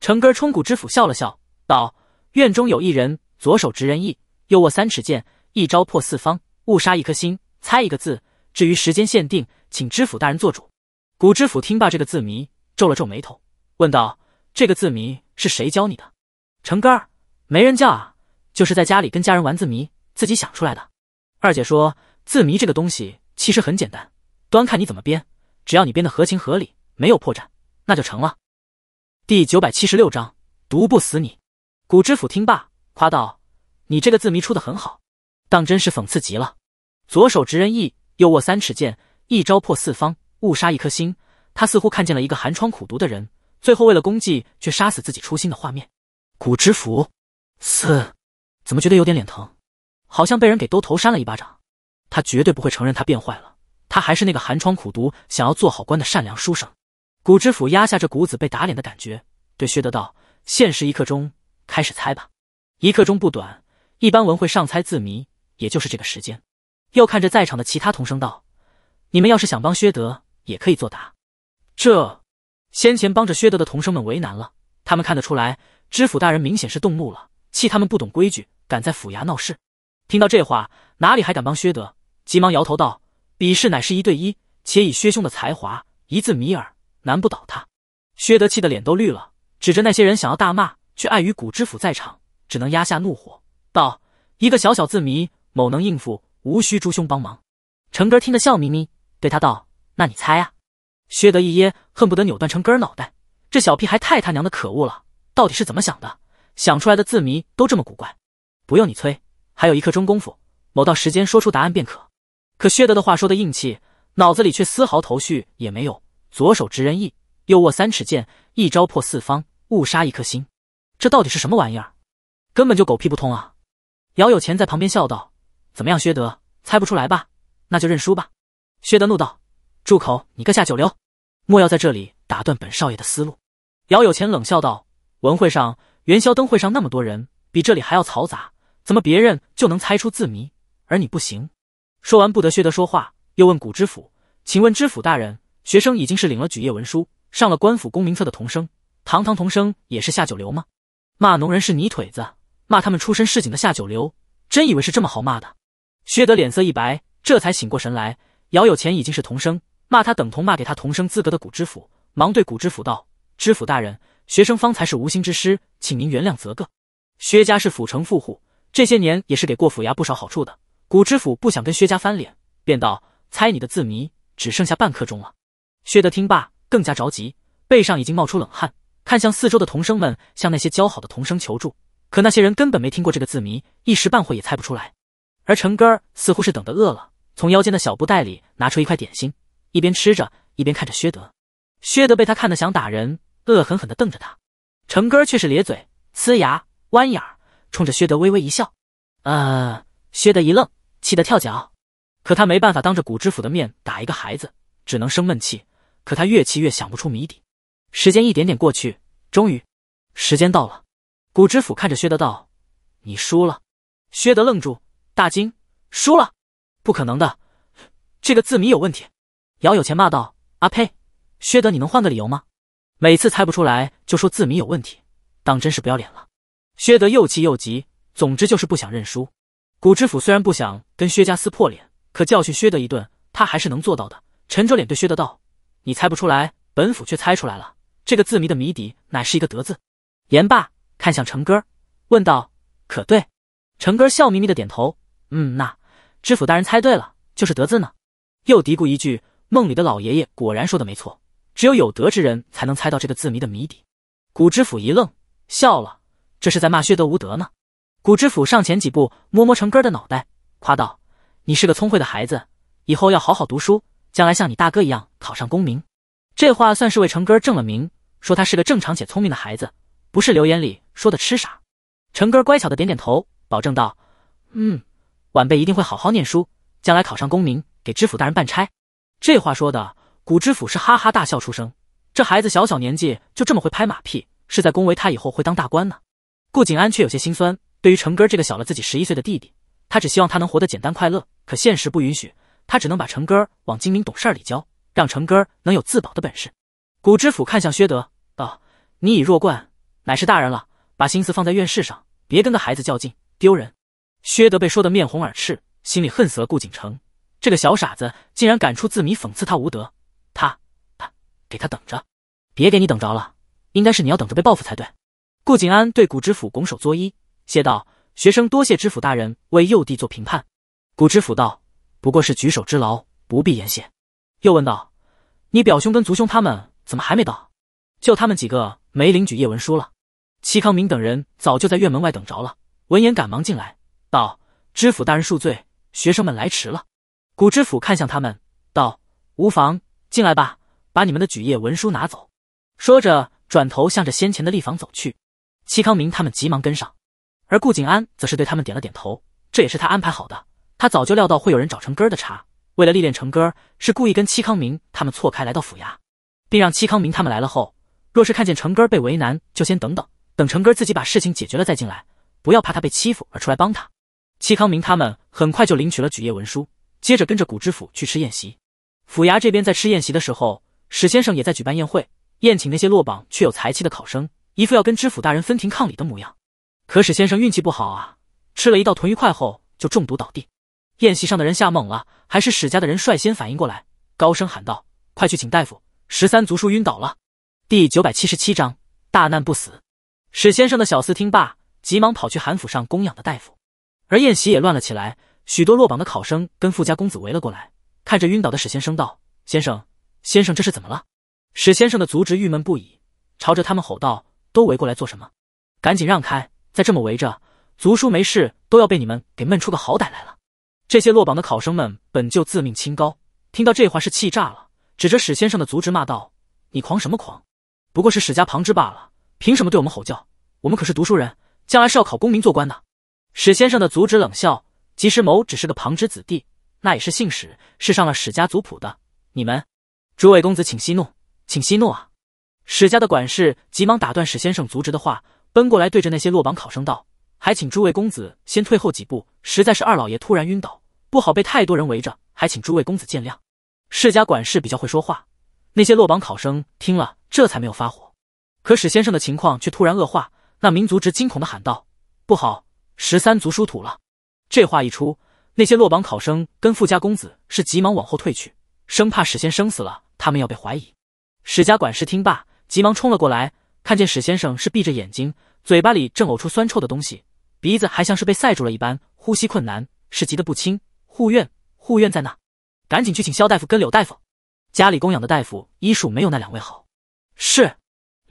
成哥冲古知府笑了笑，道：“院中有一人，左手执人意。”又握三尺剑，一招破四方；误杀一颗心，猜一个字。至于时间限定，请知府大人做主。古知府听罢这个字谜，皱了皱眉头，问道：“这个字谜是谁教你的？”成哥儿：“没人教啊，就是在家里跟家人玩字谜，自己想出来的。”二姐说：“字谜这个东西其实很简单，端看你怎么编。只要你编的合情合理，没有破绽，那就成了。”第九百七十六章，毒不死你。古知府听罢，夸道。你这个字谜出的很好，当真是讽刺极了。左手执人意，右握三尺剑，一招破四方，误杀一颗心。他似乎看见了一个寒窗苦读的人，最后为了功绩却杀死自己初心的画面。古知府，四，怎么觉得有点脸疼？好像被人给兜头扇了一巴掌。他绝对不会承认他变坏了，他还是那个寒窗苦读、想要做好官的善良书生。古知府压下这谷子被打脸的感觉，对薛德道：“限时一刻钟，开始猜吧。一刻钟不短。”一般文会上猜字谜，也就是这个时间。又看着在场的其他同生道：“你们要是想帮薛德，也可以作答。”这先前帮着薛德的同生们为难了，他们看得出来，知府大人明显是动怒了，气他们不懂规矩，敢在府衙闹事。听到这话，哪里还敢帮薛德？急忙摇头道：“比试乃是一对一，且以薛兄的才华，一字谜耳，难不倒他。”薛德气得脸都绿了，指着那些人想要大骂，却碍于古知府在场，只能压下怒火。道一个小小字谜，某能应付，无需诸兄帮忙。成哥听得笑眯眯，对他道：“那你猜啊？”薛德一噎，恨不得扭断成哥脑袋。这小屁孩太他娘的可恶了！到底是怎么想的？想出来的字谜都这么古怪。不用你催，还有一刻钟功夫，某到时间说出答案便可。可薛德的话说的硬气，脑子里却丝毫头绪也没有。左手执人意，右握三尺剑，一招破四方，误杀一颗心。这到底是什么玩意儿？根本就狗屁不通啊！姚有钱在旁边笑道：“怎么样，薛德猜不出来吧？那就认输吧。”薛德怒道：“住口！你个下九流，莫要在这里打断本少爷的思路。”姚有钱冷笑道：“文会上、元宵灯会上那么多人，比这里还要嘈杂，怎么别人就能猜出字谜，而你不行？”说完不得薛德说话，又问古知府：“请问知府大人，学生已经是领了举业文书，上了官府功名册的童生，堂堂童生也是下九流吗？骂农人是泥腿子？”骂他们出身市井的下九流，真以为是这么好骂的？薛德脸色一白，这才醒过神来。姚有钱已经是童生，骂他等同骂给他童生资格的古知府，忙对古知府道：“知府大人，学生方才是无心之失，请您原谅则个。”薛家是府城富户，这些年也是给过府衙不少好处的。古知府不想跟薛家翻脸，便道：“猜你的字谜只剩下半刻钟了。”薛德听罢更加着急，背上已经冒出冷汗，看向四周的童生们，向那些交好的童生求助。可那些人根本没听过这个字谜，一时半会也猜不出来。而成哥似乎是等得饿了，从腰间的小布袋里拿出一块点心，一边吃着，一边看着薛德。薛德被他看得想打人，恶狠狠地瞪着他。成哥却是咧嘴、呲牙、弯眼儿，冲着薛德微微一笑。啊！薛德一愣，气得跳脚。可他没办法当着古知府的面打一个孩子，只能生闷气。可他越气越想不出谜底。时间一点点过去，终于，时间到了。古知府看着薛德道：“你输了。”薛德愣住，大惊：“输了？不可能的！这个字谜有问题！”姚有钱骂道：“阿呸！薛德，你能换个理由吗？每次猜不出来就说字谜有问题，当真是不要脸了！”薛德又气又急，总之就是不想认输。古知府虽然不想跟薛家撕破脸，可教训薛德一顿，他还是能做到的。沉着脸对薛德道：“你猜不出来，本府却猜出来了。这个字谜的谜底乃是一个‘德’字。”言罢。看向成哥，问道：“可对？”成哥笑眯眯的点头：“嗯，那知府大人猜对了，就是‘德’字呢。”又嘀咕一句：“梦里的老爷爷果然说的没错，只有有德之人才能猜到这个字谜的谜底。”古知府一愣，笑了：“这是在骂薛德无德呢。”古知府上前几步，摸摸成哥的脑袋，夸道：“你是个聪慧的孩子，以后要好好读书，将来像你大哥一样考上功名。”这话算是为成哥正了名，说他是个正常且聪明的孩子。不是留言里说的吃傻，成哥乖巧的点点头，保证道：“嗯，晚辈一定会好好念书，将来考上功名，给知府大人办差。”这话说的，古知府是哈哈大笑出声。这孩子小小年纪就这么会拍马屁，是在恭维他以后会当大官呢。顾景安却有些心酸，对于成哥这个小了自己十一岁的弟弟，他只希望他能活得简单快乐。可现实不允许，他只能把成哥往精明懂事里教，让成哥能有自保的本事。古知府看向薛德，道：“你以弱冠。”乃是大人了，把心思放在院试上，别跟个孩子较劲，丢人。薛德被说得面红耳赤，心里恨死了顾景城这个小傻子，竟然敢出字谜讽刺他无德。他他给他等着，别给你等着了，应该是你要等着被报复才对。顾景安对谷知府拱手作揖，谢道：“学生多谢知府大人为幼弟做评判。”谷知府道：“不过是举手之劳，不必言谢。”又问道：“你表兄跟族兄他们怎么还没到？就他们几个没领取叶文书了？”戚康明等人早就在院门外等着了，闻言赶忙进来道：“知府大人恕罪，学生们来迟了。”古知府看向他们道：“无妨，进来吧，把你们的举业文书拿走。”说着，转头向着先前的立房走去。戚康明他们急忙跟上，而顾景安则是对他们点了点头，这也是他安排好的。他早就料到会有人找成哥的茬，为了历练成哥，是故意跟戚康明他们错开来到府衙，并让戚康明他们来了后，若是看见成哥被为难，就先等等。等成哥自己把事情解决了再进来，不要怕他被欺负而出来帮他。戚康明他们很快就领取了举业文书，接着跟着古知府去吃宴席。府衙这边在吃宴席的时候，史先生也在举办宴会，宴请那些落榜却有才气的考生，一副要跟知府大人分庭抗礼的模样。可史先生运气不好啊，吃了一道豚鱼块后就中毒倒地。宴席上的人吓懵了，还是史家的人率先反应过来，高声喊道：“快去请大夫！十三族叔晕倒了。”第九百七十七章大难不死。史先生的小厮听罢，急忙跑去韩府上供养的大夫，而宴席也乱了起来。许多落榜的考生跟富家公子围了过来，看着晕倒的史先生道：“先生，先生，这是怎么了？”史先生的族侄郁闷不已，朝着他们吼道：“都围过来做什么？赶紧让开！再这么围着，族叔没事都要被你们给闷出个好歹来了。”这些落榜的考生们本就自命清高，听到这话是气炸了，指着史先生的族侄骂道：“你狂什么狂？不过是史家旁支罢了。”凭什么对我们吼叫？我们可是读书人，将来是要考功名做官的。史先生的族侄冷笑，即使某只是个旁支子弟，那也是姓史，是上了史家族谱的。你们，诸位公子，请息怒，请息怒啊！史家的管事急忙打断史先生族侄的话，奔过来对着那些落榜考生道：“还请诸位公子先退后几步，实在是二老爷突然晕倒，不好被太多人围着，还请诸位公子见谅。”世家管事比较会说话，那些落榜考生听了，这才没有发火。可史先生的情况却突然恶化，那民族直惊恐的喊道：“不好，十三族输土了！”这话一出，那些落榜考生跟富家公子是急忙往后退去，生怕史先生死了，他们要被怀疑。史家管事听罢，急忙冲了过来，看见史先生是闭着眼睛，嘴巴里正呕出酸臭的东西，鼻子还像是被塞住了一般，呼吸困难，是急得不轻。护院，护院在哪？赶紧去请肖大夫跟柳大夫，家里供养的大夫医术没有那两位好。是。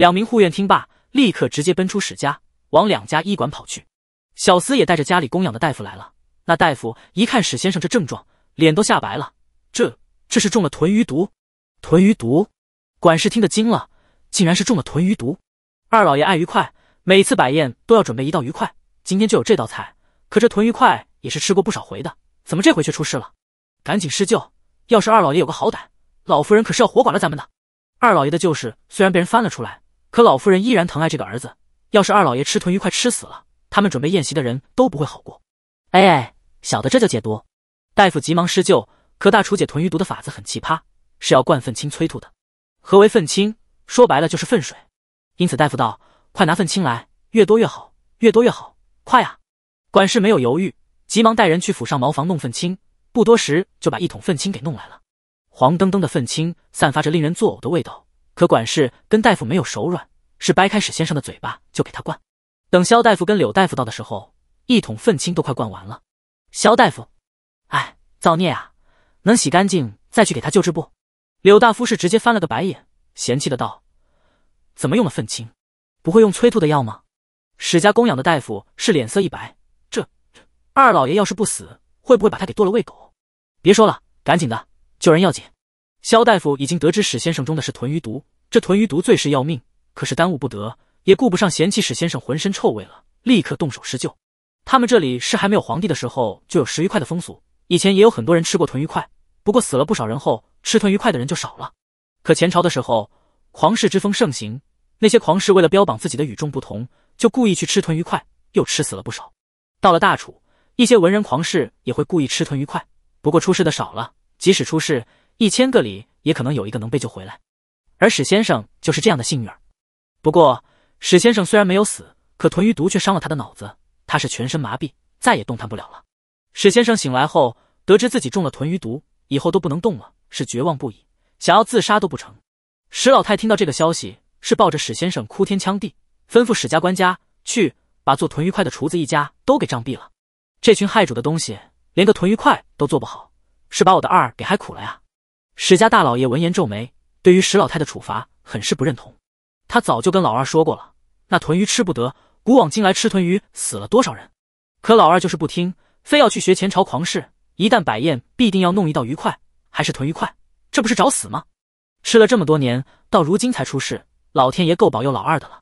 两名护院听罢，立刻直接奔出史家，往两家医馆跑去。小厮也带着家里供养的大夫来了。那大夫一看史先生这症状，脸都吓白了。这这是中了豚鱼毒！豚鱼毒！管事听得惊了，竟然是中了豚鱼毒。二老爷爱鱼快，每次摆宴都要准备一道鱼块，今天就有这道菜。可这豚鱼块也是吃过不少回的，怎么这回却出事了？赶紧施救！要是二老爷有个好歹，老夫人可是要活剐了咱们的。二老爷的旧事虽然被人翻了出来。可老夫人依然疼爱这个儿子。要是二老爷吃豚鱼快吃死了，他们准备宴席的人都不会好过。哎，小的这就解毒。大夫急忙施救。可大厨解豚鱼毒的法子很奇葩，是要灌粪清催吐的。何为粪清？说白了就是粪水。因此大夫道：“快拿粪清来，越多越好，越多越好，快啊！”管事没有犹豫，急忙带人去府上茅房弄粪清。不多时就把一桶粪青给弄来了。黄澄澄的粪青，散发着令人作呕的味道。可管事跟大夫没有手软，是掰开史先生的嘴巴就给他灌。等肖大夫跟柳大夫到的时候，一桶粪青都快灌完了。肖大夫，哎，造孽啊！能洗干净再去给他救治不？柳大夫是直接翻了个白眼，嫌弃的道：“怎么用了粪青？不会用催吐的药吗？”史家供养的大夫是脸色一白，这二老爷要是不死，会不会把他给剁了喂狗？别说了，赶紧的，救人要紧。萧大夫已经得知史先生中的是豚鱼毒，这豚鱼毒最是要命，可是耽误不得，也顾不上嫌弃史先生浑身臭味了，立刻动手施救。他们这里是还没有皇帝的时候就有食鱼块的风俗，以前也有很多人吃过豚鱼块，不过死了不少人后，吃豚鱼块的人就少了。可前朝的时候，狂士之风盛行，那些狂士为了标榜自己的与众不同，就故意去吃豚鱼块，又吃死了不少。到了大楚，一些文人狂士也会故意吃豚鱼块，不过出事的少了，即使出事。一千个里也可能有一个能被救回来，而史先生就是这样的幸运儿。不过史先生虽然没有死，可豚鱼毒却伤了他的脑子，他是全身麻痹，再也动弹不了了。史先生醒来后，得知自己中了豚鱼毒，以后都不能动了，是绝望不已，想要自杀都不成。史老太听到这个消息，是抱着史先生哭天抢地，吩咐史家官家去把做豚鱼块的厨子一家都给杖毙了。这群害主的东西，连个豚鱼块都做不好，是把我的二给害苦了呀！史家大老爷闻言皱眉，对于史老太的处罚很是不认同。他早就跟老二说过了，那豚鱼吃不得，古往今来吃豚鱼死了多少人？可老二就是不听，非要去学前朝狂士，一旦摆宴必定要弄一道鱼块，还是豚鱼块，这不是找死吗？吃了这么多年，到如今才出事，老天爷够保佑老二的了。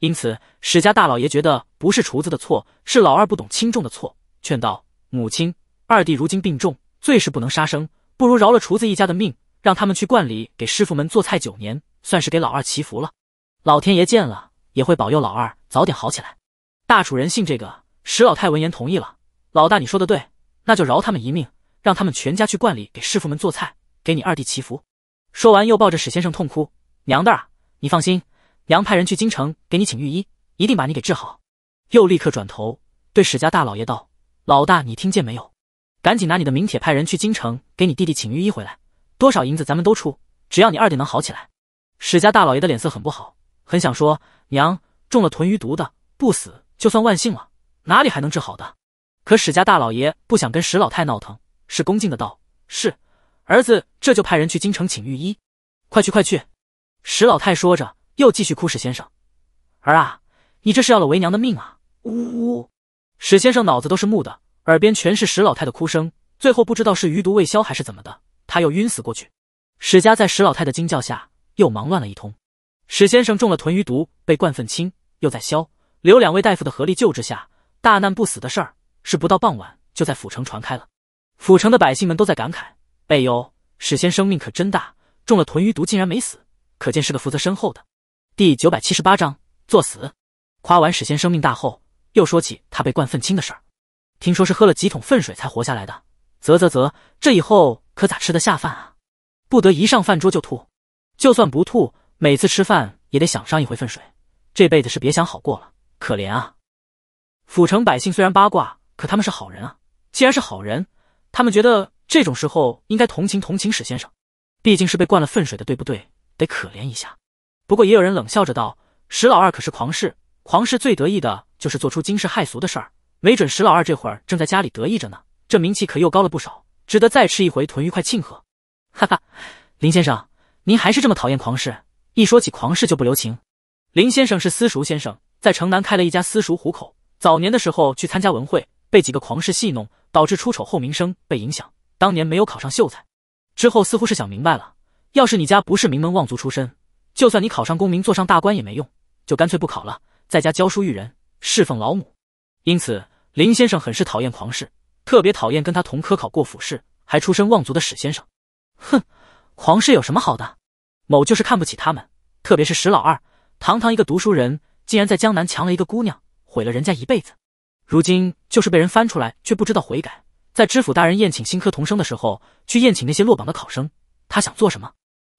因此，史家大老爷觉得不是厨子的错，是老二不懂轻重的错，劝道：“母亲，二弟如今病重，最是不能杀生。”不如饶了厨子一家的命，让他们去观里给师傅们做菜九年，算是给老二祈福了。老天爷见了也会保佑老二早点好起来。大楚人信这个。史老太闻言同意了。老大，你说的对，那就饶他们一命，让他们全家去观里给师傅们做菜，给你二弟祈福。说完又抱着史先生痛哭。娘的啊！你放心，娘派人去京城给你请御医，一定把你给治好。又立刻转头对史家大老爷道：“老大，你听见没有？”赶紧拿你的名帖，派人去京城给你弟弟请御医回来。多少银子咱们都出，只要你二弟能好起来。史家大老爷的脸色很不好，很想说：“娘中了豚鱼毒的，不死就算万幸了，哪里还能治好的？”可史家大老爷不想跟史老太闹腾，是恭敬的道：“是，儿子这就派人去京城请御医，快去快去。”史老太说着又继续哭：“史先生，儿啊，你这是要了为娘的命啊！”呜呜。史先生脑子都是木的。耳边全是史老太的哭声，最后不知道是余毒未消还是怎么的，他又晕死过去。史家在史老太的惊叫下又忙乱了一通。史先生中了豚鱼毒，被灌粪青，又在消。刘两位大夫的合力救治下，大难不死的事儿是不到傍晚就在府城传开了。府城的百姓们都在感慨：“哎呦，史先生命可真大，中了豚鱼毒竟然没死，可见是个福泽深厚的。”第九百七十八章作死。夸完史先生命大后，又说起他被灌粪青的事儿。听说是喝了几桶粪水才活下来的，啧啧啧，这以后可咋吃得下饭啊？不得一上饭桌就吐，就算不吐，每次吃饭也得想上一回粪水，这辈子是别想好过了，可怜啊！府城百姓虽然八卦，可他们是好人啊。既然是好人，他们觉得这种时候应该同情同情史先生，毕竟是被灌了粪水的，对不对？得可怜一下。不过也有人冷笑着道：“史老二可是狂士，狂士最得意的就是做出惊世骇俗的事儿。”没准石老二这会儿正在家里得意着呢，这名气可又高了不少，值得再吃一回豚鱼块庆贺。哈哈，林先生，您还是这么讨厌狂士，一说起狂士就不留情。林先生是私塾先生，在城南开了一家私塾糊口。早年的时候去参加文会，被几个狂士戏弄，导致出丑后名声被影响，当年没有考上秀才。之后似乎是想明白了，要是你家不是名门望族出身，就算你考上功名，做上大官也没用，就干脆不考了，在家教书育人，侍奉老母。因此，林先生很是讨厌狂氏，特别讨厌跟他同科考过府试，还出身望族的史先生。哼，狂士有什么好的？某就是看不起他们，特别是史老二，堂堂一个读书人，竟然在江南强了一个姑娘，毁了人家一辈子。如今就是被人翻出来，却不知道悔改，在知府大人宴请新科同生的时候，去宴请那些落榜的考生，他想做什么？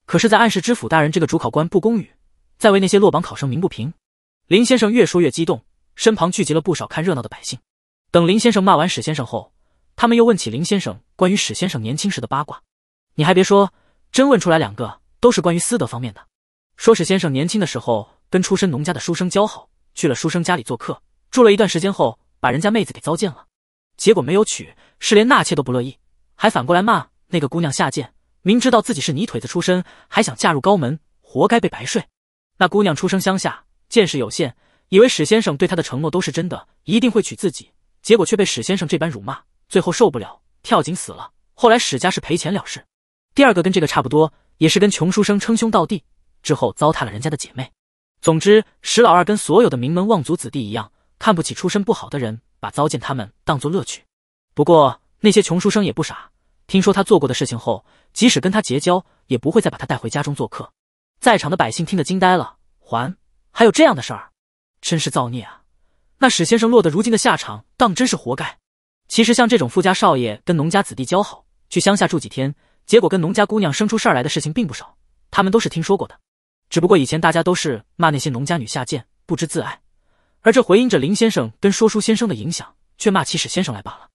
可是，在暗示知府大人这个主考官不公允，在为那些落榜考生鸣不平。林先生越说越激动。身旁聚集了不少看热闹的百姓。等林先生骂完史先生后，他们又问起林先生关于史先生年轻时的八卦。你还别说，真问出来两个都是关于私德方面的。说史先生年轻的时候跟出身农家的书生交好，去了书生家里做客，住了一段时间后，把人家妹子给糟践了。结果没有娶，是连纳妾都不乐意，还反过来骂那个姑娘下贱。明知道自己是泥腿子出身，还想嫁入高门，活该被白睡。那姑娘出生乡下，见识有限。以为史先生对他的承诺都是真的，一定会娶自己，结果却被史先生这般辱骂，最后受不了跳井死了。后来史家是赔钱了事。第二个跟这个差不多，也是跟穷书生称兄道弟，之后糟蹋了人家的姐妹。总之，史老二跟所有的名门望族子弟一样，看不起出身不好的人，把糟践他们当作乐趣。不过那些穷书生也不傻，听说他做过的事情后，即使跟他结交，也不会再把他带回家中做客。在场的百姓听得惊呆了，还还有这样的事儿？真是造孽啊！那史先生落得如今的下场，当真是活该。其实像这种富家少爷跟农家子弟交好，去乡下住几天，结果跟农家姑娘生出事儿来的事情并不少，他们都是听说过的。只不过以前大家都是骂那些农家女下贱、不知自爱，而这回应着林先生跟说书先生的影响，却骂起史先生来罢了。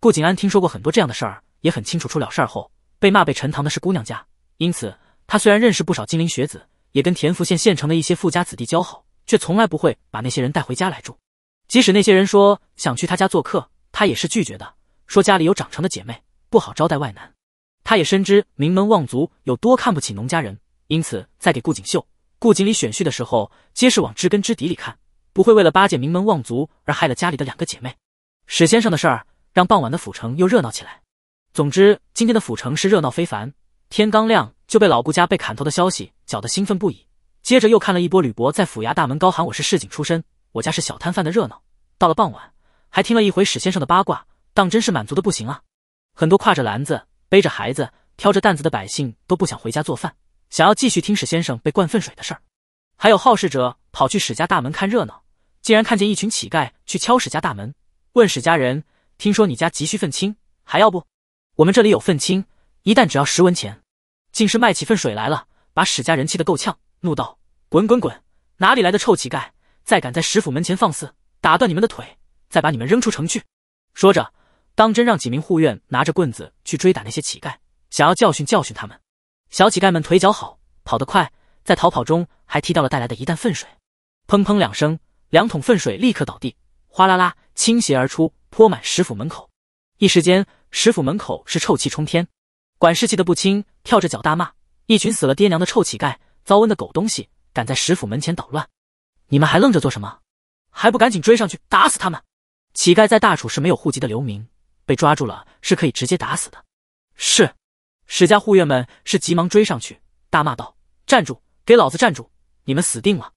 顾景安听说过很多这样的事儿，也很清楚出了事后被骂被陈塘的是姑娘家，因此他虽然认识不少金陵学子，也跟田福县县城的一些富家子弟交好。却从来不会把那些人带回家来住，即使那些人说想去他家做客，他也是拒绝的，说家里有长成的姐妹，不好招待外男。他也深知名门望族有多看不起农家人，因此在给顾锦绣、顾锦礼选婿的时候，皆是往知根知底里看，不会为了巴结名门望族而害了家里的两个姐妹。史先生的事儿让傍晚的府城又热闹起来。总之，今天的府城是热闹非凡。天刚亮就被老顾家被砍头的消息搅得兴奋不已。接着又看了一波吕伯在府衙大门高喊：“我是市井出身，我家是小摊贩的热闹。”到了傍晚，还听了一回史先生的八卦，当真是满足的不行啊！很多挎着篮子、背着孩子、挑着担子的百姓都不想回家做饭，想要继续听史先生被灌粪水的事儿。还有好事者跑去史家大门看热闹，竟然看见一群乞丐去敲史家大门，问史家人：“听说你家急需粪青，还要不？我们这里有粪青，一担只要十文钱。”竟是卖起粪水来了，把史家人气得够呛。怒道：“滚滚滚！哪里来的臭乞丐？再敢在石府门前放肆，打断你们的腿，再把你们扔出城去！”说着，当真让几名护院拿着棍子去追打那些乞丐，想要教训教训他们。小乞丐们腿脚好，跑得快，在逃跑中还踢掉了带来的一担粪水，砰砰两声，两桶粪水立刻倒地，哗啦啦倾斜而出，泼满石府门口。一时间，石府门口是臭气冲天。管事气得不轻，跳着脚大骂：“一群死了爹娘的臭乞丐！”遭瘟的狗东西，敢在石府门前捣乱，你们还愣着做什么？还不赶紧追上去，打死他们！乞丐在大楚是没有户籍的流民，被抓住了是可以直接打死的。是，史家护院们是急忙追上去，大骂道：“站住！给老子站住！你们死定了！”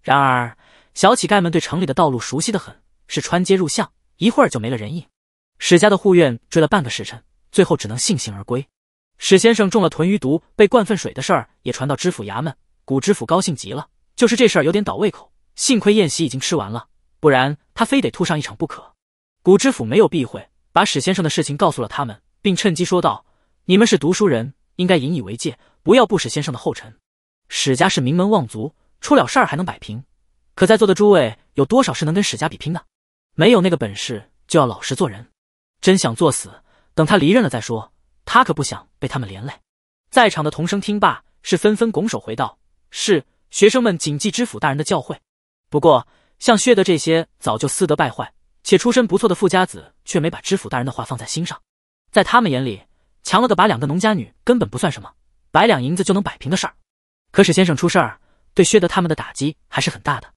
然而，小乞丐们对城里的道路熟悉的很，是穿街入巷，一会儿就没了人影。史家的护院追了半个时辰，最后只能悻悻而归。史先生中了豚鱼毒，被灌粪水的事儿也传到知府衙门。古知府高兴极了，就是这事儿有点倒胃口。幸亏宴席已经吃完了，不然他非得吐上一场不可。古知府没有避讳，把史先生的事情告诉了他们，并趁机说道：“你们是读书人，应该引以为戒，不要步史先生的后尘。史家是名门望族，出了事儿还能摆平。可在座的诸位，有多少是能跟史家比拼的？没有那个本事，就要老实做人。真想作死，等他离任了再说。”他可不想被他们连累。在场的童生听罢，是纷纷拱手回道：“是学生们谨记知府大人的教诲。”不过，像薛德这些早就私德败坏且出身不错的富家子，却没把知府大人的话放在心上。在他们眼里，强了个把两个农家女根本不算什么，百两银子就能摆平的事儿。可史先生出事儿，对薛德他们的打击还是很大的。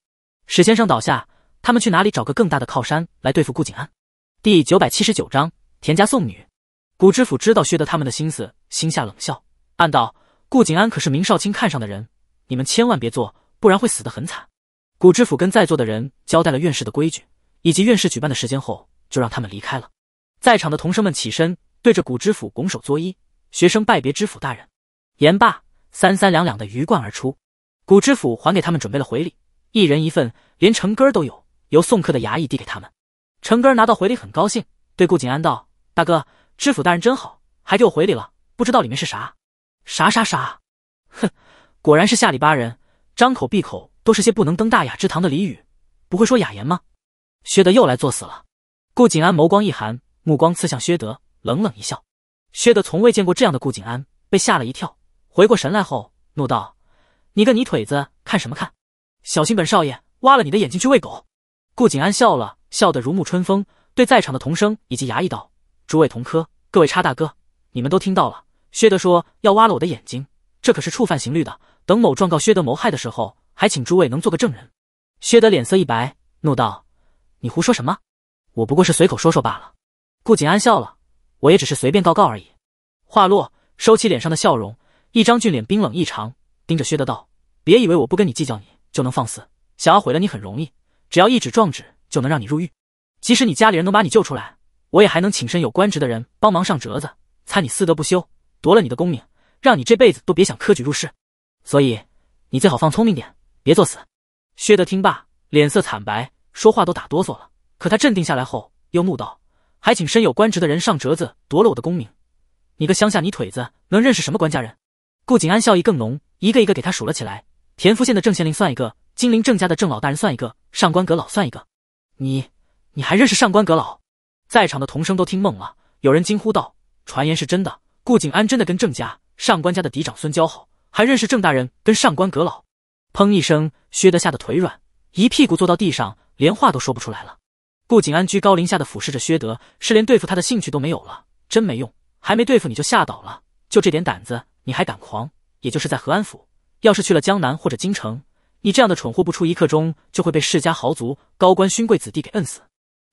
史先生倒下，他们去哪里找个更大的靠山来对付顾景安？第九百七十九章：田家送女。古知府知道薛德他们的心思，心下冷笑，暗道：“顾景安可是明少卿看上的人，你们千万别做，不然会死得很惨。”古知府跟在座的人交代了院士的规矩以及院士举办的时间后，就让他们离开了。在场的童生们起身，对着古知府拱手作揖，学生拜别知府大人。言罢，三三两两的鱼贯而出。古知府还给他们准备了回礼，一人一份，连成根都有，由送客的衙役递给他们。成根拿到回礼，很高兴，对顾景安道：“大哥。”知府大人真好，还给我回礼了，不知道里面是啥？啥啥啥？哼，果然是下里巴人，张口闭口都是些不能登大雅之堂的俚语，不会说雅言吗？薛德又来作死了。顾景安眸光一寒，目光刺向薛德，冷冷一笑。薛德从未见过这样的顾景安，被吓了一跳，回过神来后怒道：“你个泥腿子，看什么看？小心本少爷挖了你的眼睛去喂狗！”顾景安笑了笑，得如沐春风，对在场的童生以及衙役道。诸位同科，各位差大哥，你们都听到了。薛德说要挖了我的眼睛，这可是触犯刑律的。等某状告薛德谋害的时候，还请诸位能做个证人。薛德脸色一白，怒道：“你胡说什么？我不过是随口说说罢了。”顾景安笑了：“我也只是随便告告而已。”话落，收起脸上的笑容，一张俊脸冰冷异常，盯着薛德道：“别以为我不跟你计较，你就能放肆。想要毁了你很容易，只要一纸状纸就能让你入狱。即使你家里人能把你救出来。”我也还能请身有官职的人帮忙上折子，参你私德不修，夺了你的功名，让你这辈子都别想科举入仕。所以你最好放聪明点，别作死。薛德听罢，脸色惨白，说话都打哆嗦了。可他镇定下来后，又怒道：“还请身有官职的人上折子，夺了我的功名！你个乡下泥腿子，能认识什么官家人？”顾景安笑意更浓，一个一个给他数了起来：田福县的郑县令算一个，金陵郑家的郑老大人算一个，上官阁老算一个。你，你还认识上官阁老？在场的童生都听懵了，有人惊呼道：“传言是真的，顾景安真的跟郑家、上官家的嫡长孙交好，还认识郑大人跟上官阁老。”砰一声，薛德吓得腿软，一屁股坐到地上，连话都说不出来了。顾景安居高临下的俯视着薛德，是连对付他的兴趣都没有了，真没用，还没对付你就吓倒了，就这点胆子你还敢狂？也就是在河安府，要是去了江南或者京城，你这样的蠢货不出一刻钟就会被世家豪族、高官勋贵子弟给摁死。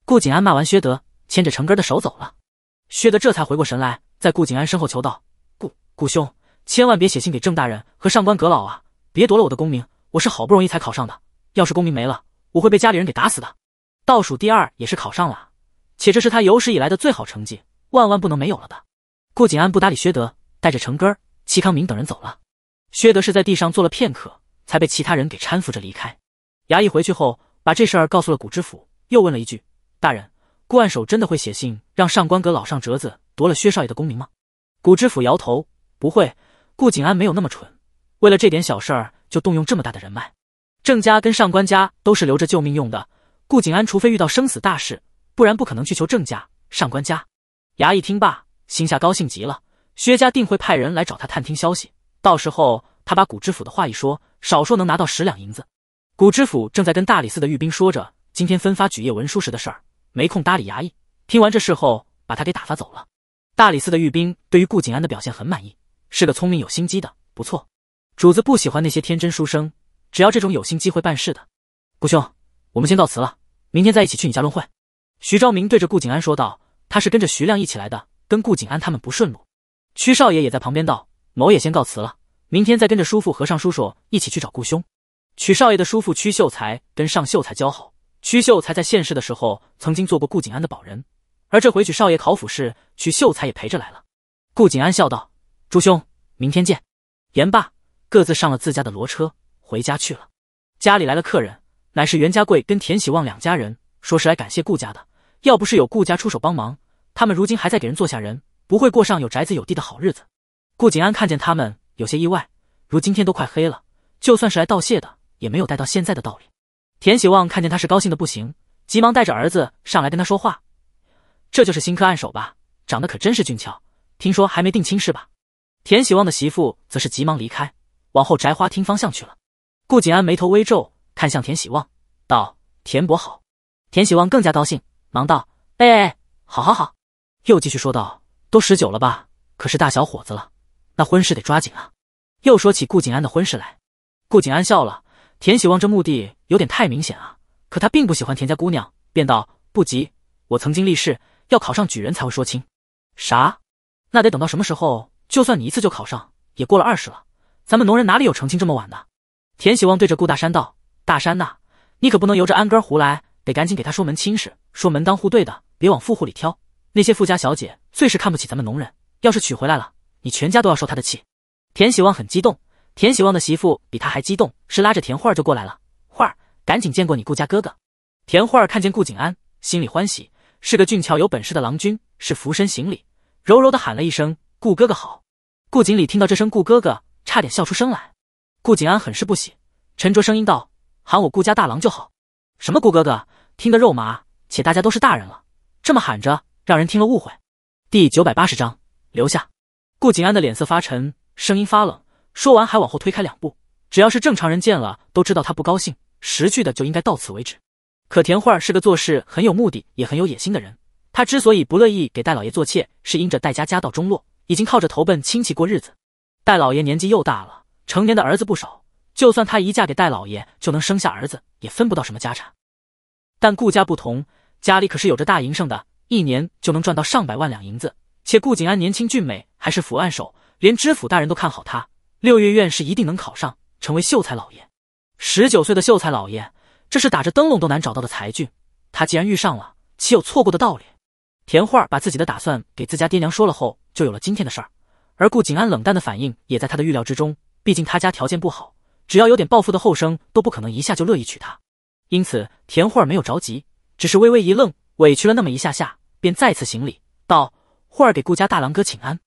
顾景安骂完薛德。牵着程根的手走了，薛德这才回过神来，在顾景安身后求道：“顾顾兄，千万别写信给郑大人和上官阁老啊！别夺了我的功名，我是好不容易才考上的，要是功名没了，我会被家里人给打死的。倒数第二也是考上了，且这是他有史以来的最好成绩，万万不能没有了的。”顾景安不搭理薛德，带着程根、齐康明等人走了。薛德是在地上坐了片刻，才被其他人给搀扶着离开。衙役回去后，把这事儿告诉了谷知府，又问了一句：“大人。”顾万守真的会写信让上官阁老上折子夺了薛少爷的功名吗？古知府摇头，不会。顾景安没有那么蠢，为了这点小事儿就动用这么大的人脉。郑家跟上官家都是留着救命用的，顾景安除非遇到生死大事，不然不可能去求郑家、上官家。衙役听罢，心下高兴极了，薛家定会派人来找他探听消息，到时候他把古知府的话一说，少说能拿到十两银子。古知府正在跟大理寺的御兵说着今天分发举业文书时的事儿。没空搭理衙役。听完这事后，把他给打发走了。大理寺的御兵对于顾景安的表现很满意，是个聪明有心机的，不错。主子不喜欢那些天真书生，只要这种有心机会办事的。顾兄，我们先告辞了，明天再一起去你家论会。徐昭明对着顾景安说道：“他是跟着徐亮一起来的，跟顾景安他们不顺路。”曲少爷也在旁边道：“某也先告辞了，明天再跟着叔父和尚叔叔一起去找顾兄。”曲少爷的叔父曲秀才跟尚秀才交好。屈秀才在县世的时候曾经做过顾景安的保人，而这回娶少爷考府试，屈秀才也陪着来了。顾景安笑道：“朱兄，明天见。”言罢，各自上了自家的骡车回家去了。家里来了客人，乃是袁家贵跟田喜旺两家人，说是来感谢顾家的。要不是有顾家出手帮忙，他们如今还在给人做下人，不会过上有宅子有地的好日子。顾景安看见他们有些意外，如今天都快黑了，就算是来道谢的，也没有带到现在的道理。田喜旺看见他是高兴的不行，急忙带着儿子上来跟他说话：“这就是新科案手吧，长得可真是俊俏，听说还没定亲是吧？”田喜旺的媳妇则是急忙离开，往后宅花厅方向去了。顾景安眉头微皱，看向田喜旺，道：“田伯好。”田喜旺更加高兴，忙道：“哎，好好好。”又继续说道：“都十九了吧？可是大小伙子了，那婚事得抓紧啊。”又说起顾景安的婚事来，顾景安笑了。田喜旺这目的有点太明显啊！可他并不喜欢田家姑娘，便道：“不急，我曾经立誓要考上举人才会说亲。啥？那得等到什么时候？就算你一次就考上，也过了二十了。咱们农人哪里有成亲这么晚的？”田喜旺对着顾大山道：“大山呐，你可不能由着安哥胡来，得赶紧给他说门亲事，说门当户对的，别往富户里挑。那些富家小姐最是看不起咱们农人，要是娶回来了，你全家都要受她的气。”田喜旺很激动。田喜旺的媳妇比他还激动，是拉着田慧儿就过来了。慧儿，赶紧见过你顾家哥哥。田慧儿看见顾景安，心里欢喜，是个俊俏有本事的郎君，是俯身行礼，柔柔的喊了一声：“顾哥哥好。”顾锦礼听到这声“顾哥哥”，差点笑出声来。顾景安很是不喜，沉着声音道：“喊我顾家大郎就好，什么顾哥哥，听得肉麻。且大家都是大人了，这么喊着，让人听了误会。”第九百八十章留下。顾景安的脸色发沉，声音发冷。说完，还往后推开两步。只要是正常人见了，都知道他不高兴。识趣的就应该到此为止。可田慧儿是个做事很有目的，也很有野心的人。她之所以不乐意给戴老爷做妾，是因着戴家家道中落，已经靠着投奔亲戚过日子。戴老爷年纪又大了，成年的儿子不少。就算她一嫁给戴老爷，就能生下儿子，也分不到什么家产。但顾家不同，家里可是有着大营生的，一年就能赚到上百万两银子。且顾景安年轻俊美，还是府案手，连知府大人都看好他。六月院是一定能考上，成为秀才老爷。十九岁的秀才老爷，这是打着灯笼都难找到的才俊。他既然遇上了，岂有错过的道理？田焕把自己的打算给自家爹娘说了后，就有了今天的事儿。而顾景安冷淡的反应也在他的预料之中。毕竟他家条件不好，只要有点抱负的后生都不可能一下就乐意娶她。因此，田焕没有着急，只是微微一愣，委屈了那么一下下，便再次行礼道：“慧儿给顾家大郎哥请安。”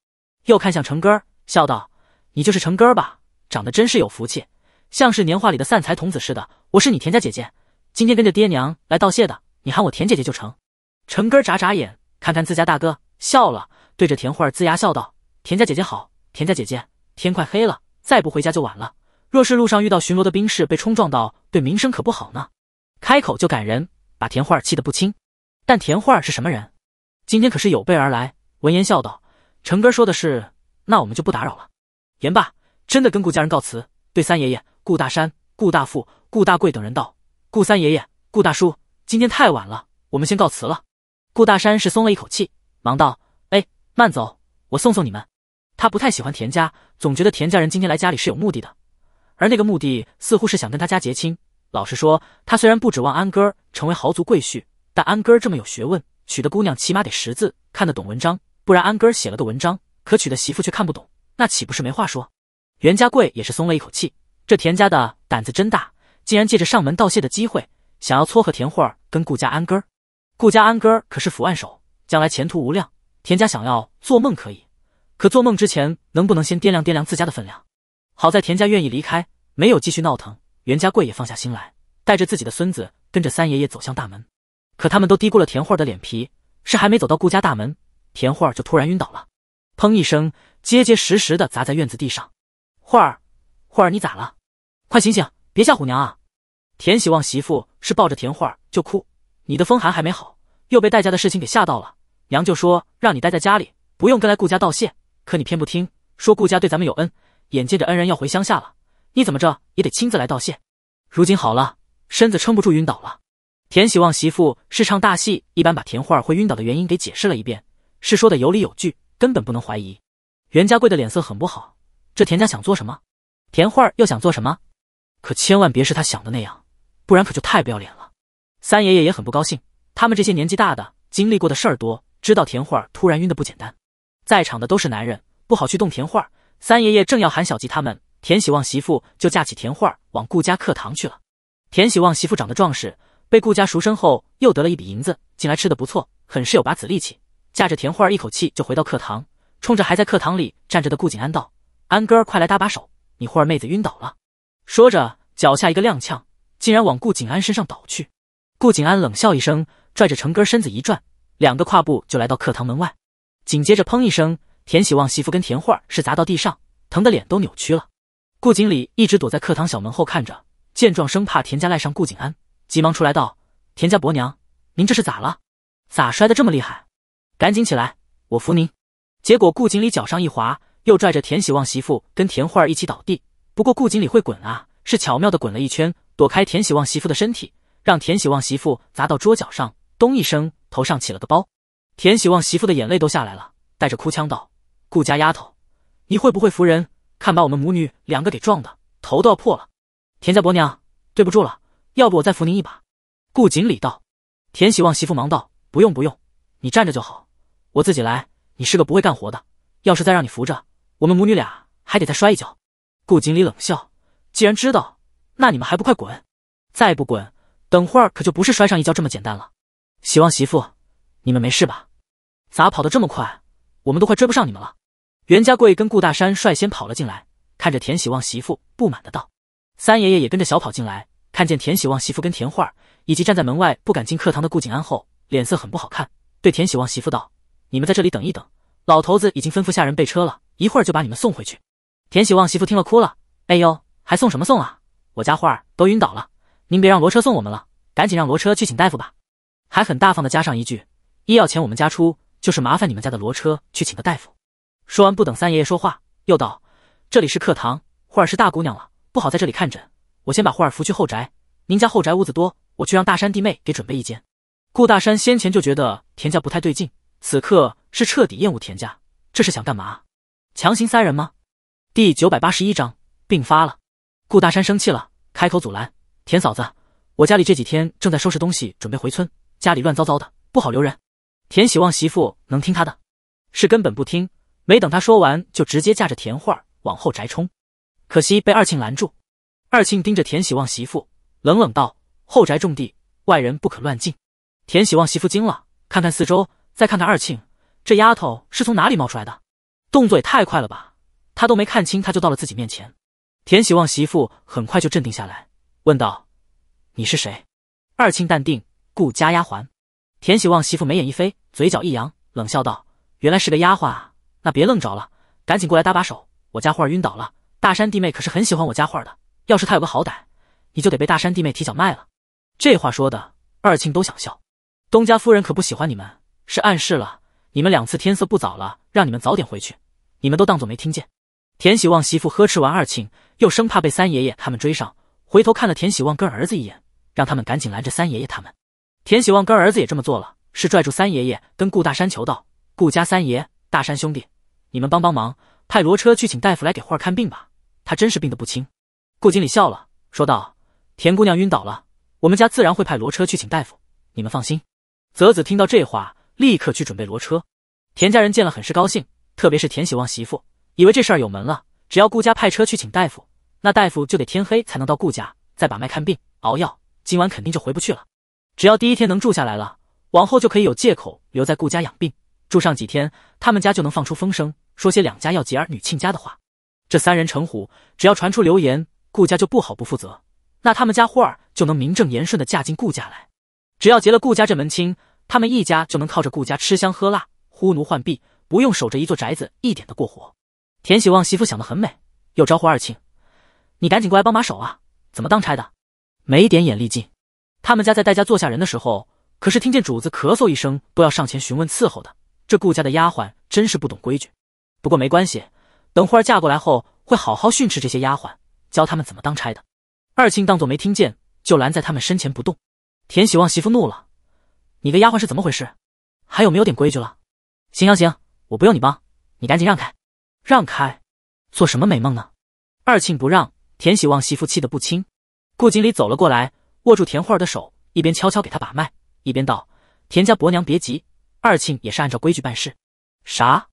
又看向成哥，笑道。你就是成哥吧？长得真是有福气，像是年画里的散财童子似的。我是你田家姐姐，今天跟着爹娘来道谢的，你喊我田姐姐就成。成哥眨眨眼，看看自家大哥，笑了，对着田慧儿龇牙笑道：“田家姐姐好，田家姐姐。”天快黑了，再不回家就晚了。若是路上遇到巡逻的兵士被冲撞到，对名声可不好呢。开口就赶人，把田慧儿气得不轻。但田慧儿是什么人？今天可是有备而来。闻言笑道：“成哥说的是，那我们就不打扰了。”言罢，真的跟顾家人告辞，对三爷爷顾大山、顾大富、顾大贵等人道：“顾三爷爷、顾大叔，今天太晚了，我们先告辞了。”顾大山是松了一口气，忙道：“哎，慢走，我送送你们。”他不太喜欢田家，总觉得田家人今天来家里是有目的的，而那个目的似乎是想跟他家结亲。老实说，他虽然不指望安哥成为豪族贵婿，但安哥这么有学问，娶的姑娘起码得识字，看得懂文章，不然安哥写了个文章，可娶的媳妇却看不懂。那岂不是没话说？袁家贵也是松了一口气。这田家的胆子真大，竟然借着上门道谢的机会，想要撮合田慧儿跟顾家安根儿。顾家安根儿可是府案手，将来前途无量。田家想要做梦可以，可做梦之前能不能先掂量掂量自家的分量？好在田家愿意离开，没有继续闹腾。袁家贵也放下心来，带着自己的孙子跟着三爷爷走向大门。可他们都低估了田慧儿的脸皮，是还没走到顾家大门，田慧儿就突然晕倒了，砰一声。结结实实的砸在院子地上，慧儿，慧儿你咋了？快醒醒，别吓虎娘啊！田喜旺媳妇是抱着田慧儿就哭，你的风寒还没好，又被代家的事情给吓到了。娘就说让你待在家里，不用跟来顾家道谢，可你偏不听，说顾家对咱们有恩，眼见着恩人要回乡下了，你怎么着也得亲自来道谢。如今好了，身子撑不住晕倒了。田喜旺媳妇是唱大戏一般把田慧儿会晕倒的原因给解释了一遍，是说的有理有据，根本不能怀疑。袁家贵的脸色很不好，这田家想做什么？田慧儿又想做什么？可千万别是他想的那样，不然可就太不要脸了。三爷爷也很不高兴，他们这些年纪大的，经历过的事儿多，知道田慧儿突然晕的不简单。在场的都是男人，不好去动田慧儿。三爷爷正要喊小吉他们，田喜旺媳妇就架起田慧儿往顾家课堂去了。田喜旺媳妇长得壮实，被顾家赎身后又得了一笔银子，近来吃的不错，很是有把子力气，架着田慧儿一口气就回到课堂。冲着还在课堂里站着的顾景安道：“安哥，快来搭把手，你忽儿妹子晕倒了。”说着，脚下一个踉跄，竟然往顾景安身上倒去。顾景安冷笑一声，拽着成哥身子一转，两个跨步就来到课堂门外。紧接着，砰一声，田喜旺媳妇跟田慧儿是砸到地上，疼得脸都扭曲了。顾经理一直躲在课堂小门后看着，见状生怕田家赖上顾景安，急忙出来道：“田家伯娘，您这是咋了？咋摔得这么厉害？赶紧起来，我扶您。”结果顾锦鲤脚上一滑，又拽着田喜旺媳妇跟田慧儿一起倒地。不过顾锦鲤会滚啊，是巧妙的滚了一圈，躲开田喜旺媳妇的身体，让田喜旺媳妇砸到桌角上，咚一声，头上起了个包。田喜旺媳妇的眼泪都下来了，带着哭腔道：“顾家丫头，你会不会扶人？看把我们母女两个给撞的，头都要破了。”田家伯娘，对不住了，要不我再扶您一把。”顾锦鲤道。田喜旺媳妇忙道：“不用不用，你站着就好，我自己来。”你是个不会干活的，要是再让你扶着，我们母女俩还得再摔一跤。顾锦礼冷笑，既然知道，那你们还不快滚？再不滚，等会儿可就不是摔上一跤这么简单了。喜旺媳妇，你们没事吧？咋跑得这么快？我们都快追不上你们了。袁家贵跟顾大山率先跑了进来，看着田喜旺媳妇不满的道。三爷爷也跟着小跑进来，看见田喜旺媳妇跟田画，以及站在门外不敢进课堂的顾景安后，脸色很不好看，对田喜旺媳妇道。你们在这里等一等，老头子已经吩咐下人备车了，一会儿就把你们送回去。田喜旺媳妇听了哭了，哎呦，还送什么送啊？我家花儿都晕倒了，您别让骡车送我们了，赶紧让骡车去请大夫吧。还很大方的加上一句，医药钱我们家出，就是麻烦你们家的骡车去请个大夫。说完不等三爷爷说话，又道：“这里是课堂，花儿是大姑娘了，不好在这里看诊，我先把花儿扶去后宅。您家后宅屋子多，我去让大山弟妹给准备一间。”顾大山先前就觉得田家不太对劲。此刻是彻底厌恶田家，这是想干嘛？强行塞人吗？第九百八十一章病发了，顾大山生气了，开口阻拦：“田嫂子，我家里这几天正在收拾东西，准备回村，家里乱糟糟的，不好留人。”田喜旺媳妇能听他的？是根本不听。没等他说完，就直接架着田慧儿往后宅冲，可惜被二庆拦住。二庆盯着田喜旺媳妇，冷冷道：“后宅种地，外人不可乱进。”田喜旺媳妇惊了，看看四周。再看看二庆，这丫头是从哪里冒出来的？动作也太快了吧！他都没看清，她就到了自己面前。田喜旺媳妇很快就镇定下来，问道：“你是谁？”二庆淡定，顾家丫鬟。田喜旺媳妇眉眼一飞，嘴角一扬，冷笑道：“原来是个丫鬟啊！那别愣着了，赶紧过来搭把手，我家花儿晕倒了。大山弟妹可是很喜欢我家花儿的，要是她有个好歹，你就得被大山弟妹提脚卖了。”这话说的，二庆都想笑。东家夫人可不喜欢你们。是暗示了你们两次，天色不早了，让你们早点回去。你们都当做没听见。田喜旺媳妇呵斥完二庆，又生怕被三爷爷他们追上，回头看了田喜旺跟儿子一眼，让他们赶紧拦着三爷爷他们。田喜旺跟儿子也这么做了，是拽住三爷爷跟顾大山求道：“顾家三爷，大山兄弟，你们帮帮忙，派骡车去请大夫来给花儿看病吧，他真是病得不轻。”顾经理笑了，说道：“田姑娘晕倒了，我们家自然会派骡车去请大夫，你们放心。”泽子听到这话。立刻去准备骡车。田家人见了很是高兴，特别是田喜旺媳妇，以为这事儿有门了。只要顾家派车去请大夫，那大夫就得天黑才能到顾家，再把脉看病、熬药。今晚肯定就回不去了。只要第一天能住下来了，往后就可以有借口留在顾家养病，住上几天，他们家就能放出风声，说些两家要结儿女亲家的话。这三人成虎，只要传出流言，顾家就不好不负责。那他们家慧儿就能名正言顺的嫁进顾家来。只要结了顾家这门亲。他们一家就能靠着顾家吃香喝辣、呼奴唤婢，不用守着一座宅子一点的过活。田喜旺媳妇想得很美，又招呼二庆：“你赶紧过来帮把手啊！怎么当差的，没一点眼力劲？他们家在戴家坐下人的时候，可是听见主子咳嗽一声都要上前询问伺候的。这顾家的丫鬟真是不懂规矩。不过没关系，等会儿嫁过来后会好好训斥这些丫鬟，教他们怎么当差的。”二庆当作没听见，就拦在他们身前不动。田喜旺媳妇怒了。你个丫鬟是怎么回事，还有没有点规矩了？行行行，我不用你帮，你赶紧让开，让开！做什么美梦呢？二庆不让，田喜旺媳妇气得不轻。顾锦理走了过来，握住田慧儿的手，一边悄悄给她把脉，一边道：“田家伯娘别急，二庆也是按照规矩办事。啥？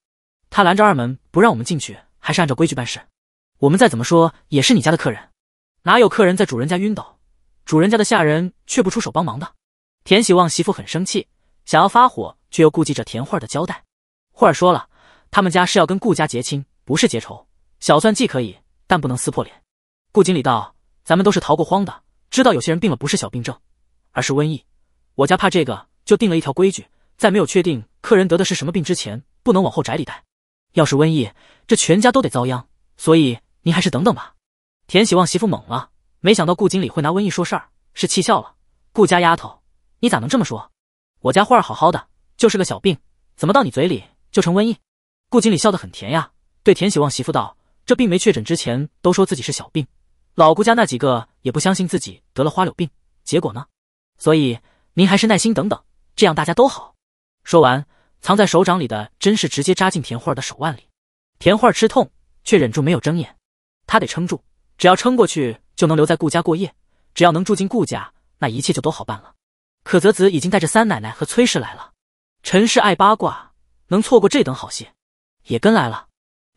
他拦着二门不让我们进去，还是按照规矩办事？我们再怎么说也是你家的客人，哪有客人在主人家晕倒，主人家的下人却不出手帮忙的？”田喜旺媳妇很生气，想要发火，却又顾忌着田慧儿的交代。慧儿说了，他们家是要跟顾家结亲，不是结仇。小算计可以，但不能撕破脸。顾经理道：“咱们都是逃过荒的，知道有些人病了不是小病症，而是瘟疫。我家怕这个，就定了一条规矩，在没有确定客人得的是什么病之前，不能往后宅里带。要是瘟疫，这全家都得遭殃。所以您还是等等吧。”田喜旺媳妇懵了，没想到顾经理会拿瘟疫说事儿，是气笑了。顾家丫头。你咋能这么说？我家花儿好好的，就是个小病，怎么到你嘴里就成瘟疫？顾经理笑得很甜呀，对田喜旺媳妇道：“这病没确诊之前，都说自己是小病。老顾家那几个也不相信自己得了花柳病，结果呢？所以您还是耐心等等，这样大家都好。”说完，藏在手掌里的针是直接扎进田花儿的手腕里。田花儿吃痛，却忍住没有睁眼。他得撑住，只要撑过去，就能留在顾家过夜。只要能住进顾家，那一切就都好办了。可泽子已经带着三奶奶和崔氏来了，陈氏爱八卦，能错过这等好戏，也跟来了。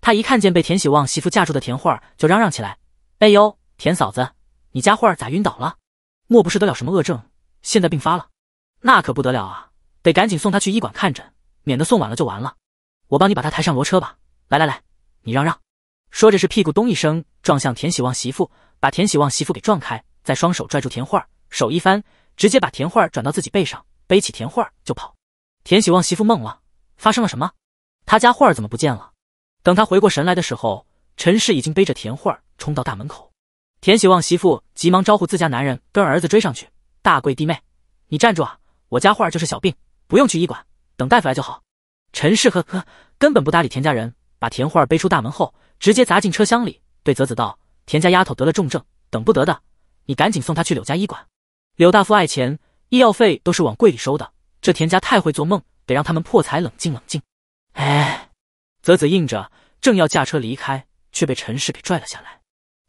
他一看见被田喜旺媳妇架住的田慧儿，就嚷嚷起来：“哎呦，田嫂子，你家慧儿咋晕倒了？莫不是得了什么恶症？现在病发了？那可不得了啊！得赶紧送她去医馆看诊，免得送晚了就完了。我帮你把她抬上骡车吧。来来来，你让让。”说着是屁股咚一声撞向田喜旺媳妇，把田喜旺媳妇给撞开，再双手拽住田慧儿，手一翻。直接把田慧儿转到自己背上，背起田慧儿就跑。田喜旺媳妇懵了，发生了什么？他家慧儿怎么不见了？等他回过神来的时候，陈氏已经背着田慧儿冲到大门口。田喜旺媳妇急忙招呼自家男人跟儿子追上去：“大贵弟妹，你站住啊！我家慧儿就是小病，不用去医馆，等大夫来就好。”陈氏呵呵，根本不搭理田家人，把田慧儿背出大门后，直接砸进车厢里，对泽子道：“田家丫头得了重症，等不得的，你赶紧送她去柳家医馆。”柳大夫爱钱，医药费都是往柜里收的。这田家太会做梦，得让他们破财冷静冷静。哎，泽子应着，正要驾车离开，却被陈氏给拽了下来。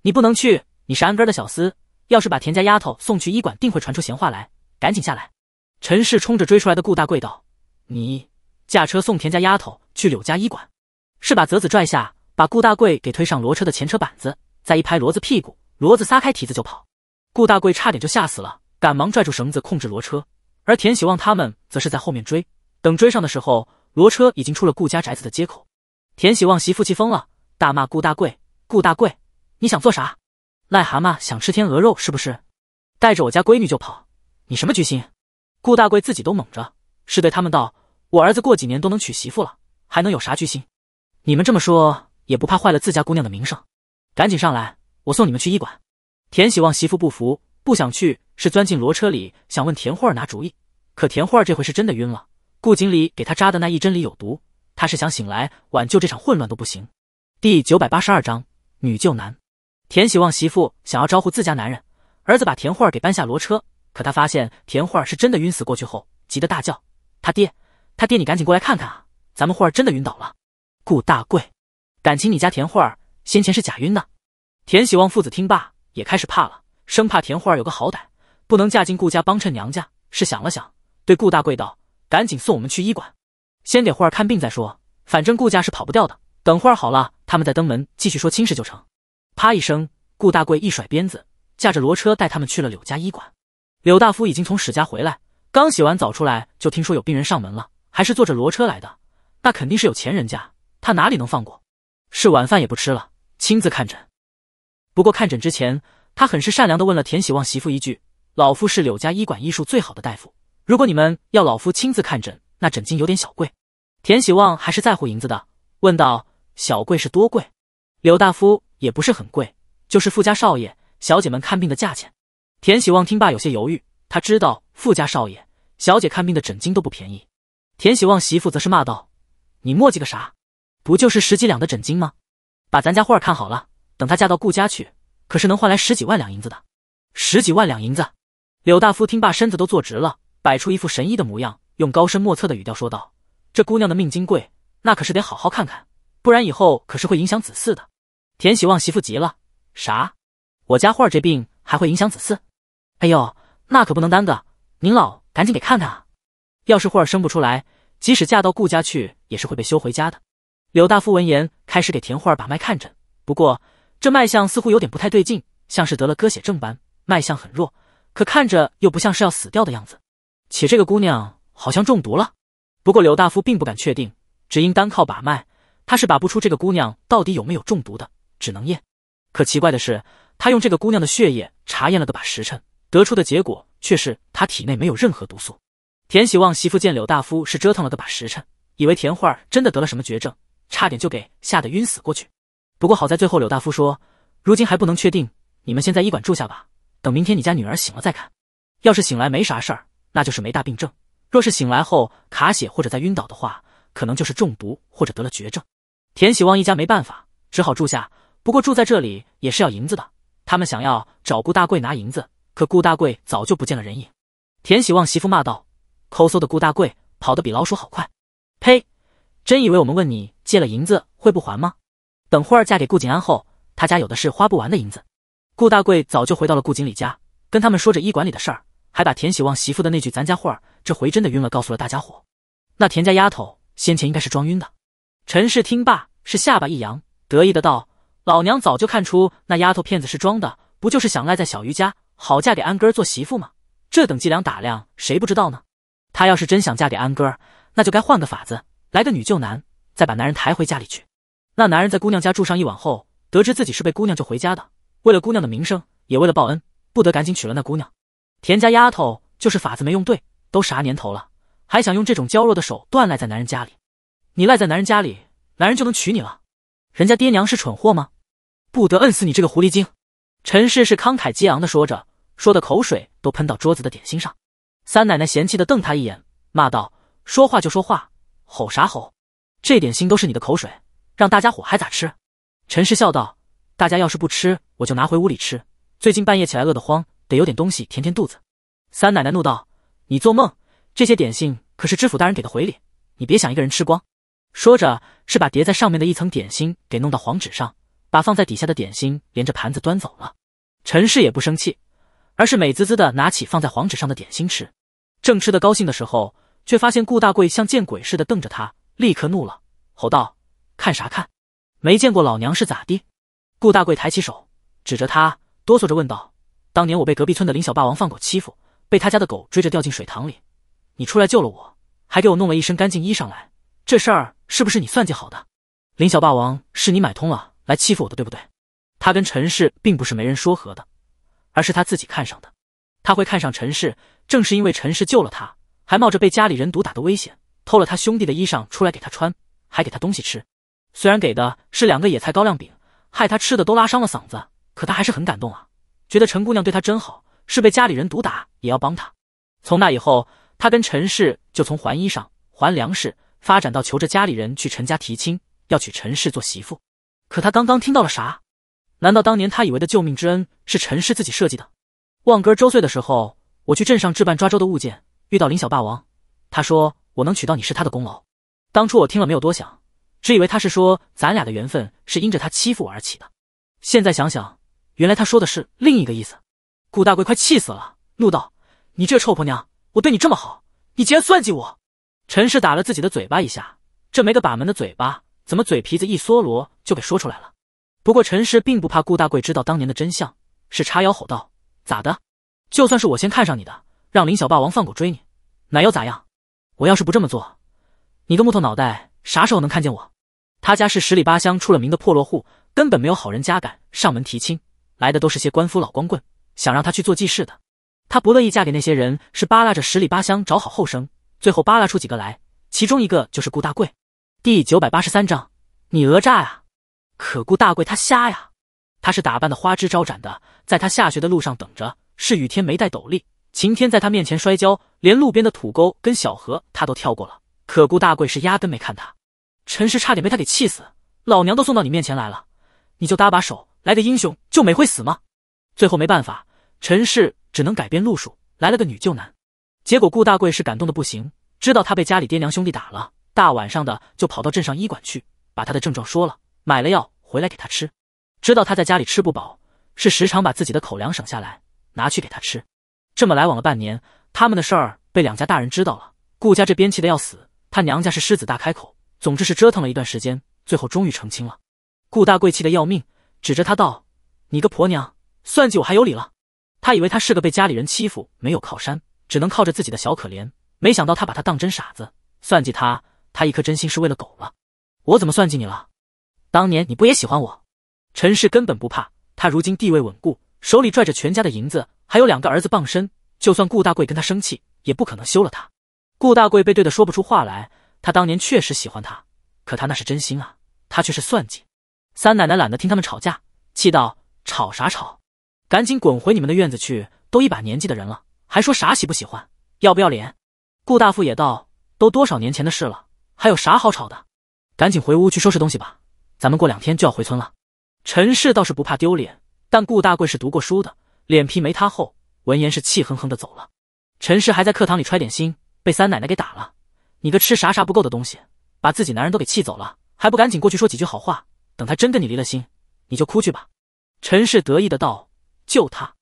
你不能去，你是安哥的小厮，要是把田家丫头送去医馆，定会传出闲话来。赶紧下来！陈氏冲着追出来的顾大贵道：“你驾车送田家丫头去柳家医馆。”是把泽子拽下，把顾大贵给推上骡车的前车板子，再一拍骡子屁股，骡子撒开蹄子就跑。顾大贵差点就吓死了。赶忙拽住绳子控制罗车，而田喜旺他们则是在后面追。等追上的时候，罗车已经出了顾家宅子的街口。田喜旺媳妇气疯了，大骂顾大贵：“顾大贵，你想做啥？癞蛤蟆想吃天鹅肉是不是？带着我家闺女就跑，你什么居心？”顾大贵自己都懵着，是对他们道：“我儿子过几年都能娶媳妇了，还能有啥居心？你们这么说也不怕坏了自家姑娘的名声？赶紧上来，我送你们去医馆。”田喜旺媳妇不服。不想去，是钻进骡车里想问田慧儿拿主意。可田慧儿这回是真的晕了，顾经礼给她扎的那一针里有毒，她是想醒来挽救这场混乱都不行。第九百八十二章女救男。田喜旺媳妇想要招呼自家男人，儿子把田慧儿给搬下骡车，可他发现田慧儿是真的晕死过去后，急得大叫：“他爹，他爹，你赶紧过来看看啊！咱们慧儿真的晕倒了。”顾大贵，感情你家田慧儿先前是假晕的？田喜旺父子听罢也开始怕了。生怕田慧儿有个好歹，不能嫁进顾家帮衬娘家，是想了想，对顾大贵道：“赶紧送我们去医馆，先给慧儿看病再说。反正顾家是跑不掉的。等会儿好了，他们再登门继续说亲事就成。”啪一声，顾大贵一甩鞭子，驾着骡车带他们去了柳家医馆。柳大夫已经从史家回来，刚洗完澡出来，就听说有病人上门了，还是坐着骡车来的，那肯定是有钱人家，他哪里能放过？是晚饭也不吃了，亲自看诊。不过看诊之前。他很是善良的问了田喜旺媳妇一句：“老夫是柳家医馆医术最好的大夫，如果你们要老夫亲自看诊，那诊金有点小贵。”田喜旺还是在乎银子的，问道：“小贵是多贵？”柳大夫也不是很贵，就是富家少爷、小姐们看病的价钱。田喜旺听罢有些犹豫，他知道富家少爷、小姐看病的诊金都不便宜。田喜旺媳妇则是骂道：“你墨迹个啥？不就是十几两的诊金吗？把咱家画儿看好了，等她嫁到顾家去。”可是能换来十几万两银子的，十几万两银子。柳大夫听罢，身子都坐直了，摆出一副神医的模样，用高深莫测的语调说道：“这姑娘的命金贵，那可是得好好看看，不然以后可是会影响子嗣的。”田喜旺媳妇急了：“啥？我家慧儿这病还会影响子嗣？哎呦，那可不能耽搁，您老赶紧给看看啊！要是慧儿生不出来，即使嫁到顾家去，也是会被休回家的。”柳大夫闻言，开始给田慧儿把脉看诊。不过，这脉象似乎有点不太对劲，像是得了割血症般，脉象很弱，可看着又不像是要死掉的样子。且这个姑娘好像中毒了，不过柳大夫并不敢确定，只因单靠把脉，他是把不出这个姑娘到底有没有中毒的，只能验。可奇怪的是，他用这个姑娘的血液查验了个把时辰，得出的结果却是她体内没有任何毒素。田喜旺媳妇见柳大夫是折腾了个把时辰，以为田慧儿真的得了什么绝症，差点就给吓得晕死过去。不过好在最后，柳大夫说，如今还不能确定，你们先在医馆住下吧。等明天你家女儿醒了再看，要是醒来没啥事儿，那就是没大病症；若是醒来后卡血或者再晕倒的话，可能就是中毒或者得了绝症。田喜旺一家没办法，只好住下。不过住在这里也是要银子的，他们想要找顾大贵拿银子，可顾大贵早就不见了人影。田喜旺媳妇骂道：“抠搜的顾大贵，跑得比老鼠好快！”呸，真以为我们问你借了银子会不还吗？等慧儿嫁给顾景安后，他家有的是花不完的银子。顾大贵早就回到了顾经理家，跟他们说着医馆里的事儿，还把田喜旺媳妇的那句“咱家慧儿这回真的晕了”告诉了大家伙。那田家丫头先前应该是装晕的。陈氏听罢，是下巴一扬，得意的道：“老娘早就看出那丫头片子是装的，不就是想赖在小鱼家，好嫁给安哥做媳妇吗？这等伎俩打量谁不知道呢？她要是真想嫁给安哥，那就该换个法子，来个女救男，再把男人抬回家里去。”那男人在姑娘家住上一晚后，得知自己是被姑娘救回家的，为了姑娘的名声，也为了报恩，不得赶紧娶了那姑娘。田家丫头就是法子没用对，都啥年头了，还想用这种娇弱的手段赖在男人家里？你赖在男人家里，男人就能娶你了？人家爹娘是蠢货吗？不得摁死你这个狐狸精！陈氏是慷慨激昂的说着，说的口水都喷到桌子的点心上。三奶奶嫌弃的瞪他一眼，骂道：“说话就说话，吼啥吼？这点心都是你的口水。”让大家伙还咋吃？陈氏笑道：“大家要是不吃，我就拿回屋里吃。最近半夜起来饿得慌，得有点东西填填肚子。”三奶奶怒道：“你做梦！这些点心可是知府大人给的回礼，你别想一个人吃光。”说着，是把叠在上面的一层点心给弄到黄纸上，把放在底下的点心连着盘子端走了。陈氏也不生气，而是美滋滋的拿起放在黄纸上的点心吃。正吃的高兴的时候，却发现顾大贵像见鬼似的瞪着他，立刻怒了，吼道。看啥看？没见过老娘是咋的？顾大贵抬起手指着他，哆嗦着问道：“当年我被隔壁村的林小霸王放狗欺负，被他家的狗追着掉进水塘里，你出来救了我，还给我弄了一身干净衣裳来，这事儿是不是你算计好的？林小霸王是你买通了来欺负我的，对不对？他跟陈氏并不是没人说和的，而是他自己看上的。他会看上陈氏，正是因为陈氏救了他，还冒着被家里人毒打的危险，偷了他兄弟的衣裳出来给他穿，还给他东西吃。”虽然给的是两个野菜高粱饼，害他吃的都拉伤了嗓子，可他还是很感动啊，觉得陈姑娘对他真好，是被家里人毒打也要帮她。从那以后，他跟陈氏就从还衣裳、还粮食，发展到求着家里人去陈家提亲，要娶陈氏做媳妇。可他刚刚听到了啥？难道当年他以为的救命之恩是陈氏自己设计的？旺哥周岁的时候，我去镇上置办抓周的物件，遇到林小霸王，他说我能娶到你是他的功劳。当初我听了没有多想。只以为他是说咱俩的缘分是因着他欺负我而起的，现在想想，原来他说的是另一个意思。顾大贵快气死了，怒道：“你这臭婆娘，我对你这么好，你竟然算计我！”陈氏打了自己的嘴巴一下，这没个把门的嘴巴，怎么嘴皮子一嗦罗就给说出来了？不过陈氏并不怕顾大贵知道当年的真相，是叉腰吼道：“咋的？就算是我先看上你的，让林小霸王放狗追你，那又咋样？我要是不这么做，你个木头脑袋啥时候能看见我？”他家是十里八乡出了名的破落户，根本没有好人家敢上门提亲，来的都是些官夫老光棍，想让他去做继室的。他不乐意嫁给那些人，是扒拉着十里八乡找好后生，最后扒拉出几个来，其中一个就是顾大贵。第九百八十三章，你讹诈呀？可顾大贵他瞎呀？他是打扮的花枝招展的，在他下学的路上等着，是雨天没带斗笠，晴天在他面前摔跤，连路边的土沟跟小河他都跳过了，可顾大贵是压根没看他。陈氏差点被他给气死，老娘都送到你面前来了，你就搭把手来个英雄救美会死吗？最后没办法，陈氏只能改变路数，来了个女救男。结果顾大贵是感动的不行，知道他被家里爹娘兄弟打了，大晚上的就跑到镇上医馆去，把他的症状说了，买了药回来给他吃。知道他在家里吃不饱，是时常把自己的口粮省下来拿去给他吃。这么来往了半年，他们的事儿被两家大人知道了，顾家这边气的要死，他娘家是狮子大开口。总之是折腾了一段时间，最后终于澄清了。顾大贵气得要命，指着他道：“你个婆娘，算计我还有理了？”他以为他是个被家里人欺负、没有靠山，只能靠着自己的小可怜，没想到他把他当真傻子，算计他。他一颗真心是为了狗了。我怎么算计你了？当年你不也喜欢我？陈氏根本不怕他，如今地位稳固，手里拽着全家的银子，还有两个儿子傍身，就算顾大贵跟他生气，也不可能休了他。顾大贵被怼得说不出话来。他当年确实喜欢她，可她那是真心啊，他却是算计。三奶奶懒得听他们吵架，气道：“吵啥吵？赶紧滚回你们的院子去！都一把年纪的人了，还说啥喜不喜欢，要不要脸？”顾大富也道：“都多少年前的事了，还有啥好吵的？赶紧回屋去收拾东西吧，咱们过两天就要回村了。”陈氏倒是不怕丢脸，但顾大贵是读过书的，脸皮没他厚。闻言是气哼哼的走了。陈氏还在课堂里揣点心，被三奶奶给打了。你个吃啥啥不够的东西，把自己男人都给气走了，还不赶紧过去说几句好话？等他真跟你离了心，你就哭去吧。陈氏得意的道：“就他，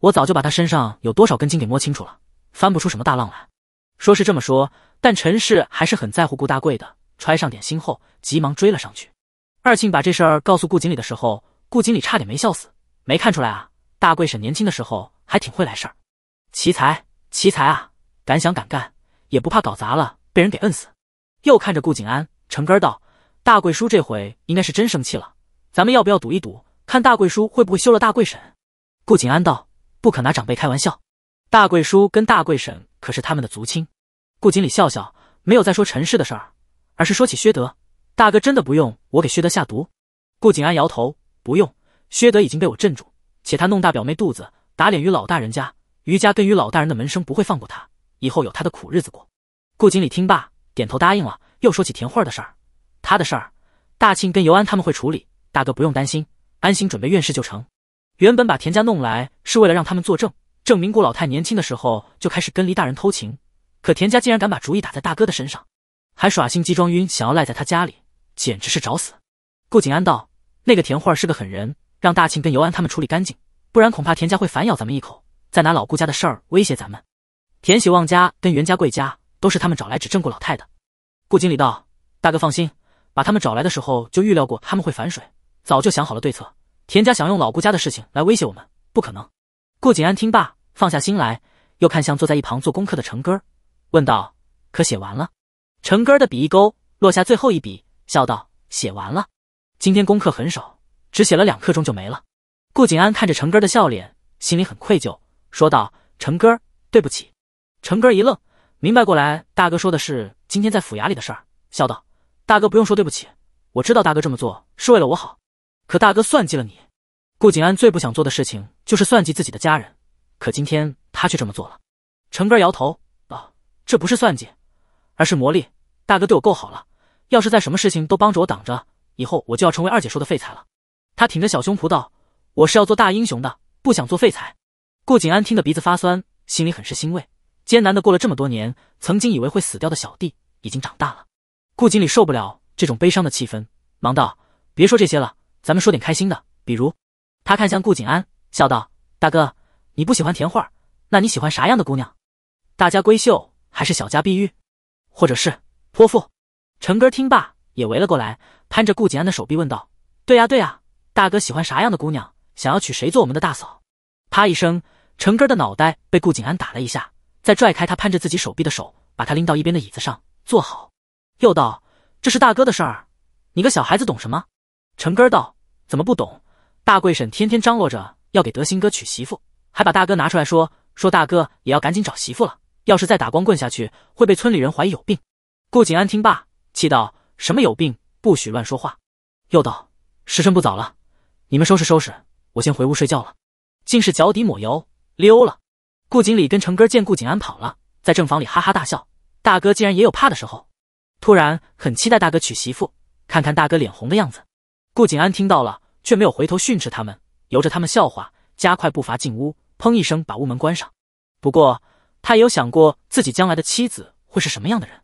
我早就把他身上有多少根筋给摸清楚了，翻不出什么大浪来。”说是这么说，但陈氏还是很在乎顾大贵的。揣上点心后，急忙追了上去。二庆把这事儿告诉顾经理的时候，顾经理差点没笑死。没看出来啊，大贵婶年轻的时候还挺会来事儿，奇才奇才啊，敢想敢干，也不怕搞砸了。被人给摁死，又看着顾景安，程根道：“大贵叔这回应该是真生气了，咱们要不要赌一赌，看大贵叔会不会休了大贵婶？”顾景安道：“不可拿长辈开玩笑，大贵叔跟大贵婶可是他们的族亲。”顾锦礼笑笑，没有再说陈氏的事儿，而是说起薛德：“大哥真的不用我给薛德下毒？”顾景安摇头：“不用，薛德已经被我镇住，且他弄大表妹肚子，打脸于老大人家，于家跟于老大人的门生不会放过他，以后有他的苦日子过。”顾锦理听罢，点头答应了，又说起田慧儿的事儿。他的事儿，大庆跟尤安他们会处理，大哥不用担心，安心准备院士就成。原本把田家弄来是为了让他们作证，证明顾老太年轻的时候就开始跟黎大人偷情，可田家竟然敢把主意打在大哥的身上，还耍心机装晕，想要赖在他家里，简直是找死。顾景安道：“那个田慧儿是个狠人，让大庆跟尤安他们处理干净，不然恐怕田家会反咬咱们一口，再拿老顾家的事儿威胁咱们。”田喜旺家跟袁家贵家。都是他们找来指证顾老太的。顾经理道：“大哥放心，把他们找来的时候就预料过他们会反水，早就想好了对策。田家想用老顾家的事情来威胁我们，不可能。”顾景安听罢放下心来，又看向坐在一旁做功课的成哥，问道：“可写完了？”成哥的笔一勾，落下最后一笔，笑道：“写完了。今天功课很少，只写了两刻钟就没了。”顾景安看着成哥的笑脸，心里很愧疚，说道：“成哥，对不起。”成哥一愣。明白过来，大哥说的是今天在府衙里的事儿，笑道：“大哥不用说对不起，我知道大哥这么做是为了我好。可大哥算计了你。”顾景安最不想做的事情就是算计自己的家人，可今天他却这么做了。成哥摇头：“啊，这不是算计，而是磨砺。大哥对我够好了，要是在什么事情都帮着我挡着，以后我就要成为二姐说的废材了。”他挺着小胸脯道：“我是要做大英雄的，不想做废材。”顾景安听得鼻子发酸，心里很是欣慰。艰难的过了这么多年，曾经以为会死掉的小弟已经长大了。顾经理受不了这种悲伤的气氛，忙道：“别说这些了，咱们说点开心的。比如，他看向顾景安，笑道：‘大哥，你不喜欢田画，那你喜欢啥样的姑娘？大家闺秀还是小家碧玉，或者是泼妇？’”程哥听罢也围了过来，攀着顾景安的手臂问道：“对呀对呀，大哥喜欢啥样的姑娘？想要娶谁做我们的大嫂？”啪一声，程哥的脑袋被顾景安打了一下。再拽开他攀着自己手臂的手，把他拎到一边的椅子上坐好，又道：“这是大哥的事儿，你个小孩子懂什么？”陈根道：“怎么不懂？大贵婶天天张罗着要给德兴哥娶媳妇，还把大哥拿出来说，说大哥也要赶紧找媳妇了，要是再打光棍下去，会被村里人怀疑有病。”顾景安听罢，气道：“什么有病？不许乱说话！”又道：“时辰不早了，你们收拾收拾，我先回屋睡觉了。”竟是脚底抹油溜了。顾锦礼跟成哥见顾锦安跑了，在正房里哈哈大笑。大哥竟然也有怕的时候，突然很期待大哥娶媳妇，看看大哥脸红的样子。顾锦安听到了，却没有回头训斥他们，由着他们笑话，加快步伐进屋，砰一声把屋门关上。不过他也有想过自己将来的妻子会是什么样的人，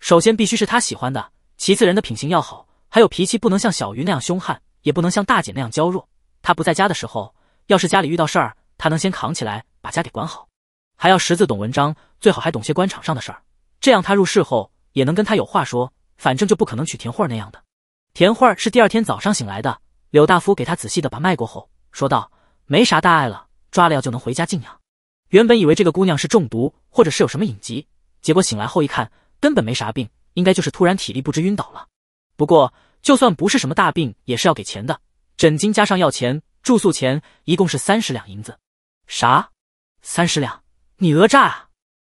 首先必须是他喜欢的，其次人的品行要好，还有脾气不能像小鱼那样凶悍，也不能像大姐那样娇弱。他不在家的时候，要是家里遇到事儿，他能先扛起来。把家给管好，还要识字懂文章，最好还懂些官场上的事儿，这样他入世后也能跟他有话说。反正就不可能娶田慧那样的。田慧是第二天早上醒来的，柳大夫给她仔细的把脉过后，说道：“没啥大碍了，抓了药就能回家静养。”原本以为这个姑娘是中毒，或者是有什么隐疾，结果醒来后一看，根本没啥病，应该就是突然体力不支晕倒了。不过就算不是什么大病，也是要给钱的，诊金加上药钱、住宿钱，一共是三十两银子。啥？三十两，你讹诈啊！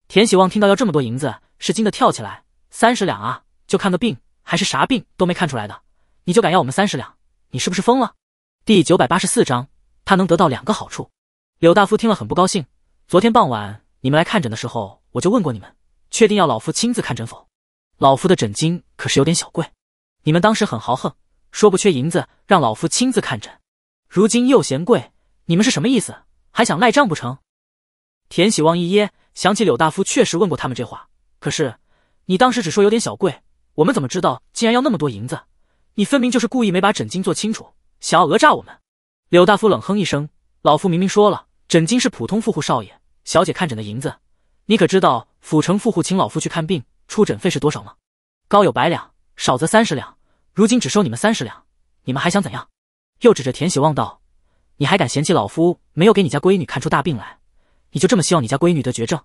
田喜旺听到要这么多银子，是惊得跳起来。三十两啊，就看个病，还是啥病都没看出来的，你就敢要我们三十两？你是不是疯了？第九百八十四章，他能得到两个好处。柳大夫听了很不高兴。昨天傍晚你们来看诊的时候，我就问过你们，确定要老夫亲自看诊否？老夫的诊金可是有点小贵。你们当时很豪横，说不缺银子，让老夫亲自看诊，如今又嫌贵，你们是什么意思？还想赖账不成？田喜旺一噎，想起柳大夫确实问过他们这话，可是你当时只说有点小贵，我们怎么知道竟然要那么多银子？你分明就是故意没把诊金做清楚，想要讹诈我们。柳大夫冷哼一声：“老夫明明说了，诊金是普通富户少爷小姐看诊的银子，你可知道府城富户请老夫去看病，出诊费是多少吗？高有百两，少则三十两。如今只收你们三十两，你们还想怎样？”又指着田喜旺道：“你还敢嫌弃老夫没有给你家闺女看出大病来？”你就这么希望你家闺女得绝症？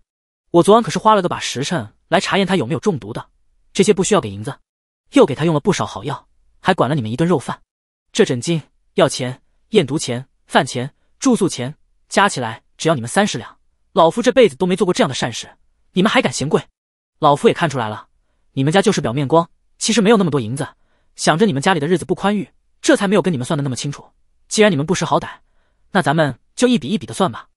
我昨晚可是花了个把时辰来查验她有没有中毒的。这些不需要给银子，又给她用了不少好药，还管了你们一顿肉饭。这诊金药钱，验毒钱、饭钱、住宿钱，加起来只要你们三十两。老夫这辈子都没做过这样的善事，你们还敢嫌贵？老夫也看出来了，你们家就是表面光，其实没有那么多银子。想着你们家里的日子不宽裕，这才没有跟你们算的那么清楚。既然你们不识好歹，那咱们就一笔一笔的算吧。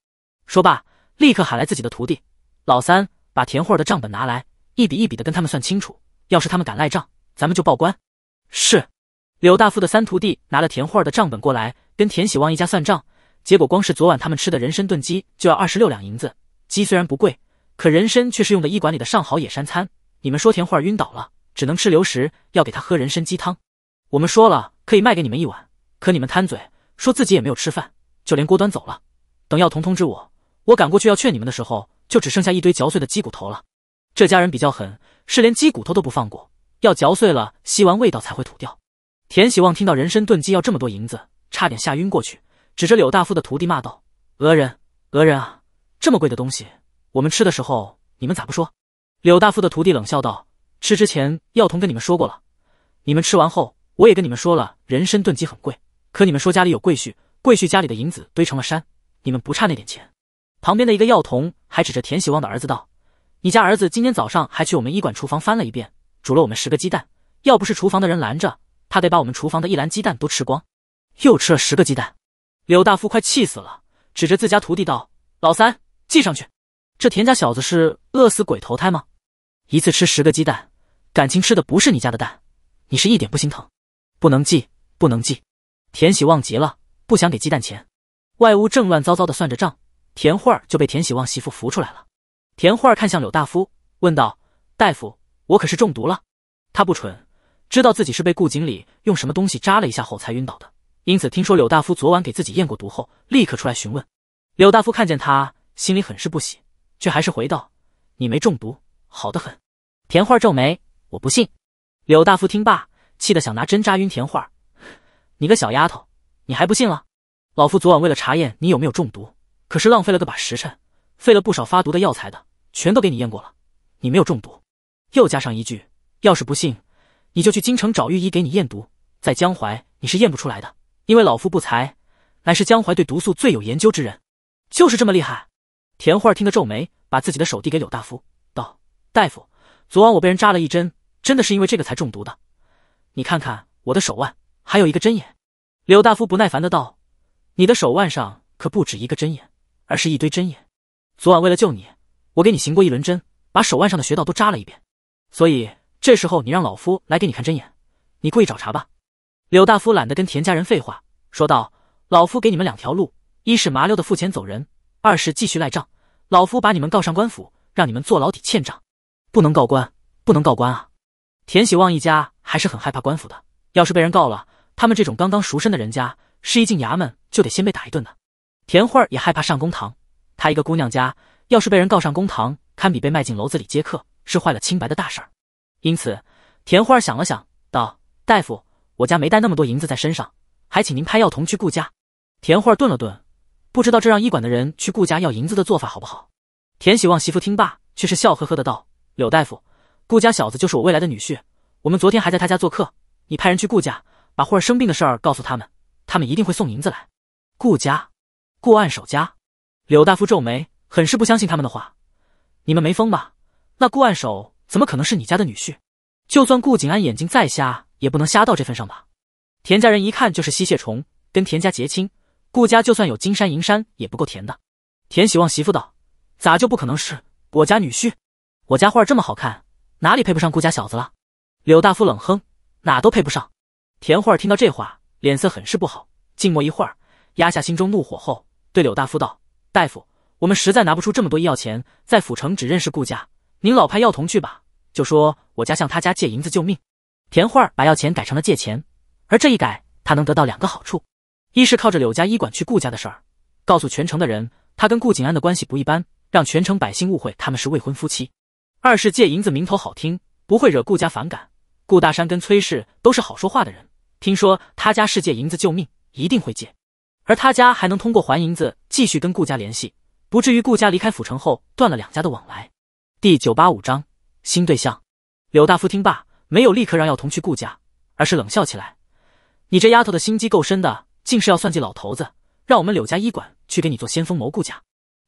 说罢。立刻喊来自己的徒弟老三，把田慧儿的账本拿来，一笔一笔的跟他们算清楚。要是他们敢赖账，咱们就报官。是，柳大夫的三徒弟拿了田慧儿的账本过来，跟田喜旺一家算账。结果光是昨晚他们吃的人参炖鸡就要二十六两银子。鸡虽然不贵，可人参却是用的医馆里的上好野山参。你们说田慧儿晕倒了，只能吃流食，要给他喝人参鸡汤。我们说了可以卖给你们一碗，可你们贪嘴，说自己也没有吃饭，就连锅端走了。等药童通知我。我赶过去要劝你们的时候，就只剩下一堆嚼碎的鸡骨头了。这家人比较狠，是连鸡骨头都不放过，要嚼碎了吸完味道才会吐掉。田喜旺听到人参炖鸡要这么多银子，差点吓晕过去，指着柳大夫的徒弟骂道：“讹人，讹人啊！这么贵的东西，我们吃的时候你们咋不说？”柳大夫的徒弟冷笑道：“吃之前药童跟你们说过了，你们吃完后我也跟你们说了，人参炖鸡很贵，可你们说家里有贵婿，贵婿家里的银子堆成了山，你们不差那点钱。”旁边的一个药童还指着田喜旺的儿子道：“你家儿子今天早上还去我们医馆厨房翻了一遍，煮了我们十个鸡蛋。要不是厨房的人拦着，他得把我们厨房的一篮鸡蛋都吃光，又吃了十个鸡蛋。”柳大夫快气死了，指着自家徒弟道：“老三，记上去！这田家小子是饿死鬼投胎吗？一次吃十个鸡蛋，感情吃的不是你家的蛋，你是一点不心疼？不能记，不能记！”田喜旺急了，不想给鸡蛋钱。外屋正乱糟糟的算着账。田慧儿就被田喜旺媳妇扶出来了。田慧儿看向柳大夫，问道：“大夫，我可是中毒了？”他不蠢，知道自己是被顾经理用什么东西扎了一下后才晕倒的，因此听说柳大夫昨晚给自己验过毒后，立刻出来询问。柳大夫看见他，心里很是不喜，却还是回道：“你没中毒，好的很。”田慧儿皱眉：“我不信。”柳大夫听罢，气得想拿针扎晕田慧儿：“ 你个小丫头，你还不信了？老夫昨晚为了查验你有没有中毒。”可是浪费了个把时辰，费了不少发毒的药材的，全都给你验过了，你没有中毒。又加上一句，要是不信，你就去京城找御医给你验毒，在江淮你是验不出来的，因为老夫不才，乃是江淮对毒素最有研究之人，就是这么厉害。田慧儿听得皱眉，把自己的手递给柳大夫，道：“大夫，昨晚我被人扎了一针，真的是因为这个才中毒的。你看看我的手腕，还有一个针眼。”柳大夫不耐烦的道：“你的手腕上可不止一个针眼。”而是一堆针眼。昨晚为了救你，我给你行过一轮针，把手腕上的穴道都扎了一遍。所以这时候你让老夫来给你看针眼，你故意找茬吧？柳大夫懒得跟田家人废话，说道：“老夫给你们两条路，一是麻溜的付钱走人，二是继续赖账。老夫把你们告上官府，让你们坐牢底欠账。”不能告官，不能告官啊！田喜旺一家还是很害怕官府的，要是被人告了，他们这种刚刚赎身的人家，是一进衙门就得先被打一顿的。田慧儿也害怕上公堂，她一个姑娘家，要是被人告上公堂，堪比被卖进楼子里接客，是坏了清白的大事儿。因此，田慧儿想了想，道：“大夫，我家没带那么多银子在身上，还请您派药童去顾家。”田慧儿顿了顿，不知道这让医馆的人去顾家要银子的做法好不好。田喜旺媳妇听罢，却是笑呵呵的道：“柳大夫，顾家小子就是我未来的女婿，我们昨天还在他家做客，你派人去顾家，把慧儿生病的事儿告诉他们，他们一定会送银子来。”顾家。顾岸守家，柳大夫皱眉，很是不相信他们的话：“你们没疯吧？那顾岸守怎么可能是你家的女婿？就算顾景安眼睛再瞎，也不能瞎到这份上吧？”田家人一看就是吸血虫，跟田家结亲，顾家就算有金山银山也不够甜的。田喜旺媳妇道：“咋就不可能是我家女婿？我家花儿这么好看，哪里配不上顾家小子了？”柳大夫冷哼：“哪都配不上。”田慧儿听到这话，脸色很是不好，静默一会儿，压下心中怒火后。对柳大夫道：“大夫，我们实在拿不出这么多医药钱，在府城只认识顾家，您老派药童去吧，就说我家向他家借银子救命。”田焕把药钱改成了借钱，而这一改，他能得到两个好处：一是靠着柳家医馆去顾家的事儿，告诉全城的人，他跟顾景安的关系不一般，让全城百姓误会他们是未婚夫妻；二是借银子名头好听，不会惹顾家反感。顾大山跟崔氏都是好说话的人，听说他家是借银子救命，一定会借。而他家还能通过还银子继续跟顾家联系，不至于顾家离开府城后断了两家的往来。第九八五章新对象。柳大夫听罢，没有立刻让药童去顾家，而是冷笑起来：“你这丫头的心机够深的，竟是要算计老头子，让我们柳家医馆去给你做先锋谋顾家。”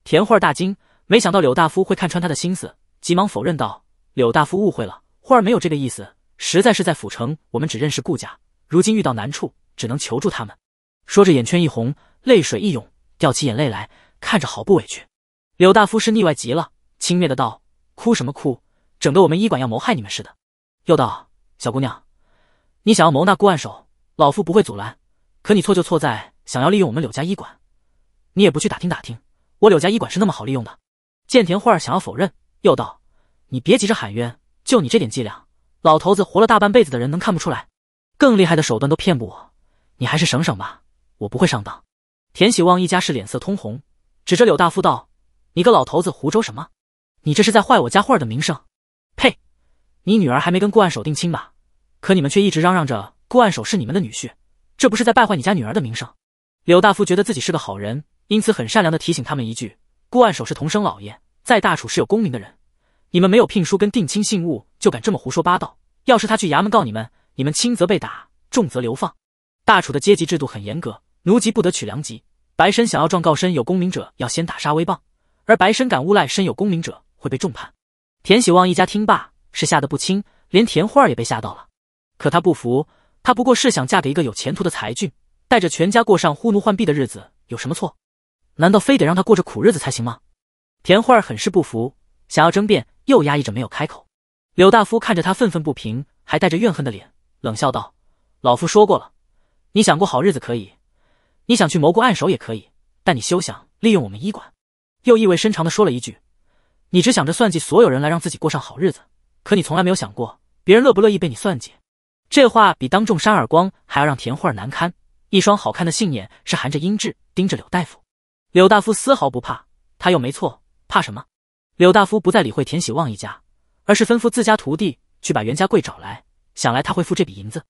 田慧儿大惊，没想到柳大夫会看穿他的心思，急忙否认道：“柳大夫误会了，慧儿没有这个意思，实在是在府城我们只认识顾家，如今遇到难处，只能求助他们。”说着，眼圈一红，泪水一涌，掉起眼泪来，看着好不委屈。柳大夫是腻歪极了，轻蔑的道：“哭什么哭？整得我们医馆要谋害你们似的。”又道：“小姑娘，你想要谋那顾案手，老夫不会阻拦。可你错就错在想要利用我们柳家医馆，你也不去打听打听，我柳家医馆是那么好利用的。”见田慧儿想要否认，又道：“你别急着喊冤，就你这点伎俩，老头子活了大半辈子的人能看不出来？更厉害的手段都骗不我，你还是省省吧。”我不会上当。田喜旺一家是脸色通红，指着柳大夫道：“你个老头子胡诌什么？你这是在坏我家慧儿的名声！呸！你女儿还没跟顾万守定亲吧？可你们却一直嚷嚷着顾万守是你们的女婿，这不是在败坏你家女儿的名声？”柳大夫觉得自己是个好人，因此很善良的提醒他们一句：“顾万守是同生老爷，在大楚是有功名的人，你们没有聘书跟定亲信物，就敢这么胡说八道？要是他去衙门告你们，你们轻则被打，重则流放。大楚的阶级制度很严格。”奴籍不得取良籍。白身想要状告身有功名者，要先打杀威棒。而白身敢诬赖身有功名者，会被重判。田喜旺一家听罢是吓得不轻，连田花儿也被吓到了。可他不服，他不过是想嫁给一个有前途的才俊，带着全家过上呼奴唤婢的日子，有什么错？难道非得让他过着苦日子才行吗？田花儿很是不服，想要争辩，又压抑着没有开口。柳大夫看着他愤愤不平，还带着怨恨的脸，冷笑道：“老夫说过了，你想过好日子可以。”你想去蘑菇暗手也可以，但你休想利用我们医馆。又意味深长地说了一句：“你只想着算计所有人来让自己过上好日子，可你从来没有想过别人乐不乐意被你算计。”这话比当众扇耳光还要让田慧儿难堪。一双好看的杏眼是含着阴鸷盯着柳大夫。柳大夫丝毫不怕，他又没错，怕什么？柳大夫不再理会田喜旺一家，而是吩咐自家徒弟去把袁家贵找来。想来他会付这笔银子。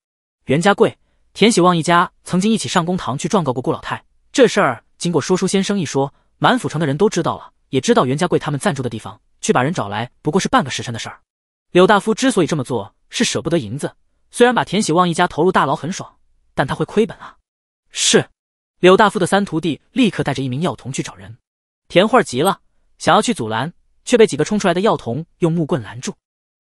袁家贵。田喜旺一家曾经一起上公堂去状告过顾老太，这事儿经过说书先生一说，满府城的人都知道了，也知道袁家贵他们暂住的地方，去把人找来不过是半个时辰的事儿。柳大夫之所以这么做，是舍不得银子。虽然把田喜旺一家投入大牢很爽，但他会亏本啊！是，柳大夫的三徒弟立刻带着一名药童去找人。田慧儿急了，想要去阻拦，却被几个冲出来的药童用木棍拦住。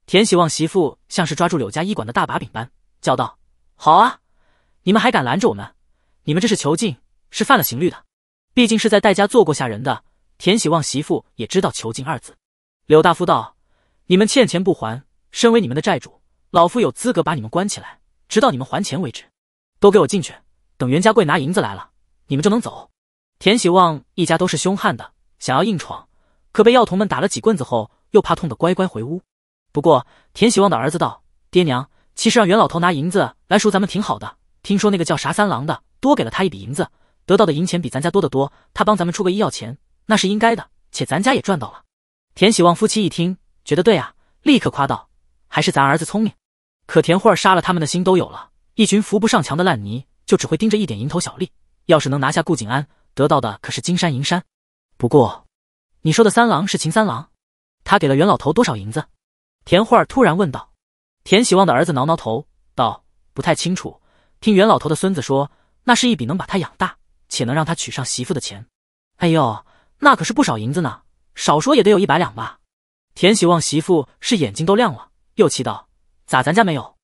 田喜旺媳妇像是抓住柳家医馆的大把柄般，叫道：“好啊！”你们还敢拦着我们？你们这是囚禁，是犯了刑律的。毕竟是在戴家做过下人的田喜旺媳妇也知道“囚禁”二字。柳大夫道：“你们欠钱不还，身为你们的债主，老夫有资格把你们关起来，直到你们还钱为止。”都给我进去！等袁家贵拿银子来了，你们就能走。田喜旺一家都是凶悍的，想要硬闯，可被药童们打了几棍子后，又怕痛的乖乖回屋。不过，田喜旺的儿子道：“爹娘，其实让袁老头拿银子来赎咱们挺好的。”听说那个叫啥三郎的多给了他一笔银子，得到的银钱比咱家多得多。他帮咱们出个医药钱，那是应该的，且咱家也赚到了。田喜旺夫妻一听，觉得对啊，立刻夸道：“还是咱儿子聪明。”可田慧儿杀了他们的心都有了，一群扶不上墙的烂泥，就只会盯着一点蝇头小利。要是能拿下顾景安，得到的可是金山银山。不过，你说的三郎是秦三郎，他给了袁老头多少银子？田慧儿突然问道。田喜旺的儿子挠挠头道：“不太清楚。”听袁老头的孙子说，那是一笔能把他养大且能让他娶上媳妇的钱。哎呦，那可是不少银子呢，少说也得有一百两吧。田喜旺媳妇是眼睛都亮了，又气道：“咋咱家没有？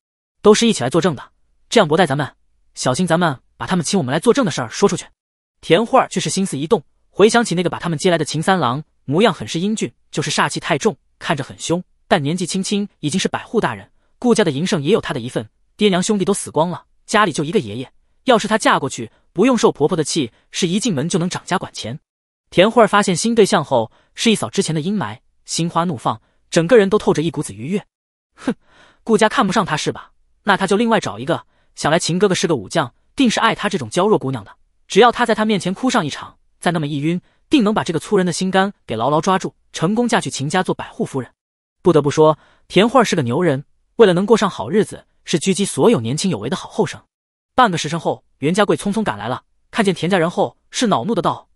都是一起来作证的，这样不带咱们，小心咱们把他们请我们来作证的事儿说出去。”田慧儿却是心思一动，回想起那个把他们接来的秦三郎，模样很是英俊，就是煞气太重，看着很凶，但年纪轻轻已经是百户大人，顾家的银盛也有他的一份，爹娘兄弟都死光了。家里就一个爷爷，要是她嫁过去，不用受婆婆的气，是一进门就能掌家管钱。田慧儿发现新对象后，是一扫之前的阴霾，心花怒放，整个人都透着一股子愉悦。哼，顾家看不上她是吧？那她就另外找一个。想来秦哥哥是个武将，定是爱她这种娇弱姑娘的。只要她在他面前哭上一场，再那么一晕，定能把这个粗人的心肝给牢牢抓住，成功嫁去秦家做百户夫人。不得不说，田慧儿是个牛人，为了能过上好日子。是狙击所有年轻有为的好后生。半个时辰后，袁家贵匆匆赶来了，看见田家人后，是恼怒的道：“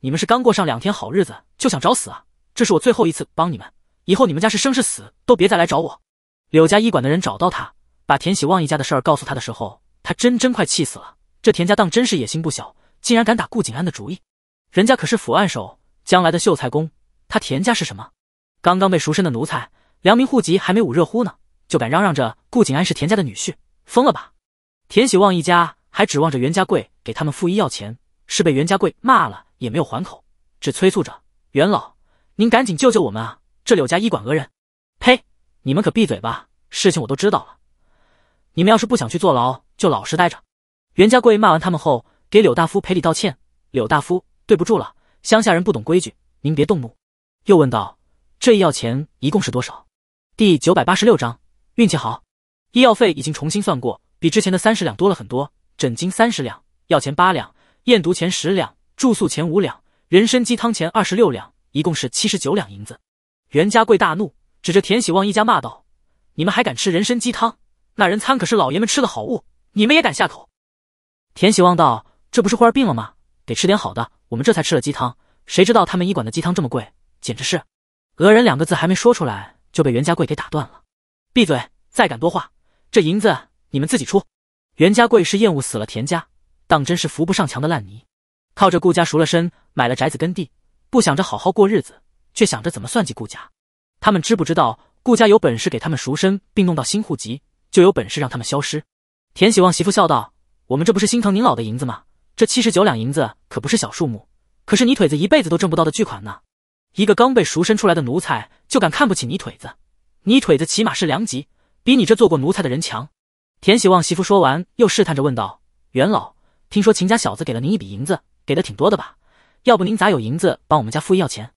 你们是刚过上两天好日子，就想找死啊？这是我最后一次帮你们，以后你们家是生是死，都别再来找我。”柳家医馆的人找到他，把田喜旺一家的事儿告诉他的时候，他真真快气死了。这田家当真是野心不小，竟然敢打顾景安的主意。人家可是府案手，将来的秀才公，他田家是什么？刚刚被赎身的奴才，良民户籍还没捂热乎呢。就敢嚷嚷着顾景安是田家的女婿，疯了吧？田喜旺一家还指望着袁家贵给他们付医药钱，是被袁家贵骂了也没有还口，只催促着袁老您赶紧救救我们啊！这柳家医馆讹人！呸！你们可闭嘴吧！事情我都知道了，你们要是不想去坐牢，就老实待着。袁家贵骂完他们后，给柳大夫赔礼道歉。柳大夫对不住了，乡下人不懂规矩，您别动怒。又问道：这一药钱一共是多少？第九百八十六章。运气好，医药费已经重新算过，比之前的三十两多了很多。诊金三十两，药钱八两，验毒钱十两，住宿钱五两，人参鸡汤钱二十六两，一共是七十九两银子。袁家贵大怒，指着田喜旺一家骂道：“你们还敢吃人参鸡汤？那人参可是老爷们吃的好物，你们也敢下口？”田喜旺道：“这不是花儿病了吗？得吃点好的，我们这才吃了鸡汤。谁知道他们医馆的鸡汤这么贵，简直是……”讹人两个字还没说出来，就被袁家贵给打断了。闭嘴！再敢多话，这银子你们自己出。袁家贵是厌恶死了田家，当真是扶不上墙的烂泥。靠着顾家赎了身，买了宅子耕地，不想着好好过日子，却想着怎么算计顾家。他们知不知道顾家有本事给他们赎身，并弄到新户籍，就有本事让他们消失？田喜旺媳妇笑道：“我们这不是心疼您老的银子吗？这七十九两银子可不是小数目，可是泥腿子一辈子都挣不到的巨款呢。一个刚被赎身出来的奴才，就敢看不起泥腿子？”你腿子起码是良级，比你这做过奴才的人强。田喜旺媳妇说完，又试探着问道：“元老，听说秦家小子给了您一笔银子，给的挺多的吧？要不您咋有银子帮我们家傅义要钱？”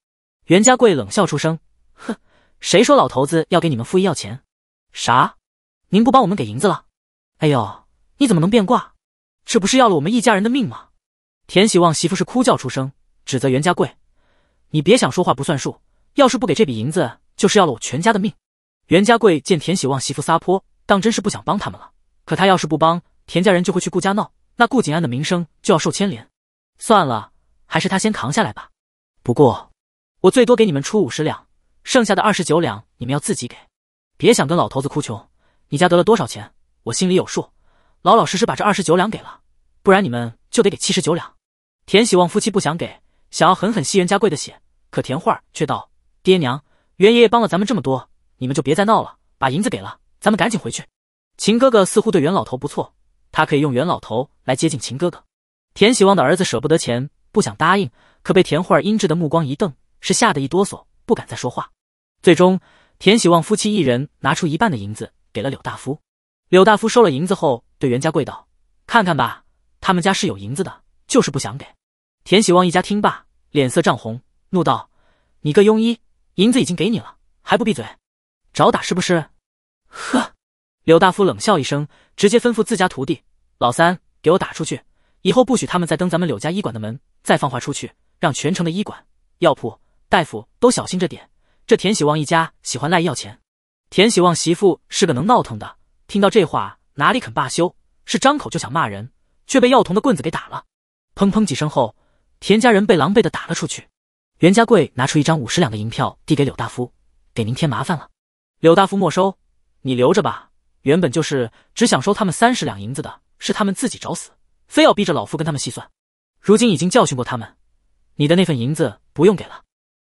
袁家贵冷笑出声：“哼，谁说老头子要给你们傅义要钱？啥？您不帮我们给银子了？哎呦，你怎么能变卦？这不是要了我们一家人的命吗？”田喜旺媳妇是哭叫出声，指责袁家贵：“你别想说话不算数，要是不给这笔银子，就是要了我全家的命！”袁家贵见田喜旺媳妇撒泼，当真是不想帮他们了。可他要是不帮，田家人就会去顾家闹，那顾景安的名声就要受牵连。算了，还是他先扛下来吧。不过，我最多给你们出五十两，剩下的二十九两你们要自己给。别想跟老头子哭穷，你家得了多少钱，我心里有数。老老实实把这二十九两给了，不然你们就得给七十九两。田喜旺夫妻不想给，想要狠狠吸袁家贵的血，可田慧儿却道：“爹娘，袁爷爷帮了咱们这么多。”你们就别再闹了，把银子给了，咱们赶紧回去。秦哥哥似乎对袁老头不错，他可以用袁老头来接近秦哥哥。田喜旺的儿子舍不得钱，不想答应，可被田慧儿阴质的目光一瞪，是吓得一哆嗦，不敢再说话。最终，田喜旺夫妻一人拿出一半的银子给了柳大夫。柳大夫收了银子后，对袁家跪道：“看看吧，他们家是有银子的，就是不想给。”田喜旺一家听罢，脸色涨红，怒道：“你个庸医，银子已经给你了，还不闭嘴！”找打是不是？呵！柳大夫冷笑一声，直接吩咐自家徒弟老三：“给我打出去！以后不许他们再登咱们柳家医馆的门。再放话出去，让全城的医馆、药铺、大夫都小心着点。这田喜旺一家喜欢赖药钱，田喜旺媳妇是个能闹腾的。听到这话，哪里肯罢休，是张口就想骂人，却被药童的棍子给打了。砰砰几声后，田家人被狼狈的打了出去。袁家贵拿出一张五十两的银票递给柳大夫：“给您添麻烦了。”柳大夫没收，你留着吧。原本就是只想收他们三十两银子的，是他们自己找死，非要逼着老夫跟他们细算。如今已经教训过他们，你的那份银子不用给了。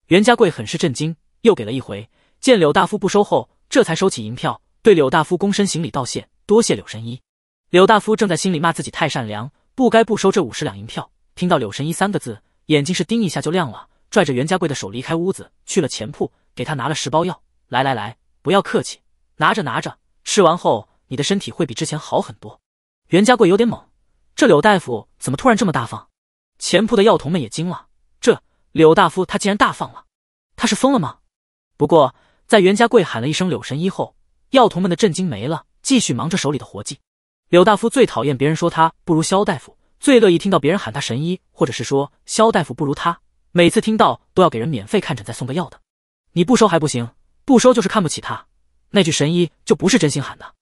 袁家贵很是震惊，又给了一回。见柳大夫不收后，这才收起银票，对柳大夫躬身行礼道谢，多谢柳神医。柳大夫正在心里骂自己太善良，不该不收这五十两银票。听到“柳神医”三个字，眼睛是盯一下就亮了，拽着袁家贵的手离开屋子，去了钱铺，给他拿了十包药。来来来。不要客气，拿着拿着，吃完后你的身体会比之前好很多。袁家贵有点懵，这柳大夫怎么突然这么大方？前铺的药童们也惊了，这柳大夫他竟然大方了，他是疯了吗？不过在袁家贵喊了一声“柳神医”后，药童们的震惊没了，继续忙着手里的活计。柳大夫最讨厌别人说他不如肖大夫，最乐意听到别人喊他神医，或者是说肖大夫不如他。每次听到都要给人免费看诊再送个药的，你不收还不行。不收就是看不起他，那句神医就不是真心喊的。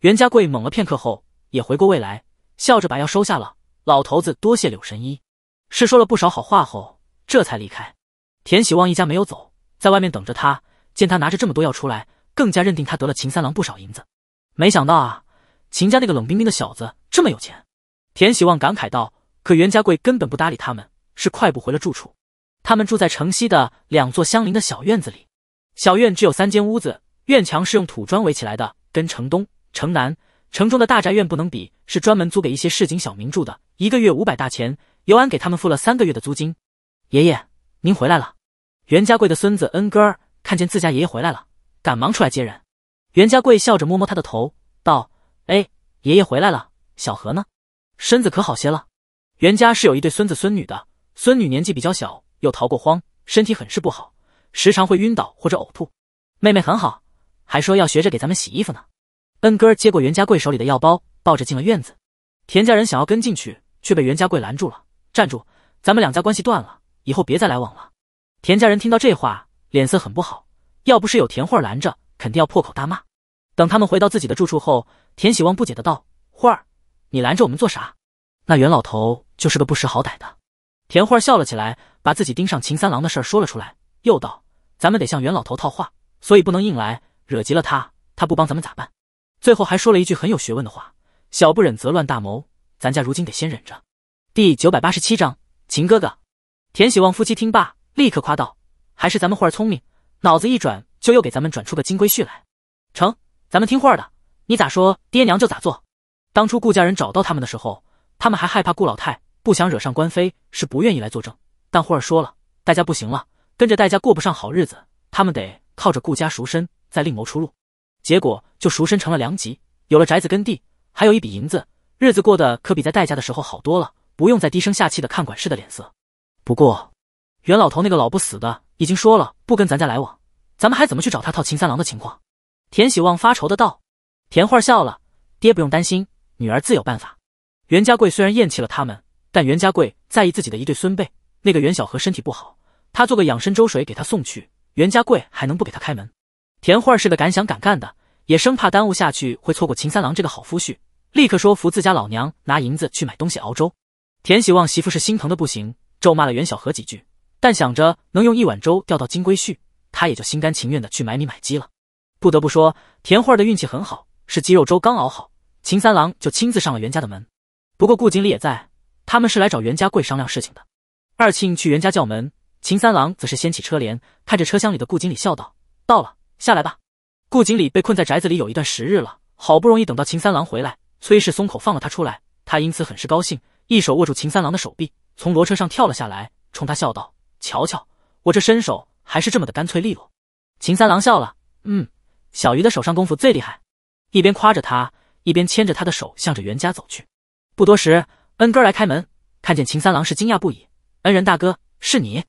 袁家贵猛了片刻后，也回过味来，笑着把药收下了。老头子多谢柳神医，是说了不少好话后，这才离开。田喜旺一家没有走，在外面等着他。见他拿着这么多药出来，更加认定他得了秦三郎不少银子。没想到啊，秦家那个冷冰冰的小子这么有钱。田喜旺感慨道。可袁家贵根本不搭理他们，是快步回了住处。他们住在城西的两座相邻的小院子里。小院只有三间屋子，院墙是用土砖围起来的，跟城东、城南、城中的大宅院不能比，是专门租给一些市井小民住的，一个月五百大钱。尤安给他们付了三个月的租金。爷爷，您回来了。袁家贵的孙子恩哥儿看见自家爷爷回来了，赶忙出来接人。袁家贵笑着摸摸他的头，道：“哎，爷爷回来了。小何呢？身子可好些了？”袁家是有一对孙子孙女的，孙女年纪比较小，又逃过荒，身体很是不好。时常会晕倒或者呕吐，妹妹很好，还说要学着给咱们洗衣服呢。恩哥接过袁家贵手里的药包，抱着进了院子。田家人想要跟进去，却被袁家贵拦住了。站住！咱们两家关系断了，以后别再来往了。田家人听到这话，脸色很不好。要不是有田慧拦着，肯定要破口大骂。等他们回到自己的住处后，田喜旺不解的道：“慧儿，你拦着我们做啥？那袁老头就是个不识好歹的。”田慧笑了起来，把自己盯上秦三郎的事说了出来。又道：“咱们得向袁老头套话，所以不能硬来，惹急了他，他不帮咱们咋办？”最后还说了一句很有学问的话：“小不忍则乱大谋，咱家如今得先忍着。”第九百八十七章秦哥哥。田喜旺夫妻听罢，立刻夸道：“还是咱们慧儿聪明，脑子一转就又给咱们转出个金龟婿来。”成，咱们听慧儿的，你咋说，爹娘就咋做。当初顾家人找到他们的时候，他们还害怕顾老太，不想惹上官妃，是不愿意来作证。但霍儿说了，大家不行了。跟着戴家过不上好日子，他们得靠着顾家赎身，再另谋出路。结果就赎身成了良籍，有了宅子、跟地，还有一笔银子，日子过得可比在戴家的时候好多了，不用再低声下气的看管事的脸色。不过，袁老头那个老不死的已经说了不跟咱家来往，咱们还怎么去找他套秦三郎的情况？田喜旺发愁的道。田画笑了：“爹不用担心，女儿自有办法。”袁家贵虽然厌弃了他们，但袁家贵在意自己的一对孙辈。那个袁小河身体不好。他做个养生粥水给他送去，袁家贵还能不给他开门？田慧儿是个敢想敢干的，也生怕耽误下去会错过秦三郎这个好夫婿，立刻说服自家老娘拿银子去买东西熬粥。田喜旺媳妇是心疼的不行，咒骂了袁小河几句，但想着能用一碗粥钓到金龟婿，他也就心甘情愿的去买米买鸡了。不得不说，田慧儿的运气很好，是鸡肉粥刚熬好，秦三郎就亲自上了袁家的门。不过顾经理也在，他们是来找袁家贵商量事情的。二庆去袁家叫门。秦三郎则是掀起车帘，看着车厢里的顾经理笑道：“到了，下来吧。”顾经理被困在宅子里有一段时日了，好不容易等到秦三郎回来，崔氏松口放了他出来，他因此很是高兴，一手握住秦三郎的手臂，从骡车上跳了下来，冲他笑道：“瞧瞧，我这身手还是这么的干脆利落。”秦三郎笑了：“嗯，小鱼的手上功夫最厉害。”一边夸着他，一边牵着他的手向着袁家走去。不多时，恩哥来开门，看见秦三郎是惊讶不已：“恩人大哥，是你。”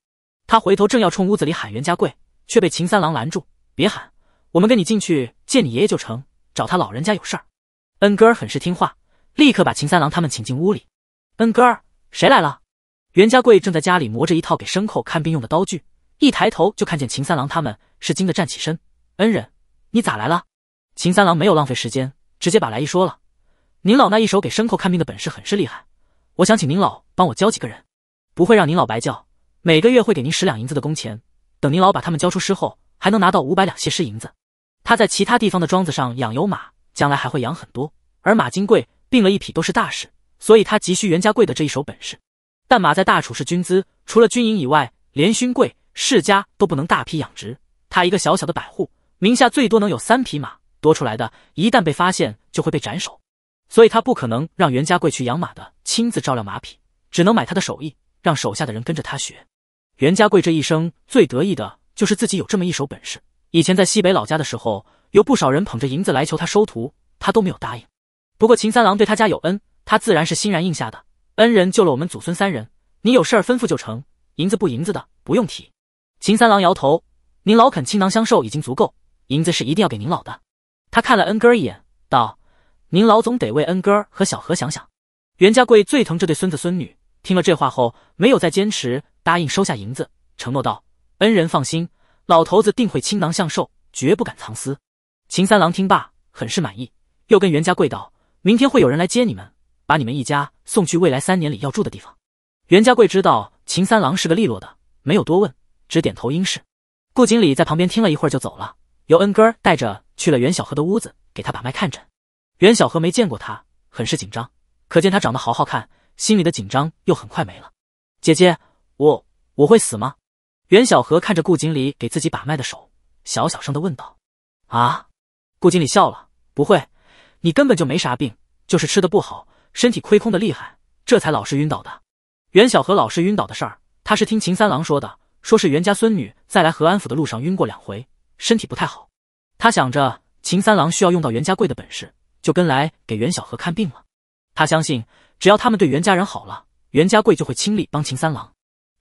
他回头正要冲屋子里喊袁家贵，却被秦三郎拦住：“别喊，我们跟你进去见你爷爷就成，找他老人家有事儿。”恩哥儿很是听话，立刻把秦三郎他们请进屋里。恩哥儿，谁来了？袁家贵正在家里磨着一套给牲口看病用的刀具，一抬头就看见秦三郎他们，是惊得站起身：“恩人，你咋来了？”秦三郎没有浪费时间，直接把来意说了：“您老那一手给牲口看病的本事很是厉害，我想请您老帮我教几个人，不会让您老白教。”每个月会给您十两银子的工钱，等您老把他们交出尸后，还能拿到五百两谢师银子。他在其他地方的庄子上养有马，将来还会养很多。而马金贵病了一匹都是大事，所以他急需袁家贵的这一手本事。但马在大楚是军资，除了军营以外，连勋贵世家都不能大批养殖。他一个小小的百户名下最多能有三匹马，多出来的，一旦被发现就会被斩首，所以他不可能让袁家贵去养马的，亲自照料马匹，只能买他的手艺，让手下的人跟着他学。袁家贵这一生最得意的就是自己有这么一手本事。以前在西北老家的时候，有不少人捧着银子来求他收徒，他都没有答应。不过秦三郎对他家有恩，他自然是欣然应下的。恩人救了我们祖孙三人，你有事儿吩咐就成，银子不银子的不用提。秦三郎摇头：“您老肯倾囊相授已经足够，银子是一定要给您老的。”他看了恩哥一眼，道：“您老总得为恩哥和小何想想。”袁家贵最疼这对孙子孙女，听了这话后，没有再坚持。答应收下银子，承诺道：“恩人放心，老头子定会倾囊相授，绝不敢藏私。”秦三郎听罢，很是满意，又跟袁家贵道：“明天会有人来接你们，把你们一家送去未来三年里要住的地方。”袁家贵知道秦三郎是个利落的，没有多问，只点头应是。顾经理在旁边听了一会儿就走了，由恩哥带着去了袁小河的屋子，给他把脉看诊。袁小河没见过他，很是紧张，可见他长得好好看，心里的紧张又很快没了。姐姐。我我会死吗？袁小河看着顾经理给自己把脉的手，小小声的问道。啊！顾经理笑了，不会，你根本就没啥病，就是吃的不好，身体亏空的厉害，这才老是晕倒的。袁小河老是晕倒的事儿，他是听秦三郎说的，说是袁家孙女在来和安府的路上晕过两回，身体不太好。他想着秦三郎需要用到袁家贵的本事，就跟来给袁小河看病了。他相信，只要他们对袁家人好了，袁家贵就会倾力帮秦三郎。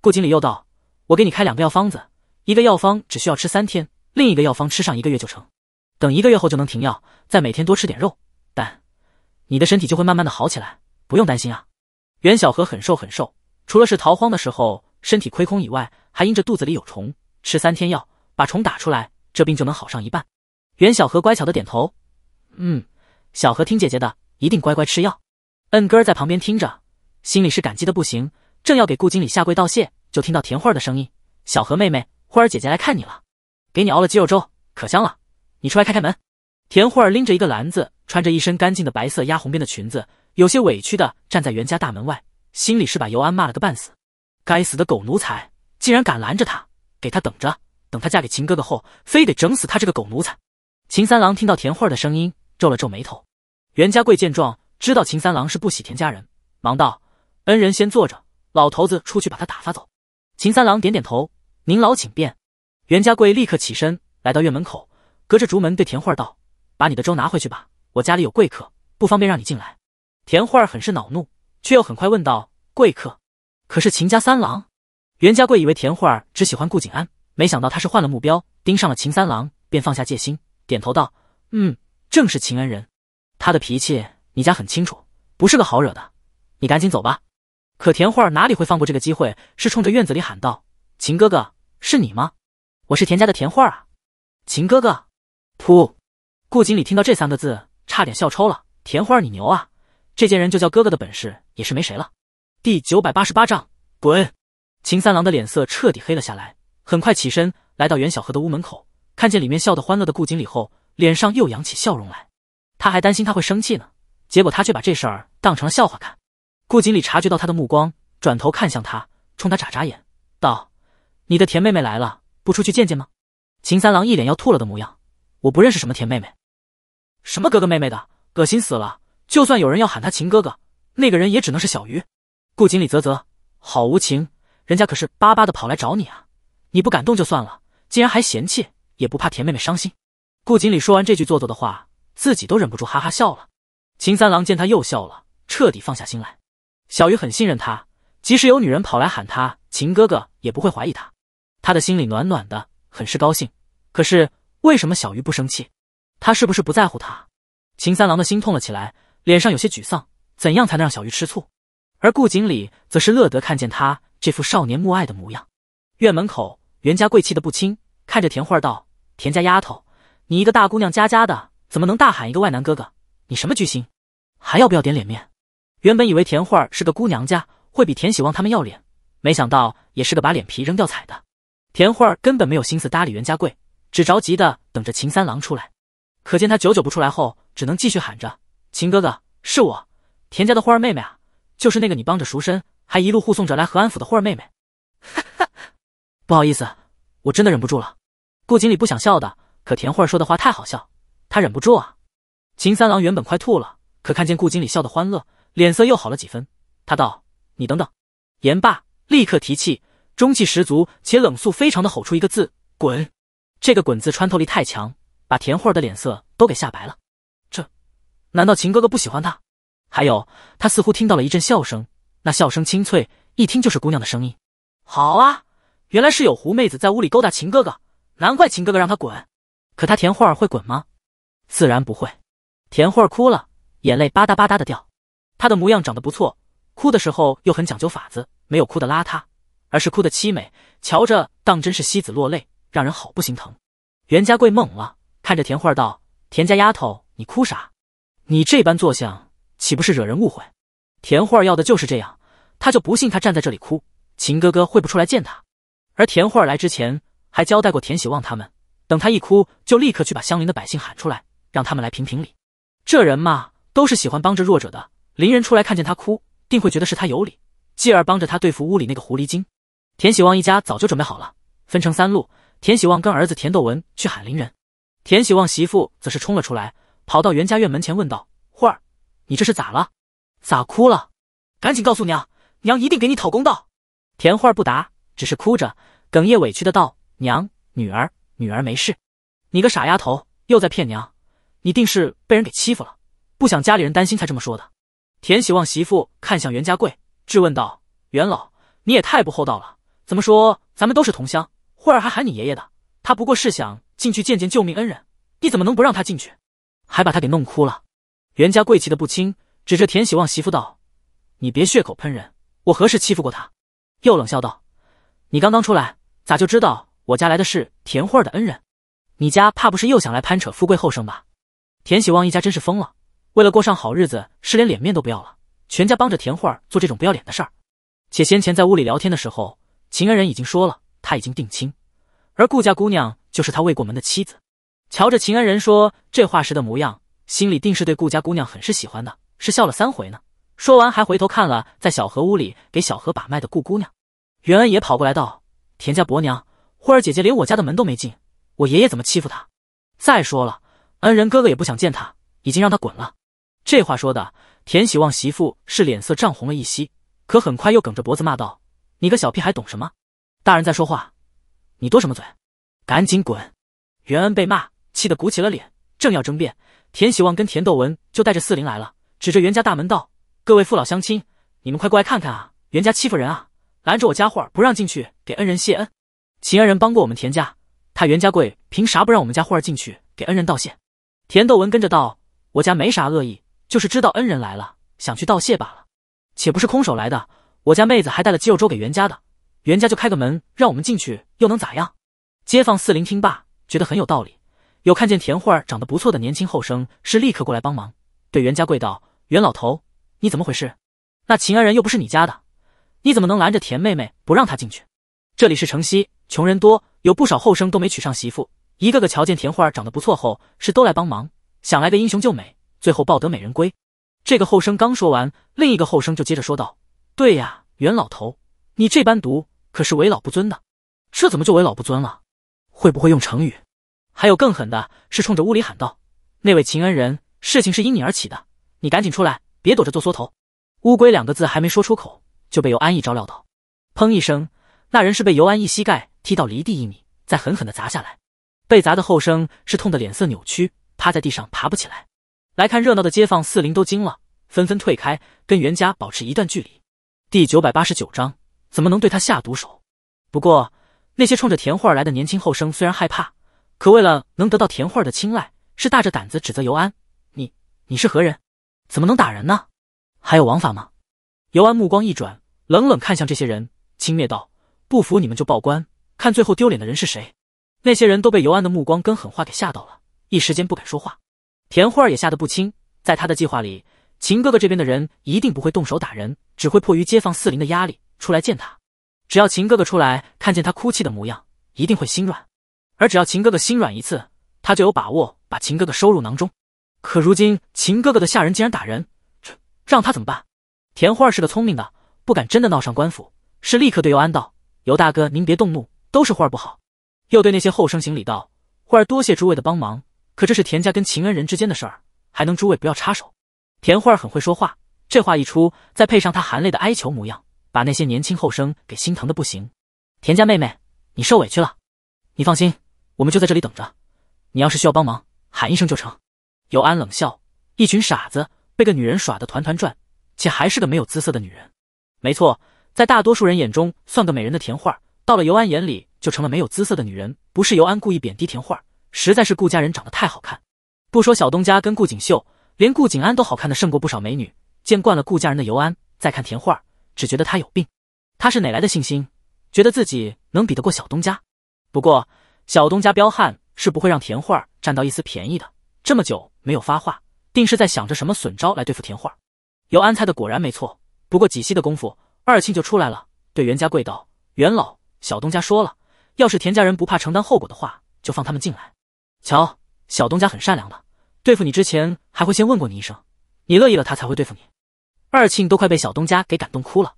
顾经理又道：“我给你开两个药方子，一个药方只需要吃三天，另一个药方吃上一个月就成。等一个月后就能停药，再每天多吃点肉，但你的身体就会慢慢的好起来，不用担心啊。”袁小河很瘦很瘦，除了是逃荒的时候身体亏空以外，还因着肚子里有虫，吃三天药把虫打出来，这病就能好上一半。袁小河乖巧的点头：“嗯，小河听姐姐的，一定乖乖吃药。”恩哥在旁边听着，心里是感激的不行。正要给顾经理下跪道谢，就听到田慧儿的声音：“小何妹妹，慧儿姐姐来看你了，给你熬了鸡肉粥，可香了，你出来开开门。”田慧儿拎着一个篮子，穿着一身干净的白色压红边的裙子，有些委屈的站在袁家大门外，心里是把尤安骂了个半死，该死的狗奴才，竟然敢拦着她，给她等着，等她嫁给秦哥哥后，非得整死他这个狗奴才。秦三郎听到田慧儿的声音，皱了皱眉头。袁家贵见状，知道秦三郎是不喜田家人，忙道：“恩人先坐着。”老头子出去把他打发走。秦三郎点点头：“您老请便。”袁家贵立刻起身，来到院门口，隔着竹门对田慧儿道：“把你的粥拿回去吧，我家里有贵客，不方便让你进来。”田慧儿很是恼怒，却又很快问道：“贵客？可是秦家三郎？”袁家贵以为田慧儿只喜欢顾景安，没想到他是换了目标，盯上了秦三郎，便放下戒心，点头道：“嗯，正是秦恩人。他的脾气你家很清楚，不是个好惹的。你赶紧走吧。”可田慧儿哪里会放过这个机会？是冲着院子里喊道：“秦哥哥，是你吗？我是田家的田慧儿啊，秦哥哥。”噗，顾锦礼听到这三个字，差点笑抽了。田慧儿，你牛啊！这贱人就叫哥哥的本事也是没谁了。第九百八十八章，滚！秦三郎的脸色彻底黑了下来，很快起身来到袁小河的屋门口，看见里面笑得欢乐的顾锦礼后，脸上又扬起笑容来。他还担心他会生气呢，结果他却把这事儿当成了笑话看。顾锦鲤察觉到他的目光，转头看向他，冲他眨眨眼，道：“你的甜妹妹来了，不出去见见吗？”秦三郎一脸要吐了的模样：“我不认识什么甜妹妹，什么哥哥妹妹的，恶心死了！就算有人要喊他秦哥哥，那个人也只能是小鱼。”顾锦鲤啧啧：“好无情，人家可是巴巴的跑来找你啊，你不感动就算了，竟然还嫌弃，也不怕甜妹妹伤心？”顾锦鲤说完这句做作的话，自己都忍不住哈哈笑了。秦三郎见他又笑了，彻底放下心来。小鱼很信任他，即使有女人跑来喊他秦哥哥，也不会怀疑他。他的心里暖暖的，很是高兴。可是为什么小鱼不生气？他是不是不在乎他？秦三郎的心痛了起来，脸上有些沮丧。怎样才能让小鱼吃醋？而顾锦鲤则是乐得看见他这副少年慕爱的模样。院门口，袁家贵气的不轻，看着田慧儿道：“田家丫头，你一个大姑娘家家的，怎么能大喊一个外男哥哥？你什么居心？还要不要点脸面？”原本以为田慧儿是个姑娘家，会比田喜旺他们要脸，没想到也是个把脸皮扔掉踩的。田慧儿根本没有心思搭理袁家贵，只着急的等着秦三郎出来。可见他久久不出来后，只能继续喊着：“秦哥哥，是我，田家的花儿妹妹啊，就是那个你帮着赎身，还一路护送着来和安府的慧儿妹妹。”哈哈，不好意思，我真的忍不住了。顾经理不想笑的，可田慧儿说的话太好笑，他忍不住啊。秦三郎原本快吐了，可看见顾经理笑得欢乐。脸色又好了几分，他道：“你等等。”言罢，立刻提气，中气十足且冷肃非常的吼出一个字：“滚！”这个“滚”字穿透力太强，把田慧儿的脸色都给吓白了。这难道秦哥哥不喜欢她？还有，他似乎听到了一阵笑声，那笑声清脆，一听就是姑娘的声音。好啊，原来是有狐妹子在屋里勾搭秦哥哥，难怪秦哥哥让他滚。可他田慧儿会滚吗？自然不会。田慧儿哭了，眼泪吧嗒吧嗒的掉。他的模样长得不错，哭的时候又很讲究法子，没有哭的邋遢，而是哭的凄美，瞧着当真是西子落泪，让人好不心疼。袁家贵懵了，看着田慧儿道：“田家丫头，你哭啥？你这般作相，岂不是惹人误会？”田慧儿要的就是这样，他就不信他站在这里哭，秦哥哥会不出来见他。而田慧儿来之前还交代过田喜旺他们，等他一哭，就立刻去把相邻的百姓喊出来，让他们来评评理。这人嘛，都是喜欢帮着弱者的。邻人出来看见他哭，定会觉得是他有理，继而帮着他对付屋里那个狐狸精。田喜旺一家早就准备好了，分成三路：田喜旺跟儿子田斗文去喊邻人，田喜旺媳妇则是冲了出来，跑到袁家院门前问道：“慧儿，你这是咋了？咋哭了？赶紧告诉娘，娘一定给你讨公道。”田慧儿不答，只是哭着，哽咽委屈的道：“娘，女儿，女儿没事。你个傻丫头，又在骗娘。你定是被人给欺负了，不想家里人担心才这么说的。”田喜旺媳妇看向袁家贵，质问道：“袁老，你也太不厚道了！怎么说，咱们都是同乡，慧儿还喊你爷爷的。他不过是想进去见见救命恩人，你怎么能不让他进去，还把他给弄哭了？”袁家贵气得不轻，指着田喜旺媳妇道：“你别血口喷人，我何时欺负过他？”又冷笑道：“你刚刚出来，咋就知道我家来的是田慧儿的恩人？你家怕不是又想来攀扯富贵后生吧？”田喜旺一家真是疯了。为了过上好日子，是连脸面都不要了，全家帮着田慧儿做这种不要脸的事儿。且先前在屋里聊天的时候，秦恩人已经说了，他已经定亲，而顾家姑娘就是他未过门的妻子。瞧着秦恩人说这话时的模样，心里定是对顾家姑娘很是喜欢的，是笑了三回呢。说完还回头看了在小何屋里给小何把脉的顾姑娘。袁恩也跑过来道：“田家伯娘，慧儿姐姐连我家的门都没进，我爷爷怎么欺负她？再说了，恩人哥哥也不想见她，已经让她滚了。”这话说的，田喜旺媳妇是脸色涨红了一息，可很快又梗着脖子骂道：“你个小屁孩懂什么？大人在说话，你多什么嘴？赶紧滚！”袁恩被骂，气得鼓起了脸，正要争辩，田喜旺跟田斗文就带着四邻来了，指着袁家大门道：“各位父老乡亲，你们快过来看看啊！袁家欺负人啊，拦着我家伙儿不让进去给恩人谢恩。秦恩人帮过我们田家，他袁家贵凭啥不让我们家慧儿进去给恩人道谢？”田斗文跟着道：“我家没啥恶意。”就是知道恩人来了，想去道谢罢了，且不是空手来的，我家妹子还带了鸡肉粥给袁家的，袁家就开个门让我们进去，又能咋样？街坊四邻听罢，觉得很有道理，有看见田慧儿长得不错的年轻后生，是立刻过来帮忙，对袁家跪道：“袁老头，你怎么回事？那秦恩人又不是你家的，你怎么能拦着田妹妹不让她进去？这里是城西，穷人多，有不少后生都没娶上媳妇，一个个瞧见田慧儿长得不错后，是都来帮忙，想来个英雄救美。”最后抱得美人归。这个后生刚说完，另一个后生就接着说道：“对呀，袁老头，你这般毒，可是为老不尊的。这怎么就为老不尊了？会不会用成语？还有更狠的，是冲着屋里喊道：‘那位秦恩人，事情是因你而起的，你赶紧出来，别躲着做缩头乌龟。’两个字还没说出口，就被尤安一招撂倒。砰一声，那人是被尤安一膝盖踢到离地一米，再狠狠的砸下来。被砸的后生是痛得脸色扭曲，趴在地上爬不起来。”来看热闹的街坊四邻都惊了，纷纷退开，跟袁家保持一段距离。第九百八十九章，怎么能对他下毒手？不过那些冲着田慧儿来的年轻后生虽然害怕，可为了能得到田慧儿的青睐，是大着胆子指责尤安：“你你是何人？怎么能打人呢？还有王法吗？”尤安目光一转，冷冷看向这些人，轻蔑道：“不服你们就报官，看最后丢脸的人是谁。”那些人都被尤安的目光跟狠话给吓到了，一时间不敢说话。田慧儿也吓得不轻，在他的计划里，秦哥哥这边的人一定不会动手打人，只会迫于街坊四邻的压力出来见他。只要秦哥哥出来看见他哭泣的模样，一定会心软。而只要秦哥哥心软一次，他就有把握把秦哥哥收入囊中。可如今秦哥哥的下人竟然打人，这让他怎么办？田慧儿是个聪明的，不敢真的闹上官府，是立刻对尤安道：“尤大哥，您别动怒，都是慧儿不好。”又对那些后生行礼道：“慧儿多谢诸位的帮忙。”可这是田家跟秦恩人之间的事儿，还能诸位不要插手？田慧儿很会说话，这话一出，再配上她含泪的哀求模样，把那些年轻后生给心疼的不行。田家妹妹，你受委屈了，你放心，我们就在这里等着。你要是需要帮忙，喊一声就成。尤安冷笑，一群傻子被个女人耍的团团转，且还是个没有姿色的女人。没错，在大多数人眼中算个美人的田慧儿，到了尤安眼里就成了没有姿色的女人。不是尤安故意贬低田慧儿。实在是顾家人长得太好看，不说小东家跟顾锦绣，连顾景安都好看的胜过不少美女。见惯了顾家人的尤安，再看田慧儿，只觉得他有病。他是哪来的信心，觉得自己能比得过小东家？不过小东家彪悍，是不会让田慧儿占到一丝便宜的。这么久没有发话，定是在想着什么损招来对付田慧儿。尤安猜的果然没错。不过几息的功夫，二庆就出来了，对袁家跪道：“袁老，小东家说了，要是田家人不怕承担后果的话，就放他们进来。”瞧，小东家很善良的，对付你之前还会先问过你一声，你乐意了他才会对付你。二庆都快被小东家给感动哭了。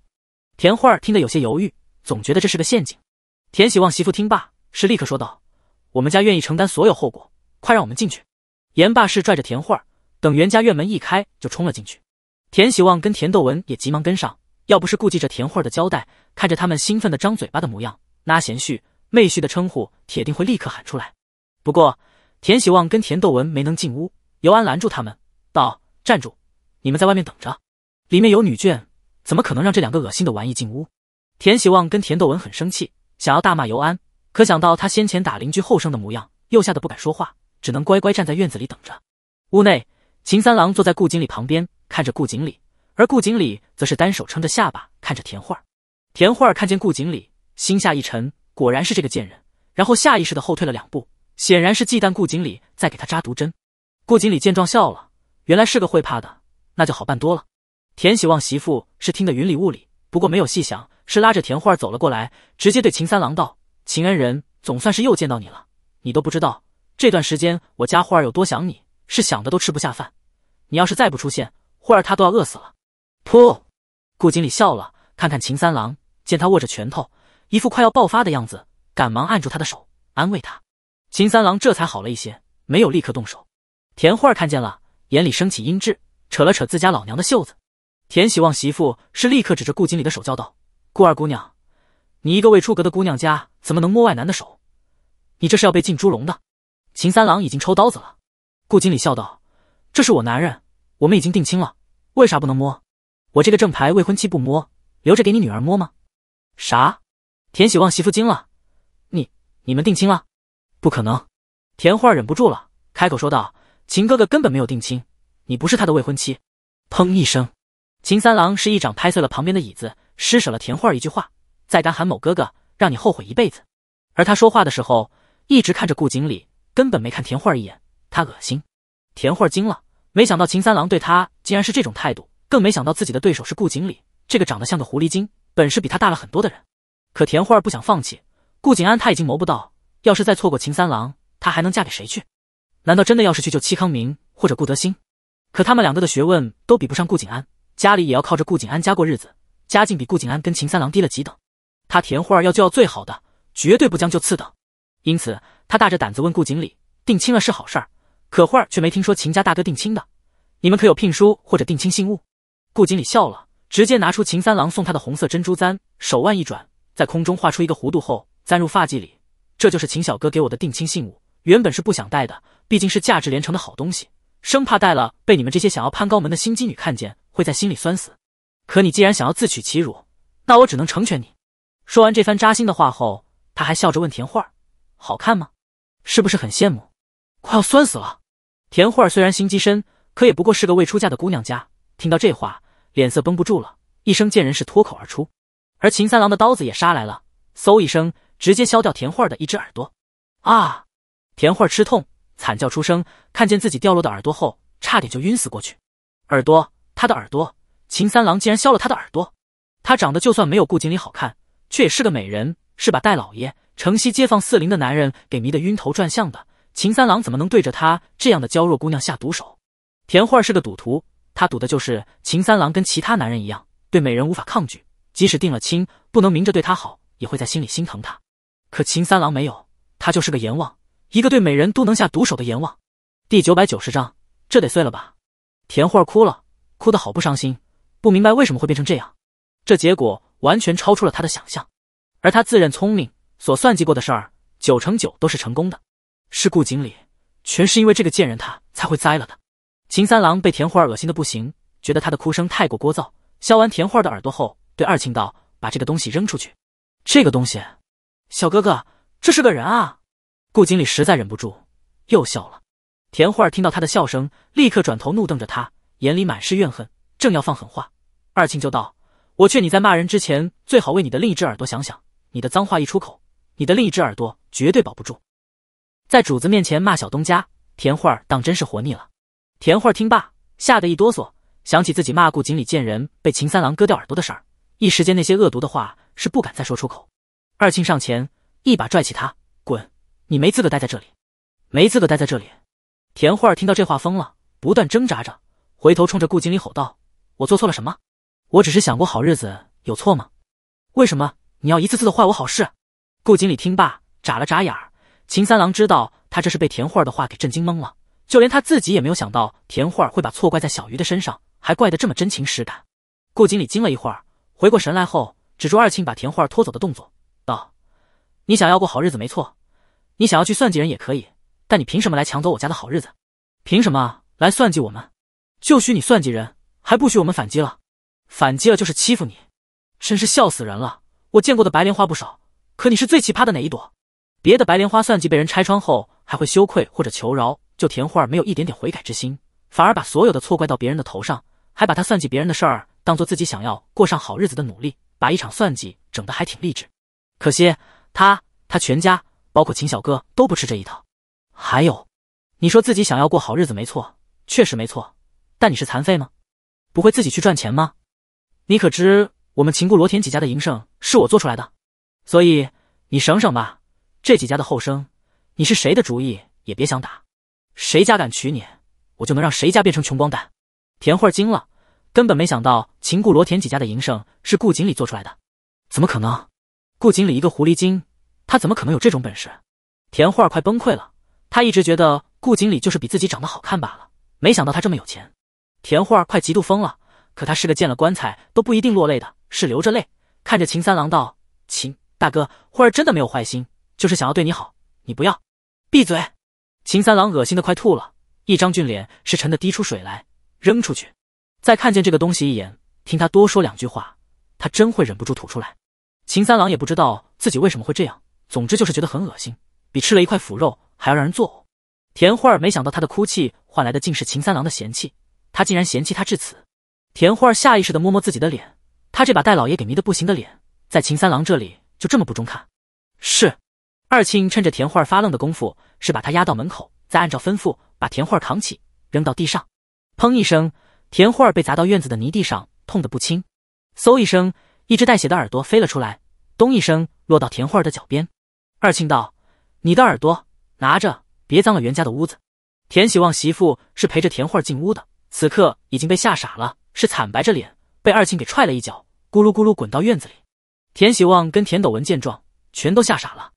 田慧儿听得有些犹豫，总觉得这是个陷阱。田喜旺媳妇听罢是立刻说道：“我们家愿意承担所有后果，快让我们进去。”严霸是拽着田慧儿，等袁家院门一开就冲了进去。田喜旺跟田斗文也急忙跟上，要不是顾忌着田慧儿的交代，看着他们兴奋的张嘴巴的模样，那贤婿、妹婿的称呼铁定会立刻喊出来。不过。田喜旺跟田斗文没能进屋，尤安拦住他们，道：“站住！你们在外面等着，里面有女眷，怎么可能让这两个恶心的玩意进屋？”田喜旺跟田斗文很生气，想要大骂尤安，可想到他先前打邻居后生的模样，又吓得不敢说话，只能乖乖站在院子里等着。屋内，秦三郎坐在顾锦礼旁边，看着顾锦礼，而顾锦礼则是单手撑着下巴，看着田慧儿。田慧儿看见顾锦礼，心下一沉，果然是这个贱人，然后下意识的后退了两步。显然是忌惮顾经理在给他扎毒针。顾经理见状笑了，原来是个会怕的，那就好办多了。田喜旺媳妇是听得云里雾里，不过没有细想，是拉着田花儿走了过来，直接对秦三郎道：“秦恩人，总算是又见到你了。你都不知道这段时间我家花儿有多想你，是想的都吃不下饭。你要是再不出现，花儿她都要饿死了。”噗，顾经理笑了，看看秦三郎，见他握着拳头，一副快要爆发的样子，赶忙按住他的手，安慰他。秦三郎这才好了一些，没有立刻动手。田慧儿看见了，眼里升起阴鸷，扯了扯自家老娘的袖子。田喜旺媳妇是立刻指着顾经理的手叫道：“顾二姑娘，你一个未出阁的姑娘家，怎么能摸外男的手？你这是要被进猪笼的！”秦三郎已经抽刀子了。顾经理笑道：“这是我男人，我们已经定亲了，为啥不能摸？我这个正牌未婚妻不摸，留着给你女儿摸吗？”啥？田喜旺媳妇惊了：“你你们定亲了？”不可能！田慧忍不住了，开口说道：“秦哥哥根本没有定亲，你不是他的未婚妻。”砰一声，秦三郎是一掌拍碎了旁边的椅子，施舍了田慧一句话：“再敢喊某哥哥，让你后悔一辈子。”而他说话的时候，一直看着顾景礼，根本没看田慧一眼。他恶心。田慧惊了，没想到秦三郎对他竟然是这种态度，更没想到自己的对手是顾景礼，这个长得像个狐狸精，本事比他大了很多的人。可田慧不想放弃，顾景安他已经谋不到。要是再错过秦三郎，她还能嫁给谁去？难道真的要是去救戚康明或者顾德兴？可他们两个的学问都比不上顾景安，家里也要靠着顾景安家过日子，家境比顾景安跟秦三郎低了几等。他田慧儿要就要最好的，绝对不将就次等。因此，他大着胆子问顾锦礼：“定亲了是好事，可慧儿却没听说秦家大哥定亲的。你们可有聘书或者定亲信物？”顾锦礼笑了，直接拿出秦三郎送他的红色珍珠簪，手腕一转，在空中画出一个弧度后，簪入发髻里。这就是秦小哥给我的定亲信物，原本是不想带的，毕竟是价值连城的好东西，生怕带了被你们这些想要攀高门的心机女看见，会在心里酸死。可你既然想要自取其辱，那我只能成全你。说完这番扎心的话后，他还笑着问田慧儿：“好看吗？是不是很羡慕？快要酸死了。”田慧儿虽然心机深，可也不过是个未出嫁的姑娘家，听到这话，脸色绷不住了，一声“贱人”是脱口而出。而秦三郎的刀子也杀来了，嗖一声。直接削掉田慧儿的一只耳朵，啊！田慧儿吃痛，惨叫出声。看见自己掉落的耳朵后，差点就晕死过去。耳朵，她的耳朵，秦三郎竟然削了他的耳朵！她长得就算没有顾锦鲤好看，却也是个美人，是把戴老爷、城西街坊四邻的男人给迷得晕头转向的。秦三郎怎么能对着她这样的娇弱姑娘下毒手？田慧儿是个赌徒，她赌的就是秦三郎跟其他男人一样，对美人无法抗拒，即使定了亲，不能明着对她好，也会在心里心疼她。可秦三郎没有，他就是个阎王，一个对美人都能下毒手的阎王。第九百九十章，这得碎了吧？田慧儿哭了，哭得好不伤心，不明白为什么会变成这样，这结果完全超出了他的想象。而他自认聪明，所算计过的事儿九成九都是成功的。是顾经理，全是因为这个贱人，他才会栽了的。秦三郎被田慧儿恶心的不行，觉得她的哭声太过聒噪。削完田慧儿的耳朵后，对二庆道：“把这个东西扔出去。”这个东西。小哥哥，这是个人啊！顾经理实在忍不住，又笑了。田慧儿听到他的笑声，立刻转头怒瞪着他，眼里满是怨恨，正要放狠话，二庆就道：“我劝你在骂人之前，最好为你的另一只耳朵想想。你的脏话一出口，你的另一只耳朵绝对保不住。”在主子面前骂小东家，田慧儿当真是活腻了。田慧儿听罢，吓得一哆嗦，想起自己骂顾经理见人被秦三郎割掉耳朵的事儿，一时间那些恶毒的话是不敢再说出口。二庆上前，一把拽起他，滚！你没资格待在这里，没资格待在这里。田慧儿听到这话疯了，不断挣扎着，回头冲着顾经理吼道：“我做错了什么？我只是想过好日子，有错吗？为什么你要一次次的坏我好事？”顾经理听罢，眨了眨眼儿。秦三郎知道他这是被田慧儿的话给震惊懵了，就连他自己也没有想到田慧儿会把错怪在小鱼的身上，还怪得这么真情实感。顾经理惊了一会儿，回过神来后，止住二庆把田慧儿拖走的动作。你想要过好日子没错，你想要去算计人也可以，但你凭什么来抢走我家的好日子？凭什么来算计我们？就许你算计人，还不许我们反击了？反击了就是欺负你，真是笑死人了！我见过的白莲花不少，可你是最奇葩的哪一朵？别的白莲花算计被人拆穿后还会羞愧或者求饶，就田花儿没有一点点悔改之心，反而把所有的错怪到别人的头上，还把她算计别人的事儿当做自己想要过上好日子的努力，把一场算计整得还挺励志。可惜。他他全家，包括秦小哥都不吃这一套。还有，你说自己想要过好日子没错，确实没错。但你是残废吗？不会自己去赚钱吗？你可知我们秦顾罗田几家的营生是我做出来的？所以你省省吧，这几家的后生，你是谁的主意也别想打。谁家敢娶你，我就能让谁家变成穷光蛋。田慧儿惊了，根本没想到秦顾罗田几家的营生是顾锦礼做出来的，怎么可能？顾经理一个狐狸精，他怎么可能有这种本事？田慧儿快崩溃了，他一直觉得顾经理就是比自己长得好看罢了，没想到他这么有钱。田慧儿快嫉妒疯了，可他是个见了棺材都不一定落泪的，是流着泪看着秦三郎道：“秦大哥，花儿真的没有坏心，就是想要对你好，你不要。”闭嘴！秦三郎恶心的快吐了，一张俊脸是沉的滴出水来，扔出去，再看见这个东西一眼，听他多说两句话，他真会忍不住吐出来。秦三郎也不知道自己为什么会这样，总之就是觉得很恶心，比吃了一块腐肉还要让人作呕。田慧儿没想到他的哭泣换来的竟是秦三郎的嫌弃，他竟然嫌弃他至此。田慧儿下意识地摸摸自己的脸，他这把戴老爷给迷得不行的脸，在秦三郎这里就这么不中看。是二庆趁着田慧儿发愣的功夫，是把他压到门口，再按照吩咐把田慧儿扛起，扔到地上。砰一声，田慧儿被砸到院子的泥地上，痛得不轻。嗖一声。一只带血的耳朵飞了出来，咚一声落到田慧儿的脚边。二庆道：“你的耳朵，拿着，别脏了袁家的屋子。”田喜旺媳妇是陪着田慧儿进屋的，此刻已经被吓傻了，是惨白着脸，被二庆给踹了一脚，咕噜咕噜滚到院子里。田喜旺跟田斗文见状，全都吓傻了。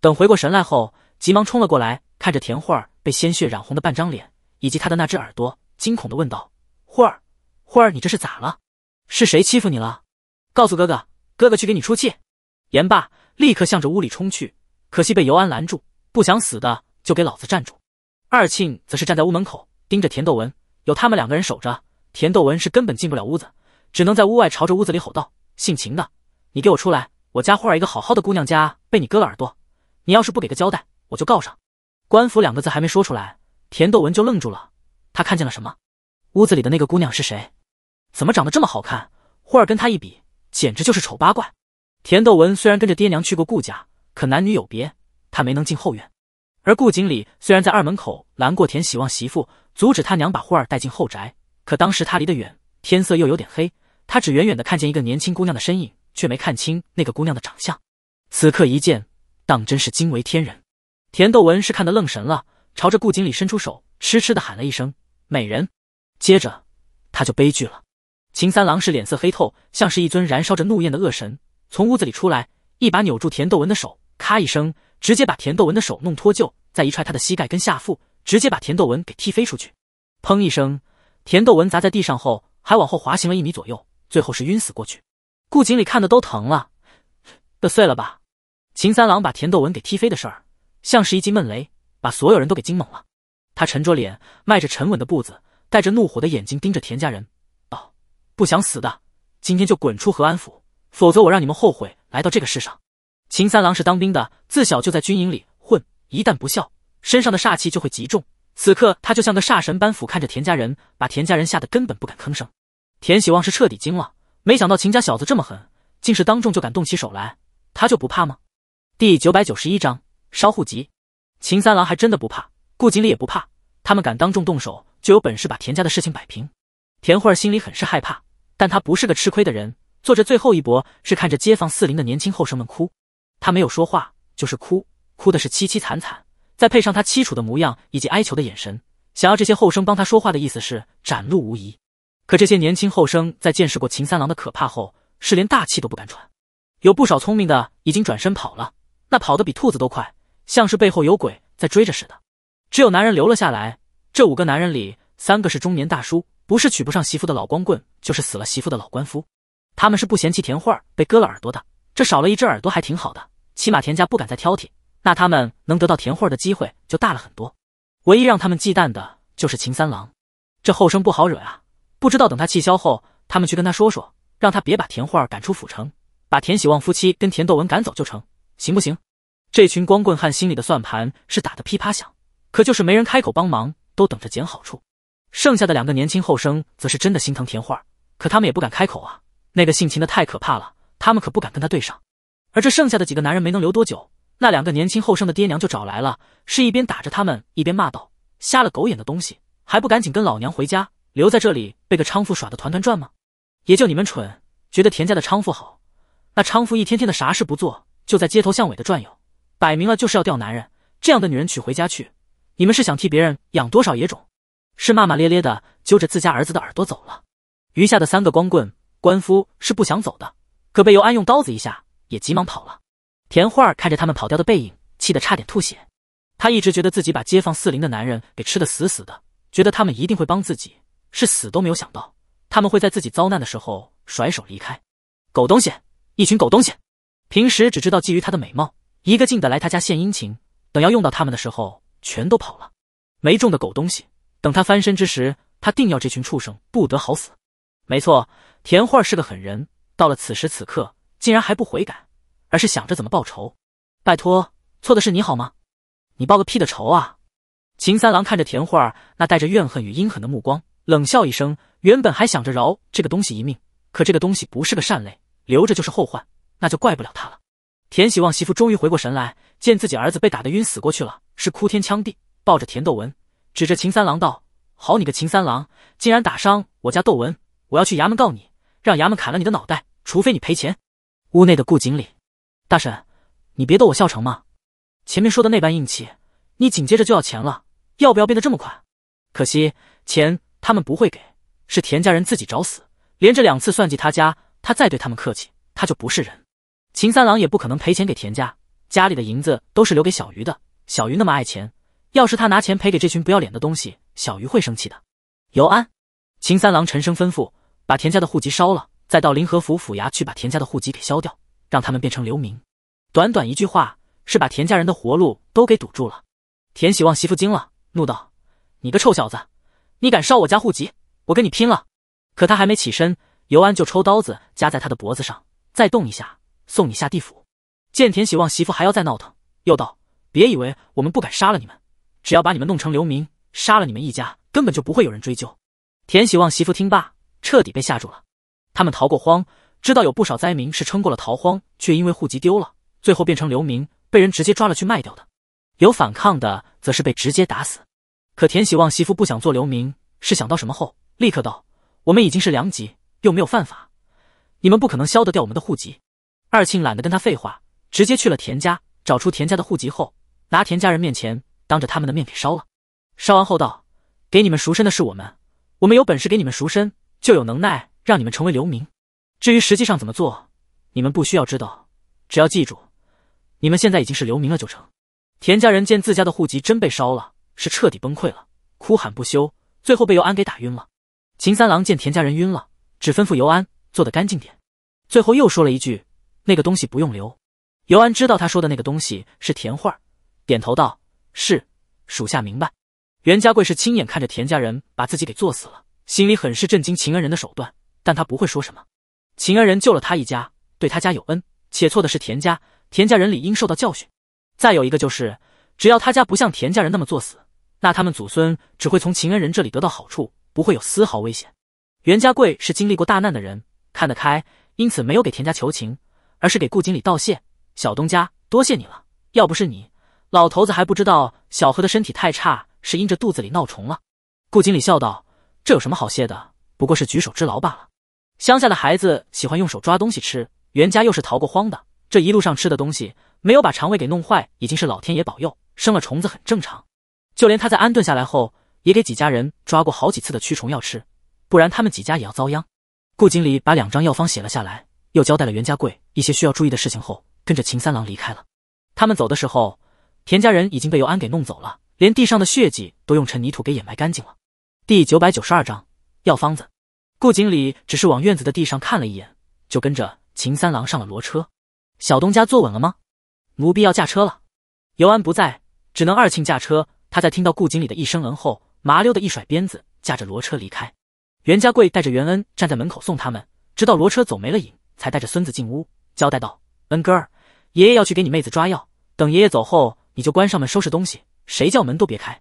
等回过神来后，急忙冲了过来，看着田慧儿被鲜血染红的半张脸，以及她的那只耳朵，惊恐的问道：“慧儿，慧儿，你这是咋了？是谁欺负你了？”告诉哥哥，哥哥去给你出气。言罢，立刻向着屋里冲去，可惜被尤安拦住。不想死的就给老子站住！二庆则是站在屋门口，盯着田斗文。有他们两个人守着，田斗文是根本进不了屋子，只能在屋外朝着屋子里吼道：“姓秦的，你给我出来！我家霍儿一个好好的姑娘家，被你割了耳朵，你要是不给个交代，我就告上官府。”两个字还没说出来，田斗文就愣住了。他看见了什么？屋子里的那个姑娘是谁？怎么长得这么好看？霍儿跟他一比。简直就是丑八怪。田豆文虽然跟着爹娘去过顾家，可男女有别，他没能进后院。而顾经理虽然在二门口拦过田喜旺媳妇，阻止他娘把护儿带进后宅，可当时他离得远，天色又有点黑，他只远远的看见一个年轻姑娘的身影，却没看清那个姑娘的长相。此刻一见，当真是惊为天人。田豆文是看得愣神了，朝着顾经理伸出手，痴痴的喊了一声“美人”，接着他就悲剧了。秦三郎是脸色黑透，像是一尊燃烧着怒焰的恶神，从屋子里出来，一把扭住田斗文的手，咔一声，直接把田斗文的手弄脱臼，再一踹他的膝盖跟下腹，直接把田斗文给踢飞出去。砰一声，田斗文砸在地上后，还往后滑行了一米左右，最后是晕死过去。顾经理看的都疼了，都碎了吧？秦三郎把田斗文给踢飞的事儿，像是一记闷雷，把所有人都给惊懵了。他沉着脸，迈着沉稳的步子，带着怒火的眼睛盯着田家人。不想死的，今天就滚出和安府，否则我让你们后悔来到这个世上。秦三郎是当兵的，自小就在军营里混，一旦不孝，身上的煞气就会极重。此刻他就像个煞神般俯瞰着田家人，把田家人吓得根本不敢吭声。田喜旺是彻底惊了，没想到秦家小子这么狠，竟是当众就敢动起手来，他就不怕吗？第九百九十一章烧户籍。秦三郎还真的不怕，顾锦礼也不怕，他们敢当众动手，就有本事把田家的事情摆平。田慧儿心里很是害怕。但他不是个吃亏的人，做着最后一搏是看着街坊四邻的年轻后生们哭。他没有说话，就是哭，哭的是凄凄惨惨，再配上他凄楚的模样以及哀求的眼神，想要这些后生帮他说话的意思是展露无遗。可这些年轻后生在见识过秦三郎的可怕后，是连大气都不敢喘。有不少聪明的已经转身跑了，那跑得比兔子都快，像是背后有鬼在追着似的。只有男人留了下来，这五个男人里，三个是中年大叔。不是娶不上媳妇的老光棍，就是死了媳妇的老官夫，他们是不嫌弃田慧儿被割了耳朵的，这少了一只耳朵还挺好的，起码田家不敢再挑剔，那他们能得到田慧儿的机会就大了很多。唯一让他们忌惮的就是秦三郎，这后生不好惹啊，不知道等他气消后，他们去跟他说说，让他别把田慧儿赶出府城，把田喜旺夫妻跟田斗文赶走就成，行不行？这群光棍汉心里的算盘是打得噼啪响，可就是没人开口帮忙，都等着捡好处。剩下的两个年轻后生则是真的心疼田画，儿，可他们也不敢开口啊。那个姓秦的太可怕了，他们可不敢跟他对上。而这剩下的几个男人没能留多久，那两个年轻后生的爹娘就找来了，是一边打着他们，一边骂道：“瞎了狗眼的东西，还不赶紧跟老娘回家？留在这里被个娼妇耍得团团转吗？也就你们蠢，觉得田家的娼妇好？那娼妇一天天的啥事不做，就在街头巷尾的转悠，摆明了就是要钓男人。这样的女人娶回家去，你们是想替别人养多少野种？”是骂骂咧咧的揪着自家儿子的耳朵走了，余下的三个光棍官夫是不想走的，可被尤安用刀子一下，也急忙跑了。田画儿看着他们跑掉的背影，气得差点吐血。他一直觉得自己把街坊四邻的男人给吃得死死的，觉得他们一定会帮自己，是死都没有想到，他们会在自己遭难的时候甩手离开。狗东西，一群狗东西，平时只知道觊觎她的美貌，一个劲的来他家献殷勤，等要用到他们的时候，全都跑了，没中的狗东西。等他翻身之时，他定要这群畜生不得好死。没错，田慧儿是个狠人，到了此时此刻，竟然还不悔改，而是想着怎么报仇。拜托，错的是你好吗？你报个屁的仇啊！秦三郎看着田慧儿那带着怨恨与阴狠的目光，冷笑一声。原本还想着饶这个东西一命，可这个东西不是个善类，留着就是后患，那就怪不了他了。田喜旺媳妇终于回过神来，见自己儿子被打得晕死过去了，是哭天抢地，抱着田斗文。指着秦三郎道：“好你个秦三郎，竟然打伤我家窦文，我要去衙门告你，让衙门砍了你的脑袋，除非你赔钱。”屋内的顾经理，大婶，你别逗我笑成吗？前面说的那般硬气，你紧接着就要钱了，要不要变得这么快？可惜钱他们不会给，是田家人自己找死。连着两次算计他家，他再对他们客气，他就不是人。秦三郎也不可能赔钱给田家，家里的银子都是留给小鱼的，小鱼那么爱钱。要是他拿钱赔给这群不要脸的东西，小鱼会生气的。尤安，秦三郎沉声吩咐，把田家的户籍烧了，再到临河府府衙去把田家的户籍给消掉，让他们变成流民。短短一句话，是把田家人的活路都给堵住了。田喜旺媳妇惊了，怒道：“你个臭小子，你敢烧我家户籍，我跟你拼了！”可他还没起身，尤安就抽刀子夹在他的脖子上，再动一下，送你下地府。见田喜旺媳妇还要再闹腾，又道：“别以为我们不敢杀了你们。”只要把你们弄成流民，杀了你们一家，根本就不会有人追究。田喜旺媳妇听罢，彻底被吓住了。他们逃过荒，知道有不少灾民是撑过了逃荒，却因为户籍丢了，最后变成流民，被人直接抓了去卖掉的。有反抗的，则是被直接打死。可田喜旺媳妇不想做流民，是想到什么后，立刻道：“我们已经是良籍，又没有犯法，你们不可能消得掉我们的户籍。”二庆懒得跟他废话，直接去了田家，找出田家的户籍后，拿田家人面前。当着他们的面给烧了，烧完后道：“给你们赎身的是我们，我们有本事给你们赎身，就有能耐让你们成为流民。至于实际上怎么做，你们不需要知道，只要记住，你们现在已经是流民了就成。”田家人见自家的户籍真被烧了，是彻底崩溃了，哭喊不休，最后被尤安给打晕了。秦三郎见田家人晕了，只吩咐尤安做得干净点，最后又说了一句：“那个东西不用留。”尤安知道他说的那个东西是田慧儿，点头道。是，属下明白。袁家贵是亲眼看着田家人把自己给作死了，心里很是震惊秦恩人的手段，但他不会说什么。秦恩人救了他一家，对他家有恩，且错的是田家，田家人理应受到教训。再有一个就是，只要他家不像田家人那么作死，那他们祖孙只会从秦恩人这里得到好处，不会有丝毫危险。袁家贵是经历过大难的人，看得开，因此没有给田家求情，而是给顾经理道谢：“小东家，多谢你了，要不是你。”老头子还不知道小何的身体太差，是因着肚子里闹虫了。顾经理笑道：“这有什么好谢的？不过是举手之劳罢了。乡下的孩子喜欢用手抓东西吃，袁家又是逃过荒的，这一路上吃的东西没有把肠胃给弄坏，已经是老天爷保佑，生了虫子很正常。就连他在安顿下来后，也给几家人抓过好几次的驱虫药吃，不然他们几家也要遭殃。”顾经理把两张药方写了下来，又交代了袁家贵一些需要注意的事情后，跟着秦三郎离开了。他们走的时候。田家人已经被尤安给弄走了，连地上的血迹都用尘泥土给掩埋干净了。第九百九十二章药方子。顾锦礼只是往院子的地上看了一眼，就跟着秦三郎上了骡车。小东家坐稳了吗？奴婢要驾车了。尤安不在，只能二庆驾车。他在听到顾锦礼的一声“嗯”后，麻溜的一甩鞭子，驾着骡车离开。袁家贵带着袁恩站在门口送他们，直到骡车走没了影，才带着孙子进屋，交代道：“恩哥儿，爷爷要去给你妹子抓药，等爷爷走后。”你就关上门收拾东西，谁叫门都别开，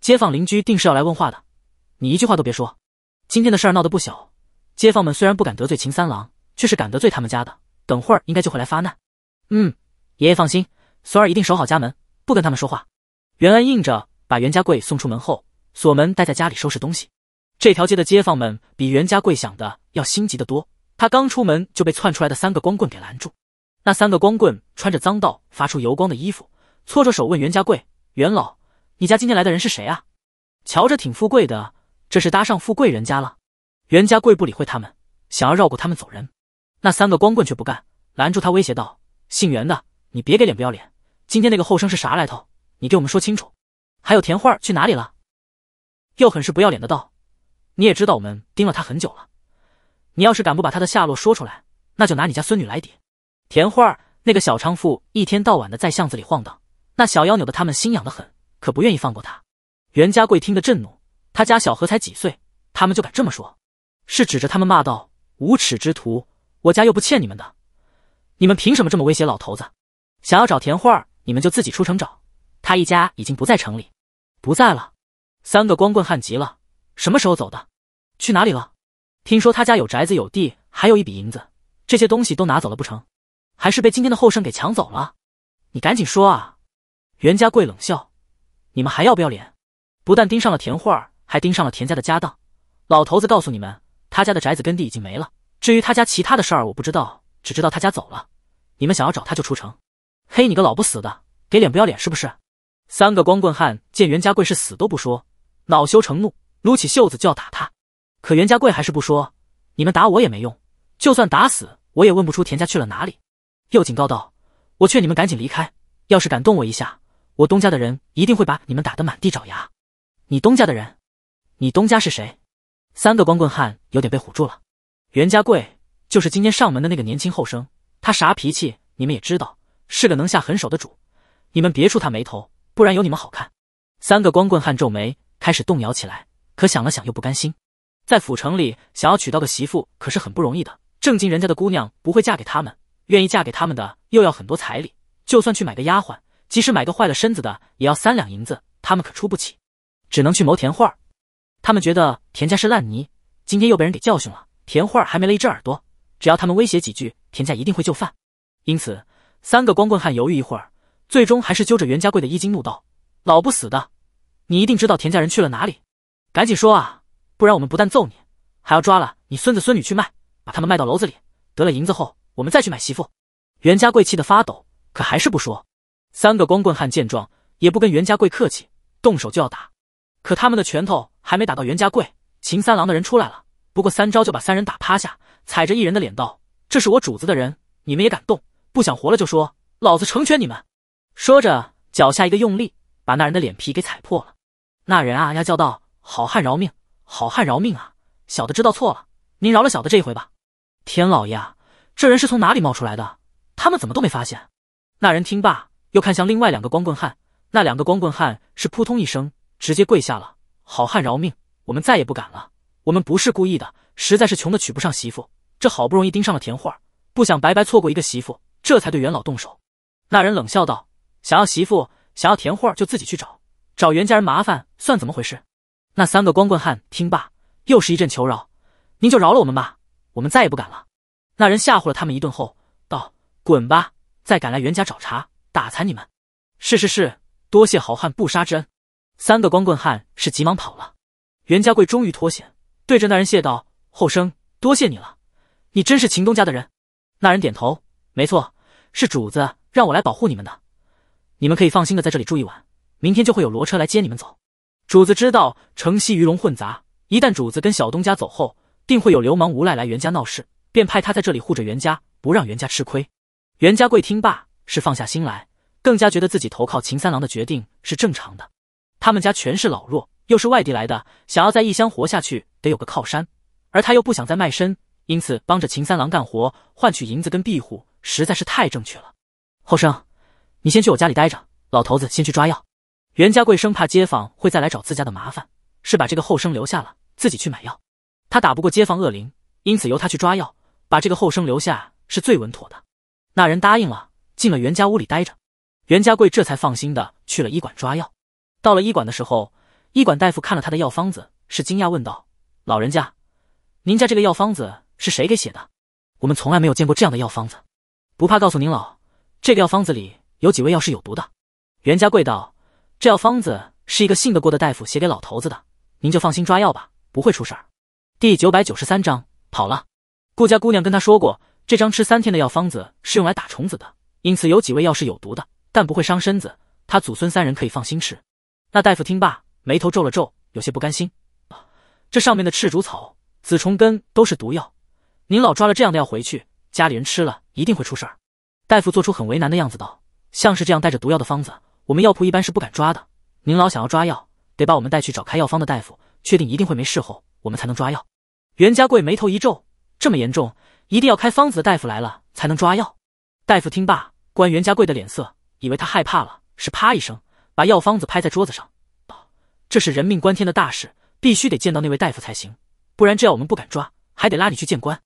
街坊邻居定是要来问话的，你一句话都别说。今天的事闹得不小，街坊们虽然不敢得罪秦三郎，却是敢得罪他们家的。等会儿应该就会来发难。嗯，爷爷放心，孙儿一定守好家门，不跟他们说话。袁安应着，把袁家贵送出门后，锁门待在家里收拾东西。这条街的街坊们比袁家贵想的要心急得多，他刚出门就被窜出来的三个光棍给拦住。那三个光棍穿着脏到发出油光的衣服。搓着手问袁家贵：“袁老，你家今天来的人是谁啊？瞧着挺富贵的，这是搭上富贵人家了。”袁家贵不理会他们，想要绕过他们走人。那三个光棍却不干，拦住他威胁道：“姓袁的，你别给脸不要脸！今天那个后生是啥来头？你给我们说清楚！还有田花儿去哪里了？”又很是不要脸的道：“你也知道我们盯了他很久了，你要是敢不把他的下落说出来，那就拿你家孙女来抵。”田花儿那个小娼妇一天到晚的在巷子里晃荡。那小妖扭的，他们心痒的很，可不愿意放过他。袁家贵听得震怒，他家小何才几岁，他们就敢这么说，是指着他们骂道：“无耻之徒！我家又不欠你们的，你们凭什么这么威胁老头子？想要找田花儿，你们就自己出城找。他一家已经不在城里，不在了。三个光棍汉急了，什么时候走的？去哪里了？听说他家有宅子、有地，还有一笔银子，这些东西都拿走了不成？还是被今天的后生给抢走了？你赶紧说啊！”袁家贵冷笑：“你们还要不要脸？不但盯上了田慧儿，还盯上了田家的家当。老头子告诉你们，他家的宅子耕地已经没了。至于他家其他的事儿，我不知道，只知道他家走了。你们想要找他，就出城。嘿，你个老不死的，给脸不要脸是不是？”三个光棍汉见袁家贵是死都不说，恼羞成怒，撸起袖子就要打他。可袁家贵还是不说：“你们打我也没用，就算打死我也问不出田家去了哪里。”又警告道：“我劝你们赶紧离开，要是敢动我一下。”我东家的人一定会把你们打得满地找牙。你东家的人，你东家是谁？三个光棍汉有点被唬住了。袁家贵就是今天上门的那个年轻后生，他啥脾气你们也知道，是个能下狠手的主。你们别触他眉头，不然有你们好看。三个光棍汉皱眉，开始动摇起来。可想了想，又不甘心。在府城里想要娶到个媳妇可是很不容易的，正经人家的姑娘不会嫁给他们，愿意嫁给他们的又要很多彩礼，就算去买个丫鬟。即使买个坏了身子的也要三两银子，他们可出不起，只能去谋田慧儿。他们觉得田家是烂泥，今天又被人给教训了，田慧儿还没了一只耳朵，只要他们威胁几句，田家一定会就范。因此，三个光棍汉犹豫一会儿，最终还是揪着袁家贵的衣襟怒道：“老不死的，你一定知道田家人去了哪里？赶紧说啊，不然我们不但揍你，还要抓了你孙子孙女去卖，把他们卖到楼子里，得了银子后，我们再去买媳妇。”袁家贵气得发抖，可还是不说。三个光棍汉见状，也不跟袁家贵客气，动手就要打。可他们的拳头还没打到袁家贵，秦三郎的人出来了，不过三招就把三人打趴下，踩着一人的脸道：“这是我主子的人，你们也敢动？不想活了就说，老子成全你们。”说着，脚下一个用力，把那人的脸皮给踩破了。那人啊呀叫道：“好汉饶命，好汉饶命啊！小的知道错了，您饶了小的这一回吧。”天老爷，啊，这人是从哪里冒出来的？他们怎么都没发现？那人听罢。又看向另外两个光棍汉，那两个光棍汉是扑通一声直接跪下了：“好汉饶命，我们再也不敢了，我们不是故意的，实在是穷的娶不上媳妇，这好不容易盯上了田慧儿，不想白白错过一个媳妇，这才对元老动手。”那人冷笑道：“想要媳妇，想要田慧儿，就自己去找，找袁家人麻烦算怎么回事？”那三个光棍汉听罢，又是一阵求饶：“您就饶了我们吧，我们再也不敢了。”那人吓唬了他们一顿后，道：“滚吧，再敢来袁家找茬。”打残你们！是是是，多谢好汉不杀之恩。三个光棍汉是急忙跑了。袁家贵终于脱险，对着那人谢道：“后生，多谢你了，你真是秦东家的人。”那人点头：“没错，是主子让我来保护你们的。你们可以放心的在这里住一晚，明天就会有骡车来接你们走。主子知道城西鱼龙混杂，一旦主子跟小东家走后，定会有流氓无赖来袁家闹事，便派他在这里护着袁家，不让袁家吃亏。”袁家贵听罢。是放下心来，更加觉得自己投靠秦三郎的决定是正常的。他们家全是老弱，又是外地来的，想要在异乡活下去，得有个靠山。而他又不想再卖身，因此帮着秦三郎干活，换取银子跟庇护，实在是太正确了。后生，你先去我家里待着，老头子先去抓药。袁家贵生怕街坊会再来找自家的麻烦，是把这个后生留下了，自己去买药。他打不过街坊恶灵，因此由他去抓药，把这个后生留下是最稳妥的。那人答应了。进了袁家屋里待着，袁家贵这才放心的去了医馆抓药。到了医馆的时候，医馆大夫看了他的药方子，是惊讶问道：“老人家，您家这个药方子是谁给写的？我们从来没有见过这样的药方子。不怕告诉您老，这个药方子里有几味药是有毒的。”袁家贵道：“这药方子是一个信得过的大夫写给老头子的，您就放心抓药吧，不会出事儿。”第九百九十三章跑了。顾家姑娘跟他说过，这张吃三天的药方子是用来打虫子的。因此有几味药是有毒的，但不会伤身子。他祖孙三人可以放心吃。那大夫听罢，眉头皱了皱，有些不甘心。啊、这上面的赤竹草、紫虫根都是毒药，您老抓了这样的药回去，家里人吃了一定会出事儿。大夫做出很为难的样子，道：“像是这样带着毒药的方子，我们药铺一般是不敢抓的。您老想要抓药，得把我们带去找开药方的大夫，确定一定会没事后，我们才能抓药。”袁家贵眉头一皱：“这么严重，一定要开方子的大夫来了才能抓药？”大夫听罢。关袁家贵的脸色，以为他害怕了，是啪一声把药方子拍在桌子上，道：“这是人命关天的大事，必须得见到那位大夫才行，不然这药我们不敢抓，还得拉你去见官。”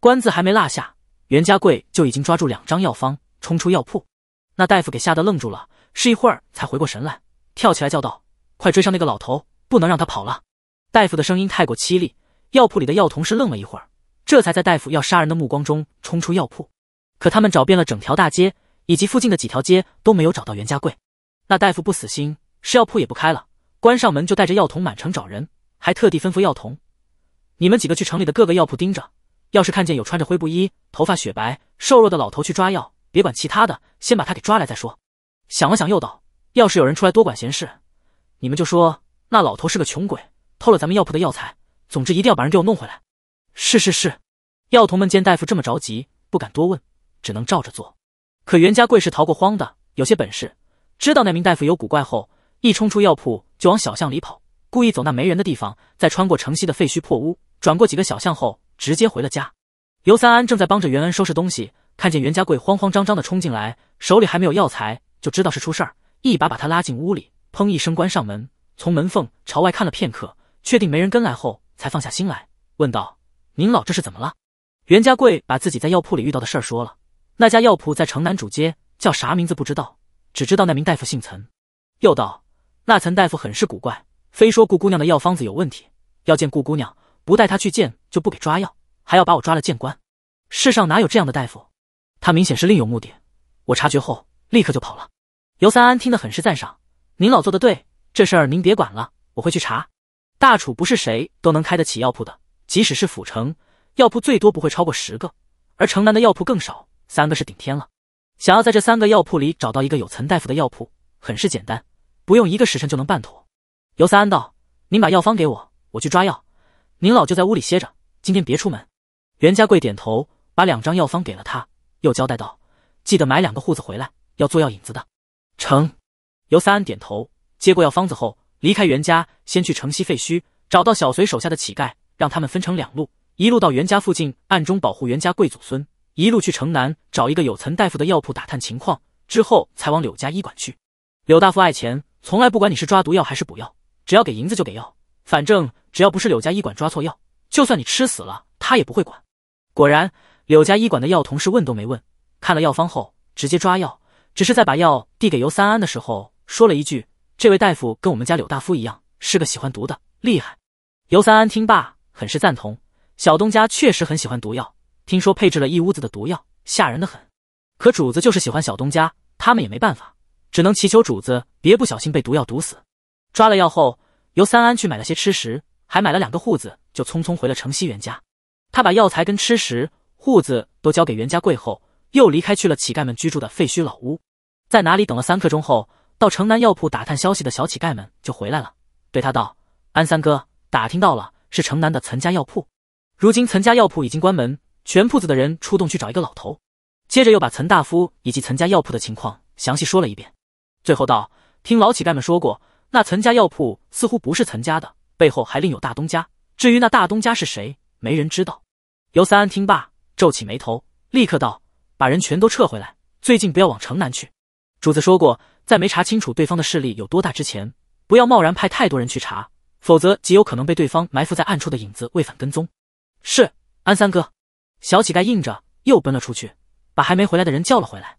官字还没落下，袁家贵就已经抓住两张药方，冲出药铺。那大夫给吓得愣住了，是一会儿才回过神来，跳起来叫道：“快追上那个老头，不能让他跑了！”大夫的声音太过凄厉，药铺里的药童是愣了一会儿，这才在大夫要杀人的目光中冲出药铺。可他们找遍了整条大街。以及附近的几条街都没有找到袁家贵，那大夫不死心，是药铺也不开了，关上门就带着药童满城找人，还特地吩咐药童：“你们几个去城里的各个药铺盯着，要是看见有穿着灰布衣、头发雪白、瘦弱的老头去抓药，别管其他的，先把他给抓来再说。”想了想又道：“要是有人出来多管闲事，你们就说那老头是个穷鬼，偷了咱们药铺的药材。总之一定要把人给我弄回来。”“是是是。”药童们见大夫这么着急，不敢多问，只能照着做。可袁家贵是逃过荒的，有些本事。知道那名大夫有古怪后，一冲出药铺就往小巷里跑，故意走那没人的地方，再穿过城西的废墟破屋，转过几个小巷后，直接回了家。尤三安正在帮着袁恩收拾东西，看见袁家贵慌慌张张的冲进来，手里还没有药材，就知道是出事儿，一把把他拉进屋里，砰一声关上门，从门缝朝外看了片刻，确定没人跟来后，才放下心来，问道：“您老这是怎么了？”袁家贵把自己在药铺里遇到的事儿说了。那家药铺在城南主街，叫啥名字不知道，只知道那名大夫姓岑。又道，那岑大夫很是古怪，非说顾姑娘的药方子有问题，要见顾姑娘，不带她去见就不给抓药，还要把我抓了见官。世上哪有这样的大夫？他明显是另有目的。我察觉后，立刻就跑了。尤三安听得很是赞赏，您老做的对，这事儿您别管了，我会去查。大楚不是谁都能开得起药铺的，即使是府城，药铺最多不会超过十个，而城南的药铺更少。三个是顶天了，想要在这三个药铺里找到一个有岑大夫的药铺，很是简单，不用一个时辰就能办妥。尤三安道：“您把药方给我，我去抓药，您老就在屋里歇着，今天别出门。”袁家贵点头，把两张药方给了他，又交代道：“记得买两个护子回来，要做药引子的。”成。尤三安点头，接过药方子后，离开袁家，先去城西废墟，找到小随手下的乞丐，让他们分成两路，一路到袁家附近暗中保护袁家贵祖孙。一路去城南找一个有岑大夫的药铺打探情况，之后才往柳家医馆去。柳大夫爱钱，从来不管你是抓毒药还是补药，只要给银子就给药。反正只要不是柳家医馆抓错药，就算你吃死了他也不会管。果然，柳家医馆的药童是问都没问，看了药方后直接抓药。只是在把药递给尤三安的时候，说了一句：“这位大夫跟我们家柳大夫一样，是个喜欢毒的厉害。”尤三安听罢，很是赞同：“小东家确实很喜欢毒药。”听说配置了一屋子的毒药，吓人的很。可主子就是喜欢小东家，他们也没办法，只能祈求主子别不小心被毒药毒死。抓了药后，由三安去买了些吃食，还买了两个护子，就匆匆回了城西袁家。他把药材跟吃食、护子都交给袁家贵后，又离开去了乞丐们居住的废墟老屋，在哪里等了三刻钟后，到城南药铺打探消息的小乞丐们就回来了，对他道：“安三哥，打听到了，是城南的岑家药铺。如今岑家药铺已经关门。”全铺子的人出动去找一个老头，接着又把岑大夫以及岑家药铺的情况详细说了一遍，最后道：“听老乞丐们说过，那岑家药铺似乎不是岑家的，背后还另有大东家。至于那大东家是谁，没人知道。”尤三安听罢，皱起眉头，立刻道：“把人全都撤回来，最近不要往城南去。主子说过，在没查清楚对方的势力有多大之前，不要贸然派太多人去查，否则极有可能被对方埋伏在暗处的影子未反跟踪。”是，安三哥。小乞丐应着，又奔了出去，把还没回来的人叫了回来。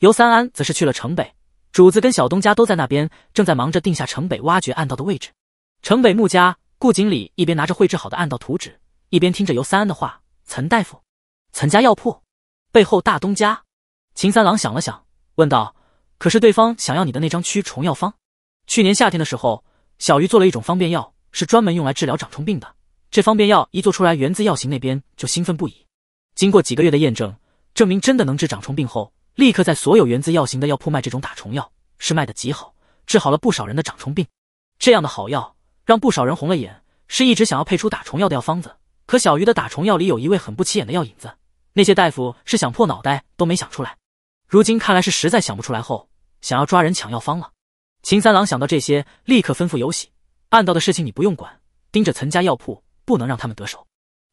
尤三安则是去了城北，主子跟小东家都在那边，正在忙着定下城北挖掘暗道的位置。城北穆家，顾锦理一边拿着绘制好的暗道图纸，一边听着尤三安的话。岑大夫，岑家药铺，背后大东家秦三郎想了想，问道：“可是对方想要你的那张驱虫药方？去年夏天的时候，小鱼做了一种方便药，是专门用来治疗长虫病的。这方便药一做出来，源自药行那边就兴奋不已。”经过几个月的验证，证明真的能治长虫病后，立刻在所有源自药行的药铺卖这种打虫药，是卖的极好，治好了不少人的长虫病。这样的好药让不少人红了眼，是一直想要配出打虫药的药方子。可小鱼的打虫药里有一位很不起眼的药引子，那些大夫是想破脑袋都没想出来。如今看来是实在想不出来后，想要抓人抢药方了。秦三郎想到这些，立刻吩咐有喜：暗道的事情你不用管，盯着岑家药铺，不能让他们得手。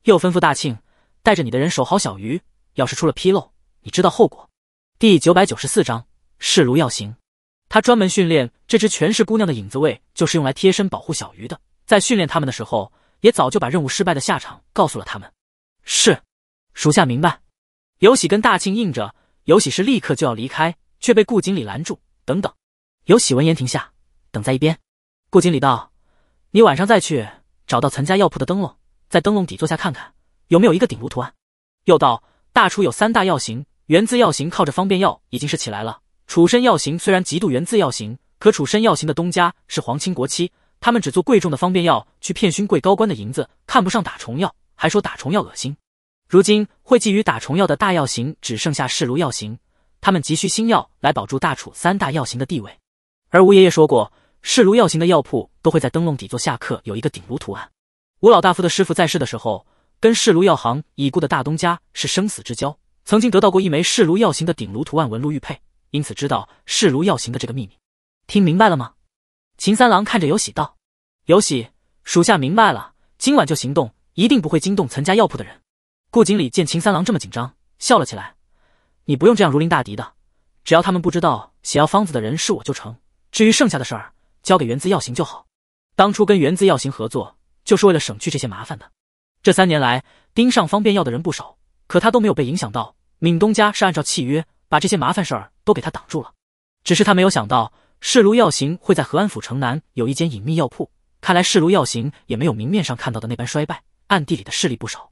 又吩咐大庆。带着你的人守好小鱼，要是出了纰漏，你知道后果。第九百九十四章势如要行，他专门训练这只全是姑娘的影子卫，就是用来贴身保护小鱼的。在训练他们的时候，也早就把任务失败的下场告诉了他们。是，属下明白。尤喜跟大庆应着，尤喜是立刻就要离开，却被顾经理拦住。等等，尤喜闻言停下，等在一边。顾经理道：“你晚上再去找到岑家药铺的灯笼，在灯笼底座下看看。”有没有一个鼎炉图案？又道，大楚有三大药行，源自药行靠着方便药已经是起来了。楚身药行虽然极度源自药行，可楚身药行的东家是皇亲国戚，他们只做贵重的方便药去骗勋贵高官的银子，看不上打虫药，还说打虫药恶心。如今会觊觎打虫药的大药行只剩下世炉药行，他们急需新药来保住大楚三大药行的地位。而吴爷爷说过，世炉药行的药铺都会在灯笼底座下刻有一个鼎炉图案。吴老大夫的师傅在世的时候。跟世炉药行已故的大东家是生死之交，曾经得到过一枚世炉药行的鼎炉图案纹路玉佩，因此知道世炉药行的这个秘密。听明白了吗？秦三郎看着有喜道：“有喜，属下明白了。今晚就行动，一定不会惊动岑家药铺的人。”顾经礼见秦三郎这么紧张，笑了起来：“你不用这样如临大敌的，只要他们不知道写药方子的人是我就成。至于剩下的事儿，交给源字药行就好。当初跟源字药行合作，就是为了省去这些麻烦的。”这三年来盯上方便药的人不少，可他都没有被影响到。闵东家是按照契约把这些麻烦事儿都给他挡住了，只是他没有想到世庐药行会在和安府城南有一间隐秘药铺。看来世庐药行也没有明面上看到的那般衰败，暗地里的势力不少。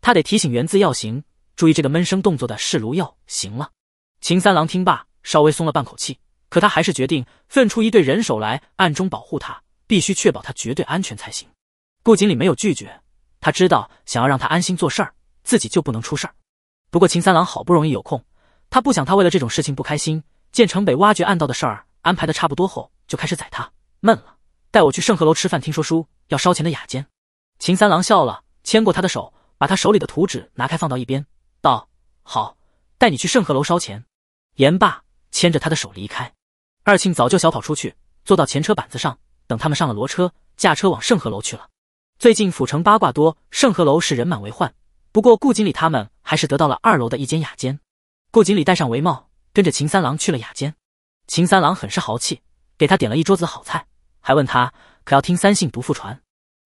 他得提醒源自药行注意这个闷声动作的世庐药行了。秦三郎听罢，稍微松了半口气，可他还是决定分出一队人手来暗中保护他，必须确保他绝对安全才行。顾锦鲤没有拒绝。他知道，想要让他安心做事儿，自己就不能出事儿。不过秦三郎好不容易有空，他不想他为了这种事情不开心。见城北挖掘暗道的事儿安排的差不多后，就开始宰他，闷了。带我去圣和楼吃饭，听说书，要烧钱的雅间。秦三郎笑了，牵过他的手，把他手里的图纸拿开放到一边，道：“好，带你去圣和楼烧钱。”言罢，牵着他的手离开。二庆早就小跑出去，坐到前车板子上，等他们上了骡车，驾车往圣和楼去了。最近府城八卦多，盛和楼是人满为患。不过顾经理他们还是得到了二楼的一间雅间。顾经理戴上帷帽，跟着秦三郎去了雅间。秦三郎很是豪气，给他点了一桌子好菜，还问他可要听三姓毒妇传。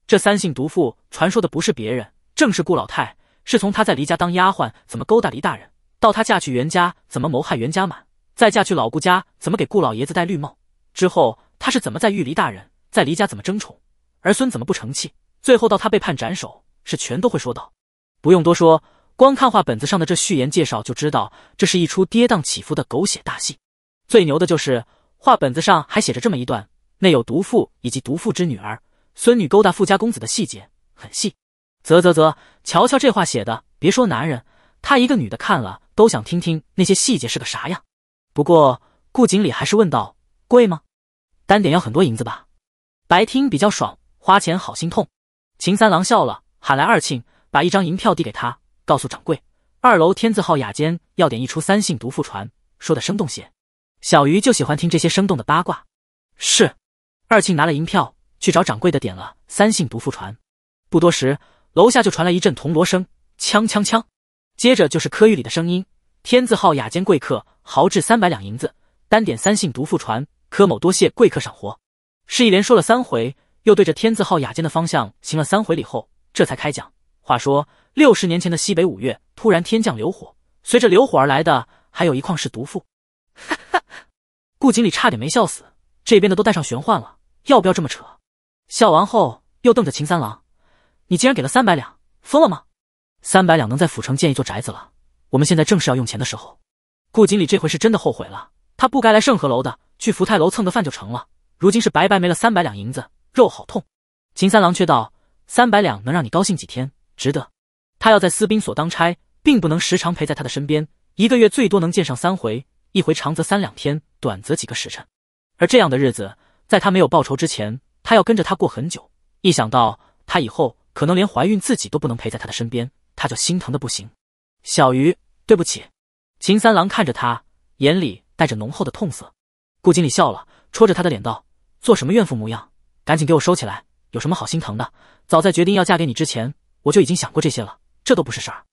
这三姓毒妇传说的不是别人，正是顾老太。是从她在黎家当丫鬟怎么勾搭黎大人，到她嫁去袁家怎么谋害袁家满，再嫁去老顾家怎么给顾老爷子戴绿帽，之后她是怎么在御黎大人在黎家怎么争宠，儿孙怎么不成器。最后到他被判斩首，是全都会说到，不用多说，光看画本子上的这序言介绍就知道，这是一出跌宕起伏的狗血大戏。最牛的就是画本子上还写着这么一段，内有毒妇以及毒妇之女儿、孙女勾搭富家公子的细节，很细。啧啧啧，瞧瞧这话写的，别说男人，他一个女的看了都想听听那些细节是个啥样。不过顾锦鲤还是问道：“贵吗？单点要很多银子吧？白听比较爽，花钱好心痛。”秦三郎笑了，喊来二庆，把一张银票递给他，告诉掌柜：二楼天字号雅间要点一出《三姓独妇传》，说的生动些。小鱼就喜欢听这些生动的八卦。是。二庆拿了银票去找掌柜的，点了《三姓独妇传》。不多时，楼下就传来一阵铜锣声，锵锵锵，接着就是柯玉里的声音：天字号雅间贵客豪掷三百两银子，单点《三姓独妇传》，柯某多谢贵客赏活。是一连说了三回。又对着天字号雅间的方向行了三回礼后，这才开讲。话说六十年前的西北五月，突然天降流火，随着流火而来的，还有一矿是毒妇。哈哈，顾经理差点没笑死。这边的都带上玄幻了，要不要这么扯？笑完后，又瞪着秦三郎：“你竟然给了三百两，疯了吗？三百两能在府城建一座宅子了。我们现在正是要用钱的时候。”顾经理这回是真的后悔了，他不该来盛和楼的，去福泰楼蹭个饭就成了。如今是白白没了三百两银子。肉好痛，秦三郎却道：“三百两能让你高兴几天，值得。”他要在私兵所当差，并不能时常陪在他的身边，一个月最多能见上三回，一回长则三两天，短则几个时辰。而这样的日子，在他没有报仇之前，他要跟着他过很久。一想到他以后可能连怀孕自己都不能陪在他的身边，他就心疼的不行。小鱼，对不起。”秦三郎看着他，眼里带着浓厚的痛色。顾经理笑了，戳着他的脸道：“做什么怨妇模样？”赶紧给我收起来！有什么好心疼的？早在决定要嫁给你之前，我就已经想过这些了，这都不是事儿。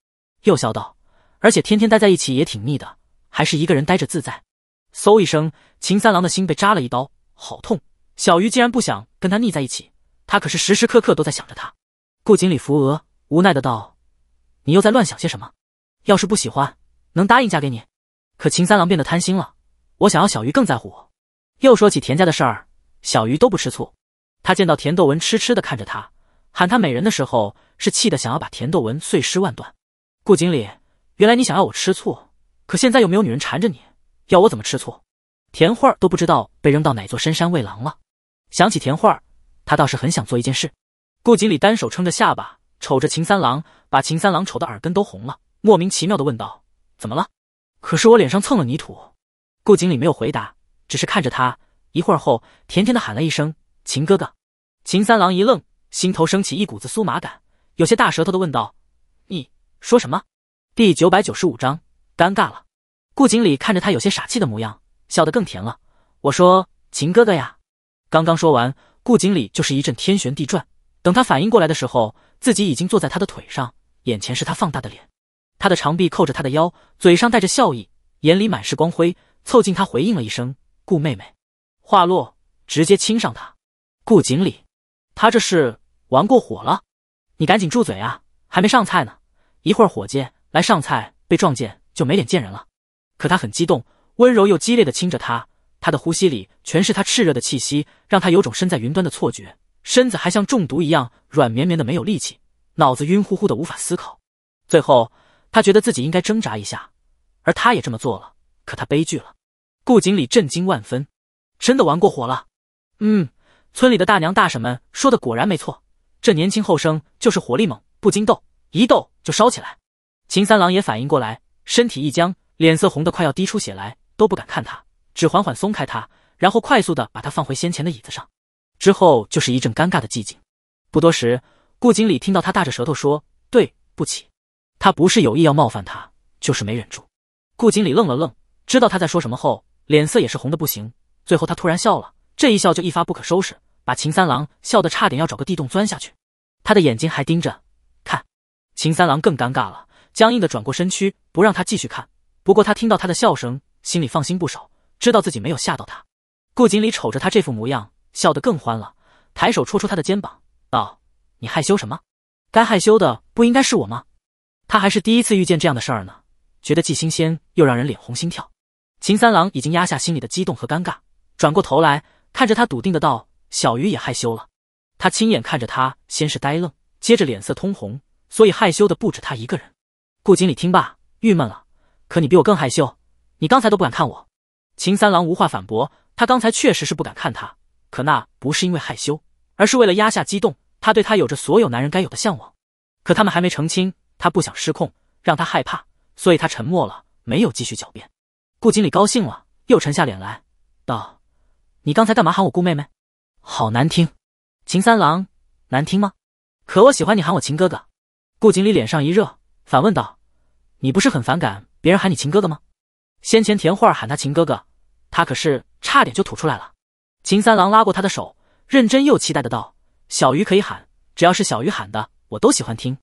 又笑道：“而且天天待在一起也挺腻的，还是一个人待着自在。”嗖一声，秦三郎的心被扎了一刀，好痛！小鱼竟然不想跟他腻在一起，他可是时时刻刻都在想着他。顾锦鲤扶额，无奈的道：“你又在乱想些什么？要是不喜欢，能答应嫁给你？”可秦三郎变得贪心了，我想要小鱼更在乎我。又说起田家的事儿，小鱼都不吃醋。他见到田豆文痴痴的看着他，喊他美人的时候是气的，想要把田豆文碎尸万段。顾锦理，原来你想要我吃醋，可现在又没有女人缠着你，要我怎么吃醋？田慧儿都不知道被扔到哪座深山喂狼了。想起田慧儿，他倒是很想做一件事。顾锦理单手撑着下巴，瞅着秦三郎，把秦三郎瞅的耳根都红了，莫名其妙的问道：“怎么了？可是我脸上蹭了泥土？”顾锦理没有回答，只是看着他。一会儿后，甜甜的喊了一声。秦哥哥，秦三郎一愣，心头升起一股子酥麻感，有些大舌头的问道：“你说什么？”第九百九十五章尴尬了。顾锦鲤看着他有些傻气的模样，笑得更甜了。我说：“秦哥哥呀。”刚刚说完，顾锦鲤就是一阵天旋地转。等他反应过来的时候，自己已经坐在他的腿上，眼前是他放大的脸，他的长臂扣着他的腰，嘴上带着笑意，眼里满是光辉，凑近他回应了一声：“顾妹妹。”话落，直接亲上他。顾锦鲤，他这是玩过火了，你赶紧住嘴啊！还没上菜呢，一会儿伙计来上菜被撞见就没脸见人了。可他很激动，温柔又激烈的亲着他，他的呼吸里全是他炽热的气息，让他有种身在云端的错觉，身子还像中毒一样软绵绵的没有力气，脑子晕乎乎的无法思考。最后他觉得自己应该挣扎一下，而他也这么做了，可他悲剧了。顾锦鲤震惊万分，真的玩过火了，嗯。村里的大娘大婶们说的果然没错，这年轻后生就是火力猛，不经斗，一斗就烧起来。秦三郎也反应过来，身体一僵，脸色红的快要滴出血来，都不敢看他，只缓缓松开他，然后快速的把他放回先前的椅子上。之后就是一阵尴尬的寂静。不多时，顾经理听到他大着舌头说：“对不起，他不是有意要冒犯他，就是没忍住。”顾经理愣了愣，知道他在说什么后，脸色也是红的不行。最后他突然笑了。这一笑就一发不可收拾，把秦三郎笑得差点要找个地洞钻下去。他的眼睛还盯着看，秦三郎更尴尬了，僵硬的转过身躯，不让他继续看。不过他听到他的笑声，心里放心不少，知道自己没有吓到他。顾锦鲤瞅着他这副模样，笑得更欢了，抬手戳戳他的肩膀，道：“你害羞什么？该害羞的不应该是我吗？”他还是第一次遇见这样的事儿呢，觉得既新鲜又让人脸红心跳。秦三郎已经压下心里的激动和尴尬，转过头来。看着他，笃定的道：“小鱼也害羞了。”他亲眼看着他，先是呆愣，接着脸色通红，所以害羞的不止他一个人。顾经理听罢，郁闷了。可你比我更害羞，你刚才都不敢看我。秦三郎无话反驳，他刚才确实是不敢看他，可那不是因为害羞，而是为了压下激动。他对他有着所有男人该有的向往，可他们还没成亲，他不想失控，让他害怕，所以他沉默了，没有继续狡辩。顾经理高兴了，又沉下脸来，道。你刚才干嘛喊我顾妹妹，好难听。秦三郎，难听吗？可我喜欢你喊我秦哥哥。顾锦鲤脸上一热，反问道：“你不是很反感别人喊你秦哥哥吗？”先前田慧儿喊他秦哥哥，他可是差点就吐出来了。秦三郎拉过他的手，认真又期待的道：“小鱼可以喊，只要是小鱼喊的，我都喜欢听。”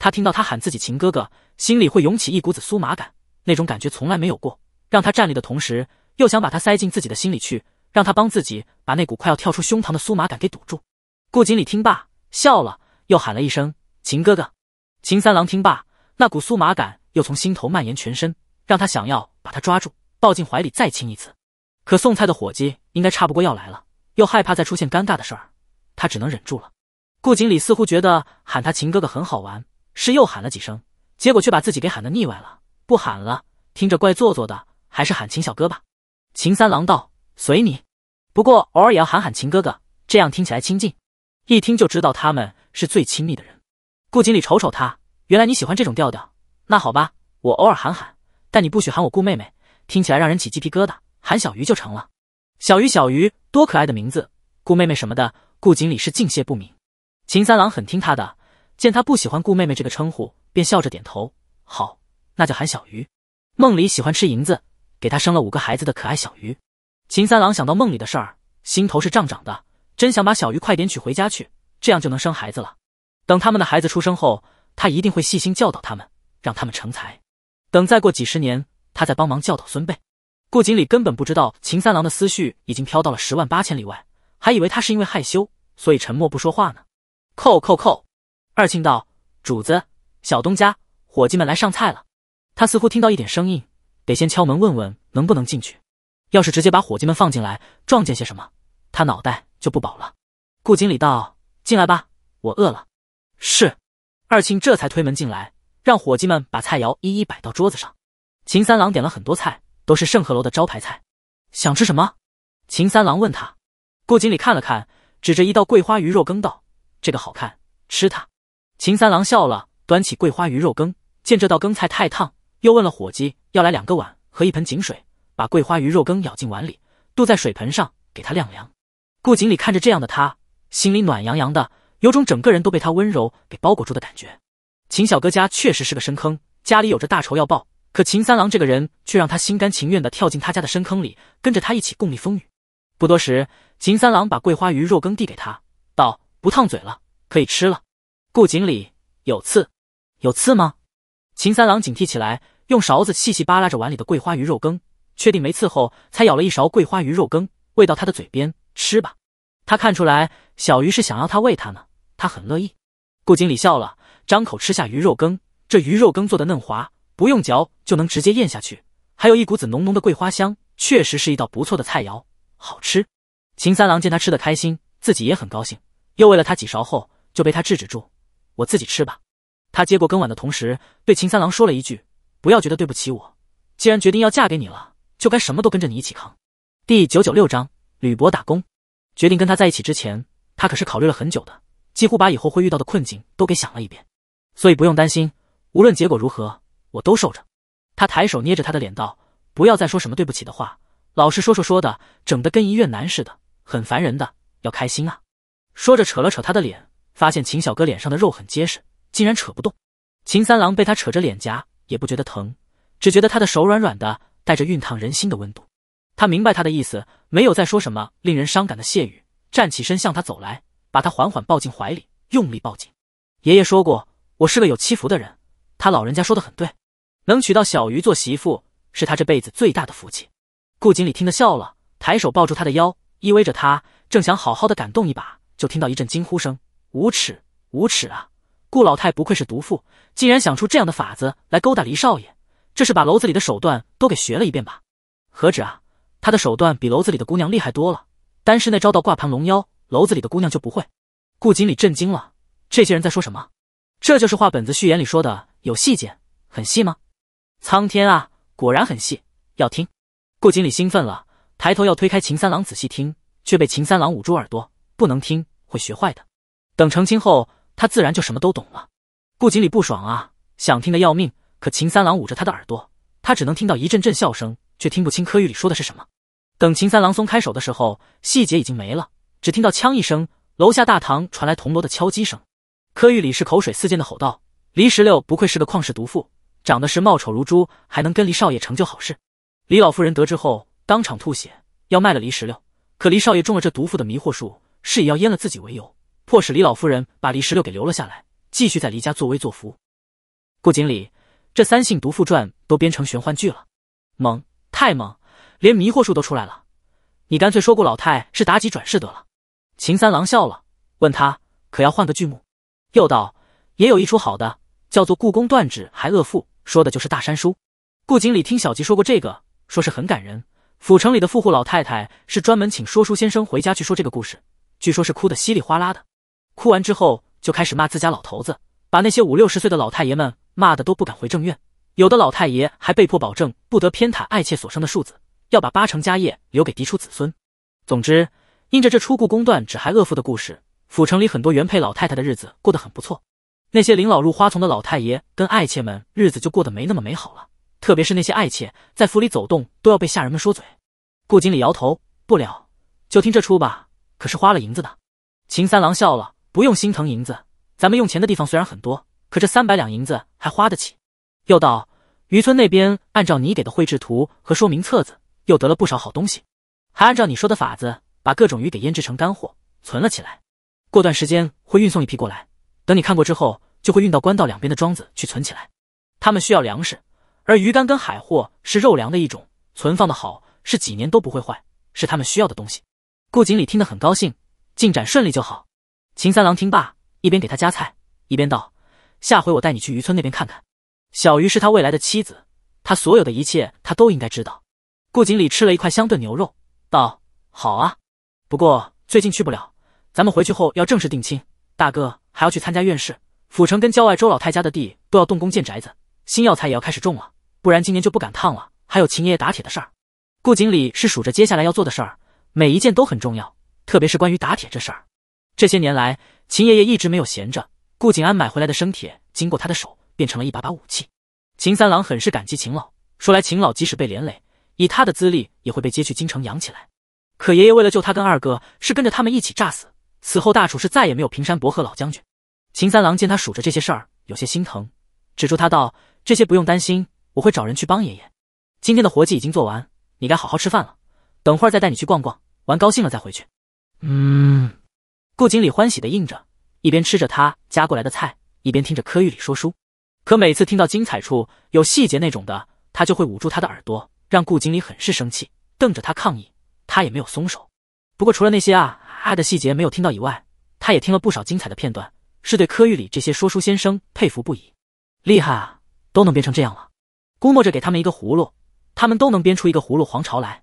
他听到他喊自己秦哥哥，心里会涌起一股子酥麻感，那种感觉从来没有过，让他站立的同时，又想把他塞进自己的心里去。让他帮自己把那股快要跳出胸膛的酥麻感给堵住。顾锦礼听罢笑了，又喊了一声“秦哥哥”。秦三郎听罢，那股酥麻感又从心头蔓延全身，让他想要把他抓住，抱进怀里再亲一次。可送菜的伙计应该差不过要来了，又害怕再出现尴尬的事儿，他只能忍住了。顾锦礼似乎觉得喊他“秦哥哥”很好玩，是又喊了几声，结果却把自己给喊得腻歪了，不喊了，听着怪做作的，还是喊“秦小哥”吧。秦三郎道。随你，不过偶尔也要喊喊秦哥哥，这样听起来亲近，一听就知道他们是最亲密的人。顾锦鲤瞅瞅他，原来你喜欢这种调调，那好吧，我偶尔喊喊，但你不许喊我顾妹妹，听起来让人起鸡皮疙瘩。喊小鱼就成了，小鱼小鱼，多可爱的名字，顾妹妹什么的，顾锦鲤是敬谢不明。秦三郎很听他的，见他不喜欢顾妹妹这个称呼，便笑着点头，好，那就喊小鱼。梦里喜欢吃银子，给他生了五个孩子的可爱小鱼。秦三郎想到梦里的事儿，心头是胀胀的，真想把小鱼快点娶回家去，这样就能生孩子了。等他们的孩子出生后，他一定会细心教导他们，让他们成才。等再过几十年，他再帮忙教导孙辈。顾锦礼根本不知道秦三郎的思绪已经飘到了十万八千里外，还以为他是因为害羞，所以沉默不说话呢。叩叩叩！二庆道：“主子，小东家，伙计们来上菜了。”他似乎听到一点声音，得先敲门问问能不能进去。要是直接把伙计们放进来，撞见些什么，他脑袋就不保了。顾经理道：“进来吧，我饿了。”是，二庆这才推门进来，让伙计们把菜肴一一摆到桌子上。秦三郎点了很多菜，都是盛和楼的招牌菜。想吃什么？秦三郎问他。顾经理看了看，指着一道桂花鱼肉羹道：“这个好看，吃它。”秦三郎笑了，端起桂花鱼肉羹，见这道羹菜太烫，又问了伙计要来两个碗和一盆井水。把桂花鱼肉羹舀进碗里，渡在水盆上，给它晾凉。顾锦礼看着这样的他，心里暖洋洋的，有种整个人都被他温柔给包裹住的感觉。秦小哥家确实是个深坑，家里有着大仇要报，可秦三郎这个人却让他心甘情愿的跳进他家的深坑里，跟着他一起共历风雨。不多时，秦三郎把桂花鱼肉羹递给他，道：“不烫嘴了，可以吃了。”顾锦礼：“有刺，有刺吗？”秦三郎警惕起来，用勺子细细扒拉着碗里的桂花鱼肉羹。确定没刺后，才舀了一勺桂花鱼肉羹喂到他的嘴边，吃吧。他看出来小鱼是想要他喂他呢，他很乐意。顾经理笑了，张口吃下鱼肉羹，这鱼肉羹做的嫩滑，不用嚼就能直接咽下去，还有一股子浓浓的桂花香，确实是一道不错的菜肴，好吃。秦三郎见他吃的开心，自己也很高兴，又喂了他几勺后，就被他制止住：“我自己吃吧。”他接过羹碗的同时，对秦三郎说了一句：“不要觉得对不起我，既然决定要嫁给你了。”就该什么都跟着你一起扛。第九九六章，吕博打工，决定跟他在一起之前，他可是考虑了很久的，几乎把以后会遇到的困境都给想了一遍，所以不用担心，无论结果如何，我都受着。他抬手捏着他的脸道：“不要再说什么对不起的话，老是说说说的，整得跟一院男似的，很烦人的，要开心啊！”说着扯了扯他的脸，发现秦小哥脸上的肉很结实，竟然扯不动。秦三郎被他扯着脸颊也不觉得疼，只觉得他的手软软的。带着熨烫人心的温度，他明白他的意思，没有再说什么令人伤感的谢语，站起身向他走来，把他缓缓抱进怀里，用力抱紧。爷爷说过，我是个有七福的人，他老人家说的很对，能娶到小鱼做媳妇，是他这辈子最大的福气。顾锦鲤听得笑了，抬手抱住他的腰，依偎着他，正想好好的感动一把，就听到一阵惊呼声：“无耻，无耻啊！顾老太不愧是毒妇，竟然想出这样的法子来勾搭黎少爷。”这是把楼子里的手段都给学了一遍吧？何止啊，他的手段比楼子里的姑娘厉害多了。单是那招到挂盘龙腰，楼子里的姑娘就不会。顾锦鲤震惊了，这些人在说什么？这就是话本子序言里说的，有细节，很细吗？苍天啊，果然很细。要听。顾锦鲤兴奋了，抬头要推开秦三郎，仔细听，却被秦三郎捂住耳朵，不能听，会学坏的。等成亲后，他自然就什么都懂了。顾锦鲤不爽啊，想听的要命。可秦三郎捂着他的耳朵，他只能听到一阵阵笑声，却听不清柯玉里说的是什么。等秦三郎松开手的时候，细节已经没了，只听到枪一声，楼下大堂传来铜锣的敲击声。柯玉里是口水四溅的吼道：“黎十六不愧是个旷世毒妇，长得是貌丑如猪，还能跟黎少爷成就好事。”李老夫人得知后，当场吐血，要卖了黎十六。可黎少爷中了这毒妇的迷惑术，是以要阉了自己为由，迫使李老夫人把黎十六给留了下来，继续在黎家作威作福。顾经理。这三姓毒妇传都编成玄幻剧了，猛太猛，连迷惑术都出来了。你干脆说顾老太是妲己转世得了。秦三郎笑了，问他可要换个剧目，又道也有一出好的，叫做《故宫断指还恶妇》，说的就是大山叔。顾锦礼听小吉说过这个，说是很感人。府城里的富户老太太是专门请说书先生回家去说这个故事，据说是哭得稀里哗啦的，哭完之后就开始骂自家老头子，把那些五六十岁的老太爷们。骂的都不敢回正院，有的老太爷还被迫保证不得偏袒爱妾所生的庶子，要把八成家业留给嫡出子孙。总之，因着这出故公断只还恶妇的故事，府城里很多原配老太太的日子过得很不错，那些临老入花丛的老太爷跟爱妾们日子就过得没那么美好了。特别是那些爱妾在府里走动都要被下人们说嘴。顾经理摇头不了，就听这出吧。可是花了银子的。秦三郎笑了，不用心疼银子，咱们用钱的地方虽然很多。可这三百两银子还花得起，又道渔村那边按照你给的绘制图和说明册子，又得了不少好东西，还按照你说的法子把各种鱼给腌制成干货存了起来，过段时间会运送一批过来，等你看过之后，就会运到官道两边的庄子去存起来。他们需要粮食，而鱼干跟海货是肉粮的一种，存放的好是几年都不会坏，是他们需要的东西。顾锦鲤听得很高兴，进展顺利就好。秦三郎听罢，一边给他夹菜，一边道。下回我带你去渔村那边看看，小鱼是他未来的妻子，他所有的一切他都应该知道。顾锦礼吃了一块香炖牛肉，道：“好啊，不过最近去不了，咱们回去后要正式定亲。大哥还要去参加院士府城跟郊外周老太家的地都要动工建宅子，新药材也要开始种了，不然今年就不赶趟了。还有秦爷爷打铁的事儿。”顾锦礼是数着接下来要做的事儿，每一件都很重要，特别是关于打铁这事儿。这些年来，秦爷爷一直没有闲着。顾景安买回来的生铁，经过他的手，变成了一把把武器。秦三郎很是感激秦老，说来秦老即使被连累，以他的资历，也会被接去京城养起来。可爷爷为了救他跟二哥，是跟着他们一起炸死。此后大楚是再也没有平山伯和老将军。秦三郎见他数着这些事儿，有些心疼，止住他道：“这些不用担心，我会找人去帮爷爷。今天的活计已经做完，你该好好吃饭了。等会儿再带你去逛逛，玩高兴了再回去。”嗯。顾锦鲤欢喜的应着。一边吃着他夹过来的菜，一边听着柯玉礼说书。可每次听到精彩处、有细节那种的，他就会捂住他的耳朵，让顾经理很是生气，瞪着他抗议。他也没有松手。不过除了那些啊爱的细节没有听到以外，他也听了不少精彩的片段，是对柯玉礼这些说书先生佩服不已。厉害啊，都能编成这样了。估摸着给他们一个葫芦，他们都能编出一个葫芦皇朝来。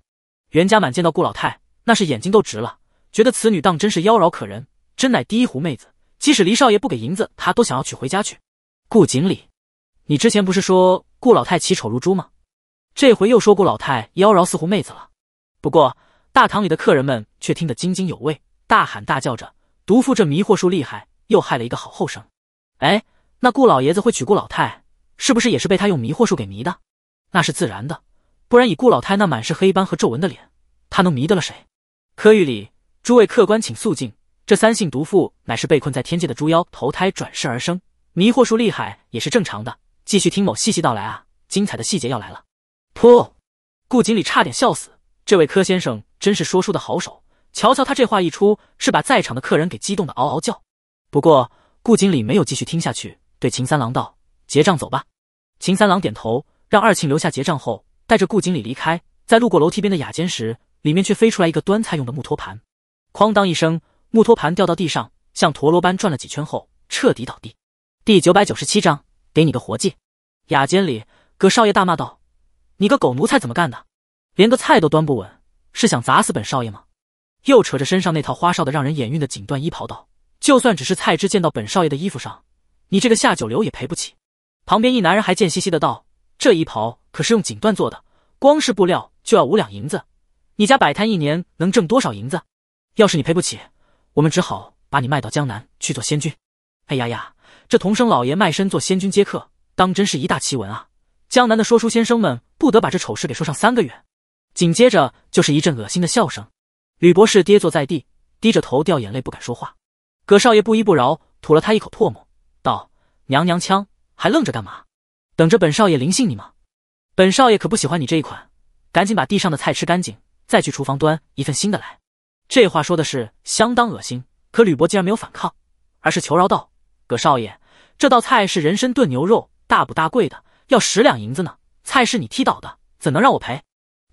袁家满见到顾老太，那是眼睛都直了，觉得此女当真是妖娆可人，真乃第一狐妹子。即使黎少爷不给银子，他都想要娶回家去。顾锦礼，你之前不是说顾老太奇丑如猪吗？这回又说顾老太妖娆似狐妹子了。不过大堂里的客人们却听得津津有味，大喊大叫着：“毒妇这迷惑术厉害，又害了一个好后生。”哎，那顾老爷子会娶顾老太，是不是也是被他用迷惑术给迷的？那是自然的，不然以顾老太那满是黑斑和皱纹的脸，他能迷得了谁？柯狱里诸位客官，请肃静。这三姓毒妇乃是被困在天界的猪妖投胎转世而生，迷惑术厉害也是正常的。继续听某细细道来啊，精彩的细节要来了。噗！顾经理差点笑死，这位柯先生真是说书的好手。瞧瞧他这话一出，是把在场的客人给激动的嗷嗷叫。不过顾经理没有继续听下去，对秦三郎道：“结账走吧。”秦三郎点头，让二庆留下结账后，带着顾经理离开。在路过楼梯边的雅间时，里面却飞出来一个端菜用的木托盘，哐当一声。木托盘掉到地上，像陀螺般转了几圈后彻底倒地。第九百九十七章，给你个活计。雅间里，葛少爷大骂道：“你个狗奴才怎么干的？连个菜都端不稳，是想砸死本少爷吗？”又扯着身上那套花哨的、让人眼晕的锦缎衣袍道：“就算只是菜汁溅到本少爷的衣服上，你这个下九流也赔不起。”旁边一男人还贱兮兮的道：“这衣袍可是用锦缎做的，光是布料就要五两银子。你家摆摊一年能挣多少银子？要是你赔不起。”我们只好把你卖到江南去做仙君。哎呀呀，这童生老爷卖身做仙君接客，当真是一大奇闻啊！江南的说书先生们不得把这丑事给说上三个月。紧接着就是一阵恶心的笑声。吕博士跌坐在地，低着头掉眼泪，不敢说话。葛少爷不依不饶，吐了他一口唾沫，道：“娘娘腔，还愣着干嘛？等着本少爷灵性你吗？本少爷可不喜欢你这一款。赶紧把地上的菜吃干净，再去厨房端一份新的来。”这话说的是相当恶心，可吕伯竟然没有反抗，而是求饶道：“葛少爷，这道菜是人参炖牛肉，大补大贵的，要十两银子呢。菜是你踢倒的，怎能让我赔？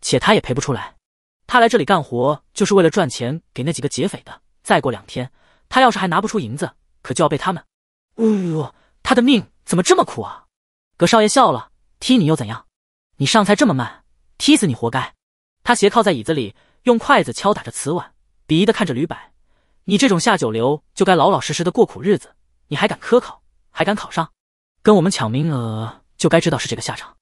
且他也赔不出来。他来这里干活就是为了赚钱给那几个劫匪的。再过两天，他要是还拿不出银子，可就要被他们……呜呜，他的命怎么这么苦啊？”葛少爷笑了：“踢你又怎样？你上菜这么慢，踢死你活该。”他斜靠在椅子里，用筷子敲打着瓷碗。鄙夷的看着吕柏：“你这种下九流就该老老实实的过苦日子，你还敢科考，还敢考上，跟我们抢名额就该知道是这个下场。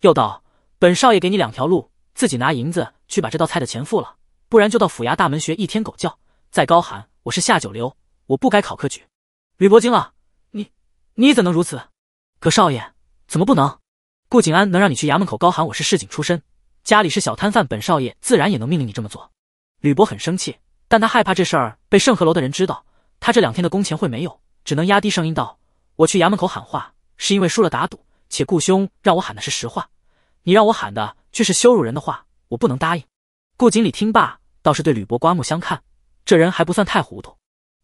又道：“本少爷给你两条路，自己拿银子去把这道菜的钱付了，不然就到府衙大门学一天狗叫，再高喊我是下九流，我不该考科举。”吕伯惊了，你你怎能如此？葛少爷怎么不能？顾景安能让你去衙门口高喊我是市井出身，家里是小摊贩，本少爷自然也能命令你这么做。吕伯很生气。但他害怕这事儿被盛和楼的人知道，他这两天的工钱会没有，只能压低声音道：“我去衙门口喊话，是因为输了打赌，且顾兄让我喊的是实话，你让我喊的却是羞辱人的话，我不能答应。”顾锦礼听罢，倒是对吕伯刮目相看，这人还不算太糊涂。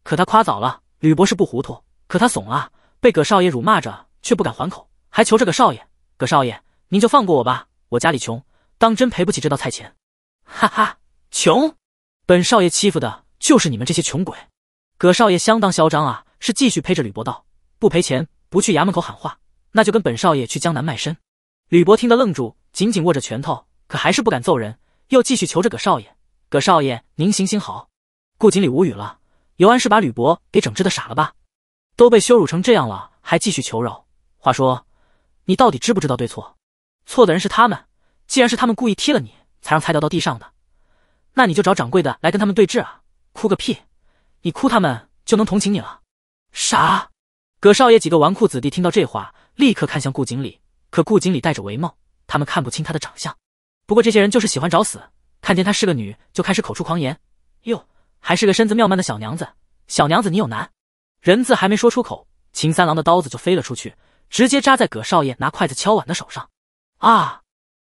可他夸早了，吕伯是不糊涂，可他怂啊，被葛少爷辱骂着却不敢还口，还求着葛少爷：“葛少爷，您就放过我吧，我家里穷，当真赔不起这道菜钱。”哈哈，穷。本少爷欺负的就是你们这些穷鬼，葛少爷相当嚣张啊！是继续陪着吕伯道，不赔钱，不去衙门口喊话，那就跟本少爷去江南卖身。吕伯听得愣住，紧紧握着拳头，可还是不敢揍人，又继续求着葛少爷：“葛少爷，您行行好。”顾锦礼无语了，尤安是把吕伯给整治的傻了吧？都被羞辱成这样了，还继续求饶？话说，你到底知不知道对错？错的人是他们，既然是他们故意踢了你，才让菜掉到地上的。那你就找掌柜的来跟他们对峙啊！哭个屁，你哭他们就能同情你了？啥？葛少爷几个纨绔子弟听到这话，立刻看向顾经理，可顾经理戴着帷帽，他们看不清他的长相。不过这些人就是喜欢找死，看见他是个女，就开始口出狂言。哟，还是个身子妙曼的小娘子，小娘子你有难！人字还没说出口，秦三郎的刀子就飞了出去，直接扎在葛少爷拿筷子敲碗的手上。啊！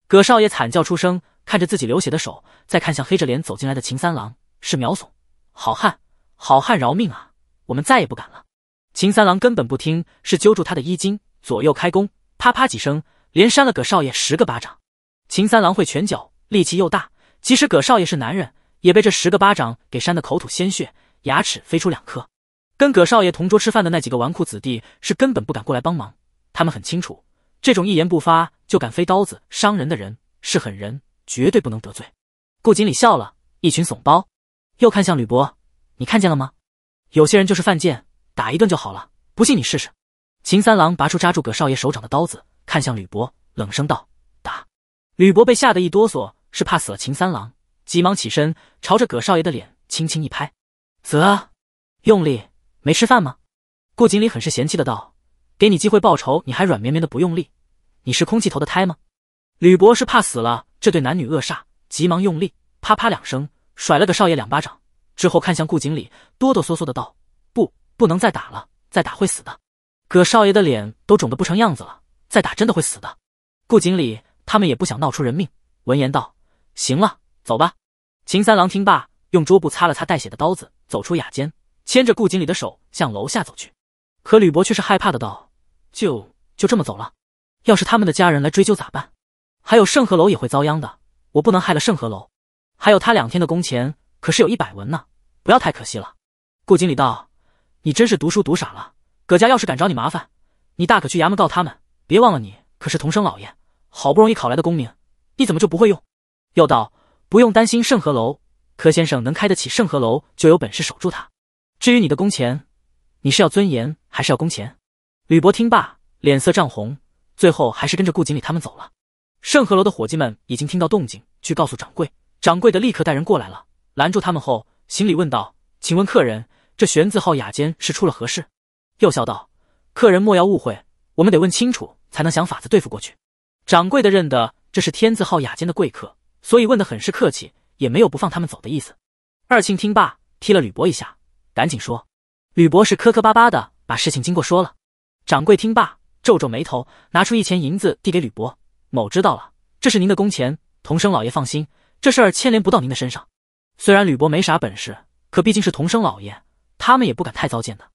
葛少爷惨叫出声。看着自己流血的手，再看向黑着脸走进来的秦三郎，是苗怂，好汉，好汉饶命啊！我们再也不敢了。秦三郎根本不听，是揪住他的衣襟，左右开弓，啪啪几声，连扇了葛少爷十个巴掌。秦三郎会拳脚，力气又大，即使葛少爷是男人，也被这十个巴掌给扇得口吐鲜血，牙齿飞出两颗。跟葛少爷同桌吃饭的那几个纨绔子弟是根本不敢过来帮忙，他们很清楚，这种一言不发就敢飞刀子伤人的人是狠人。绝对不能得罪。顾锦鲤笑了，一群怂包。又看向吕伯，你看见了吗？有些人就是犯贱，打一顿就好了。不信你试试。秦三郎拔出扎住葛少爷手掌的刀子，看向吕伯，冷声道：“打！”吕伯被吓得一哆嗦，是怕死了。秦三郎急忙起身，朝着葛少爷的脸轻轻一拍。啧，用力？没吃饭吗？顾锦鲤很是嫌弃的道：“给你机会报仇，你还软绵绵的不用力，你是空气头的胎吗？”吕伯是怕死了。这对男女恶煞急忙用力，啪啪两声甩了个少爷两巴掌，之后看向顾经理，哆哆嗦嗦的道：“不，不能再打了，再打会死的。”葛少爷的脸都肿得不成样子了，再打真的会死的。顾经理他们也不想闹出人命，闻言道：“行了，走吧。”秦三郎听罢，用桌布擦了擦带血的刀子，走出雅间，牵着顾经理的手向楼下走去。可吕伯却是害怕的道：“就就这么走了？要是他们的家人来追究咋办？”还有盛和楼也会遭殃的，我不能害了盛和楼。还有他两天的工钱可是有一百文呢，不要太可惜了。顾经理道：“你真是读书读傻了，葛家要是敢找你麻烦，你大可去衙门告他们。别忘了，你可是同生老爷，好不容易考来的功名，你怎么就不会用？”又道：“不用担心盛和楼，柯先生能开得起盛和楼，就有本事守住他。至于你的工钱，你是要尊严还是要工钱？”吕伯听罢，脸色涨红，最后还是跟着顾经理他们走了。盛和楼的伙计们已经听到动静，去告诉掌柜。掌柜的立刻带人过来了，拦住他们后，行礼问道：“请问客人，这玄字号雅间是出了何事？”又笑道：“客人莫要误会，我们得问清楚，才能想法子对付过去。”掌柜的认得这是天字号雅间的贵客，所以问得很是客气，也没有不放他们走的意思。二庆听罢，踢了吕伯一下，赶紧说：“吕伯是磕磕巴巴的把事情经过说了。”掌柜听罢，皱皱眉头，拿出一钱银子递给吕伯。某知道了，这是您的工钱。童生老爷放心，这事儿牵连不到您的身上。虽然吕伯没啥本事，可毕竟是童生老爷，他们也不敢太糟践的。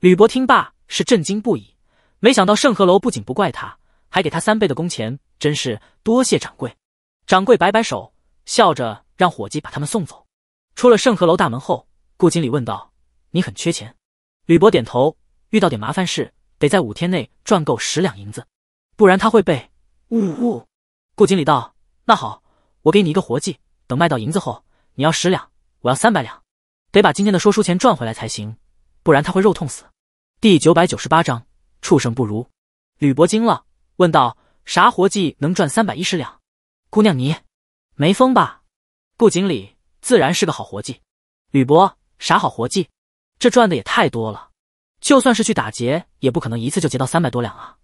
吕伯听罢是震惊不已，没想到盛和楼不仅不怪他，还给他三倍的工钱，真是多谢掌柜。掌柜摆摆手，笑着让伙计把他们送走。出了盛和楼大门后，顾经理问道：“你很缺钱？”吕伯点头，遇到点麻烦事，得在五天内赚够十两银子，不然他会被。呜呜，顾经理道：“那好，我给你一个活计，等卖到银子后，你要十两，我要三百两，得把今天的说书钱赚回来才行，不然他会肉痛死。”第九百九十八章，畜生不如。吕伯惊了，问道：“啥活计能赚三百一十两？姑娘你没疯吧？”顾经理自然是个好活计。吕伯，啥好活计？这赚的也太多了，就算是去打劫，也不可能一次就劫到三百多两啊！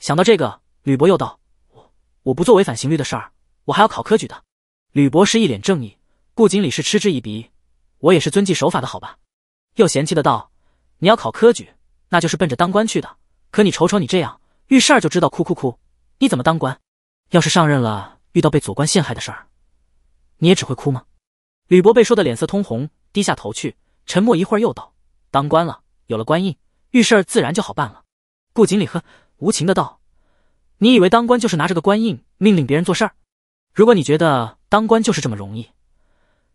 想到这个，吕伯又道。我不做违反刑律的事儿，我还要考科举的。吕博士一脸正义，顾锦礼是嗤之以鼻。我也是遵纪守法的好吧？又嫌弃的道：“你要考科举，那就是奔着当官去的。可你瞅瞅你这样，遇事儿就知道哭哭哭，你怎么当官？要是上任了，遇到被左官陷害的事儿，你也只会哭吗？”吕伯被说的脸色通红，低下头去，沉默一会儿，又道：“当官了，有了官印，遇事儿自然就好办了。”顾锦礼呵，无情的道。你以为当官就是拿着个官印命令别人做事儿？如果你觉得当官就是这么容易，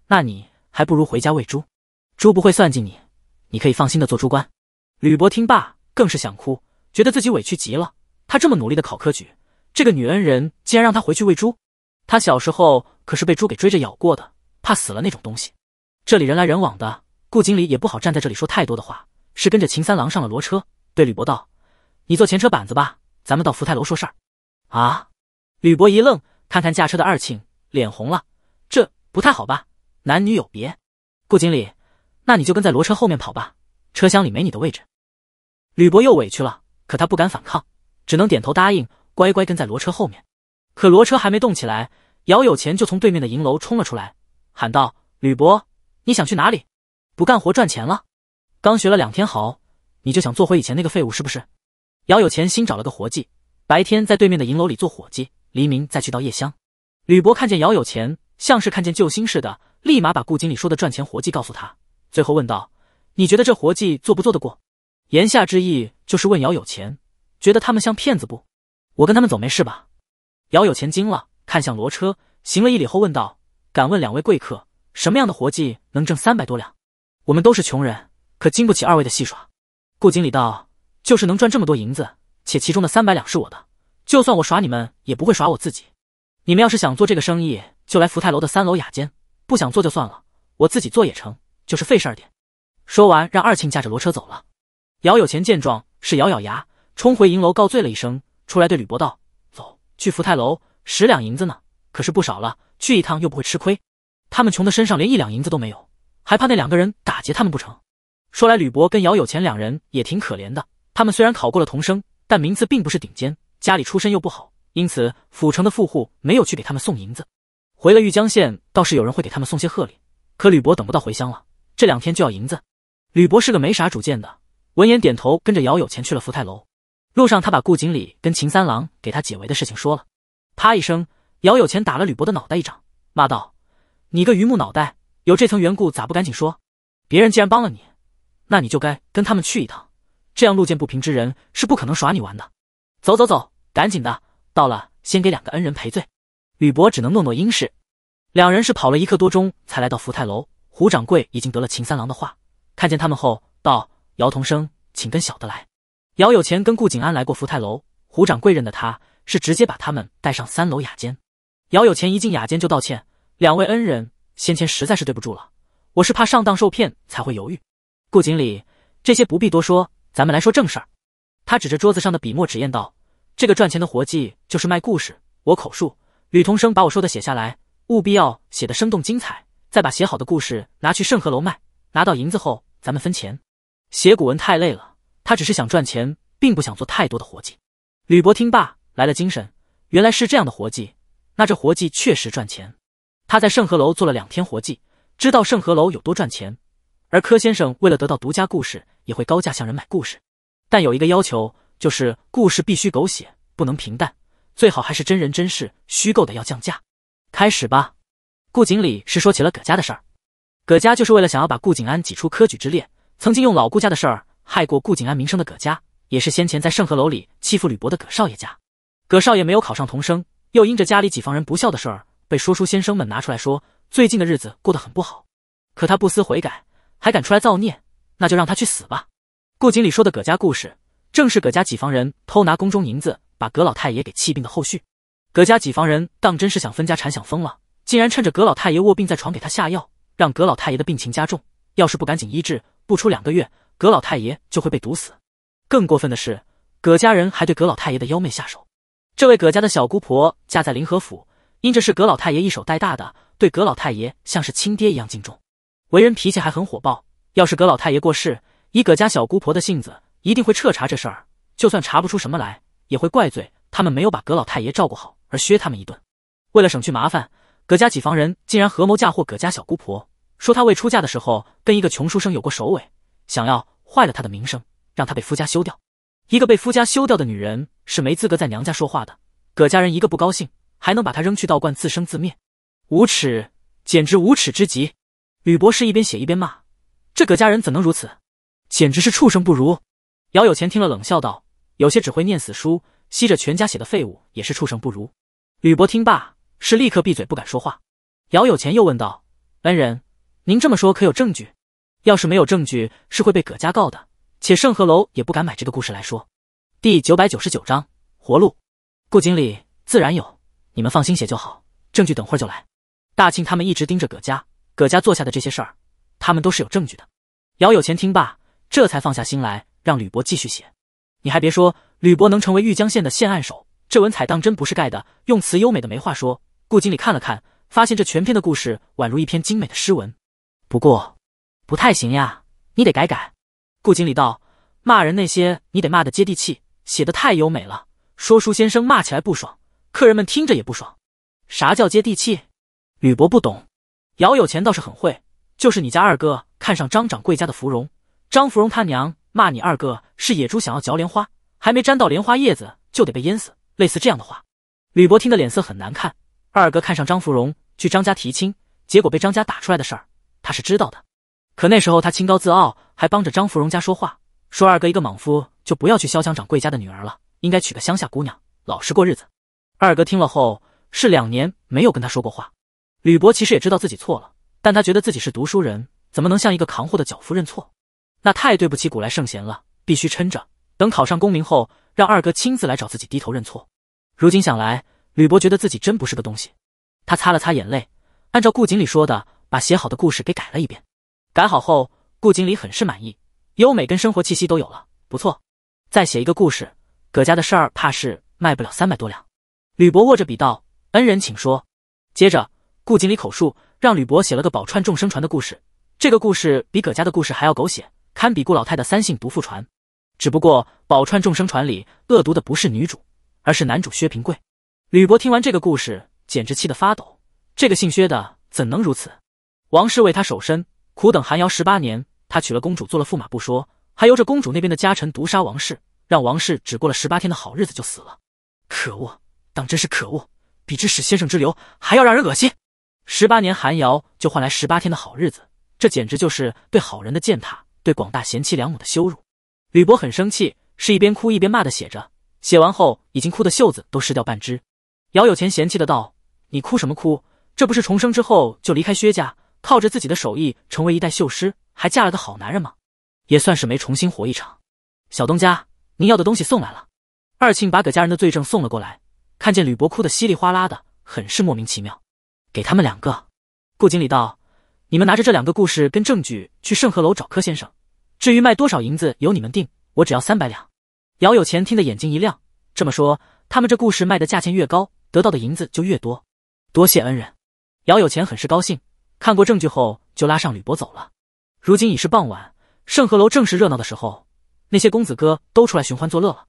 那你还不如回家喂猪。猪不会算计你，你可以放心的做猪官。吕伯听罢更是想哭，觉得自己委屈极了。他这么努力的考科举，这个女恩人竟然让他回去喂猪。他小时候可是被猪给追着咬过的，怕死了那种东西。这里人来人往的，顾锦理也不好站在这里说太多的话，是跟着秦三郎上了骡车，对吕伯道：“你坐前车板子吧。”咱们到福泰楼说事儿，啊！吕博一愣，看看驾车的二庆，脸红了。这不太好吧，男女有别。顾经理，那你就跟在骡车后面跑吧，车厢里没你的位置。吕博又委屈了，可他不敢反抗，只能点头答应，乖乖跟在骡车后面。可骡车还没动起来，姚有钱就从对面的银楼冲了出来，喊道：“吕博，你想去哪里？不干活赚钱了？刚学了两天好，你就想做回以前那个废物是不是？”姚有钱新找了个活计，白天在对面的银楼里做伙计，黎明再去到夜香。吕伯看见姚有钱，像是看见救星似的，立马把顾经理说的赚钱活计告诉他，最后问道：“你觉得这活计做不做得过？”言下之意就是问姚有钱，觉得他们像骗子不？我跟他们走没事吧？姚有钱惊了，看向罗车，行了一礼后问道：“敢问两位贵客，什么样的活计能挣三百多两？我们都是穷人，可经不起二位的戏耍。”顾经理道。就是能赚这么多银子，且其中的三百两是我的，就算我耍你们也不会耍我自己。你们要是想做这个生意，就来福泰楼的三楼雅间；不想做就算了，我自己做也成，就是费事儿点。说完，让二庆驾着骡车走了。姚有钱见状，是咬咬牙，冲回银楼告罪了一声，出来对吕伯道：“走去福泰楼，十两银子呢，可是不少了。去一趟又不会吃亏。他们穷的身上连一两银子都没有，还怕那两个人打劫他们不成？”说来，吕伯跟姚有钱两人也挺可怜的。他们虽然考过了童生，但名次并不是顶尖，家里出身又不好，因此府城的富户没有去给他们送银子。回了玉江县，倒是有人会给他们送些贺礼。可吕伯等不到回乡了，这两天就要银子。吕伯是个没啥主见的，闻言点头，跟着姚有钱去了福泰楼。路上，他把顾锦礼跟秦三郎给他解围的事情说了。啪一声，姚有钱打了吕伯的脑袋一掌，骂道：“你个榆木脑袋，有这层缘故咋不赶紧说？别人既然帮了你，那你就该跟他们去一趟。”这样，路见不平之人是不可能耍你玩的。走走走，赶紧的，到了先给两个恩人赔罪。吕伯只能诺诺应是。两人是跑了一刻多钟才来到福泰楼。胡掌柜已经得了秦三郎的话，看见他们后道：“姚同生，请跟小的来。”姚有钱跟顾景安来过福泰楼，胡掌柜认得他，是直接把他们带上三楼雅间。姚有钱一进雅间就道歉：“两位恩人，先前实在是对不住了，我是怕上当受骗才会犹豫。”顾景礼，这些不必多说。咱们来说正事儿。他指着桌子上的笔墨纸砚道：“这个赚钱的活计就是卖故事，我口述，吕同生把我说的写下来，务必要写的生动精彩，再把写好的故事拿去盛和楼卖，拿到银子后咱们分钱。”写古文太累了，他只是想赚钱，并不想做太多的活计。吕伯听罢来了精神，原来是这样的活计，那这活计确实赚钱。他在盛和楼做了两天活计，知道盛和楼有多赚钱，而柯先生为了得到独家故事。也会高价向人买故事，但有一个要求，就是故事必须狗血，不能平淡，最好还是真人真事。虚构的要降价。开始吧。顾锦礼是说起了葛家的事儿。葛家就是为了想要把顾景安挤出科举之列，曾经用老顾家的事儿害过顾景安名声的葛家，也是先前在盛和楼里欺负吕伯的葛少爷家。葛少爷没有考上童生，又因着家里几房人不孝的事儿被说书先生们拿出来说，最近的日子过得很不好。可他不思悔改，还敢出来造孽。那就让他去死吧。顾锦礼说的葛家故事，正是葛家几房人偷拿宫中银子，把葛老太爷给气病的后续。葛家几房人当真是想分家产想疯了，竟然趁着葛老太爷卧病在床，给他下药，让葛老太爷的病情加重。要是不赶紧医治，不出两个月，葛老太爷就会被毒死。更过分的是，葛家人还对葛老太爷的幺妹下手。这位葛家的小姑婆嫁在临河府，因这是葛老太爷一手带大的，对葛老太爷像是亲爹一样敬重，为人脾气还很火爆。要是葛老太爷过世，以葛家小姑婆的性子，一定会彻查这事儿。就算查不出什么来，也会怪罪他们没有把葛老太爷照顾好，而削他们一顿。为了省去麻烦，葛家几房人竟然合谋嫁祸葛家小姑婆，说她未出嫁的时候跟一个穷书生有过首尾，想要坏了他的名声，让他被夫家休掉。一个被夫家休掉的女人是没资格在娘家说话的。葛家人一个不高兴，还能把她扔去道观自生自灭？无耻，简直无耻之极！吕博士一边写一边骂。这葛家人怎能如此？简直是畜生不如！姚有钱听了冷笑道：“有些只会念死书、吸着全家血的废物也是畜生不如。”吕伯听罢是立刻闭嘴，不敢说话。姚有钱又问道：“恩人，您这么说可有证据？要是没有证据，是会被葛家告的。且盛和楼也不敢买这个故事来说。”第九百九十九章活路。顾经理自然有，你们放心写就好。证据等会儿就来。大庆他们一直盯着葛家，葛家做下的这些事儿，他们都是有证据的。姚有钱听罢，这才放下心来，让吕博继续写。你还别说，吕博能成为玉江县的县案首，这文采当真不是盖的。用词优美，的没话说。顾经理看了看，发现这全篇的故事宛如一篇精美的诗文。不过，不太行呀，你得改改。顾经理道：“骂人那些，你得骂的接地气，写的太优美了，说书先生骂起来不爽，客人们听着也不爽。”啥叫接地气？吕博不懂。姚有钱倒是很会，就是你家二哥。看上张掌柜家的芙蓉，张芙蓉他娘骂你二哥是野猪，想要嚼莲花，还没沾到莲花叶子就得被淹死。类似这样的话，吕伯听得脸色很难看。二哥看上张芙蓉去张家提亲，结果被张家打出来的事儿，他是知道的。可那时候他清高自傲，还帮着张芙蓉家说话，说二哥一个莽夫就不要去肖香掌柜家的女儿了，应该娶个乡下姑娘，老实过日子。二哥听了后是两年没有跟他说过话。吕伯其实也知道自己错了，但他觉得自己是读书人。怎么能向一个扛货的脚夫认错？那太对不起古来圣贤了，必须撑着，等考上功名后，让二哥亲自来找自己低头认错。如今想来，吕伯觉得自己真不是个东西。他擦了擦眼泪，按照顾锦礼说的，把写好的故事给改了一遍。改好后，顾锦礼很是满意，优美跟生活气息都有了，不错。再写一个故事，葛家的事儿怕是卖不了三百多两。吕伯握着笔道：“恩人请说。”接着，顾锦礼口述，让吕伯写了个宝串众生传的故事。这个故事比葛家的故事还要狗血，堪比顾老太的三姓毒妇传。只不过宝钏众生传里恶毒的不是女主，而是男主薛平贵。吕伯听完这个故事，简直气得发抖。这个姓薛的怎能如此？王氏为他守身，苦等韩瑶十八年，他娶了公主做了驸马不说，还由着公主那边的家臣毒杀王氏，让王氏只过了十八天的好日子就死了。可恶，当真是可恶！比之史先生之流还要让人恶心。十八年韩瑶就换来十八天的好日子。这简直就是对好人的践踏，对广大贤妻良母的羞辱。吕伯很生气，是一边哭一边骂的，写着。写完后，已经哭的袖子都湿掉半只。姚有钱嫌弃的道：“你哭什么哭？这不是重生之后就离开薛家，靠着自己的手艺成为一代绣师，还嫁了个好男人吗？也算是没重新活一场。”小东家，您要的东西送来了。二庆把葛家人的罪证送了过来，看见吕伯哭的稀里哗啦的，很是莫名其妙。给他们两个。顾经理道。你们拿着这两个故事跟证据去圣和楼找柯先生，至于卖多少银子由你们定，我只要三百两。姚有钱听得眼睛一亮，这么说，他们这故事卖的价钱越高，得到的银子就越多。多谢恩人，姚有钱很是高兴。看过证据后，就拉上吕博走了。如今已是傍晚，圣和楼正是热闹的时候，那些公子哥都出来寻欢作乐了。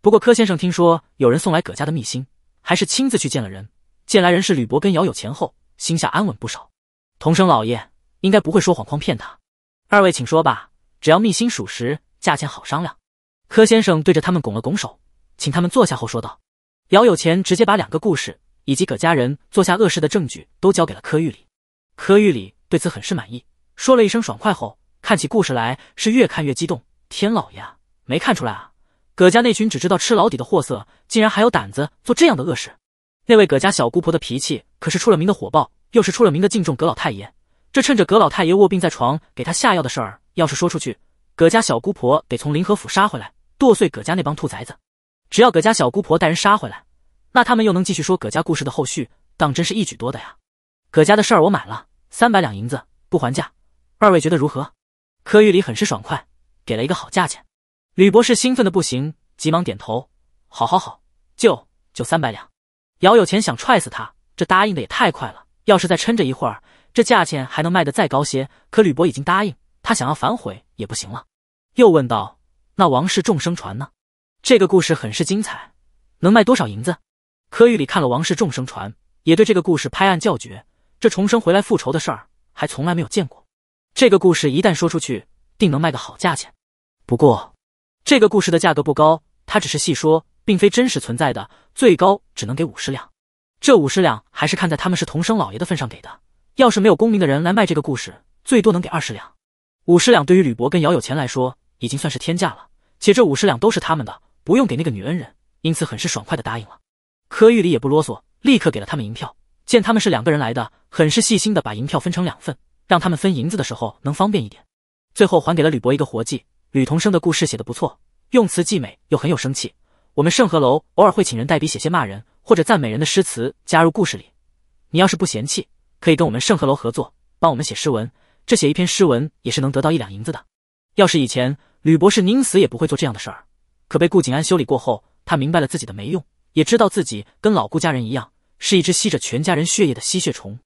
不过柯先生听说有人送来葛家的密信，还是亲自去见了人。见来人是吕博跟姚有钱后，心下安稳不少。童生老爷应该不会说谎诓骗他，二位请说吧，只要秘心属实，价钱好商量。柯先生对着他们拱了拱手，请他们坐下后说道。姚有钱直接把两个故事以及葛家人做下恶事的证据都交给了柯玉礼，柯玉礼对此很是满意，说了一声爽快后，看起故事来是越看越激动。天老爷啊，没看出来啊，葛家那群只知道吃牢底的货色，竟然还有胆子做这样的恶事。那位葛家小姑婆的脾气可是出了名的火爆。又是出了名的敬重葛老太爷，这趁着葛老太爷卧病在床给他下药的事儿，要是说出去，葛家小姑婆得从临河府杀回来，剁碎葛家那帮兔崽子。只要葛家小姑婆带人杀回来，那他们又能继续说葛家故事的后续，当真是一举多得呀。葛家的事儿我买了三百两银子，不还价，二位觉得如何？柯玉礼很是爽快，给了一个好价钱。吕博士兴奋的不行，急忙点头，好好好，就就三百两。姚有钱想踹死他，这答应的也太快了。要是再撑着一会儿，这价钱还能卖得再高些。可吕伯已经答应，他想要反悔也不行了。又问道：“那王氏众生传呢？这个故事很是精彩，能卖多少银子？”柯玉礼看了《王氏众生传》，也对这个故事拍案叫绝。这重生回来复仇的事儿，还从来没有见过。这个故事一旦说出去，定能卖个好价钱。不过，这个故事的价格不高，他只是细说，并非真实存在的，最高只能给五十两。这五十两还是看在他们是童生老爷的份上给的。要是没有功名的人来卖这个故事，最多能给二十两。五十两对于吕伯跟姚有钱来说，已经算是天价了。且这五十两都是他们的，不用给那个女恩人，因此很是爽快的答应了。柯玉礼也不啰嗦，立刻给了他们银票。见他们是两个人来的，很是细心的把银票分成两份，让他们分银子的时候能方便一点。最后还给了吕伯一个活计：吕同生的故事写的不错，用词既美又很有生气。我们盛和楼偶尔会请人代笔写些骂人。或者赞美人的诗词加入故事里，你要是不嫌弃，可以跟我们圣和楼合作，帮我们写诗文。这写一篇诗文也是能得到一两银子的。要是以前，吕博士宁死也不会做这样的事儿。可被顾景安修理过后，他明白了自己的没用，也知道自己跟老顾家人一样，是一只吸着全家人血液的吸血虫。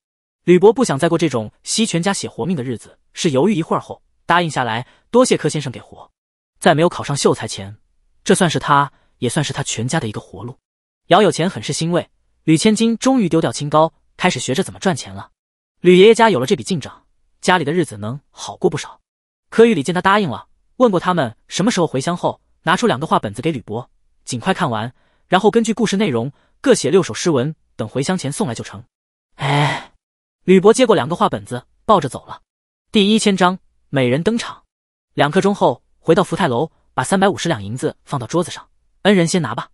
吕博不想再过这种吸全家血活命的日子，是犹豫一会儿后答应下来。多谢柯先生给活，在没有考上秀才前，这算是他，也算是他全家的一个活路。姚有钱很是欣慰，吕千金终于丢掉清高，开始学着怎么赚钱了。吕爷爷家有了这笔进账，家里的日子能好过不少。柯玉礼见他答应了，问过他们什么时候回乡后，拿出两个画本子给吕伯，尽快看完，然后根据故事内容各写六首诗文，等回乡前送来就成。哎，吕伯接过两个画本子，抱着走了。第一千章，美人登场。两刻钟后，回到福泰楼，把三百五十两银子放到桌子上，恩人先拿吧。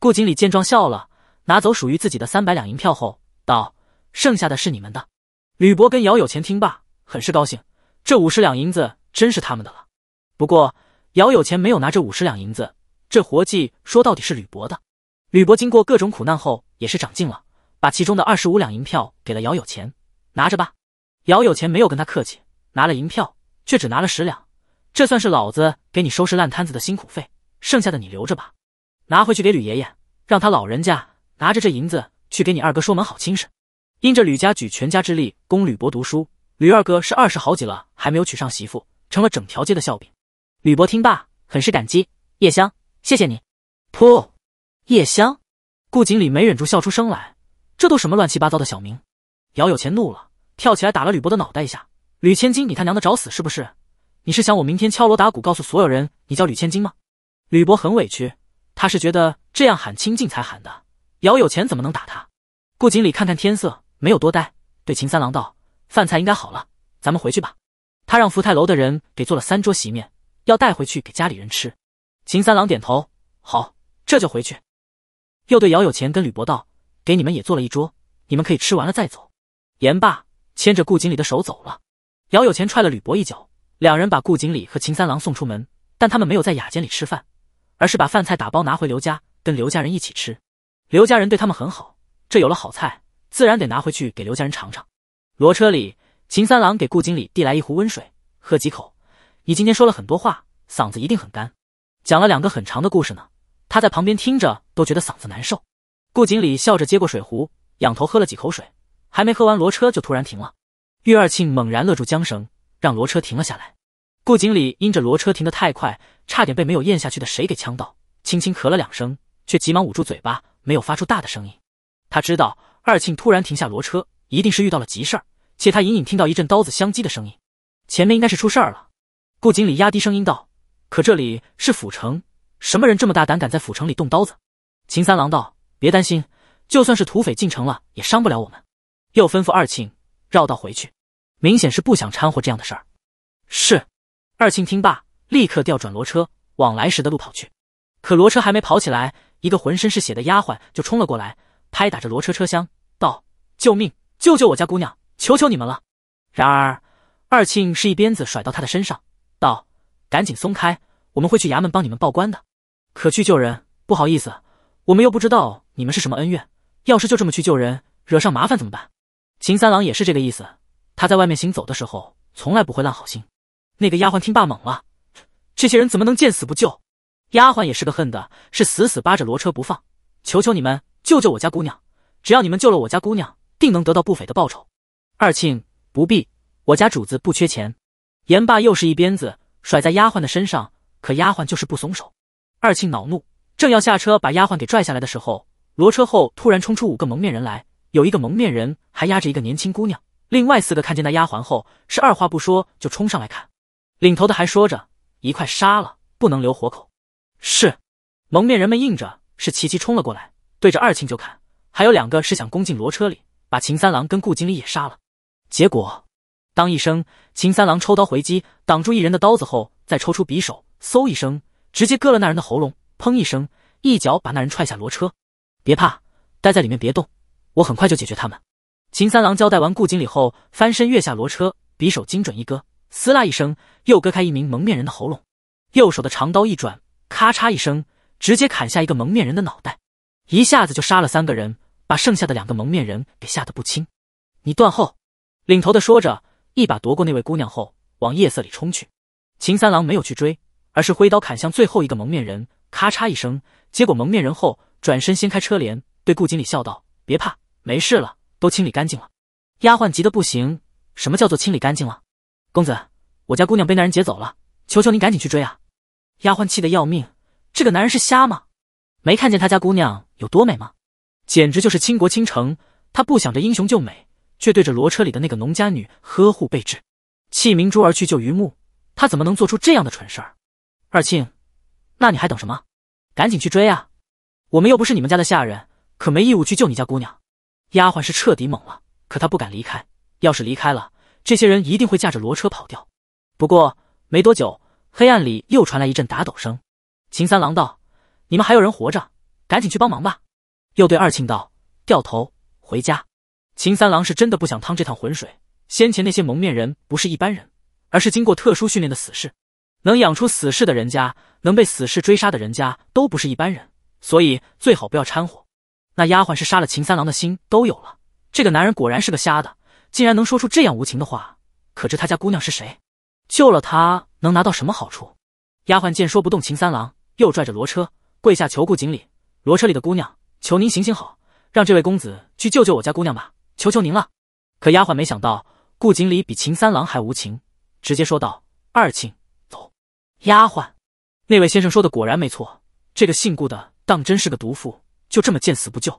顾经理见状笑了，拿走属于自己的三百两银票后，道：“剩下的是你们的。”吕伯跟姚有钱听罢，很是高兴，这五十两银子真是他们的了。不过，姚有钱没有拿这五十两银子，这活计说到底是吕伯的。吕伯经过各种苦难后，也是长进了，把其中的二十五两银票给了姚有钱，拿着吧。姚有钱没有跟他客气，拿了银票，却只拿了十两，这算是老子给你收拾烂摊子的辛苦费，剩下的你留着吧。拿回去给吕爷爷，让他老人家拿着这银子去给你二哥说门好亲事。因着吕家举全家之力供吕伯读书，吕二哥是二十好几了还没有娶上媳妇，成了整条街的笑柄。吕伯听罢，很是感激。叶香，谢谢你。噗！叶香，顾锦礼没忍住笑出声来。这都什么乱七八糟的小名？姚有钱怒了，跳起来打了吕伯的脑袋一下。吕千金，你他娘的找死是不是？你是想我明天敲锣打鼓告诉所有人你叫吕千金吗？吕伯很委屈。他是觉得这样喊清静才喊的。姚有钱怎么能打他？顾锦礼看看天色，没有多待，对秦三郎道：“饭菜应该好了，咱们回去吧。”他让福泰楼的人给做了三桌席面，要带回去给家里人吃。秦三郎点头：“好，这就回去。”又对姚有钱跟吕伯道：“给你们也做了一桌，你们可以吃完了再走。”言罢，牵着顾锦礼的手走了。姚有钱踹了吕伯一脚，两人把顾锦礼和秦三郎送出门，但他们没有在雅间里吃饭。而是把饭菜打包拿回刘家，跟刘家人一起吃。刘家人对他们很好，这有了好菜，自然得拿回去给刘家人尝尝。骡车里，秦三郎给顾经理递来一壶温水，喝几口。你今天说了很多话，嗓子一定很干，讲了两个很长的故事呢。他在旁边听着都觉得嗓子难受。顾经理笑着接过水壶，仰头喝了几口水，还没喝完，骡车就突然停了。玉二庆猛然勒住缰绳，让骡车停了下来。顾经理因着骡车停的太快，差点被没有咽下去的谁给呛到，轻轻咳了两声，却急忙捂住嘴巴，没有发出大的声音。他知道二庆突然停下骡车，一定是遇到了急事儿，且他隐隐听到一阵刀子相击的声音，前面应该是出事儿了。顾经理压低声音道：“可这里是府城，什么人这么大胆，敢在府城里动刀子？”秦三郎道：“别担心，就算是土匪进城了，也伤不了我们。”又吩咐二庆绕道回去，明显是不想掺和这样的事儿。是。二庆听罢，立刻调转骡车，往来时的路跑去。可骡车还没跑起来，一个浑身是血的丫鬟就冲了过来，拍打着骡车车厢，道：“救命！救救我家姑娘！求求你们了！”然而，二庆是一鞭子甩到他的身上，道：“赶紧松开，我们会去衙门帮你们报官的。可去救人，不好意思，我们又不知道你们是什么恩怨。要是就这么去救人，惹上麻烦怎么办？”秦三郎也是这个意思，他在外面行走的时候，从来不会烂好心。那个丫鬟听罢懵了，这些人怎么能见死不救？丫鬟也是个恨的，是死死扒着骡车不放，求求你们救救我家姑娘，只要你们救了我家姑娘，定能得到不菲的报酬。二庆不必，我家主子不缺钱。严罢又是一鞭子甩在丫鬟的身上，可丫鬟就是不松手。二庆恼怒，正要下车把丫鬟给拽下来的时候，骡车后突然冲出五个蒙面人来，有一个蒙面人还压着一个年轻姑娘，另外四个看见那丫鬟后，是二话不说就冲上来看。领头的还说着：“一块杀了，不能留活口。”是，蒙面人们应着，是齐齐冲了过来，对着二庆就砍。还有两个是想攻进骡车里，把秦三郎跟顾经理也杀了。结果，当一声，秦三郎抽刀回击，挡住一人的刀子后，再抽出匕首，嗖一声，直接割了那人的喉咙。砰一声，一脚把那人踹下骡车。别怕，待在里面别动，我很快就解决他们。秦三郎交代完顾经理后，翻身跃下骡车，匕首精准一割。撕拉一声，又割开一名蒙面人的喉咙，右手的长刀一转，咔嚓一声，直接砍下一个蒙面人的脑袋，一下子就杀了三个人，把剩下的两个蒙面人给吓得不轻。你断后，领头的说着，一把夺过那位姑娘后，往夜色里冲去。秦三郎没有去追，而是挥刀砍向最后一个蒙面人，咔嚓一声，结果蒙面人后转身掀开车帘，对顾锦鲤笑道：“别怕，没事了，都清理干净了。”丫鬟急得不行：“什么叫做清理干净了？”公子，我家姑娘被那人劫走了，求求您赶紧去追啊！丫鬟气得要命，这个男人是瞎吗？没看见他家姑娘有多美吗？简直就是倾国倾城。他不想着英雄救美，却对着骡车里的那个农家女呵护备至，弃明珠而去救榆木，他怎么能做出这样的蠢事儿？二庆，那你还等什么？赶紧去追啊！我们又不是你们家的下人，可没义务去救你家姑娘。丫鬟是彻底懵了，可她不敢离开，要是离开了。这些人一定会驾着骡车跑掉。不过没多久，黑暗里又传来一阵打斗声。秦三郎道：“你们还有人活着，赶紧去帮忙吧。”又对二庆道：“掉头回家。”秦三郎是真的不想趟这趟浑水。先前那些蒙面人不是一般人，而是经过特殊训练的死士。能养出死士的人家，能被死士追杀的人家都不是一般人，所以最好不要掺和。那丫鬟是杀了秦三郎的心都有了。这个男人果然是个瞎的。竟然能说出这样无情的话，可知他家姑娘是谁？救了他能拿到什么好处？丫鬟见说不动秦三郎，又拽着罗车跪下求顾锦鲤。罗车里的姑娘，求您行行好，让这位公子去救救我家姑娘吧，求求您了。”可丫鬟没想到，顾锦鲤比秦三郎还无情，直接说道：“二庆，走。”丫鬟，那位先生说的果然没错，这个姓顾的当真是个毒妇，就这么见死不救。